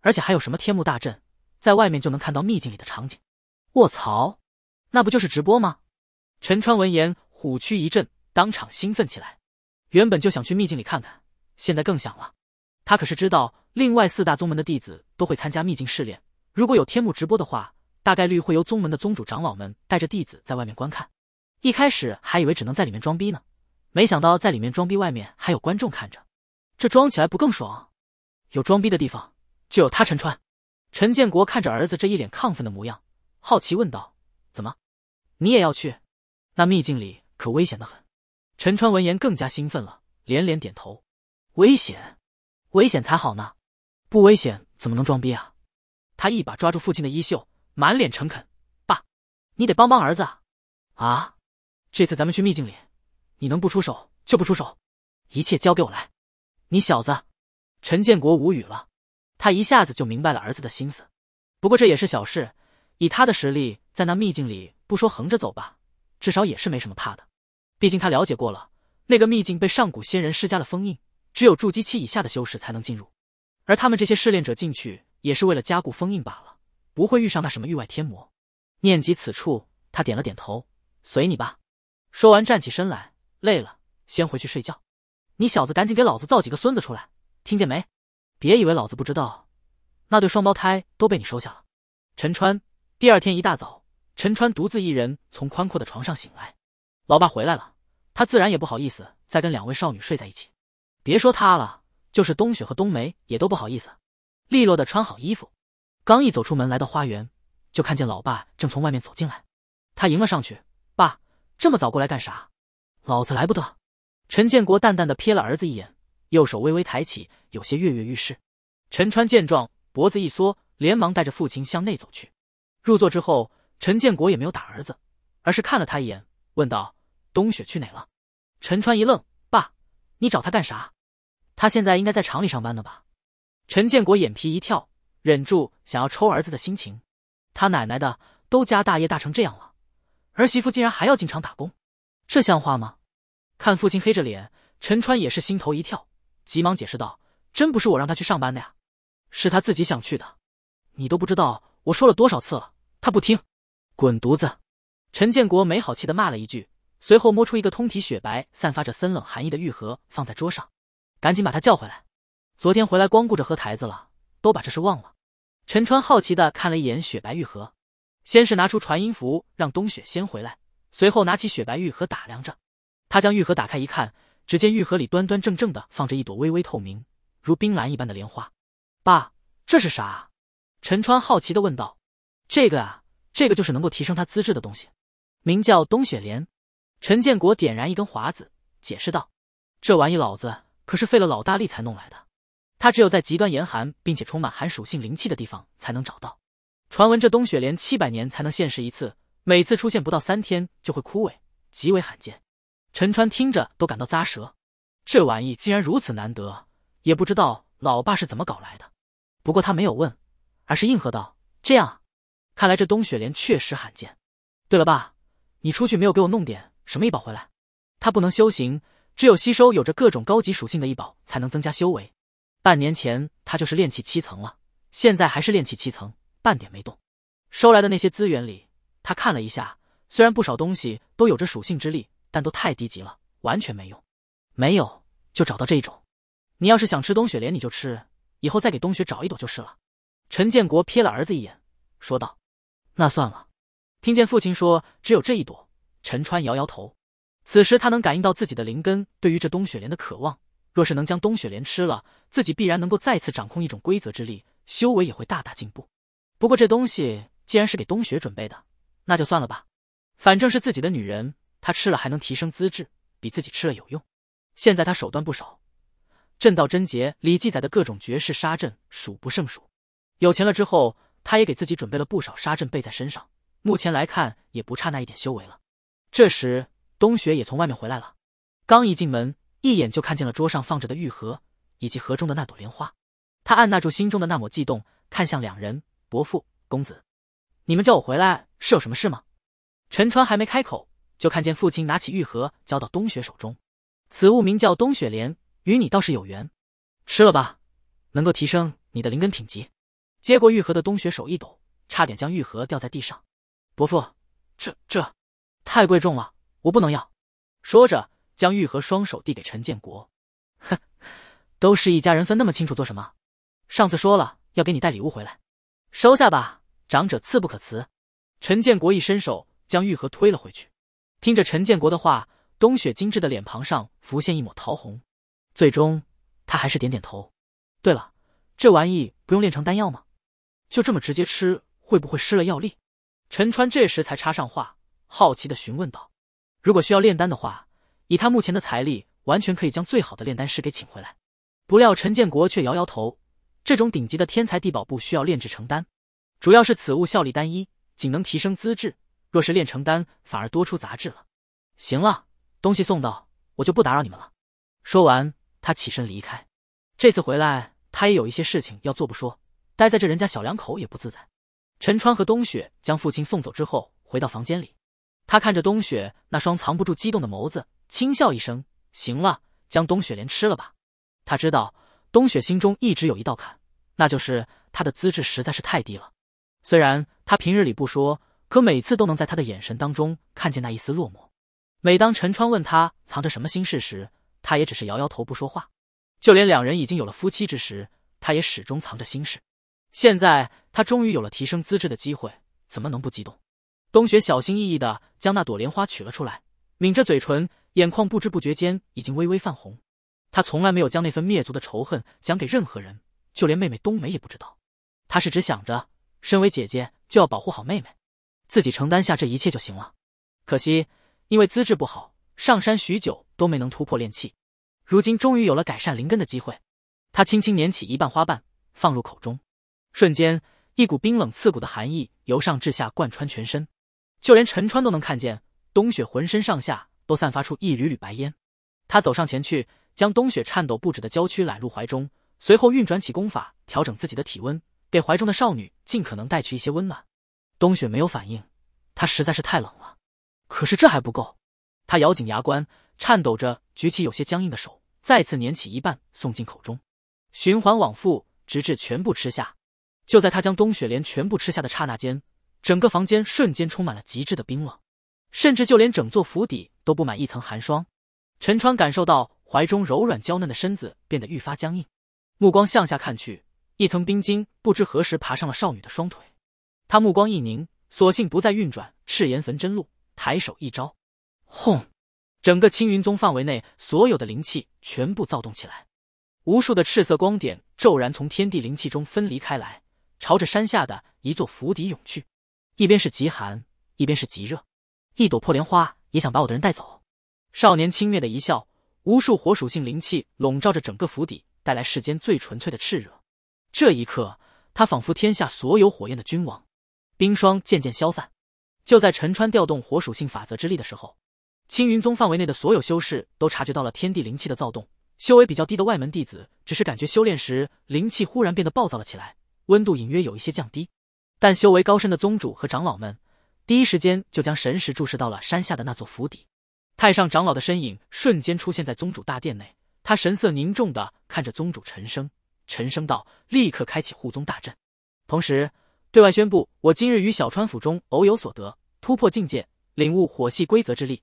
而且还有什么天幕大阵，在外面就能看到秘境里的场景。卧槽，那不就是直播吗？”陈川闻言虎躯一震，当场兴奋起来。原本就想去秘境里看看，现在更想了。他可是知道，另外四大宗门的弟子都会参加秘境试炼，如果有天幕直播的话，大概率会由宗门的宗主长老们带着弟子在外面观看。一开始还以为只能在里面装逼呢，没想到在里面装逼，外面还有观众看着，这装起来不更爽？有装逼的地方，就有他陈川。陈建国看着儿子这一脸亢奋的模样，好奇问道：“怎么，你也要去？那秘境里可危险的很。”陈川闻言更加兴奋了，连连点头：“危险，危险才好呢，不危险怎么能装逼啊？”他一把抓住父亲的衣袖，满脸诚恳：“爸，你得帮帮儿子啊！”啊！这次咱们去秘境里，你能不出手就不出手，一切交给我来。你小子，陈建国无语了。他一下子就明白了儿子的心思。不过这也是小事，以他的实力，在那秘境里不说横着走吧，至少也是没什么怕的。毕竟他了解过了，那个秘境被上古仙人施加了封印，只有筑基期以下的修士才能进入。而他们这些试炼者进去也是为了加固封印罢了，不会遇上那什么域外天魔。念及此处，他点了点头，随你吧。说完，站起身来，累了，先回去睡觉。你小子赶紧给老子造几个孙子出来，听见没？别以为老子不知道，那对双胞胎都被你收下了。陈川。第二天一大早，陈川独自一人从宽阔的床上醒来，老爸回来了，他自然也不好意思再跟两位少女睡在一起。别说他了，就是冬雪和冬梅也都不好意思。利落的穿好衣服，刚一走出门，来到花园，就看见老爸正从外面走进来，他迎了上去。这么早过来干啥？老子来不得。陈建国淡淡的瞥了儿子一眼，右手微微抬起，有些跃跃欲试。陈川见状，脖子一缩，连忙带着父亲向内走去。入座之后，陈建国也没有打儿子，而是看了他一眼，问道：“冬雪去哪了？”陈川一愣：“爸，你找他干啥？他现在应该在厂里上班呢吧？”陈建国眼皮一跳，忍住想要抽儿子的心情。他奶奶的，都家大业大成这样了。儿媳妇竟然还要进厂打工，这像话吗？看父亲黑着脸，陈川也是心头一跳，急忙解释道：“真不是我让他去上班的呀，是他自己想去的。你都不知道我说了多少次了，他不听，滚犊子！”陈建国没好气的骂了一句，随后摸出一个通体雪白、散发着森冷寒意的玉盒，放在桌上，赶紧把他叫回来。昨天回来光顾着喝台子了，都把这事忘了。陈川好奇的看了一眼雪白玉盒。先是拿出传音符让冬雪先回来，随后拿起雪白玉盒打量着。他将玉盒打开一看，只见玉盒里端端正正的放着一朵微微透明、如冰蓝一般的莲花。爸，这是啥？陈川好奇的问道。这个啊，这个就是能够提升他资质的东西，名叫冬雪莲。陈建国点燃一根华子，解释道：“这玩意老子可是费了老大力才弄来的，它只有在极端严寒并且充满寒属性灵气的地方才能找到。”传闻这冬雪莲七百年才能现世一次，每次出现不到三天就会枯萎，极为罕见。陈川听着都感到咂舌，这玩意竟然如此难得，也不知道老爸是怎么搞来的。不过他没有问，而是应和道：“这样啊，看来这冬雪莲确实罕见。对了，爸，你出去没有给我弄点什么异宝回来？”他不能修行，只有吸收有着各种高级属性的异宝才能增加修为。半年前他就是炼气七层了，现在还是炼气七层。半点没动，收来的那些资源里，他看了一下，虽然不少东西都有着属性之力，但都太低级了，完全没用。没有，就找到这一种。你要是想吃冬雪莲，你就吃，以后再给冬雪找一朵就是了。陈建国瞥了儿子一眼，说道：“那算了。”听见父亲说只有这一朵，陈川摇摇头。此时他能感应到自己的灵根对于这冬雪莲的渴望，若是能将冬雪莲吃了，自己必然能够再次掌控一种规则之力，修为也会大大进步。不过这东西既然是给冬雪准备的，那就算了吧。反正是自己的女人，她吃了还能提升资质，比自己吃了有用。现在她手段不少，《正道真诀》里记载的各种绝世杀阵数不胜数。有钱了之后，她也给自己准备了不少杀阵备在身上。目前来看，也不差那一点修为了。这时，冬雪也从外面回来了。刚一进门，一眼就看见了桌上放着的玉盒，以及盒中的那朵莲花。他按捺住心中的那抹悸动，看向两人。伯父，公子，你们叫我回来是有什么事吗？陈川还没开口，就看见父亲拿起玉盒交到冬雪手中。此物名叫冬雪莲，与你倒是有缘，吃了吧，能够提升你的灵根品级。接过玉盒的冬雪手一抖，差点将玉盒掉在地上。伯父，这这，太贵重了，我不能要。说着，将玉盒双手递给陈建国。哼，都是一家人，分那么清楚做什么？上次说了要给你带礼物回来。收下吧，长者赐不可辞。陈建国一伸手，将玉盒推了回去。听着陈建国的话，冬雪精致的脸庞上浮现一抹桃红，最终他还是点点头。对了，这玩意不用炼成丹药吗？就这么直接吃会不会失了药力？陈川这时才插上话，好奇的询问道：“如果需要炼丹的话，以他目前的财力，完全可以将最好的炼丹师给请回来。”不料陈建国却摇摇头。这种顶级的天才地宝不需要炼制成丹，主要是此物效力单一，仅能提升资质。若是炼成丹，反而多出杂质了。行了，东西送到，我就不打扰你们了。说完，他起身离开。这次回来，他也有一些事情要做，不说，待在这人家小两口也不自在。陈川和冬雪将父亲送走之后，回到房间里，他看着冬雪那双藏不住激动的眸子，轻笑一声：“行了，将冬雪莲吃了吧。”他知道。冬雪心中一直有一道坎，那就是他的资质实在是太低了。虽然他平日里不说，可每次都能在他的眼神当中看见那一丝落寞。每当陈川问他藏着什么心事时，他也只是摇摇头不说话。就连两人已经有了夫妻之时，他也始终藏着心事。现在他终于有了提升资质的机会，怎么能不激动？冬雪小心翼翼的将那朵莲花取了出来，抿着嘴唇，眼眶不知不觉间已经微微泛红。他从来没有将那份灭族的仇恨讲给任何人，就连妹妹冬梅也不知道。他是只想着，身为姐姐就要保护好妹妹，自己承担下这一切就行了。可惜，因为资质不好，上山许久都没能突破炼气。如今终于有了改善灵根的机会，他轻轻捻起一半花瓣，放入口中，瞬间一股冰冷刺骨的寒意由上至下贯穿全身，就连陈川都能看见冬雪浑身上下都散发出一缕缕白烟。他走上前去。将冬雪颤抖不止的娇躯揽入怀中，随后运转起功法，调整自己的体温，给怀中的少女尽可能带去一些温暖。冬雪没有反应，她实在是太冷了。可是这还不够，她咬紧牙关，颤抖着举起有些僵硬的手，再次捻起一半送进口中，循环往复，直至全部吃下。就在他将冬雪莲全部吃下的刹那间，整个房间瞬间充满了极致的冰冷，甚至就连整座府邸都布满一层寒霜。陈川感受到。怀中柔软娇嫩的身子变得愈发僵硬，目光向下看去，一层冰晶不知何时爬上了少女的双腿。他目光一凝，索性不再运转赤炎焚真露，抬手一招，轰！整个青云宗范围内所有的灵气全部躁动起来，无数的赤色光点骤然从天地灵气中分离开来，朝着山下的一座府邸涌去。一边是极寒，一边是极热，一朵破莲花也想把我的人带走？少年轻蔑的一笑。无数火属性灵气笼罩着整个府邸，带来世间最纯粹的炽热。这一刻，他仿佛天下所有火焰的君王。冰霜渐渐消散。就在陈川调动火属性法则之力的时候，青云宗范围内的所有修士都察觉到了天地灵气的躁动。修为比较低的外门弟子只是感觉修炼时灵气忽然变得暴躁了起来，温度隐约有一些降低。但修为高深的宗主和长老们，第一时间就将神识注视到了山下的那座府邸。太上长老的身影瞬间出现在宗主大殿内，他神色凝重的看着宗主陈生，沉声道：“立刻开启护宗大阵，同时对外宣布，我今日于小川府中偶有所得，突破境界，领悟火系规则之力。”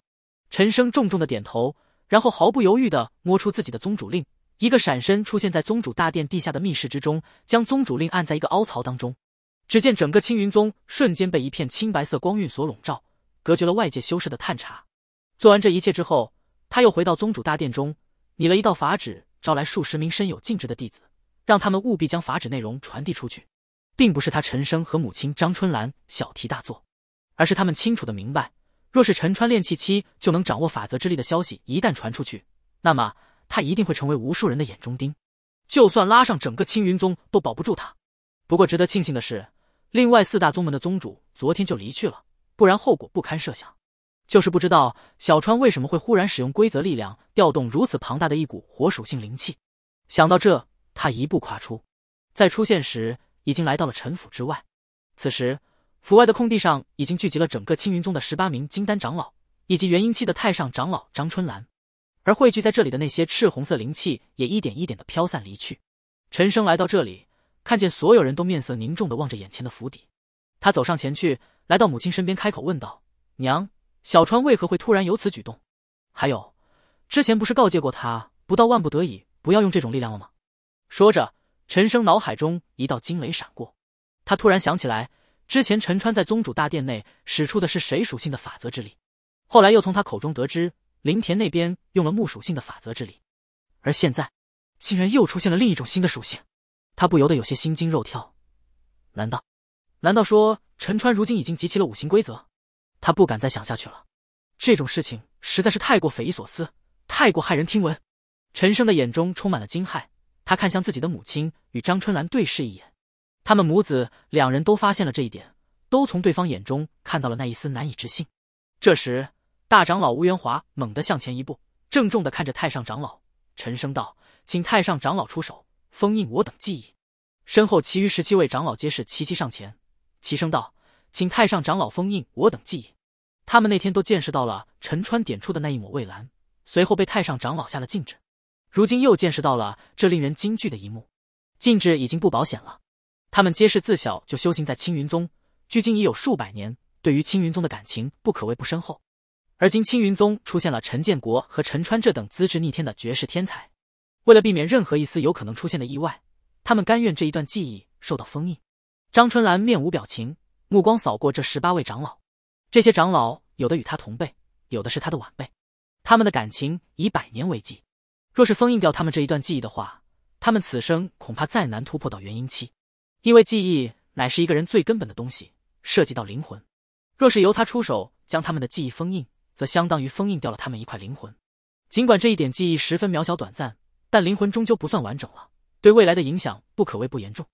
陈生重重的点头，然后毫不犹豫的摸出自己的宗主令，一个闪身出现在宗主大殿地下的密室之中，将宗主令按在一个凹槽当中。只见整个青云宗瞬间被一片青白色光晕所笼罩，隔绝了外界修士的探查。做完这一切之后，他又回到宗主大殿中，拟了一道法旨，招来数十名身有禁制的弟子，让他们务必将法旨内容传递出去。并不是他陈生和母亲张春兰小题大做，而是他们清楚的明白，若是陈川练气期就能掌握法则之力的消息一旦传出去，那么他一定会成为无数人的眼中钉，就算拉上整个青云宗都保不住他。不过值得庆幸的是，另外四大宗门的宗主昨天就离去了，不然后果不堪设想。就是不知道小川为什么会忽然使用规则力量调动如此庞大的一股火属性灵气。想到这，他一步跨出，在出现时已经来到了陈府之外。此时，府外的空地上已经聚集了整个青云宗的十八名金丹长老，以及元婴期的太上长老张春兰。而汇聚在这里的那些赤红色灵气也一点一点的飘散离去。陈生来到这里，看见所有人都面色凝重的望着眼前的府邸，他走上前去，来到母亲身边，开口问道：“娘。”小川为何会突然有此举动？还有，之前不是告诫过他，不到万不得已不要用这种力量了吗？说着，陈生脑海中一道惊雷闪过，他突然想起来，之前陈川在宗主大殿内使出的是谁属性的法则之力？后来又从他口中得知，林田那边用了木属性的法则之力，而现在，竟然又出现了另一种新的属性，他不由得有些心惊肉跳。难道，难道说陈川如今已经集齐了五行规则？他不敢再想下去了，这种事情实在是太过匪夷所思，太过骇人听闻。陈生的眼中充满了惊骇，他看向自己的母亲，与张春兰对视一眼，他们母子两人都发现了这一点，都从对方眼中看到了那一丝难以置信。这时，大长老吴元华猛地向前一步，郑重地看着太上长老，沉声道：“请太上长老出手封印我等记忆。”身后其余十七位长老皆是齐齐上前，齐声道。请太上长老封印我等记忆。他们那天都见识到了陈川点出的那一抹蔚蓝，随后被太上长老下了禁制。如今又见识到了这令人惊惧的一幕，禁制已经不保险了。他们皆是自小就修行在青云宗，距今已有数百年，对于青云宗的感情不可谓不深厚。而今青云宗出现了陈建国和陈川这等资质逆天的绝世天才，为了避免任何一丝有可能出现的意外，他们甘愿这一段记忆受到封印。张春兰面无表情。目光扫过这十八位长老，这些长老有的与他同辈，有的是他的晚辈，他们的感情以百年为计。若是封印掉他们这一段记忆的话，他们此生恐怕再难突破到元婴期，因为记忆乃是一个人最根本的东西，涉及到灵魂。若是由他出手将他们的记忆封印，则相当于封印掉了他们一块灵魂。尽管这一点记忆十分渺小短暂，但灵魂终究不算完整了，对未来的影响不可谓不严重。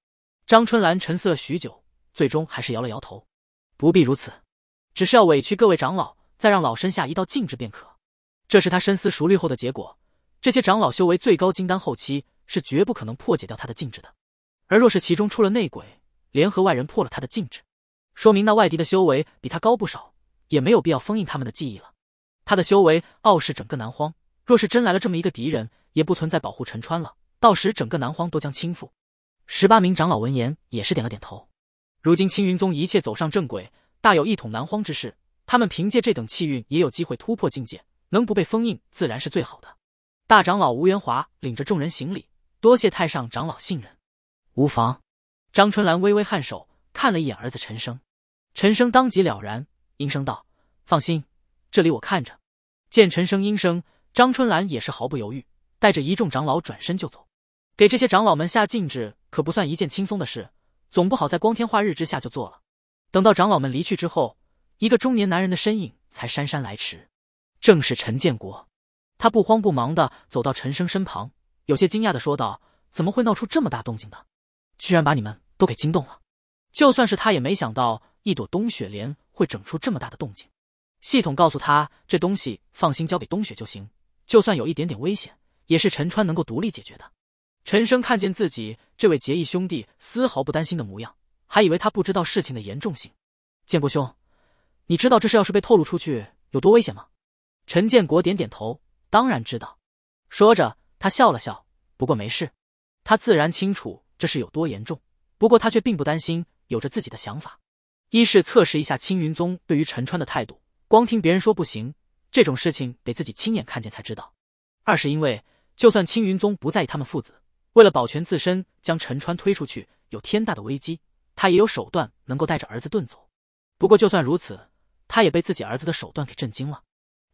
张春兰沉思了许久。最终还是摇了摇头，不必如此，只是要委屈各位长老，再让老身下一道禁制便可。这是他深思熟虑后的结果。这些长老修为最高金丹后期，是绝不可能破解掉他的禁制的。而若是其中出了内鬼，联合外人破了他的禁制，说明那外敌的修为比他高不少，也没有必要封印他们的记忆了。他的修为傲视整个南荒，若是真来了这么一个敌人，也不存在保护陈川了。到时整个南荒都将倾覆。十八名长老闻言也是点了点头。如今青云宗一切走上正轨，大有一统南荒之势。他们凭借这等气运，也有机会突破境界，能不被封印自然是最好的。大长老吴元华领着众人行礼，多谢太上长老信任，无妨。张春兰微微颔首，看了一眼儿子陈生，陈生当即了然，应声道：“放心，这里我看着。”见陈生应声，张春兰也是毫不犹豫，带着一众长老转身就走。给这些长老们下禁制，可不算一件轻松的事。总不好在光天化日之下就做了。等到长老们离去之后，一个中年男人的身影才姗姗来迟，正是陈建国。他不慌不忙的走到陈生身旁，有些惊讶的说道：“怎么会闹出这么大动静呢？居然把你们都给惊动了。就算是他也没想到一朵冬雪莲会整出这么大的动静。系统告诉他，这东西放心交给冬雪就行，就算有一点点危险，也是陈川能够独立解决的。”陈生看见自己这位结义兄弟丝毫不担心的模样，还以为他不知道事情的严重性。建国兄，你知道这事要是被透露出去有多危险吗？陈建国点点头，当然知道。说着，他笑了笑。不过没事，他自然清楚这事有多严重，不过他却并不担心，有着自己的想法。一是测试一下青云宗对于陈川的态度，光听别人说不行，这种事情得自己亲眼看见才知道。二是因为就算青云宗不在意他们父子。为了保全自身，将陈川推出去，有天大的危机，他也有手段能够带着儿子遁走。不过，就算如此，他也被自己儿子的手段给震惊了。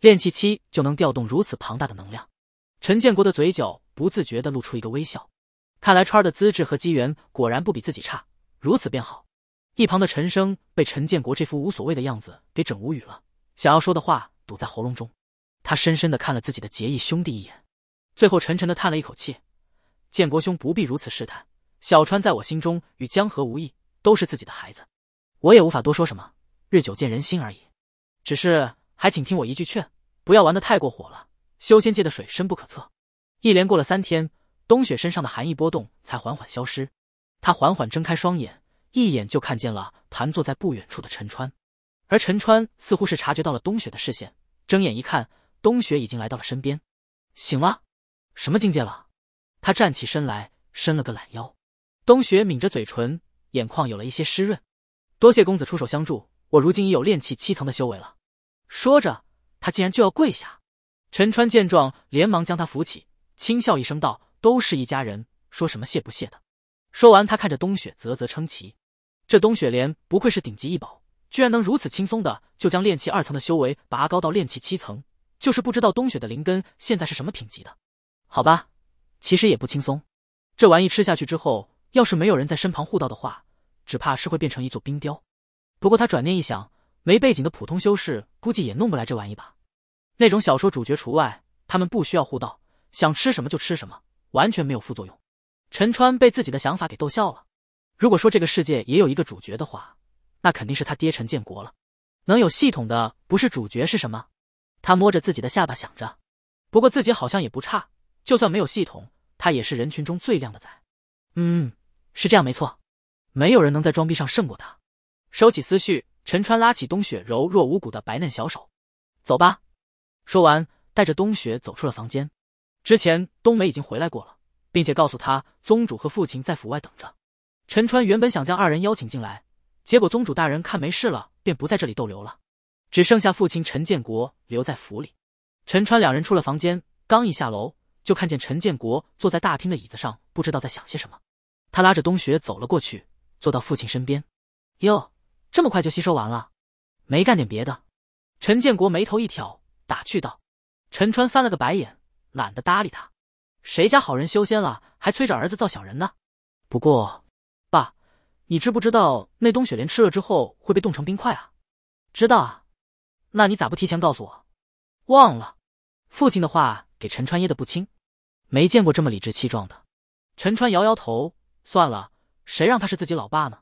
练气期就能调动如此庞大的能量，陈建国的嘴角不自觉的露出一个微笑。看来川儿的资质和机缘果然不比自己差，如此便好。一旁的陈生被陈建国这副无所谓的样子给整无语了，想要说的话堵在喉咙中。他深深的看了自己的结义兄弟一眼，最后沉沉的叹了一口气。建国兄不必如此试探，小川在我心中与江河无异，都是自己的孩子，我也无法多说什么，日久见人心而已。只是还请听我一句劝，不要玩的太过火了。修仙界的水深不可测。一连过了三天，冬雪身上的寒意波动才缓缓消失，她缓缓睁开双眼，一眼就看见了盘坐在不远处的陈川，而陈川似乎是察觉到了冬雪的视线，睁眼一看，冬雪已经来到了身边，醒了？什么境界了？他站起身来，伸了个懒腰。冬雪抿着嘴唇，眼眶有了一些湿润。多谢公子出手相助，我如今已有炼气七层的修为了。说着，他竟然就要跪下。陈川见状，连忙将他扶起，轻笑一声道：“都是一家人，说什么谢不谢的。”说完，他看着冬雪，啧啧称奇：“这冬雪莲不愧是顶级异宝，居然能如此轻松的就将炼气二层的修为拔高到炼气七层，就是不知道冬雪的灵根现在是什么品级的。”好吧。其实也不轻松，这玩意吃下去之后，要是没有人在身旁护道的话，只怕是会变成一座冰雕。不过他转念一想，没背景的普通修士估计也弄不来这玩意吧？那种小说主角除外，他们不需要护道，想吃什么就吃什么，完全没有副作用。陈川被自己的想法给逗笑了。如果说这个世界也有一个主角的话，那肯定是他爹陈建国了。能有系统的，不是主角是什么？他摸着自己的下巴想着。不过自己好像也不差，就算没有系统。他也是人群中最靓的仔，嗯，是这样没错，没有人能在装逼上胜过他。收起思绪，陈川拉起冬雪柔弱无骨的白嫩小手，走吧。说完，带着冬雪走出了房间。之前冬梅已经回来过了，并且告诉他宗主和父亲在府外等着。陈川原本想将二人邀请进来，结果宗主大人看没事了，便不在这里逗留了，只剩下父亲陈建国留在府里。陈川两人出了房间，刚一下楼。就看见陈建国坐在大厅的椅子上，不知道在想些什么。他拉着冬雪走了过去，坐到父亲身边。哟，这么快就吸收完了？没干点别的？陈建国眉头一挑，打趣道。陈川翻了个白眼，懒得搭理他。谁家好人修仙了，还催着儿子造小人呢？不过，爸，你知不知道那冬雪莲吃了之后会被冻成冰块啊？知道啊，那你咋不提前告诉我？忘了？父亲的话给陈川噎得不轻。没见过这么理直气壮的，陈川摇摇头，算了，谁让他是自己老爸呢？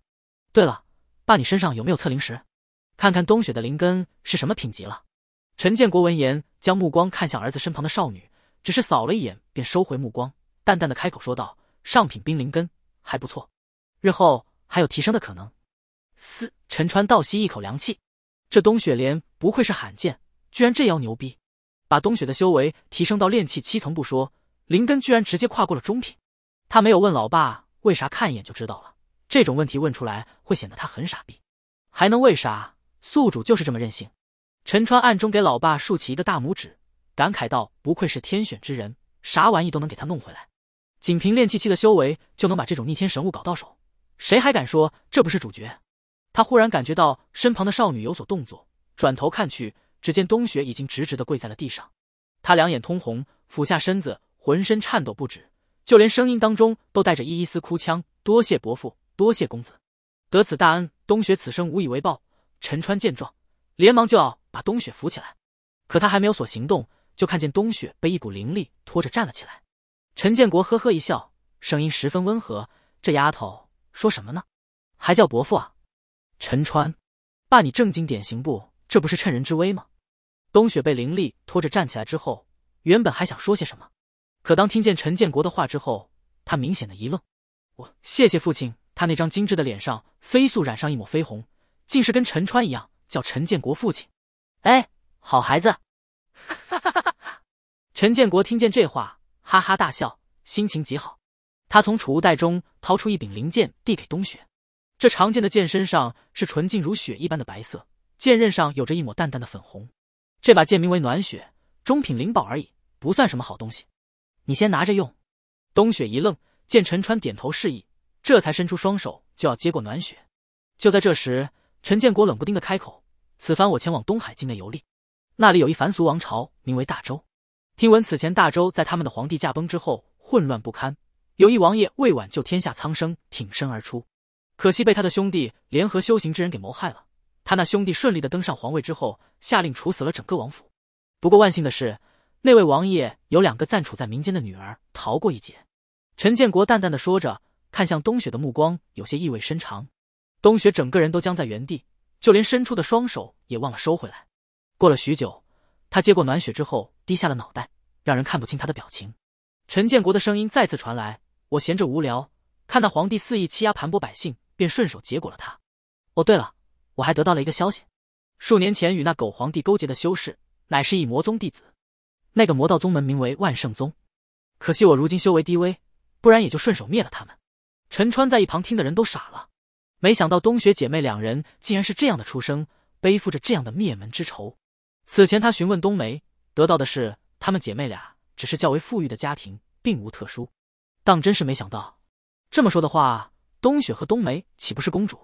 对了，爸，你身上有没有测灵石？看看冬雪的灵根是什么品级了。陈建国闻言，将目光看向儿子身旁的少女，只是扫了一眼，便收回目光，淡淡的开口说道：“上品冰灵根，还不错，日后还有提升的可能。”嘶！陈川倒吸一口凉气，这冬雪莲不愧是罕见，居然这样牛逼，把冬雪的修为提升到炼气七层不说。灵根居然直接跨过了中品，他没有问老爸为啥，看一眼就知道了。这种问题问出来会显得他很傻逼，还能为啥？宿主就是这么任性。陈川暗中给老爸竖起一个大拇指，感慨道：“不愧是天选之人，啥玩意都能给他弄回来。仅凭练气期的修为就能把这种逆天神物搞到手，谁还敢说这不是主角？”他忽然感觉到身旁的少女有所动作，转头看去，只见冬雪已经直直的跪在了地上，他两眼通红，俯下身子。浑身颤抖不止，就连声音当中都带着一丝哭腔。多谢伯父，多谢公子，得此大恩，冬雪此生无以为报。陈川见状，连忙就要把冬雪扶起来，可他还没有所行动，就看见冬雪被一股灵力拖着站了起来。陈建国呵呵一笑，声音十分温和：“这丫头说什么呢？还叫伯父啊？”陈川，爸，你正经点行不？这不是趁人之危吗？冬雪被灵力拖着站起来之后，原本还想说些什么。可当听见陈建国的话之后，他明显的一愣。我谢谢父亲。他那张精致的脸上飞速染上一抹绯红，竟是跟陈川一样叫陈建国父亲。哎，好孩子！哈哈哈哈！陈建国听见这话，哈哈大笑，心情极好。他从储物袋中掏出一柄灵剑，递给冬雪。这长剑的剑身上是纯净如雪一般的白色，剑刃上有着一抹淡淡的粉红。这把剑名为暖雪，中品灵宝而已，不算什么好东西。你先拿着用。冬雪一愣，见陈川点头示意，这才伸出双手就要接过暖雪。就在这时，陈建国冷不丁的开口：“此番我前往东海境内游历，那里有一凡俗王朝，名为大周。听闻此前大周在他们的皇帝驾崩之后，混乱不堪，有一王爷为挽救天下苍生，挺身而出，可惜被他的兄弟联合修行之人给谋害了。他那兄弟顺利的登上皇位之后，下令处死了整个王府。不过万幸的是……”那位王爷有两个暂处在民间的女儿逃过一劫，陈建国淡淡的说着，看向冬雪的目光有些意味深长。冬雪整个人都僵在原地，就连伸出的双手也忘了收回来。过了许久，他接过暖雪之后，低下了脑袋，让人看不清他的表情。陈建国的声音再次传来：“我闲着无聊，看到皇帝肆意欺压盘剥百姓，便顺手结果了他。哦，对了，我还得到了一个消息，数年前与那狗皇帝勾结的修士，乃是一魔宗弟子。”那个魔道宗门名为万圣宗，可惜我如今修为低微，不然也就顺手灭了他们。陈川在一旁听的人都傻了，没想到冬雪姐妹两人竟然是这样的出生，背负着这样的灭门之仇。此前他询问冬梅，得到的是她们姐妹俩只是较为富裕的家庭，并无特殊。当真是没想到，这么说的话，冬雪和冬梅岂不是公主？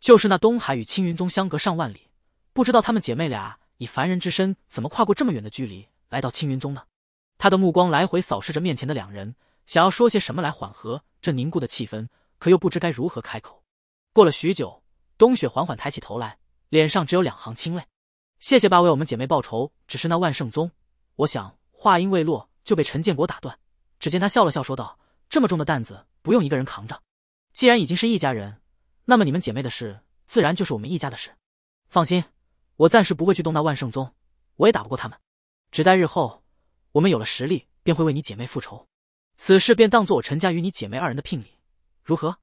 就是那东海与青云宗相隔上万里，不知道她们姐妹俩以凡人之身，怎么跨过这么远的距离？来到青云宗呢，他的目光来回扫视着面前的两人，想要说些什么来缓和这凝固的气氛，可又不知该如何开口。过了许久，冬雪缓缓抬起头来，脸上只有两行清泪。谢谢爸为我们姐妹报仇，只是那万圣宗……我想……话音未落就被陈建国打断。只见他笑了笑，说道：“这么重的担子不用一个人扛着，既然已经是一家人，那么你们姐妹的事自然就是我们一家的事。放心，我暂时不会去动那万圣宗，我也打不过他们。”只待日后，我们有了实力，便会为你姐妹复仇。此事便当做我陈家与你姐妹二人的聘礼，如何？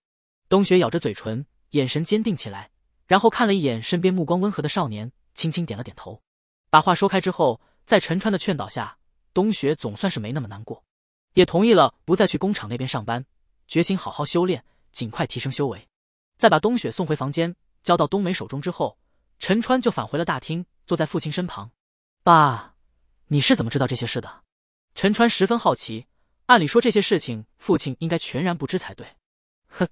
冬雪咬着嘴唇，眼神坚定起来，然后看了一眼身边目光温和的少年，轻轻点了点头。把话说开之后，在陈川的劝导下，冬雪总算是没那么难过，也同意了不再去工厂那边上班，决心好好修炼，尽快提升修为。在把冬雪送回房间，交到冬梅手中之后，陈川就返回了大厅，坐在父亲身旁，爸。你是怎么知道这些事的？陈川十分好奇。按理说这些事情父亲应该全然不知才对。呵，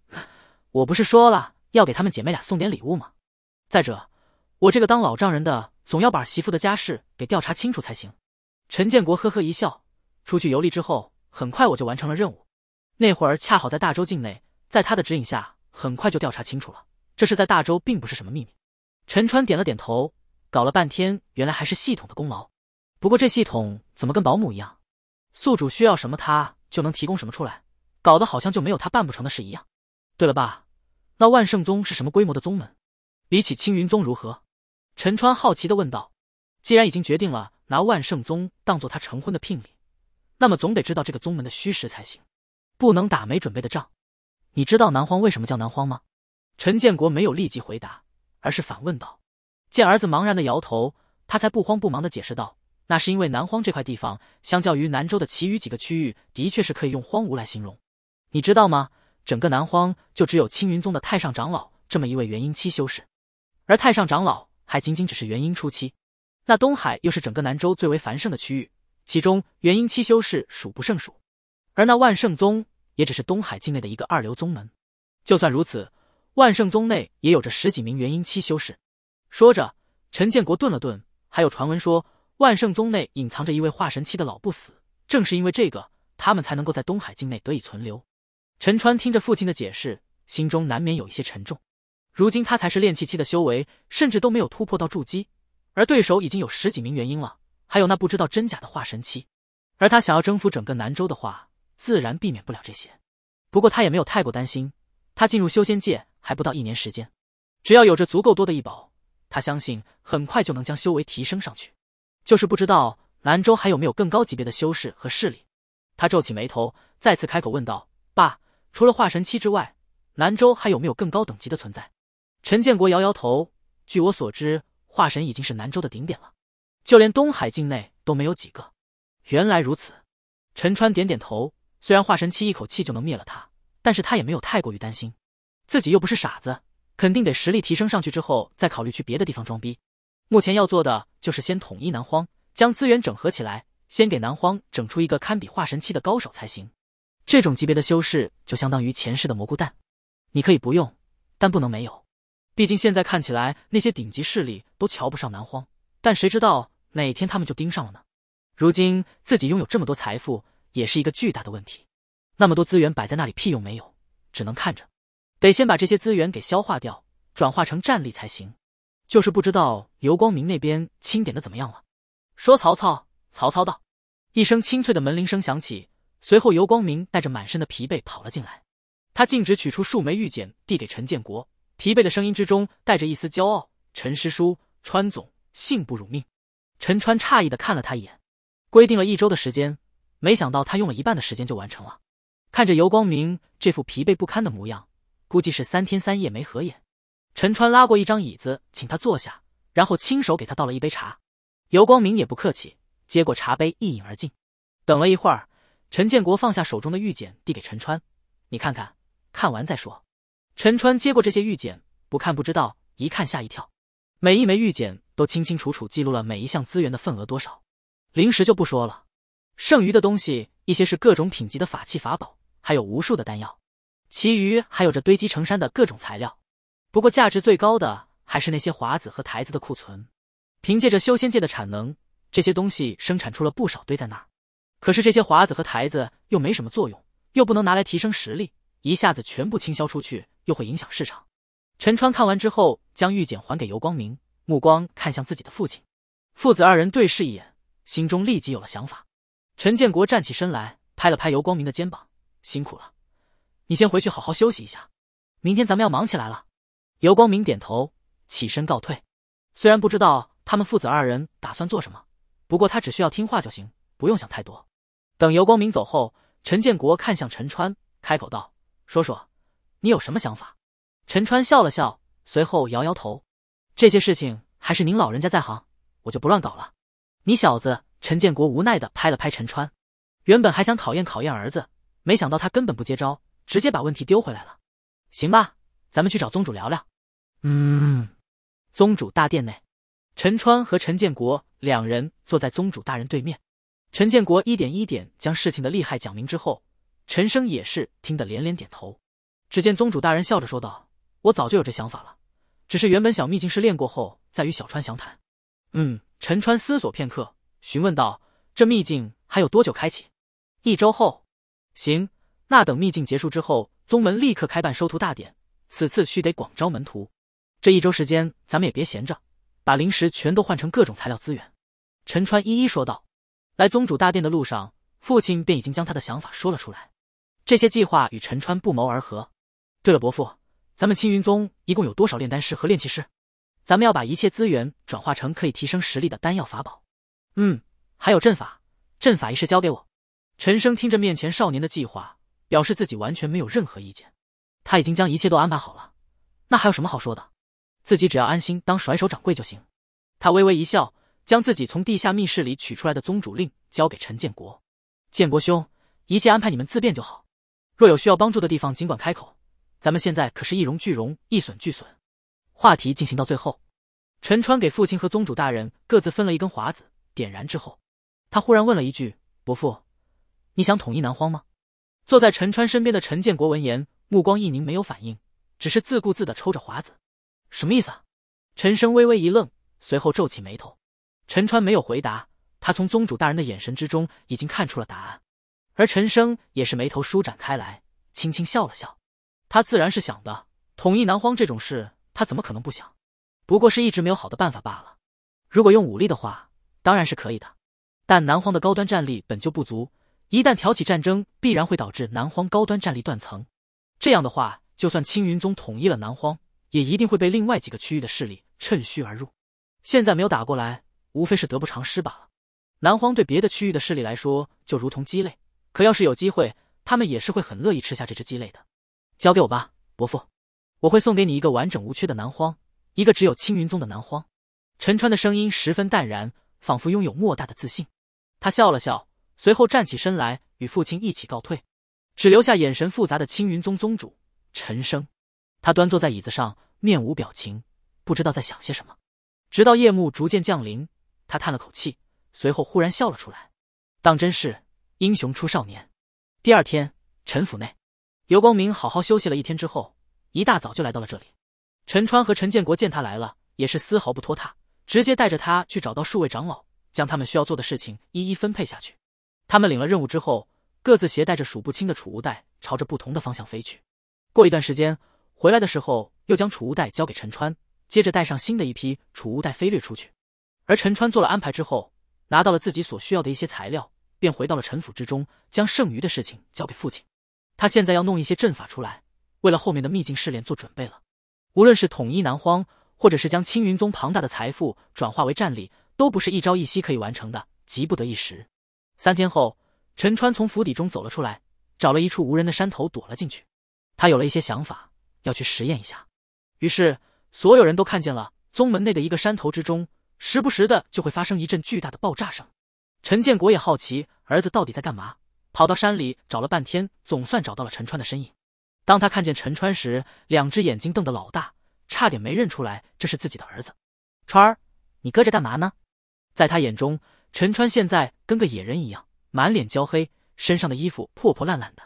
我不是说了要给他们姐妹俩送点礼物吗？再者，我这个当老丈人的总要把媳妇的家事给调查清楚才行。陈建国呵呵一笑，出去游历之后，很快我就完成了任务。那会儿恰好在大周境内，在他的指引下，很快就调查清楚了。这事在大周，并不是什么秘密。陈川点了点头，搞了半天，原来还是系统的功劳。不过这系统怎么跟保姆一样？宿主需要什么，他就能提供什么出来，搞得好像就没有他办不成的事一样。对了，爸，那万圣宗是什么规模的宗门？比起青云宗如何？陈川好奇的问道。既然已经决定了拿万圣宗当做他成婚的聘礼，那么总得知道这个宗门的虚实才行，不能打没准备的仗。你知道南荒为什么叫南荒吗？陈建国没有立即回答，而是反问道。见儿子茫然的摇头，他才不慌不忙的解释道。那是因为南荒这块地方，相较于南州的其余几个区域，的确是可以用荒芜来形容。你知道吗？整个南荒就只有青云宗的太上长老这么一位元婴期修士，而太上长老还仅仅只是元婴初期。那东海又是整个南州最为繁盛的区域，其中元婴期修士数不胜数。而那万圣宗也只是东海境内的一个二流宗门，就算如此，万圣宗内也有着十几名元婴期修士。说着，陈建国顿了顿，还有传闻说。万圣宗内隐藏着一位化神期的老不死，正是因为这个，他们才能够在东海境内得以存留。陈川听着父亲的解释，心中难免有一些沉重。如今他才是炼气期的修为，甚至都没有突破到筑基，而对手已经有十几名元婴了，还有那不知道真假的化神期。而他想要征服整个南州的话，自然避免不了这些。不过他也没有太过担心，他进入修仙界还不到一年时间，只要有着足够多的异宝，他相信很快就能将修为提升上去。就是不知道兰州还有没有更高级别的修士和势力，他皱起眉头，再次开口问道：“爸，除了化神期之外，兰州还有没有更高等级的存在？”陈建国摇摇头，据我所知，化神已经是兰州的顶点了，就连东海境内都没有几个。原来如此，陈川点点头。虽然化神期一口气就能灭了他，但是他也没有太过于担心，自己又不是傻子，肯定得实力提升上去之后再考虑去别的地方装逼。目前要做的就是先统一南荒，将资源整合起来，先给南荒整出一个堪比化神期的高手才行。这种级别的修士就相当于前世的蘑菇蛋，你可以不用，但不能没有。毕竟现在看起来那些顶级势力都瞧不上南荒，但谁知道哪天他们就盯上了呢？如今自己拥有这么多财富，也是一个巨大的问题。那么多资源摆在那里屁用没有，只能看着。得先把这些资源给消化掉，转化成战力才行。就是不知道尤光明那边清点的怎么样了。说曹操，曹操到。一声清脆的门铃声响起，随后尤光明带着满身的疲惫跑了进来。他径直取出数枚玉简，递给陈建国。疲惫的声音之中带着一丝骄傲：“陈师叔，川总，幸不辱命。”陈川诧异的看了他一眼。规定了一周的时间，没想到他用了一半的时间就完成了。看着尤光明这副疲惫不堪的模样，估计是三天三夜没合眼。陈川拉过一张椅子，请他坐下，然后亲手给他倒了一杯茶。尤光明也不客气，接过茶杯一饮而尽。等了一会儿，陈建国放下手中的玉简，递给陈川：“你看看，看完再说。”陈川接过这些玉简，不看不知道，一看吓一跳。每一枚玉简都清清楚楚记录了每一项资源的份额多少。零食就不说了，剩余的东西一些是各种品级的法器法宝，还有无数的丹药，其余还有着堆积成山的各种材料。不过价值最高的还是那些华子和台子的库存，凭借着修仙界的产能，这些东西生产出了不少，堆在那儿。可是这些华子和台子又没什么作用，又不能拿来提升实力，一下子全部倾销出去又会影响市场。陈川看完之后，将玉简还给尤光明，目光看向自己的父亲，父子二人对视一眼，心中立即有了想法。陈建国站起身来，拍了拍尤光明的肩膀：“辛苦了，你先回去好好休息一下，明天咱们要忙起来了。”尤光明点头，起身告退。虽然不知道他们父子二人打算做什么，不过他只需要听话就行，不用想太多。等尤光明走后，陈建国看向陈川，开口道：“说说，你有什么想法？”陈川笑了笑，随后摇摇头：“这些事情还是您老人家在行，我就不乱搞了。”你小子，陈建国无奈的拍了拍陈川。原本还想考验考验儿子，没想到他根本不接招，直接把问题丢回来了。行吧。咱们去找宗主聊聊。嗯，宗主大殿内，陈川和陈建国两人坐在宗主大人对面。陈建国一点一点将事情的厉害讲明之后，陈生也是听得连连点头。只见宗主大人笑着说道：“我早就有这想法了，只是原本想秘境试炼过后再与小川详谈。”嗯，陈川思索片刻，询问道：“这秘境还有多久开启？”一周后。行，那等秘境结束之后，宗门立刻开办收徒大典。此次需得广招门徒，这一周时间咱们也别闲着，把灵石全都换成各种材料资源。陈川一一说道。来宗主大殿的路上，父亲便已经将他的想法说了出来，这些计划与陈川不谋而合。对了，伯父，咱们青云宗一共有多少炼丹师和炼器师？咱们要把一切资源转化成可以提升实力的丹药法宝。嗯，还有阵法，阵法一事交给我。陈生听着面前少年的计划，表示自己完全没有任何意见。他已经将一切都安排好了，那还有什么好说的？自己只要安心当甩手掌柜就行。他微微一笑，将自己从地下密室里取出来的宗主令交给陈建国。建国兄，一切安排你们自便就好。若有需要帮助的地方，尽管开口。咱们现在可是一荣俱荣，一损俱损。话题进行到最后，陈川给父亲和宗主大人各自分了一根华子，点燃之后，他忽然问了一句：“伯父，你想统一南荒吗？”坐在陈川身边的陈建国闻言。目光一凝，没有反应，只是自顾自的抽着华子。什么意思？陈生微微一愣，随后皱起眉头。陈川没有回答，他从宗主大人的眼神之中已经看出了答案。而陈生也是眉头舒展开来，轻轻笑了笑。他自然是想的，统一南荒这种事，他怎么可能不想？不过是一直没有好的办法罢了。如果用武力的话，当然是可以的，但南荒的高端战力本就不足，一旦挑起战争，必然会导致南荒高端战力断层。这样的话，就算青云宗统一了南荒，也一定会被另外几个区域的势力趁虚而入。现在没有打过来，无非是得不偿失罢了。南荒对别的区域的势力来说，就如同鸡肋，可要是有机会，他们也是会很乐意吃下这只鸡肋的。交给我吧，伯父，我会送给你一个完整无缺的南荒，一个只有青云宗的南荒。陈川的声音十分淡然，仿佛拥有莫大的自信。他笑了笑，随后站起身来，与父亲一起告退。只留下眼神复杂的青云宗宗主陈生，他端坐在椅子上，面无表情，不知道在想些什么。直到夜幕逐渐降临，他叹了口气，随后忽然笑了出来。当真是英雄出少年。第二天，陈府内，尤光明好好休息了一天之后，一大早就来到了这里。陈川和陈建国见他来了，也是丝毫不拖沓，直接带着他去找到数位长老，将他们需要做的事情一一分配下去。他们领了任务之后。各自携带着数不清的储物袋，朝着不同的方向飞去。过一段时间回来的时候，又将储物袋交给陈川，接着带上新的一批储物袋飞掠出去。而陈川做了安排之后，拿到了自己所需要的一些材料，便回到了陈府之中，将剩余的事情交给父亲。他现在要弄一些阵法出来，为了后面的秘境试炼做准备了。无论是统一南荒，或者是将青云宗庞大的财富转化为战力，都不是一朝一夕可以完成的，急不得一时。三天后。陈川从府邸中走了出来，找了一处无人的山头躲了进去。他有了一些想法，要去实验一下。于是所有人都看见了宗门内的一个山头之中，时不时的就会发生一阵巨大的爆炸声。陈建国也好奇儿子到底在干嘛，跑到山里找了半天，总算找到了陈川的身影。当他看见陈川时，两只眼睛瞪得老大，差点没认出来这是自己的儿子。川儿，你搁这干嘛呢？在他眼中，陈川现在跟个野人一样。满脸焦黑，身上的衣服破破烂烂的。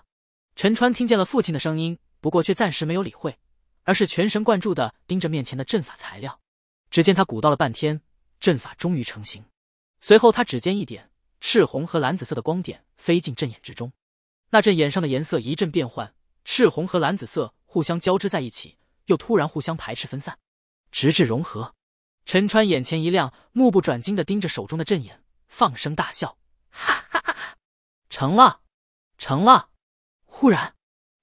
陈川听见了父亲的声音，不过却暂时没有理会，而是全神贯注的盯着面前的阵法材料。只见他鼓捣了半天，阵法终于成型。随后，他指尖一点，赤红和蓝紫色的光点飞进阵眼之中。那阵眼上的颜色一阵变换，赤红和蓝紫色互相交织在一起，又突然互相排斥分散，直至融合。陈川眼前一亮，目不转睛的盯着手中的阵眼，放声大笑：“哈！”成了，成了！忽然，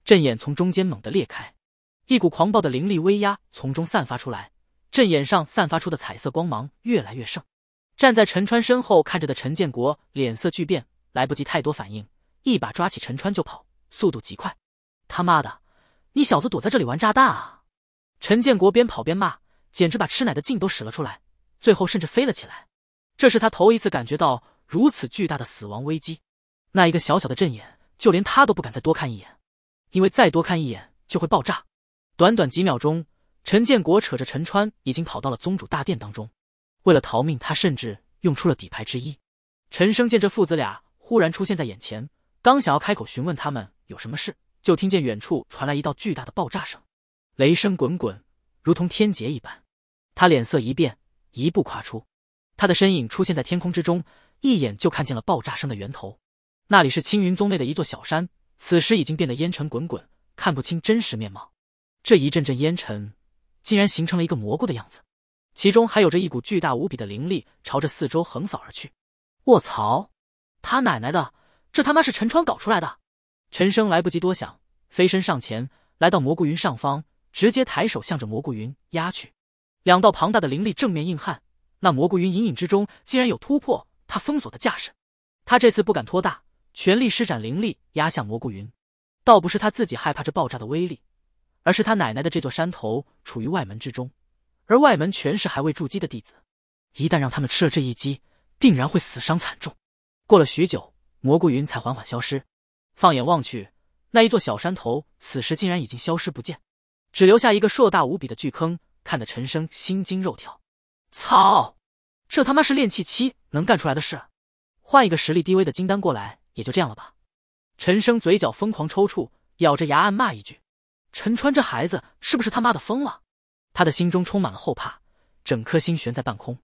阵眼从中间猛地裂开，一股狂暴的灵力威压从中散发出来，阵眼上散发出的彩色光芒越来越盛。站在陈川身后看着的陈建国脸色巨变，来不及太多反应，一把抓起陈川就跑，速度极快。他妈的，你小子躲在这里玩炸弹啊！陈建国边跑边骂，简直把吃奶的劲都使了出来，最后甚至飞了起来。这是他头一次感觉到如此巨大的死亡危机。那一个小小的阵眼，就连他都不敢再多看一眼，因为再多看一眼就会爆炸。短短几秒钟，陈建国扯着陈川已经跑到了宗主大殿当中。为了逃命，他甚至用出了底牌之一。陈生见这父子俩忽然出现在眼前，刚想要开口询问他们有什么事，就听见远处传来一道巨大的爆炸声，雷声滚滚，如同天劫一般。他脸色一变，一步跨出，他的身影出现在天空之中，一眼就看见了爆炸声的源头。那里是青云宗内的一座小山，此时已经变得烟尘滚滚，看不清真实面貌。这一阵阵烟尘竟然形成了一个蘑菇的样子，其中还有着一股巨大无比的灵力朝着四周横扫而去。卧槽！他奶奶的，这他妈是陈川搞出来的！陈生来不及多想，飞身上前，来到蘑菇云上方，直接抬手向着蘑菇云压去。两道庞大的灵力正面硬撼，那蘑菇云隐隐之中竟然有突破他封锁的架势。他这次不敢拖大。全力施展灵力压向蘑菇云，倒不是他自己害怕这爆炸的威力，而是他奶奶的这座山头处于外门之中，而外门全是还未筑基的弟子，一旦让他们吃了这一击，定然会死伤惨重。过了许久，蘑菇云才缓缓消失。放眼望去，那一座小山头此时竟然已经消失不见，只留下一个硕大无比的巨坑，看得陈生心惊肉跳。操，这他妈是炼气期能干出来的事？换一个实力低微的金丹过来！也就这样了吧。陈生嘴角疯狂抽搐，咬着牙暗骂一句：“陈川这孩子是不是他妈的疯了？”他的心中充满了后怕，整颗心悬在半空。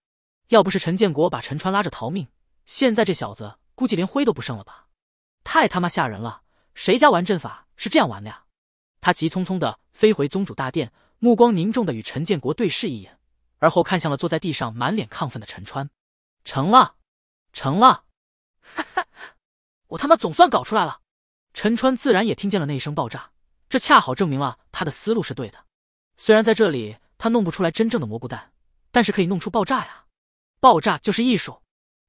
要不是陈建国把陈川拉着逃命，现在这小子估计连灰都不剩了吧？太他妈吓人了！谁家玩阵法是这样玩的呀？他急匆匆的飞回宗主大殿，目光凝重的与陈建国对视一眼，而后看向了坐在地上满脸亢奋的陈川。成了，成了，哈哈。我他妈总算搞出来了！陈川自然也听见了那一声爆炸，这恰好证明了他的思路是对的。虽然在这里他弄不出来真正的蘑菇蛋，但是可以弄出爆炸呀！爆炸就是艺术！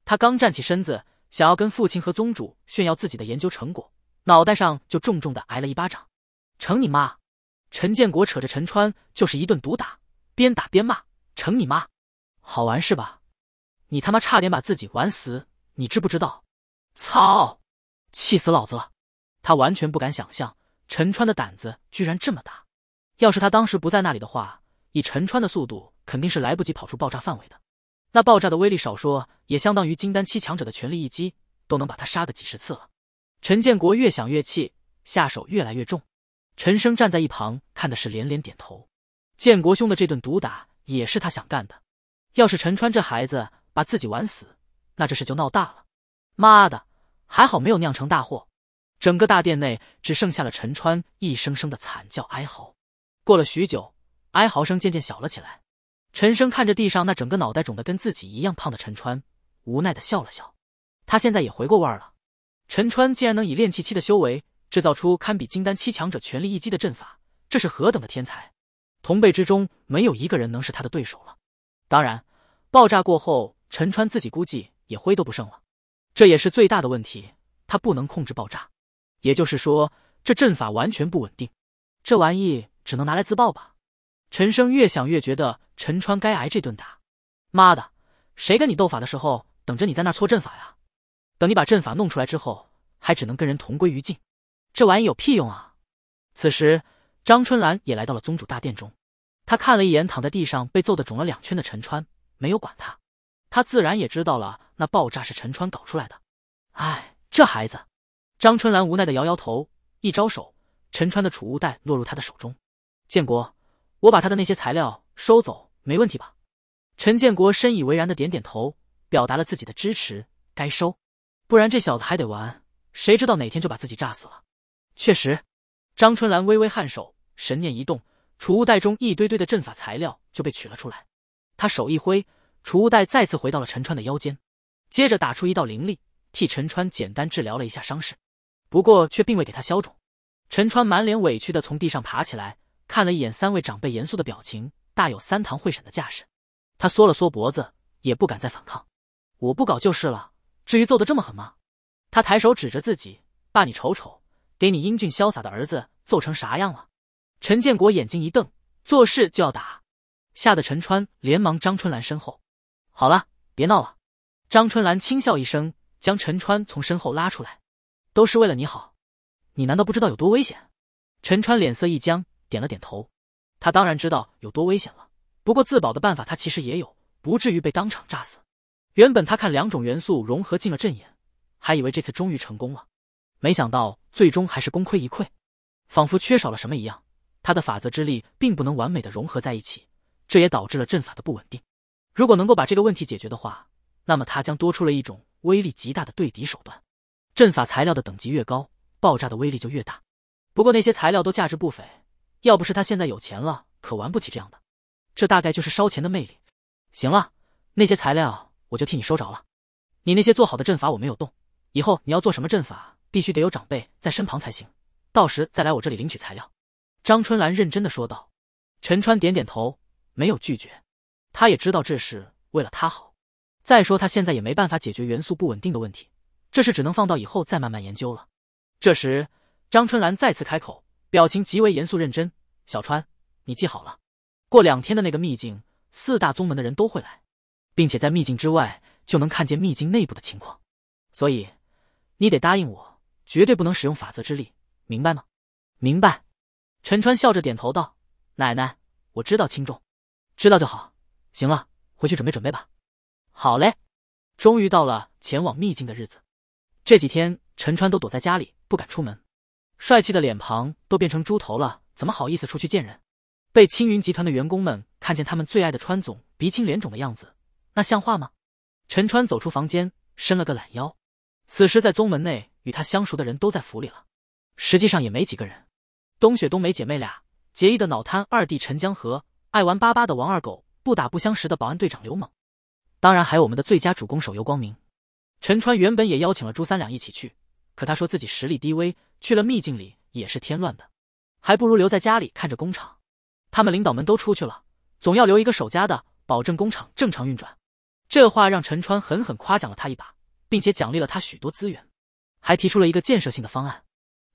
他刚站起身子，想要跟父亲和宗主炫耀自己的研究成果，脑袋上就重重的挨了一巴掌！成你妈！陈建国扯着陈川就是一顿毒打，边打边骂：成你妈！好玩是吧？你他妈差点把自己玩死，你知不知道？操！气死老子了！他完全不敢想象，陈川的胆子居然这么大。要是他当时不在那里的话，以陈川的速度，肯定是来不及跑出爆炸范围的。那爆炸的威力，少说也相当于金丹七强者的全力一击，都能把他杀个几十次了。陈建国越想越气，下手越来越重。陈生站在一旁看的是连连点头。建国兄的这顿毒打，也是他想干的。要是陈川这孩子把自己玩死，那这事就闹大了。妈的！还好没有酿成大祸，整个大殿内只剩下了陈川一声声的惨叫哀嚎。过了许久，哀嚎声渐渐小了起来。陈生看着地上那整个脑袋肿的跟自己一样胖的陈川，无奈的笑了笑。他现在也回过味儿了，陈川竟然能以炼气期的修为制造出堪比金丹七强者全力一击的阵法，这是何等的天才！同辈之中没有一个人能是他的对手了。当然，爆炸过后，陈川自己估计也灰都不剩了。这也是最大的问题，他不能控制爆炸，也就是说，这阵法完全不稳定，这玩意只能拿来自爆吧？陈生越想越觉得陈川该挨这顿打，妈的，谁跟你斗法的时候等着你在那搓阵法呀？等你把阵法弄出来之后，还只能跟人同归于尽，这玩意有屁用啊！此时，张春兰也来到了宗主大殿中，她看了一眼躺在地上被揍得肿了两圈的陈川，没有管他。他自然也知道了，那爆炸是陈川搞出来的。哎，这孩子，张春兰无奈的摇摇头，一招手，陈川的储物袋落入他的手中。建国，我把他的那些材料收走，没问题吧？陈建国深以为然的点点头，表达了自己的支持。该收，不然这小子还得玩，谁知道哪天就把自己炸死了。确实，张春兰微微颔首，神念一动，储物袋中一堆堆的阵法材料就被取了出来。他手一挥。储物袋再次回到了陈川的腰间，接着打出一道灵力，替陈川简单治疗了一下伤势，不过却并未给他消肿。陈川满脸委屈的从地上爬起来，看了一眼三位长辈严肃的表情，大有三堂会审的架势。他缩了缩脖子，也不敢再反抗。我不搞就是了，至于揍得这么狠吗？他抬手指着自己：“爸，你瞅瞅，给你英俊潇洒的儿子揍成啥样了？”陈建国眼睛一瞪，作势就要打，吓得陈川连忙张春兰身后。好了，别闹了。张春兰轻笑一声，将陈川从身后拉出来。都是为了你好，你难道不知道有多危险？陈川脸色一僵，点了点头。他当然知道有多危险了，不过自保的办法他其实也有，不至于被当场炸死。原本他看两种元素融合进了阵眼，还以为这次终于成功了，没想到最终还是功亏一篑，仿佛缺少了什么一样。他的法则之力并不能完美的融合在一起，这也导致了阵法的不稳定。如果能够把这个问题解决的话，那么他将多出了一种威力极大的对敌手段。阵法材料的等级越高，爆炸的威力就越大。不过那些材料都价值不菲，要不是他现在有钱了，可玩不起这样的。这大概就是烧钱的魅力。行了，那些材料我就替你收着了。你那些做好的阵法我没有动，以后你要做什么阵法，必须得有长辈在身旁才行。到时再来我这里领取材料。张春兰认真的说道。陈川点点头，没有拒绝。他也知道这是为了他好，再说他现在也没办法解决元素不稳定的问题，这事只能放到以后再慢慢研究了。这时，张春兰再次开口，表情极为严肃认真：“小川，你记好了，过两天的那个秘境，四大宗门的人都会来，并且在秘境之外就能看见秘境内部的情况，所以你得答应我，绝对不能使用法则之力，明白吗？”“明白。”陈川笑着点头道：“奶奶，我知道轻重，知道就好。”行了，回去准备准备吧。好嘞，终于到了前往秘境的日子。这几天陈川都躲在家里不敢出门，帅气的脸庞都变成猪头了，怎么好意思出去见人？被青云集团的员工们看见他们最爱的川总鼻青脸肿的样子，那像话吗？陈川走出房间，伸了个懒腰。此时在宗门内与他相熟的人都在府里了，实际上也没几个人。冬雪冬梅姐妹俩，结义的脑瘫二弟陈江河，爱玩巴巴的王二狗。不打不相识的保安队长刘猛，当然还有我们的最佳主攻手游光明。陈川原本也邀请了朱三两一起去，可他说自己实力低微，去了秘境里也是添乱的，还不如留在家里看着工厂。他们领导们都出去了，总要留一个守家的，保证工厂正常运转。这话让陈川狠狠夸奖了他一把，并且奖励了他许多资源，还提出了一个建设性的方案。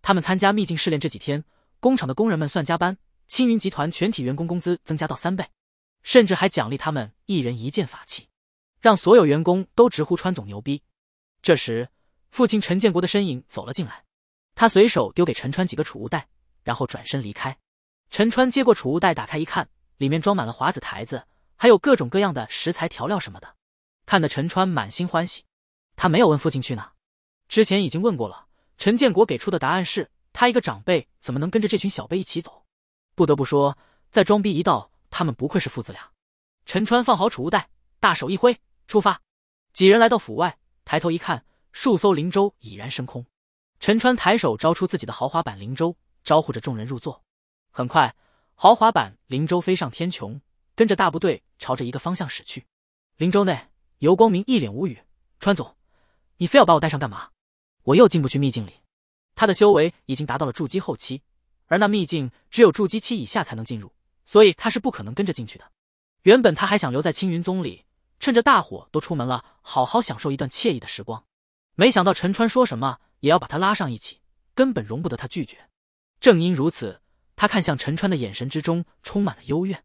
他们参加秘境试炼这几天，工厂的工人们算加班，青云集团全体员工工资增加到三倍。甚至还奖励他们一人一件法器，让所有员工都直呼川总牛逼。这时，父亲陈建国的身影走了进来，他随手丢给陈川几个储物袋，然后转身离开。陈川接过储物袋，打开一看，里面装满了华子台子，还有各种各样的食材、调料什么的，看得陈川满心欢喜。他没有问父亲去哪，之前已经问过了，陈建国给出的答案是：他一个长辈怎么能跟着这群小辈一起走？不得不说，在装逼一道。他们不愧是父子俩。陈川放好储物袋，大手一挥，出发。几人来到府外，抬头一看，数艘灵舟已然升空。陈川抬手招出自己的豪华版灵舟，招呼着众人入座。很快，豪华版灵舟飞上天穹，跟着大部队朝着一个方向驶去。灵舟内，尤光明一脸无语：“川总，你非要把我带上干嘛？我又进不去秘境里。”他的修为已经达到了筑基后期，而那秘境只有筑基期以下才能进入。所以他是不可能跟着进去的。原本他还想留在青云宗里，趁着大伙都出门了，好好享受一段惬意的时光。没想到陈川说什么也要把他拉上一起，根本容不得他拒绝。正因如此，他看向陈川的眼神之中充满了幽怨。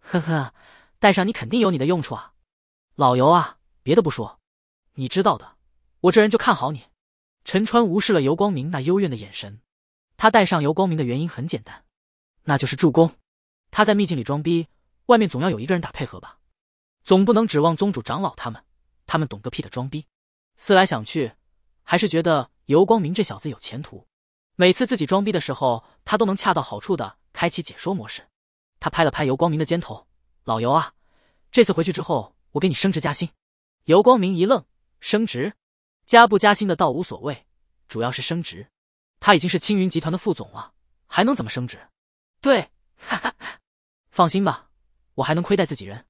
呵呵，带上你肯定有你的用处啊，老尤啊，别的不说，你知道的，我这人就看好你。陈川无视了尤光明那幽怨的眼神，他带上尤光明的原因很简单，那就是助攻。他在秘境里装逼，外面总要有一个人打配合吧，总不能指望宗主长老他们，他们懂个屁的装逼。思来想去，还是觉得尤光明这小子有前途。每次自己装逼的时候，他都能恰到好处的开启解说模式。他拍了拍尤光明的肩头：“老尤啊，这次回去之后，我给你升职加薪。”尤光明一愣：“升职？加不加薪的倒无所谓，主要是升职。他已经是青云集团的副总了，还能怎么升职？”对。哈哈哈，放心吧，我还能亏待自己人。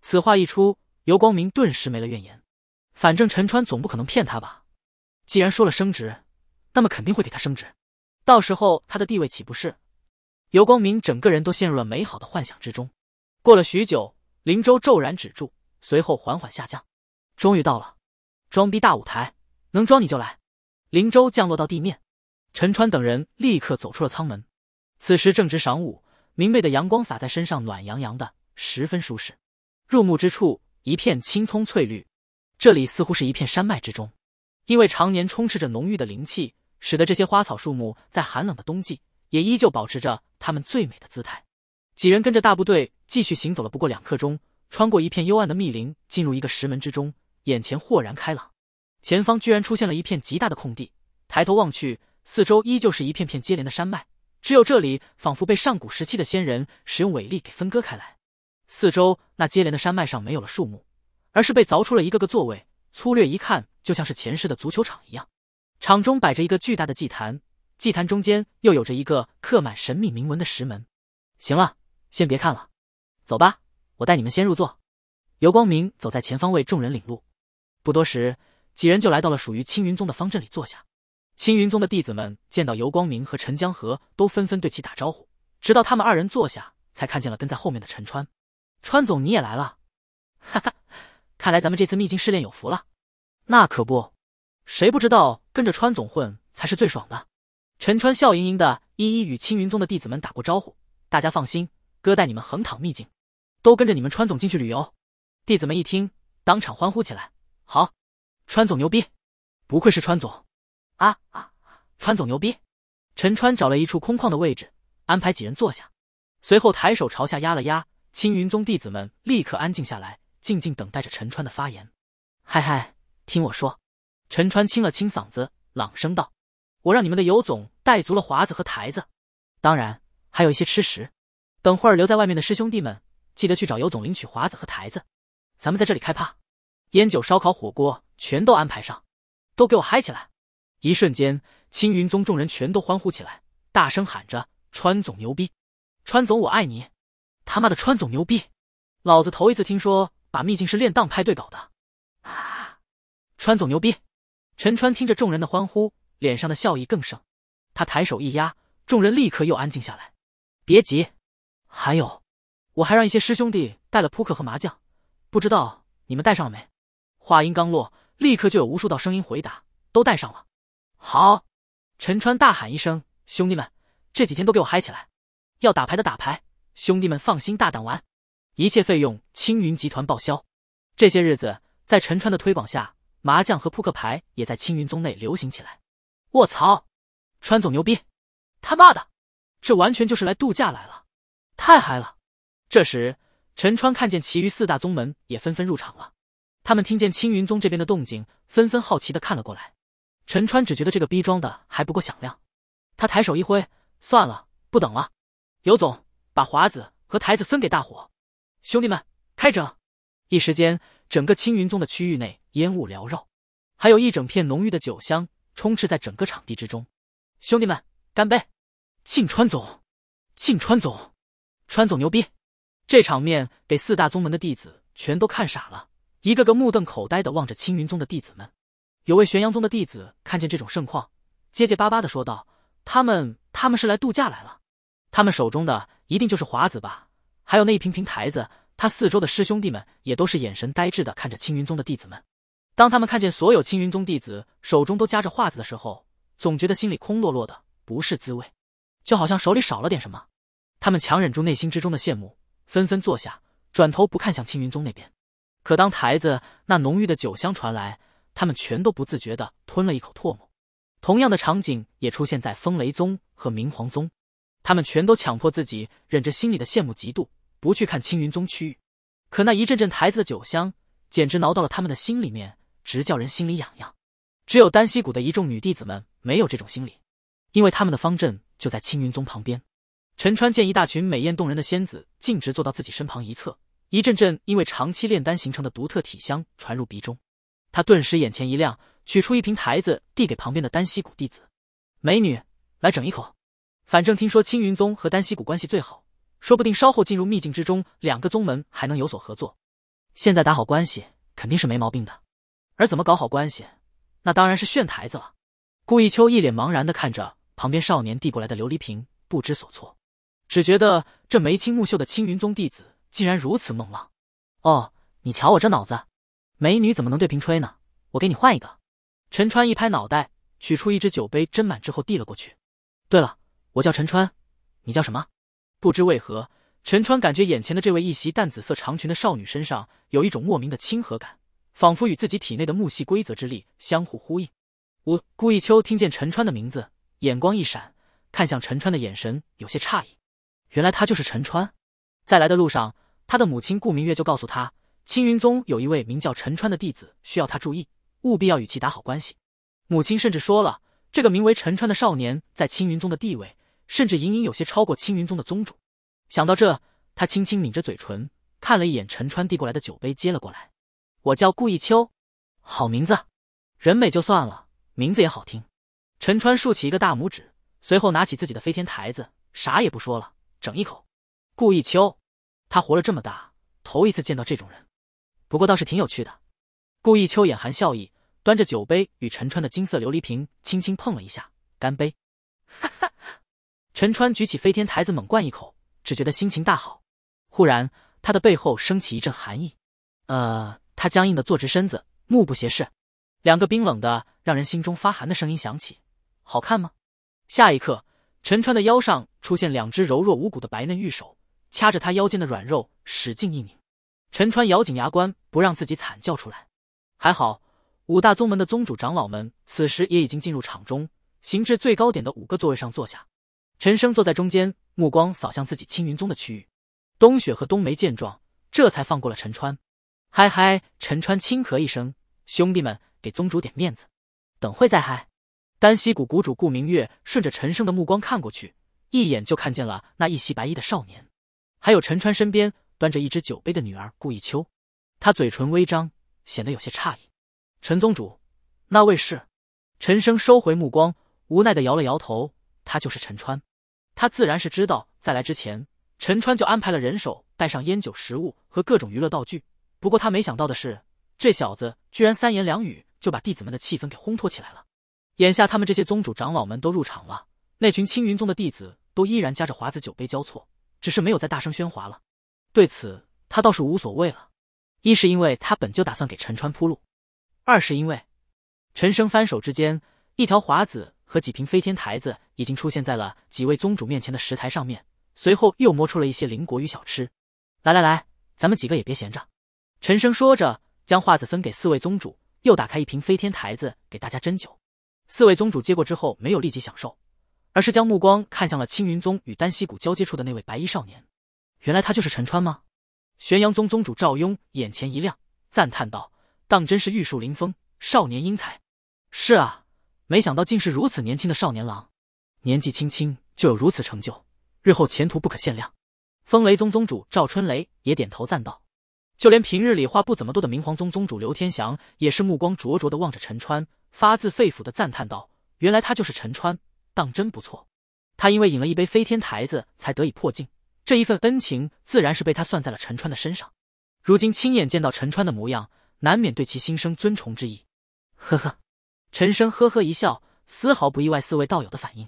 此话一出，尤光明顿时没了怨言。反正陈川总不可能骗他吧？既然说了升职，那么肯定会给他升职。到时候他的地位岂不是……尤光明整个人都陷入了美好的幻想之中。过了许久，林舟骤然止住，随后缓缓下降。终于到了，装逼大舞台，能装你就来。林舟降落到地面，陈川等人立刻走出了舱门。此时正值晌午。明媚的阳光洒在身上，暖洋洋的，十分舒适。入目之处一片青葱翠绿，这里似乎是一片山脉之中。因为常年充斥着浓郁的灵气，使得这些花草树木在寒冷的冬季也依旧保持着它们最美的姿态。几人跟着大部队继续行走了不过两刻钟，穿过一片幽暗的密林，进入一个石门之中，眼前豁然开朗，前方居然出现了一片极大的空地。抬头望去，四周依旧是一片片接连的山脉。只有这里仿佛被上古时期的仙人使用伟力给分割开来，四周那接连的山脉上没有了树木，而是被凿出了一个个座位，粗略一看就像是前世的足球场一样。场中摆着一个巨大的祭坛，祭坛中间又有着一个刻满神秘铭文的石门。行了，先别看了，走吧，我带你们先入座。尤光明走在前方为众人领路，不多时，几人就来到了属于青云宗的方阵里坐下。青云宗的弟子们见到游光明和陈江河，都纷纷对其打招呼。直到他们二人坐下，才看见了跟在后面的陈川。川总你也来了，哈哈，看来咱们这次秘境试炼有福了。那可不，谁不知道跟着川总混才是最爽的？陈川笑盈盈的，一一与青云宗的弟子们打过招呼。大家放心，哥带你们横躺秘境，都跟着你们川总进去旅游。弟子们一听，当场欢呼起来。好，川总牛逼，不愧是川总。啊啊川总牛逼！陈川找了一处空旷的位置，安排几人坐下，随后抬手朝下压了压，青云宗弟子们立刻安静下来，静静等待着陈川的发言。嗨嗨，听我说！陈川清了清嗓子，朗声道：“我让你们的游总带足了华子和台子，当然还有一些吃食。等会儿留在外面的师兄弟们，记得去找游总领取华子和台子。咱们在这里开趴，烟酒、烧烤、火锅全都安排上，都给我嗨起来！”一瞬间，青云宗众人全都欢呼起来，大声喊着：“川总牛逼！川总我爱你！他妈的川总牛逼！老子头一次听说把秘境是练荡派对搞的！”啊！川总牛逼！陈川听着众人的欢呼，脸上的笑意更盛。他抬手一压，众人立刻又安静下来。别急，还有，我还让一些师兄弟带了扑克和麻将，不知道你们带上了没？话音刚落，立刻就有无数道声音回答：“都带上了。”好，陈川大喊一声：“兄弟们，这几天都给我嗨起来！要打牌的打牌，兄弟们放心大胆玩，一切费用青云集团报销。”这些日子，在陈川的推广下，麻将和扑克牌也在青云宗内流行起来。卧槽，川总牛逼！他妈的，这完全就是来度假来了，太嗨了！这时，陈川看见其余四大宗门也纷纷入场了，他们听见青云宗这边的动静，纷纷好奇的看了过来。陈川只觉得这个逼装的还不够响亮，他抬手一挥，算了，不等了。尤总，把华子和台子分给大伙，兄弟们开整！一时间，整个青云宗的区域内烟雾缭绕，还有一整片浓郁的酒香充斥在整个场地之中。兄弟们，干杯！庆川总，庆川总，川总牛逼！这场面给四大宗门的弟子全都看傻了，一个个目瞪口呆的望着青云宗的弟子们。有位玄阳宗的弟子看见这种盛况，结结巴巴的说道：“他们他们是来度假来了，他们手中的一定就是华子吧？还有那一瓶瓶台子。”他四周的师兄弟们也都是眼神呆滞的看着青云宗的弟子们。当他们看见所有青云宗弟子手中都夹着画子的时候，总觉得心里空落落的，不是滋味，就好像手里少了点什么。他们强忍住内心之中的羡慕，纷纷坐下，转头不看向青云宗那边。可当台子那浓郁的酒香传来，他们全都不自觉的吞了一口唾沫，同样的场景也出现在风雷宗和明皇宗，他们全都强迫自己忍着心里的羡慕嫉妒，不去看青云宗区域。可那一阵阵台子的酒香，简直挠到了他们的心里面，直叫人心里痒痒。只有丹西谷的一众女弟子们没有这种心理，因为他们的方阵就在青云宗旁边。陈川见一大群美艳动人的仙子径直坐到自己身旁一侧，一阵阵因为长期炼丹形成的独特体香传入鼻中。他顿时眼前一亮，取出一瓶台子，递给旁边的丹溪谷弟子：“美女，来整一口。反正听说青云宗和丹溪谷关系最好，说不定稍后进入秘境之中，两个宗门还能有所合作。现在打好关系，肯定是没毛病的。而怎么搞好关系，那当然是炫台子了。”顾忆秋一脸茫然的看着旁边少年递过来的琉璃瓶，不知所措，只觉得这眉清目秀的青云宗弟子竟然如此猛浪。哦，你瞧我这脑子！美女怎么能对瓶吹呢？我给你换一个。陈川一拍脑袋，取出一只酒杯，斟满之后递了过去。对了，我叫陈川，你叫什么？不知为何，陈川感觉眼前的这位一袭淡紫色长裙的少女身上有一种莫名的亲和感，仿佛与自己体内的木系规则之力相互呼应。我顾忆秋听见陈川的名字，眼光一闪，看向陈川的眼神有些诧异。原来他就是陈川。在来的路上，他的母亲顾明月就告诉他。青云宗有一位名叫陈川的弟子，需要他注意，务必要与其打好关系。母亲甚至说了，这个名为陈川的少年在青云宗的地位，甚至隐隐有些超过青云宗的宗主。想到这，他轻轻抿着嘴唇，看了一眼陈川递过来的酒杯，接了过来。我叫顾忆秋，好名字，人美就算了，名字也好听。陈川竖起一个大拇指，随后拿起自己的飞天台子，啥也不说了，整一口。顾忆秋，他活了这么大，头一次见到这种人。不过倒是挺有趣的。顾忆秋眼含笑意，端着酒杯与陈川的金色琉璃瓶轻轻碰了一下，干杯。哈哈！陈川举起飞天台子猛灌一口，只觉得心情大好。忽然，他的背后升起一阵寒意。呃，他僵硬的坐直身子，目不斜视。两个冰冷的让人心中发寒的声音响起：“好看吗？”下一刻，陈川的腰上出现两只柔弱无骨的白嫩玉手，掐着他腰间的软肉，使劲一拧。陈川咬紧牙关，不让自己惨叫出来。还好，五大宗门的宗主长老们此时也已经进入场中，行至最高点的五个座位上坐下。陈生坐在中间，目光扫向自己青云宗的区域。冬雪和冬梅见状，这才放过了陈川。嗨嗨，陈川轻咳一声，兄弟们，给宗主点面子，等会再嗨。丹西谷谷主顾明月顺着陈升的目光看过去，一眼就看见了那一袭白衣的少年，还有陈川身边。端着一只酒杯的女儿顾忆秋，她嘴唇微张，显得有些诧异。陈宗主，那位是？陈生收回目光，无奈的摇了摇头。他就是陈川。他自然是知道，在来之前，陈川就安排了人手带上烟酒、食物和各种娱乐道具。不过他没想到的是，这小子居然三言两语就把弟子们的气氛给烘托起来了。眼下他们这些宗主长老们都入场了，那群青云宗的弟子都依然夹着华子酒杯交错，只是没有再大声喧哗了。对此他倒是无所谓了，一是因为他本就打算给陈川铺路，二是因为陈生翻手之间，一条华子和几瓶飞天台子已经出现在了几位宗主面前的石台上面，随后又摸出了一些灵果与小吃。来来来，咱们几个也别闲着。陈生说着，将华子分给四位宗主，又打开一瓶飞天台子给大家斟酒。四位宗主接过之后，没有立即享受，而是将目光看向了青云宗与丹溪谷交接处的那位白衣少年。原来他就是陈川吗？玄阳宗宗主赵雍眼前一亮，赞叹道：“当真是玉树临风，少年英才。”是啊，没想到竟是如此年轻的少年郎，年纪轻轻就有如此成就，日后前途不可限量。风雷宗宗主赵春雷也点头赞道：“就连平日里话不怎么多的明皇宗宗主刘天祥也是目光灼灼的望着陈川，发自肺腑的赞叹道：‘原来他就是陈川，当真不错。他因为饮了一杯飞天台子，才得以破镜。’”这一份恩情自然是被他算在了陈川的身上，如今亲眼见到陈川的模样，难免对其心生尊崇之意。呵呵，陈生呵呵一笑，丝毫不意外四位道友的反应。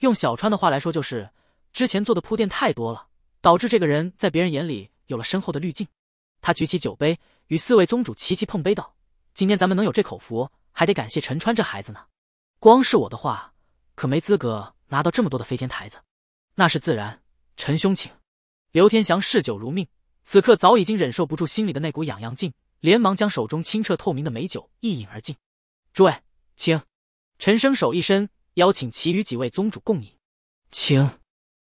用小川的话来说，就是之前做的铺垫太多了，导致这个人在别人眼里有了深厚的滤镜。他举起酒杯，与四位宗主齐齐碰杯道：“今天咱们能有这口福，还得感谢陈川这孩子呢。光是我的话，可没资格拿到这么多的飞天台子。那是自然，陈兄请。”刘天祥嗜酒如命，此刻早已经忍受不住心里的那股痒痒劲，连忙将手中清澈透明的美酒一饮而尽。诸位，请陈生手一伸，邀请其余几位宗主共饮，请。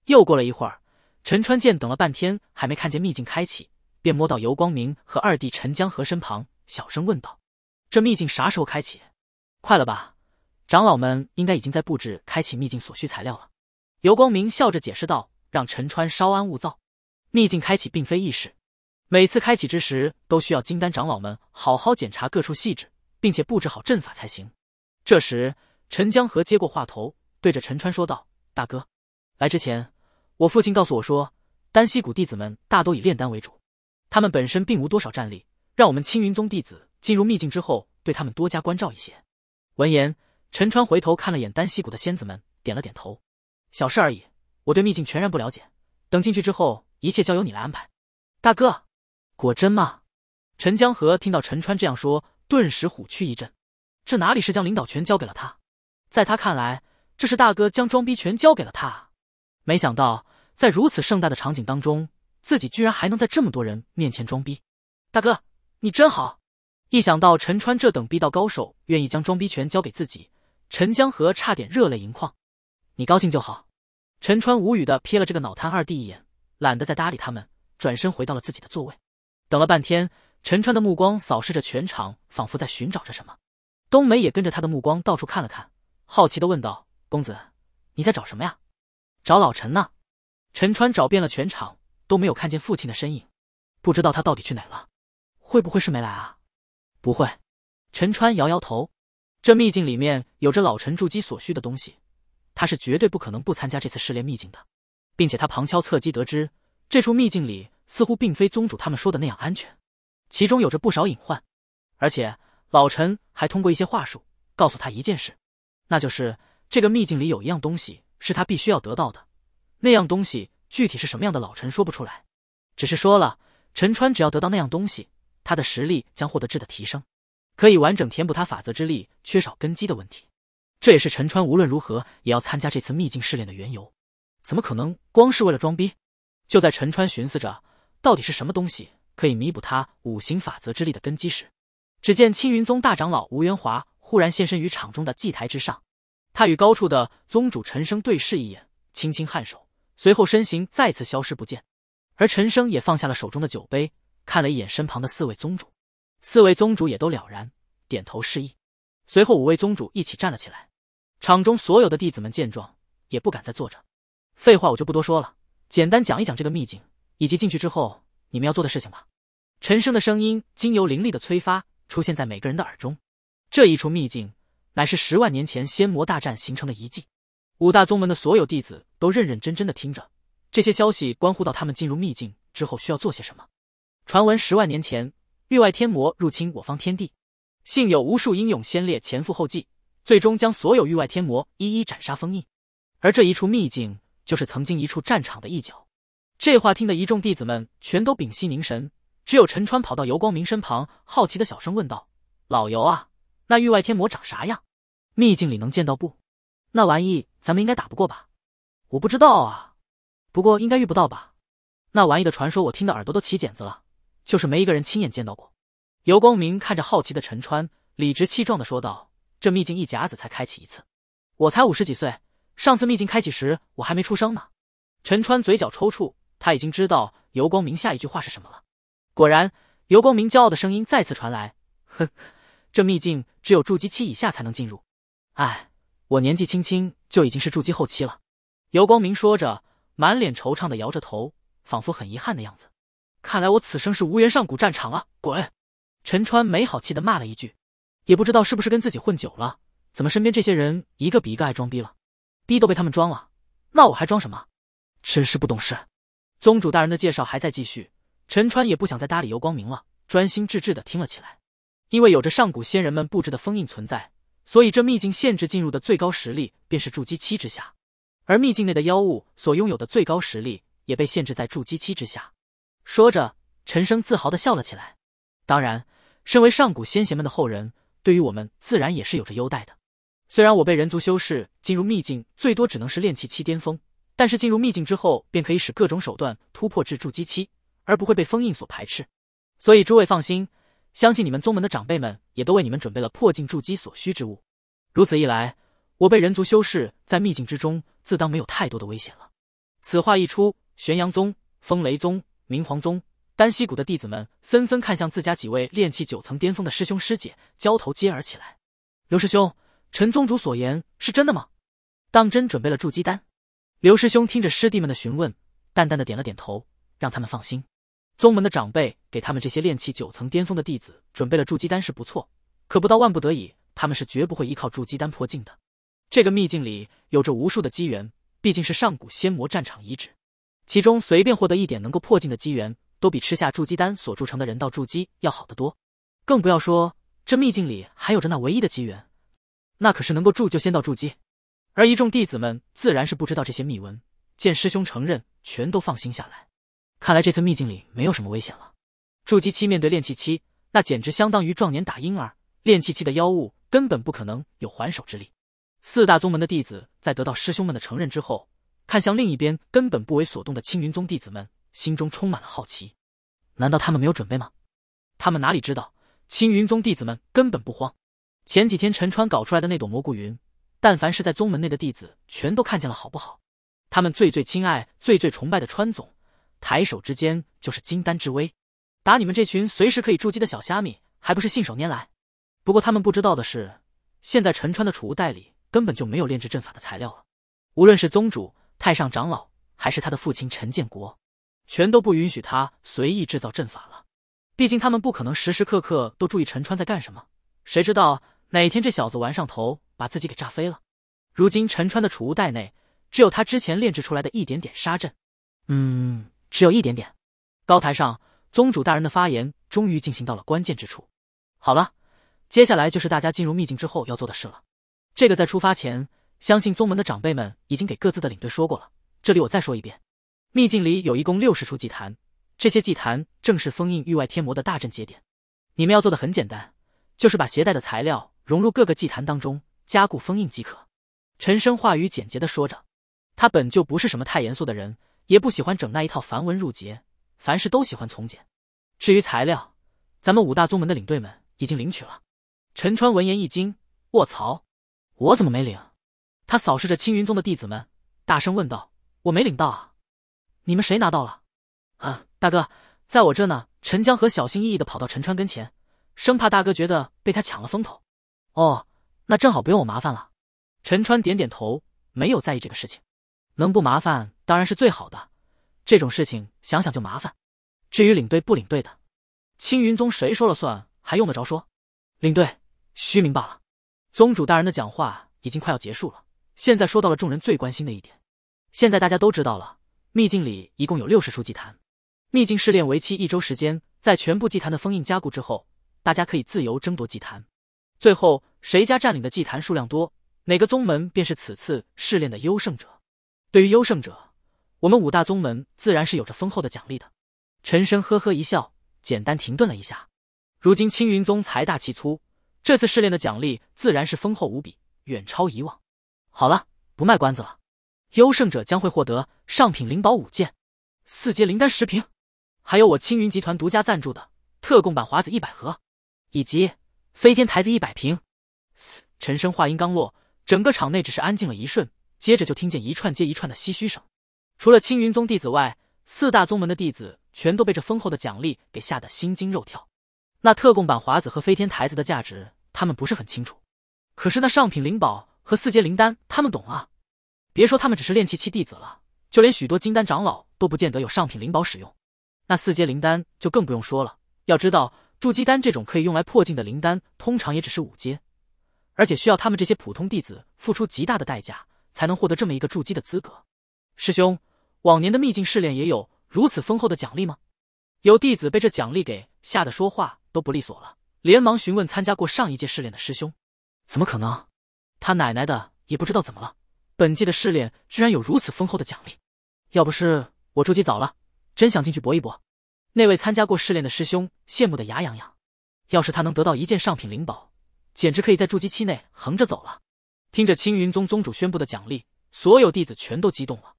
又过了一会儿，陈川见等了半天还没看见秘境开启，便摸到尤光明和二弟陈江河身旁，小声问道：“这秘境啥时候开启？快了吧？长老们应该已经在布置开启秘境所需材料了。”尤光明笑着解释道：“让陈川稍安勿躁。”秘境开启并非易事，每次开启之时都需要金丹长老们好好检查各处细致，并且布置好阵法才行。这时，陈江河接过话头，对着陈川说道：“大哥，来之前，我父亲告诉我说，丹溪谷弟子们大都以炼丹为主，他们本身并无多少战力，让我们青云宗弟子进入秘境之后，对他们多加关照一些。”闻言，陈川回头看了眼丹溪谷的仙子们，点了点头：“小事而已，我对秘境全然不了解，等进去之后。”一切交由你来安排，大哥，果真吗？陈江河听到陈川这样说，顿时虎躯一震。这哪里是将领导权交给了他，在他看来，这是大哥将装逼权交给了他。没想到在如此盛大的场景当中，自己居然还能在这么多人面前装逼。大哥，你真好！一想到陈川这等逼到高手愿意将装逼权交给自己，陈江河差点热泪盈眶。你高兴就好。陈川无语的瞥了这个脑瘫二弟一眼。懒得再搭理他们，转身回到了自己的座位。等了半天，陈川的目光扫视着全场，仿佛在寻找着什么。冬梅也跟着他的目光到处看了看，好奇地问道：“公子，你在找什么呀？”“找老陈呢。”陈川找遍了全场，都没有看见父亲的身影，不知道他到底去哪了。会不会是没来啊？不会，陈川摇摇头。这秘境里面有着老陈筑基所需的东西，他是绝对不可能不参加这次试炼秘境的。并且他旁敲侧击得知，这处秘境里似乎并非宗主他们说的那样安全，其中有着不少隐患。而且老陈还通过一些话术告诉他一件事，那就是这个秘境里有一样东西是他必须要得到的。那样东西具体是什么样的，老陈说不出来，只是说了陈川只要得到那样东西，他的实力将获得质的提升，可以完整填补他法则之力缺少根基的问题。这也是陈川无论如何也要参加这次秘境试炼的缘由。怎么可能？光是为了装逼？就在陈川寻思着到底是什么东西可以弥补他五行法则之力的根基时，只见青云宗大长老吴元华忽然现身于场中的祭台之上。他与高处的宗主陈生对视一眼，轻轻颔首，随后身形再次消失不见。而陈生也放下了手中的酒杯，看了一眼身旁的四位宗主，四位宗主也都了然，点头示意。随后五位宗主一起站了起来。场中所有的弟子们见状，也不敢再坐着。废话我就不多说了，简单讲一讲这个秘境以及进去之后你们要做的事情吧。陈生的声音经由灵力的催发，出现在每个人的耳中。这一处秘境乃是十万年前仙魔大战形成的遗迹。五大宗门的所有弟子都认认真真的听着，这些消息关乎到他们进入秘境之后需要做些什么。传闻十万年前域外天魔入侵我方天地，幸有无数英勇先烈前赴后继，最终将所有域外天魔一一斩杀封印。而这一处秘境。就是曾经一处战场的一角，这话听得一众弟子们全都屏息凝神，只有陈川跑到尤光明身旁，好奇的小声问道：“老尤啊，那域外天魔长啥样？秘境里能见到不？那玩意咱们应该打不过吧？”“我不知道啊，不过应该遇不到吧？那玩意的传说我听得耳朵都起茧子了，就是没一个人亲眼见到过。”尤光明看着好奇的陈川，理直气壮的说道：“这秘境一甲子才开启一次，我才五十几岁。”上次秘境开启时，我还没出生呢。陈川嘴角抽搐，他已经知道尤光明下一句话是什么了。果然，尤光明骄傲的声音再次传来：“哼，这秘境只有筑基期以下才能进入。哎，我年纪轻轻就已经是筑基后期了。”尤光明说着，满脸惆怅的摇着头，仿佛很遗憾的样子。看来我此生是无缘上古战场了。滚！陈川没好气的骂了一句。也不知道是不是跟自己混久了，怎么身边这些人一个比一个爱装逼了？逼都被他们装了，那我还装什么？真是不懂事。宗主大人的介绍还在继续，陈川也不想再搭理尤光明了，专心致志的听了起来。因为有着上古仙人们布置的封印存在，所以这秘境限制进入的最高实力便是筑基期之下，而秘境内的妖物所拥有的最高实力也被限制在筑基期之下。说着，陈生自豪的笑了起来。当然，身为上古先贤们的后人，对于我们自然也是有着优待的。虽然我被人族修士进入秘境，最多只能是炼气期巅峰，但是进入秘境之后，便可以使各种手段突破至筑基期，而不会被封印所排斥。所以诸位放心，相信你们宗门的长辈们也都为你们准备了破境筑基所需之物。如此一来，我被人族修士在秘境之中，自当没有太多的危险了。此话一出，玄阳宗、风雷宗、明皇宗、丹西谷的弟子们纷纷看向自家几位炼气九层巅峰的师兄师姐，交头接耳起来。刘师兄。陈宗主所言是真的吗？当真准备了筑基丹？刘师兄听着师弟们的询问，淡淡的点了点头，让他们放心。宗门的长辈给他们这些练气九层巅峰的弟子准备了筑基丹是不错，可不到万不得已，他们是绝不会依靠筑基丹破境的。这个秘境里有着无数的机缘，毕竟是上古仙魔战场遗址，其中随便获得一点能够破境的机缘，都比吃下筑基丹所铸成的人道筑基要好得多。更不要说这秘境里还有着那唯一的机缘。那可是能够铸就仙道筑基，而一众弟子们自然是不知道这些秘闻，见师兄承认，全都放心下来。看来这次秘境里没有什么危险了。筑基期面对炼气期，那简直相当于壮年打婴儿。炼气期的妖物根本不可能有还手之力。四大宗门的弟子在得到师兄们的承认之后，看向另一边根本不为所动的青云宗弟子们，心中充满了好奇。难道他们没有准备吗？他们哪里知道，青云宗弟子们根本不慌。前几天陈川搞出来的那朵蘑菇云，但凡是在宗门内的弟子全都看见了，好不好？他们最最亲爱、最最崇拜的川总，抬手之间就是金丹之威，打你们这群随时可以筑基的小虾米，还不是信手拈来？不过他们不知道的是，现在陈川的储物袋里根本就没有炼制阵法的材料了。无论是宗主、太上长老，还是他的父亲陈建国，全都不允许他随意制造阵法了。毕竟他们不可能时时刻刻都注意陈川在干什么，谁知道？哪天这小子玩上头，把自己给炸飞了。如今陈川的储物袋内只有他之前炼制出来的一点点沙阵，嗯，只有一点点。高台上，宗主大人的发言终于进行到了关键之处。好了，接下来就是大家进入秘境之后要做的事了。这个在出发前，相信宗门的长辈们已经给各自的领队说过了。这里我再说一遍：秘境里有一共六十处祭坛，这些祭坛正是封印域外天魔的大阵节点。你们要做的很简单，就是把携带的材料。融入各个祭坛当中，加固封印即可。陈生话语简洁的说着，他本就不是什么太严肃的人，也不喜欢整那一套繁文缛节，凡事都喜欢从简。至于材料，咱们五大宗门的领队们已经领取了。陈川闻言一惊：“卧槽，我怎么没领？”他扫视着青云宗的弟子们，大声问道：“我没领到啊，你们谁拿到了？”“啊，大哥，在我这呢。”陈江河小心翼翼的跑到陈川跟前，生怕大哥觉得被他抢了风头。哦，那正好不用我麻烦了。陈川点点头，没有在意这个事情。能不麻烦当然是最好的。这种事情想想就麻烦。至于领队不领队的，青云宗谁说了算，还用得着说？领队虚名罢了。宗主大人的讲话已经快要结束了，现在说到了众人最关心的一点。现在大家都知道了，秘境里一共有六十处祭坛，秘境试炼为期一周时间，在全部祭坛的封印加固之后，大家可以自由争夺祭坛。最后，谁家占领的祭坛数量多，哪个宗门便是此次试炼的优胜者。对于优胜者，我们五大宗门自然是有着丰厚的奖励的。陈深呵呵一笑，简单停顿了一下。如今青云宗财大气粗，这次试炼的奖励自然是丰厚无比，远超以往。好了，不卖关子了。优胜者将会获得上品灵宝五件，四阶灵丹十瓶，还有我青云集团独家赞助的特供版华子一百盒，以及。飞天台子一百平，陈生话音刚落，整个场内只是安静了一瞬，接着就听见一串接一串的唏嘘声。除了青云宗弟子外，四大宗门的弟子全都被这丰厚的奖励给吓得心惊肉跳。那特供版华子和飞天台子的价值，他们不是很清楚，可是那上品灵宝和四阶灵丹，他们懂啊。别说他们只是练气期弟子了，就连许多金丹长老都不见得有上品灵宝使用，那四阶灵丹就更不用说了。要知道。筑基丹这种可以用来破境的灵丹，通常也只是五阶，而且需要他们这些普通弟子付出极大的代价才能获得这么一个筑基的资格。师兄，往年的秘境试炼也有如此丰厚的奖励吗？有弟子被这奖励给吓得说话都不利索了，连忙询问参加过上一届试炼的师兄：“怎么可能？他奶奶的，也不知道怎么了，本届的试炼居然有如此丰厚的奖励！要不是我筑基早了，真想进去搏一搏。”那位参加过试炼的师兄羡慕的牙痒痒，要是他能得到一件上品灵宝，简直可以在筑基期内横着走了。听着青云宗宗主宣布的奖励，所有弟子全都激动了，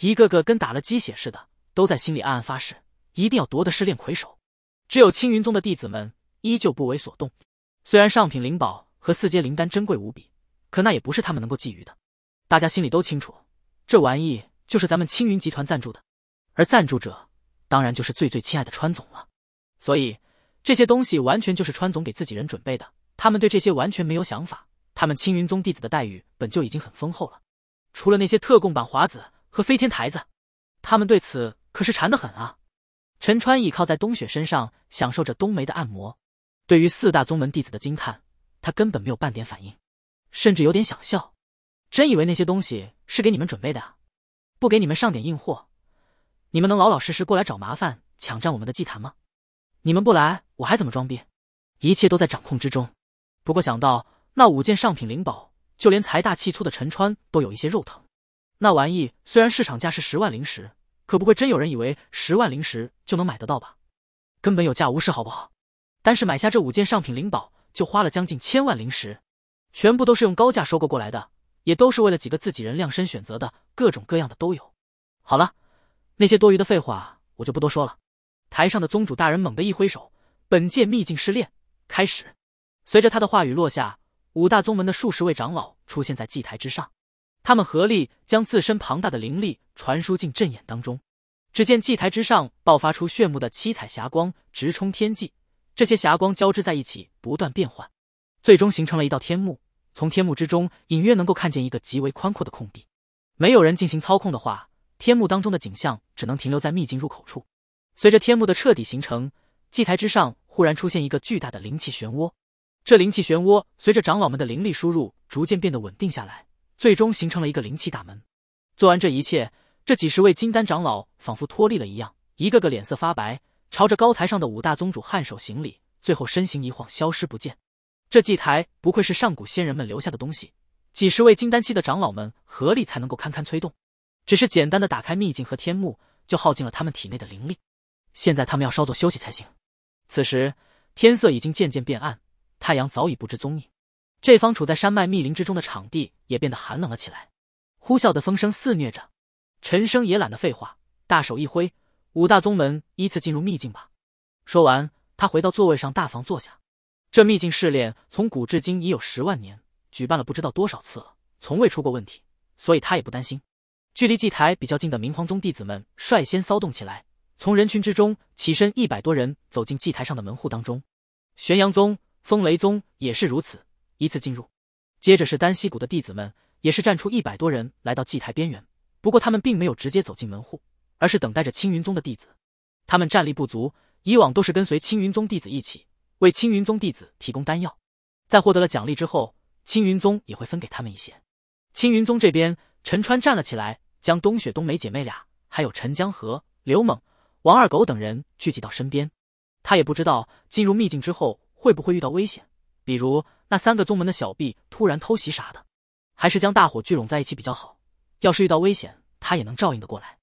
一个个跟打了鸡血似的，都在心里暗暗发誓，一定要夺得试炼魁首。只有青云宗的弟子们依旧不为所动，虽然上品灵宝和四阶灵丹珍贵无比，可那也不是他们能够觊觎的。大家心里都清楚，这玩意就是咱们青云集团赞助的，而赞助者。当然就是最最亲爱的川总了，所以这些东西完全就是川总给自己人准备的。他们对这些完全没有想法。他们青云宗弟子的待遇本就已经很丰厚了，除了那些特供版华子和飞天台子，他们对此可是馋得很啊。陈川倚靠在冬雪身上，享受着冬梅的按摩。对于四大宗门弟子的惊叹，他根本没有半点反应，甚至有点想笑。真以为那些东西是给你们准备的啊？不给你们上点硬货？你们能老老实实过来找麻烦，抢占我们的祭坛吗？你们不来，我还怎么装逼？一切都在掌控之中。不过想到那五件上品灵宝，就连财大气粗的陈川都有一些肉疼。那玩意虽然市场价是十万灵石，可不会真有人以为十万灵石就能买得到吧？根本有价无市，好不好？但是买下这五件上品灵宝，就花了将近千万灵石，全部都是用高价收购过来的，也都是为了几个自己人量身选择的，各种各样的都有。好了。那些多余的废话我就不多说了。台上的宗主大人猛地一挥手，本届秘境试炼开始。随着他的话语落下，五大宗门的数十位长老出现在祭台之上，他们合力将自身庞大的灵力传输进阵眼当中。只见祭台之上爆发出炫目的七彩霞光，直冲天际。这些霞光交织在一起，不断变换，最终形成了一道天幕。从天幕之中隐约能够看见一个极为宽阔的空地。没有人进行操控的话。天幕当中的景象只能停留在秘境入口处。随着天幕的彻底形成，祭台之上忽然出现一个巨大的灵气漩涡。这灵气漩涡随着长老们的灵力输入，逐渐变得稳定下来，最终形成了一个灵气大门。做完这一切，这几十位金丹长老仿佛脱力了一样，一个个脸色发白，朝着高台上的五大宗主颔首行礼，最后身形一晃，消失不见。这祭台不愧是上古仙人们留下的东西，几十位金丹期的长老们合力才能够堪堪催动。只是简单的打开秘境和天幕，就耗尽了他们体内的灵力。现在他们要稍作休息才行。此时天色已经渐渐变暗，太阳早已不知踪影。这方处在山脉密林之中的场地也变得寒冷了起来，呼啸的风声肆虐着。陈生也懒得废话，大手一挥，五大宗门依次进入秘境吧。说完，他回到座位上，大方坐下。这秘境试炼从古至今已有十万年，举办了不知道多少次了，从未出过问题，所以他也不担心。距离祭台比较近的明皇宗弟子们率先骚动起来，从人群之中起身，一百多人走进祭台上的门户当中。玄阳宗、风雷宗也是如此，依次进入。接着是丹西谷的弟子们，也是站出一百多人来到祭台边缘。不过他们并没有直接走进门户，而是等待着青云宗的弟子。他们战力不足，以往都是跟随青云宗弟子一起，为青云宗弟子提供丹药。在获得了奖励之后，青云宗也会分给他们一些。青云宗这边。陈川站了起来，将冬雪、冬梅姐妹俩，还有陈江河、刘猛、王二狗等人聚集到身边。他也不知道进入秘境之后会不会遇到危险，比如那三个宗门的小弟突然偷袭啥的，还是将大伙聚拢在一起比较好。要是遇到危险，他也能照应得过来。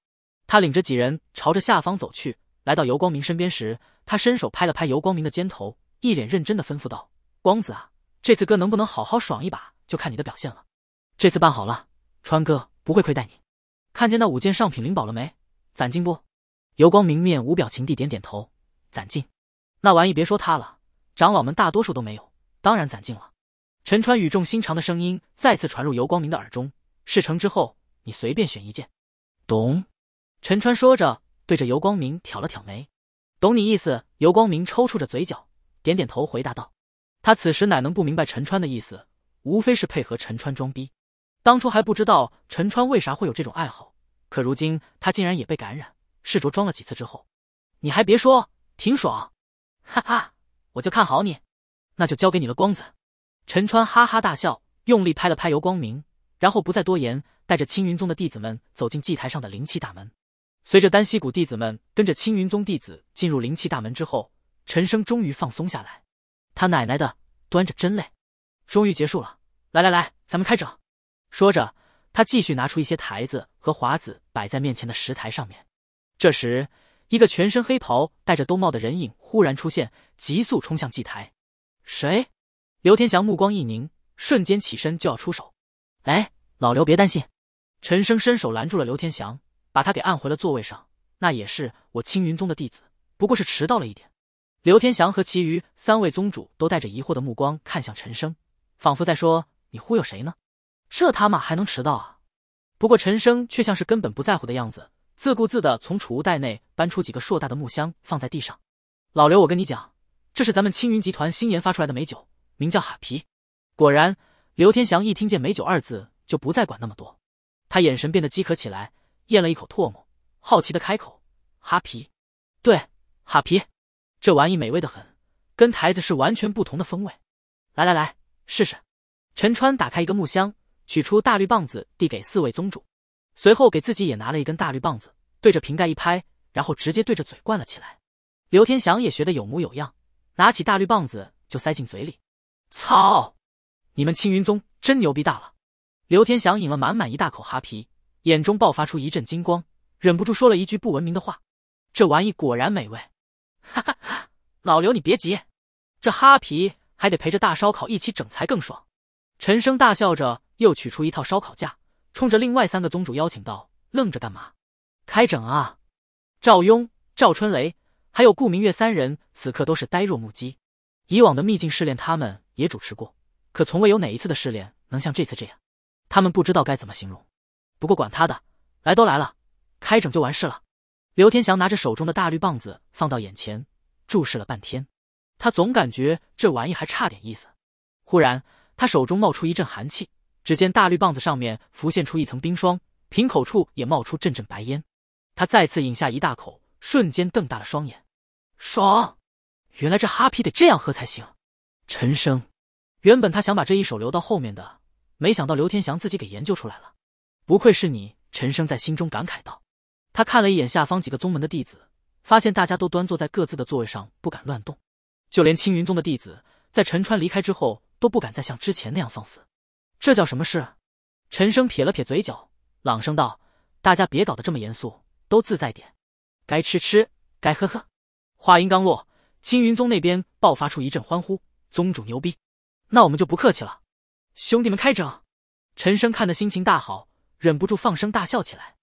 他领着几人朝着下方走去，来到尤光明身边时，他伸手拍了拍尤光明的肩头，一脸认真的吩咐道：“光子啊，这次哥能不能好好爽一把，就看你的表现了。这次办好了。”川哥不会亏待你，看见那五件上品灵宝了没？攒进不？尤光明面无表情地点点头，攒进。那玩意别说他了，长老们大多数都没有，当然攒进了。陈川语重心长的声音再次传入尤光明的耳中。事成之后，你随便选一件。懂。陈川说着，对着尤光明挑了挑眉。懂你意思。尤光明抽搐着嘴角，点点头回答道。他此时哪能不明白陈川的意思？无非是配合陈川装逼。当初还不知道陈川为啥会有这种爱好，可如今他竟然也被感染。试着装了几次之后，你还别说，挺爽，哈哈！我就看好你，那就交给你了，光子。陈川哈哈大笑，用力拍了拍尤光明，然后不再多言，带着青云宗的弟子们走进祭台上的灵气大门。随着丹西谷弟子们跟着青云宗弟子进入灵气大门之后，陈生终于放松下来。他奶奶的，端着真累。终于结束了，来来来，咱们开整。说着，他继续拿出一些台子和华子，摆在面前的石台上面。这时，一个全身黑袍、戴着兜帽的人影忽然出现，急速冲向祭台。谁？刘天祥目光一凝，瞬间起身就要出手。哎，老刘别担心，陈生伸手拦住了刘天祥，把他给按回了座位上。那也是我青云宗的弟子，不过是迟到了一点。刘天祥和其余三位宗主都带着疑惑的目光看向陈生，仿佛在说：“你忽悠谁呢？”这他妈还能迟到啊？不过陈生却像是根本不在乎的样子，自顾自地从储物袋内搬出几个硕大的木箱，放在地上。老刘，我跟你讲，这是咱们青云集团新研发出来的美酒，名叫哈啤。果然，刘天祥一听见“美酒”二字，就不再管那么多，他眼神变得饥渴起来，咽了一口唾沫，好奇地开口：“哈啤，对，哈啤，这玩意美味的很，跟台子是完全不同的风味。来来来，试试。”陈川打开一个木箱。取出大绿棒子递给四位宗主，随后给自己也拿了一根大绿棒子，对着瓶盖一拍，然后直接对着嘴灌了起来。刘天祥也学得有模有样，拿起大绿棒子就塞进嘴里。操！你们青云宗真牛逼大了！刘天祥饮了满满一大口哈啤，眼中爆发出一阵金光，忍不住说了一句不文明的话：“这玩意果然美味！”哈哈哈！老刘你别急，这哈皮还得陪着大烧烤一起整才更爽。陈生大笑着。又取出一套烧烤架，冲着另外三个宗主邀请道：“愣着干嘛？开整啊！”赵雍、赵春雷还有顾明月三人此刻都是呆若木鸡。以往的秘境试炼他们也主持过，可从未有哪一次的试炼能像这次这样。他们不知道该怎么形容，不过管他的，来都来了，开整就完事了。刘天祥拿着手中的大绿棒子放到眼前，注视了半天，他总感觉这玩意还差点意思。忽然，他手中冒出一阵寒气。只见大绿棒子上面浮现出一层冰霜，瓶口处也冒出阵阵白烟。他再次饮下一大口，瞬间瞪大了双眼，爽！原来这哈啤得这样喝才行。陈生，原本他想把这一手留到后面的，没想到刘天祥自己给研究出来了。不愧是你，陈生在心中感慨道。他看了一眼下方几个宗门的弟子，发现大家都端坐在各自的座位上，不敢乱动。就连青云宗的弟子，在陈川离开之后，都不敢再像之前那样放肆。这叫什么事？陈生撇了撇嘴角，朗声道：“大家别搞得这么严肃，都自在点，该吃吃，该喝喝。”话音刚落，青云宗那边爆发出一阵欢呼：“宗主牛逼！”那我们就不客气了，兄弟们开整！陈生看得心情大好，忍不住放声大笑起来。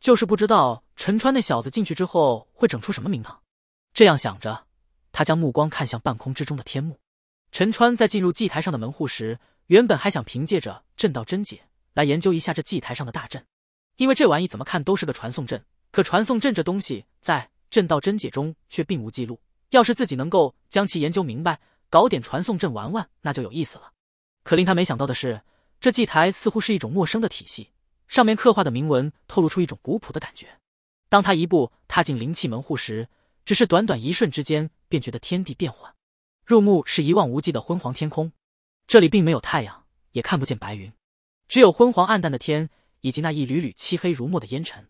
就是不知道陈川那小子进去之后会整出什么名堂。这样想着，他将目光看向半空之中的天幕。陈川在进入祭台上的门户时。原本还想凭借着《阵道真解》来研究一下这祭台上的大阵，因为这玩意怎么看都是个传送阵。可传送阵这东西在《阵道真解》中却并无记录。要是自己能够将其研究明白，搞点传送阵玩玩，那就有意思了。可令他没想到的是，这祭台似乎是一种陌生的体系，上面刻画的铭文透露出一种古朴的感觉。当他一步踏进灵气门户时，只是短短一瞬之间，便觉得天地变幻，入目是一望无际的昏黄天空。这里并没有太阳，也看不见白云，只有昏黄暗淡的天，以及那一缕缕漆黑如墨的烟尘。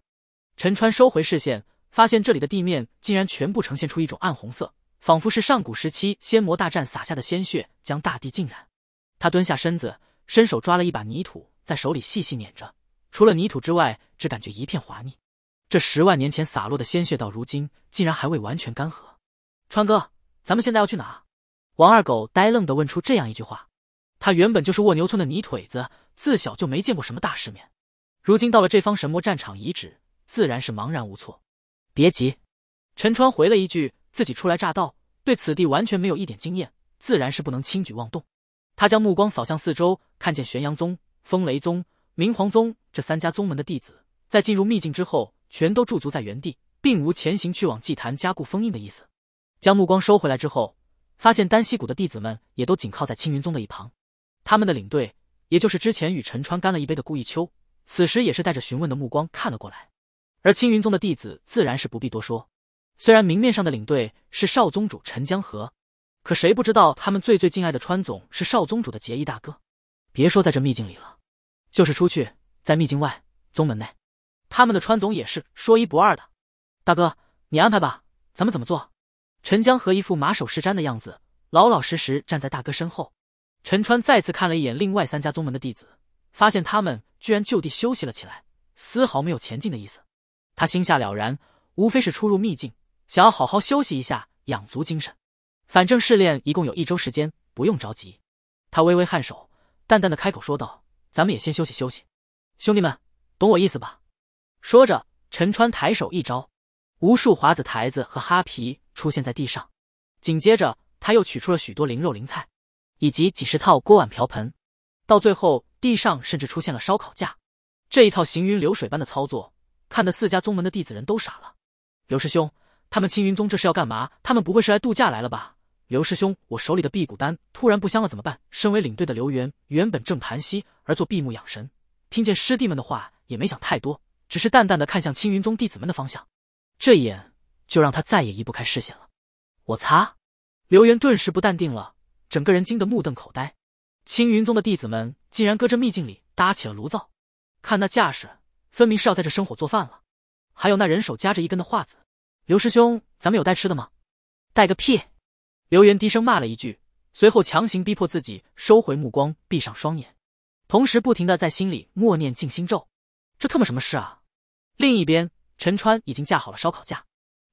陈川收回视线，发现这里的地面竟然全部呈现出一种暗红色，仿佛是上古时期仙魔大战洒下的鲜血将大地浸染。他蹲下身子，伸手抓了一把泥土，在手里细细捻着。除了泥土之外，只感觉一片滑腻。这十万年前洒落的鲜血，到如今竟然还未完全干涸。川哥，咱们现在要去哪？王二狗呆愣地问出这样一句话。他原本就是卧牛村的泥腿子，自小就没见过什么大世面，如今到了这方神魔战场遗址，自然是茫然无措。别急，陈川回了一句：“自己初来乍到，对此地完全没有一点经验，自然是不能轻举妄动。”他将目光扫向四周，看见玄阳宗、风雷宗、明皇宗这三家宗门的弟子，在进入秘境之后，全都驻足在原地，并无前行去往祭坛加固封印的意思。将目光收回来之后，发现丹西谷的弟子们也都紧靠在青云宗的一旁。他们的领队，也就是之前与陈川干了一杯的顾忆秋，此时也是带着询问的目光看了过来。而青云宗的弟子自然是不必多说，虽然明面上的领队是少宗主陈江河，可谁不知道他们最最敬爱的川总是少宗主的结义大哥？别说在这秘境里了，就是出去在秘境外宗门内，他们的川总也是说一不二的。大哥，你安排吧，咱们怎么做？陈江河一副马首是瞻的样子，老老实实站在大哥身后。陈川再次看了一眼另外三家宗门的弟子，发现他们居然就地休息了起来，丝毫没有前进的意思。他心下了然，无非是初入秘境，想要好好休息一下，养足精神。反正试炼一共有一周时间，不用着急。他微微颔首，淡淡的开口说道：“咱们也先休息休息，兄弟们，懂我意思吧？”说着，陈川抬手一招，无数华子台子和哈皮出现在地上。紧接着，他又取出了许多灵肉灵菜。以及几十套锅碗瓢盆，到最后地上甚至出现了烧烤架。这一套行云流水般的操作，看得四家宗门的弟子人都傻了。刘师兄，他们青云宗这是要干嘛？他们不会是来度假来了吧？刘师兄，我手里的辟谷丹突然不香了，怎么办？身为领队的刘元原本正盘膝而坐，闭目养神，听见师弟们的话也没想太多，只是淡淡的看向青云宗弟子们的方向。这一眼就让他再也移不开视线了。我擦！刘元顿时不淡定了。整个人惊得目瞪口呆，青云宗的弟子们竟然搁这秘境里搭起了炉灶，看那架势，分明是要在这生火做饭了。还有那人手夹着一根的画子，刘师兄，咱们有带吃的吗？带个屁！刘元低声骂了一句，随后强行逼迫自己收回目光，闭上双眼，同时不停的在心里默念静心咒。这特么什么事啊？另一边，陈川已经架好了烧烤架，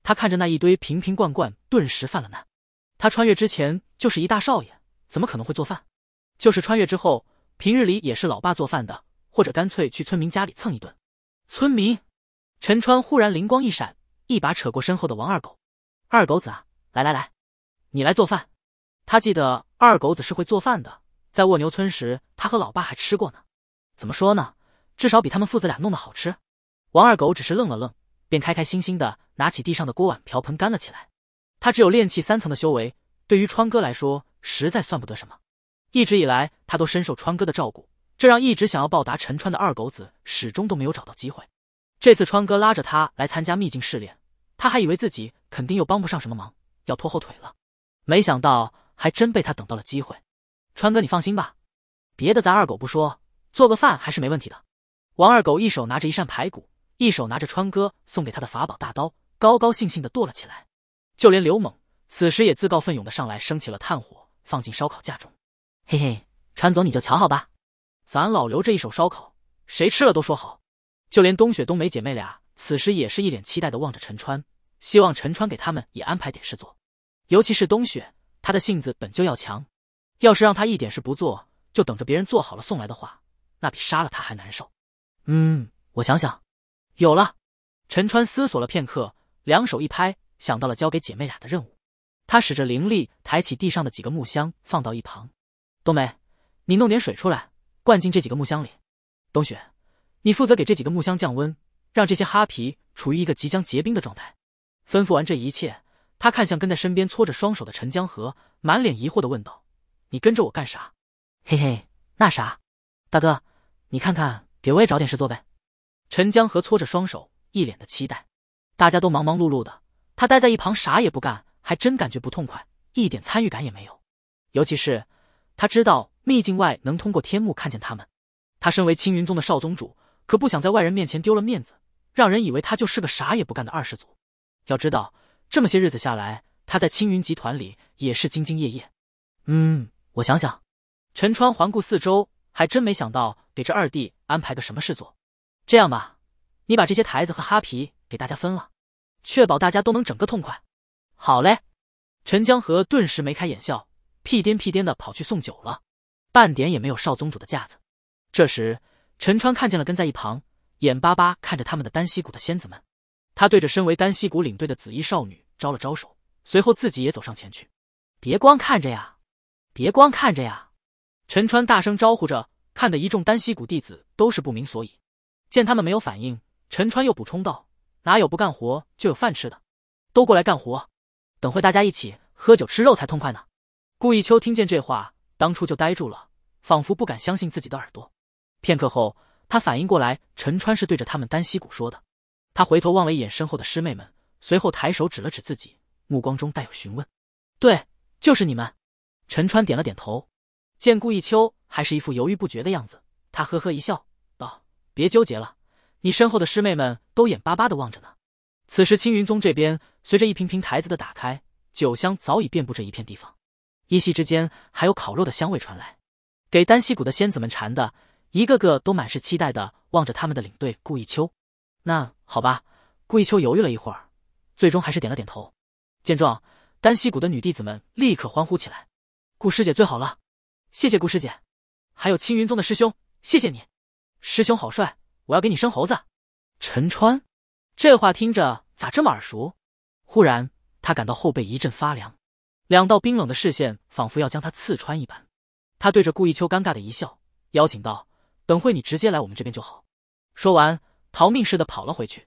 他看着那一堆瓶瓶罐罐，顿时犯了难。他穿越之前就是一大少爷，怎么可能会做饭？就是穿越之后，平日里也是老爸做饭的，或者干脆去村民家里蹭一顿。村民，陈川忽然灵光一闪，一把扯过身后的王二狗，“二狗子啊，来来来，你来做饭。”他记得二狗子是会做饭的，在卧牛村时，他和老爸还吃过呢。怎么说呢？至少比他们父子俩弄的好吃。王二狗只是愣了愣，便开开心心的拿起地上的锅碗瓢盆干了起来。他只有炼气三层的修为，对于川哥来说实在算不得什么。一直以来，他都深受川哥的照顾，这让一直想要报答陈川的二狗子始终都没有找到机会。这次川哥拉着他来参加秘境试炼，他还以为自己肯定又帮不上什么忙，要拖后腿了。没想到，还真被他等到了机会。川哥，你放心吧，别的咱二狗不说，做个饭还是没问题的。王二狗一手拿着一扇排骨，一手拿着川哥送给他的法宝大刀，高高兴兴的剁了起来。就连刘猛此时也自告奋勇的上来，升起了炭火，放进烧烤架中。嘿嘿，川总你就瞧好吧，咱老刘这一手烧烤，谁吃了都说好。就连冬雪、冬梅姐妹俩此时也是一脸期待的望着陈川，希望陈川给他们也安排点事做。尤其是冬雪，她的性子本就要强，要是让她一点事不做，就等着别人做好了送来的话，那比杀了她还难受。嗯，我想想，有了。陈川思索了片刻，两手一拍。想到了交给姐妹俩的任务，他使着灵力抬起地上的几个木箱放到一旁。冬梅，你弄点水出来，灌进这几个木箱里。冬雪，你负责给这几个木箱降温，让这些哈皮处于一个即将结冰的状态。吩咐完这一切，他看向跟在身边搓着双手的陈江河，满脸疑惑地问道：“你跟着我干啥？”“嘿嘿，那啥，大哥，你看看，给我也找点事做呗。”陈江河搓着双手，一脸的期待。大家都忙忙碌碌的。他待在一旁啥也不干，还真感觉不痛快，一点参与感也没有。尤其是他知道秘境外能通过天幕看见他们，他身为青云宗的少宗主，可不想在外人面前丢了面子，让人以为他就是个啥也不干的二世祖。要知道，这么些日子下来，他在青云集团里也是兢兢业业。嗯，我想想，陈川环顾四周，还真没想到给这二弟安排个什么事做。这样吧，你把这些台子和哈皮给大家分了。确保大家都能整个痛快，好嘞！陈江河顿时眉开眼笑，屁颠屁颠的跑去送酒了，半点也没有少宗主的架子。这时，陈川看见了跟在一旁眼巴巴看着他们的丹西谷的仙子们，他对着身为丹西谷领队的紫衣少女招了招手，随后自己也走上前去：“别光看着呀，别光看着呀！”陈川大声招呼着，看得一众丹西谷弟子都是不明所以。见他们没有反应，陈川又补充道。哪有不干活就有饭吃的？都过来干活，等会大家一起喝酒吃肉才痛快呢。顾忆秋听见这话，当初就呆住了，仿佛不敢相信自己的耳朵。片刻后，他反应过来，陈川是对着他们单膝谷说的。他回头望了一眼身后的师妹们，随后抬手指了指自己，目光中带有询问：“对，就是你们。”陈川点了点头。见顾忆秋还是一副犹豫不决的样子，他呵呵一笑，道：“别纠结了。”你身后的师妹们都眼巴巴的望着呢。此时青云宗这边，随着一瓶瓶台子的打开，酒香早已遍布这一片地方。一稀之间，还有烤肉的香味传来，给丹溪谷的仙子们馋的，一个个都满是期待的望着他们的领队顾一秋。那好吧，顾一秋犹豫了一会儿，最终还是点了点头。见状，丹溪谷的女弟子们立刻欢呼起来：“顾师姐最好了，谢谢顾师姐！还有青云宗的师兄，谢谢你，师兄好帅！”我要给你生猴子，陈川，这话听着咋这么耳熟？忽然，他感到后背一阵发凉，两道冰冷的视线仿佛要将他刺穿一般。他对着顾忆秋尴尬的一笑，邀请道：“等会你直接来我们这边就好。”说完，逃命似的跑了回去，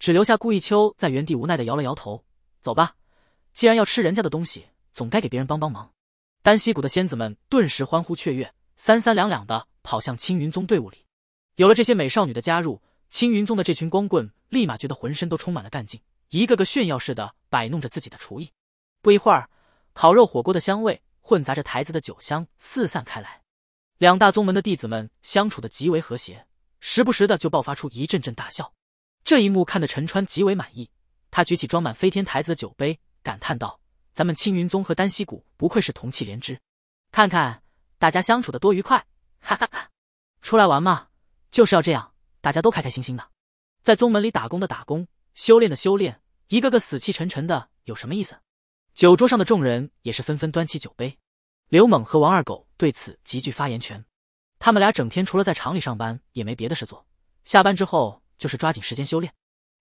只留下顾忆秋在原地无奈的摇了摇头。走吧，既然要吃人家的东西，总该给别人帮帮忙。丹溪谷的仙子们顿时欢呼雀跃，三三两两的跑向青云宗队伍里。有了这些美少女的加入，青云宗的这群光棍立马觉得浑身都充满了干劲，一个个炫耀似的摆弄着自己的厨艺。不一会儿，烤肉火锅的香味混杂着台子的酒香四散开来。两大宗门的弟子们相处的极为和谐，时不时的就爆发出一阵阵大笑。这一幕看得陈川极为满意，他举起装满飞天台子的酒杯，感叹道：“咱们青云宗和丹西谷不愧是同气连枝，看看大家相处的多愉快，哈哈哈！出来玩嘛！”就是要这样，大家都开开心心的，在宗门里打工的打工，修炼的修炼，一个个死气沉沉的，有什么意思？酒桌上的众人也是纷纷端起酒杯。刘猛和王二狗对此极具发言权，他们俩整天除了在厂里上班，也没别的事做，下班之后就是抓紧时间修炼。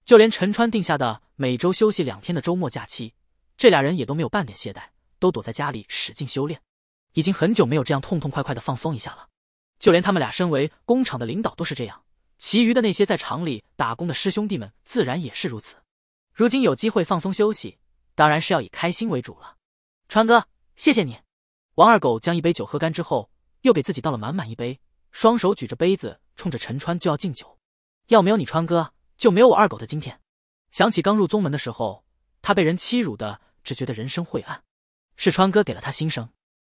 就连陈川定下的每周休息两天的周末假期，这俩人也都没有半点懈怠，都躲在家里使劲修炼。已经很久没有这样痛痛快快的放松一下了。就连他们俩身为工厂的领导都是这样，其余的那些在厂里打工的师兄弟们自然也是如此。如今有机会放松休息，当然是要以开心为主了。川哥，谢谢你！王二狗将一杯酒喝干之后，又给自己倒了满满一杯，双手举着杯子冲着陈川就要敬酒。要没有你川哥，就没有我二狗的今天。想起刚入宗门的时候，他被人欺辱的，只觉得人生晦暗。是川哥给了他新生。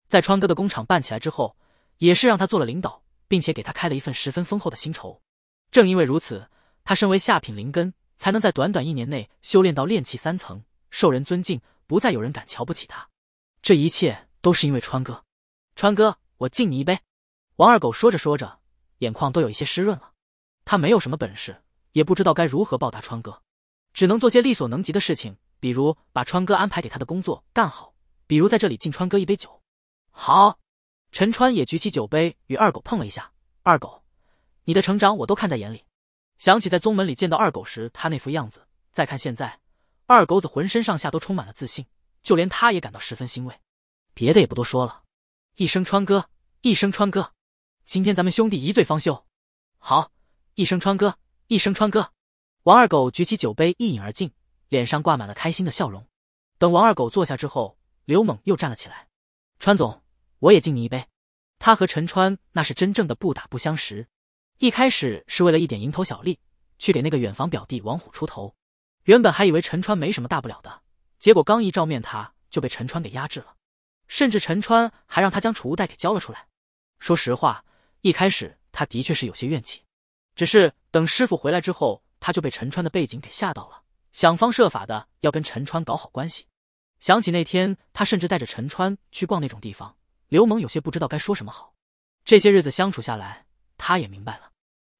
在川哥的工厂办起来之后。也是让他做了领导，并且给他开了一份十分丰厚的薪酬。正因为如此，他身为下品灵根，才能在短短一年内修炼到炼气三层，受人尊敬，不再有人敢瞧不起他。这一切都是因为川哥。川哥，我敬你一杯。王二狗说着说着，眼眶都有一些湿润了。他没有什么本事，也不知道该如何报答川哥，只能做些力所能及的事情，比如把川哥安排给他的工作干好，比如在这里敬川哥一杯酒。好。陈川也举起酒杯与二狗碰了一下。二狗，你的成长我都看在眼里。想起在宗门里见到二狗时他那副样子，再看现在，二狗子浑身上下都充满了自信，就连他也感到十分欣慰。别的也不多说了，一声川哥，一声川哥，今天咱们兄弟一醉方休。好，一声川哥，一声川哥。王二狗举起酒杯一饮而尽，脸上挂满了开心的笑容。等王二狗坐下之后，刘猛又站了起来，川总。我也敬你一杯。他和陈川那是真正的不打不相识，一开始是为了一点蝇头小利去给那个远房表弟王虎出头。原本还以为陈川没什么大不了的，结果刚一照面，他就被陈川给压制了，甚至陈川还让他将储物袋给交了出来。说实话，一开始他的确是有些怨气，只是等师傅回来之后，他就被陈川的背景给吓到了，想方设法的要跟陈川搞好关系。想起那天，他甚至带着陈川去逛那种地方。刘猛有些不知道该说什么好。这些日子相处下来，他也明白了，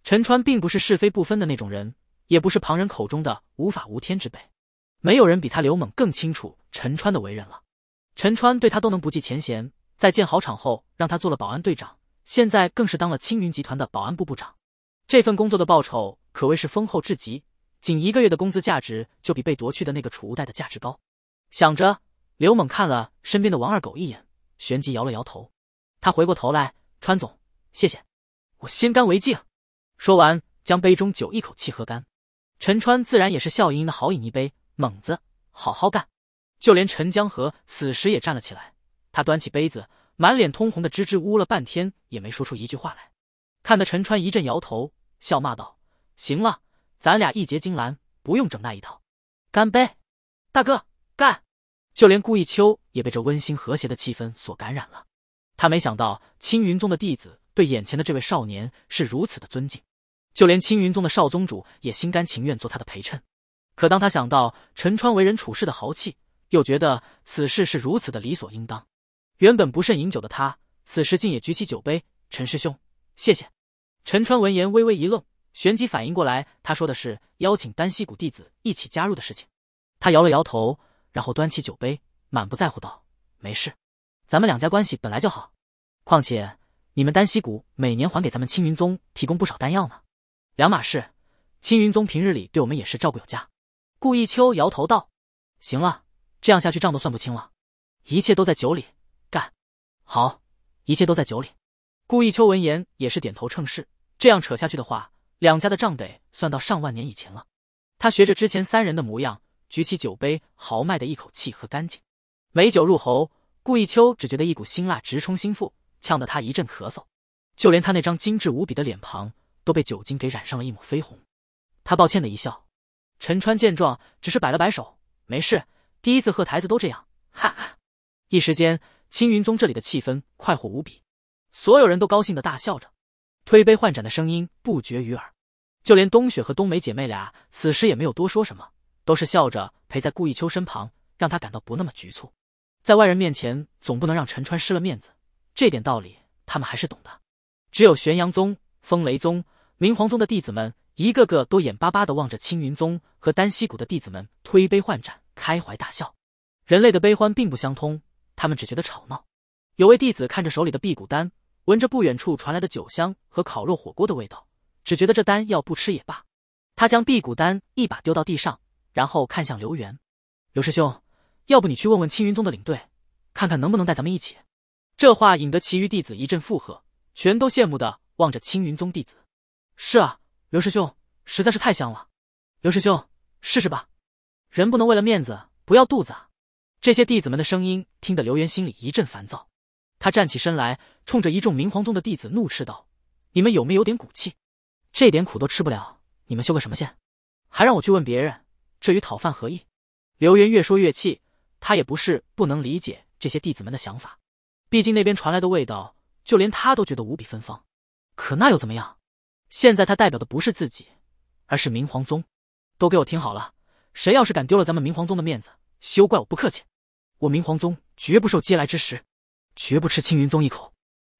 陈川并不是是非不分的那种人，也不是旁人口中的无法无天之辈。没有人比他刘猛更清楚陈川的为人了。陈川对他都能不计前嫌，在建好厂后让他做了保安队长，现在更是当了青云集团的保安部部长。这份工作的报酬可谓是丰厚至极，仅一个月的工资价值就比被夺去的那个储物袋的价值高。想着，刘猛看了身边的王二狗一眼。旋即摇了摇头，他回过头来，川总，谢谢，我先干为敬。说完，将杯中酒一口气喝干。陈川自然也是笑盈盈的好饮一杯，猛子，好好干。就连陈江河此时也站了起来，他端起杯子，满脸通红的支支吾吾了半天，也没说出一句话来。看得陈川一阵摇头，笑骂道：“行了，咱俩一结金兰，不用整那一套。”干杯，大哥，干。就连顾忆秋也被这温馨和谐的气氛所感染了。他没想到青云宗的弟子对眼前的这位少年是如此的尊敬，就连青云宗的少宗主也心甘情愿做他的陪衬。可当他想到陈川为人处事的豪气，又觉得此事是如此的理所应当。原本不甚饮酒的他，此时竟也举起酒杯：“陈师兄，谢谢。”陈川闻言微微一愣，旋即反应过来，他说的是邀请丹西谷弟子一起加入的事情。他摇了摇头。然后端起酒杯，满不在乎道：“没事，咱们两家关系本来就好，况且你们丹西谷每年还给咱们青云宗提供不少丹药呢。两码事，青云宗平日里对我们也是照顾有加。”顾忆秋摇头道：“行了，这样下去账都算不清了，一切都在酒里干。好，一切都在酒里。”顾忆秋闻言也是点头称是。这样扯下去的话，两家的账得算到上万年以前了。他学着之前三人的模样。举起酒杯，豪迈的一口气喝干净。美酒入喉，顾忆秋只觉得一股辛辣直冲心腹，呛得他一阵咳嗽。就连他那张精致无比的脸庞都被酒精给染上了一抹绯红。他抱歉的一笑。陈川见状，只是摆了摆手：“没事，第一次喝台子都这样，哈哈。”一时间，青云宗这里的气氛快活无比，所有人都高兴的大笑着，推杯换盏的声音不绝于耳。就连冬雪和冬梅姐妹俩此时也没有多说什么。都是笑着陪在顾忆秋身旁，让他感到不那么局促。在外人面前，总不能让陈川失了面子，这点道理他们还是懂的。只有玄阳宗、风雷宗、明皇宗的弟子们，一个个都眼巴巴的望着青云宗和丹西谷的弟子们推杯换盏、开怀大笑。人类的悲欢并不相通，他们只觉得吵闹。有位弟子看着手里的辟谷丹，闻着不远处传来的酒香和烤肉火锅的味道，只觉得这丹药不吃也罢，他将辟谷丹一把丢到地上。然后看向刘元，刘师兄，要不你去问问青云宗的领队，看看能不能带咱们一起？这话引得其余弟子一阵附和，全都羡慕的望着青云宗弟子。是啊，刘师兄实在是太香了。刘师兄，试试吧，人不能为了面子不要肚子啊！这些弟子们的声音听得刘元心里一阵烦躁，他站起身来，冲着一众明皇宗的弟子怒斥道：“你们有没有点骨气？这点苦都吃不了，你们修个什么仙？还让我去问别人？”这与讨饭何异？刘元越说越气，他也不是不能理解这些弟子们的想法，毕竟那边传来的味道，就连他都觉得无比芬芳。可那又怎么样？现在他代表的不是自己，而是明皇宗。都给我听好了，谁要是敢丢了咱们明皇宗的面子，休怪我不客气！我明皇宗绝不受嗟来之食，绝不吃青云宗一口。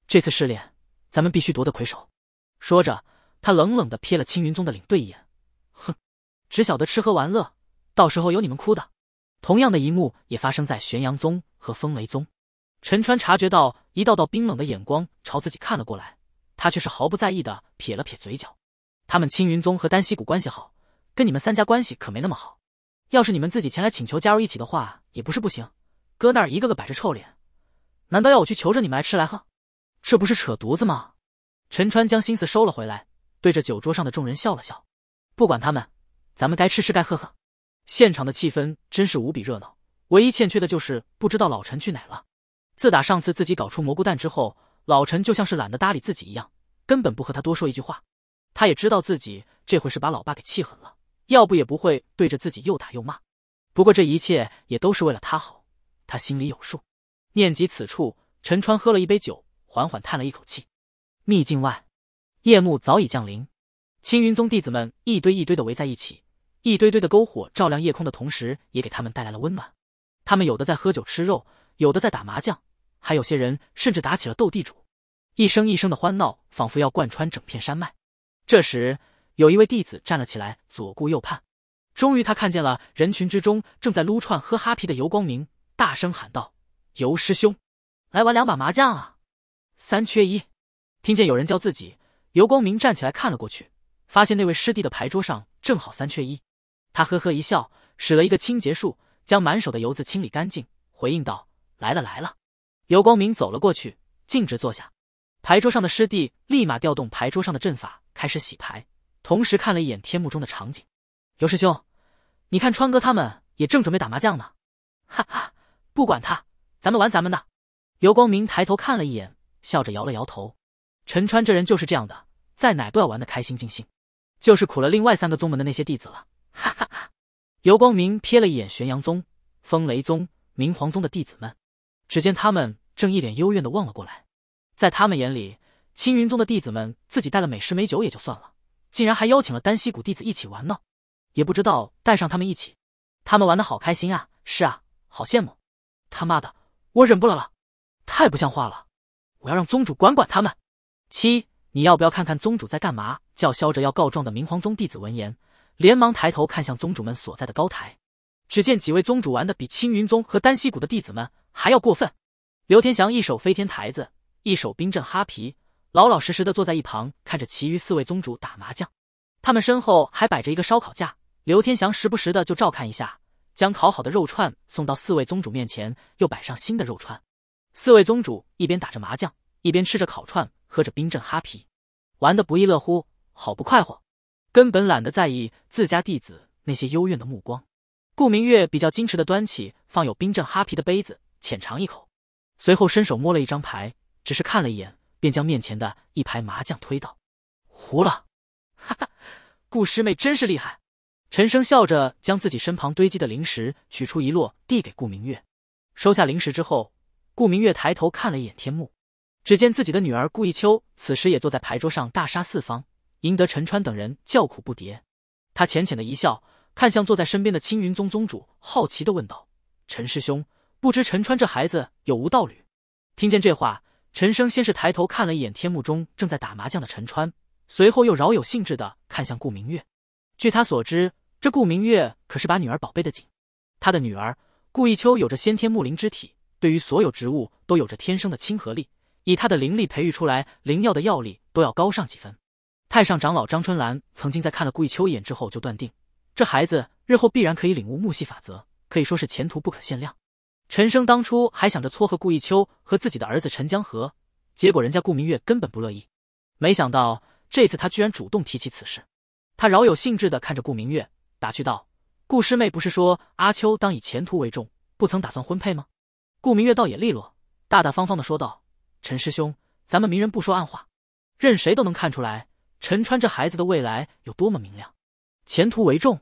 这次试炼，咱们必须夺得魁首。说着，他冷冷的瞥了青云宗的领队一眼。只晓得吃喝玩乐，到时候有你们哭的。同样的一幕也发生在玄阳宗和风雷宗。陈川察觉到一道道冰冷的眼光朝自己看了过来，他却是毫不在意的撇了撇嘴角。他们青云宗和丹西谷关系好，跟你们三家关系可没那么好。要是你们自己前来请求加入一起的话，也不是不行。搁那儿一个个摆着臭脸，难道要我去求着你们来吃来喝？这不是扯犊子吗？陈川将心思收了回来，对着酒桌上的众人笑了笑。不管他们。咱们该吃吃，该喝喝，现场的气氛真是无比热闹。唯一欠缺的就是不知道老陈去哪了。自打上次自己搞出蘑菇蛋之后，老陈就像是懒得搭理自己一样，根本不和他多说一句话。他也知道自己这回是把老爸给气狠了，要不也不会对着自己又打又骂。不过这一切也都是为了他好，他心里有数。念及此处，陈川喝了一杯酒，缓缓叹了一口气。秘境外，夜幕早已降临。青云宗弟子们一堆一堆的围在一起，一堆堆的篝火照亮夜空的同时，也给他们带来了温暖。他们有的在喝酒吃肉，有的在打麻将，还有些人甚至打起了斗地主。一声一声的欢闹仿佛要贯穿整片山脉。这时，有一位弟子站了起来，左顾右盼，终于他看见了人群之中正在撸串喝哈啤的游光明，大声喊道：“游师兄，来玩两把麻将啊，三缺一！”听见有人叫自己，游光明站起来看了过去。发现那位师弟的牌桌上正好三缺一，他呵呵一笑，使了一个清洁术，将满手的油渍清理干净，回应道：“来了来了。”尤光明走了过去，径直坐下。牌桌上的师弟立马调动牌桌上的阵法，开始洗牌，同时看了一眼天幕中的场景：“尤师兄，你看川哥他们也正准备打麻将呢。”哈哈，不管他，咱们玩咱们的。尤光明抬头看了一眼，笑着摇了摇头。陈川这人就是这样的，在哪都要玩的开心尽兴。就是苦了另外三个宗门的那些弟子了，哈哈哈。尤光明瞥了一眼玄阳宗、风雷宗、明皇宗的弟子们，只见他们正一脸幽怨的望了过来。在他们眼里，青云宗的弟子们自己带了美食美酒也就算了，竟然还邀请了丹西谷弟子一起玩呢。也不知道带上他们一起，他们玩的好开心啊！是啊，好羡慕。他妈的，我忍不了了，太不像话了！我要让宗主管管他们。七，你要不要看看宗主在干嘛？叫嚣着要告状的明皇宗弟子闻言，连忙抬头看向宗主们所在的高台，只见几位宗主玩的比青云宗和丹溪谷的弟子们还要过分。刘天祥一手飞天台子，一手冰镇哈啤，老老实实的坐在一旁，看着其余四位宗主打麻将。他们身后还摆着一个烧烤架，刘天祥时不时的就照看一下，将烤好的肉串送到四位宗主面前，又摆上新的肉串。四位宗主一边打着麻将，一边吃着烤串，喝着冰镇哈啤，玩的不亦乐乎。好不快活，根本懒得在意自家弟子那些幽怨的目光。顾明月比较矜持的端起放有冰镇哈啤的杯子，浅尝一口，随后伸手摸了一张牌，只是看了一眼，便将面前的一排麻将推倒，胡了。哈哈，顾师妹真是厉害！陈生笑着将自己身旁堆积的零食取出一摞，递给顾明月。收下零食之后，顾明月抬头看了一眼天幕，只见自己的女儿顾忆秋此时也坐在牌桌上大杀四方。赢得陈川等人叫苦不迭，他浅浅的一笑，看向坐在身边的青云宗宗主，好奇的问道：“陈师兄，不知陈川这孩子有无道理？”听见这话，陈生先是抬头看了一眼天幕中正在打麻将的陈川，随后又饶有兴致的看向顾明月。据他所知，这顾明月可是把女儿宝贝的紧。他的女儿顾一秋有着先天木灵之体，对于所有植物都有着天生的亲和力，以她的灵力培育出来灵药的药力都要高上几分。太上长老张春兰曾经在看了顾忆秋一眼之后，就断定这孩子日后必然可以领悟木系法则，可以说是前途不可限量。陈生当初还想着撮合顾忆秋和自己的儿子陈江河，结果人家顾明月根本不乐意。没想到这次他居然主动提起此事，他饶有兴致地看着顾明月，打趣道：“顾师妹不是说阿秋当以前途为重，不曾打算婚配吗？”顾明月倒也利落，大大方方地说道：“陈师兄，咱们明人不说暗话，任谁都能看出来。”陈川这孩子的未来有多么明亮，前途为重，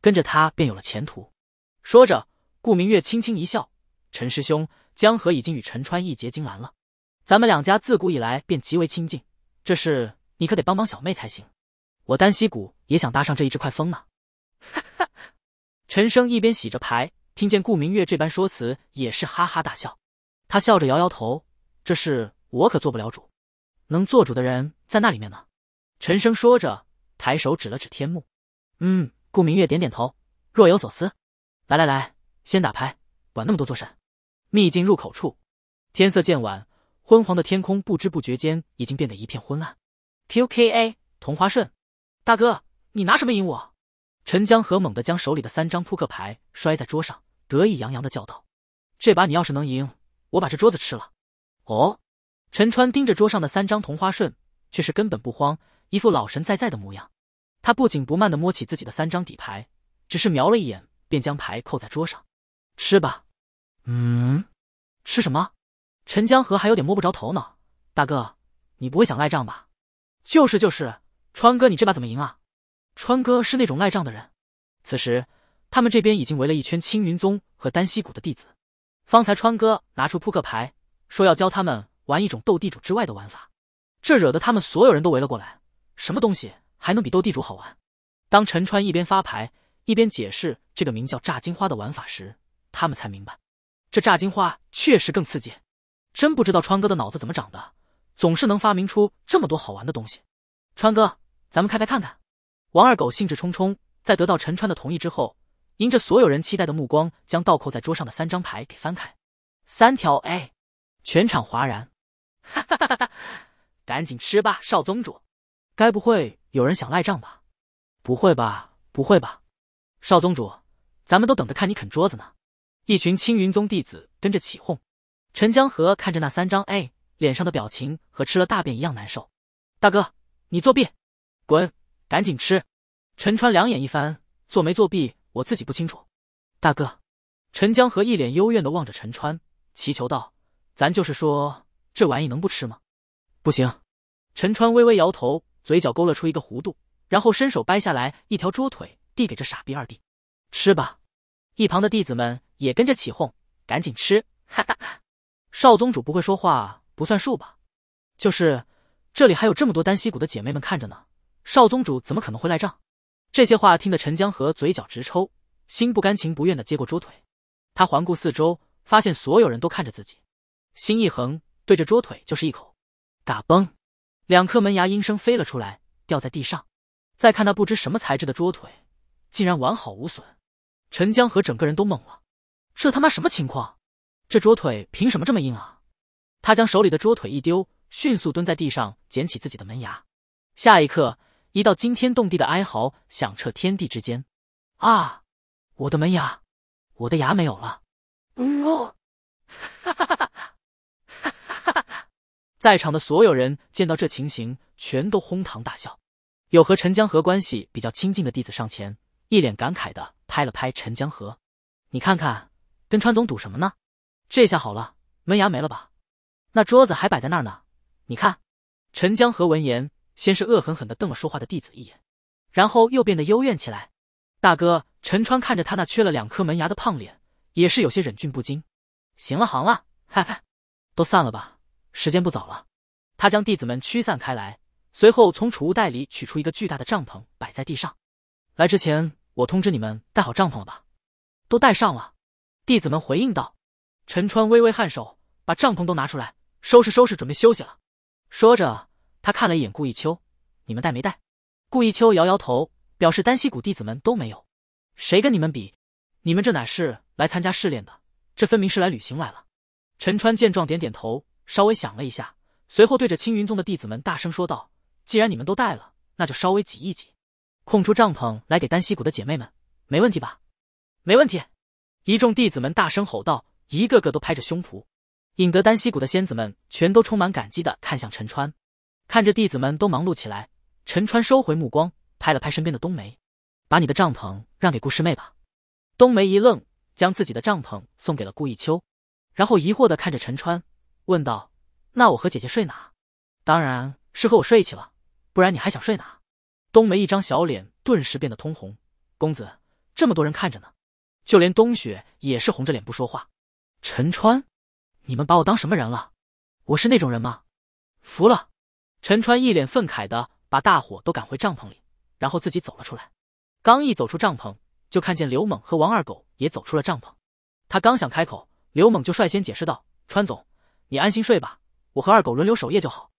跟着他便有了前途。说着，顾明月轻轻一笑：“陈师兄，江河已经与陈川一结金兰了。咱们两家自古以来便极为亲近，这事你可得帮帮小妹才行。我丹膝谷也想搭上这一只快风呢。”哈哈，陈生一边洗着牌，听见顾明月这般说辞，也是哈哈大笑。他笑着摇摇头：“这事我可做不了主，能做主的人在那里面呢。”陈生说着，抬手指了指天幕。嗯，顾明月点点头，若有所思。来来来，先打牌，管那么多做甚？秘境入口处，天色渐晚，昏黄的天空不知不觉间已经变得一片昏暗。Q K A 同花顺，大哥，你拿什么赢我？陈江河猛地将手里的三张扑克牌摔在桌上，得意洋洋的叫道：“这把你要是能赢，我把这桌子吃了。”哦，陈川盯着桌上的三张同花顺，却是根本不慌。一副老神在在的模样，他不紧不慢的摸起自己的三张底牌，只是瞄了一眼，便将牌扣在桌上。吃吧，嗯，吃什么？陈江河还有点摸不着头脑。大哥，你不会想赖账吧？就是就是，川哥你这把怎么赢啊？川哥是那种赖账的人。此时，他们这边已经围了一圈青云宗和丹溪谷的弟子。方才川哥拿出扑克牌，说要教他们玩一种斗地主之外的玩法，这惹得他们所有人都围了过来。什么东西还能比斗地主好玩？当陈川一边发牌一边解释这个名叫“炸金花”的玩法时，他们才明白，这炸金花确实更刺激。真不知道川哥的脑子怎么长的，总是能发明出这么多好玩的东西。川哥，咱们开牌看看。王二狗兴致冲冲，在得到陈川的同意之后，迎着所有人期待的目光，将倒扣在桌上的三张牌给翻开，三条 A，全场哗然，哈哈哈哈哈！赶紧吃吧，少宗主。该不会有人想赖账吧？不会吧，不会吧，少宗主，咱们都等着看你啃桌子呢。一群青云宗弟子跟着起哄。陈江河看着那三张 A，脸上的表情和吃了大便一样难受。大哥，你作弊，滚，赶紧吃。陈川两眼一翻，作没作弊我自己不清楚。大哥，陈江河一脸幽怨的望着陈川，祈求道：“咱就是说，这玩意能不吃吗？”不行。陈川微微摇头。嘴角勾勒出一个弧度，然后伸手掰下来一条桌腿，递给这傻逼二弟，吃吧。一旁的弟子们也跟着起哄，赶紧吃！哈哈哈！少宗主不会说话不算数吧？就是，这里还有这么多丹西谷的姐妹们看着呢，少宗主怎么可能会赖账？这些话听得陈江河嘴角直抽，心不甘情不愿的接过桌腿。他环顾四周，发现所有人都看着自己，心一横，对着桌腿就是一口，嘎嘣。两颗门牙应声飞了出来，掉在地上。再看那不知什么材质的桌腿，竟然完好无损。陈江河整个人都懵了，这他妈什么情况？这桌腿凭什么这么硬啊？他将手里的桌腿一丢，迅速蹲在地上捡起自己的门牙。下一刻，一道惊天动地的哀嚎响彻天地之间！啊，我的门牙，我的牙没有了！呜，哈哈哈。在场的所有人见到这情形，全都哄堂大笑。有和陈江河关系比较亲近的弟子上前，一脸感慨的拍了拍陈江河：“你看看，跟川总赌什么呢？这下好了，门牙没了吧？那桌子还摆在那儿呢，你看。”陈江河闻言，先是恶狠狠的瞪了说话的弟子一眼，然后又变得幽怨起来。大哥陈川看着他那缺了两颗门牙的胖脸，也是有些忍俊不禁。行了行了，哈哈，都散了吧。时间不早了，他将弟子们驱散开来，随后从储物袋里取出一个巨大的帐篷，摆在地上。来之前我通知你们带好帐篷了吧？都带上了。弟子们回应道。陈川微微颔首，把帐篷都拿出来，收拾收拾，准备休息了。说着，他看了一眼顾忆秋：“你们带没带？”顾忆秋摇摇头，表示丹西谷弟子们都没有。谁跟你们比？你们这乃是来参加试炼的，这分明是来旅行来了。陈川见状，点点头。稍微想了一下，随后对着青云宗的弟子们大声说道：“既然你们都带了，那就稍微挤一挤，空出帐篷来给丹溪谷的姐妹们，没问题吧？”“没问题！”一众弟子们大声吼道，一个个都拍着胸脯，引得丹溪谷的仙子们全都充满感激的看向陈川。看着弟子们都忙碌起来，陈川收回目光，拍了拍身边的冬梅：“把你的帐篷让给顾师妹吧。”冬梅一愣，将自己的帐篷送给了顾忆秋，然后疑惑的看着陈川。问道：“那我和姐姐睡哪？当然是和我睡一起了，不然你还想睡哪？”冬梅一张小脸顿时变得通红。公子，这么多人看着呢，就连冬雪也是红着脸不说话。陈川，你们把我当什么人了？我是那种人吗？服了！陈川一脸愤慨的把大伙都赶回帐篷里，然后自己走了出来。刚一走出帐篷，就看见刘猛和王二狗也走出了帐篷。他刚想开口，刘猛就率先解释道：“川总。”你安心睡吧，我和二狗轮流守夜就好。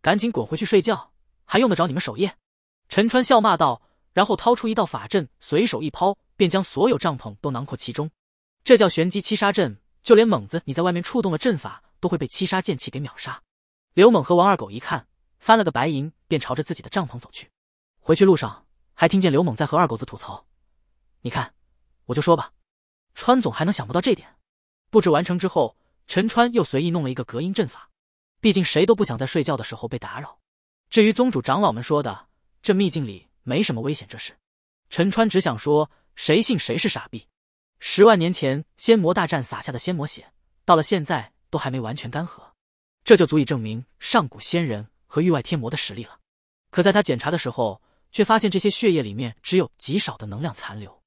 赶紧滚回去睡觉，还用得着你们守夜？陈川笑骂道，然后掏出一道法阵，随手一抛，便将所有帐篷都囊括其中。这叫玄机七杀阵，就连猛子你在外面触动了阵法，都会被七杀剑气给秒杀。刘猛和王二狗一看，翻了个白银，便朝着自己的帐篷走去。回去路上还听见刘猛在和二狗子吐槽：“你看，我就说吧，川总还能想不到这点。”布置完成之后。陈川又随意弄了一个隔音阵法，毕竟谁都不想在睡觉的时候被打扰。至于宗主长老们说的这秘境里没什么危险这事，陈川只想说：谁信谁是傻逼。十万年前仙魔大战洒下的仙魔血，到了现在都还没完全干涸，这就足以证明上古仙人和域外天魔的实力了。可在他检查的时候，却发现这些血液里面只有极少的能量残留。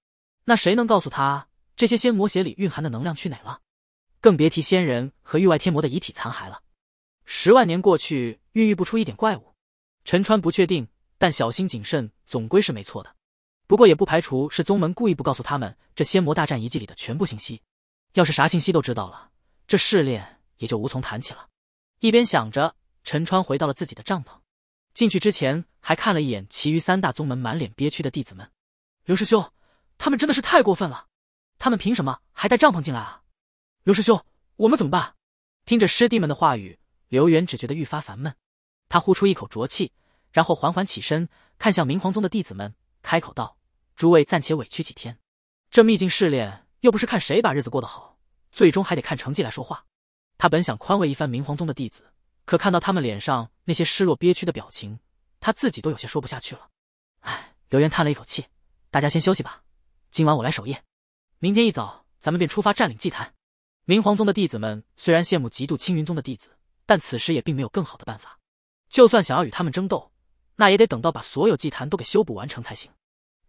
那谁能告诉他，这些仙魔血里蕴含的能量去哪了？更别提仙人和域外天魔的遗体残骸了，十万年过去，孕育不出一点怪物。陈川不确定，但小心谨慎总归是没错的。不过也不排除是宗门故意不告诉他们这仙魔大战遗迹里的全部信息。要是啥信息都知道了，这试炼也就无从谈起了。一边想着，陈川回到了自己的帐篷，进去之前还看了一眼其余三大宗门满脸憋屈的弟子们。刘师兄，他们真的是太过分了！他们凭什么还带帐篷进来啊？刘师兄，我们怎么办？听着师弟们的话语，刘元只觉得愈发烦闷。他呼出一口浊气，然后缓缓起身，看向明皇宗的弟子们，开口道：“诸位暂且委屈几天，这秘境试炼又不是看谁把日子过得好，最终还得看成绩来说话。”他本想宽慰一番明皇宗的弟子，可看到他们脸上那些失落憋屈的表情，他自己都有些说不下去了。唉，刘元叹了一口气：“大家先休息吧，今晚我来守夜，明天一早咱们便出发占领祭坛。”明皇宗的弟子们虽然羡慕嫉妒青云宗的弟子，但此时也并没有更好的办法。就算想要与他们争斗，那也得等到把所有祭坛都给修补完成才行。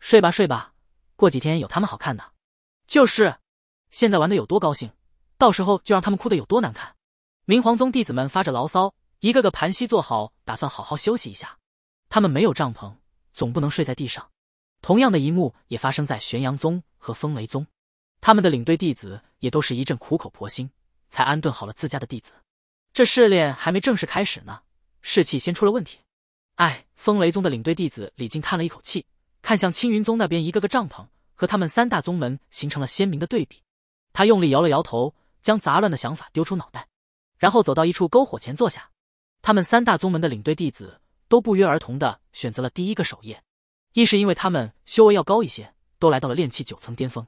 睡吧睡吧，过几天有他们好看的。就是，现在玩的有多高兴，到时候就让他们哭的有多难看。明皇宗弟子们发着牢骚，一个个盘膝坐好，打算好好休息一下。他们没有帐篷，总不能睡在地上。同样的一幕也发生在玄阳宗和风雷宗。他们的领队弟子也都是一阵苦口婆心，才安顿好了自家的弟子。这试炼还没正式开始呢，士气先出了问题。唉，风雷宗的领队弟子李靖叹了一口气，看向青云宗那边一个个帐篷，和他们三大宗门形成了鲜明的对比。他用力摇了摇头，将杂乱的想法丢出脑袋，然后走到一处篝火前坐下。他们三大宗门的领队弟子都不约而同的选择了第一个守夜，一是因为他们修为要高一些，都来到了炼气九层巅峰。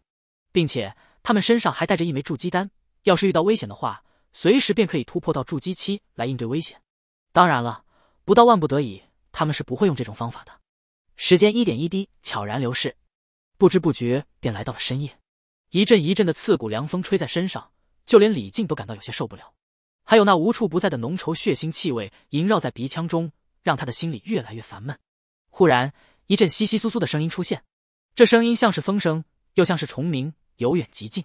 并且他们身上还带着一枚筑基丹，要是遇到危险的话，随时便可以突破到筑基期来应对危险。当然了，不到万不得已，他们是不会用这种方法的。时间一点一滴悄然流逝，不知不觉便来到了深夜。一阵一阵的刺骨凉风吹在身上，就连李靖都感到有些受不了。还有那无处不在的浓稠血腥气味萦绕在鼻腔中，让他的心里越来越烦闷。忽然，一阵窸窸窣窣的声音出现，这声音像是风声，又像是虫鸣。由远及近，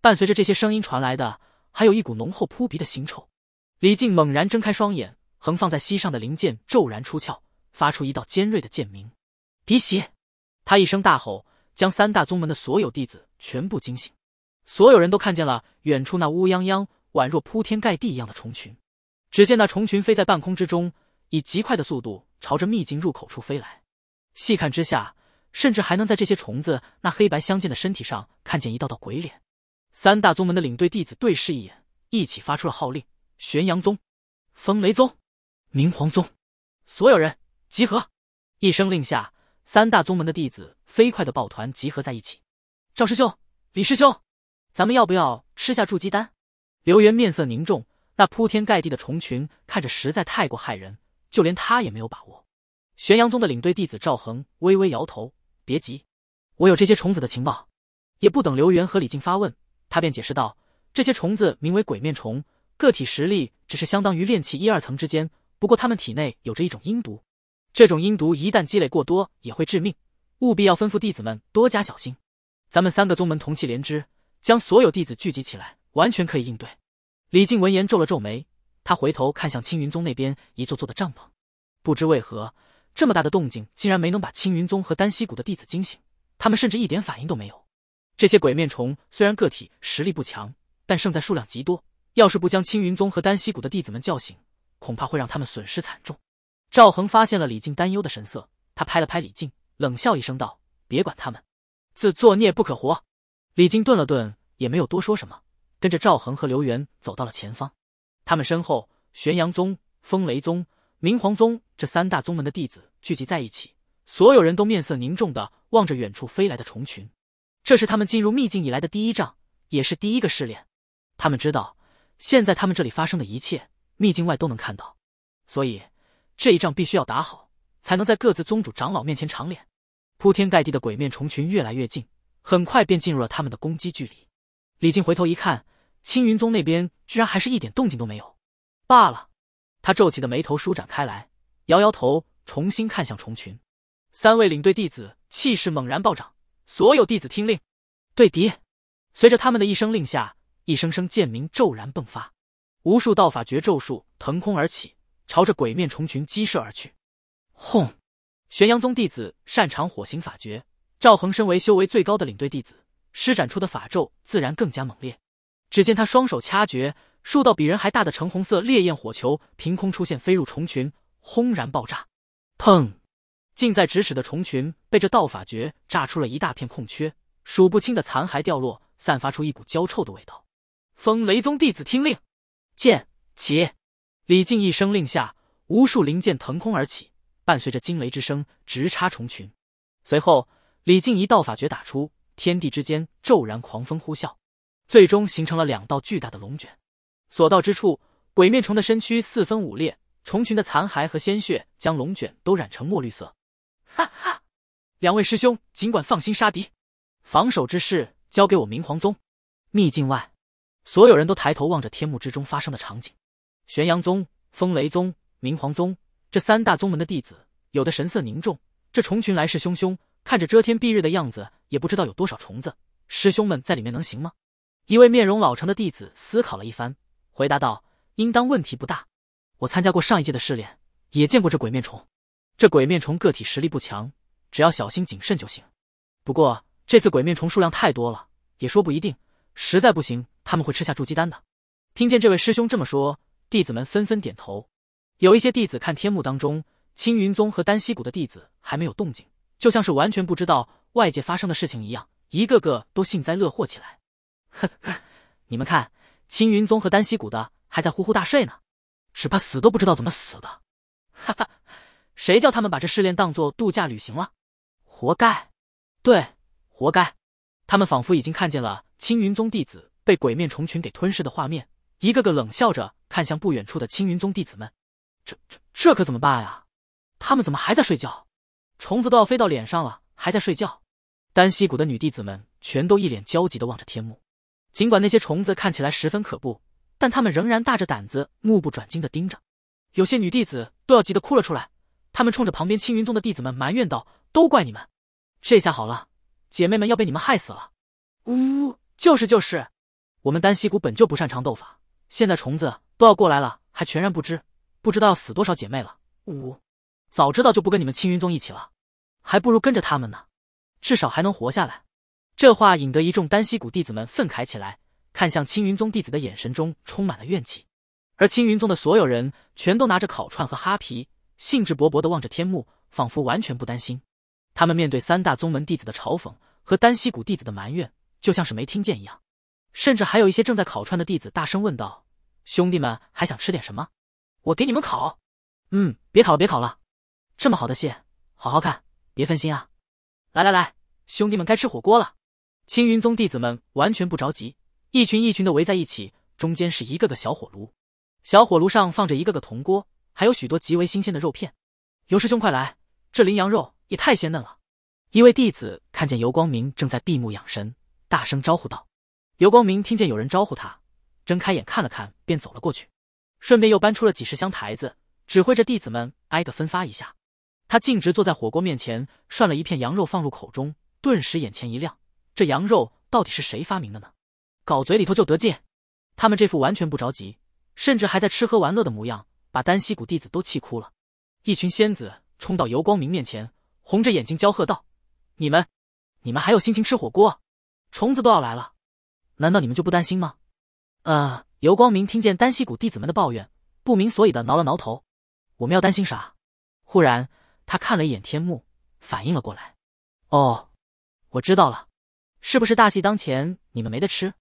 伴随着这些声音传来的，还有一股浓厚扑鼻的腥臭。李靖猛然睁开双眼，横放在膝上的灵剑骤然出鞘，发出一道尖锐的剑鸣。敌袭！他一声大吼，将三大宗门的所有弟子全部惊醒。所有人都看见了远处那乌泱泱、宛若铺天盖地一样的虫群。只见那虫群飞在半空之中，以极快的速度朝着秘境入口处飞来。细看之下，甚至还能在这些虫子那黑白相间的身体上看见一道道鬼脸。三大宗门的领队弟子对视一眼，一起发出了号令：玄阳宗、风雷宗、明皇宗，所有人集合！一声令下，三大宗门的弟子飞快的抱团集合在一起。赵师兄、李师兄，咱们要不要吃下筑基丹？刘元面色凝重，那铺天盖地的虫群看着实在太过骇人，就连他也没有把握。玄阳宗的领队弟子赵恒微微摇头。别急，我有这些虫子的情报。也不等刘元和李靖发问，他便解释道：“这些虫子名为鬼面虫，个体实力只是相当于炼气一二层之间。不过他们体内有着一种阴毒，这种阴毒一旦积累过多也会致命。务必要吩咐弟子们多加小心。咱们三个宗门同气连枝，将所有弟子聚集起来，完全可以应对。”李靖闻言皱了皱眉，他回头看向青云宗那边一座座的帐篷，不知为何。这么大的动静，竟然没能把青云宗和丹西谷的弟子惊醒，他们甚至一点反应都没有。这些鬼面虫虽然个体实力不强，但胜在数量极多。要是不将青云宗和丹西谷的弟子们叫醒，恐怕会让他们损失惨重。赵恒发现了李靖担忧的神色，他拍了拍李靖，冷笑一声道：“别管他们，自作孽不可活。”李靖顿了顿，也没有多说什么，跟着赵恒和刘元走到了前方。他们身后，玄阳宗、风雷宗、明皇宗。这三大宗门的弟子聚集在一起，所有人都面色凝重的望着远处飞来的虫群。这是他们进入秘境以来的第一仗，也是第一个试炼。他们知道，现在他们这里发生的一切，秘境外都能看到，所以这一仗必须要打好，才能在各自宗主长老面前长脸。铺天盖地的鬼面虫群越来越近，很快便进入了他们的攻击距离。李靖回头一看，青云宗那边居然还是一点动静都没有。罢了，他皱起的眉头舒展开来。摇摇头，重新看向虫群。三位领队弟子气势猛然暴涨，所有弟子听令，对敌。随着他们的一声令下，一声声剑鸣骤然迸发，无数道法诀咒术腾空而起，朝着鬼面虫群激射而去。轰！玄阳宗弟子擅长火行法诀，赵恒身为修为最高的领队弟子，施展出的法咒自然更加猛烈。只见他双手掐诀，数道比人还大的橙红色烈焰火球凭空出现，飞入虫群。轰然爆炸！砰！近在咫尺的虫群被这道法诀炸出了一大片空缺，数不清的残骸掉落，散发出一股焦臭的味道。风雷宗弟子听令，剑起！李靖一声令下，无数灵剑腾空而起，伴随着惊雷之声直插虫群。随后，李靖一道法诀打出，天地之间骤然狂风呼啸，最终形成了两道巨大的龙卷。所到之处，鬼面虫的身躯四分五裂。虫群的残骸和鲜血将龙卷都染成墨绿色。哈哈，两位师兄尽管放心杀敌，防守之事交给我明皇宗。秘境外，所有人都抬头望着天幕之中发生的场景。玄阳宗、风雷宗、明皇宗这三大宗门的弟子，有的神色凝重。这虫群来势汹汹，看着遮天蔽日的样子，也不知道有多少虫子。师兄们在里面能行吗？一位面容老成的弟子思考了一番，回答道：“应当问题不大。”我参加过上一届的试炼，也见过这鬼面虫。这鬼面虫个体实力不强，只要小心谨慎就行。不过这次鬼面虫数量太多了，也说不一定。实在不行，他们会吃下筑基丹的。听见这位师兄这么说，弟子们纷纷点头。有一些弟子看天幕当中，青云宗和丹西谷的弟子还没有动静，就像是完全不知道外界发生的事情一样，一个个都幸灾乐祸起来。呵呵，你们看，青云宗和丹西谷的还在呼呼大睡呢。只怕死都不知道怎么死的，哈哈，谁叫他们把这试炼当做度假旅行了？活该！对，活该！他们仿佛已经看见了青云宗弟子被鬼面虫群给吞噬的画面，一个个冷笑着看向不远处的青云宗弟子们。这这这可怎么办呀？他们怎么还在睡觉？虫子都要飞到脸上了，还在睡觉！丹西谷的女弟子们全都一脸焦急的望着天幕，尽管那些虫子看起来十分可怖。但他们仍然大着胆子，目不转睛的盯着，有些女弟子都要急得哭了出来。他们冲着旁边青云宗的弟子们埋怨道：“都怪你们，这下好了，姐妹们要被你们害死了。”“呜，就是就是，我们丹溪谷本就不擅长斗法，现在虫子都要过来了，还全然不知，不知道要死多少姐妹了。”“呜，早知道就不跟你们青云宗一起了，还不如跟着他们呢，至少还能活下来。”这话引得一众丹溪谷弟子们愤慨起来。看向青云宗弟子的眼神中充满了怨气，而青云宗的所有人全都拿着烤串和哈皮，兴致勃勃的望着天幕，仿佛完全不担心。他们面对三大宗门弟子的嘲讽和丹溪谷弟子的埋怨，就像是没听见一样。甚至还有一些正在烤串的弟子大声问道：“兄弟们还想吃点什么？我给你们烤。”“嗯，别烤了，别烤了，这么好的蟹，好好看，别分心啊！”“来来来，兄弟们该吃火锅了。”青云宗弟子们完全不着急。一群一群的围在一起，中间是一个个小火炉，小火炉上放着一个个铜锅，还有许多极为新鲜的肉片。尤师兄，快来！这羚羊肉也太鲜嫩了。一位弟子看见尤光明正在闭目养神，大声招呼道：“尤光明，听见有人招呼他，睁开眼看了看，便走了过去，顺便又搬出了几十箱台子，指挥着弟子们挨个分发一下。他径直坐在火锅面前，涮了一片羊肉放入口中，顿时眼前一亮。这羊肉到底是谁发明的呢？”搞嘴里头就得劲，他们这副完全不着急，甚至还在吃喝玩乐的模样，把丹溪谷弟子都气哭了。一群仙子冲到尤光明面前，红着眼睛娇喝道：“你们，你们还有心情吃火锅？虫子都要来了，难道你们就不担心吗？”呃，尤光明听见丹溪谷弟子们的抱怨，不明所以的挠了挠头：“我们要担心啥？”忽然，他看了一眼天幕，反应了过来：“哦，我知道了，是不是大戏当前，你们没得吃？”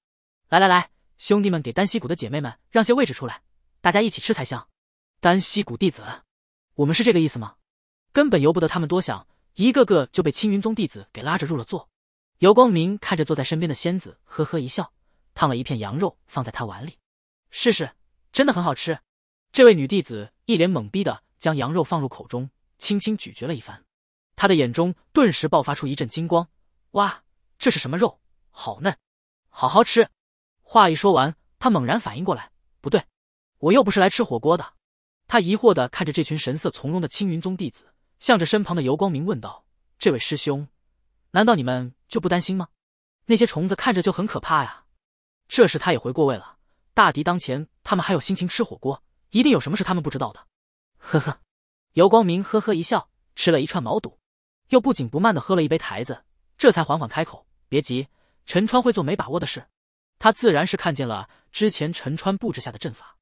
来来来，兄弟们给丹溪谷的姐妹们让些位置出来，大家一起吃才香。丹溪谷弟子，我们是这个意思吗？根本由不得他们多想，一个个就被青云宗弟子给拉着入了座。尤光明看着坐在身边的仙子，呵呵一笑，烫了一片羊肉放在他碗里，试试，真的很好吃。这位女弟子一脸懵逼的将羊肉放入口中，轻轻咀嚼了一番，她的眼中顿时爆发出一阵金光。哇，这是什么肉？好嫩，好好吃。话一说完，他猛然反应过来，不对，我又不是来吃火锅的。他疑惑的看着这群神色从容的青云宗弟子，向着身旁的游光明问道：“这位师兄，难道你们就不担心吗？那些虫子看着就很可怕呀。”这时他也回过味了，大敌当前，他们还有心情吃火锅，一定有什么是他们不知道的。呵呵，游光明呵呵一笑，吃了一串毛肚，又不紧不慢的喝了一杯台子，这才缓缓开口：“别急，陈川会做没把握的事。”他自然是看见了之前陈川布置下的阵法，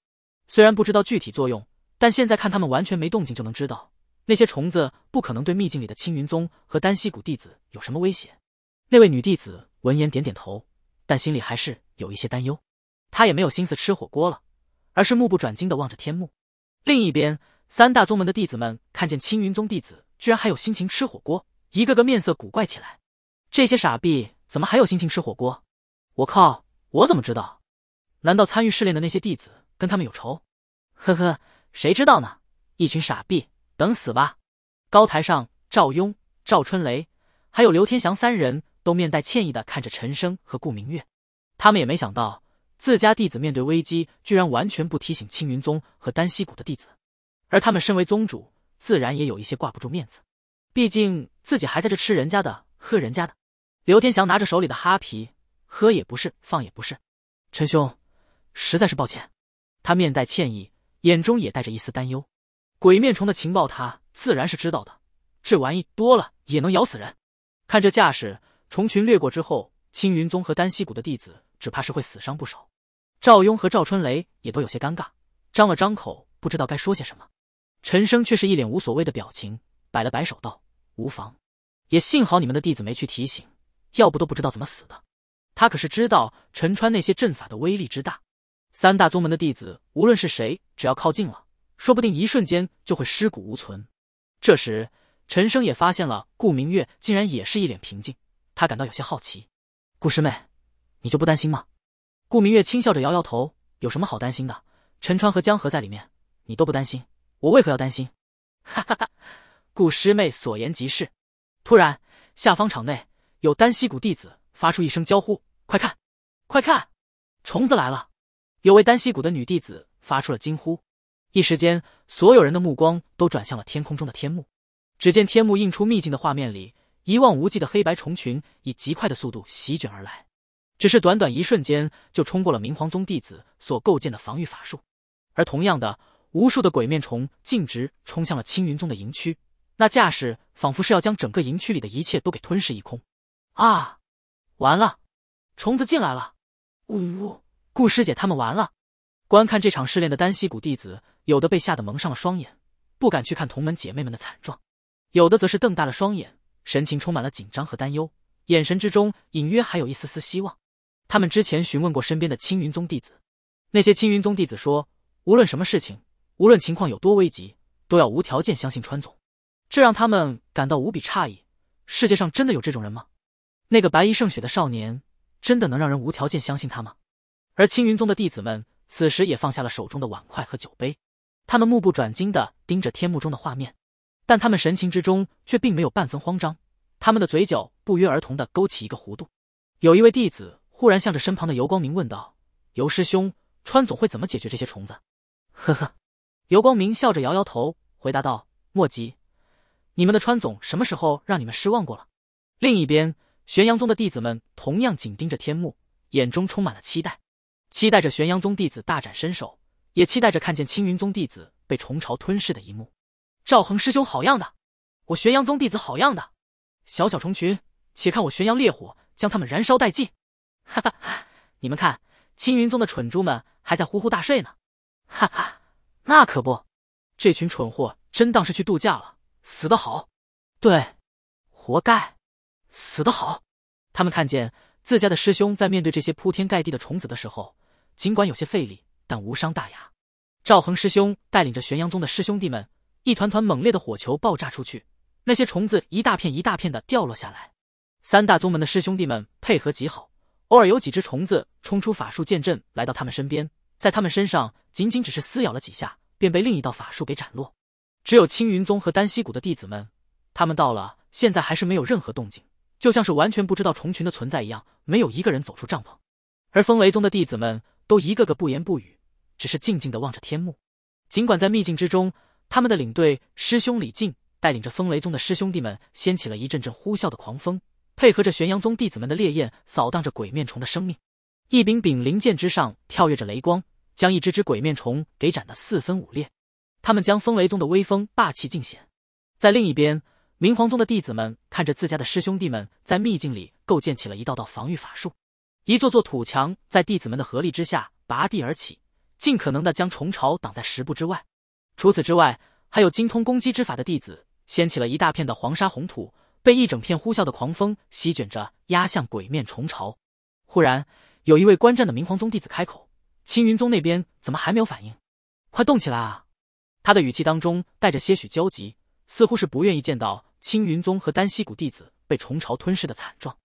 虽然不知道具体作用，但现在看他们完全没动静，就能知道那些虫子不可能对秘境里的青云宗和丹溪谷弟子有什么威胁。那位女弟子闻言点点头，但心里还是有一些担忧。她也没有心思吃火锅了，而是目不转睛的望着天幕。另一边，三大宗门的弟子们看见青云宗弟子居然还有心情吃火锅，一个个面色古怪起来。这些傻逼怎么还有心情吃火锅？我靠！我怎么知道？难道参与试炼的那些弟子跟他们有仇？呵呵，谁知道呢？一群傻逼，等死吧！高台上，赵雍、赵春雷还有刘天祥三人都面带歉意的看着陈生和顾明月，他们也没想到自家弟子面对危机居然完全不提醒青云宗和丹西谷的弟子，而他们身为宗主，自然也有一些挂不住面子，毕竟自己还在这吃人家的喝人家的。刘天祥拿着手里的哈皮。喝也不是，放也不是，陈兄，实在是抱歉。他面带歉意，眼中也带着一丝担忧。鬼面虫的情报，他自然是知道的。这玩意多了也能咬死人。看这架势，虫群掠过之后，青云宗和丹溪谷的弟子只怕是会死伤不少。赵雍和赵春雷也都有些尴尬，张了张口，不知道该说些什么。陈生却是一脸无所谓的表情，摆了摆手道：“无妨，也幸好你们的弟子没去提醒，要不都不知道怎么死的。”他可是知道陈川那些阵法的威力之大，三大宗门的弟子无论是谁，只要靠近了，说不定一瞬间就会尸骨无存。这时，陈生也发现了顾明月竟然也是一脸平静，他感到有些好奇：“顾师妹，你就不担心吗？”顾明月轻笑着摇摇头：“有什么好担心的？陈川和江河在里面，你都不担心，我为何要担心？”哈哈哈，顾师妹所言极是。突然，下方场内有丹溪谷弟子。发出一声娇呼：“快看，快看，虫子来了！”有位丹溪谷的女弟子发出了惊呼。一时间，所有人的目光都转向了天空中的天幕。只见天幕映出秘境的画面里，一望无际的黑白虫群以极快的速度席卷而来。只是短短一瞬间，就冲过了明皇宗弟子所构建的防御法术。而同样的，无数的鬼面虫径直冲向了青云宗的营区，那架势仿佛是要将整个营区里的一切都给吞噬一空。啊！完了，虫子进来了！呜呜，顾师姐他们完了！观看这场试炼的丹西谷弟子，有的被吓得蒙上了双眼，不敢去看同门姐妹们的惨状；有的则是瞪大了双眼，神情充满了紧张和担忧，眼神之中隐约还有一丝丝希望。他们之前询问过身边的青云宗弟子，那些青云宗弟子说，无论什么事情，无论情况有多危急，都要无条件相信川总。这让他们感到无比诧异：世界上真的有这种人吗？那个白衣胜雪的少年，真的能让人无条件相信他吗？而青云宗的弟子们此时也放下了手中的碗筷和酒杯，他们目不转睛地盯着天幕中的画面，但他们神情之中却并没有半分慌张，他们的嘴角不约而同地勾起一个弧度。有一位弟子忽然向着身旁的尤光明问道：“尤师兄，川总会怎么解决这些虫子？”呵呵，尤光明笑着摇摇头，回答道：“莫急，你们的川总什么时候让你们失望过了？”另一边。玄阳宗的弟子们同样紧盯着天幕，眼中充满了期待，期待着玄阳宗弟子大展身手，也期待着看见青云宗弟子被虫巢吞噬的一幕。赵恒师兄，好样的！我玄阳宗弟子，好样的！小小虫群，且看我玄阳烈火将他们燃烧殆尽！哈哈哈！你们看，青云宗的蠢猪们还在呼呼大睡呢！哈哈，那可不，这群蠢货真当是去度假了，死得好！对，活该！死得好！他们看见自家的师兄在面对这些铺天盖地的虫子的时候，尽管有些费力，但无伤大雅。赵恒师兄带领着玄阳宗的师兄弟们，一团团猛烈的火球爆炸出去，那些虫子一大片一大片的掉落下来。三大宗门的师兄弟们配合极好，偶尔有几只虫子冲出法术剑阵来到他们身边，在他们身上仅仅只是撕咬了几下，便被另一道法术给斩落。只有青云宗和丹溪谷的弟子们，他们到了现在还是没有任何动静。就像是完全不知道虫群的存在一样，没有一个人走出帐篷，而风雷宗的弟子们都一个个不言不语，只是静静的望着天幕。尽管在秘境之中，他们的领队师兄李靖带领着风雷宗的师兄弟们掀起了一阵阵呼啸的狂风，配合着玄阳宗弟子们的烈焰，扫荡着鬼面虫的生命。一柄柄灵剑之上跳跃着雷光，将一只只鬼面虫给斩得四分五裂。他们将风雷宗的威风霸气尽显。在另一边。明皇宗的弟子们看着自家的师兄弟们在秘境里构建起了一道道防御法术，一座座土墙在弟子们的合力之下拔地而起，尽可能的将虫巢挡在十步之外。除此之外，还有精通攻击之法的弟子掀起了一大片的黄沙红土，被一整片呼啸的狂风席卷着压向鬼面虫巢。忽然，有一位观战的明皇宗弟子开口：“青云宗那边怎么还没有反应？快动起来啊！”他的语气当中带着些许焦急。似乎是不愿意见到青云宗和丹西谷弟子被虫巢吞噬的惨状，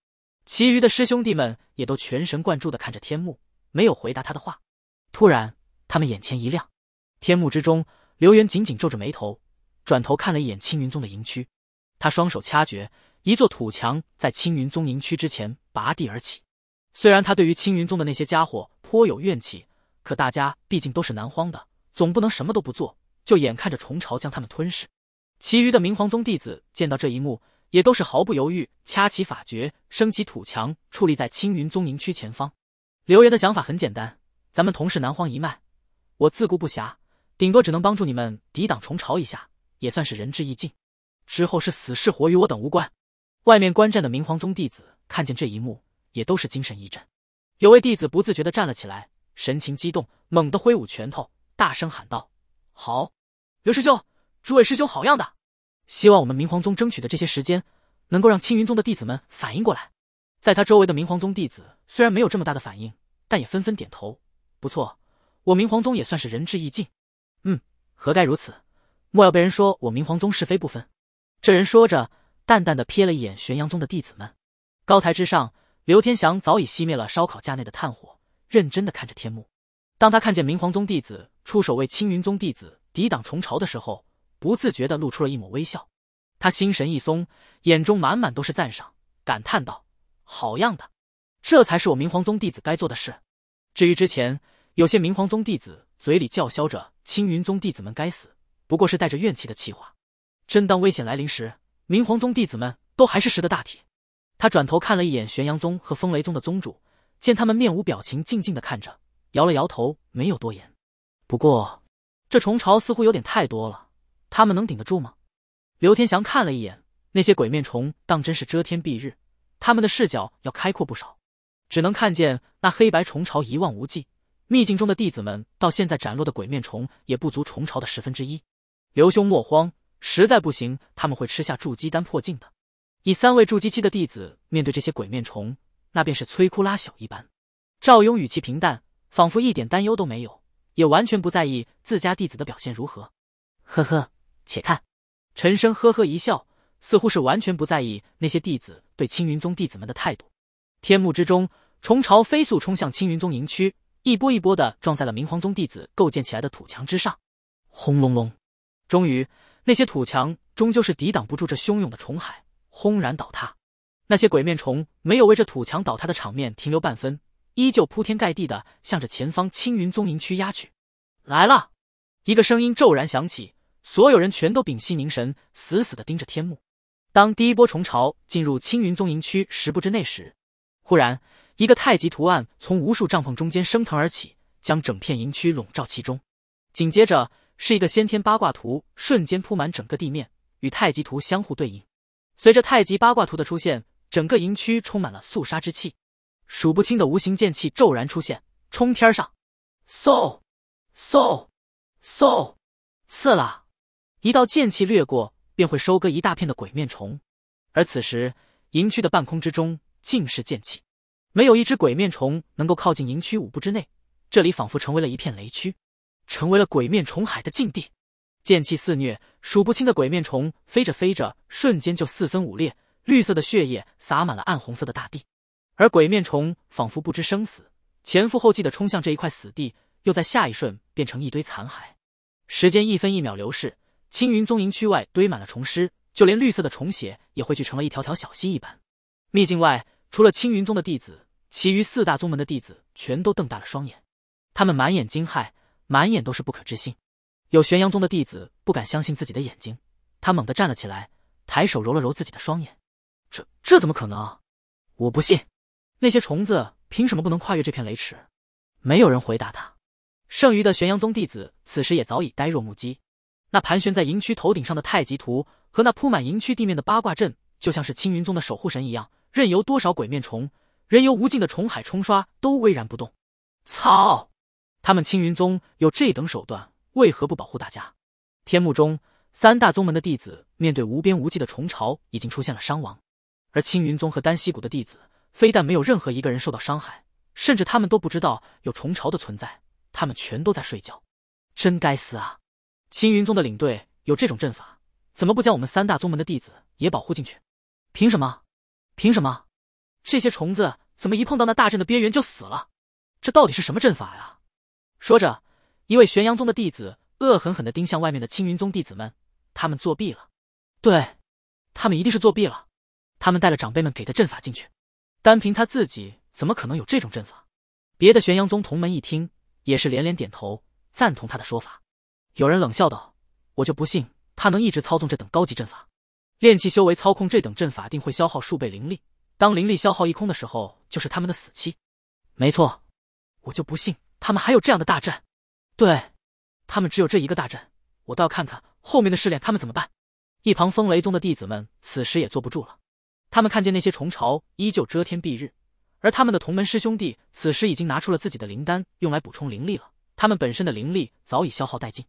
其余的师兄弟们也都全神贯注地看着天幕，没有回答他的话。突然，他们眼前一亮。天幕之中，刘元紧紧皱着眉头，转头看了一眼青云宗的营区。他双手掐诀，一座土墙在青云宗营区之前拔地而起。虽然他对于青云宗的那些家伙颇有怨气，可大家毕竟都是南荒的，总不能什么都不做，就眼看着虫巢将他们吞噬。其余的明皇宗弟子见到这一幕，也都是毫不犹豫，掐起法诀，升起土墙，矗立在青云宗营区前方。刘岩的想法很简单：，咱们同是南荒一脉，我自顾不暇，顶多只能帮助你们抵挡虫潮一下，也算是仁至义尽。之后是死是活，与我等无关。外面观战的明皇宗弟子看见这一幕，也都是精神一振。有位弟子不自觉的站了起来，神情激动，猛地挥舞拳头，大声喊道：“好，刘师兄！”诸位师兄好样的！希望我们明皇宗争取的这些时间，能够让青云宗的弟子们反应过来。在他周围的明皇宗弟子虽然没有这么大的反应，但也纷纷点头。不错，我明皇宗也算是仁至义尽。嗯，何该如此？莫要被人说我明皇宗是非不分。这人说着，淡淡的瞥了一眼玄阳宗的弟子们。高台之上，刘天祥早已熄灭了烧烤架内的炭火，认真的看着天幕。当他看见明皇宗弟子出手为青云宗弟子抵挡虫潮的时候，不自觉的露出了一抹微笑，他心神一松，眼中满满都是赞赏，感叹道：“好样的，这才是我明皇宗弟子该做的事。”至于之前有些明皇宗弟子嘴里叫嚣着青云宗弟子们该死，不过是带着怨气的气话。真当危险来临时，明皇宗弟子们都还是识得大体。他转头看了一眼玄阳宗和风雷宗的宗主，见他们面无表情，静静的看着，摇了摇头，没有多言。不过，这虫巢似乎有点太多了。他们能顶得住吗？刘天祥看了一眼那些鬼面虫，当真是遮天蔽日。他们的视角要开阔不少，只能看见那黑白虫巢一望无际。秘境中的弟子们到现在斩落的鬼面虫也不足虫巢的十分之一。刘兄莫慌，实在不行他们会吃下筑基丹破境的。以三位筑基期的弟子面对这些鬼面虫，那便是摧枯拉朽一般。赵雍语气平淡，仿佛一点担忧都没有，也完全不在意自家弟子的表现如何。呵呵。且看，陈生呵呵一笑，似乎是完全不在意那些弟子对青云宗弟子们的态度。天幕之中，虫潮飞速冲向青云宗营区，一波一波的撞在了明皇宗弟子构建起来的土墙之上。轰隆隆！终于，那些土墙终究是抵挡不住这汹涌的虫海，轰然倒塌。那些鬼面虫没有为这土墙倒塌的场面停留半分，依旧铺天盖地的向着前方青云宗营区压去。来了！一个声音骤然响起。所有人全都屏息凝神，死死的盯着天幕。当第一波虫潮进入青云宗营区十步之内时，忽然一个太极图案从无数帐篷中间升腾而起，将整片营区笼罩其中。紧接着是一个先天八卦图，瞬间铺满整个地面，与太极图相互对应。随着太极八卦图的出现，整个营区充满了肃杀之气，数不清的无形剑气骤然出现，冲天上，嗖，嗖，嗖，刺了。一道剑气掠过，便会收割一大片的鬼面虫。而此时，营区的半空之中尽是剑气，没有一只鬼面虫能够靠近营区五步之内。这里仿佛成为了一片雷区，成为了鬼面虫海的禁地。剑气肆虐，数不清的鬼面虫飞着飞着，瞬间就四分五裂，绿色的血液洒满了暗红色的大地。而鬼面虫仿佛不知生死，前赴后继的冲向这一块死地，又在下一瞬变成一堆残骸。时间一分一秒流逝。青云宗营区外堆满了虫尸，就连绿色的虫血也汇聚成了一条条小溪一般。秘境外，除了青云宗的弟子，其余四大宗门的弟子全都瞪大了双眼，他们满眼惊骇，满眼都是不可置信。有玄阳宗的弟子不敢相信自己的眼睛，他猛地站了起来，抬手揉了揉自己的双眼，这这怎么可能？我不信，那些虫子凭什么不能跨越这片雷池？没有人回答他。剩余的玄阳宗弟子此时也早已呆若木鸡。那盘旋在营区头顶上的太极图和那铺满营区地面的八卦阵，就像是青云宗的守护神一样，任由多少鬼面虫，任由无尽的虫海冲刷，都巍然不动。操！他们青云宗有这等手段，为何不保护大家？天幕中，三大宗门的弟子面对无边无际的虫潮，已经出现了伤亡。而青云宗和丹西谷的弟子，非但没有任何一个人受到伤害，甚至他们都不知道有虫潮的存在，他们全都在睡觉。真该死啊！青云宗的领队有这种阵法，怎么不将我们三大宗门的弟子也保护进去？凭什么？凭什么？这些虫子怎么一碰到那大阵的边缘就死了？这到底是什么阵法呀？说着，一位玄阳宗的弟子恶狠狠的盯向外面的青云宗弟子们，他们作弊了！对，他们一定是作弊了！他们带了长辈们给的阵法进去，单凭他自己怎么可能有这种阵法？别的玄阳宗同门一听，也是连连点头，赞同他的说法。有人冷笑道：“我就不信他能一直操纵这等高级阵法。炼气修为操控这等阵法，定会消耗数倍灵力。当灵力消耗一空的时候，就是他们的死期。”没错，我就不信他们还有这样的大阵。对他们只有这一个大阵，我倒要看看后面的试炼他们怎么办。一旁风雷宗的弟子们此时也坐不住了，他们看见那些虫巢依旧遮天蔽日，而他们的同门师兄弟此时已经拿出了自己的灵丹用来补充灵力了，他们本身的灵力早已消耗殆尽。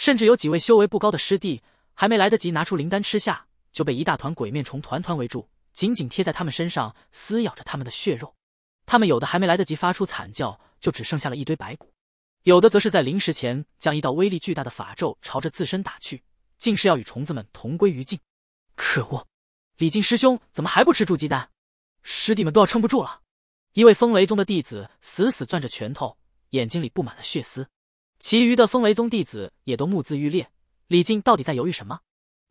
甚至有几位修为不高的师弟，还没来得及拿出灵丹吃下，就被一大团鬼面虫团团围住，紧紧贴在他们身上撕咬着他们的血肉。他们有的还没来得及发出惨叫，就只剩下了一堆白骨；有的则是在临时前将一道威力巨大的法咒朝着自身打去，竟是要与虫子们同归于尽。可恶！李靖师兄怎么还不吃筑基丹？师弟们都要撑不住了！一位风雷宗的弟子死死攥着拳头，眼睛里布满了血丝。其余的风雷宗弟子也都目眦欲裂。李靖到底在犹豫什么？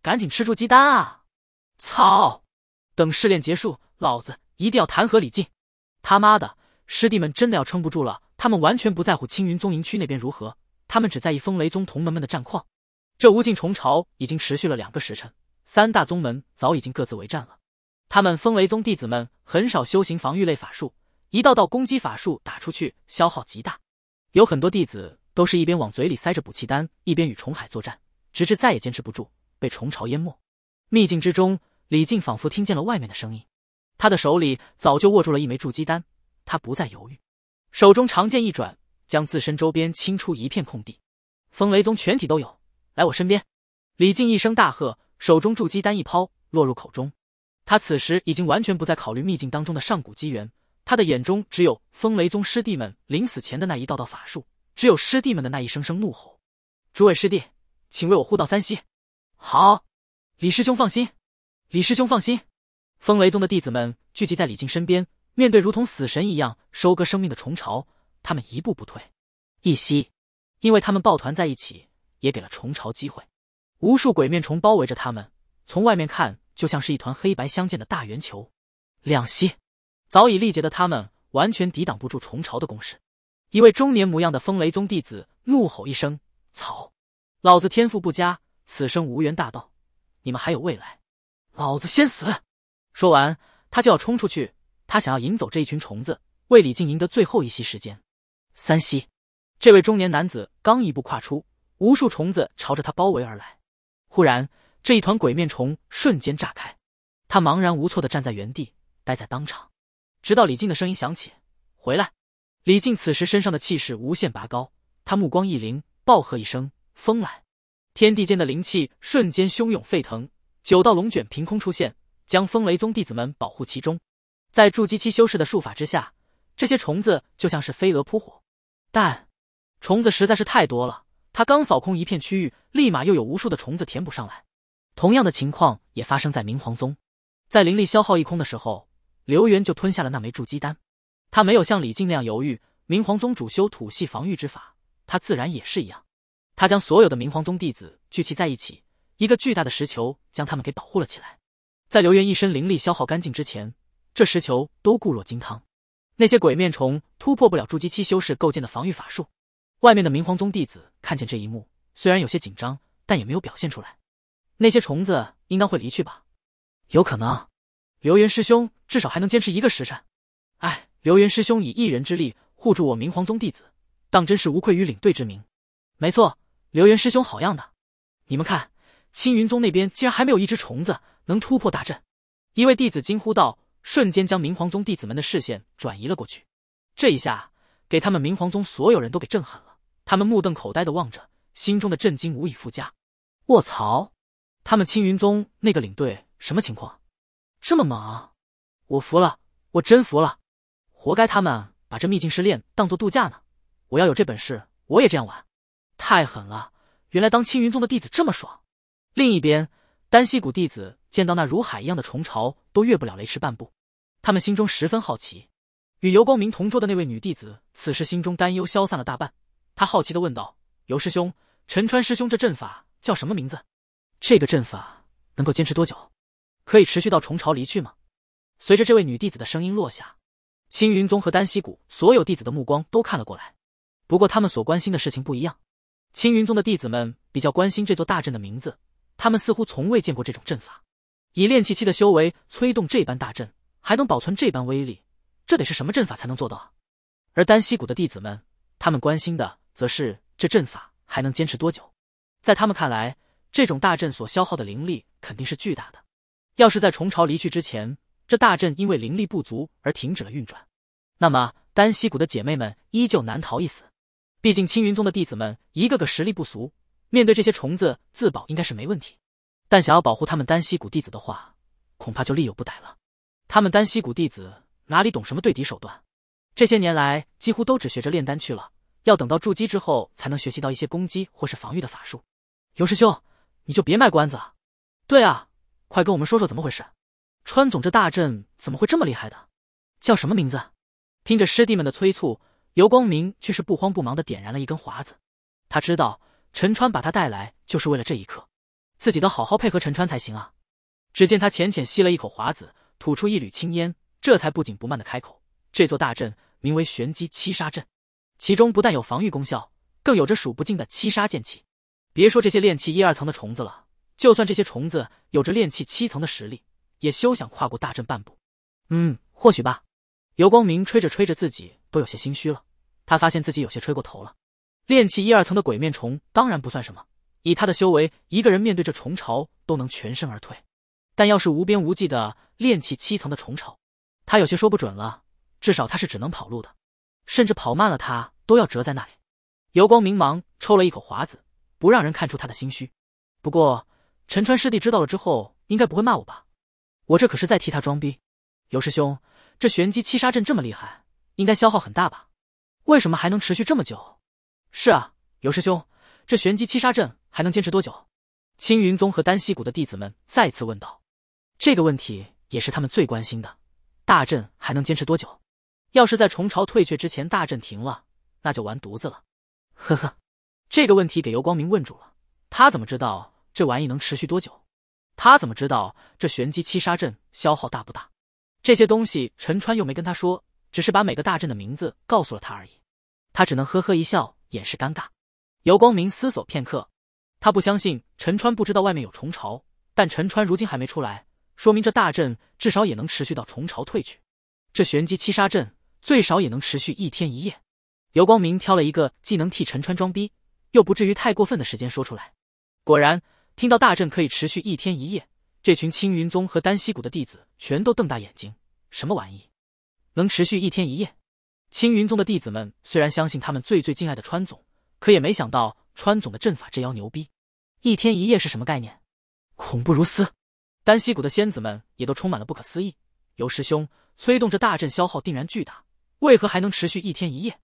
赶紧吃住鸡丹啊！操！等试炼结束，老子一定要弹劾李靖！他妈的，师弟们真的要撑不住了。他们完全不在乎青云宗营区那边如何，他们只在意风雷宗同门们的战况。这无尽虫潮已经持续了两个时辰，三大宗门早已经各自为战了。他们风雷宗弟子们很少修行防御类法术，一道道攻击法术打出去，消耗极大。有很多弟子。都是一边往嘴里塞着补气丹，一边与虫海作战，直至再也坚持不住，被虫潮淹没。秘境之中，李靖仿佛听见了外面的声音，他的手里早就握住了一枚筑基丹，他不再犹豫，手中长剑一转，将自身周边清出一片空地。风雷宗全体都有，来我身边！李靖一声大喝，手中筑基丹一抛，落入口中。他此时已经完全不再考虑秘境当中的上古机缘，他的眼中只有风雷宗师弟们临死前的那一道道法术。只有师弟们的那一声声怒吼，诸位师弟，请为我护道三息。好，李师兄放心，李师兄放心。风雷宗的弟子们聚集在李靖身边，面对如同死神一样收割生命的虫巢，他们一步不退。一息，因为他们抱团在一起，也给了虫巢机会。无数鬼面虫包围着他们，从外面看就像是一团黑白相间的大圆球。两息，早已力竭的他们完全抵挡不住虫巢的攻势。一位中年模样的风雷宗弟子怒吼一声：“草，老子天赋不佳，此生无缘大道。你们还有未来，老子先死！”说完，他就要冲出去。他想要引走这一群虫子，为李靖赢得最后一息时间。三息。这位中年男子刚一步跨出，无数虫子朝着他包围而来。忽然，这一团鬼面虫瞬间炸开，他茫然无措的站在原地，呆在当场，直到李靖的声音响起：“回来。”李靖此时身上的气势无限拔高，他目光一凌，暴喝一声：“风来！”天地间的灵气瞬间汹涌沸腾，九道龙卷凭空出现，将风雷宗弟子们保护其中。在筑基期修士的术法之下，这些虫子就像是飞蛾扑火，但虫子实在是太多了，他刚扫空一片区域，立马又有无数的虫子填补上来。同样的情况也发生在明皇宗，在灵力消耗一空的时候，刘元就吞下了那枚筑基丹。他没有像李靖那样犹豫。明皇宗主修土系防御之法，他自然也是一样。他将所有的明皇宗弟子聚集在一起，一个巨大的石球将他们给保护了起来。在刘源一身灵力消耗干净之前，这石球都固若金汤。那些鬼面虫突破不了筑基期修士构建的防御法术。外面的明皇宗弟子看见这一幕，虽然有些紧张，但也没有表现出来。那些虫子应当会离去吧？有可能。刘源师兄至少还能坚持一个时辰。哎。刘源师兄以一人之力护住我明皇宗弟子，当真是无愧于领队之名。没错，刘源师兄好样的！你们看，青云宗那边竟然还没有一只虫子能突破大阵。一位弟子惊呼道，瞬间将明皇宗弟子们的视线转移了过去。这一下给他们明皇宗所有人都给震撼了，他们目瞪口呆的望着，心中的震惊无以复加。卧槽！他们青云宗那个领队什么情况？这么猛？我服了，我真服了！活该他们把这秘境试炼当做度假呢！我要有这本事，我也这样玩。太狠了！原来当青云宗的弟子这么爽。另一边，丹西谷弟子见到那如海一样的虫巢，都越不了雷池半步，他们心中十分好奇。与尤光明同桌的那位女弟子此时心中担忧消散了大半，她好奇的问道：“尤师兄，陈川师兄，这阵法叫什么名字？这个阵法能够坚持多久？可以持续到虫巢离去吗？”随着这位女弟子的声音落下。青云宗和丹溪谷所有弟子的目光都看了过来，不过他们所关心的事情不一样。青云宗的弟子们比较关心这座大阵的名字，他们似乎从未见过这种阵法，以炼气期的修为催动这般大阵，还能保存这般威力，这得是什么阵法才能做到？而丹溪谷的弟子们，他们关心的则是这阵法还能坚持多久。在他们看来，这种大阵所消耗的灵力肯定是巨大的，要是在虫巢离去之前。这大阵因为灵力不足而停止了运转，那么丹溪谷的姐妹们依旧难逃一死。毕竟青云宗的弟子们一个个实力不俗，面对这些虫子自保应该是没问题。但想要保护他们丹溪谷弟子的话，恐怕就力有不逮了。他们丹溪谷弟子哪里懂什么对敌手段？这些年来几乎都只学着炼丹去了，要等到筑基之后才能学习到一些攻击或是防御的法术。尤师兄，你就别卖关子了。对啊，快跟我们说说怎么回事。川总，这大阵怎么会这么厉害的？叫什么名字？听着师弟们的催促，尤光明却是不慌不忙的点燃了一根华子。他知道陈川把他带来就是为了这一刻，自己得好好配合陈川才行啊！只见他浅浅吸了一口华子，吐出一缕青烟，这才不紧不慢的开口：“这座大阵名为玄机七杀阵，其中不但有防御功效，更有着数不尽的七杀剑气。别说这些炼气一二层的虫子了，就算这些虫子有着炼气七层的实力。”也休想跨过大阵半步。嗯，或许吧。尤光明吹着吹着，自己都有些心虚了。他发现自己有些吹过头了。炼气一二层的鬼面虫当然不算什么，以他的修为，一个人面对这虫巢都能全身而退。但要是无边无际的炼气七层的虫巢，他有些说不准了。至少他是只能跑路的，甚至跑慢了，他都要折在那里。尤光明忙抽了一口华子，不让人看出他的心虚。不过陈川师弟知道了之后，应该不会骂我吧？我这可是在替他装逼，尤师兄，这玄机七杀阵这么厉害，应该消耗很大吧？为什么还能持续这么久？是啊，尤师兄，这玄机七杀阵还能坚持多久？青云宗和丹溪谷的弟子们再次问道，这个问题也是他们最关心的，大阵还能坚持多久？要是在虫巢退却之前大阵停了，那就完犊子了。呵呵，这个问题给尤光明问住了，他怎么知道这玩意能持续多久？他怎么知道这玄机七杀阵消耗大不大？这些东西陈川又没跟他说，只是把每个大阵的名字告诉了他而已。他只能呵呵一笑，掩饰尴尬。尤光明思索片刻，他不相信陈川不知道外面有虫潮，但陈川如今还没出来，说明这大阵至少也能持续到虫潮退去。这玄机七杀阵最少也能持续一天一夜。尤光明挑了一个既能替陈川装逼，又不至于太过分的时间说出来。果然。听到大阵可以持续一天一夜，这群青云宗和丹西谷的弟子全都瞪大眼睛：“什么玩意？能持续一天一夜？”青云宗的弟子们虽然相信他们最最敬爱的川总，可也没想到川总的阵法之妖牛逼。一天一夜是什么概念？恐怖如斯！丹西谷的仙子们也都充满了不可思议。尤师兄，催动这大阵消耗定然巨大，为何还能持续一天一夜？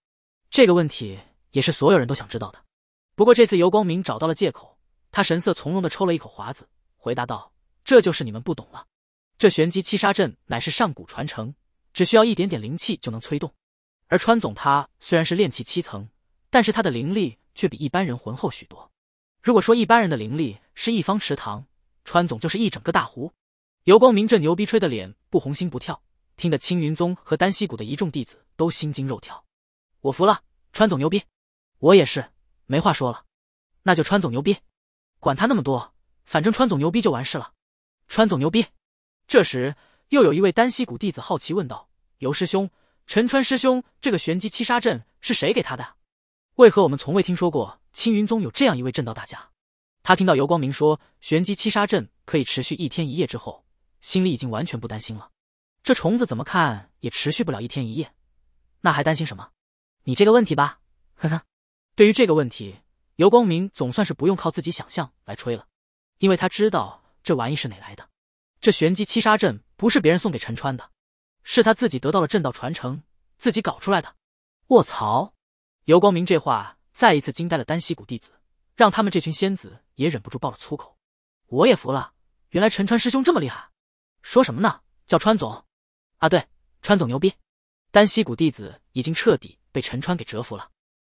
这个问题也是所有人都想知道的。不过这次尤光明找到了借口。他神色从容的抽了一口华子，回答道：“这就是你们不懂了，这玄机七杀阵乃是上古传承，只需要一点点灵气就能催动。而川总他虽然是炼气七层，但是他的灵力却比一般人浑厚许多。如果说一般人的灵力是一方池塘，川总就是一整个大湖。”游光明这牛逼吹的脸不红心不跳，听得青云宗和丹溪谷的一众弟子都心惊肉跳。我服了，川总牛逼！我也是，没话说了。那就川总牛逼！管他那么多，反正川总牛逼就完事了。川总牛逼。这时，又有一位丹西谷弟子好奇问道：“尤师兄，陈川师兄，这个玄机七杀阵是谁给他的？为何我们从未听说过青云宗有这样一位阵道大家？”他听到尤光明说玄机七杀阵可以持续一天一夜之后，心里已经完全不担心了。这虫子怎么看也持续不了一天一夜，那还担心什么？你这个问题吧，呵呵。对于这个问题。尤光明总算是不用靠自己想象来吹了，因为他知道这玩意是哪来的。这玄机七杀阵不是别人送给陈川的，是他自己得到了阵道传承，自己搞出来的。卧槽！尤光明这话再一次惊呆了丹西谷弟子，让他们这群仙子也忍不住爆了粗口。我也服了，原来陈川师兄这么厉害！说什么呢？叫川总？啊，对，川总牛逼！丹西谷弟子已经彻底被陈川给折服了。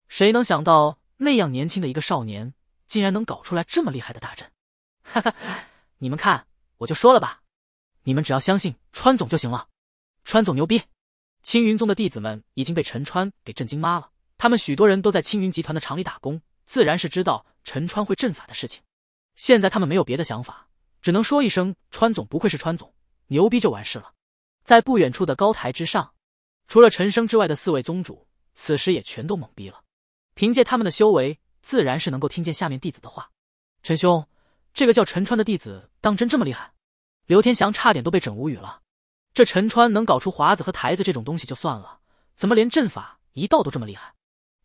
谁能想到？那样年轻的一个少年，竟然能搞出来这么厉害的大阵，哈哈！你们看，我就说了吧，你们只要相信川总就行了。川总牛逼！青云宗的弟子们已经被陈川给震惊麻了，他们许多人都在青云集团的厂里打工，自然是知道陈川会阵法的事情。现在他们没有别的想法，只能说一声川总不愧是川总，牛逼就完事了。在不远处的高台之上，除了陈生之外的四位宗主，此时也全都懵逼了。凭借他们的修为，自然是能够听见下面弟子的话。陈兄，这个叫陈川的弟子当真这么厉害？刘天祥差点都被整无语了。这陈川能搞出华子和台子这种东西就算了，怎么连阵法一道都这么厉害？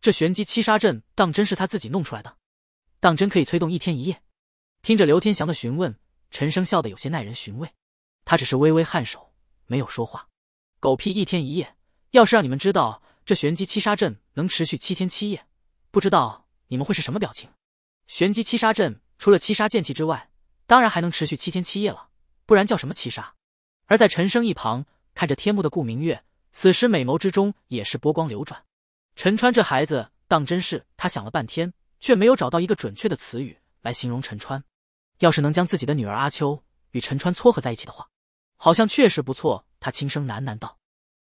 这玄机七杀阵当真是他自己弄出来的？当真可以催动一天一夜？听着刘天祥的询问，陈生笑得有些耐人寻味。他只是微微颔首，没有说话。狗屁一天一夜！要是让你们知道这玄机七杀阵能持续七天七夜！不知道你们会是什么表情？玄机七杀阵除了七杀剑气之外，当然还能持续七天七夜了，不然叫什么七杀？而在陈生一旁看着天幕的顾明月，此时美眸之中也是波光流转。陈川这孩子，当真是他想了半天，却没有找到一个准确的词语来形容陈川。要是能将自己的女儿阿秋与陈川撮合在一起的话，好像确实不错。他轻声喃喃道。